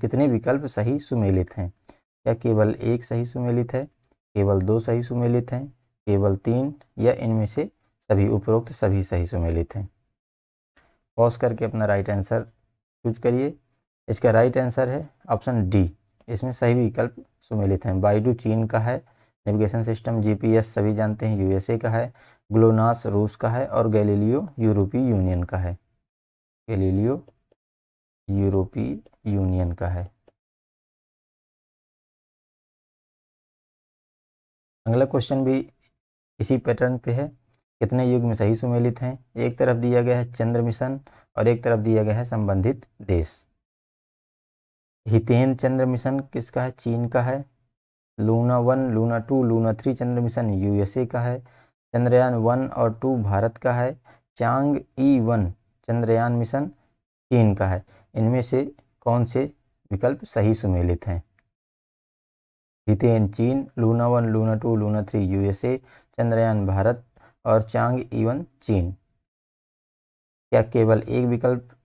कितने विकल्प सही सुमेलित हैं क्या केवल एक सही सुमेलित है केवल दो सही सुमेलित हैं केवल तीन या इनमें से सभी उपरोक्त सभी सही सुमेलित हैं पॉज करके अपना राइट आंसर चूज करिए इसका राइट आंसर है ऑप्शन डी इसमें सही विकल्प सुमेलित हैं बाइडू चीन का है नेविगेशन सिस्टम जीपीएस सभी जानते हैं यूएसए का है ग्लोनास रूस का है और गैलीलियो यूरोपीय यूनियन का है गैलीलियो यूरोपीय यूनियन का है अगला क्वेश्चन भी इसी पैटर्न पे है कितने युग में सही सुमेलित हैं एक तरफ दिया गया है चंद्र मिशन और एक तरफ दिया गया है संबंधित देश हितेन चंद्र मिशन किसका है चीन का है Luna one Luna two Luna three चंद्र मिशन यूएसए का है चंद्रयान वन और टू भारत का है Chang'e one Chandrayaan mission चीन का है इनमें से कौन से विकल्प सही सुमेलित हैं हितेन चीन Luna one Luna two Luna three USA Chandrayaan Bharat और चांग इवन चीन क्या केवल एक विकल्प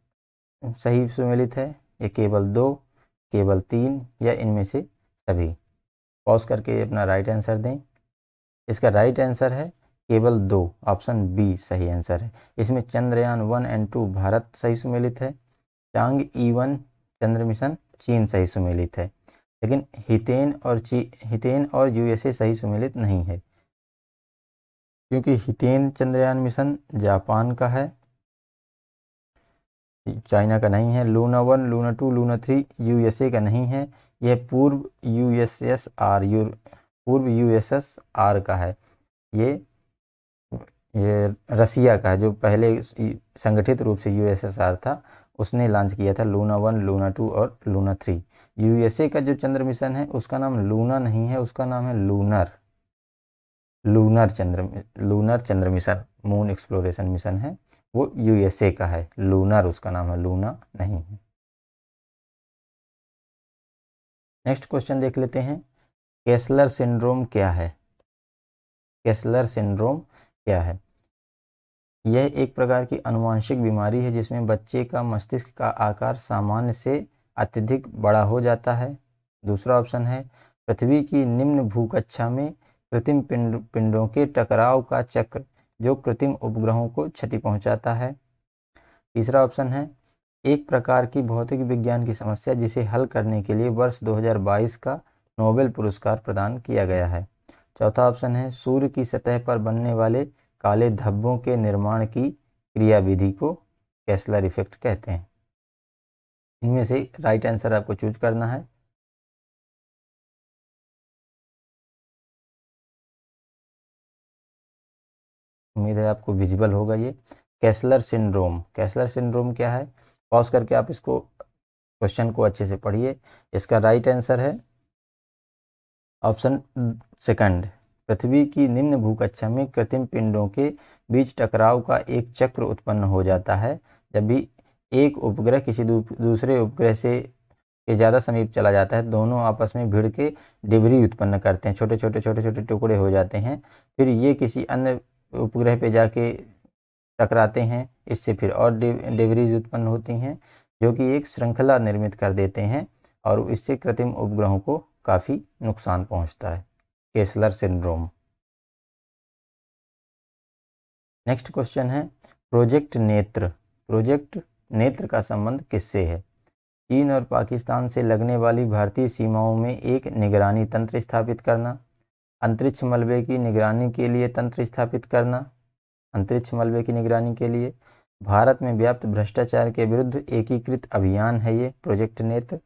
सही सुमेलित है या केवल दो केवल तीन या इनमें से सभी पॉज करके अपना राइट आंसर दें इसका राइट आंसर है केवल दो ऑप्शन बी सही आंसर है इसमें Chandrayaan one and two Bharat सही सुमेलित है चांग ई वन चंद्र मिशन चीन सही सुमेलित है लेकिन हितेन और ची हितेन और यूएसए सही सुमेलित नहीं है क्योंकि हितेन चंद्रयान मिशन जापान का है चाइना का नहीं है Luna one Luna two Luna three USA का नहीं है यह पूर्व यूएसएसआर यू पूर्व यूएसएसआर का है ये ये रसिया का है जो पहले संगठित रूप से यूएसएसआर था उसने लॉन्च किया था लूना वन लूना टू और लूना थ्री यूएसए का जो चंद्र मिशन है उसका नाम लूना नहीं है उसका नाम है लूनर लूनर चंद्र लूनर चंद्र मिशन मून एक्सप्लोरेशन मिशन है वो यूएसए का है लूनर उसका नाम है लूना नहीं है नेक्स्ट क्वेश्चन देख लेते हैं कैसलर सिंड्रोम क्या है कैसलर सिंड्रोम क्या है यह एक प्रकार की अनुवांशिक बीमारी है जिसमें बच्चे का मस्तिष्क का आकार सामान्य से अत्यधिक बड़ा हो जाता है दूसरा ऑप्शन है पृथ्वी की निम्न भूकक्षा में कृत्रिम पिंड पिंडों के टकराव का चक्र जो कृत्रिम उपग्रहों को क्षति पहुंचाता है तीसरा ऑप्शन है एक प्रकार की भौतिक विज्ञान की समस्या जिसे हल करने के लिए वर्ष 2022 का नोबेल पुरस्कार प्रदान किया गया है चौथा ऑप्शन है सूर्य की सतह पर बनने वाले काले धब्बों के निर्माण की क्रियाविधि को कैसलर इफेक्ट कहते हैं इनमें से राइट आंसर आपको चूज करना है उम्मीद है आपको विजिबल होगा ये कैसलर सिंड्रोम कैसलर सिंड्रोम क्या है पॉज करके आप इसको क्वेश्चन को अच्छे से पढ़िए इसका राइट आंसर है ऑप्शन सेकंड पृथ्वी की निम्न भूकक्षा में कृत्रिम पिंडों के बीच टकराव का एक चक्र उत्पन्न हो जाता है जब भी एक उपग्रह किसी दूसरे उपग्रह से के ज़्यादा समीप चला जाता है दोनों आपस में भिड़ के डिबरी उत्पन्न करते हैं छोटे छोटे छोटे छोटे टुकड़े हो जाते हैं फिर ये किसी अन्य उपग्रह पे जाके टकराते हैं इससे फिर और डिबरीज उत्पन्न होती हैं जो कि एक श्रृंखला निर्मित कर देते हैं और इससे कृत्रिम उपग्रहों को काफ़ी नुकसान पहुँचता है केसलर सिंड्रोम नेक्स्ट क्वेश्चन है प्रोजेक्ट नेत्र प्रोजेक्ट नेत्र का संबंध किससे है चीन और पाकिस्तान से लगने वाली भारतीय सीमाओं में एक निगरानी तंत्र स्थापित करना अंतरिक्ष मलबे की निगरानी के लिए तंत्र स्थापित करना अंतरिक्ष मलबे की निगरानी के लिए भारत में व्याप्त भ्रष्टाचार के विरुद्ध एकीकृत अभियान है ये प्रोजेक्ट नेत्र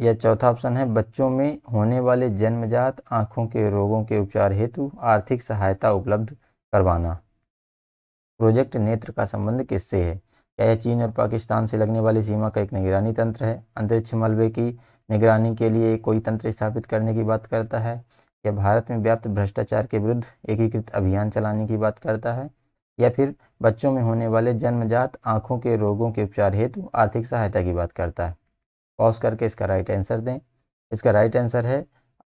या चौथा ऑप्शन है बच्चों में होने वाले जन्मजात आँखों के रोगों के उपचार हेतु आर्थिक सहायता उपलब्ध करवाना प्रोजेक्ट नेत्र का संबंध किससे है क्या यह चीन और पाकिस्तान से लगने वाली सीमा का एक निगरानी तंत्र है अंतरिक्ष मलबे की निगरानी के लिए कोई तंत्र स्थापित करने की बात करता है या भारत में व्याप्त भ्रष्टाचार के विरुद्ध एकीकृत अभियान चलाने की बात करता है या फिर बच्चों में होने वाले जन्मजात आँखों के रोगों के उपचार हेतु आर्थिक सहायता की बात करता है पॉज करके इसका राइट आंसर दें इसका राइट आंसर है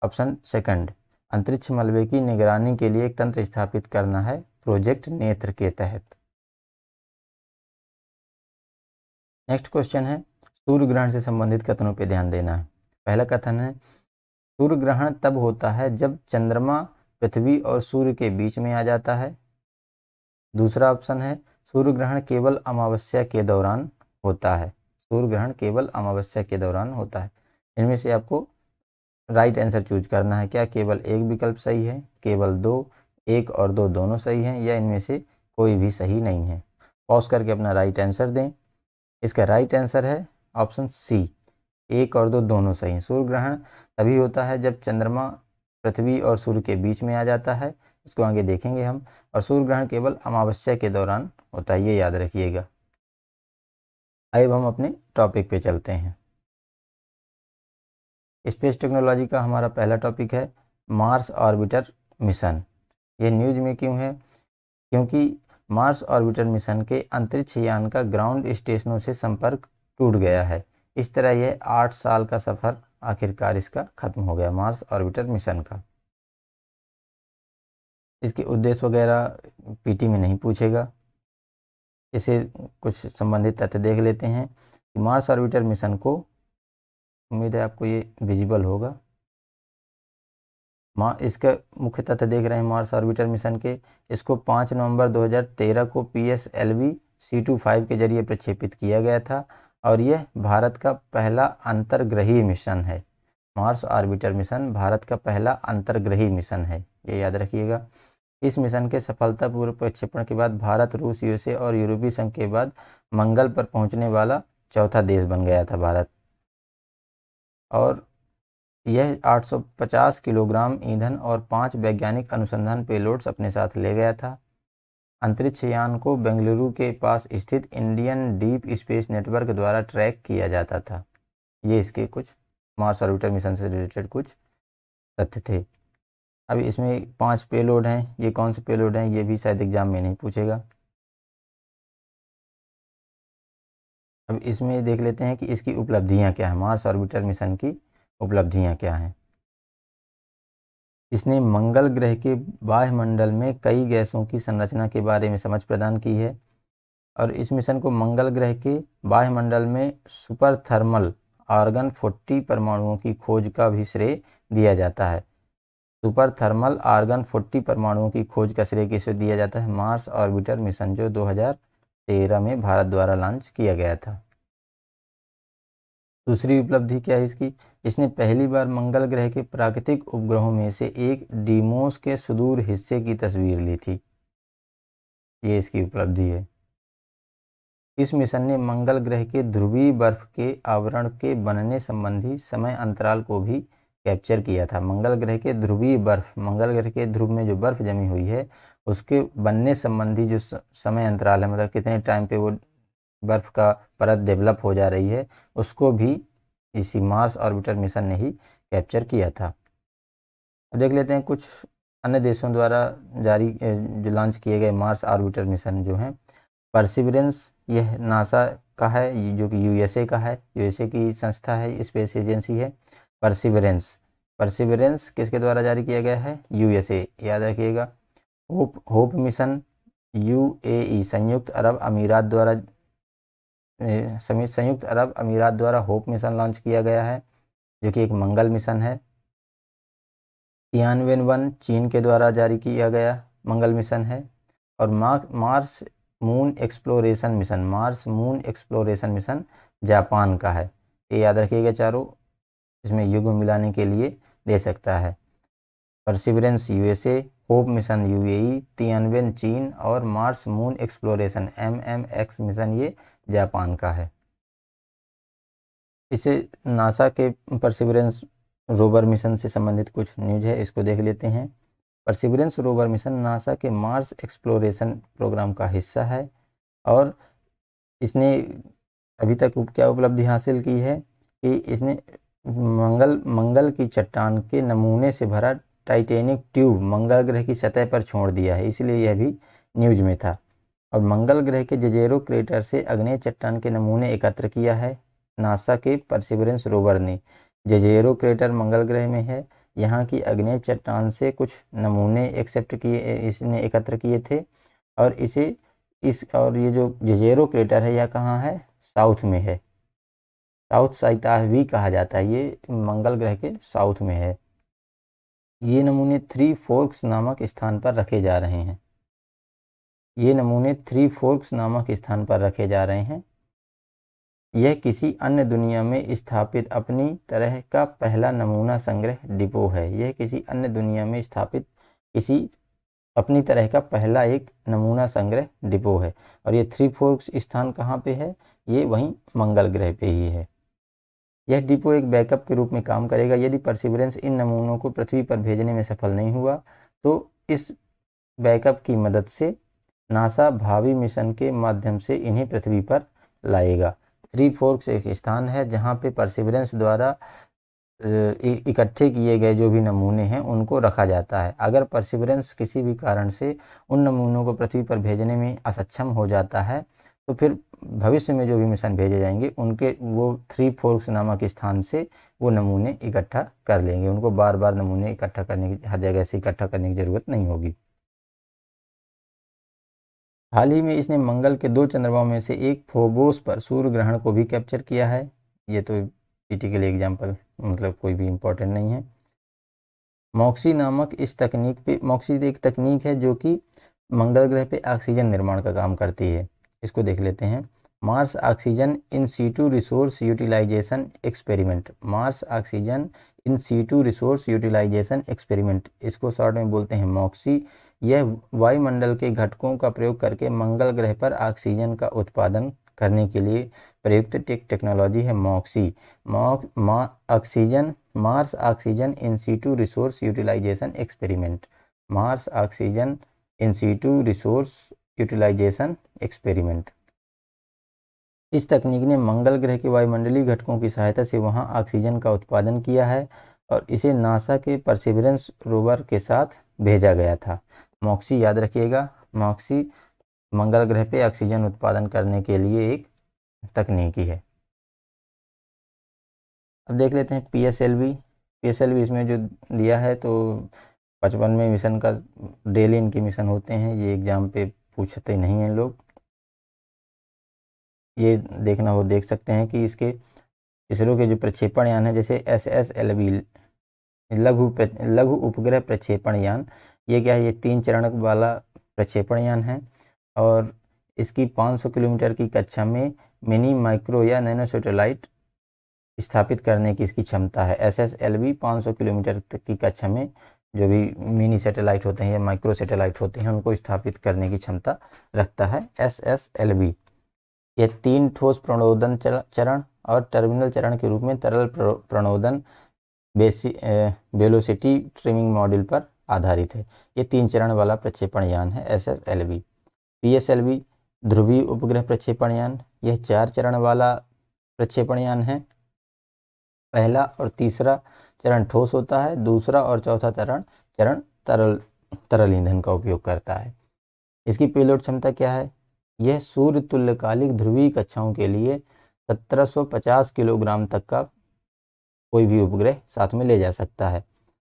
ऑप्शन सेकंड अंतरिक्ष मलबे की निगरानी के लिए एक तंत्र स्थापित करना है प्रोजेक्ट नेत्र के तहत नेक्स्ट क्वेश्चन है सूर्य ग्रहण से संबंधित कथनों पर ध्यान देना है पहला कथन है सूर्य ग्रहण तब होता है जब चंद्रमा पृथ्वी और सूर्य के बीच में आ जाता है दूसरा ऑप्शन है सूर्य ग्रहण केवल अमावस्या के दौरान होता है सूर्य ग्रहण केवल अमावस्या के दौरान होता है इनमें से आपको राइट आंसर चूज करना है क्या केवल एक विकल्प सही है केवल दो एक और दो दोनों सही हैं या इनमें से कोई भी सही नहीं है पॉज करके अपना राइट आंसर दें इसका राइट आंसर है ऑप्शन सी एक और दो दोनों सही हैं सूर्य ग्रहण तभी होता है जब चंद्रमा पृथ्वी और सूर्य के बीच में आ जाता है इसको आगे देखेंगे हम और सूर्य ग्रहण केवल अमावस्या के दौरान होता है ये याद रखिएगा अब हम अपने टॉपिक पे चलते हैं स्पेस टेक्नोलॉजी का हमारा पहला टॉपिक है मार्स ऑर्बिटर मिशन ये न्यूज में क्यों है क्योंकि मार्स ऑर्बिटर मिशन के अंतरिक्ष यान का ग्राउंड स्टेशनों से संपर्क टूट गया है इस तरह यह आठ साल का सफ़र आखिरकार इसका खत्म हो गया मार्स ऑर्बिटर मिशन का इसके उद्देश्य वगैरह पीटी में नहीं पूछेगा इसे कुछ संबंधित तथ्य देख लेते हैं कि मार्स ऑर्बिटर मिशन को उम्मीद है आपको ये विजिबल होगा माँ इसके मुख्य तथ्य देख रहे हैं मार्स ऑर्बिटर मिशन के इसको पाँच नवंबर 2013 को P S L V C two five के जरिए प्रक्षेपित किया गया था और यह भारत का पहला अंतर्ग्रही मिशन है मार्स ऑर्बिटर मिशन भारत का पहला अंतर्ग्रही मिशन है ये याद रखिएगा इस मिशन के सफलतापूर्व प्रक्षेपण के बाद भारत रूस यूएसए और यूरोपीय संघ के बाद मंगल पर पहुंचने वाला चौथा देश बन गया था भारत और यह 850 किलोग्राम ईंधन और पांच वैज्ञानिक अनुसंधान पेलोड्स अपने साथ ले गया था अंतरिक्ष यान को बेंगलुरु के पास स्थित इंडियन डीप स्पेस नेटवर्क द्वारा ट्रैक किया जाता था ये इसके कुछ मार्स ऑर्बिटर मिशन से रिलेटेड कुछ तथ्य थे अब इसमें पांच पेलोड हैं ये कौन से पेलोड हैं ये भी शायद एग्ज़ाम में नहीं पूछेगा अब इसमें देख लेते हैं कि इसकी उपलब्धियां क्या है मार्स ऑर्बिटर मिशन की उपलब्धियां क्या हैं इसने मंगल ग्रह के बाह्यमंडल में कई गैसों की संरचना के बारे में समझ प्रदान की है और इस मिशन को मंगल ग्रह के बाह्यमंडल में सुपर थर्मल आर्गन फोर्टी परमाणुओं की खोज का भी श्रेय दिया जाता है सुपर थर्मल आर्गन 40 परमाणुओं की खोज का श्रेय दिया जाता है मार्स ऑर्बिटर मिशन जो 2013 में भारत द्वारा लॉन्च किया गया था दूसरी उपलब्धि क्या है इसकी इसने पहली बार मंगल ग्रह के प्राकृतिक उपग्रहों में से एक डीमोस के सुदूर हिस्से की तस्वीर ली थी ये इसकी उपलब्धि है इस मिशन ने मंगल ग्रह के ध्रुवीय बर्फ के आवरण के बनने संबंधी समय अंतराल को भी कैप्चर किया था मंगल ग्रह के ध्रुवीय बर्फ मंगल ग्रह के ध्रुव में जो बर्फ जमी हुई है उसके बनने संबंधी जो समय अंतराल है मतलब कितने टाइम पे वो बर्फ का परत डेवलप हो जा रही है उसको भी इसी मार्स ऑर्बिटर मिशन ने ही कैप्चर किया था अब देख लेते हैं कुछ अन्य देशों द्वारा जारी जो लॉन्च किए गए मार्स ऑर्बिटर मिशन जो हैं परसिवरेंस यह नासा का है जो कि यूएसए का है यूएसए की संस्था है स्पेस एजेंसी है परसिवरेंस परसिवरेंस किसके द्वारा जारी किया गया है यूएसए याद रखिएगा होप होप मिशन यूएई संयुक्त अरब अमीरात द्वारा संयुक्त अरब अमीरात द्वारा होप मिशन लॉन्च किया गया है जो कि एक मंगल मिशन है तियानवेन वन चीन के द्वारा जारी किया गया मंगल मिशन है और Mars moon exploration mission Mars moon exploration mission Japan का है ये याद रखिएगा चारों इसमें युग मिलाने के लिए दे सकता है perseverance USA hope mission UAE Tianwen चीन और Mars moon exploration M M X mission ये जापान का है इसे नासा के परसिवरेंस रोवर मिशन से संबंधित कुछ न्यूज है इसको देख लेते हैं परसिवरेंस रोवर मिशन नासा के मार्स एक्सप्लोरेशन प्रोग्राम का हिस्सा है और इसने अभी तक क्या उपलब्धि हासिल की है कि इसने मंगल मंगल की चट्टान के नमूने से भरा टाइटेनिक ट्यूब मंगल ग्रह की सतह पर छोड़ दिया है इसलिए यह भी न्यूज में था और मंगल ग्रह के जजेरो क्रेटर से अग्नेय चट्टान के नमूने एकत्र किया है नासा के परसिवरेंस रोवर ने जजेरो क्रेटर मंगल ग्रह में है यहाँ की अग्नेय चट्टान से कुछ नमूने एक्सेप्ट किए इसने एकत्र किए थे और इसे इस और ये जो जजेरो क्रेटर है यह कहाँ है साउथ में है साउथ साइताह भी कहा जाता है ये मंगल ग्रह के साउथ में है ये नमूने थ्री फोर्क्स नामक स्थान पर रखे जा रहे हैं ये नमूने थ्री फोर्क्स नामक स्थान पर रखे जा रहे हैं यह किसी अन्य दुनिया में स्थापित अपनी तरह का पहला नमूना संग्रह डिपो है यह किसी अन्य दुनिया में स्थापित किसी अपनी तरह का पहला एक नमूना संग्रह डिपो है और ये थ्री फोर्क्स स्थान कहाँ पे है ये वहीं मंगल ग्रह पे ही है यह डिपो एक बैकअप के रूप में काम करेगा यदि परसिवरेंस इन नमूनों को पृथ्वी पर भेजने में सफल नहीं हुआ तो इस बैकअप की मदद से नासा भावी मिशन के माध्यम से इन्हें पृथ्वी पर लाएगा थ्री फोर्क्स एक स्थान है जहाँ पे परसिवरेंस द्वारा इकट्ठे किए गए जो भी नमूने हैं उनको रखा जाता है अगर परसिवरेंस किसी भी कारण से उन नमूनों को पृथ्वी पर भेजने में असक्षम हो जाता है तो फिर भविष्य में जो भी मिशन भेजे जाएंगे उनके वो थ्री फोर्क्स नामक स्थान से वो नमूने इकट्ठा कर लेंगे उनको बार बार नमूने इकट्ठा करने की हर जगह से इकट्ठा करने की ज़रूरत नहीं होगी हाल ही में इसने मंगल के दो चंद्रमाओं में से एक फोबोस पर सूर्य ग्रहण को भी कैप्चर किया है ये तो पीटिकल एग्जाम्पल मतलब कोई भी इम्पोर्टेंट नहीं है मॉक्सी नामक इस तकनीक पे मॉक्सी एक तकनीक है जो कि मंगल ग्रह पे ऑक्सीजन निर्माण का काम करती है इसको देख लेते हैं Mars oxygen in situ resource utilisation experiment Mars oxygen in situ resource utilisation experiment इसको शॉर्ट में बोलते हैं मॉक्सी यह वायुमंडल के घटकों का प्रयोग करके मंगल ग्रह पर ऑक्सीजन का उत्पादन करने के लिए प्रयुक्त एक टेक्नोलॉजी है मॉक्सी मॉक मा oxygen Mars oxygen in situ resource utilisation experiment Mars oxygen in situ resource utilisation experiment इस तकनीक ने मंगल ग्रह के वायुमंडलीय घटकों की सहायता से वहां ऑक्सीजन का उत्पादन किया है और इसे नासा के परसिवरेंस रोवर के साथ भेजा गया था मॉक्सी याद रखिएगा मॉक्सी मंगल ग्रह पे ऑक्सीजन उत्पादन करने के लिए एक तकनीकी है अब देख लेते हैं P S L P S L इसमें जो दिया है तो पचपन में मिशन का डेली इनके मिशन होते हैं ये एग्ज़ाम पे पूछते नहीं हैं लोग ये देखना हो देख सकते हैं कि इसके इसरो के जो प्रक्षेपण यान है जैसे एस एस एल बी लघु लघु उपग्रह प्रक्षेपण यान ये क्या है ये तीन चरण वाला प्रक्षेपण यान है और इसकी 500 किलोमीटर की कक्षा में मिनी माइक्रो या नैनो सेटेलाइट स्थापित करने की इसकी क्षमता है एस एस एल बी पाँच किलोमीटर तक की कक्षा में जो भी मिनी सैटेलाइट होते हैं या माइक्रो सैटेलाइट होते हैं उनको स्थापित करने की क्षमता रखता है एस एस एल बी यह तीन ठोस प्रणोदन चरण और टर्मिनल चरण के रूप में तरल प्रणोदन बेसी वेलोसिटी ट्रिमिंग मॉड्यूल पर आधारित है ये तीन चरण वाला प्रक्षेपण यान है S S L V P S L V ध्रुवीय उपग्रह प्रक्षेपण यान यह चार चरण वाला प्रक्षेपण यान है पहला और तीसरा चरण ठोस होता है दूसरा और चौथा चरण चरण तरल तरल ईंधन का उपयोग करता है इसकी पेलोड क्षमता क्या है यह सूर्य तुल्यकालिक ध्रुवीय कक्षाओं के लिए 1750 किलोग्राम तक का कोई भी उपग्रह साथ में ले जा सकता है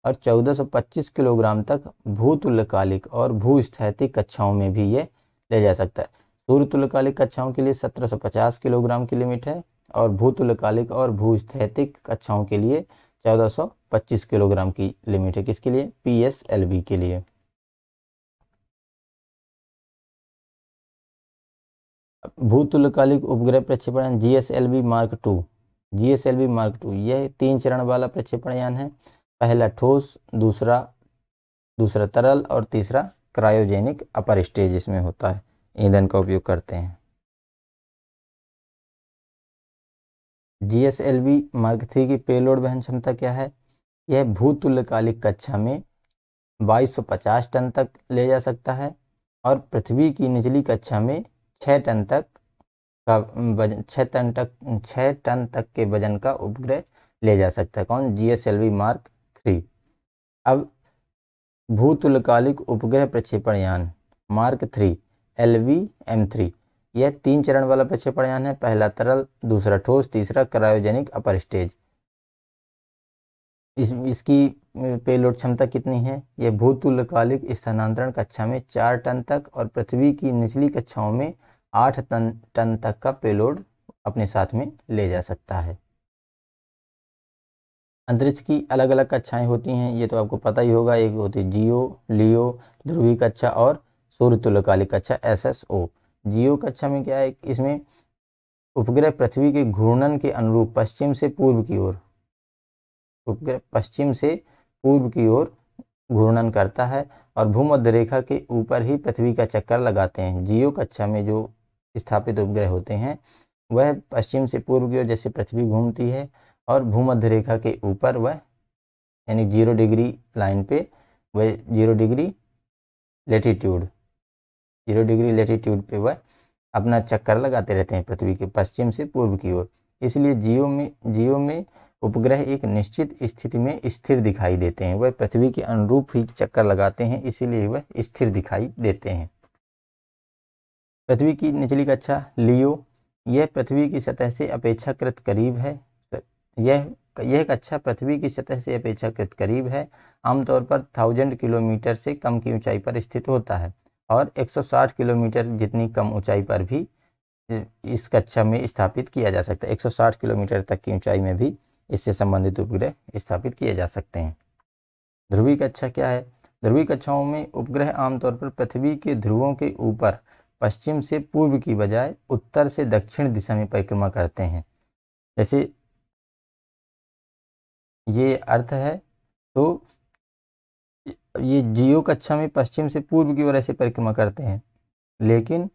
और 1425 किलोग्राम तक भूतुल्यकालिक और भूस्थैतिक कक्षाओं में भी ये ले जा सकता है सूर्य तुल्यकालिक कक्षाओं के लिए 1750 किलोग्राम की लिमिट है और भूतुल्यकालिक और भूस्थैतिक कक्षाओं के लिए 1425 किलोग्राम की लिमिट है किसके लिए पी के लिए भूतुल्यकालिक उपग्रह प्रक्षेपण G S L V mark two G S L V mark two यह तीन चरण वाला प्रक्षेपण यान है पहला ठोस दूसरा दूसरा तरल और तीसरा क्रायोजेनिक अपर स्टेज इसमें होता है ईंधन का उपयोग करते हैं G S L V mark three की पेलोड वहन क्षमता क्या है यह भूतुल्यकालिक कक्षा में 2250 टन तक ले जा सकता है और पृथ्वी की निचली कक्षा में छः टन तक का वजन छः टन तक छः टन तक के वजन का उपग्रह ले जा सकता है कौन G S L V mark three अब भूतुलकालिक उपग्रह प्रक्षेपण यान mark three L V M three यह तीन चरण वाला प्रक्षेपण यान है पहला तरल दूसरा ठोस तीसरा क्रायोजेनिक अपर स्टेज इस इसकी पेलोड क्षमता कितनी है यह भूतुल्यकालिक स्थानांतरण कक्षा में चार टन तक और पृथ्वी की निचली कक्षाओं में आठ टन टन तक का पेलोड अपने साथ में ले जा सकता है अंतरिक्ष की अलग अलग कक्षाएं होती हैं ये तो आपको पता ही होगा एक होती है जियो लियो ध्रुवी कक्षा और सूर्य तुल्यकालिक कक्षा एस एस ओ जियो कक्षा में क्या है इसमें उपग्रह पृथ्वी के घूर्णन के अनुरूप पश्चिम से पूर्व की ओर उपग्रह पश्चिम से पूर्व की ओर घूर्णन करता है और भूमध्य रेखा के ऊपर ही पृथ्वी का चक्कर लगाते हैं जियो कक्षा में जो स्थापित उपग्रह होते हैं वह पश्चिम से पूर्व की ओर जैसे पृथ्वी घूमती है और भूमध्य रेखा के ऊपर वह यानी जीरो डिग्री लाइन पे वह zero degree latitude zero degree latitude पे वह अपना चक्कर लगाते रहते हैं पृथ्वी के पश्चिम से पूर्व की ओर इसलिए जियो में जियो में उपग्रह एक निश्चित स्थिति में स्थिर दिखाई देते हैं वह पृथ्वी के अनुरूप ही चक्कर लगाते हैं इसीलिए वह स्थिर दिखाई देते हैं पृथ्वी की निचली कक्षा लियो यह पृथ्वी की सतह से अपेक्षाकृत करीब है यह यह कक्षा पृथ्वी की सतह से अपेक्षाकृत करीब है आमतौर पर थाउजेंड किलोमीटर से कम की ऊंचाई पर स्थित होता है और 160 किलोमीटर जितनी कम ऊंचाई पर भी इस कक्षा में स्थापित किया जा सकता है 160 किलोमीटर तक की ऊंचाई में भी इससे संबंधित उपग्रह स्थापित किए जा सकते हैं ध्रुवी कक्षा क्या है ध्रुवी कक्षाओं में उपग्रह आमतौर पर पृथ्वी के ध्रुवों के ऊपर पश्चिम से पूर्व की बजाय उत्तर से दक्षिण दिशा में परिक्रमा करते हैं जैसे ये अर्थ है तो ये जियो कक्षा में पश्चिम से पूर्व की ओर ऐसे परिक्रमा करते हैं लेकिन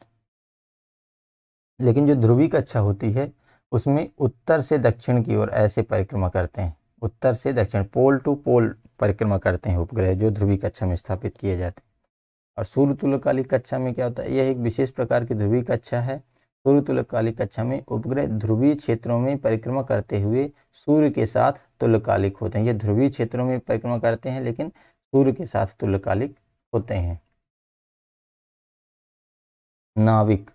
लेकिन जो ध्रुवी कक्षा होती है उसमें उत्तर से दक्षिण की ओर ऐसे परिक्रमा करते हैं उत्तर से दक्षिण पोल टू पोल परिक्रमा करते हैं उपग्रह जो ध्रुवी कक्षा में स्थापित किए जाते हैं और सूर्य तुल्यकालिक कक्षा में क्या होता है यह एक विशेष प्रकार की ध्रुवीय कक्षा है सूर्य तुल्यकालिक कक्षा में उपग्रह ध्रुवीय क्षेत्रों में परिक्रमा करते हुए सूर्य के साथ तुल्यकालिक होते हैं ये ध्रुवीय क्षेत्रों में परिक्रमा करते हैं लेकिन सूर्य के साथ तुल्यकालिक होते हैं NavIC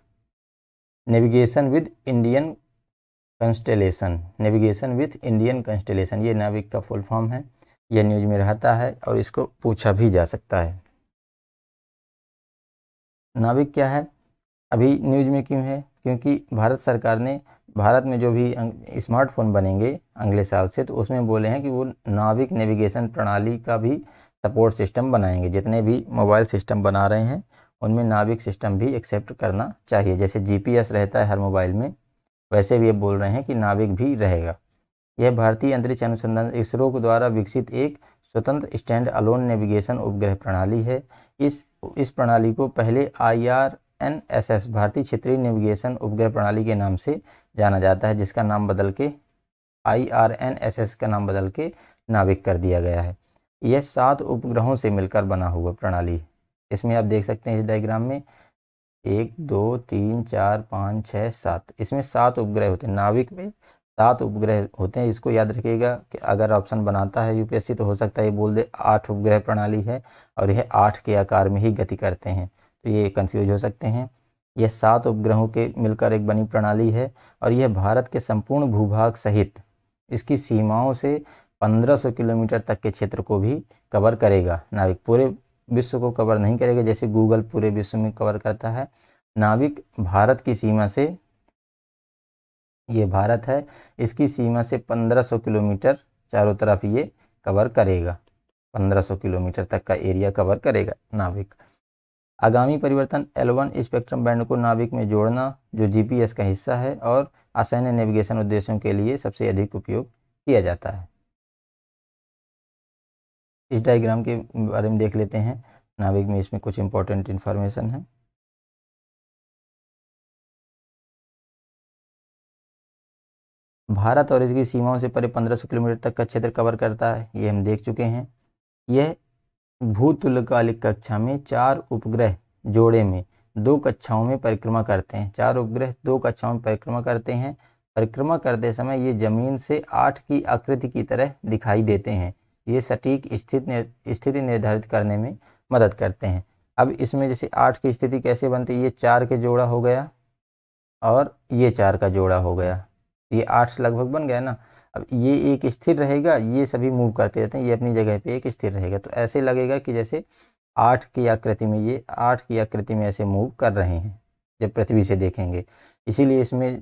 navigation with Indian constellation navigation with Indian constellation ये नाविक का फुल फॉर्म है यह न्यूज में रहता है और इसको पूछा भी जा सकता है नाभिक क्या है अभी न्यूज में क्यों है क्योंकि भारत सरकार ने भारत में जो भी स्मार्टफोन बनेंगे अगले साल से तो उसमें बोले हैं कि वो नाविक नेविगेशन प्रणाली का भी सपोर्ट सिस्टम बनाएंगे जितने भी मोबाइल सिस्टम बना रहे हैं उनमें नाविक सिस्टम भी एक्सेप्ट करना चाहिए जैसे जीपीएस रहता है हर मोबाइल में वैसे भी ये बोल रहे हैं कि नाविक भी रहेगा यह भारतीय अंतरिक्ष अनुसंधान इसरो द्वारा विकसित एक स्वतंत्र स्टैंड अलोन नेविगेशन उपग्रह प्रणाली है इस इस प्रणाली को पहले I R N S S भारतीय क्षेत्रीय नेविगेशन उपग्रह प्रणाली के नाम से जाना जाता है जिसका नाम बदल के I R N S S का नाम बदल के नाविक कर दिया गया है यह सात उपग्रहों से मिलकर बना हुआ प्रणाली इसमें आप देख सकते हैं इस डायग्राम में एक दो तीन चार पाँच छः सात इसमें सात उपग्रह होते हैं नाविक में सात उपग्रह होते हैं इसको याद रखिएगा कि अगर ऑप्शन बनाता है यूपीएससी तो हो सकता है ये बोल दे आठ उपग्रह प्रणाली है और यह आठ के आकार में ही गति करते हैं तो ये कन्फ्यूज हो सकते हैं यह सात उपग्रहों के मिलकर एक बनी प्रणाली है और यह भारत के संपूर्ण भूभाग सहित इसकी सीमाओं से 1500 किलोमीटर तक के क्षेत्र को भी कवर करेगा नाविक पूरे विश्व को कवर नहीं करेगा जैसे गूगल पूरे विश्व में कवर करता है नाविक भारत की सीमा से ये भारत है इसकी सीमा से 1500 किलोमीटर चारों तरफ ये कवर करेगा 1500 किलोमीटर तक का एरिया कवर करेगा नाविक आगामी परिवर्तन L1 स्पेक्ट्रम बैंड को नाविक में जोड़ना जो जीपीएस का हिस्सा है और असैन्य नेविगेशन उद्देश्यों के लिए सबसे अधिक उपयोग किया जाता है इस डायग्राम के बारे में देख लेते हैं नाविक में इसमें कुछ इंपॉर्टेंट इन्फॉर्मेशन है भारत और इसकी सीमाओं से परे 1500 किलोमीटर तक का क्षेत्र कवर करता है ये हम देख चुके हैं यह भूतुल्यकालिक कक्षा में चार उपग्रह जोड़े में दो कक्षाओं में परिक्रमा करते हैं चार उपग्रह दो कक्षाओं में परिक्रमा करते हैं परिक्रमा करते समय ये जमीन से आठ की आकृति की तरह दिखाई देते हैं ये सटीक स्थिति स्थिति निर्धारित करने में मदद करते हैं अब इसमें जैसे आठ की स्थिति कैसे बनती है ये चार के जोड़ा हो गया और ये चार का जोड़ा हो गया ये आठ लगभग बन गया ना अब ये एक स्थिर रहेगा ये सभी मूव करते रहते हैं ये अपनी जगह पे एक स्थिर रहेगा तो ऐसे लगेगा कि जैसे आठ की आकृति में ये आठ की आकृति में ऐसे मूव कर रहे हैं जब पृथ्वी से देखेंगे इसीलिए इसमें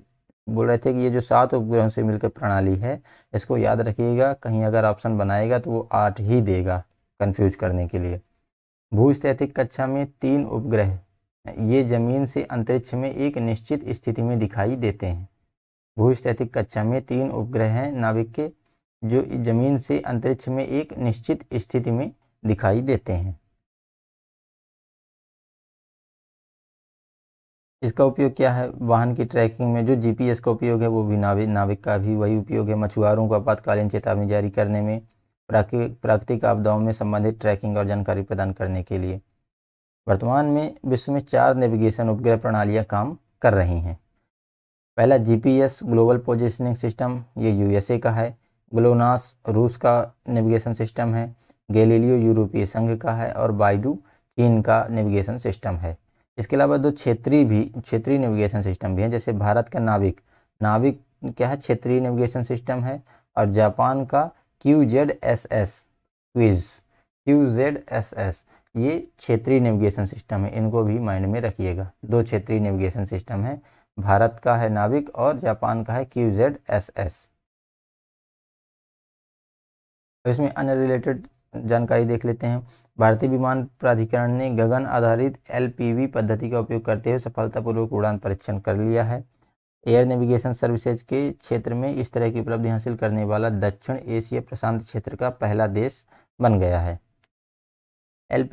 बोल रहे थे कि ये जो सात उपग्रहों से मिलकर प्रणाली है इसको याद रखिएगा कहीं अगर ऑप्शन बनाएगा तो वो आठ ही देगा कन्फ्यूज करने के लिए भूस्थैतिक कक्षा में तीन उपग्रह ये जमीन से अंतरिक्ष में एक निश्चित स्थिति में दिखाई देते हैं भूस्थैतिक कक्षा में तीन उपग्रह हैं नाभिक के जो जमीन से अंतरिक्ष में एक निश्चित स्थिति में दिखाई देते हैं इसका उपयोग क्या है वाहन की ट्रैकिंग में जो जीपीएस का उपयोग है वो भी नाविक नाविक का भी वही उपयोग है मछुआरों को आपातकालीन चेतावनी जारी करने में प्राकृतिक आपदाओं में संबंधित ट्रैकिंग और जानकारी प्रदान करने के लिए वर्तमान में विश्व में चार नेविगेशन उपग्रह प्रणालियाँ काम कर रही हैं पहला जीपीएस ग्लोबल पोजिशनिंग सिस्टम ये यूएसए का है ग्लोनास रूस का नेविगेशन सिस्टम है गैलीलियो यूरोपीय संघ का है और बाइडू चीन का नेविगेशन सिस्टम है इसके अलावा दो क्षेत्रीय भी क्षेत्रीय नेविगेशन सिस्टम भी हैं जैसे भारत का नाविक नाविक क्या है क्षेत्रीय नेविगेशन सिस्टम है और जापान का Q Z S S quiz Q Z S S ये क्षेत्रीय नेविगेशन सिस्टम है इनको भी माइंड में रखिएगा दो क्षेत्रीय नेविगेशन सिस्टम है भारत का है नाविक और जापान का है क्यू जेड एस एस इसमें अन्य रिलेटेड जानकारी देख लेते हैं भारतीय विमान प्राधिकरण ने गगन आधारित एलपीवी पद्धति का उपयोग करते हुए सफलतापूर्वक उड़ान परीक्षण कर लिया है एयर नेविगेशन सर्विसेज के क्षेत्र में इस तरह की उपलब्धि हासिल करने वाला दक्षिण एशिया प्रशांत क्षेत्र का पहला देश बन गया है एल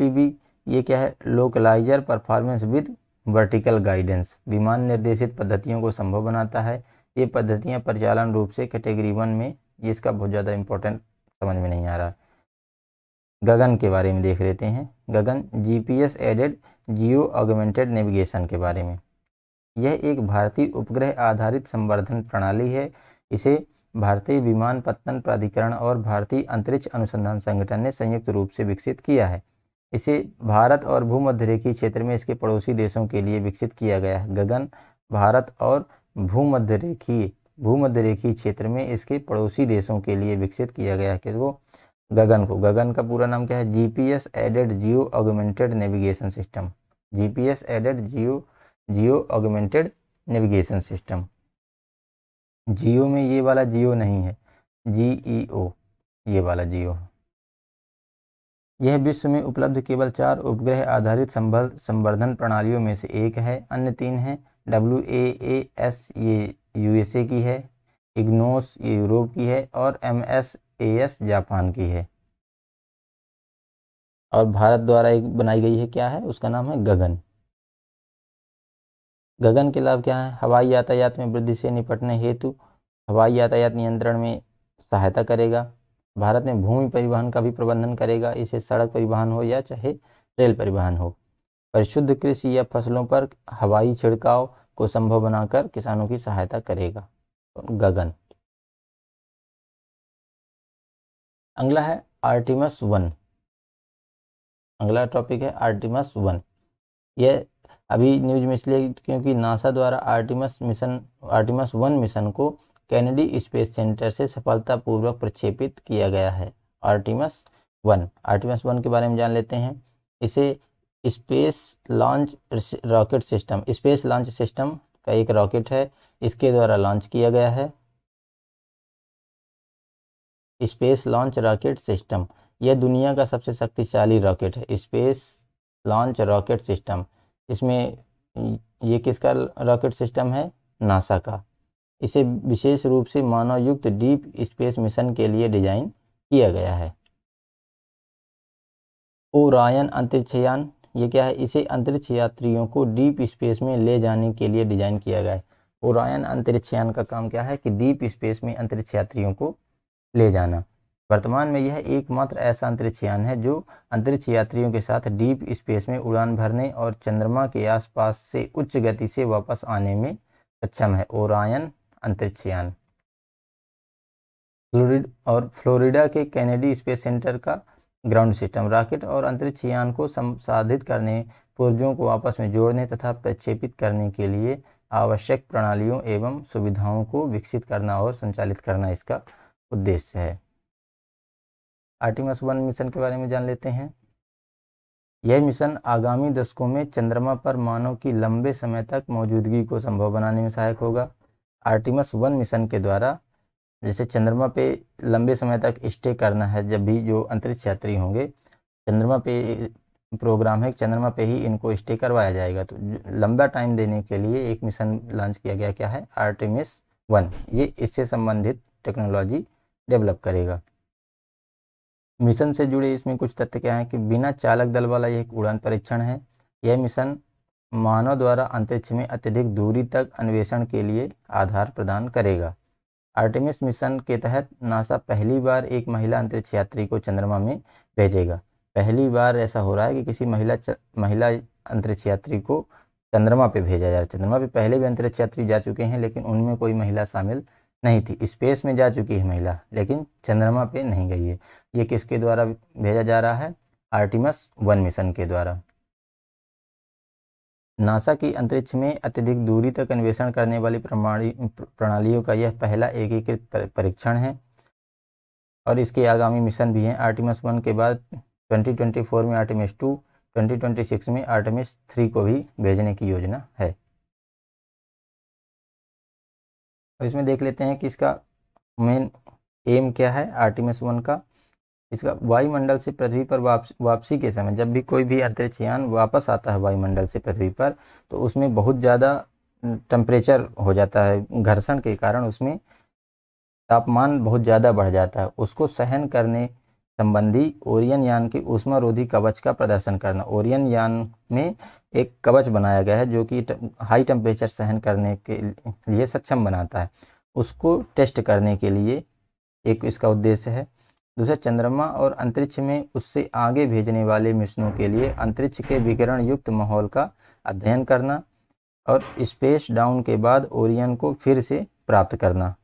ये क्या है localiser performance with vertical guidance विमान निर्देशित पद्धतियों को संभव बनाता है ये पद्धतियाँ परिचालन रूप से कैटेगरी वन में ये इसका बहुत ज़्यादा इम्पोर्टेंट समझ में नहीं आ रहा गगन के बारे में देख लेते हैं GAGAN GPS aided geo augmented navigation के बारे में यह एक भारतीय उपग्रह आधारित संवर्धन प्रणाली है इसे भारतीय विमान पत्तन प्राधिकरण और भारतीय अंतरिक्ष अनुसंधान संगठन ने संयुक्त रूप से विकसित किया है इसे भारत और भूमध्य रेखी क्षेत्र में इसके पड़ोसी देशों के लिए विकसित किया गया है गगन भारत और भूमध्य रेखी भूमध्य रेखी क्षेत्र में इसके पड़ोसी देशों के लिए विकसित किया गया है किसको गगन को गगन का पूरा नाम क्या है GPS aided geo augmented navigation system GPS aided geo geo augmented navigation system geo में ये वाला जियो नहीं है जी ई ओ ये वाला जियो है यह विश्व में उपलब्ध केवल चार उपग्रह आधारित संबल संवर्धन प्रणालियों में से एक है अन्य तीन हैं डब्ल्यू ए ए एस ये यूएसए की है इग्नोस ये यूरोप की है और M S A S Japan की है और भारत द्वारा एक बनाई गई है क्या है उसका नाम है गगन गगन के लाभ क्या है हवाई यातायात में वृद्धि से निपटने हेतु हवाई यातायात नियंत्रण में सहायता करेगा भारत में भूमि परिवहन का भी प्रबंधन करेगा इसे सड़क परिवहन हो या चाहे रेल परिवहन हो परिशुद्ध कृषि या फसलों पर हवाई छिड़काव को संभव बनाकर किसानों की सहायता करेगा गगन अगला है आर्टिमस वन अगला टॉपिक है आर्टिमस वन यह अभी न्यूज में इसलिए क्योंकि नासा द्वारा Artemis mission Artemis one mission को कैनेडी स्पेस सेंटर से सफलतापूर्वक प्रक्षेपित किया गया है आर्टिमस वन आर्टिमस वन के बारे में जान लेते हैं इसे space launch rocket system space launch system का एक रॉकेट है इसके द्वारा लॉन्च किया गया है स्पेस लॉन्च रॉकेट सिस्टम यह दुनिया का सबसे शक्तिशाली रॉकेट है स्पेस लॉन्च रॉकेट सिस्टम इसमें ये किसका रॉकेट सिस्टम है नासा का इसे विशेष रूप से मानव युक्त डीप स्पेस मिशन के लिए डिजाइन किया गया है ओरायन अंतरिक्षयान ये क्या है इसे अंतरिक्ष यात्रियों को डीप स्पेस में ले जाने के लिए डिजाइन किया गया है ओरायन अंतरिक्षयान का काम क्या है कि डीप स्पेस में अंतरिक्ष यात्रियों को ले जाना वर्तमान में यह एकमात्र ऐसा अंतरिक्षयान है जो अंतरिक्ष यात्रियों के साथ डीप स्पेस में उड़ान भरने और चंद्रमा के आसपास से उच्च गति से वापस आने में सक्षम है ओरायन अंतरिक्षयान फ्लोरिड और फ्लोरिडा के कैनेडी स्पेस सेंटर का ग्राउंड सिस्टम रॉकेट और अंतरिक्ष यान को संसाधित करने पुर्जों को आपस में जोड़ने तथा प्रक्षेपित करने के लिए आवश्यक प्रणालियों एवं सुविधाओं को विकसित करना और संचालित करना इसका उद्देश्य है आर्टिमस वन मिशन के बारे में जान लेते हैं यह मिशन आगामी दशकों में चंद्रमा पर मानव की लंबे समय तक मौजूदगी को संभव बनाने में सहायक होगा आर्टिमस वन मिशन के द्वारा जैसे चंद्रमा पे लंबे समय तक स्टे करना है जब भी जो अंतरिक्ष यात्री होंगे चंद्रमा पे प्रोग्राम है चंद्रमा पे ही इनको स्टे करवाया जाएगा तो लंबा टाइम देने के लिए एक मिशन लॉन्च किया गया क्या है आर्टिमिस वन ये इससे संबंधित टेक्नोलॉजी डेवलप करेगा मिशन से जुड़े इसमें कुछ तथ्य क्या हैं कि बिना चालक दल वाला यह एक उड़ान परीक्षण है यह मिशन मानव द्वारा अंतरिक्ष में अत्यधिक दूरी तक अन्वेषण के लिए आधार प्रदान करेगा आर्टेमिस मिशन के तहत नासा पहली बार एक महिला अंतरिक्ष यात्री को चंद्रमा में भेजेगा पहली बार ऐसा हो रहा है कि किसी महिला च, महिला अंतरिक्ष यात्री को चंद्रमा पे भेजा जा रहा है चंद्रमा पे पहले भी अंतरिक्ष यात्री जा चुके हैं लेकिन उनमें कोई महिला शामिल नहीं थी स्पेस में जा चुकी है महिला लेकिन चंद्रमा पे नहीं गई है ये किसके द्वारा भेजा जा रहा है आर्टिमस वन मिशन के द्वारा नासा की अंतरिक्ष में अत्यधिक दूरी तक अन्वेषण करने वाली प्रणालियों का यह पहला एकीकृत परीक्षण है और इसके आगामी मिशन भी हैं आर्टिमस वन के बाद 2024 में आर्टिमिस टू 2026 में आर्टिमिस थ्री को भी भेजने की योजना है और इसमें देख लेते हैं कि इसका मेन एम क्या है आर्टिमस वन का इसका वायुमंडल से पृथ्वी पर वाप, वापसी के समय जब भी कोई भी अंतरिक्ष यान वापस आता है वायुमंडल से पृथ्वी पर तो उसमें बहुत ज़्यादा टेम्परेचर हो जाता है घर्षण के कारण उसमें तापमान बहुत ज़्यादा बढ़ जाता है उसको सहन करने संबंधी ओरियन यान के रोधी कवच का प्रदर्शन करना ओरियन यान में एक कवच बनाया गया है जो कि हाई टेम्परेचर सहन करने के लिए सक्षम बनाता है उसको टेस्ट करने के लिए एक इसका उद्देश्य है दूसरा चंद्रमा और अंतरिक्ष में उससे आगे भेजने वाले मिशनों के लिए अंतरिक्ष के विकिरण युक्त माहौल का अध्ययन करना और स्पेस डाउन के बाद ओरियन को फिर से प्राप्त करना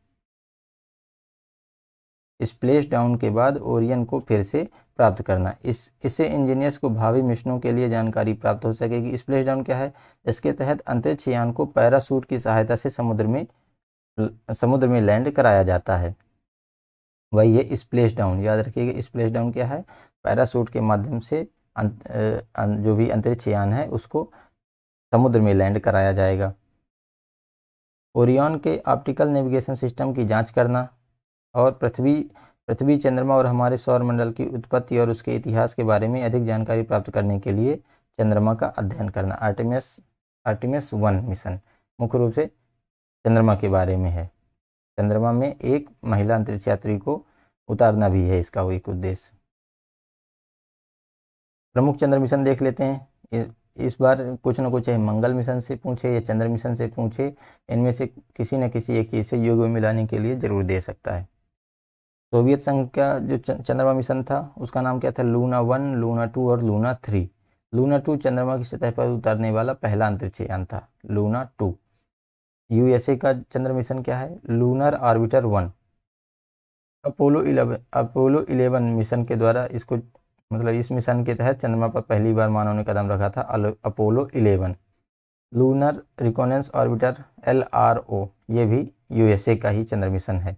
स्प्लेस डाउन के बाद ओरियन को फिर से प्राप्त करना इस इससे इंजीनियर्स को भावी मिशनों के लिए जानकारी प्राप्त हो सकेगी स्प्लेस डाउन क्या है इसके तहत अंतरिक्ष यान को पैरासूट की सहायता से समुद्र में समुद्र में लैंड कराया जाता है वही है स्प्लेश डाउन याद रखिएगा स्प्लेश डाउन क्या है पैरासूट के माध्यम से अंत, अं, जो भी अंतरिक्ष यान है उसको समुद्र में लैंड कराया जाएगा ओरियन के ऑप्टिकल नेविगेशन सिस्टम की जांच करना और पृथ्वी पृथ्वी चंद्रमा और हमारे सौरमंडल की उत्पत्ति और उसके इतिहास के बारे में अधिक जानकारी प्राप्त करने के लिए चंद्रमा का अध्ययन करना आर्टिमियस आर्टिमियस वन मिशन मुख्य रूप से चंद्रमा के बारे में है चंद्रमा में एक महिला अंतरिक्ष यात्री को उतारना भी है इसका एक उद्देश्य प्रमुख चंद्र मिशन देख लेते हैं इस बार कुछ ना कुछ है मंगल मिशन से पूछे या चंद्र मिशन से पूछे इनमें से किसी न किसी एक चीज़ से योग में मिलाने के लिए ज़रूर दे सकता है सोवियत संघ का जो चंद्रमा मिशन था उसका नाम क्या था लूना वन लूना टू और लूना थ्री लूना टू चंद्रमा की सतह पर उतारने वाला पहला अंतरिक्ष यान था लूना टू यूएसए का चंद्र मिशन क्या है lunar orbiter one Apollo eleven Apollo eleven mission के द्वारा इसको मतलब इस मिशन के तहत चंद्रमा पर पहली बार मानव ने कदम रखा था Apollo eleven lunar reconnaissance orbiter L R O ये भी यूएसए का ही चंद्र मिशन है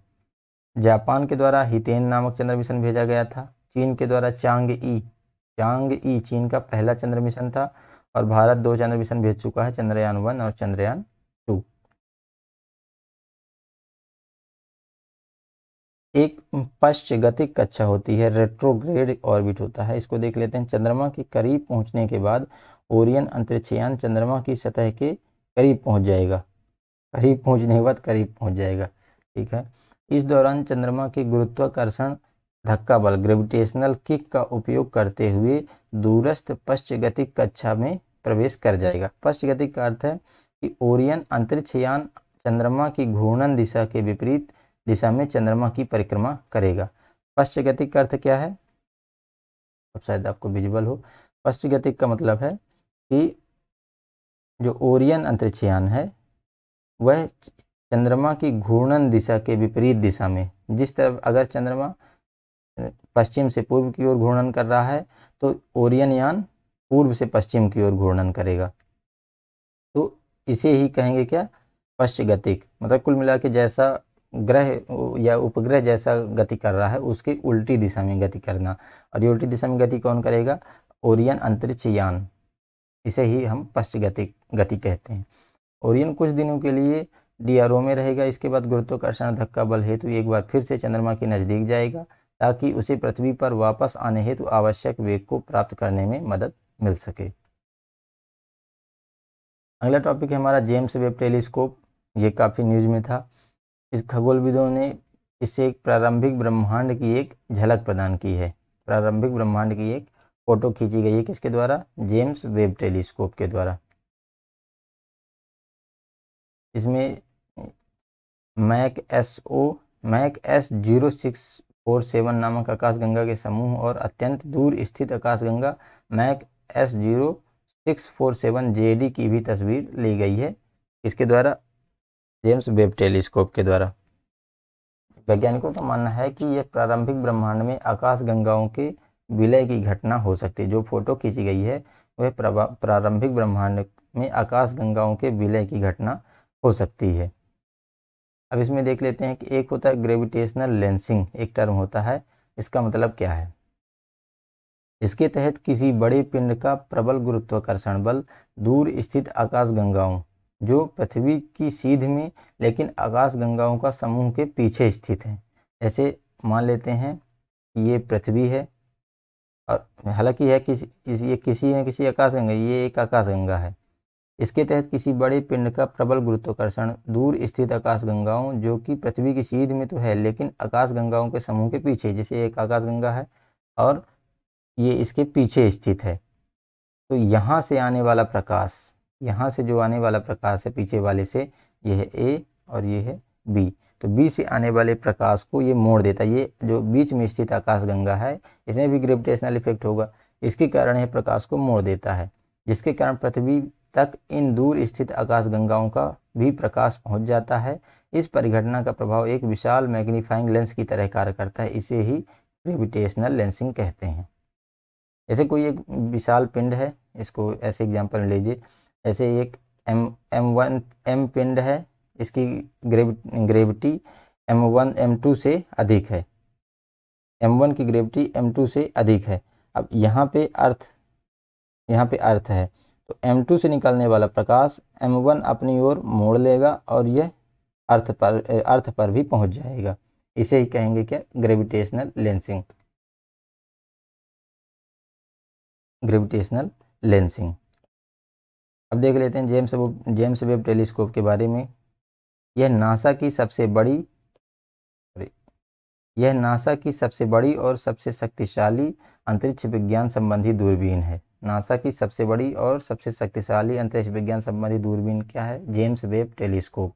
जापान के द्वारा हितेन नामक चंद्र मिशन भेजा गया था चीन के द्वारा चांग ई चांग ई चीन का पहला चंद्र मिशन था और भारत दो चंद्र मिशन भेज चुका है चंद्रयान वन और चंद्रयान एक पश्च गतिक कक्षा होती है रेट्रोग्रेड ऑर्बिट होता है इसको देख लेते हैं चंद्रमा के करीब पहुंचने के बाद ओरियन अंतरिक्षयान चंद्रमा की सतह के करीब पहुंच जाएगा करीब पहुंचने के बाद करीब पहुंच जाएगा ठीक है इस दौरान चंद्रमा के गुरुत्वाकर्षण धक्का बल ग्रेविटेशनल किक का उपयोग करते हुए दूरस्थ पश्च गतिक कक्षा में प्रवेश कर जाएगा पश्च गतिक का अर्थ है कि ओरियन अंतरिक्षयान चंद्रमा की घूर्णन दिशा के विपरीत दिशा में चंद्रमा की परिक्रमा करेगा पश्चगतिक का अर्थ क्या है अब शायद आपको विजुअल हो पश्चगतिक का मतलब है कि जो ओरियन अंतरिक्षयान है वह चंद्रमा की घूर्णन दिशा के विपरीत दिशा में जिस तरफ अगर चंद्रमा पश्चिम से पूर्व की ओर घूर्णन कर रहा है तो ओरियन यान पूर्व से पश्चिम की ओर घूर्णन करेगा तो इसे ही कहेंगे क्या पश्चगतिक मतलब कुल मिला के जैसा ग्रह या उपग्रह जैसा गति कर रहा है उसकी उल्टी दिशा में गति करना और ये उल्टी दिशा में गति कौन करेगा ओरियन अंतरिक्ष यान इसे ही हम पश्च गति गति कहते हैं ओरियन कुछ दिनों के लिए डीआरओ में रहेगा इसके बाद गुरुत्वाकर्षण धक्का बल हेतु एक बार फिर से चंद्रमा के नज़दीक जाएगा ताकि उसे पृथ्वी पर वापस आने हेतु आवश्यक वेग को प्राप्त करने में मदद मिल सके अगला टॉपिक है हमारा जेम्स वेब टेलीस्कोप ये काफ़ी न्यूज में था इस खगोलविदों ने इसे एक प्रारंभिक ब्रह्मांड की एक झलक प्रदान की है प्रारंभिक ब्रह्मांड की एक फोटो खींची गई है किसके द्वारा जेम्स वेब टेलीस्कोप के द्वारा इसमें MAC S O MAC S zero six four seven नामक आकाशगंगा के समूह और अत्यंत दूर स्थित आकाशगंगा MAC S zero six four seven J D की भी तस्वीर ली गई है इसके द्वारा जेम्स वेब टेलीस्कोप के द्वारा वैज्ञानिकों का मानना है कि यह प्रारंभिक ब्रह्मांड में आकाश गंगाओं के विलय की घटना हो सकती है जो फोटो खींची गई है वह प्रारंभिक ब्रह्मांड में आकाश गंगाओं के विलय की घटना हो सकती है अब इसमें देख लेते हैं कि एक होता है ग्रेविटेशनल लेंसिंग एक टर्म होता है इसका मतलब क्या है इसके तहत किसी बड़े पिंड का प्रबल गुरुत्वाकर्षण बल दूर स्थित आकाश गंगाओं जो पृथ्वी की सीध में लेकिन आकाश गंगाओं का समूह के पीछे स्थित है ऐसे मान लेते हैं कि ये पृथ्वी है और हालांकि है किसी ये किसी न किसी आकाश गंगा ये एक आकाश गंगा है इसके तहत किसी बड़े पिंड का प्रबल गुरुत्वाकर्षण दूर स्थित आकाश गंगाओं जो कि पृथ्वी की सीध में तो है लेकिन आकाश गंगाओं के समूह के पीछे जैसे एक आकाश गंगा है और ये इसके पीछे स्थित है तो यहाँ से आने वाला प्रकाश यहाँ से जो आने वाला प्रकाश है पीछे वाले से यह है ए और ये है बी तो बी से आने वाले प्रकाश को ये मोड़ देता है ये जो बीच में स्थित आकाशगंगा है इसमें भी ग्रेविटेशनल इफेक्ट होगा इसके कारण यह प्रकाश को मोड़ देता है जिसके कारण पृथ्वी तक इन दूर स्थित आकाशगंगाओं का भी प्रकाश पहुंच जाता है इस परिघटना का प्रभाव एक विशाल मैग्नीफाइंग लेंस की तरह कार्य करता है इसे ही ग्रेविटेशनल लेंसिंग कहते हैं ऐसे कोई एक विशाल पिंड है इसको ऐसे एग्जाम्पल लीजिए ऐसे एक एम एम वन एम पिंड है इसकी gravity gravity M one M two से अधिक है एम वन की ग्रेविटी एम टू से अधिक है अब यहाँ पे अर्थ यहाँ पे अर्थ है तो एम टू से निकलने वाला प्रकाश एम वन अपनी ओर मोड़ लेगा और यह अर्थ पर अर्थ पर भी पहुँच जाएगा इसे ही कहेंगे क्या ग्रेविटेशनल लेंसिंग ग्रेविटेशनल लेंसिंग अब देख लेते हैं James Webb James Webb telescope के बारे में यह नासा की सबसे बड़ी यह नासा की सबसे बड़ी और सबसे शक्तिशाली अंतरिक्ष विज्ञान संबंधी दूरबीन है नासा की सबसे बड़ी और सबसे शक्तिशाली अंतरिक्ष विज्ञान संबंधी दूरबीन क्या है जेम्स वेब टेलीस्कोप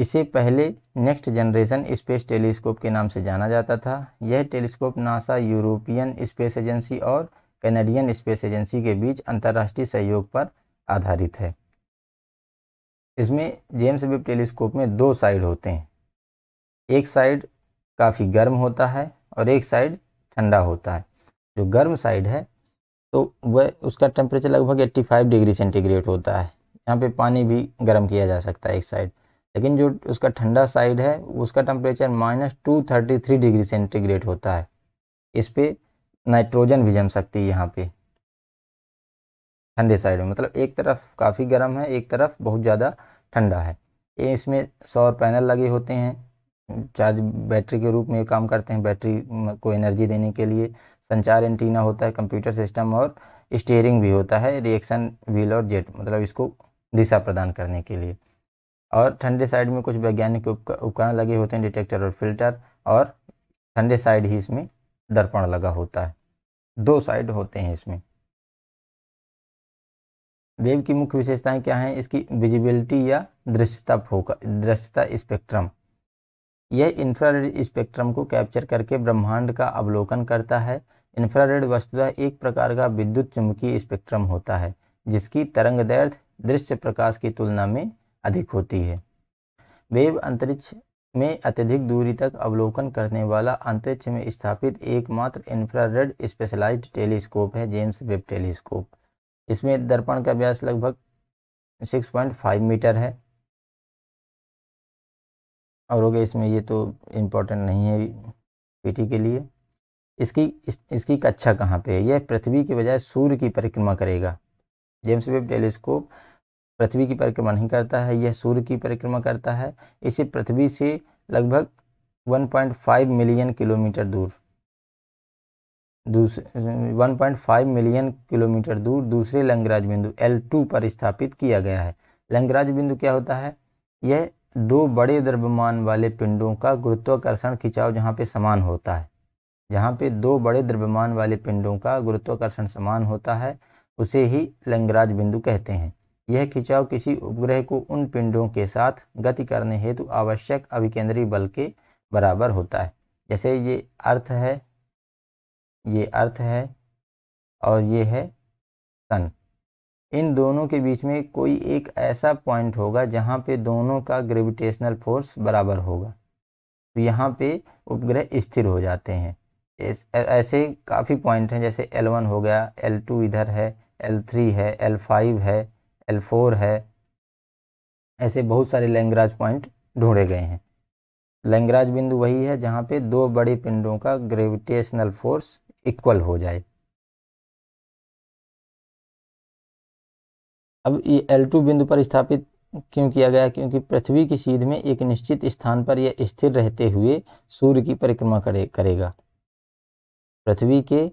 इसे पहले नेक्स्ट जनरेशन स्पेस टेलीस्कोप के नाम से जाना जाता था यह telescope NASA European space agency और कैनेडियन स्पेस एजेंसी के बीच अंतर्राष्ट्रीय सहयोग पर आधारित है इसमें जेम्स वेब टेलीस्कोप में दो साइड होते हैं एक साइड काफ़ी गर्म होता है और एक साइड ठंडा होता है जो गर्म साइड है तो वह उसका टेम्परेचर लगभग 85 डिग्री सेंटीग्रेड होता है यहाँ पे पानी भी गर्म किया जा सकता है एक साइड लेकिन जो उसका ठंडा साइड है उसका temperature minus two thirty three degree centigrade होता है इस पर नाइट्रोजन भी जम सकती है यहाँ पे ठंडे साइड में मतलब एक तरफ काफ़ी गर्म है एक तरफ बहुत ज़्यादा ठंडा है ये इसमें सौर पैनल लगे होते हैं चार्ज बैटरी के रूप में काम करते हैं बैटरी को एनर्जी देने के लिए संचार एंटीना होता है कंप्यूटर सिस्टम और स्टीयरिंग भी होता है रिएक्शन व्हील और जेट मतलब इसको दिशा प्रदान करने के लिए और ठंडे साइड में कुछ वैज्ञानिक उपकरण लगे होते हैं डिटेक्टर और फिल्टर और ठंडे साइड ही इसमें दर्पण लगा होता है दो साइड होते हैं इसमें वेव की मुख्य विशेषताएं क्या हैं इसकी विजिबिलिटी या दृश्यता फोकस दृश्यता स्पेक्ट्रम यह इंफ्रारेड स्पेक्ट्रम को कैप्चर करके ब्रह्मांड का अवलोकन करता है इंफ्रारेड वस्तुतः एक प्रकार का विद्युत चुंबकीय स्पेक्ट्रम होता है जिसकी तरंग दैर्थ दृश्य प्रकाश की तुलना में अधिक होती है वेव अंतरिक्ष में अत्यधिक दूरी तक अवलोकन करने वाला अंतरिक्ष में स्थापित एकमात्र इंफ्रारेड स्पेशलाइज्ड टेलीस्कोप है जेम्स वेब टेलीस्कोप इसमें दर्पण का व्यास लगभग 6.5 मीटर है और हो गया इसमें ये तो इम्पोर्टेंट नहीं है पीटी के लिए इसकी इस, इसकी कक्षा कहाँ पे है यह पृथ्वी के बजाय सूर्य की परिक्रमा करेगा जेम्स वेब टेलीस्कोप पृथ्वी की परिक्रमा नहीं करता है यह सूर्य की परिक्रमा करता है इसे पृथ्वी से लगभग 1.5 मिलियन किलोमीटर दूर one point five million kilometre दूर दूसरे लंगराज बिंदु एल टू पर स्थापित किया गया है लंगराज बिंदु क्या होता है यह दो बड़े द्रव्यमान वाले पिंडों का गुरुत्वाकर्षण खिंचाव जहाँ पे समान होता है जहाँ पे दो बड़े द्रव्यमान वाले पिंडों का गुरुत्वाकर्षण समान होता है उसे ही लंगराज बिंदु कहते हैं यह खिंचाव किसी उपग्रह को उन पिंडों के साथ गति करने हेतु आवश्यक अभिकेंद्रीय बल के बराबर होता है जैसे ये अर्थ है ये अर्थ है और ये है सन इन दोनों के बीच में कोई एक ऐसा पॉइंट होगा जहाँ पे दोनों का ग्रेविटेशनल फोर्स बराबर होगा तो यहाँ पे उपग्रह स्थिर हो जाते हैं ऐसे काफ़ी पॉइंट हैं जैसे L1 हो गया L2 इधर है L3 है L5 है एल फोर है ऐसे बहुत सारे लैंगराज पॉइंट ढूंढे गए हैं लैंगराज बिंदु वही है जहाँ पे दो बड़े पिंडों का ग्रेविटेशनल फोर्स इक्वल हो जाए अब ये एल टू बिंदु पर स्थापित क्यों किया गया क्योंकि पृथ्वी की सीध में एक निश्चित स्थान पर यह स्थिर रहते हुए सूर्य की परिक्रमा करे करेगा पृथ्वी के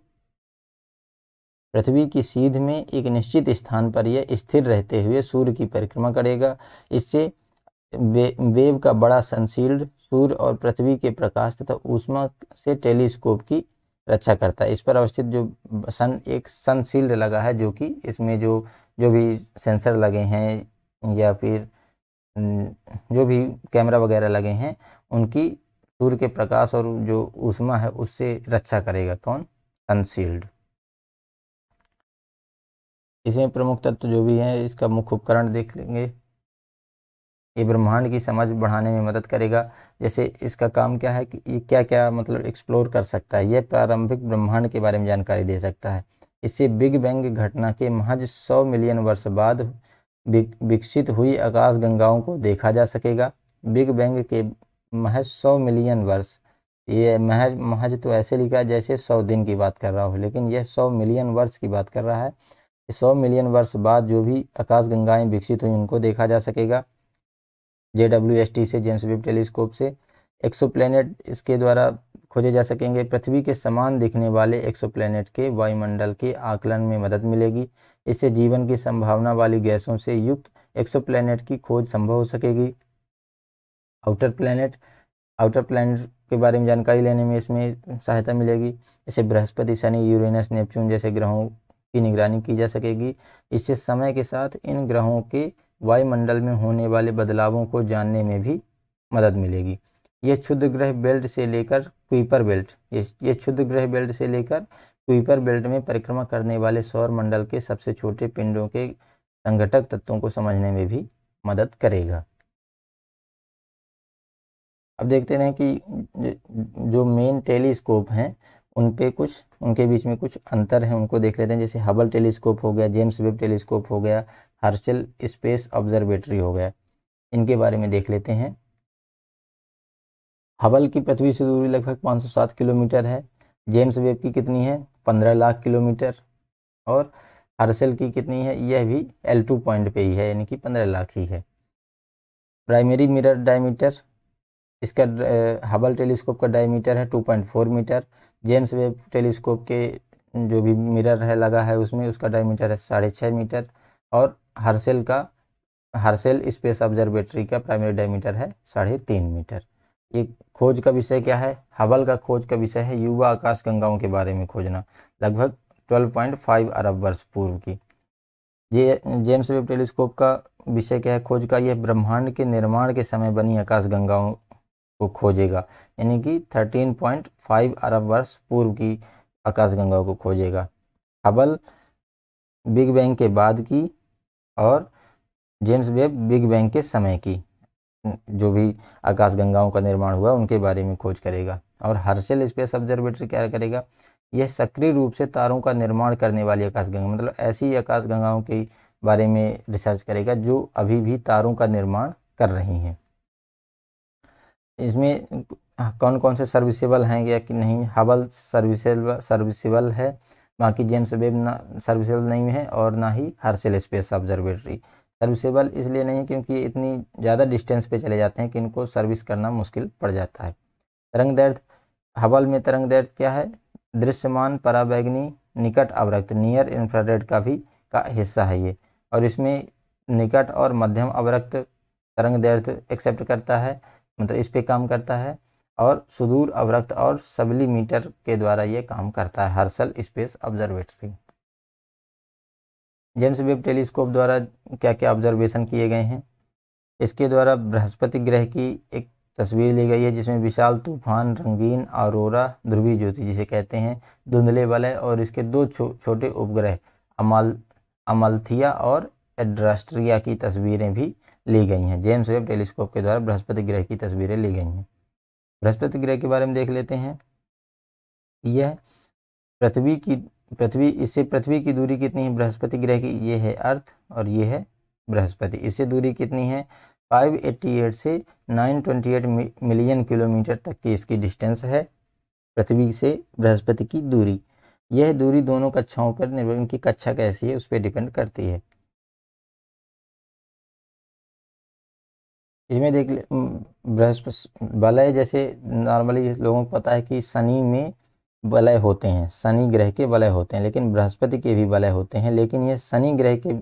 पृथ्वी की सीध में एक निश्चित स्थान पर यह स्थिर रहते हुए सूर्य की परिक्रमा करेगा इससे वे, वेव का बड़ा सनशील्ड सूर्य और पृथ्वी के प्रकाश तथा ऊष्मा से टेलीस्कोप की रक्षा करता है इस पर अवस्थित जो सन एक सनशील्ड लगा है जो कि इसमें जो जो भी सेंसर लगे हैं या फिर जो भी कैमरा वगैरह लगे हैं उनकी सूर्य के प्रकाश और जो ऊष्मा है उससे रक्षा करेगा कौन सनशील्ड इसमें प्रमुख तत्व जो भी हैं इसका मुख्य उपकरण देख लेंगे ये ब्रह्मांड की समझ बढ़ाने में मदद करेगा जैसे इसका काम क्या है कि ये क्या क्या मतलब एक्सप्लोर कर सकता है यह प्रारंभिक ब्रह्मांड के बारे में जानकारी दे सकता है इससे बिग बैंग घटना के महज सौ मिलियन वर्ष बाद विकसित हुई आकाश गंगाओं को देखा जा सकेगा बिग बैंग के महज सौ मिलियन वर्ष ये महज महज तो ऐसे लिखा जैसे सौ दिन की बात कर रहा हो लेकिन यह सौ मिलियन वर्ष की बात कर रहा है सौ मिलियन वर्ष बाद जो भी आकाश गंगाएं विकसित हुई उनको देखा जा सकेगा जे डब्ल्यू एस टी से जेम्स वेब टेलीस्कोप से एक्सो प्लेनेट इसके द्वारा खोजे जा सकेंगे पृथ्वी के समान दिखने वाले एक्सो प्लेनेट के वायुमंडल के आकलन में मदद मिलेगी इससे जीवन की संभावना वाली गैसों से युक्त एक्सो प्लेनेट की खोज संभव हो सकेगी आउटर प्लेनेट आउटर प्लैनेट के बारे में जानकारी लेने में इसमें सहायता मिलेगी इसे बृहस्पति शनि यूरेनस नेपच्यून जैसे ग्रहों की निगरानी की जा सकेगी इससे समय के साथ इन ग्रहों के वायुमंडल में होने वाले बदलावों को जानने में भी मदद मिलेगी ये क्षुद्ध ग्रह बेल्ट से लेकर क्वीपर बेल्ट ये क्षुद्ध ग्रह बेल्ट से लेकर क्वीपर बेल्ट में परिक्रमा करने वाले सौर मंडल के सबसे छोटे पिंडों के संगठक तत्वों को समझने में भी मदद करेगा अब देखते हैं कि जो मेन टेलीस्कोप हैं उन पे कुछ उनके बीच में कुछ अंतर हैं उनको देख लेते हैं जैसे हबल टेलीस्कोप हो गया जेम्स वेब टेलीस्कोप हो गया हर्चल स्पेस ऑब्जर्वेटरी हो गया इनके बारे में देख लेते हैं हबल की पृथ्वी से दूरी लगभग 507 किलोमीटर है जेम्स वेब की कितनी है 15 लाख किलोमीटर और हर्सेल की कितनी है यह भी एल टू पॉइंट पे ही है यानी कि 15 लाख ही है प्राइमरी मिरर डायमीटर इसका हबल टेलीस्कोप का डायमीटर है 2.4 मीटर जेम्स वेब टेलीस्कोप के जो भी मिरर है लगा है उसमें उसका डायमीटर है साढ़े छः मीटर और हर्सेल का हर्सेल स्पेस ऑब्जर्वेटरी का प्राइमरी डायमीटर है साढ़े तीन मीटर एक खोज का विषय क्या है हवल का खोज का विषय है युवा आकाश गंगाओं के बारे में खोजना लगभग 12.5 अरब वर्ष पूर्व की ये जेम्स वेब टेलीस्कोप का विषय क्या है खोज का यह ब्रह्मांड के निर्माण के समय बनी आकाश गंगाओं को खोजेगा यानी कि 13.5 अरब वर्ष पूर्व की आकाशगंगा को खोजेगा हबल बिग बैंग के बाद की और जेम्स वेब बिग बैंग के समय की जो भी आकाशगंगाओं का निर्माण हुआ उनके बारे में खोज करेगा और हर्षल स्पेस ऑब्जर्वेटरी क्या करेगा यह सक्रिय रूप से तारों का निर्माण करने वाली आकाशगंगा मतलब ऐसी आकाशगंगाओं के बारे में रिसर्च करेगा जो अभी भी तारों का निर्माण कर रही हैं इसमें कौन कौन से सर्विसेबल हैं या कि नहीं हबल सर्विसेबल सर्विसेबल है बाकी जेम्स वेब ना सर्विसेबल नहीं है और ना ही हर्सेल स्पेस ऑब्जर्वेटरी सर्विसेबल इसलिए नहीं है क्योंकि इतनी ज़्यादा डिस्टेंस पे चले जाते हैं कि इनको सर्विस करना मुश्किल पड़ जाता है तरंग दर्द हबल में तरंग दर्द क्या है दृश्यमान पराबैगनी निकट अवरक्त नियर इंफ्रारेड का भी का हिस्सा है ये और इसमें निकट और मध्यम अवरक्त तरंग दर्द एक्सेप्ट करता है मतलब इस पे काम करता है और सुदूर अवरक्त और सबलीमीटर के द्वारा ये काम करता है Herschel space observatory James Webb telescope द्वारा क्या क्या ऑब्जर्वेशन किए गए हैं इसके द्वारा बृहस्पति ग्रह की एक तस्वीर ली गई है जिसमें विशाल तूफान रंगीन आरोरा ध्रुवी ज्योति जिसे कहते हैं धुंधले वलय और इसके दो छो, छोटे उपग्रह अमल अमलथिया और एड्रास्ट्रिया की तस्वीरें भी ली गई हैं जेम्स वेब टेलीस्कोप के द्वारा बृहस्पति ग्रह की तस्वीरें ली गई हैं बृहस्पति ग्रह के बारे में देख लेते हैं यह पृथ्वी की पृथ्वी इससे पृथ्वी की दूरी कितनी है बृहस्पति ग्रह की ये है अर्थ और ये है बृहस्पति इससे दूरी कितनी है 588 से 928 मिलियन किलोमीटर तक की इसकी डिस्टेंस है पृथ्वी से बृहस्पति की दूरी यह दूरी दोनों कक्षाओं पर निर्भर उनकी कक्षा कैसी है उस पर डिपेंड करती है इसमें देख बृहस्पति बलय जैसे नॉर्मली लोगों को पता है कि शनि में वलय होते हैं शनि ग्रह के बलय होते हैं लेकिन बृहस्पति के भी बलय होते हैं लेकिन ये शनि ग्रह के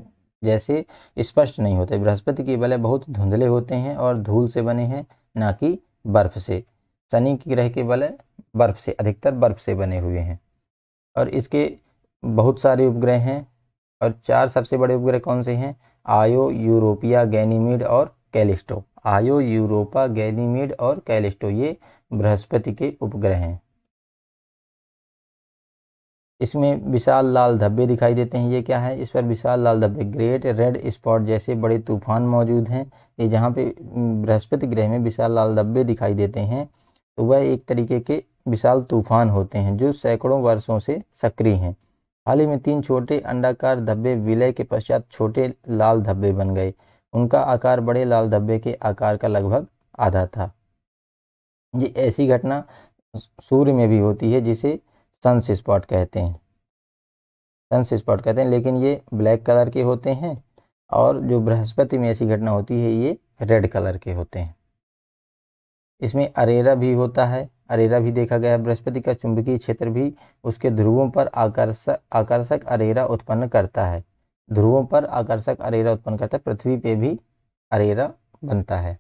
जैसे स्पष्ट नहीं होते बृहस्पति के बलय बहुत धुंधले होते हैं और धूल से बने हैं ना कि बर्फ से शनि के ग्रह के बलय बर्फ से अधिकतर बर्फ से बने हुए हैं और इसके बहुत सारे उपग्रह हैं और चार सबसे बड़े उपग्रह कौन से हैं आयो यूरोपिया गैनीमिड और कैलिस्टो आयो यूरोपा गैलीमेड और कैलिस्टो ये बृहस्पति के उपग्रह हैं इसमें विशाल लाल धब्बे दिखाई देते हैं ये क्या है इस पर विशाल लाल धब्बे ग्रेट रेड स्पॉट जैसे बड़े तूफान मौजूद हैं ये जहाँ पे बृहस्पति ग्रह में विशाल लाल धब्बे दिखाई देते हैं तो वह एक तरीके के विशाल तूफान होते हैं जो सैकड़ों वर्षों से सक्रिय हैं हाल ही में तीन छोटे अंडाकार धब्बे विलय के पश्चात छोटे लाल धब्बे बन गए उनका आकार बड़े लाल धब्बे के आकार का लगभग आधा था ये ऐसी घटना सूर्य में भी होती है जिसे सनस स्पॉट कहते हैं सनस स्पॉट कहते हैं लेकिन ये ब्लैक कलर के होते हैं और जो बृहस्पति में ऐसी घटना होती है ये रेड कलर के होते हैं इसमें अरेरा भी होता है अरेरा भी देखा गया है बृहस्पति का चुंबकीय क्षेत्र भी उसके ध्रुवों पर आकर्षक आकर्षक अरेरा उत्पन्न करता है ध्रुवों पर आकर्षक अरेरा उत्पन्न करता है पृथ्वी पे भी अरेरा बनता है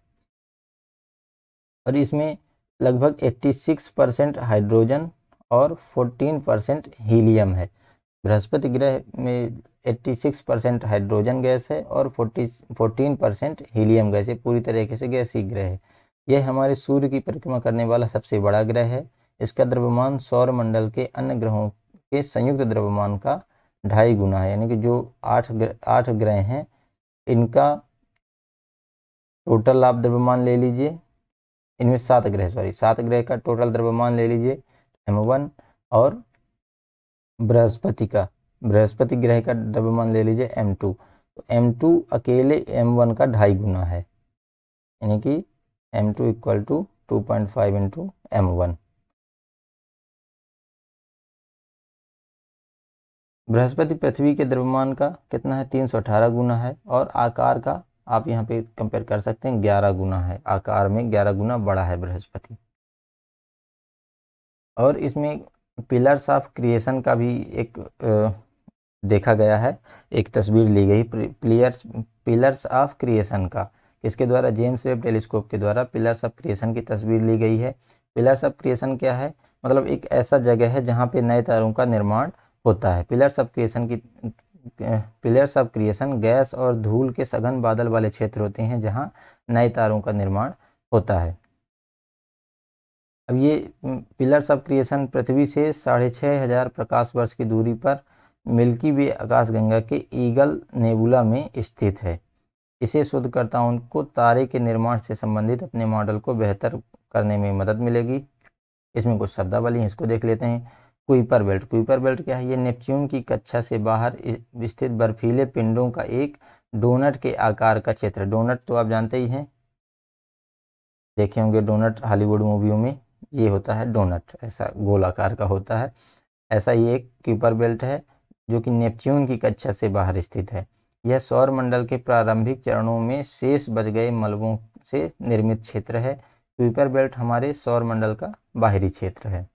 और इसमें लगभग 86 परसेंट हाइड्रोजन और 14 परसेंट हीलियम है बृहस्पति ग्रह में 86 परसेंट हाइड्रोजन गैस है और 40 14 परसेंट हीलियम गैस है पूरी तरीके से गैसीय ग्रह है यह हमारे सूर्य की परिक्रमा करने वाला सबसे बड़ा ग्रह है इसका द्रव्यमान सौर मंडल के अन्य ग्रहों के संयुक्त द्रव्यमान का ढाई गुना है यानी कि जो आठ आठ ग्रह हैं इनका टोटल आप द्रव्यमान ले लीजिए इनमें सात ग्रह सॉरी सात ग्रह का टोटल द्रव्यमान ले लीजिए एम वन और बृहस्पति का बृहस्पति ग्रह का द्रव्यमान ले लीजिए एम टू तो एम टू अकेले एम वन का ढाई गुना है यानी कि M two equal to two point five into M one बृहस्पति पृथ्वी के द्रव्यमान का कितना है 318 गुना है और आकार का आप यहाँ पे कंपेयर कर सकते हैं 11 गुना है आकार में 11 गुना बड़ा है बृहस्पति और इसमें पिलर्स ऑफ क्रिएशन का भी एक देखा गया है एक तस्वीर ली गई प्लेयर्स पिलर्स ऑफ क्रिएशन का इसके द्वारा जेम्स वेब टेलीस्कोप के द्वारा पिलर्स ऑफ क्रिएशन की तस्वीर ली गई है पिलर्स ऑफ क्रिएशन क्या है मतलब एक ऐसा जगह है जहाँ पे नए तारों का निर्माण होता है पिलर्स ऑफ क्रिएशन की पिलर्स ऑफ क्रिएशन गैस और धूल के सघन बादल वाले क्षेत्र होते हैं जहाँ नए तारों का निर्माण होता है अब ये पिलर्स ऑफ क्रिएशन पृथ्वी से साढ़े छः हजार प्रकाश वर्ष की दूरी पर मिल्की वे आकाशगंगा के ईगल नेबुला में स्थित है इसे शोधकर्ताओं को तारे के निर्माण से संबंधित अपने मॉडल को बेहतर करने में मदद मिलेगी इसमें कुछ शब्दावली हैं इसको देख लेते हैं कुइपर बेल्ट कुइपर बेल्ट क्या है ये नेपच्यून की कक्षा से बाहर स्थित बर्फीले पिंडों का एक डोनट के आकार का क्षेत्र डोनट तो आप जानते ही हैं देखे होंगे डोनट हॉलीवुड मूवियों में ये होता है डोनट ऐसा गोलाकार का होता है ऐसा ये एक क्यूपर बेल्ट है जो कि नेपच्यून की कक्षा से बाहर स्थित है यह सौर मंडल के प्रारंभिक चरणों में शेष बच गए मलबों से निर्मित क्षेत्र है क्यूपर बेल्ट हमारे सौर मंडल का बाहरी क्षेत्र है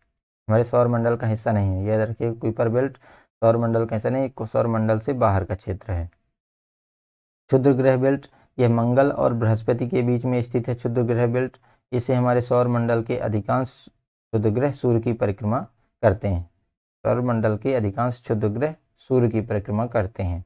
हमारे सौरमंडल का हिस्सा नहीं है याद रखिए क्विपर बेल्ट सौरमंडल का हिस्सा नहीं सौरमंडल से बाहर का क्षेत्र है क्षुद्र ग्रह बेल्ट यह मंगल और बृहस्पति के बीच में स्थित है क्षुद्र ग्रह बेल्ट इसे हमारे सौरमंडल के अधिकांश क्षुद्र ग्रह सूर्य की परिक्रमा करते हैं सौरमंडल के अधिकांश क्षुद्र ग्रह सूर्य की परिक्रमा करते हैं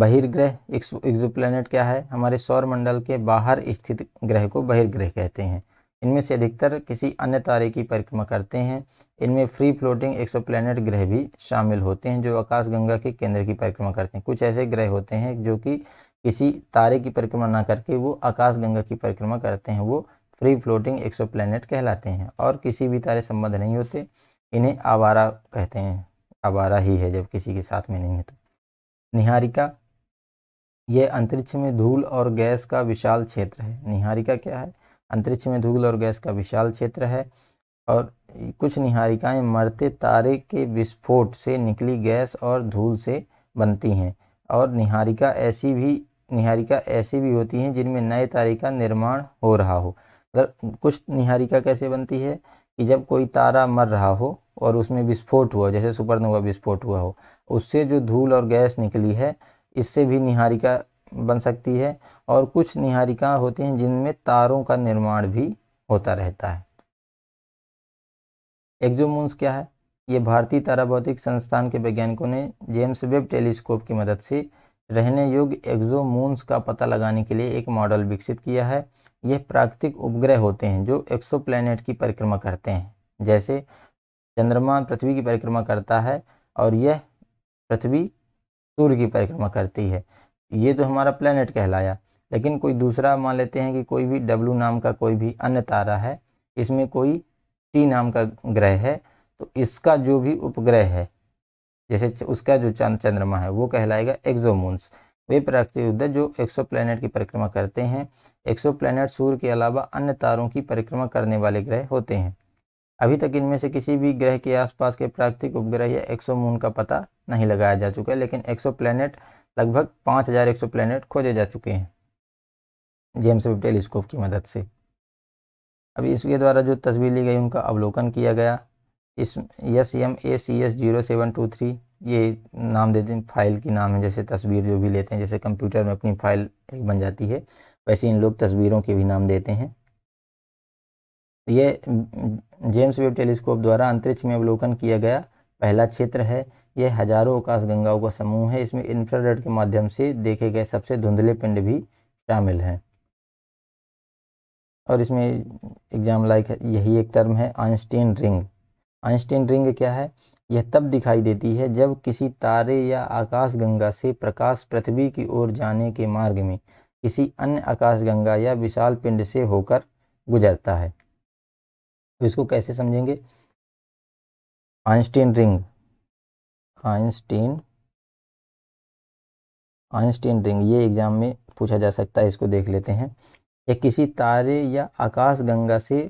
बहिर्ग्रह एक्सो प्लेनेट क्या है हमारे सौरमंडल के बाहर स्थित ग्रह को बहिर्ग्रह कहते हैं इनमें से अधिकतर किसी अन्य तारे की परिक्रमा करते हैं इनमें फ्री फ्लोटिंग एक्सोप्लैनेट ग्रह भी शामिल होते हैं जो आकाशगंगा के केंद्र की परिक्रमा करते हैं कुछ ऐसे ग्रह होते हैं जो कि किसी तारे की परिक्रमा ना करके वो आकाशगंगा की परिक्रमा करते हैं वो फ्री फ्लोटिंग एक्सोप्लैनेट कहलाते हैं और किसी भी तारे संबंध नहीं होते इन्हें आवारा कहते हैं आवारा ही है जब किसी के साथ में नहीं है तो निहारिका यह अंतरिक्ष में धूल और गैस का विशाल क्षेत्र है निहारिका क्या है अंतरिक्ष में धूल और गैस का विशाल क्षेत्र है और कुछ निहारिकाएं मरते तारे के विस्फोट से निकली गैस और धूल से बनती हैं और निहारिका ऐसी भी निहारिका ऐसी भी होती हैं जिनमें नए तारे का निर्माण हो रहा हो अगर कुछ निहारिका कैसे बनती है कि जब कोई तारा मर रहा हो और उसमें विस्फोट हुआ जैसे सुपरनोवा विस्फोट हुआ हो उससे जो धूल और गैस निकली है इससे भी निहारिका बन सकती है और कुछ निहारिका होती हैं जिनमें तारों का निर्माण भी होता रहता है एक्जोमून्स क्या है ये भारतीय भौतिक संस्थान के वैज्ञानिकों ने जेम्स वेब टेलीस्कोप की मदद से रहने योग्य एक्जोमून्स का पता लगाने के लिए एक मॉडल विकसित किया है यह प्राकृतिक उपग्रह होते हैं जो एक्सो की परिक्रमा करते हैं जैसे चंद्रमा पृथ्वी की परिक्रमा करता है और यह पृथ्वी सूर्य की परिक्रमा करती है ये तो हमारा प्लानट कहलाया लेकिन कोई दूसरा मान लेते हैं कि कोई भी डब्लू नाम का कोई भी अन्य तारा है इसमें कोई टी नाम का ग्रह है तो इसका जो भी उपग्रह है जैसे उसका जो चंद चंद्रमा है वो कहलाएगा एक्जोमून्स वे प्राकृतिक युद्ध जो एक्सो प्लानट की परिक्रमा करते हैं एक्सो प्लानट सूर्य के अलावा अन्य तारों की परिक्रमा करने वाले ग्रह होते हैं अभी तक इनमें से किसी भी ग्रह के आसपास के प्राकृतिक उपग्रह या एक्सो मून का पता नहीं लगाया जा चुका है लेकिन एक्सो प्लानट लगभग पाँच हज़ार एक सौ प्लैनेट खोजे जा चुके हैं जेम्स वेब टेलीस्कोप की मदद से अब इसके द्वारा जो तस्वीर ली गई उनका अवलोकन किया गया इस S M A C S zero seven two three ये नाम देते हैं फाइल की नाम है जैसे तस्वीर जो भी लेते हैं जैसे कंप्यूटर में अपनी फाइल एक बन जाती है वैसे इन लोग तस्वीरों के भी नाम देते हैं ये जेम्स वेब टेलीस्कोप द्वारा अंतरिक्ष में अवलोकन किया गया पहला क्षेत्र है ये हजारों आकाश गंगाओं का समूह है इसमें इंफ्रारेड के माध्यम से देखे गए सबसे धुंधले पिंड भी शामिल हैं और इसमें एग्जाम लाइक यही एक टर्म है आइंस्टीन रिंग आइंस्टीन रिंग क्या है यह तब दिखाई देती है जब किसी तारे या आकाश गंगा से प्रकाश पृथ्वी की ओर जाने के मार्ग में किसी अन्य आकाश गंगा या विशाल पिंड से होकर गुजरता है तो इसको कैसे समझेंगे Einstein ring Einstein Einstein ring ये एग्ज़ाम में पूछा जा सकता है इसको देख लेते हैं ये किसी तारे या आकाश गंगा से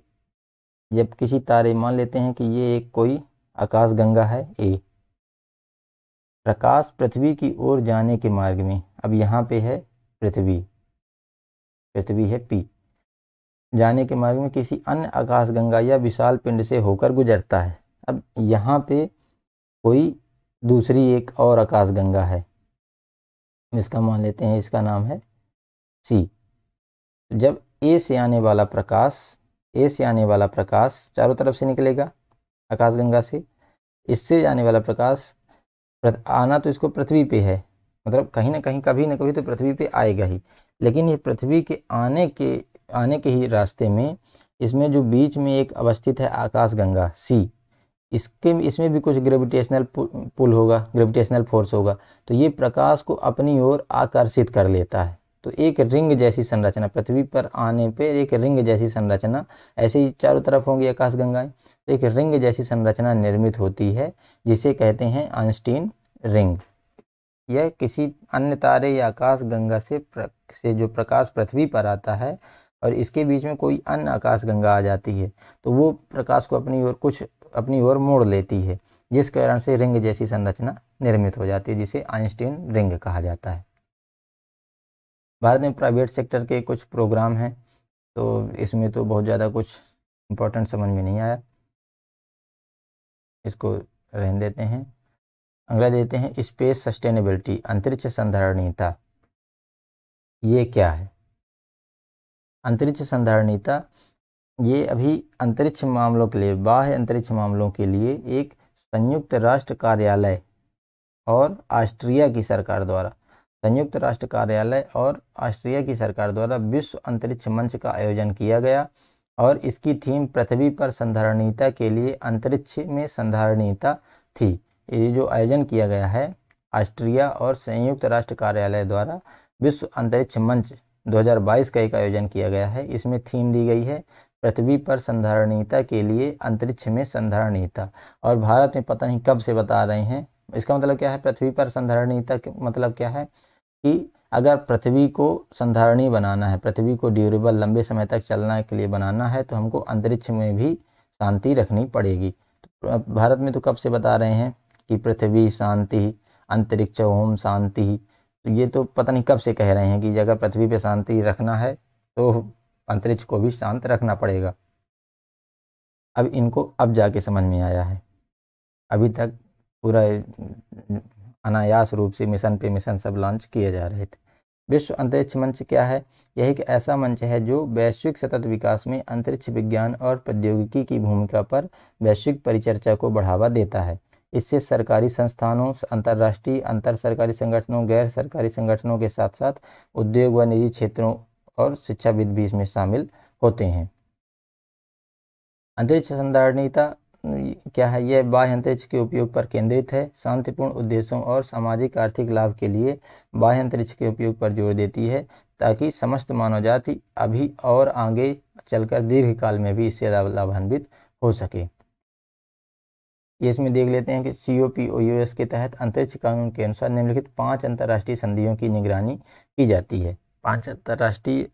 जब किसी तारे मान लेते हैं कि ये एक कोई आकाश गंगा है ए प्रकाश पृथ्वी की ओर जाने के मार्ग में अब यहाँ पे है पृथ्वी पृथ्वी है पी जाने के मार्ग में किसी अन्य आकाश गंगा या विशाल पिंड से होकर गुजरता है अब यहाँ पे कोई दूसरी एक और आकाशगंगा है इसका मान लेते हैं इसका नाम है सी जब ए से आने वाला प्रकाश ए से आने वाला प्रकाश चारों तरफ से निकलेगा आकाशगंगा से इससे जाने वाला प्रकाश आना तो इसको पृथ्वी पे है मतलब कहीं ना कहीं कभी ना कभी तो पृथ्वी पे आएगा ही लेकिन ये पृथ्वी के आने के आने के ही रास्ते में इसमें जो बीच में एक अवस्थित है आकाशगंगा सी इसके इसमें भी कुछ ग्रेविटेशनल पुल होगा ग्रेविटेशनल फोर्स होगा तो ये प्रकाश को अपनी ओर आकर्षित कर लेता है तो एक रिंग जैसी संरचना पृथ्वी पर आने पर एक रिंग जैसी संरचना ऐसे ही चारों तरफ होंगी आकाश गंगाएं तो एक रिंग जैसी संरचना निर्मित होती है जिसे कहते हैं आइंस्टीन रिंग यह किसी अन्य तारे या आकाश गंगा से प्र, से जो प्रकाश पृथ्वी पर आता है और इसके बीच में कोई अन्य आकाश गंगा आ जाती है तो वो प्रकाश को अपनी ओर कुछ अपनी ओर मोड़ लेती है जिस कारण से रिंग जैसी संरचना निर्मित हो जाती है जिसे आइंस्टीन रिंग कहा जाता है भारत में प्राइवेट सेक्टर के कुछ प्रोग्राम हैं तो इसमें तो बहुत ज़्यादा कुछ इम्पोर्टेंट समझ में नहीं आया इसको रहन देते हैं अगला देते हैं स्पेस सस्टेनेबिलिटी अंतरिक्ष संधारणीयता ये क्या है अंतरिक्ष संधारणीयता ये अभी अंतरिक्ष मामलों के लिए बाह्य अंतरिक्ष मामलों के लिए एक संयुक्त राष्ट्र कार्यालय और ऑस्ट्रिया की सरकार द्वारा संयुक्त राष्ट्र कार्यालय और ऑस्ट्रिया की सरकार द्वारा विश्व अंतरिक्ष मंच का आयोजन किया गया और इसकी थीम पृथ्वी पर संधारणीयता के लिए अंतरिक्ष में संधारणीयता थी ये जो आयोजन किया गया है ऑस्ट्रिया और संयुक्त राष्ट्र कार्यालय द्वारा विश्व अंतरिक्ष मंच 2022 का एक आयोजन किया गया है इसमें थीम दी गई है पृथ्वी पर संधारणीयता के लिए अंतरिक्ष में संधारणीयता और भारत में पता नहीं कब से बता रहे हैं इसका मतलब क्या है पृथ्वी पर संधारणीयता मतलब क्या है कि अगर पृथ्वी को संधारणीय बनाना है पृथ्वी को ड्यूरेबल लंबे समय तक चलने के लिए बनाना है तो हमको अंतरिक्ष में भी शांति रखनी पड़ेगी तो भारत में तो कब से बता रहे हैं कि पृथ्वी शांति अंतरिक्ष ओम शांति तो ये तो पता नहीं कब से कह रहे हैं कि अगर पृथ्वी पर शांति रखना है तो अंतरिक्ष को भी शांत रखना पड़ेगा अब इनको अब जाके समझ में आया है अभी तक पूरा अनायास रूप से मिशन पे मिशन सब लॉन्च किए जा रहे थे विश्व अंतरिक्ष मंच क्या है यह एक ऐसा मंच है जो वैश्विक सतत विकास में अंतरिक्ष विज्ञान और प्रौद्योगिकी की भूमिका पर वैश्विक परिचर्चा को बढ़ावा देता है इससे सरकारी संस्थानों अंतर्राष्ट्रीय अंतर सरकारी संगठनों गैर सरकारी संगठनों के साथ साथ उद्योग व निजी क्षेत्रों और शिक्षाविद भी इसमें शामिल होते हैं अंतरिक्ष संधारणीयता क्या है यह बाह्य अंतरिक्ष के उपयोग पर केंद्रित है शांतिपूर्ण उद्देश्यों और सामाजिक आर्थिक लाभ के लिए बाह्य अंतरिक्ष के उपयोग पर जोर देती है ताकि समस्त मानव जाति अभी और आगे चलकर दीर्घकाल में भी इससे लाभान्वित हो सके ये इसमें देख लेते हैं कि C O P O U S के तहत अंतरिक्ष कानून के अनुसार निम्नलिखित पांच अंतर्राष्ट्रीय संधियों की निगरानी की जाती है पांच अंतर्राष्ट्रीय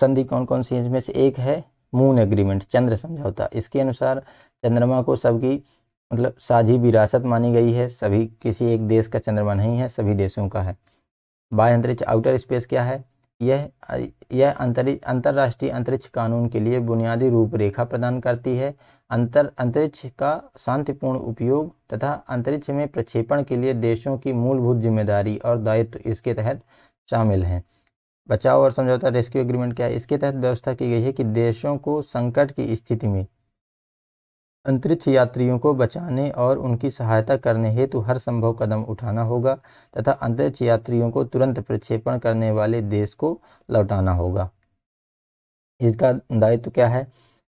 संधि कौन कौन सी इसमें से एक है मून एग्रीमेंट चंद्र समझौता इसके अनुसार चंद्रमा को सबकी मतलब साझी विरासत मानी गई है सभी किसी एक देश का चंद्रमा नहीं है सभी देशों का है बाह्य अंतरिक्ष आउटर स्पेस क्या है यह यह अंतरिक्ष अंतर्राष्ट्रीय अंतरिक्ष कानून के लिए बुनियादी रूपरेखा प्रदान करती है अंतर अंतरिक्ष का शांतिपूर्ण उपयोग तथा अंतरिक्ष में प्रक्षेपण के लिए देशों की मूलभूत जिम्मेदारी और दायित्व इसके तहत शामिल हैं बचाव और समझौता रेस्क्यू एग्रीमेंट क्या है इसके तहत व्यवस्था की गई है कि देशों को संकट की स्थिति में अंतरिक्ष यात्रियों को बचाने और उनकी सहायता करने हेतु हर संभव कदम उठाना होगा तथा अंतरिक्ष यात्रियों को तुरंत प्रक्षेपण करने वाले देश को लौटाना होगा इसका दायित्व क्या है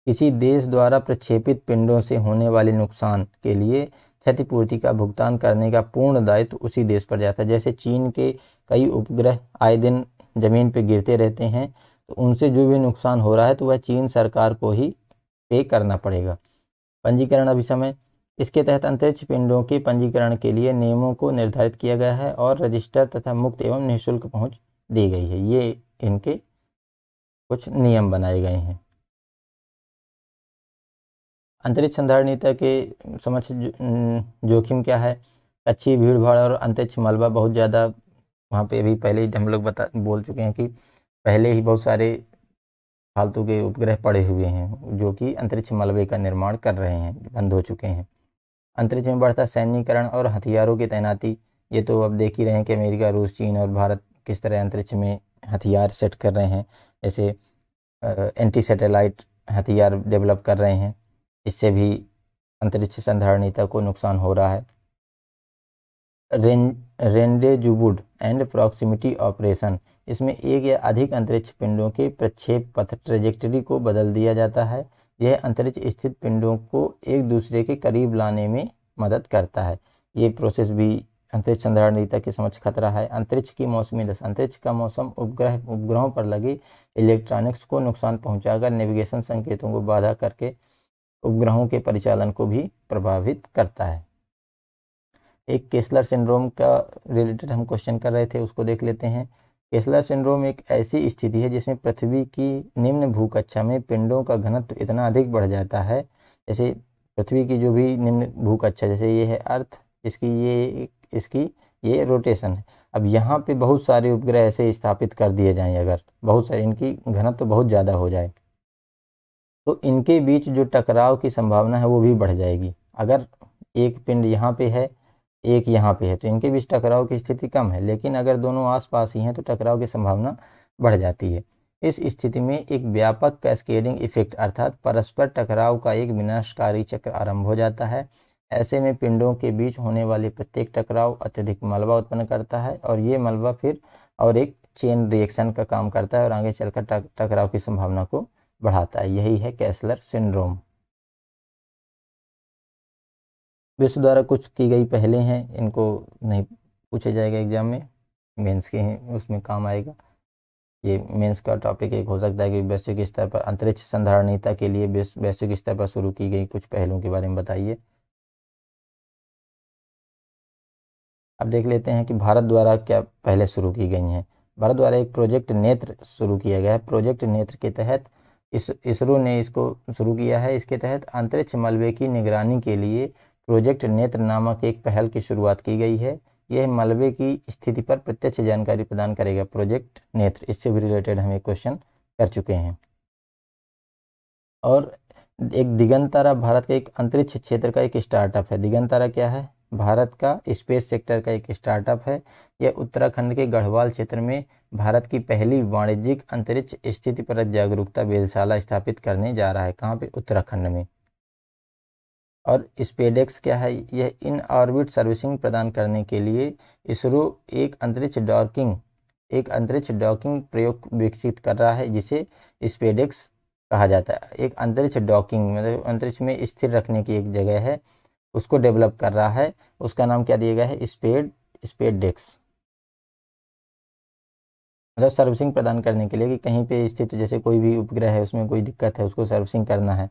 किसी देश द्वारा प्रक्षेपित पिंडों से होने वाले नुकसान के लिए क्षतिपूर्ति का भुगतान करने का पूर्ण दायित्व उसी देश पर जाता है जैसे चीन के कई उपग्रह आए दिन ज़मीन पर गिरते रहते हैं तो उनसे जो भी नुकसान हो रहा है तो वह चीन सरकार को ही पे करना पड़ेगा पंजीकरण समय इसके तहत अंतरिक्ष पिंडों के पंजीकरण के लिए नियमों को निर्धारित किया गया है और रजिस्टर तथा मुक्त एवं निःशुल्क पहुंच दी गई है ये इनके कुछ नियम बनाए गए हैं अंतरिक्ष संधार नीता के समक्ष जोखिम क्या है अच्छी भीड़ भाड़ और अंतरिक्ष मलबा बहुत ज़्यादा वहाँ पे अभी पहले ही हम लोग बता बोल चुके हैं कि पहले ही बहुत सारे फालतू के उपग्रह पड़े हुए हैं जो कि अंतरिक्ष मलबे का निर्माण कर रहे हैं बंद हो चुके हैं अंतरिक्ष में बढ़ता सैन्यकरण और हथियारों की तैनाती ये तो अब देख ही रहे हैं कि अमेरिका रूस चीन और भारत किस तरह अंतरिक्ष में हथियार सेट कर रहे हैं जैसे एंटी सैटेलाइट हथियार डेवलप कर रहे हैं इससे भी अंतरिक्ष संधारणीयता को नुकसान हो रहा है रेंडेजुबुड एंड प्रॉक्सिमिटी ऑपरेशन इसमें एक या अधिक अंतरिक्ष पिंडों के प्रक्षेप पथ ट्रेजेक्टरी को बदल दिया जाता है यह अंतरिक्ष स्थित पिंडों को एक दूसरे के करीब लाने में मदद करता है ये प्रोसेस भी अंतरिक्ष चंद्रणीता के समक्ष खतरा है अंतरिक्ष की मौसमी दशा अंतरिक्ष का मौसम उपग्रह उपग्रहों पर लगे इलेक्ट्रॉनिक्स को नुकसान पहुंचाकर नेविगेशन संकेतों को बाधा करके उपग्रहों के परिचालन को भी प्रभावित करता है एक केसलर सिंड्रोम का रिलेटेड हम क्वेश्चन कर रहे थे उसको देख लेते हैं केसलर सिंड्रोम एक ऐसी स्थिति है जिसमें पृथ्वी की निम्न भूकक्षा में पिंडों का घनत्व इतना अधिक बढ़ जाता है जैसे पृथ्वी की जो भी निम्न भूकक्षा जैसे ये है अर्थ इसकी ये इसकी ये रोटेशन है अब यहाँ पे बहुत सारे उपग्रह ऐसे स्थापित कर दिए जाएं अगर बहुत सारे इनकी घनत्व तो बहुत ज़्यादा हो जाए तो इनके बीच जो टकराव की संभावना है वो भी बढ़ जाएगी अगर एक पिंड यहाँ पे है एक यहाँ पे है तो इनके बीच टकराव की स्थिति कम है लेकिन अगर दोनों आसपास ही हैं तो टकराव की संभावना बढ़ जाती है इस स्थिति में एक व्यापक कैस्केडिंग इफेक्ट अर्थात परस्पर टकराव का एक विनाशकारी चक्र आरंभ हो जाता है ऐसे में पिंडों के बीच होने वाले प्रत्येक टकराव अत्यधिक मलबा उत्पन्न करता है और ये मलबा फिर और एक चेन रिएक्शन का काम करता है और आगे चलकर टकराव की संभावना को बढ़ाता है यही है कैसलर सिंड्रोम विश्व द्वारा कुछ की गई पहले हैं इनको नहीं पूछा जाएगा एग्ज़ाम में मेंस के हैं उसमें काम आएगा ये मेंस का टॉपिक एक हो सकता है कि वैश्विक स्तर पर अंतरिक्ष संधारणीयता के लिए वैश्विक स्तर पर शुरू की गई कुछ पहलुओं के बारे में बताइए अब देख लेते हैं कि भारत द्वारा क्या पहले शुरू की गई हैं भारत द्वारा एक प्रोजेक्ट नेत्र शुरू किया गया है प्रोजेक्ट नेत्र के तहत इस इसरो ने इसको शुरू किया है इसके तहत अंतरिक्ष मलबे की निगरानी के लिए प्रोजेक्ट नेत्र नामक एक पहल की शुरुआत की गई है यह मलबे की स्थिति पर प्रत्यक्ष जानकारी प्रदान करेगा प्रोजेक्ट नेत्र इससे भी रिलेटेड हम एक क्वेश्चन कर चुके हैं और एक दिगंतारा भारत का एक अंतरिक्ष क्षेत्र का एक स्टार्टअप है दिगंतारा क्या है भारत का स्पेस सेक्टर का एक स्टार्टअप है यह उत्तराखंड के गढ़वाल क्षेत्र में भारत की पहली वाणिज्यिक अंतरिक्ष स्थिति पर जागरूकता वेधशाला स्थापित करने जा रहा है कहाँ पे उत्तराखंड में और स्पेडेक्स क्या है यह इन ऑर्बिट सर्विसिंग प्रदान करने के लिए इसरो एक अंतरिक्ष डॉकिंग एक अंतरिक्ष डॉकिंग प्रयोग विकसित कर रहा है जिसे स्पेडेक्स कहा जाता है एक अंतरिक्ष डॉकिंग मतलब अंतरिक्ष में स्थिर रखने की एक जगह है उसको डेवलप कर रहा है उसका नाम क्या दिया गया है स्पेड स्पेड मतलब सर्विसिंग प्रदान करने के लिए कि कहीं पे स्थित जैसे कोई भी उपग्रह है उसमें कोई दिक्कत है उसको सर्विसिंग करना है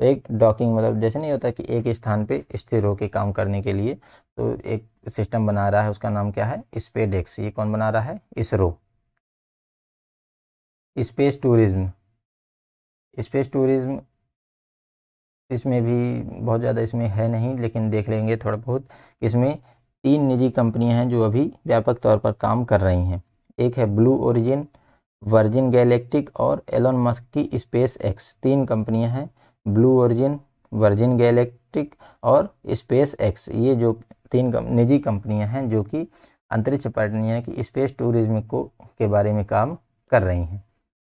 तो एक डॉकिंग मतलब जैसे नहीं होता कि एक स्थान पे स्थिर होकर काम करने के लिए तो एक सिस्टम बना रहा है उसका नाम क्या है स्पेडेक्स ये कौन बना रहा है ISRO space tourism space tourism इसमें भी बहुत ज़्यादा इसमें है नहीं लेकिन देख लेंगे थोड़ा बहुत इसमें तीन निजी कंपनियां हैं जो अभी व्यापक तौर पर काम कर रही हैं एक है ब्लू ओरिजिन वर्जिन गैलेक्टिक और एलोन मस्क की स्पेस एक्स तीन कंपनियां हैं ब्लू ओरिजिन वर्जिन गैलेक्टिक और स्पेस एक्स ये जो तीन कम, निजी कंपनियां हैं जो कि अंतरिक्ष पर्यटन यानी कि स्पेस टूरिज्म को के बारे में काम कर रही हैं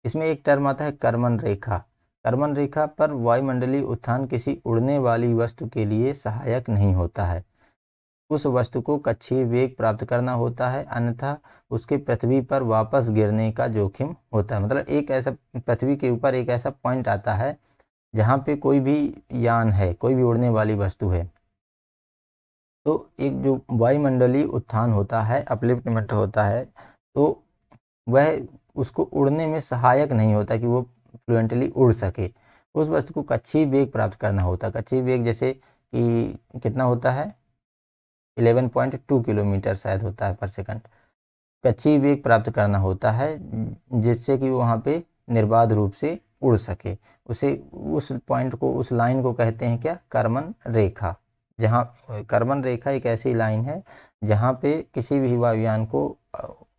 इसमें एक टर्म आता है कर्मन रेखा कर्मन रेखा पर वायुमंडलीय उत्थान किसी उड़ने वाली वस्तु के लिए सहायक नहीं होता है उस वस्तु को कच्छी वेग प्राप्त करना होता है अन्यथा उसके पृथ्वी पर वापस गिरने का जोखिम होता है मतलब एक ऐसा पृथ्वी के ऊपर एक ऐसा पॉइंट आता है जहाँ पे कोई भी यान है कोई भी उड़ने वाली वस्तु है तो एक जो वायुमंडलीय उत्थान होता है अपलिफ्टमेंट होता है तो वह उसको उड़ने में सहायक नहीं होता कि वो फ्लुएंटली उड़ सके उस वस्तु को कच्ची वेग प्राप्त करना होता है कच्छी वेग जैसे कि कितना होता है 11.2 किलोमीटर शायद होता है पर सेकंड कच्ची वेग प्राप्त करना होता है जिससे कि वहाँ पे निर्बाध रूप से उड़ सके उसे उस पॉइंट को उस लाइन को कहते हैं क्या कर्मन रेखा जहाँ कर्मन रेखा एक ऐसी लाइन है जहाँ पे किसी भी वायुयान को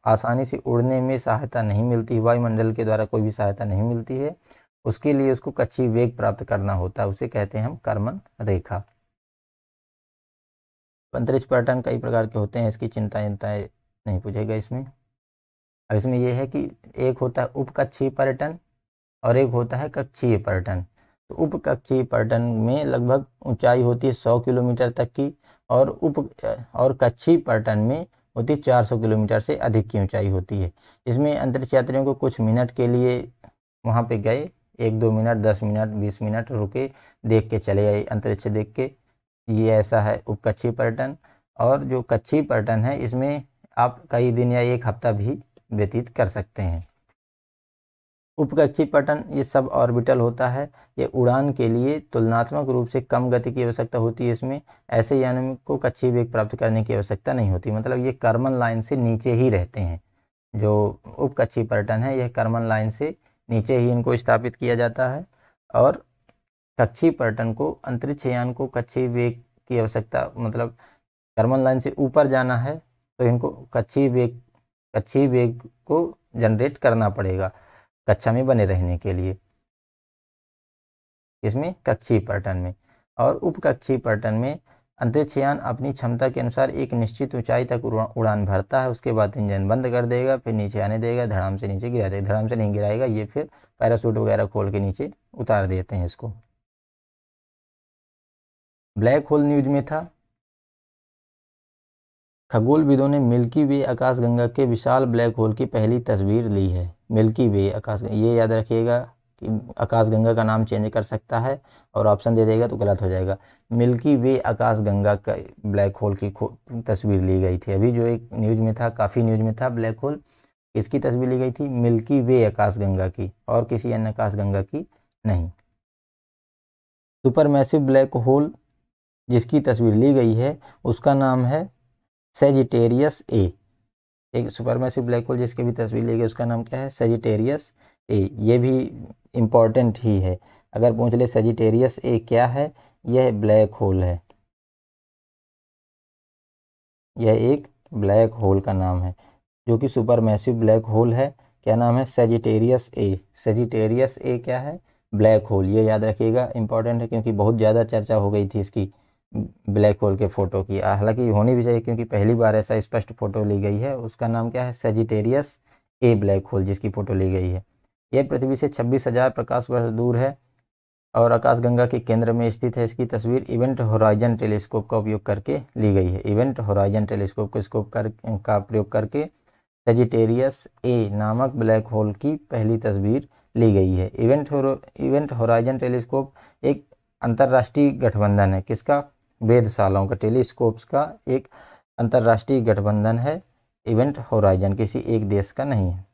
आसानी से उड़ने में सहायता नहीं मिलती वायुमंडल के द्वारा कोई भी सहायता नहीं मिलती है उसके लिए उसको कच्ची वेग प्राप्त करना होता है उसे कहते हैं हम कर्मन रेखा अंतरिक्ष पर्यटन कई प्रकार के होते हैं इसकी चिंता चिंताएं नहीं पूछेगा इसमें अब इसमें यह है कि एक होता है उपकक्षीय पर्यटन और एक होता है कक्षीय पर्यटन तो उपकक्षीय पर्यटन में लगभग ऊंचाई होती है सौ किलोमीटर तक की और उप और कक्षीय पर्यटन में होती है चार सौ किलोमीटर से अधिक की ऊंचाई होती है इसमें अंतरिक्ष यात्रियों को कुछ मिनट के लिए वहाँ पे गए एक दो मिनट दस मिनट बीस मिनट रुके देख के चले आए अंतरिक्ष देख के ये ऐसा है उपकक्षीय पर्यटन और जो कक्षीय पर्यटन है इसमें आप कई दिन या एक हफ्ता भी व्यतीत कर सकते हैं उपकक्षी पटन ये सब ऑर्बिटल होता है ये उड़ान के लिए तुलनात्मक रूप से कम गति की आवश्यकता होती है इसमें ऐसे यानों को कच्छी वेग प्राप्त करने की आवश्यकता नहीं होती मतलब ये कर्मन लाइन से नीचे ही रहते हैं जो उपकक्षी पर्यटन है यह कर्मन लाइन से नीचे ही इनको स्थापित किया जाता है और कक्षी पर्यटन को अंतरिक्ष यान को कक्षी वेग की आवश्यकता मतलब कर्मन लाइन से ऊपर जाना है तो इनको कच्छी वेग अच्छी वेग को जनरेट करना पड़ेगा कक्षा में बने रहने के लिए इसमें कक्षीय पर्यटन में और उपकक्षीय पर्यटन में अंतरिक्षयान अपनी क्षमता के अनुसार एक निश्चित ऊंचाई तक उड़ान भरता है उसके बाद इंजन बंद कर देगा फिर नीचे आने देगा धड़ाम से नीचे गिरा देगा धड़ाम से नहीं गिराएगा ये फिर पैरासूट वगैरह खोल के नीचे उतार देते हैं इसको ब्लैक होल न्यूज में था खगोलविदों ने मिल्की वे आकाशगंगा के विशाल ब्लैक होल की पहली तस्वीर ली है मिल्की वे आकाश ये याद रखिएगा कि आकाशगंगा का नाम चेंज कर सकता है और ऑप्शन दे देगा तो गलत हो जाएगा मिल्की वे आकाशगंगा का ब्लैक होल की तस्वीर ली गई थी अभी जो एक न्यूज़ में था काफ़ी न्यूज़ में था ब्लैक होल इसकी तस्वीर ली गई थी मिल्की वे आकाशगंगा की और किसी अन्य आकाशगंगा की नहीं सुपर मैसिव ब्लैक होल जिसकी तस्वीर ली गई है उसका नाम है सेजिटेरियस ए एक मैसिव ब्लैक होल जिसकी भी तस्वीर ली उसका नाम क्या है सेजिटेरियस ए ये भी इम्पॉर्टेंट ही है अगर पूछ ले सेजिटेरियस ए क्या है यह ब्लैक होल है यह एक ब्लैक होल का नाम है जो कि सुपर मैसिव ब्लैक होल है क्या नाम है सेजिटेरियस ए सेजिटेरियस ए क्या है ब्लैक होल ये याद रखिएगा इंपॉर्टेंट है क्योंकि बहुत ज़्यादा चर्चा हो गई थी इसकी ब्लैक होल के फ़ोटो की हालांकि होनी भी चाहिए क्योंकि पहली बार ऐसा स्पष्ट फ़ोटो ली गई है उसका नाम क्या है सेजिटेरियस ए ब्लैक होल जिसकी फ़ोटो ली गई है यह पृथ्वी से छब्बीस हज़ार प्रकाश वर्ष दूर है और आकाशगंगा के केंद्र में स्थित है इसकी तस्वीर इवेंट होराइजन टेलीस्कोप का उपयोग करके ली गई है इवेंट होराइजन टेलीस्कोप को स्कोप कर का प्रयोग करके सेजिटेरियस ए नामक ब्लैक होल की पहली तस्वीर ली गई है इवेंट हो इवेंट होराइजन टेलीस्कोप एक अंतर्राष्ट्रीय गठबंधन है किसका वेधशालाओं का टेलीस्कोप्स का एक अंतर्राष्ट्रीय गठबंधन है इवेंट होराइजन किसी एक देश का नहीं है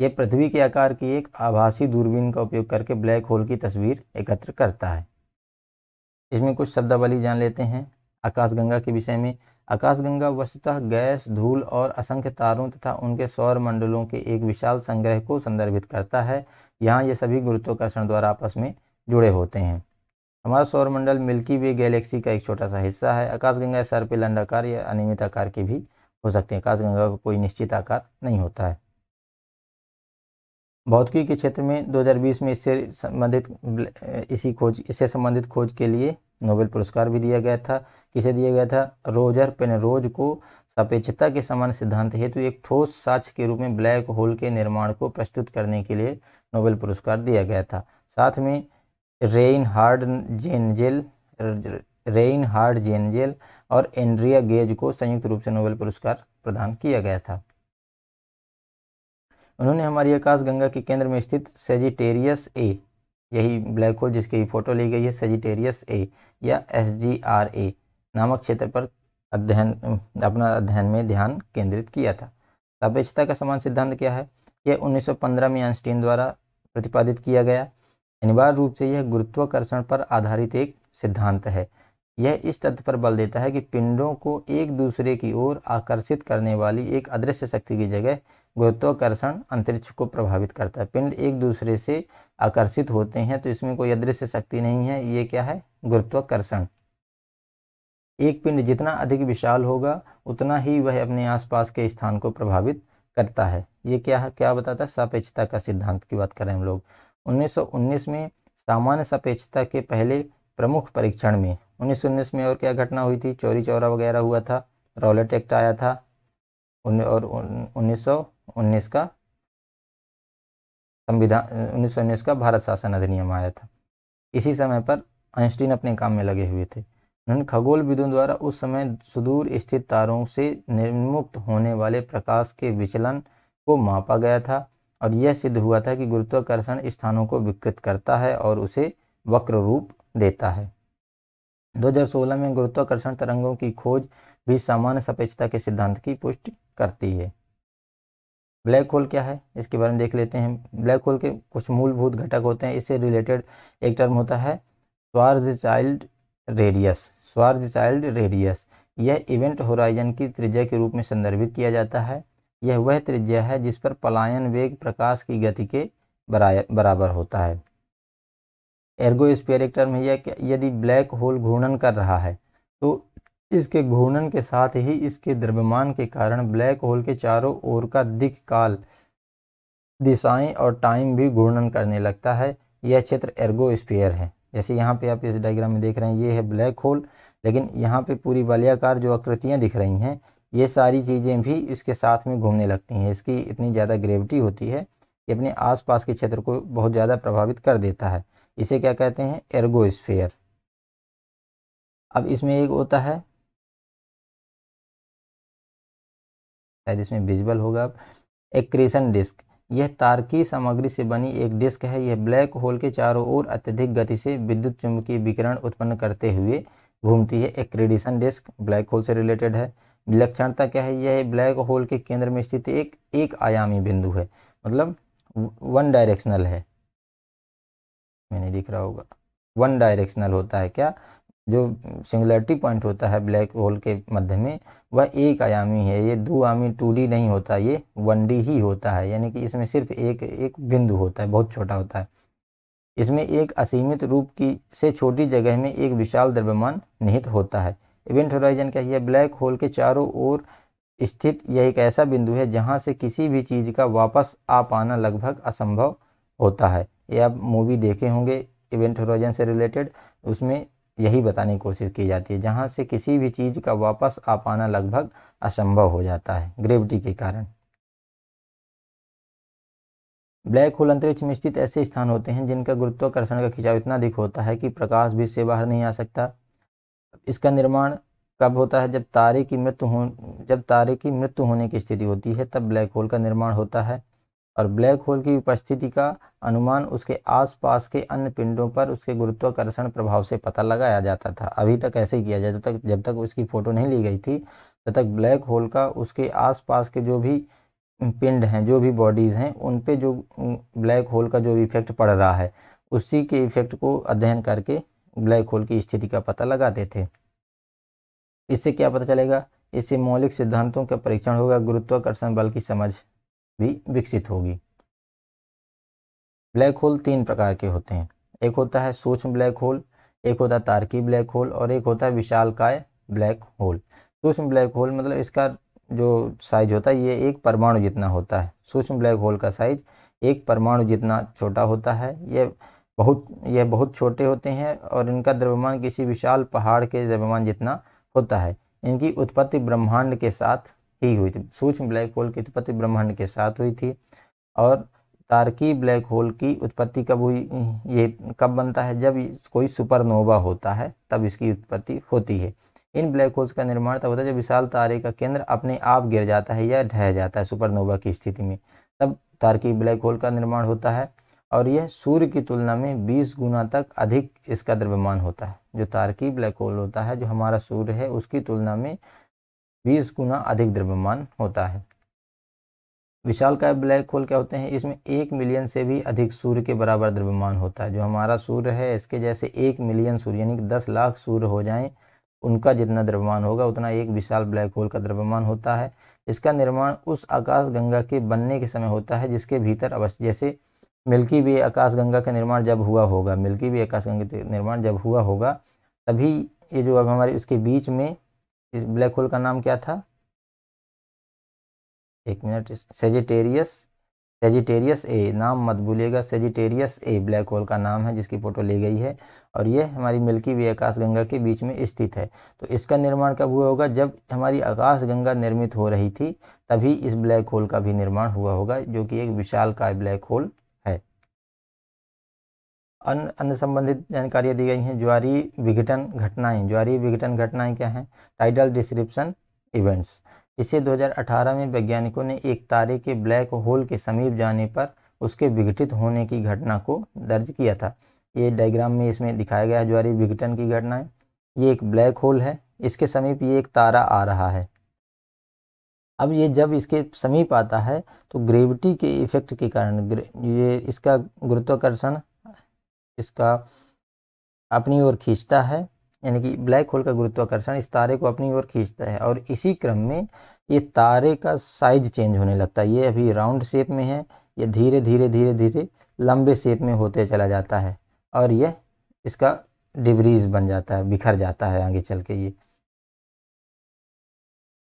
यह पृथ्वी के आकार की एक आभासी दूरबीन का उपयोग करके ब्लैक होल की तस्वीर एकत्र करता है इसमें कुछ शब्दावली जान लेते हैं आकाशगंगा के विषय में आकाशगंगा वस्तुतः गैस धूल और असंख्य तारों तथा उनके सौर मंडलों के एक विशाल संग्रह को संदर्भित करता है यहाँ ये सभी गुरुत्वाकर्षण द्वारा आपस में जुड़े होते हैं हमारा सौरमंडल मिल्की वे गैलेक्सी का एक छोटा सा हिस्सा है आकाशगंगा पे लंडाकार या अनियमित आकार के भी हो सकते हैं आकाशगंगा का कोई निश्चित आकार नहीं होता है भौतिकी के क्षेत्र में 2020 में इससे संबंधित इसी खोज इससे संबंधित खोज के लिए नोबेल पुरस्कार भी दिया गया था किसे दिया गया था रोजर पेनरोज को सापेक्षता के समान सिद्धांत हेतु एक ठोस साक्ष के रूप में ब्लैक होल के निर्माण को प्रस्तुत करने के लिए नोबेल पुरस्कार दिया गया था साथ में Reinhard Genzel Reinhard Genzel और एंड्रिया गेज को संयुक्त रूप से नोबेल पुरस्कार प्रदान किया गया था उन्होंने हमारी आकाश गंगा के केंद्र में स्थित सेजिटेरियस ए यही ब्लैक होल जिसकी भी फोटो ली गई है सेजिटेरियस ए या एस जी आर ए नामक क्षेत्र पर अध्ययन अपना अध्ययन में ध्यान केंद्रित किया था सापेक्षता का समान सिद्धांत क्या है यह 1915 में आइंस्टीन द्वारा प्रतिपादित किया गया अनिवार्य रूप से यह गुरुत्वाकर्षण पर आधारित एक सिद्धांत है यह इस तथ्य पर बल देता है कि पिंडों को एक दूसरे की ओर आकर्षित करने वाली एक अदृश्य शक्ति की जगह गुरुत्वाकर्षण अंतरिक्ष को प्रभावित करता है पिंड एक दूसरे से आकर्षित होते हैं तो इसमें कोई अदृश्य शक्ति नहीं है ये क्या है गुरुत्वाकर्षण एक पिंड जितना अधिक विशाल होगा उतना ही वह अपने आसपास के स्थान को प्रभावित करता है ये क्या है क्या बताता है सापेक्षता का सिद्धांत की बात करें हम लोग 1919 में सामान्य सापेक्षता के पहले प्रमुख परीक्षण में 1919 में और क्या घटना हुई थी चोरी चौरा वगैरह हुआ था रॉलेट एक्ट आया था और 1919 का संविधान 1919 का भारत शासन अधिनियम आया था इसी समय पर आइंस्टीन अपने काम में लगे हुए थे उन्होंने खगोल विदों द्वारा उस समय सुदूर स्थित तारों से निर्मुक्त होने वाले प्रकाश के विचलन को मापा गया था और यह सिद्ध हुआ था कि गुरुत्वाकर्षण स्थानों को विकृत करता है और उसे वक्र रूप देता है 2016 में गुरुत्वाकर्षण तरंगों की खोज भी सामान्य सपेक्षता के सिद्धांत की पुष्टि करती है ब्लैक होल क्या है इसके बारे में देख लेते हैं ब्लैक होल के कुछ मूलभूत घटक होते हैं इससे रिलेटेड एक टर्म होता है Schwarzschild radius Schwarzschild radius यह इवेंट होराइजन की त्रिज्या के रूप में संदर्भित किया जाता है यह वह त्रिज्या है जिस पर पलायन वेग प्रकाश की गति के बराबर होता है एर्गो स्पेरिक टर्म यह यदि ब्लैक होल घूर्णन कर रहा है तो इसके घूर्णन के साथ ही इसके द्रव्यमान के कारण ब्लैक होल के चारों ओर का दिख काल दिशाएं और टाइम भी घूर्णन करने लगता है यह क्षेत्र एर्गो स्पेयर है जैसे यहाँ पे आप इस डायग्राम में देख रहे हैं ये है ब्लैक होल लेकिन यहाँ पे पूरी वलयाकार जो आकृतियाँ दिख रही हैं ये सारी चीज़ें भी इसके साथ में घूमने लगती हैं इसकी इतनी ज़्यादा ग्रेविटी होती है कि अपने आसपास के क्षेत्र को बहुत ज़्यादा प्रभावित कर देता है इसे क्या कहते हैं एर्गोस्फेयर अब इसमें एक होता है शायद इसमें विजिबल होगा अब क्रेशन डिस्क यह तारकी सामग्री से बनी एक डिस्क है यह ब्लैक होल के चारों ओर अत्यधिक गति से विद्युत चुंबकीय विकिरण उत्पन्न करते हुए घूमती है क्रेडिशन डिस्क ब्लैक होल से रिलेटेड है विलक्षणता क्या है यह ब्लैक होल के केंद्र में स्थित एक एक आयामी बिंदु है मतलब वन डायरेक्शनल है मैंने दिख रहा होगा वन डायरेक्शनल होता है क्या जो सिंगुलरिटी पॉइंट होता है ब्लैक होल के मध्य में वह एक आयामी है ये दो आयामी टू नहीं होता ये वन ही होता है यानी कि इसमें सिर्फ एक एक बिंदु होता है बहुत छोटा होता है इसमें एक असीमित रूप की से छोटी जगह में एक विशाल द्रव्यमान निहित होता है इवेंट होराइजन क्या है ब्लैक होल के चारों ओर स्थित यह एक ऐसा बिंदु है जहाँ से किसी भी चीज़ का वापस आ पाना लगभग असंभव होता है ये आप मूवी देखे होंगे इवेंट होराइजन से रिलेटेड उसमें यही बताने की कोशिश की जाती है जहाँ से किसी भी चीज़ का वापस आ पाना लगभग असंभव हो जाता है ग्रेविटी के कारण ब्लैक होल अंतरिक्ष में स्थित ऐसे स्थान होते हैं जिनका गुरुत्वाकर्षण का खिंचाव इतना अधिक होता है कि प्रकाश भी से बाहर नहीं आ सकता इसका निर्माण कब होता है जब तारे की मृत्यु हो जब तारे की मृत्यु होने की स्थिति होती है तब ब्लैक होल का निर्माण होता है और ब्लैक होल की उपस्थिति का अनुमान उसके आसपास के अन्य पिंडों पर उसके गुरुत्वाकर्षण प्रभाव से पता लगाया जाता था अभी तक ऐसे ही किया जाए जब तक जब तक उसकी फ़ोटो नहीं ली गई थी तब तक ब्लैक होल का उसके आसपास के जो भी पिंड हैं जो भी बॉडीज़ हैं उन पे जो ब्लैक होल का जो इफेक्ट पड़ रहा है उसी के इफेक्ट को अध्ययन करके ब्लैक होल की स्थिति का पता लगाते थे इससे क्या पता चलेगा इससे मौलिक सिद्धांतों का परीक्षण होगा गुरुत्वाकर्षण बल की समझ भी विकसित होगी ब्लैक होल तीन प्रकार के होते हैं एक होता है सूक्ष्म ब्लैक होल एक होता है तारकी ब्लैक होल और एक होता है विशालकाय ब्लैक होल सूक्ष्म ब्लैक होल मतलब इसका जो साइज होता है ये एक परमाणु जितना होता है सूक्ष्म ब्लैक होल का साइज एक परमाणु जितना छोटा होता है यह बहुत यह बहुत छोटे होते हैं और इनका द्रव्यमान किसी विशाल पहाड़ के द्रव्यमान जितना होता है इनकी उत्पत्ति ब्रह्मांड के साथ ही हुई थी सूक्ष्म ब्लैक होल की उत्पत्ति ब्रह्मांड के साथ हुई थी और तारकी ब्लैक होल की उत्पत्ति कब हुई ये कब बनता है जब कोई सुपरनोवा होता है तब इसकी उत्पत्ति होती है इन ब्लैक होल्स का निर्माण तब होता है जब विशाल तारे का केंद्र अपने आप गिर जाता है या ढह जाता है सुपरनोवा की स्थिति में तब तारकी ब्लैक होल का निर्माण होता है और यह सूर्य की तुलना में 20 गुना तक अधिक इसका द्रव्यमान होता है जो तारकी ब्लैक होल होता है जो हमारा सूर्य है उसकी तुलना में 20 गुना अधिक द्रव्यमान होता है विशाल का ब्लैक होल क्या होते हैं इसमें एक मिलियन से भी अधिक सूर्य के बराबर द्रव्यमान होता है जो हमारा सूर्य है इसके जैसे एक मिलियन सूर्य यानी कि दस लाख सूर्य हो जाएं उनका जितना द्रव्यमान होगा उतना एक विशाल ब्लैक होल का द्रव्यमान होता है इसका निर्माण उस आकाश गंगा के बनने के समय होता है जिसके भीतर अवश्य जैसे मिल्की वे आकाशगंगा का निर्माण जब हुआ होगा मिल्की वे आकाशगंगा का निर्माण जब हुआ होगा तभी ये जो अब हमारे उसके बीच में इस ब्लैक होल का नाम क्या था एक मिनट सेजिटेरियस सेजिटेरियस ए नाम मत भूलिएगा सेजिटेरियस ए ब्लैक होल का नाम है जिसकी फोटो ली गई है और यह हमारी मिल्की वे आकाशगंगा के बीच में स्थित है तो इसका निर्माण कब हुआ होगा जब हमारी आकाशगंगा निर्मित हो रही थी तभी इस ब्लैक होल का भी निर्माण हुआ होगा जो कि एक विशाल काय ब्लैक होल अन्य अन्य संबंधित जानकारियाँ दी गई हैं ज्वारी विघटन घटनाएं ज्वारी विघटन घटनाएं क्या हैं टाइटल डिस्क्रिप्शन इवेंट्स इसे 2018 में वैज्ञानिकों ने एक तारे के ब्लैक होल के समीप जाने पर उसके विघटित होने की घटना को दर्ज किया था ये डायग्राम में इसमें दिखाया गया है ज्वारी विघटन की घटनाएं ये एक ब्लैक होल है इसके समीप ये एक तारा आ रहा है अब ये जब इसके समीप आता है तो ग्रेविटी के इफेक्ट के कारण ये इसका गुरुत्वाकर्षण इसका अपनी ओर खींचता है यानी कि ब्लैक होल का गुरुत्वाकर्षण इस तारे को अपनी ओर खींचता है और इसी क्रम में ये तारे का साइज चेंज होने लगता है ये अभी राउंड शेप में है ये धीरे धीरे धीरे धीरे लंबे शेप में होते चला जाता है और यह इसका डिब्रीज बन जाता है बिखर जाता है आगे चल के ये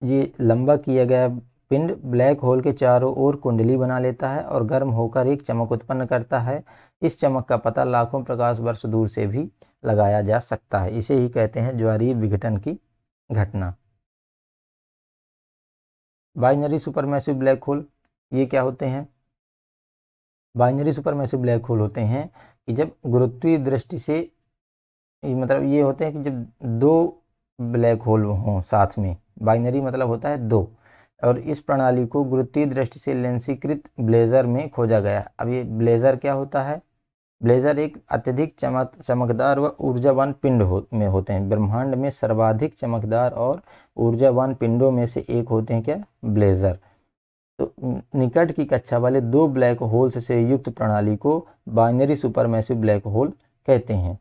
ये लंबा किया गया पिंड ब्लैक होल के चारों ओर कुंडली बना लेता है और गर्म होकर एक चमक उत्पन्न करता है इस चमक का पता लाखों प्रकाश वर्ष दूर से भी लगाया जा सकता है इसे ही कहते हैं ज्वारीय विघटन की घटना बाइनरी सुपरमैसिव ब्लैक होल ये क्या होते हैं बाइनरी सुपरमैसिव ब्लैक होल होते हैं कि जब गुरुत्वीय दृष्टि से मतलब ये होते हैं कि जब दो ब्लैक होल हों साथ में बाइनरी मतलब होता है दो और इस प्रणाली को गुरुत्वीय दृष्टि से लेंसीकृत ब्लेजर में खोजा गया अब ये ब्लेजर क्या होता है ब्लेजर एक अत्यधिक चमक चमकदार व ऊर्जावान पिंड हो, में होते हैं ब्रह्मांड में सर्वाधिक चमकदार और ऊर्जावान पिंडों में से एक होते हैं क्या ब्लेजर तो निकट की कक्षा वाले दो ब्लैक होल से युक्त प्रणाली को बाइनरी सुपरमैसिव ब्लैक होल कहते हैं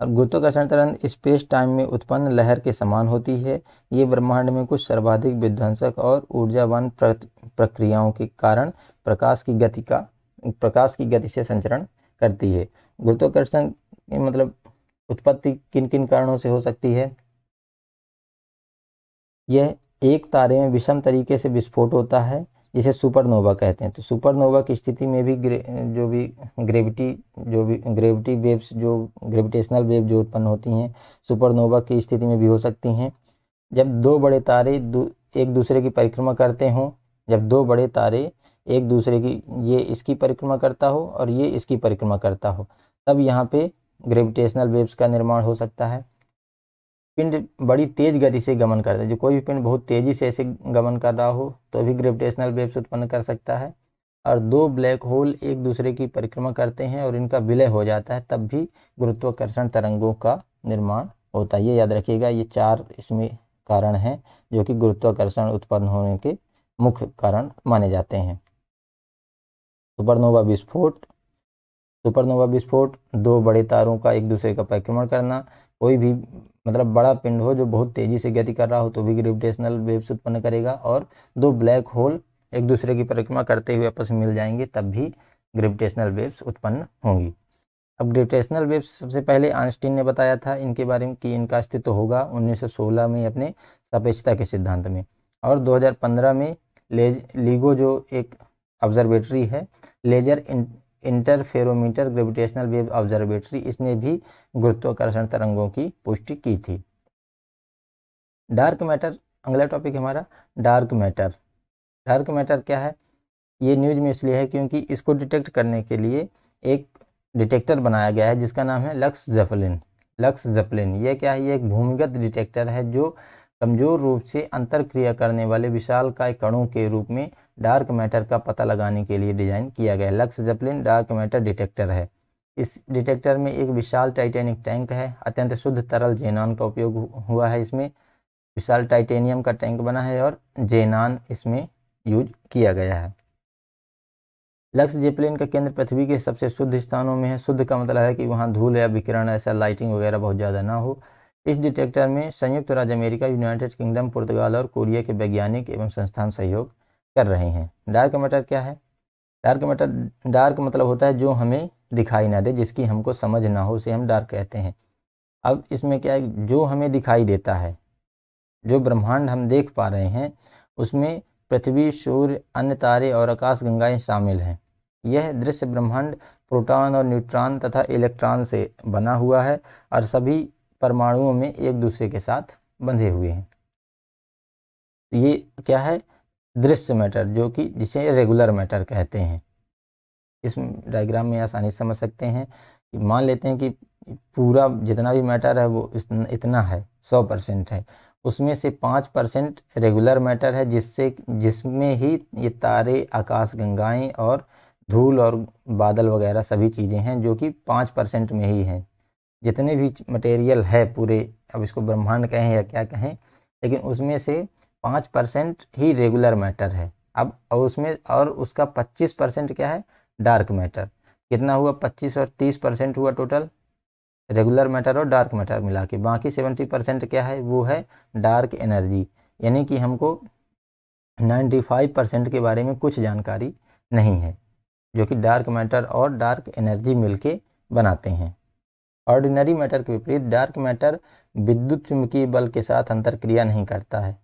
और गुरुत्वाकर्षण तरंग स्पेस टाइम में उत्पन्न लहर के समान होती है ये ब्रह्मांड में कुछ सर्वाधिक विध्वंसक और ऊर्जावान प्रक्रियाओं के कारण प्रकाश की गति का प्रकाश की गति से संचरण करती है गुरुत्वाकर्षण मतलब उत्पत्ति किन किन कारणों से हो सकती है यह एक तारे में विषम तरीके से विस्फोट होता है जिसे सुपरनोवा कहते हैं तो सुपरनोवा की स्थिति में भी ग्रे, जो भी ग्रेविटी जो भी ग्रेविटी वेव्स जो ग्रेविटेशनल वेव जो उत्पन्न होती हैं सुपरनोवा की स्थिति में भी हो सकती हैं जब दो बड़े तारे दू, एक दूसरे की परिक्रमा करते हों जब दो बड़े तारे एक दूसरे की ये इसकी परिक्रमा करता हो और ये इसकी परिक्रमा करता हो तब यहाँ पे ग्रेविटेशनल वेव्स का निर्माण हो सकता है पिंड बड़ी तेज गति से गमन करता है जो कोई भी पिंड बहुत तेज़ी से ऐसे गमन कर रहा हो तो भी ग्रेविटेशनल वेव्स उत्पन्न कर सकता है और दो ब्लैक होल एक दूसरे की परिक्रमा करते हैं और इनका विलय हो जाता है तब भी गुरुत्वाकर्षण तरंगों का निर्माण होता है ये याद रखिएगा ये चार इसमें कारण हैं जो कि गुरुत्वाकर्षण उत्पन्न होने के मुख्य कारण माने जाते हैं सुपरनोवा विस्फोट सुपरनोवा विस्फोट दो बड़े तारों का एक दूसरे का परिक्रमण करना कोई भी मतलब बड़ा पिंड हो जो बहुत तेज़ी से गति कर रहा हो तो भी ग्रेविटेशनल वेव्स उत्पन्न करेगा और दो ब्लैक होल एक दूसरे की परिक्रमा करते हुए आपस में मिल जाएंगे तब भी ग्रेविटेशनल वेव्स उत्पन्न होंगी अब ग्रेविटेशनल वेव्स सबसे पहले आइंस्टीन ने बताया था इनके बारे में कि इनका अस्तित्व तो होगा 1916 में अपने सापेक्षता के सिद्धांत में और 2015 में लेज लीगो जो एक ऑब्जर्वेटरी है laser interferometer gravitational wave observatory इसने भी गुरुत्वाकर्षण तरंगों की पुष्टि की थी डार्क मैटर अगला टॉपिक हमारा डार्क मैटर डार्क मैटर क्या है ये न्यूज़ में इसलिए है क्योंकि इसको डिटेक्ट करने के लिए एक डिटेक्टर बनाया गया है जिसका नाम है लक्स जेफलिन लक्स जेफलिन ये क्या है ये एक भूमिगत डिटेक्टर है जो कमज़ोर रूप से अंतर क्रिया करने वाले विशाल काय कणों के रूप में डार्क मैटर का पता लगाने के लिए डिज़ाइन किया गया Lux Zeplin dark matter detector है इस डिटेक्टर में एक विशाल टाइटेनिक टैंक है अत्यंत शुद्ध तरल जेनान का उपयोग हुआ है इसमें विशाल टाइटेनियम का टैंक बना है और जेनान इसमें यूज किया गया है लक्स जेपलिन का केंद्र पृथ्वी के सबसे शुद्ध स्थानों में है शुद्ध का मतलब है कि वहाँ धूल या विकिरण ऐसा लाइटिंग वगैरह बहुत ज़्यादा ना हो इस डिटेक्टर में संयुक्त राज्य अमेरिका यूनाइटेड किंगडम पुर्तगाल और कोरिया के वैज्ञानिक एवं संस्थान सहयोग कर रहे हैं डार्क मैटर क्या है डार्क मैटर डार्क मतलब होता है जो हमें दिखाई ना दे जिसकी हमको समझ ना हो उसे हम डार्क कहते हैं अब इसमें क्या है जो हमें दिखाई देता है जो ब्रह्मांड हम देख पा रहे हैं उसमें पृथ्वी सूर्य अन्य तारे और आकाश गंगाएं शामिल हैं यह दृश्य ब्रह्मांड प्रोटॉन और न्यूट्रॉन तथा इलेक्ट्रॉन से बना हुआ है और सभी परमाणुओं में एक दूसरे के साथ बंधे हुए हैं ये क्या है दृश्य मैटर जो कि जिसे रेगुलर मैटर कहते हैं इस डायग्राम में आसानी समझ सकते हैं कि मान लेते हैं कि पूरा जितना भी मैटर है वो इतना है सौ परसेंट है उसमें से पाँच परसेंट रेगुलर मैटर है जिससे जिसमें ही ये तारे आकाश गंगाएँ और धूल और बादल वगैरह सभी चीज़ें हैं जो कि पाँच परसेंट में ही हैं जितने भी मटेरियल है पूरे अब इसको ब्रह्मांड कहें या क्या कहें लेकिन उसमें से पाँच परसेंट ही रेगुलर मैटर है अब और उसमें और उसका पच्चीस परसेंट क्या है डार्क मैटर कितना हुआ पच्चीस और तीस परसेंट हुआ टोटल रेगुलर मैटर और डार्क मैटर मिला के बाकी सेवेंटी परसेंट क्या है वो है डार्क एनर्जी यानी कि हमको नाइन्टी फाइव परसेंट के बारे में कुछ जानकारी नहीं है जो कि डार्क मैटर और डार्क एनर्जी मिल बनाते हैं ऑर्डिनरी मैटर के विपरीत डार्क मैटर विद्युत चुंबकीय बल के साथ अंतर क्रिया नहीं करता है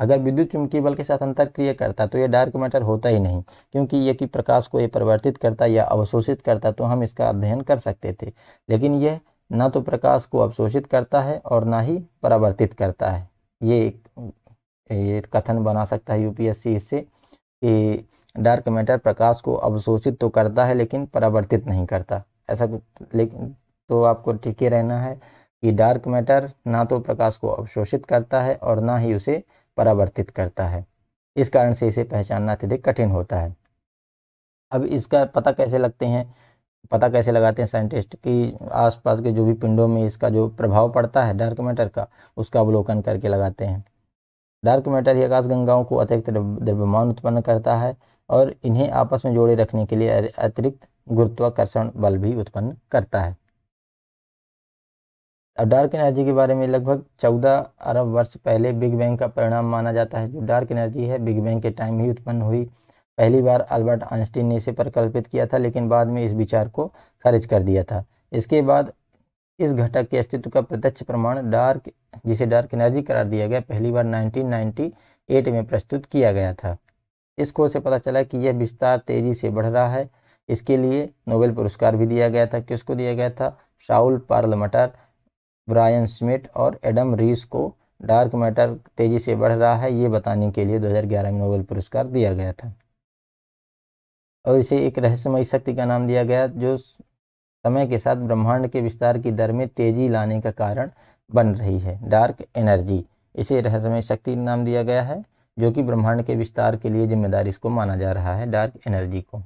अगर विद्युत चुंबकीय बल के साथ अंतर क्रिया करता तो यह डार्क मैटर होता ही नहीं क्योंकि यह कि प्रकाश को यह परिवर्तित करता या अवशोषित करता तो हम इसका अध्ययन कर सकते थे लेकिन यह ना तो प्रकाश को अवशोषित करता है और ना ही परावर्तित करता है ये ये कथन बना सकता है यूपीएससी इससे कि डार्क मैटर प्रकाश को अवशोषित तो करता है लेकिन परावर्तित नहीं करता ऐसा लेकिन तो आपको ठीक ही रहना है कि डार्क मैटर ना तो प्रकाश को अवशोषित करता है और ना ही उसे परावर्तित करता है इस कारण से इसे पहचानना अत्यधिक कठिन होता है अब इसका पता कैसे लगते हैं पता कैसे लगाते हैं साइंटिस्ट कि आसपास के जो भी पिंडों में इसका जो प्रभाव पड़ता है डार्क मैटर का उसका अवलोकन करके लगाते हैं डार्क मैटर ही आकाशगंगाओं को अतिरिक्त द्रव्यमान उत्पन्न करता है और इन्हें आपस में जोड़े रखने के लिए अतिरिक्त गुरुत्वाकर्षण बल भी उत्पन्न करता है अब डार्क एनर्जी के बारे में लगभग 14 अरब वर्ष पहले बिग बैंग का परिणाम माना जाता है जो डार्क एनर्जी है बिग बैंग के टाइम ही उत्पन्न हुई पहली बार अल्बर्ट आइंस्टीन ने इसे परिकल्पित किया था लेकिन बाद में इस विचार को खारिज कर दिया था इसके बाद इस घटक के अस्तित्व का प्रत्यक्ष प्रमाण डार्क जिसे डार्क एनर्जी करार दिया गया पहली बार नाइनटीन में प्रस्तुत किया गया था इस खोज से पता चला कि यह विस्तार तेजी से बढ़ रहा है इसके लिए नोबेल पुरस्कार भी दिया गया था किसको दिया गया था शाउल पार्लमटर ब्रायन स्मिथ और एडम रीस को डार्क मैटर तेजी से बढ़ रहा है ये बताने के लिए 2011 में नोबेल पुरस्कार दिया गया था और इसे एक रहस्यमय शक्ति का नाम दिया गया जो समय के साथ ब्रह्मांड के विस्तार की दर में तेजी लाने का कारण बन रही है डार्क एनर्जी इसे रहस्यमय शक्ति नाम दिया गया है जो कि ब्रह्मांड के विस्तार के लिए जिम्मेदारी इसको माना जा रहा है डार्क एनर्जी को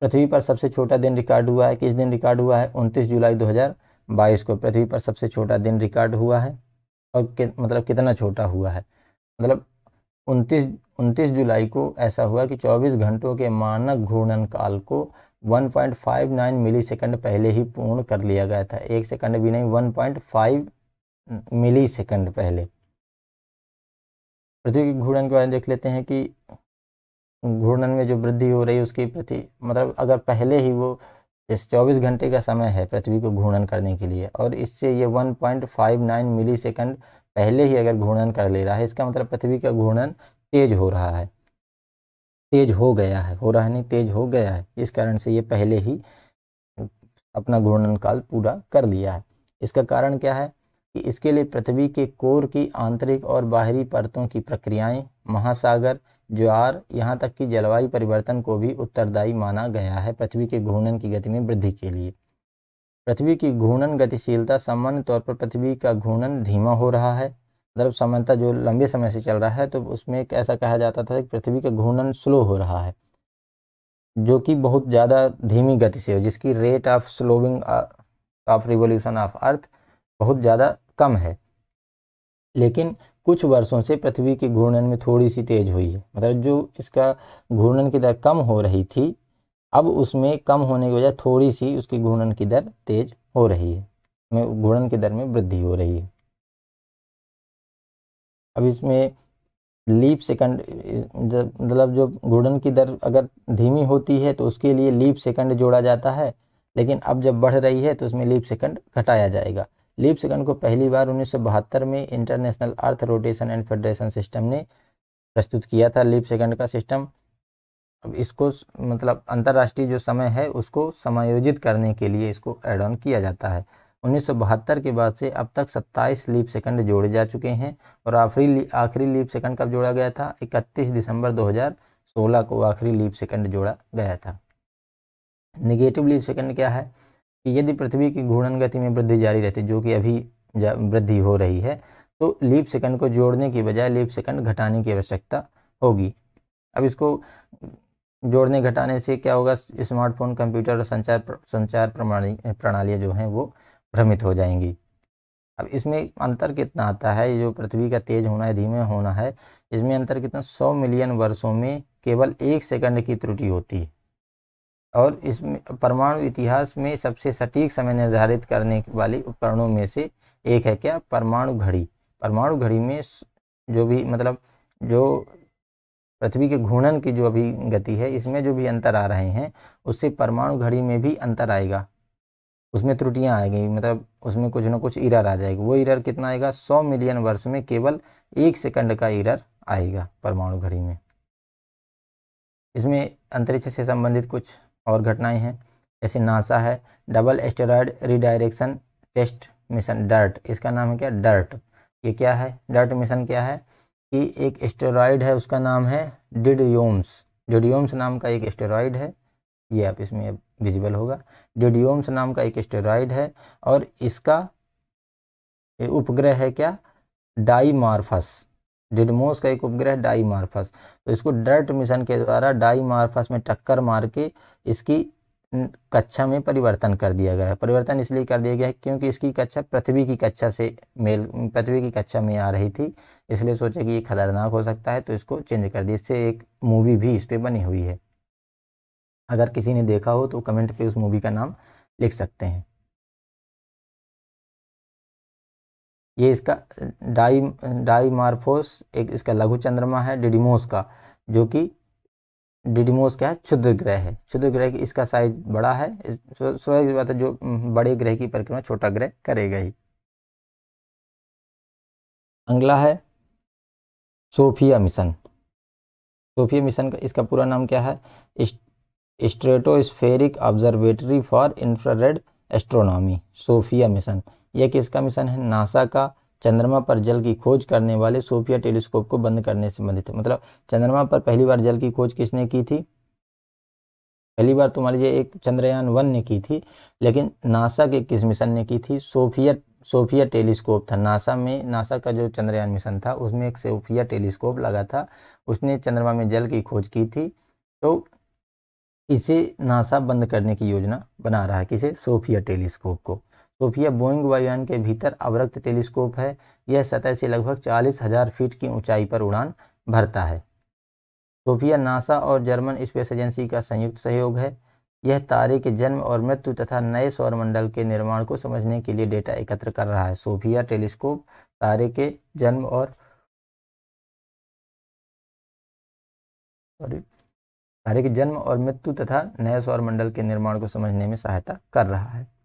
पृथ्वी पर सबसे छोटा दिन रिकॉर्ड हुआ है किस दिन रिकॉर्ड हुआ है उनतीस जुलाई 2022 को पृथ्वी पर सबसे छोटा दिन रिकॉर्ड हुआ है और कि, मतलब कितना छोटा हुआ है मतलब उनतीस उनतीस जुलाई को ऐसा हुआ कि 24 घंटों के मानक घूर्णन काल को 1.59 मिलीसेकंड पहले ही पूर्ण कर लिया गया था एक सेकंड भी नहीं 1.5 मिलीसेकंड पहले पृथ्वी के घूर्णन के बारे में देख लेते हैं कि घूर्णन में जो वृद्धि हो रही है उसके प्रति मतलब अगर पहले ही वो इस 24 घंटे का समय है पृथ्वी को घूर्णन करने के लिए और इससे ये 1.59 सेकेंड पहले ही अगर घूर्णन कर ले रहा है इसका मतलब पृथ्वी का घूर्णन तेज हो रहा है तेज हो गया है हो रहा है नहीं तेज हो गया है इस कारण से ये पहले ही अपना घूर्णन काल पूरा कर लिया है इसका कारण क्या है कि इसके लिए पृथ्वी के कोर की आंतरिक और बाहरी परतों की प्रक्रियाएं महासागर ज्वार यहाँ तक कि जलवायु परिवर्तन को भी उत्तरदायी माना गया है पृथ्वी के घूर्णन की गति में वृद्धि के लिए पृथ्वी की घूर्णन गतिशीलता सामान्य तौर पर पृथ्वी का घूर्णन धीमा हो रहा है मतलब सामान्यतः जो लंबे समय से चल रहा है तो उसमें ऐसा कहा जाता था कि पृथ्वी का घूर्णन स्लो हो रहा है जो कि बहुत ज़्यादा धीमी गति से हो जिसकी rate of slowing of revolution of Earth बहुत ज़्यादा कम है लेकिन कुछ वर्षों से पृथ्वी के घूर्णन में थोड़ी सी तेज़ हुई है मतलब जो इसका घूर्णन की दर कम हो रही थी अब उसमें कम होने की वजह थोड़ी सी उसकी घूर्णन की दर तेज़ हो रही है में घूर्णन की दर में वृद्धि हो रही है अब इसमें लीप सेकंड मतलब जो घूर्णन की दर अगर धीमी होती है तो उसके लिए लीप सेकंड जोड़ा जाता है लेकिन अब जब बढ़ रही है तो उसमें लीप सेकंड घटाया जाएगा लीपसगन को पहली बार उन्नीस में International Earth Rotation and Federation System ने प्रस्तुत किया था लीपसगन का सिस्टम अब इसको मतलब अंतर्राष्ट्रीय जो समय है उसको समायोजित करने के लिए इसको एड ऑन किया जाता है उन्नीस के बाद से अब तक 27 लीप सेकंड जोड़े जा चुके हैं और आखिरी आखिरी लीप सेकंड कब जोड़ा गया था 31 दिसंबर 2016 को आखिरी लीप सेकंड जोड़ा गया था निगेटिव लीप सेकंड क्या है कि यदि पृथ्वी की घूर्णन गति में वृद्धि जारी रहती जो कि अभी वृद्धि हो रही है तो लीप सेकंड को जोड़ने की बजाय लीप सेकंड घटाने की आवश्यकता होगी अब इसको जोड़ने घटाने से क्या होगा स्मार्टफोन कंप्यूटर और संचार प्र, संचार प्रणाली प्रणालियाँ जो हैं वो भ्रमित हो जाएंगी अब इसमें अंतर कितना आता है जो पृथ्वी का तेज होना है धीमे होना है इसमें अंतर कितना सौ मिलियन वर्षों में केवल एक सेकंड की त्रुटि होती है और इसमें परमाणु इतिहास में सबसे सटीक समय निर्धारित करने वाले उपकरणों में से एक है क्या परमाणु घड़ी परमाणु घड़ी में जो भी मतलब जो पृथ्वी के घूर्णन की जो अभी गति है इसमें जो भी अंतर आ रहे हैं उससे परमाणु घड़ी में भी अंतर आएगा उसमें त्रुटियां आएगी मतलब उसमें कुछ ना कुछ इरर आ जाएगा वो इरर कितना आएगा सौ मिलियन वर्ष में केवल एक सेकंड का इरर आएगा परमाणु घड़ी में इसमें अंतरिक्ष से संबंधित कुछ और घटनाएं हैं जैसे नासा है Double Asteroid Redirection Test mission DART इसका नाम है क्या डर्ट ये क्या है डर्ट मिशन क्या है कि एक एस्टेराइड है उसका नाम है डिडियोम्स डिडियोम्स नाम का एक एस्टेराइड है ये आप इसमें विजिबल होगा डिडियोम्स नाम का एक एस्टेराइड है और इसका उपग्रह है क्या डाईमार्फस डिडमोस का एक उपग्रह मार्फस तो इसको डर्ट मिशन के द्वारा डाई मार्फस में टक्कर मार के इसकी कक्षा में परिवर्तन कर दिया गया है परिवर्तन इसलिए कर दिया गया है क्योंकि इसकी कक्षा पृथ्वी की कक्षा से मेल पृथ्वी की कक्षा में आ रही थी इसलिए सोचा कि ये खतरनाक हो सकता है तो इसको चेंज कर दिया इससे एक मूवी भी इस पर बनी हुई है अगर किसी ने देखा हो तो कमेंट पे उस मूवी का नाम लिख सकते हैं ये इसका डाई डाईमार्फोस एक इसका लघु चंद्रमा है डिडिमोस का जो कि डिडिमोस क्या है क्षुद्र ग्रह है क्षुद्र ग्रह की इसका साइज बड़ा है स्वाभाविक बात है जो हम्म, बड़े ग्रह की परिक्रमा छोटा ग्रह करेगा ही अगला है सोफिया मिशन सोफिया मिशन का इसका पूरा नाम क्या है Stratospheric Observatory for Infrared Astronomy SOFIA mission यह किसका मिशन है नासा का चंद्रमा पर जल की खोज करने वाले सोफिया टेलीस्कोप को बंद करने से संबंधित मतलब चंद्रमा पर पहली बार जल की खोज किसने की थी पहली बार तो मान लीजिए एक चंद्रयान वन ने की थी लेकिन नासा के किस मिशन ने की थी सोफिया सोफिया टेलीस्कोप था नासा में नासा का जो चंद्रयान मिशन था उसमें एक सोफिया टेलीस्कोप लगा था उसने चंद्रमा में जल की खोज की थी तो इसे नासा बंद करने की योजना बना रहा है किसे सोफिया टेलीस्कोप को सोफिया बोइंग वायुयान के भीतर अवरक्त टेलीस्कोप है यह सतह से लगभग चालीस हजार फीट की ऊंचाई पर उड़ान भरता है सोफिया नासा और जर्मन स्पेस एजेंसी का संयुक्त सहयोग है यह तारे के जन्म और मृत्यु तथा नए सौरमंडल के निर्माण को समझने के लिए डेटा एकत्र कर रहा है सोफिया टेलीस्कोप तारे के जन्म और तारे के जन्म और मृत्यु तथा नए सौरमंडल के निर्माण को समझने में सहायता कर रहा है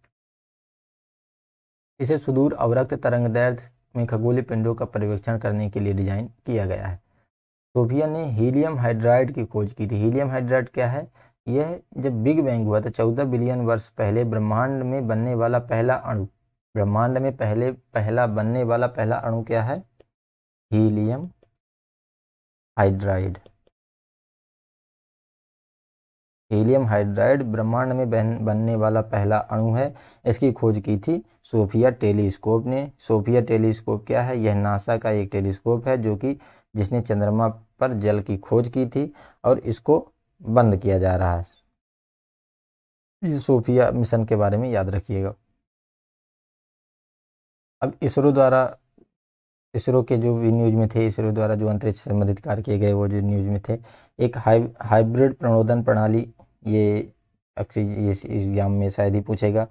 इसे सुदूर अवरक्त तरंग दर्द में खगोली पिंडों का पर्यवेक्षण करने के लिए डिजाइन किया गया है सोफिया ने हीलियम हाइड्राइड की खोज की थी हीलियम हाइड्राइड क्या है यह जब बिग बैंग हुआ था तो चौदह बिलियन वर्ष पहले ब्रह्मांड में बनने वाला पहला अणु ब्रह्मांड में पहले पहला बनने वाला पहला अणु क्या है हीलियम हाइड्राइड हीलियम हाइड्राइड ब्रह्मांड में बहन बनने वाला पहला अणु है इसकी खोज की थी सोफिया टेलीस्कोप ने सोफिया टेलीस्कोप क्या है यह नासा का एक टेलीस्कोप है जो कि जिसने चंद्रमा पर जल की खोज की थी और इसको बंद किया जा रहा है सोफिया मिशन के बारे में याद रखिएगा अब इसरो द्वारा इसरो के जो भी न्यूज में थे इसरो द्वारा जो अंतरिक्ष संबंधित कार्य किए गए वो जो न्यूज में थे एक हाइब्रिड प्रणोदन प्रणाली ये अक्सर इस एग्ज़ाम में शायद ही पूछेगा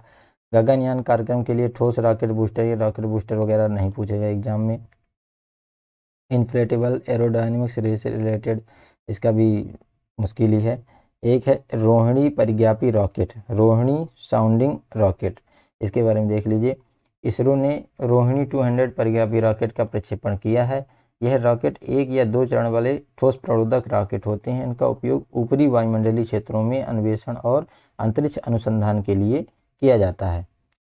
गगनयान कार्यक्रम के लिए ठोस रॉकेट बूस्टर या रॉकेट बूस्टर वगैरह नहीं पूछेगा एग्ज़ाम में इन्फ्लेटेबल एरोडाइनमिक्स से रिलेटेड इसका भी मुश्किल ही है एक है रोहिणी परिज्ञापी रॉकेट रोहिणी साउंडिंग रॉकेट इसके बारे में देख लीजिए इसरो ने रोहिणी 200 परिज्ञापी रॉकेट का प्रक्षेपण किया है यह रॉकेट एक या दो चरण वाले ठोस प्रणोदक रॉकेट होते हैं इनका उपयोग ऊपरी वायुमंडलीय क्षेत्रों में अन्वेषण और अंतरिक्ष अनुसंधान के लिए किया जाता है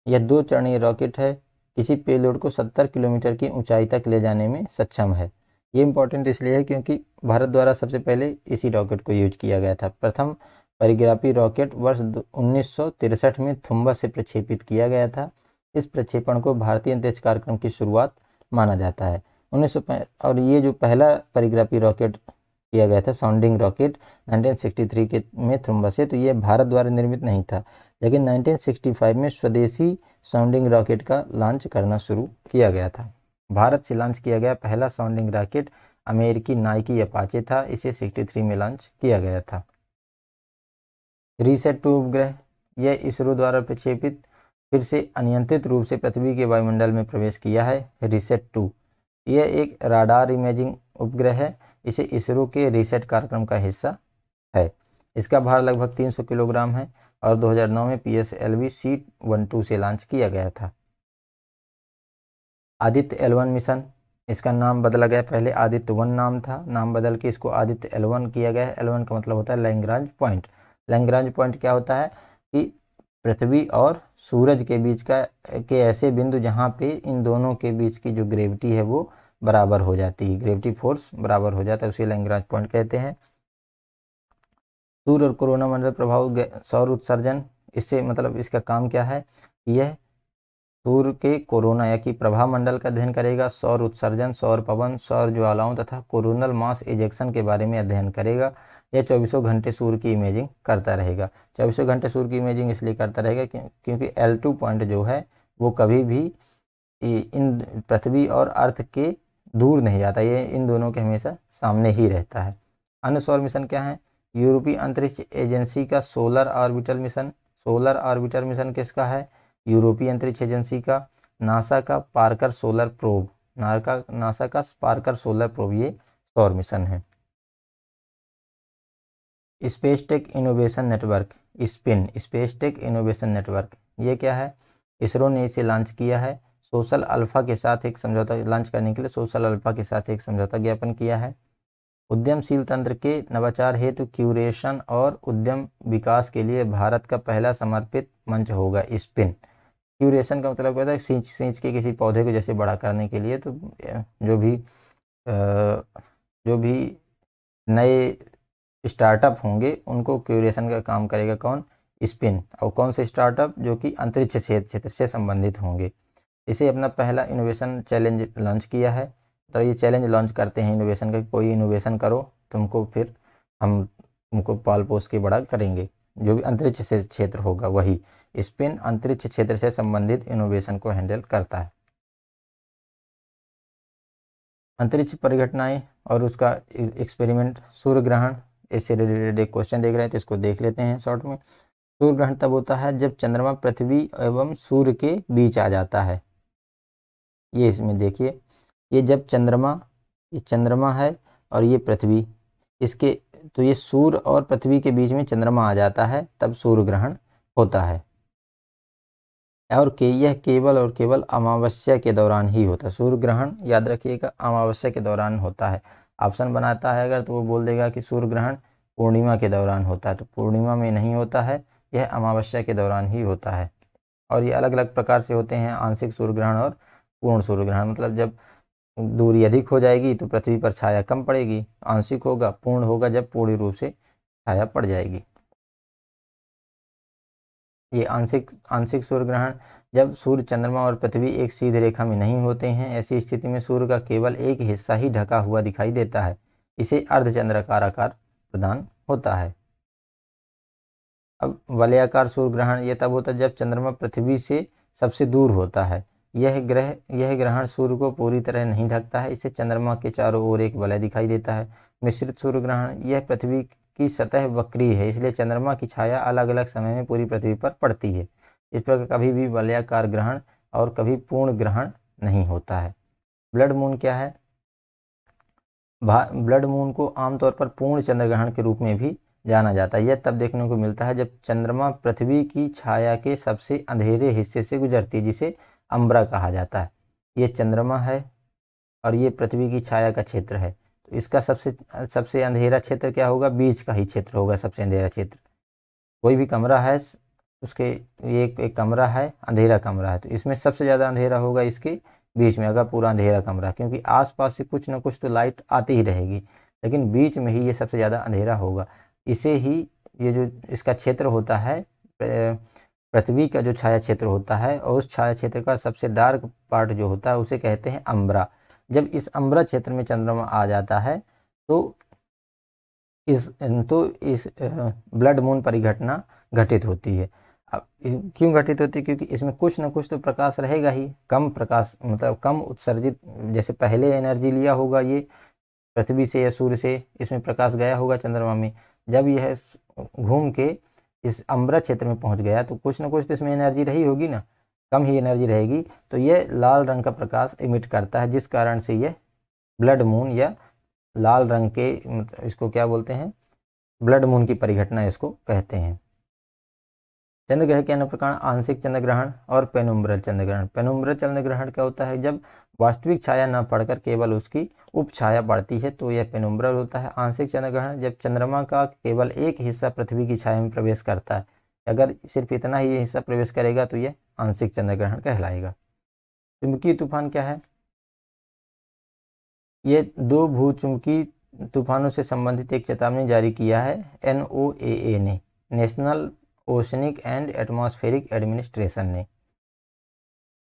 यह दो चरणीय रॉकेट है किसी पेलोड को 70 किलोमीटर की ऊंचाई तक ले जाने में सक्षम है ये इम्पोर्टेंट इसलिए है क्योंकि भारत द्वारा सबसे पहले इसी रॉकेट को यूज किया गया था प्रथम परिग्राफी रॉकेट वर्ष उन्नीस में थुम्बा से प्रक्षेपित किया गया था इस प्रक्षेपण को भारतीय अंतरिक्ष कार्यक्रम की शुरुआत माना जाता है उन्नीस और ये जो पहला परिग्राफी रॉकेट किया गया था साउंडिंग रॉकेट 1963 के में थ्रुम्बा से तो ये भारत द्वारा निर्मित नहीं था लेकिन 1965 में स्वदेशी साउंडिंग रॉकेट का लॉन्च करना शुरू किया गया था भारत से लॉन्च किया गया पहला साउंडिंग रॉकेट अमेरिकी नाइकी अपाचे था इसे 63 में लॉन्च किया गया था रीसेट टू उपग्रह यह इसरो द्वारा प्रक्षेपित फिर से अनियंत्रित रूप से पृथ्वी के वायुमंडल में प्रवेश किया है रीसेट टू यह एक राडार इमेजिंग उपग्रह है इसे इसरो के रिसर्च कार्यक्रम का हिस्सा है इसका भार लगभग 300 किलोग्राम है और 2009 में P S L V C one two से लॉन्च किया गया था आदित्य एल वन मिशन इसका नाम बदला गया पहले आदित्य वन नाम था नाम बदल के इसको आदित्य एल किया गया है एल का मतलब होता है लैंग्रांज पॉइंट लैंग्रांज पॉइंट क्या होता है कि पृथ्वी और सूरज के बीच का के ऐसे बिंदु जहाँ पे इन दोनों के बीच की जो ग्रेविटी है वो बराबर हो जाती है ग्रेविटी फोर्स बराबर हो जाता है उसे लैंग्राज पॉइंट कहते हैं सूर्य और कोरोना मंडल प्रभाव सौर उत्सर्जन इससे मतलब इसका काम क्या है यह सूर्य के कोरोना या कि प्रभाव मंडल का अध्ययन करेगा सौर उत्सर्जन सौर पवन सौर ज्वालाओं तथा कोरोनल मास इजेक्शन के बारे में अध्ययन करेगा यह चौबीसों घंटे सूर्य की इमेजिंग करता रहेगा चौबीसों घंटे सूर्य की इमेजिंग इसलिए करता रहेगा क्योंकि एल टू पॉइंट जो है वो कभी भी इन पृथ्वी और अर्थ के दूर नहीं जाता ये इन दोनों के हमेशा सामने ही रहता है अन्य सौर मिशन क्या है यूरोपीय अंतरिक्ष एजेंसी का solar orbital mission solar orbital mission किसका है यूरोपीय अंतरिक्ष एजेंसी का नासा का पार्कर सोलर प्रोब नारका नासा का पार्कर सोलर प्रोब ये सौर मिशन है space tech innovation network spin space tech innovation network ये क्या है इसरो ने इसे लॉन्च किया है सोशल अल्फा के साथ एक समझौता लॉन्च करने के लिए सोशल अल्फा के साथ एक समझौता ज्ञापन किया है उद्यमशील तंत्र के नवाचार हेतु क्यूरेशन और उद्यम विकास के लिए भारत का पहला समर्पित मंच होगा स्पिन क्यूरेशन का मतलब क्या होता है सींच सींच के किसी पौधे को जैसे बड़ा करने के लिए तो जो भी जो भी नए स्टार्टअप होंगे उनको क्यूरेशन का काम करेगा कौन स्पिन और कौन से स्टार्टअप जो कि अंतरिक्ष क्षेत्र क्षेत्र से संबंधित होंगे इसे अपना पहला इनोवेशन चैलेंज लॉन्च किया है तो ये चैलेंज लॉन्च करते हैं इनोवेशन का कोई इनोवेशन करो तुमको फिर हम तुमको पाल पोस के बड़ा करेंगे जो भी अंतरिक्ष से क्षेत्र होगा वही स्पिन अंतरिक्ष क्षेत्र से संबंधित इनोवेशन को हैंडल करता है अंतरिक्ष परिघटनाएं और उसका एक्सपेरिमेंट e-, सूर्य ग्रहण इससे रिलेटेड एक क्वेश्चन देख रहे हैं तो इसको देख लेते हैं शॉर्ट में सूर्य ग्रहण तब होता है जब चंद्रमा पृथ्वी एवं सूर्य के बीच आ जाता है ये इसमें देखिए ये जब चंद्रमा ये चंद्रमा है और ये पृथ्वी इसके तो ये सूर्य और पृथ्वी के बीच में चंद्रमा आ जाता है तब सूर्य ग्रहण होता है और के यह केवल और केवल अमावस्या के दौरान ही होता है सूर्य ग्रहण याद रखिएगा अमावस्या के दौरान होता है ऑप्शन बनाता है अगर तो वो बोल देगा कि सूर्य ग्रहण पूर्णिमा के दौरान होता है तो पूर्णिमा में नहीं होता है यह अमावस्या के दौरान ही होता है और ये अलग अलग प्रकार से होते हैं आंशिक सूर्य ग्रहण और पूर्ण सूर्य ग्रहण मतलब जब दूरी अधिक हो जाएगी तो पृथ्वी पर छाया कम पड़ेगी आंशिक होगा पूर्ण होगा जब पूर्ण रूप से छाया पड़ जाएगी ये आंशिक आंशिक सूर्य ग्रहण जब सूर्य चंद्रमा और पृथ्वी एक सीधे रेखा में नहीं होते हैं ऐसी स्थिति में सूर्य का केवल एक हिस्सा ही ढका हुआ दिखाई देता है इसे अर्धचंद्राकार आकार प्रदान होता है अब वलयाकार सूर्य ग्रहण यह तब होता है जब चंद्रमा पृथ्वी से सबसे दूर होता है यह ग्रह यह ग्रहण सूर्य को पूरी तरह नहीं ढकता है इसे चंद्रमा के चारों ओर एक वलय दिखाई देता है मिश्रित सूर्य ग्रहण यह पृथ्वी की सतह वक्री है इसलिए चंद्रमा की छाया अलग अलग समय में पूरी पृथ्वी पर पड़ती है इस पर कभी भी वलयाकार ग्रहण और कभी पूर्ण ग्रहण नहीं होता है ब्लड मून क्या है ब्लड मून को आमतौर पर पूर्ण चंद्र ग्रहण के रूप में भी जाना जाता है यह तब देखने को मिलता है जब चंद्रमा पृथ्वी की छाया के सबसे अंधेरे हिस्से से गुजरती है जिसे अम्बरा कहा जाता है ये चंद्रमा है और ये पृथ्वी की छाया का क्षेत्र है तो इसका सबसे सबसे अंधेरा क्षेत्र क्या होगा बीच का ही क्षेत्र होगा सबसे अंधेरा क्षेत्र कोई भी कमरा है उसके ये एक कमरा है अंधेरा कमरा है तो इसमें सबसे ज़्यादा अंधेरा होगा इसके बीच में अगर पूरा अंधेरा कमरा क्योंकि आसपास से कुछ ना कुछ तो लाइट आती ही रहेगी लेकिन बीच में ही ये सबसे ज़्यादा अंधेरा होगा इसे ही ये जो इसका क्षेत्र होता है पृथ्वी का जो छाया क्षेत्र होता है और उस छाया क्षेत्र का सबसे डार्क पार्ट जो होता है उसे कहते हैं अम्बरा जब इस अम्बरा क्षेत्र में चंद्रमा आ जाता है तो इस तो इस ब्लड मून परिघटना घटित होती है अब क्यों घटित होती है क्योंकि इसमें कुछ ना कुछ तो प्रकाश रहेगा ही कम प्रकाश मतलब कम उत्सर्जित जैसे पहले एनर्जी लिया होगा ये पृथ्वी से या सूर्य से इसमें प्रकाश गया होगा चंद्रमा में जब यह घूम के इस अम्बरा क्षेत्र में पहुंच गया तो कुछ ना कुछ तो इसमें एनर्जी रही होगी ना कम ही एनर्जी रहेगी तो यह लाल रंग का प्रकाश इमिट करता है जिस कारण से यह ब्लड मून या लाल रंग के मतलब इसको क्या बोलते हैं ब्लड मून की परिघटना इसको कहते हैं चंद्रग्रह के अन्य प्रकार आंशिक चंद्र ग्रहण और पेनुम्ब्रल चंद्र ग्रहण पेनुम्ब्रल चंद्र ग्रहण क्या होता है जब वास्तविक छाया न पड़कर केवल उसकी उपछाया छाया पड़ती है तो यह पेनुम्ब्रल होता है आंशिक चंद्र ग्रहण जब चंद्रमा का केवल एक हिस्सा पृथ्वी की छाया में प्रवेश करता है अगर सिर्फ इतना ही हिस्सा प्रवेश करेगा तो यह आंशिक चंद्र ग्रहण कहलाएगा चुंबकीय तूफान क्या है यह दो भूचुंबकीय तूफानों से संबंधित एक चेतावनी जारी किया है एनओ ने National Oceanic and Atmospheric Administration ने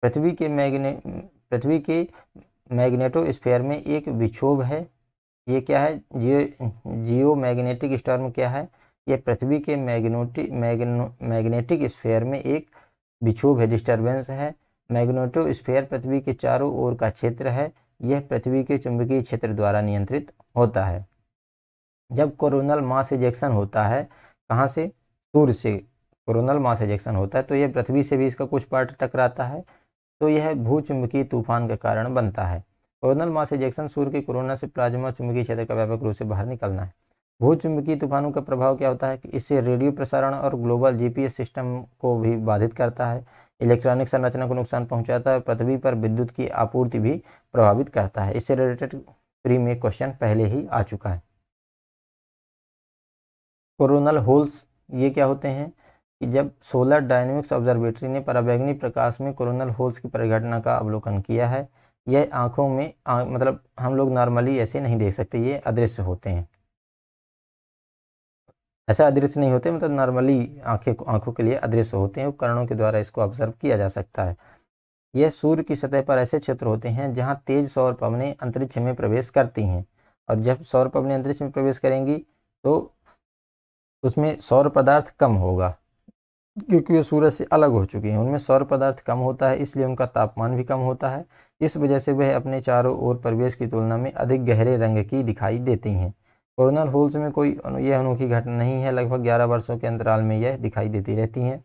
पृथ्वी के मैग्ने पृथ्वी के मैग्नेटोस्फेयर में एक विक्षोभ है ये क्या है जियो जियो मैग्नेटिक स्टॉर्म क्या है ये पृथ्वी के मैग्नोटिक मैग्नो मैग्नेटिक स्फेयर में एक विक्षोभ है डिस्टर्बेंस है मैग्नेटोस्फेयर पृथ्वी के चारों ओर का क्षेत्र है यह पृथ्वी के चुंबकीय क्षेत्र द्वारा नियंत्रित होता है जब कोरोनल मास इजेक्शन होता है कहाँ से सूर्य से कोरोनल मास एजेक्शन होता है तो यह पृथ्वी से भी इसका कुछ पार्ट टकराता है तो यह भूचुंबकीय तूफान का कारण बनता है कोरोनल मास एजेक्शन सूर्य के कोरोना से प्लाज्मा चुंबकीय क्षेत्र का व्यापक रूप से बाहर निकलना है भूचुंबकीय तूफानों का प्रभाव क्या होता है इससे रेडियो प्रसारण और ग्लोबल जीपीएस सिस्टम को भी बाधित करता है इलेक्ट्रॉनिक संरचना को नुकसान पहुंचाता है पृथ्वी पर विद्युत की आपूर्ति भी प्रभावित करता है इससे रिलेटेड प्री में क्वेश्चन पहले ही आ चुका है कोरोनल होल्स ये क्या होते हैं कि जब सोलर डायनेमिक्स ऑब्जर्वेटरी ने पराबैगनी प्रकाश में कोरोनल होल्स की परिघटना का अवलोकन किया है यह आंखों में आ, मतलब हम लोग नॉर्मली ऐसे नहीं देख सकते ये अदृश्य होते हैं ऐसा अदृश्य नहीं होते मतलब नॉर्मली आंखें आंखों के लिए अदृश्य होते हैं उपकरणों के द्वारा इसको ऑब्जर्व किया जा सकता है यह सूर्य की सतह पर ऐसे क्षेत्र होते हैं जहाँ तेज सौर पवने अंतरिक्ष में प्रवेश करती हैं और जब सौर पवने अंतरिक्ष में प्रवेश करेंगी तो उसमें सौर पदार्थ कम होगा क्योंकि वे सूरज से अलग हो चुके हैं उनमें सौर पदार्थ कम होता है इसलिए उनका तापमान भी कम होता है इस वजह से वह अपने चारों ओर परिवेश की तुलना में अधिक गहरे रंग की दिखाई देती हैं कोरोनल होल्स में कोई यह अनोखी घटना नहीं है लगभग ग्यारह वर्षों के अंतराल में यह दिखाई देती रहती हैं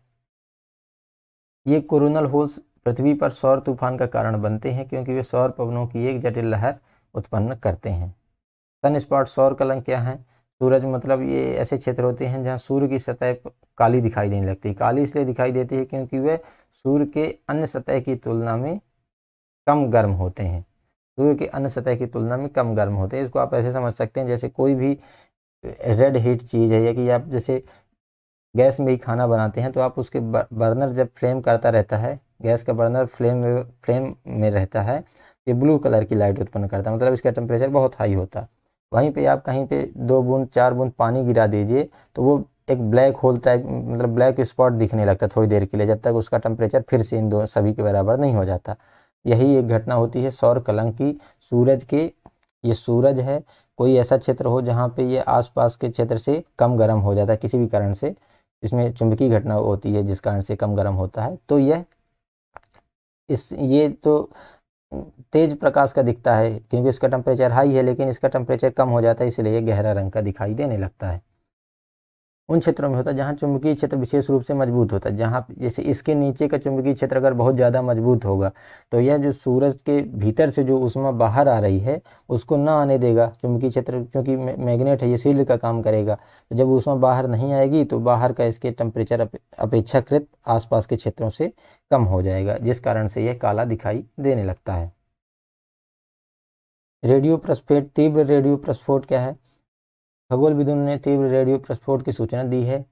ये कोरोनल होल्स पृथ्वी पर सौर तूफान का कारण बनते हैं क्योंकि वे सौर पवनों की एक जटिल लहर उत्पन्न करते हैं सन स्पॉट सौर कलंक क्या हैं सूरज मतलब ये ऐसे क्षेत्र होते हैं जहाँ सूर्य की सतह काली दिखाई देने लगती है काली इसलिए दिखाई देती है क्योंकि वह सूर्य के अन्य सतह की तुलना में कम गर्म होते हैं सूर्य के अन्य सतह की तुलना में कम गर्म होते हैं इसको आप ऐसे समझ सकते हैं जैसे कोई भी रेड हीट चीज़ है या कि आप जैसे गैस में ही खाना बनाते हैं तो आप उसके बर्नर जब फ्लेम करता रहता है गैस का बर्नर फ्लेम में फ्लेम में रहता है ये ब्लू कलर की लाइट उत्पन्न करता है मतलब इसका टेम्परेचर बहुत हाई होता है वहीं पे आप कहीं पे दो बूंद चार बूंद पानी गिरा दीजिए तो वो एक ब्लैक होल टाइप मतलब ब्लैक स्पॉट दिखने लगता है थोड़ी देर के लिए जब तक उसका टेम्परेचर फिर से इन दो सभी के बराबर नहीं हो जाता यही एक घटना होती है सौर कलंक की सूरज के ये सूरज है कोई ऐसा क्षेत्र हो जहाँ पे ये आसपास के क्षेत्र से कम गर्म हो जाता है किसी भी कारण से इसमें चुंबकीय घटना होती है जिस कारण से कम गर्म होता है तो यह इस ये तो तेज प्रकाश का दिखता है क्योंकि इसका टेम्परेचर हाई है लेकिन इसका टेम्परेचर कम हो जाता है इसलिए गहरा रंग का दिखाई देने लगता है उन क्षेत्रों में होता है जहाँ चुंबकीय क्षेत्र विशेष रूप से मजबूत होता है जहाँ जैसे इसके नीचे का चुंबकीय क्षेत्र अगर बहुत ज़्यादा मजबूत होगा तो यह जो सूरज के भीतर से जो उष्मा बाहर आ रही है उसको ना आने देगा चुंबकीय क्षेत्र क्योंकि मैग्नेट है ये सील्ड का काम करेगा तो जब उष्मा बाहर नहीं आएगी तो बाहर का इसके टेम्परेचर अपेक्षाकृत आसपास के क्षेत्रों से कम हो जाएगा जिस कारण से यह काला दिखाई देने लगता है रेडियो प्रस्फेट तीव्र रेडियो प्रस्फोट क्या है खगोलविदों ने तीव्र रेडियो प्रस्फोट की सूचना दी है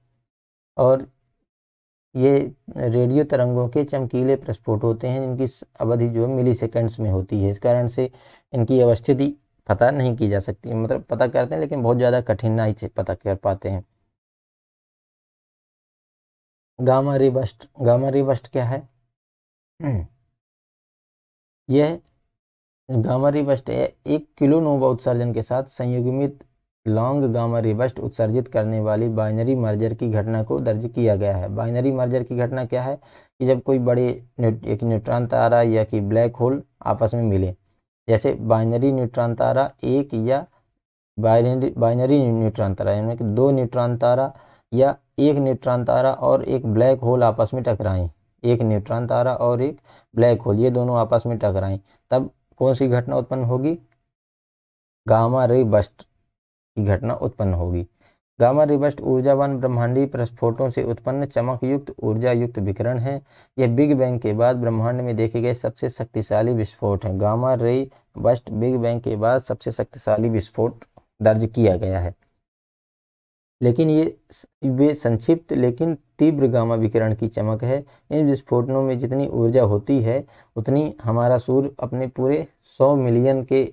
और ये रेडियो तरंगों के चमकीले प्रस्फोट होते हैं इनकी अवधि जो मिली सेकेंड्स में होती है इस कारण से इनकी अवस्थिति पता नहीं की जा सकती मतलब पता करते हैं लेकिन बहुत ज़्यादा कठिनाई से पता कर पाते हैं गामा रिबस्ट गामा रिबस्ट क्या है हम्म। यह गामा रिबस्ट एक किलो नोबा उत्सर्जन के साथ संयुग्मित लॉन्ग गामा रिबस्ट उत्सर्जित करने वाली बाइनरी मर्जर की घटना को दर्ज किया गया है बाइनरी मर्जर की घटना क्या है कि जब कोई बड़े एक न्यूट्रॉन तारा या कि ब्लैक होल आपस में मिले जैसे बाइनरी न्यूट्रॉन तारा एक या बाइनरी बाइनरी न्यूट्रॉन तारा यानी कि दो न्यूट्रॉन तारा या एक न्यूट्रॉन तारा और एक ब्लैक होल आपस में टकराएं एक न्यूट्रॉन तारा और एक ब्लैक होल ये दोनों आपस में टकराएं तब कौन सी घटना उत्पन्न होगी गामा रे बस्ट की घटना उत्पन्न होगी गामा रिवस्ट ऊर्जावान ब्रह्मांडीय प्रस्फोटों से उत्पन्न चमकयुक्त ऊर्जा युक्त विकरण है यह बिग बैंग के बाद ब्रह्मांड में देखे गए सबसे शक्तिशाली विस्फोट है गामा रे वस्ट बिग बैंग के बाद सबसे शक्तिशाली विस्फोट दर्ज किया गया है लेकिन ये वे संक्षिप्त लेकिन तीव्र गामा विकिरण की चमक है इन विस्फोटनों में जितनी ऊर्जा होती है उतनी हमारा सूर्य अपने पूरे सौ मिलियन के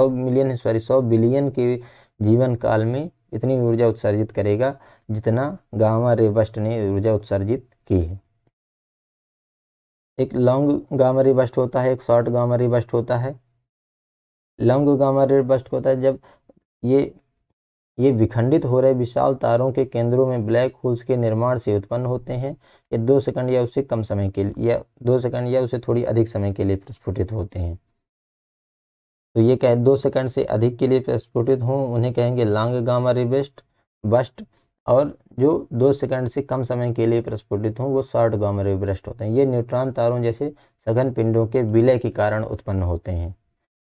सौ मिलियन सॉरी सौ बिलियन के जीवन काल में इतनी ऊर्जा उत्सर्जित करेगा जितना गामा रे बस्ट ने ऊर्जा उत्सर्जित की है एक लॉन्ग गामा रे बस्ट होता है एक शॉर्ट गामा रे बस्ट होता है लॉन्ग गामा रे बस्ट होता है जब ये ये विखंडित हो रहे विशाल तारों के केंद्रों में ब्लैक होल्स के निर्माण से उत्पन्न होते हैं ये दो सेकंड या उससे कम समय के लिए या दो सेकंड या उससे थोड़ी अधिक समय के लिए प्रस्फुटित होते हैं तो ये कह दो सेकंड से अधिक के लिए प्रस्फुटित हों उन्हें कहेंगे लांग गामा रिबेस्ट बस्ट और जो दो सेकंड से कम समय के लिए प्रस्फुटित हों वो शॉर्ट गामा रिब्रस्ट होते हैं ये न्यूट्रॉन तारों जैसे सघन पिंडों के विलय के कारण उत्पन्न होते हैं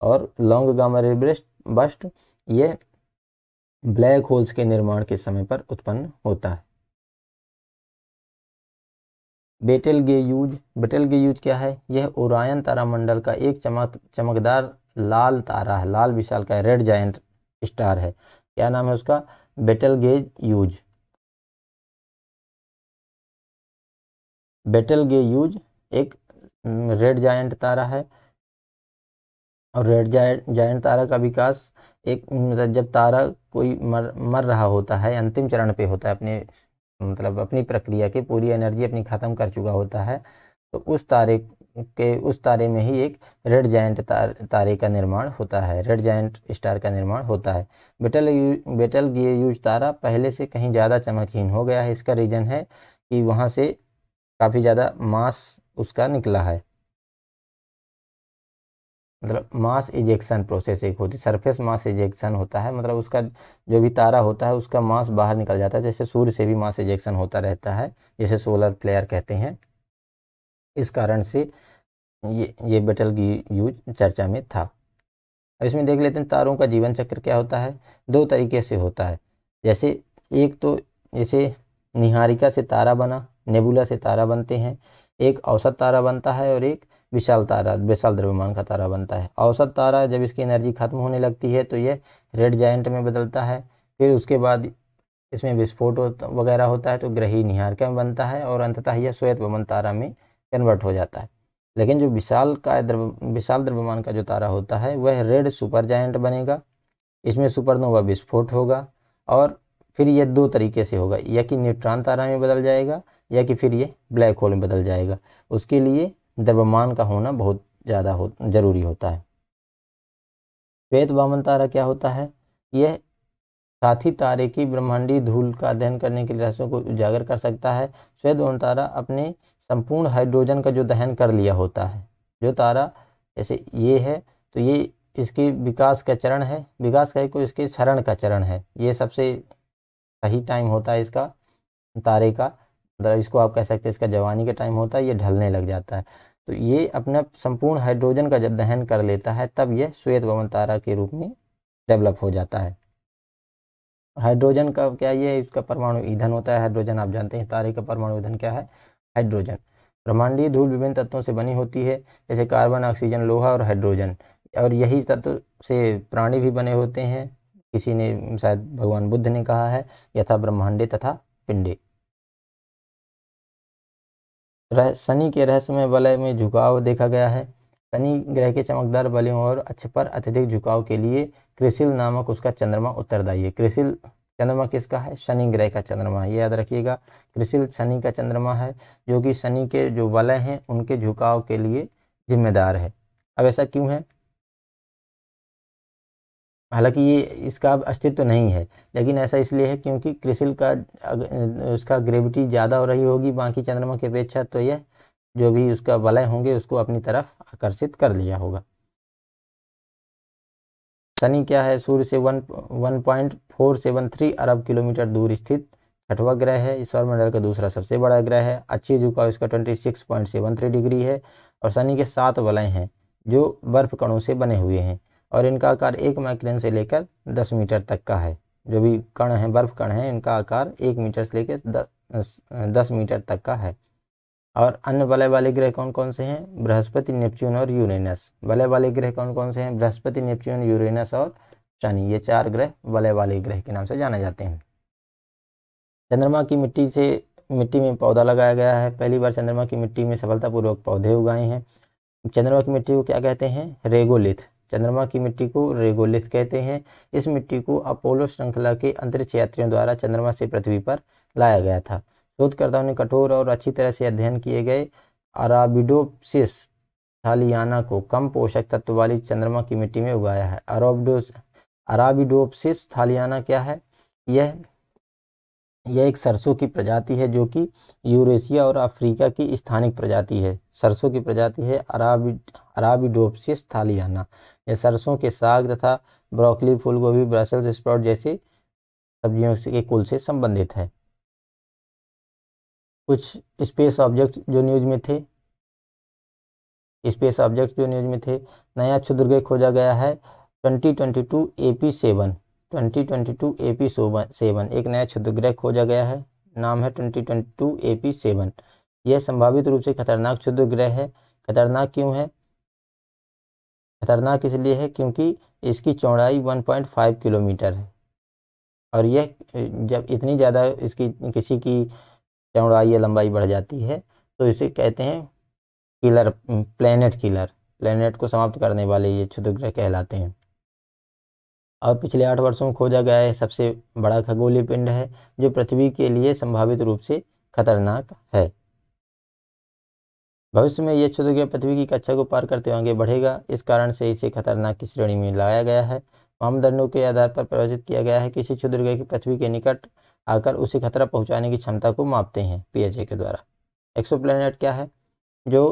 और लॉन्ग गामा रिब्रस्ट बस्ट ये ब्लैक होल्स के निर्माण के समय पर उत्पन्न होता है Betelgeuse Betelgeuse क्या है यह ओरायन तारामंडल का एक चमक चमकदार लाल तारा है लाल विशाल का रेड जायंट स्टार है क्या नाम है उसका Betelgeuse Betelgeuse एक रेड mm, जायंट तारा है और रेड जायंट तारा का विकास एक mm, मतलब जब तारा कोई मर मर रहा होता है अंतिम चरण पे होता है अपने मतलब अपनी प्रक्रिया की पूरी एनर्जी अपनी ख़त्म कर चुका होता है तो उस तारे के उस तारे में ही एक रेड जाइंट तार, तारे का निर्माण होता है रेड जाइंट स्टार का निर्माण होता है बेटल बेटल बेटल यूज तारा पहले से कहीं ज़्यादा चमकहीन हो गया है इसका रीज़न है कि वहाँ से काफ़ी ज़्यादा मास उसका निकला है मतलब मास इजेक्शन प्रोसेस एक होती है सरफेस मास इजेक्शन होता है मतलब उसका जो भी तारा होता है उसका मास बाहर निकल जाता है जैसे सूर्य से भी मास इजेक्शन होता रहता है जैसे सोलर फ्लेयर कहते हैं इस कारण से ये ये बेटल यूज चर्चा में था अब इसमें देख लेते हैं तारों का जीवन चक्र क्या होता है दो तरीके से होता है जैसे एक तो जैसे निहारिका से तारा बना नेबुला से तारा बनते हैं एक औसत तारा बनता है और एक विशाल तारा विशाल द्रव्यमान का तारा बनता है औसत तारा जब इसकी एनर्जी खत्म होने लगती है तो यह रेड जाइंट में बदलता है फिर उसके बाद इसमें विस्फोट वगैरह होता है तो ग्रही निहारिका में बनता है और अंततः यह श्वेत वमन तारा में कन्वर्ट हो जाता है लेकिन जो विशाल का द्रव विशाल द्रव्यमान का जो तारा होता है वह रेड सुपर जायंट बनेगा इसमें सुपरनोवा विस्फोट होगा और फिर यह दो तरीके से होगा या कि न्यूट्रॉन तारा में बदल जाएगा या कि फिर ये ब्लैक होल में बदल जाएगा उसके लिए द्रव्यमान का होना बहुत ज़्यादा हो जरूरी होता है श्वेत वामन तारा क्या होता है यह साथ ही तारे की ब्रह्मांडी धूल का अध्ययन करने के लिए रहस्यों को उजागर कर सकता है श्वेत वामन तारा अपने संपूर्ण हाइड्रोजन का जो दहन कर लिया होता है जो तारा जैसे ये है तो ये इसके विकास का चरण है विकास का को इसके क्षरण का चरण है ये सबसे सही टाइम होता है इसका तारे का मतलब इसको आप कह सकते हैं इसका जवानी का टाइम होता है ये ढलने लग जाता है तो ये अपना संपूर्ण हाइड्रोजन का जब दहन कर लेता है तब यह श्वेत भवन तारा के रूप में डेवलप हो जाता है हाइड्रोजन का क्या ये इसका परमाणु ईंधन होता है हाइड्रोजन आप जानते हैं तारे का परमाणु ईंधन क्या है हाइड्रोजन ब्रह्मांडीय धूल विभिन्न तत्वों से बनी होती है जैसे कार्बन ऑक्सीजन लोहा और हाइड्रोजन और यही तत्व से प्राणी भी बने होते हैं किसी ने शायद भगवान बुद्ध ने कहा है यथा ब्रह्मांडे तथा पिंडे रह शनि के रहस्यमय वलय में झुकाव देखा गया है शनि ग्रह के चमकदार बलियों और अक्ष पर अत्यधिक झुकाव के लिए क्रिसिल नामक उसका चंद्रमा उत्तरदायी है क्रिसिल चंद्रमा किसका है शनि ग्रह का चंद्रमा है याद रखिएगा कृषिल शनि का चंद्रमा है जो कि शनि के जो वलय हैं उनके झुकाव के लिए जिम्मेदार है अब ऐसा क्यों है हालांकि ये इसका अब अस्तित्व तो नहीं है लेकिन ऐसा इसलिए है क्योंकि क्रिसिल का उसका ग्रेविटी ज़्यादा हो रही होगी बाकी चंद्रमा की अपेक्षा तो यह जो भी उसका वलय होंगे उसको अपनी तरफ आकर्षित कर लिया होगा शनि क्या है सूर्य से one one point four seven three अरब किलोमीटर दूर स्थित छठवा ग्रह है इस सौरमंडल का दूसरा सबसे बड़ा ग्रह है अच्छी झुकाव इसका twenty six point seven three degree है और शनि के सात वलय हैं जो बर्फ कणों से बने हुए हैं और इनका आकार एक माइक्रेन से लेकर दस मीटर तक का है जो भी कण हैं बर्फ कण हैं इनका आकार एक मीटर से लेकर दस मीटर तक का है और अन्य वलय वाले ग्रह कौन कौन से हैं बृहस्पति नेपच्यून और यूरेनस वलय वाले ग्रह कौन कौन से हैं बृहस्पति नेपच्यून यूरेनस और शनि ये चार ग्रह वलय वाले ग्रह के नाम से जाने जाते हैं चंद्रमा की मिट्टी से मिट्टी में पौधा लगाया गया है पहली बार चंद्रमा की मिट्टी में सफलतापूर्वक पौधे उगाए हैं चंद्रमा की मिट्टी को क्या कहते हैं रेगोलिथ चंद्रमा की मिट्टी को रेगोलिथ कहते हैं इस मिट्टी को अपोलो श्रृंखला के अंतरिक्ष यात्रियों द्वारा चंद्रमा से पृथ्वी पर लाया गया था शोधकर्ताओं ने कठोर और अच्छी तरह से अध्ययन किए गए अराबिडोपसिस थालियाना को कम पोषक तत्व वाली चंद्रमा की मिट्टी में उगाया है अरोबडोस अराबिडोपसिस थालियाना क्या है यह यह एक सरसों की प्रजाति है जो कि यूरेशिया और अफ्रीका की स्थानिक प्रजाति है सरसों की प्रजाति है अराबी अराबिडोपसिस थालियाना यह सरसों के साग तथा ब्रोकली फूलगोभी ब्रसल स्प्राउट जैसे सब्जियों के कुल से संबंधित है कुछ स्पेस ऑब्जेक्ट जो न्यूज में थे स्पेस ऑब्जेक्ट जो न्यूज में थे नया क्षुद्रग्रह खोजा गया है 2022 P seven A A P seven एक नया क्षुद्रग्रह खोजा गया है नाम है 2022 पी सेवन यह संभावित रूप से खतरनाक क्षुद्रग्रह है खतरनाक क्यों है खतरनाक इसलिए है क्योंकि इसकी चौड़ाई 1.5 किलोमीटर है और यह जब इतनी ज़्यादा इसकी किसी की चौड़ाई या लंबाई बढ़ जाती है तो इसे कहते हैं किलर प्लेनेट किलर प्लेनेट को समाप्त करने वाले ये क्षुद्रग्रह कहलाते हैं और पिछले आठ वर्षों में खोजा गया है सबसे बड़ा खगोलीय पिंड है जो पृथ्वी के लिए संभावित रूप से खतरनाक है भविष्य में यह क्षुद्रग्रह पृथ्वी की कक्षा को पार करते हुए आगे बढ़ेगा इस कारण से इसे खतरनाक की श्रेणी में लाया गया है मानदंडों के आधार पर प्रवचित किया गया है किसी क्षुद्रग्रह की पृथ्वी के निकट आकर उसे खतरा पहुंचाने की क्षमता को मापते हैं पीएचए के द्वारा एक्सोप्लैनेट क्या है जो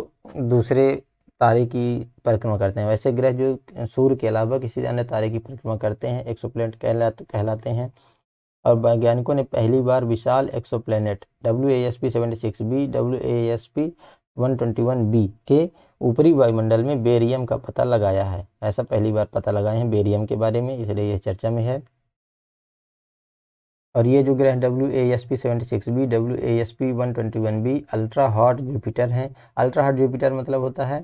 दूसरे तारे की परिक्रमा करते हैं वैसे ग्रह जो सूर्य के अलावा किसी अन्य तारे की परिक्रमा करते हैं एक्सो कहला कहलाते हैं और वैज्ञानिकों ने पहली बार विशाल exoplanet W A S P seventy six B W A S P one twenty one B के ऊपरी वायुमंडल में बेरियम का पता लगाया है ऐसा पहली बार पता लगाए हैं बेरियम के बारे में इसलिए यह चर्चा में है और ये जो ग्रह W A S P seventy six B W A S P one twenty one B ultra hot Jupiter हैं अल्ट्रा हॉट जुपिटर मतलब होता है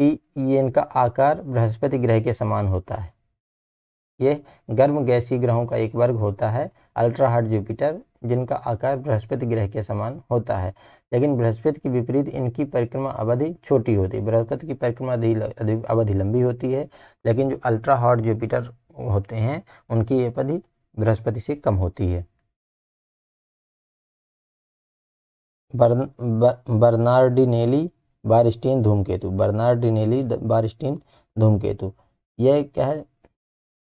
कि ये इनका आकार बृहस्पति ग्रह के समान होता है ये गर्म गैसी ग्रहों का एक वर्ग होता है अल्ट्रा हॉट जुपिटर जिनका आकार बृहस्पति ग्रह के समान होता है लेकिन बृहस्पति के विपरीत इनकी परिक्रमा अवधि छोटी होती है बृहस्पति की परिक्रमा अवधि लंबी होती है लेकिन जो अल्ट्रा हॉट जुपिटर होते हैं उनकी ये अवधि बृहस्पति से कम होती है बर्न बर्नार्डिनेली बारिस्टीन धूमकेतु बर्नार्डिनेली बारिस्टीन धूमकेतु यह क्या है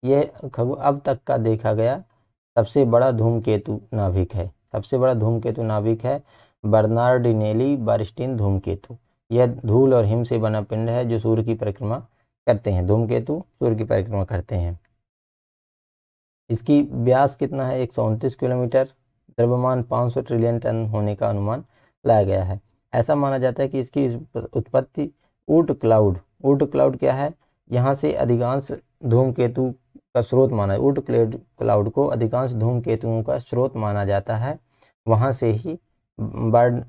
यह खगो अब तक का देखा गया सबसे बड़ा धूमकेतु नाभिक है सबसे बड़ा धूमकेतु नाभिक है बर्नार्डिनेली बारिस्टीन धूमकेतु यह धूल और हिम से बना पिंड है जो सूर्य की परिक्रमा करते हैं धूमकेतु सूर्य की परिक्रमा करते हैं इसकी व्यास कितना है एक किलोमीटर द्रव्यमान 500 ट्रिलियन टन होने का अनुमान लाया गया है ऐसा माना जाता है कि इसकी उत्पत्ति ऊट क्लाउड ऊट क्लाउड क्या है यहाँ से अधिकांश धूमकेतु का स्रोत माना ऊट क्लाउड को अधिकांश धूमकेतुओं का स्रोत माना जाता है वहाँ से ही बर्न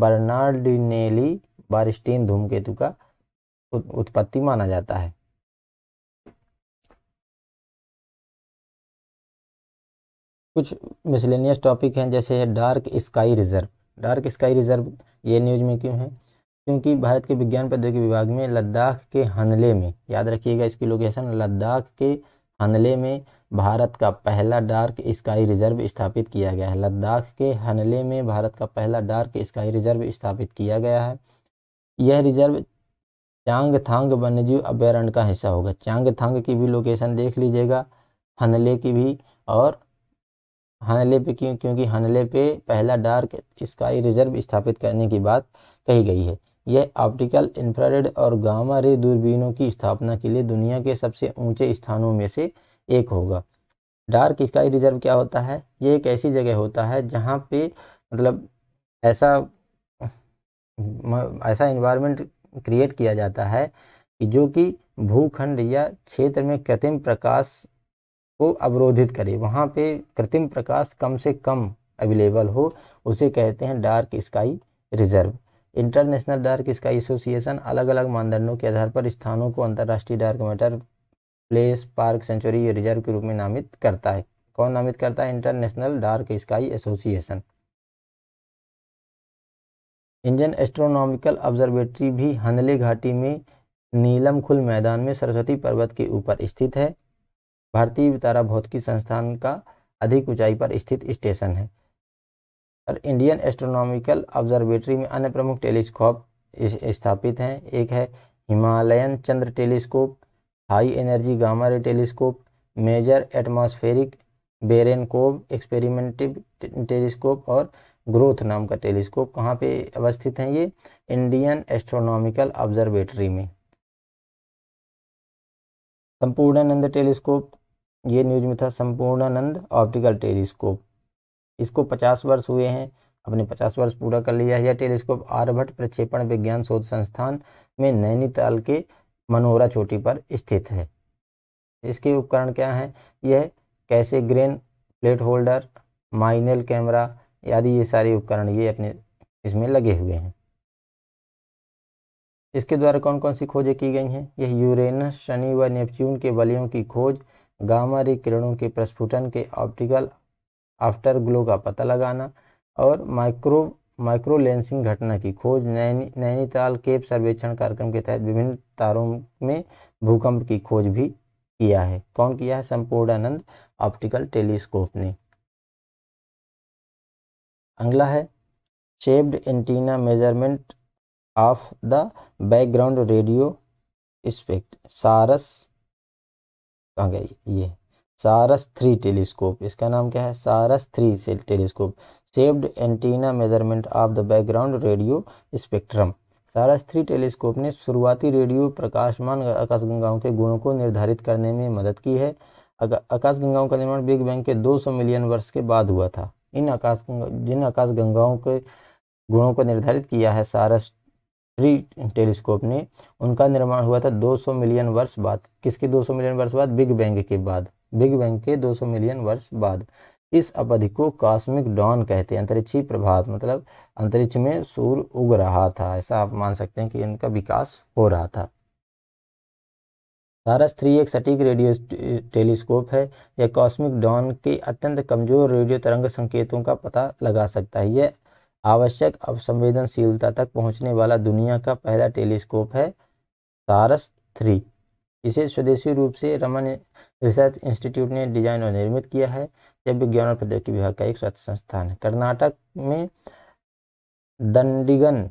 बर्नार्डिनेली बारिस्टीन धूमकेतु का उत्पत्ति माना जाता है कुछ मिसलेनियस टॉपिक हैं जैसे है dark sky reserve dark sky reserve ये न्यूज़ में क्यों है क्योंकि भारत के विज्ञान प्रौद्योगिकी विभाग में लद्दाख के हनले में याद रखिएगा इसकी लोकेशन लद्दाख के हनले में भारत का पहला डार्क स्काई रिजर्व स्थापित किया गया है लद्दाख के हनले में भारत का पहला डार्क स्काई रिजर्व स्थापित किया गया है यह रिजर्व चांग थांग वन्यजीव अभ्यारण्य का हिस्सा होगा चांग थांग की भी लोकेशन देख लीजिएगा हनले की भी और हनले पे क्यों क्योंकि हनले पे पहला डार्क स्काई रिजर्व स्थापित करने की बात कही गई है यह ऑप्टिकल इंफ्रारेड और गामा रे दूरबीनों की स्थापना के लिए दुनिया के सबसे ऊंचे स्थानों में से एक होगा डार्क स्काई रिजर्व क्या होता है ये एक ऐसी जगह होता है जहाँ पे मतलब ऐसा ऐसा इन्वायरमेंट क्रिएट किया जाता है कि जो कि भूखंड या क्षेत्र में कृत्रिम प्रकाश को अवरोधित करे वहाँ पे कृत्रिम प्रकाश कम से कम अवेलेबल हो उसे कहते हैं dark sky reserve International Dark Sky Association अलग अलग मानदंडों के आधार पर स्थानों को अंतर्राष्ट्रीय dark matter place park sanctuary reserve के रूप में नामित करता है कौन नामित करता है International Dark Sky Association Indian Astronomical Observatory भी हनले घाटी में नीलम खुल मैदान में सरस्वती पर्वत के ऊपर स्थित है भारतीय तारा भौतिकी संस्थान का अधिक ऊंचाई पर स्थित स्टेशन है और इंडियन एस्ट्रोनॉमिकल ऑब्जर्वेटरी में अन्य प्रमुख टेलीस्कोप स्थापित हैं एक है Himalayan Chandra telescope high energy gamma ray telescope major atmospheric Cherenkov experiment telescope और ग्रोथ नाम का टेलीस्कोप कहाँ पे अवस्थित हैं ये इंडियन एस्ट्रोनॉमिकल ऑब्जर्वेटरी में संपूर्णानंद टेलीस्कोप ये न्यूज में था संपूर्णानंद ऑप्टिकल टेलीस्कोप इसको पचास वर्ष हुए हैं अपने पचास वर्ष पूरा कर लिया है यह टेलीस्कोप आर्यभट्ट प्रक्षेपण विज्ञान शोध संस्थान में नैनीताल के मनोहरा चोटी पर स्थित है इसके उपकरण क्या हैं यह कैसे ग्रेन प्लेट होल्डर माइनल कैमरा आदि ये सारे उपकरण ये अपने इसमें लगे हुए हैं इसके द्वारा कौन कौन सी खोजें की गई हैं यह यूरेनस शनि व नेपच्यून के बलियों की खोज गामा रे किरणों के प्रस्फुटन के ऑप्टिकल आफ्टर ग्लो का पता लगाना और माइक्रो माइक्रो लेंसिंग घटना की खोज नैनी नैनीताल केप सर्वेक्षण कार्यक्रम के तहत विभिन्न तारों में भूकंप की खोज भी किया है कौन किया है संपूर्णानंद ऑप्टिकल टेलीस्कोप ने अगला है shaped antenna measurement of the background radio spectrum SARAS कहाँ गई ये सारस थ्री टेलीस्कोप इसका नाम क्या है सारस थ्री से telescope shaped antenna measurement of the background radio spectrum SARAS three telescope ने शुरुआती रेडियो प्रकाशमान आकाशगंगाओं के गुणों को निर्धारित करने में मदद की है आकाशगंगाओं का निर्माण बिग बैंग के 200 मिलियन वर्ष के बाद हुआ था इन आकाशगंगा जिन आकाशगंगाओं के गुणों को निर्धारित किया है सारस थ्री टेलीस्कोप ने उनका निर्माण हुआ था 200 मिलियन वर्ष बाद किसके 200 मिलियन वर्ष बाद बिग बैंग के बाद बिग बैंग के 200 मिलियन वर्ष बाद इस अवधि को कॉस्मिक डॉन कहते हैं अंतरिक्षी प्रभात मतलब अंतरिक्ष में सूर्य उग रहा था ऐसा आप मान सकते हैं कि इनका विकास हो रहा था तारस थ्री एक सटीक रेडियो टेलीस्कोप है यह कॉस्मिक डॉन के अत्यंत कमजोर रेडियो तरंग संकेतों का पता लगा सकता है यह आवश्यक अवसंवेदनशीलता तक पहुंचने वाला दुनिया का पहला टेलीस्कोप है तारस थ्री इसे स्वदेशी रूप से रमन रिसर्च इंस्टीट्यूट ने डिजाइन और निर्मित किया है जब विज्ञान और प्रौद्योगिकी विभाग का एक स्वास्थ्य संस्थान है कर्नाटक में दंडिगन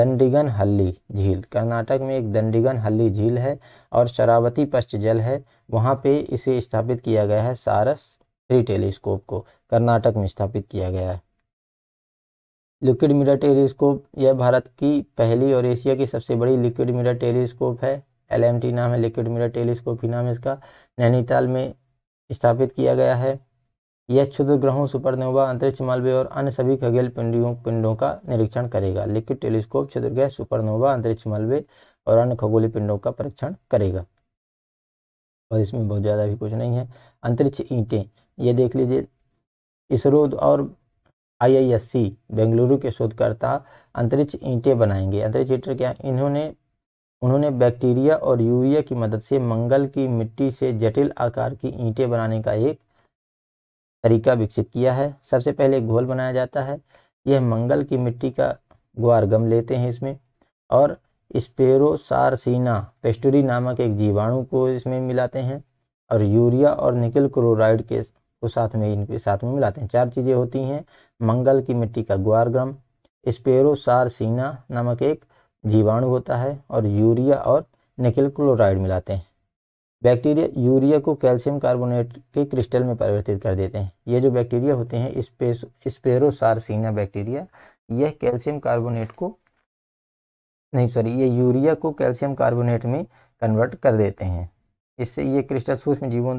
दंडिगन हल्ली झील कर्नाटक में एक दंडिगन हल्ली झील है और शरावती पश्च जल है वहाँ पे इसे स्थापित किया गया है सारस थ्री टेलीस्कोप को कर्नाटक में स्थापित किया गया है लिक्विड मिरर टेलीस्कोप यह भारत की पहली और एशिया की सबसे बड़ी लिक्विड मिरर टेलीस्कोप है एल नाम है लिक्विड मिरर टेलीस्कोप ही नाम है इसका नैनीताल में स्थापित किया गया है यह क्षुद्र ग्रहों सुपरनोवा अंतरिक्ष मालवे और अन्य सभी खगेल पिंडियों पिंडों का निरीक्षण करेगा लिक्विड टेलीस्कोप क्षुद्रग्रह सुपरनोवा अंतरिक्ष मालवे और अन्य खगोली पिंडों का परीक्षण करेगा और इसमें बहुत ज़्यादा भी कुछ नहीं है अंतरिक्ष ईंटें ये देख लीजिए इसरो और आईआईएससी बेंगलुरु के शोधकर्ता अंतरिक्ष ईंटें बनाएंगे अंतरिक्ष ईंटें क्या इन्होंने उन्होंने बैक्टीरिया और यूरिया की मदद से मंगल की मिट्टी से जटिल आकार की ईंटें बनाने का एक तरीका विकसित किया है सबसे पहले घोल बनाया जाता है यह मंगल की मिट्टी का गुआर गम लेते हैं इसमें और स्पेरोसारसीना पेस्टुरी नामक एक जीवाणु को इसमें मिलाते हैं और यूरिया और निकिल क्लोराइड के को साथ में इनके साथ में मिलाते हैं चार चीज़ें होती हैं मंगल की मिट्टी का ग्वारग्रम स्पेरोसारसीना नामक एक जीवाणु होता है और यूरिया और निकिल क्लोराइड मिलाते हैं बैक्टीरिया यूरिया को कैल्शियम कार्बोनेट के क्रिस्टल में परिवर्तित कर देते हैं ये जो बैक्टीरिया होते हैं स्पेस स्पेरोसारसीना बैक्टीरिया यह कैल्शियम कार्बोनेट को नहीं सॉरी ये यूरिया को कैल्शियम कार्बोनेट में कन्वर्ट कर देते हैं इससे ये क्रिस्टल सूक्ष्म जीवों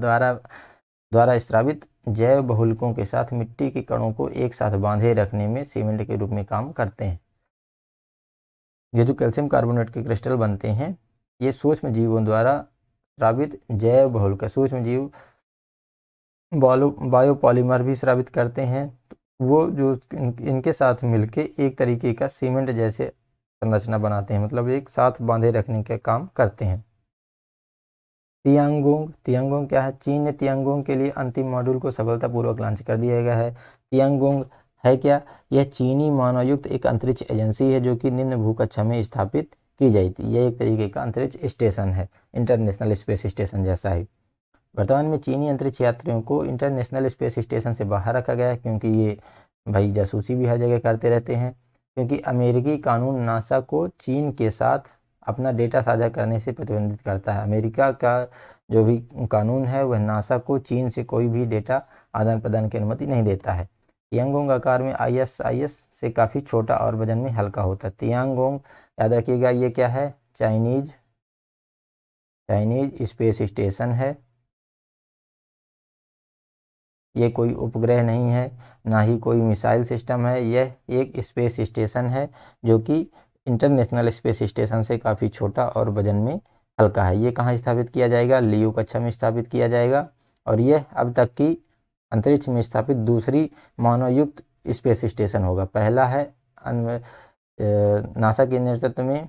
द्वारा द्वारा स्त्रावित जैव बहुलकों के साथ मिट्टी के कणों को एक साथ बांधे रखने में सीमेंट के रूप में काम करते हैं ये जो कैल्शियम कार्बोनेट के क्रिस्टल बनते हैं ये सूक्ष्म जीवों द्वारा स्रावित जैव बहुल का सूक्ष्म जीव बायोपॉलीमर भी स्रावित करते हैं वो जो इनके साथ मिलके एक तरीके का सीमेंट जैसे संरचना बनाते हैं मतलब एक साथ बांधे रखने का काम करते हैं तियांगोंग तियांगोंग क्या है चीन ने तियांगोंग के लिए अंतिम मॉड्यूल को सफलतापूर्वक लॉन्च कर दिया गया है तियांगोंग है क्या यह चीनी मानवयुक्त एक अंतरिक्ष एजेंसी है जो कि निम्न भूकक्षा में स्थापित की जाती थी यह एक तरीके का अंतरिक्ष स्टेशन है इंटरनेशनल स्पेस स्टेशन जैसा ही वर्तमान में चीनी अंतरिक्ष यात्रियों को इंटरनेशनल स्पेस स्टेशन से बाहर रखा गया है क्योंकि ये भाई जासूसी भी हर जगह करते रहते हैं क्योंकि अमेरिकी कानून नासा को चीन के साथ अपना डेटा साझा करने से प्रतिबंधित करता है अमेरिका का जो भी कानून है वह नासा को चीन से कोई भी डेटा आदान प्रदान की अनुमति नहीं देता है तियांगोंग आकार में आईएसआईएस से काफ़ी छोटा और वजन में हल्का होता है तियांगोंग याद रखिएगा ये क्या है चाइनीज चाइनीज स्पेस स्टेशन है ये कोई उपग्रह नहीं है ना ही कोई मिसाइल सिस्टम है यह एक स्पेस स्टेशन है जो कि इंटरनेशनल स्पेस स्टेशन से काफ़ी छोटा और वजन में हल्का है ये कहाँ स्थापित किया जाएगा लियो कक्षा में स्थापित किया जाएगा और यह अब तक की अंतरिक्ष में स्थापित दूसरी मानवयुक्त स्पेस स्टेशन होगा पहला है नासा के नेतृत्व में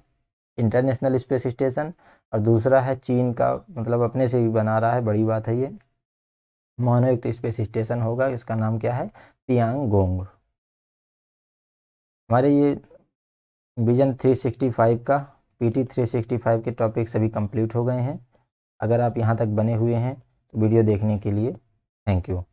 इंटरनेशनल स्पेस स्टेशन और दूसरा है चीन का मतलब अपने से ही बना रहा है बड़ी बात है ये मानवयुक्त स्पेस स्टेशन होगा इसका नाम क्या है तियांग गोंग हमारे ये विजन 365 का पीटी 365 के टॉपिक सभी कंप्लीट हो गए हैं अगर आप यहाँ तक बने हुए हैं तो वीडियो देखने के लिए थैंक यू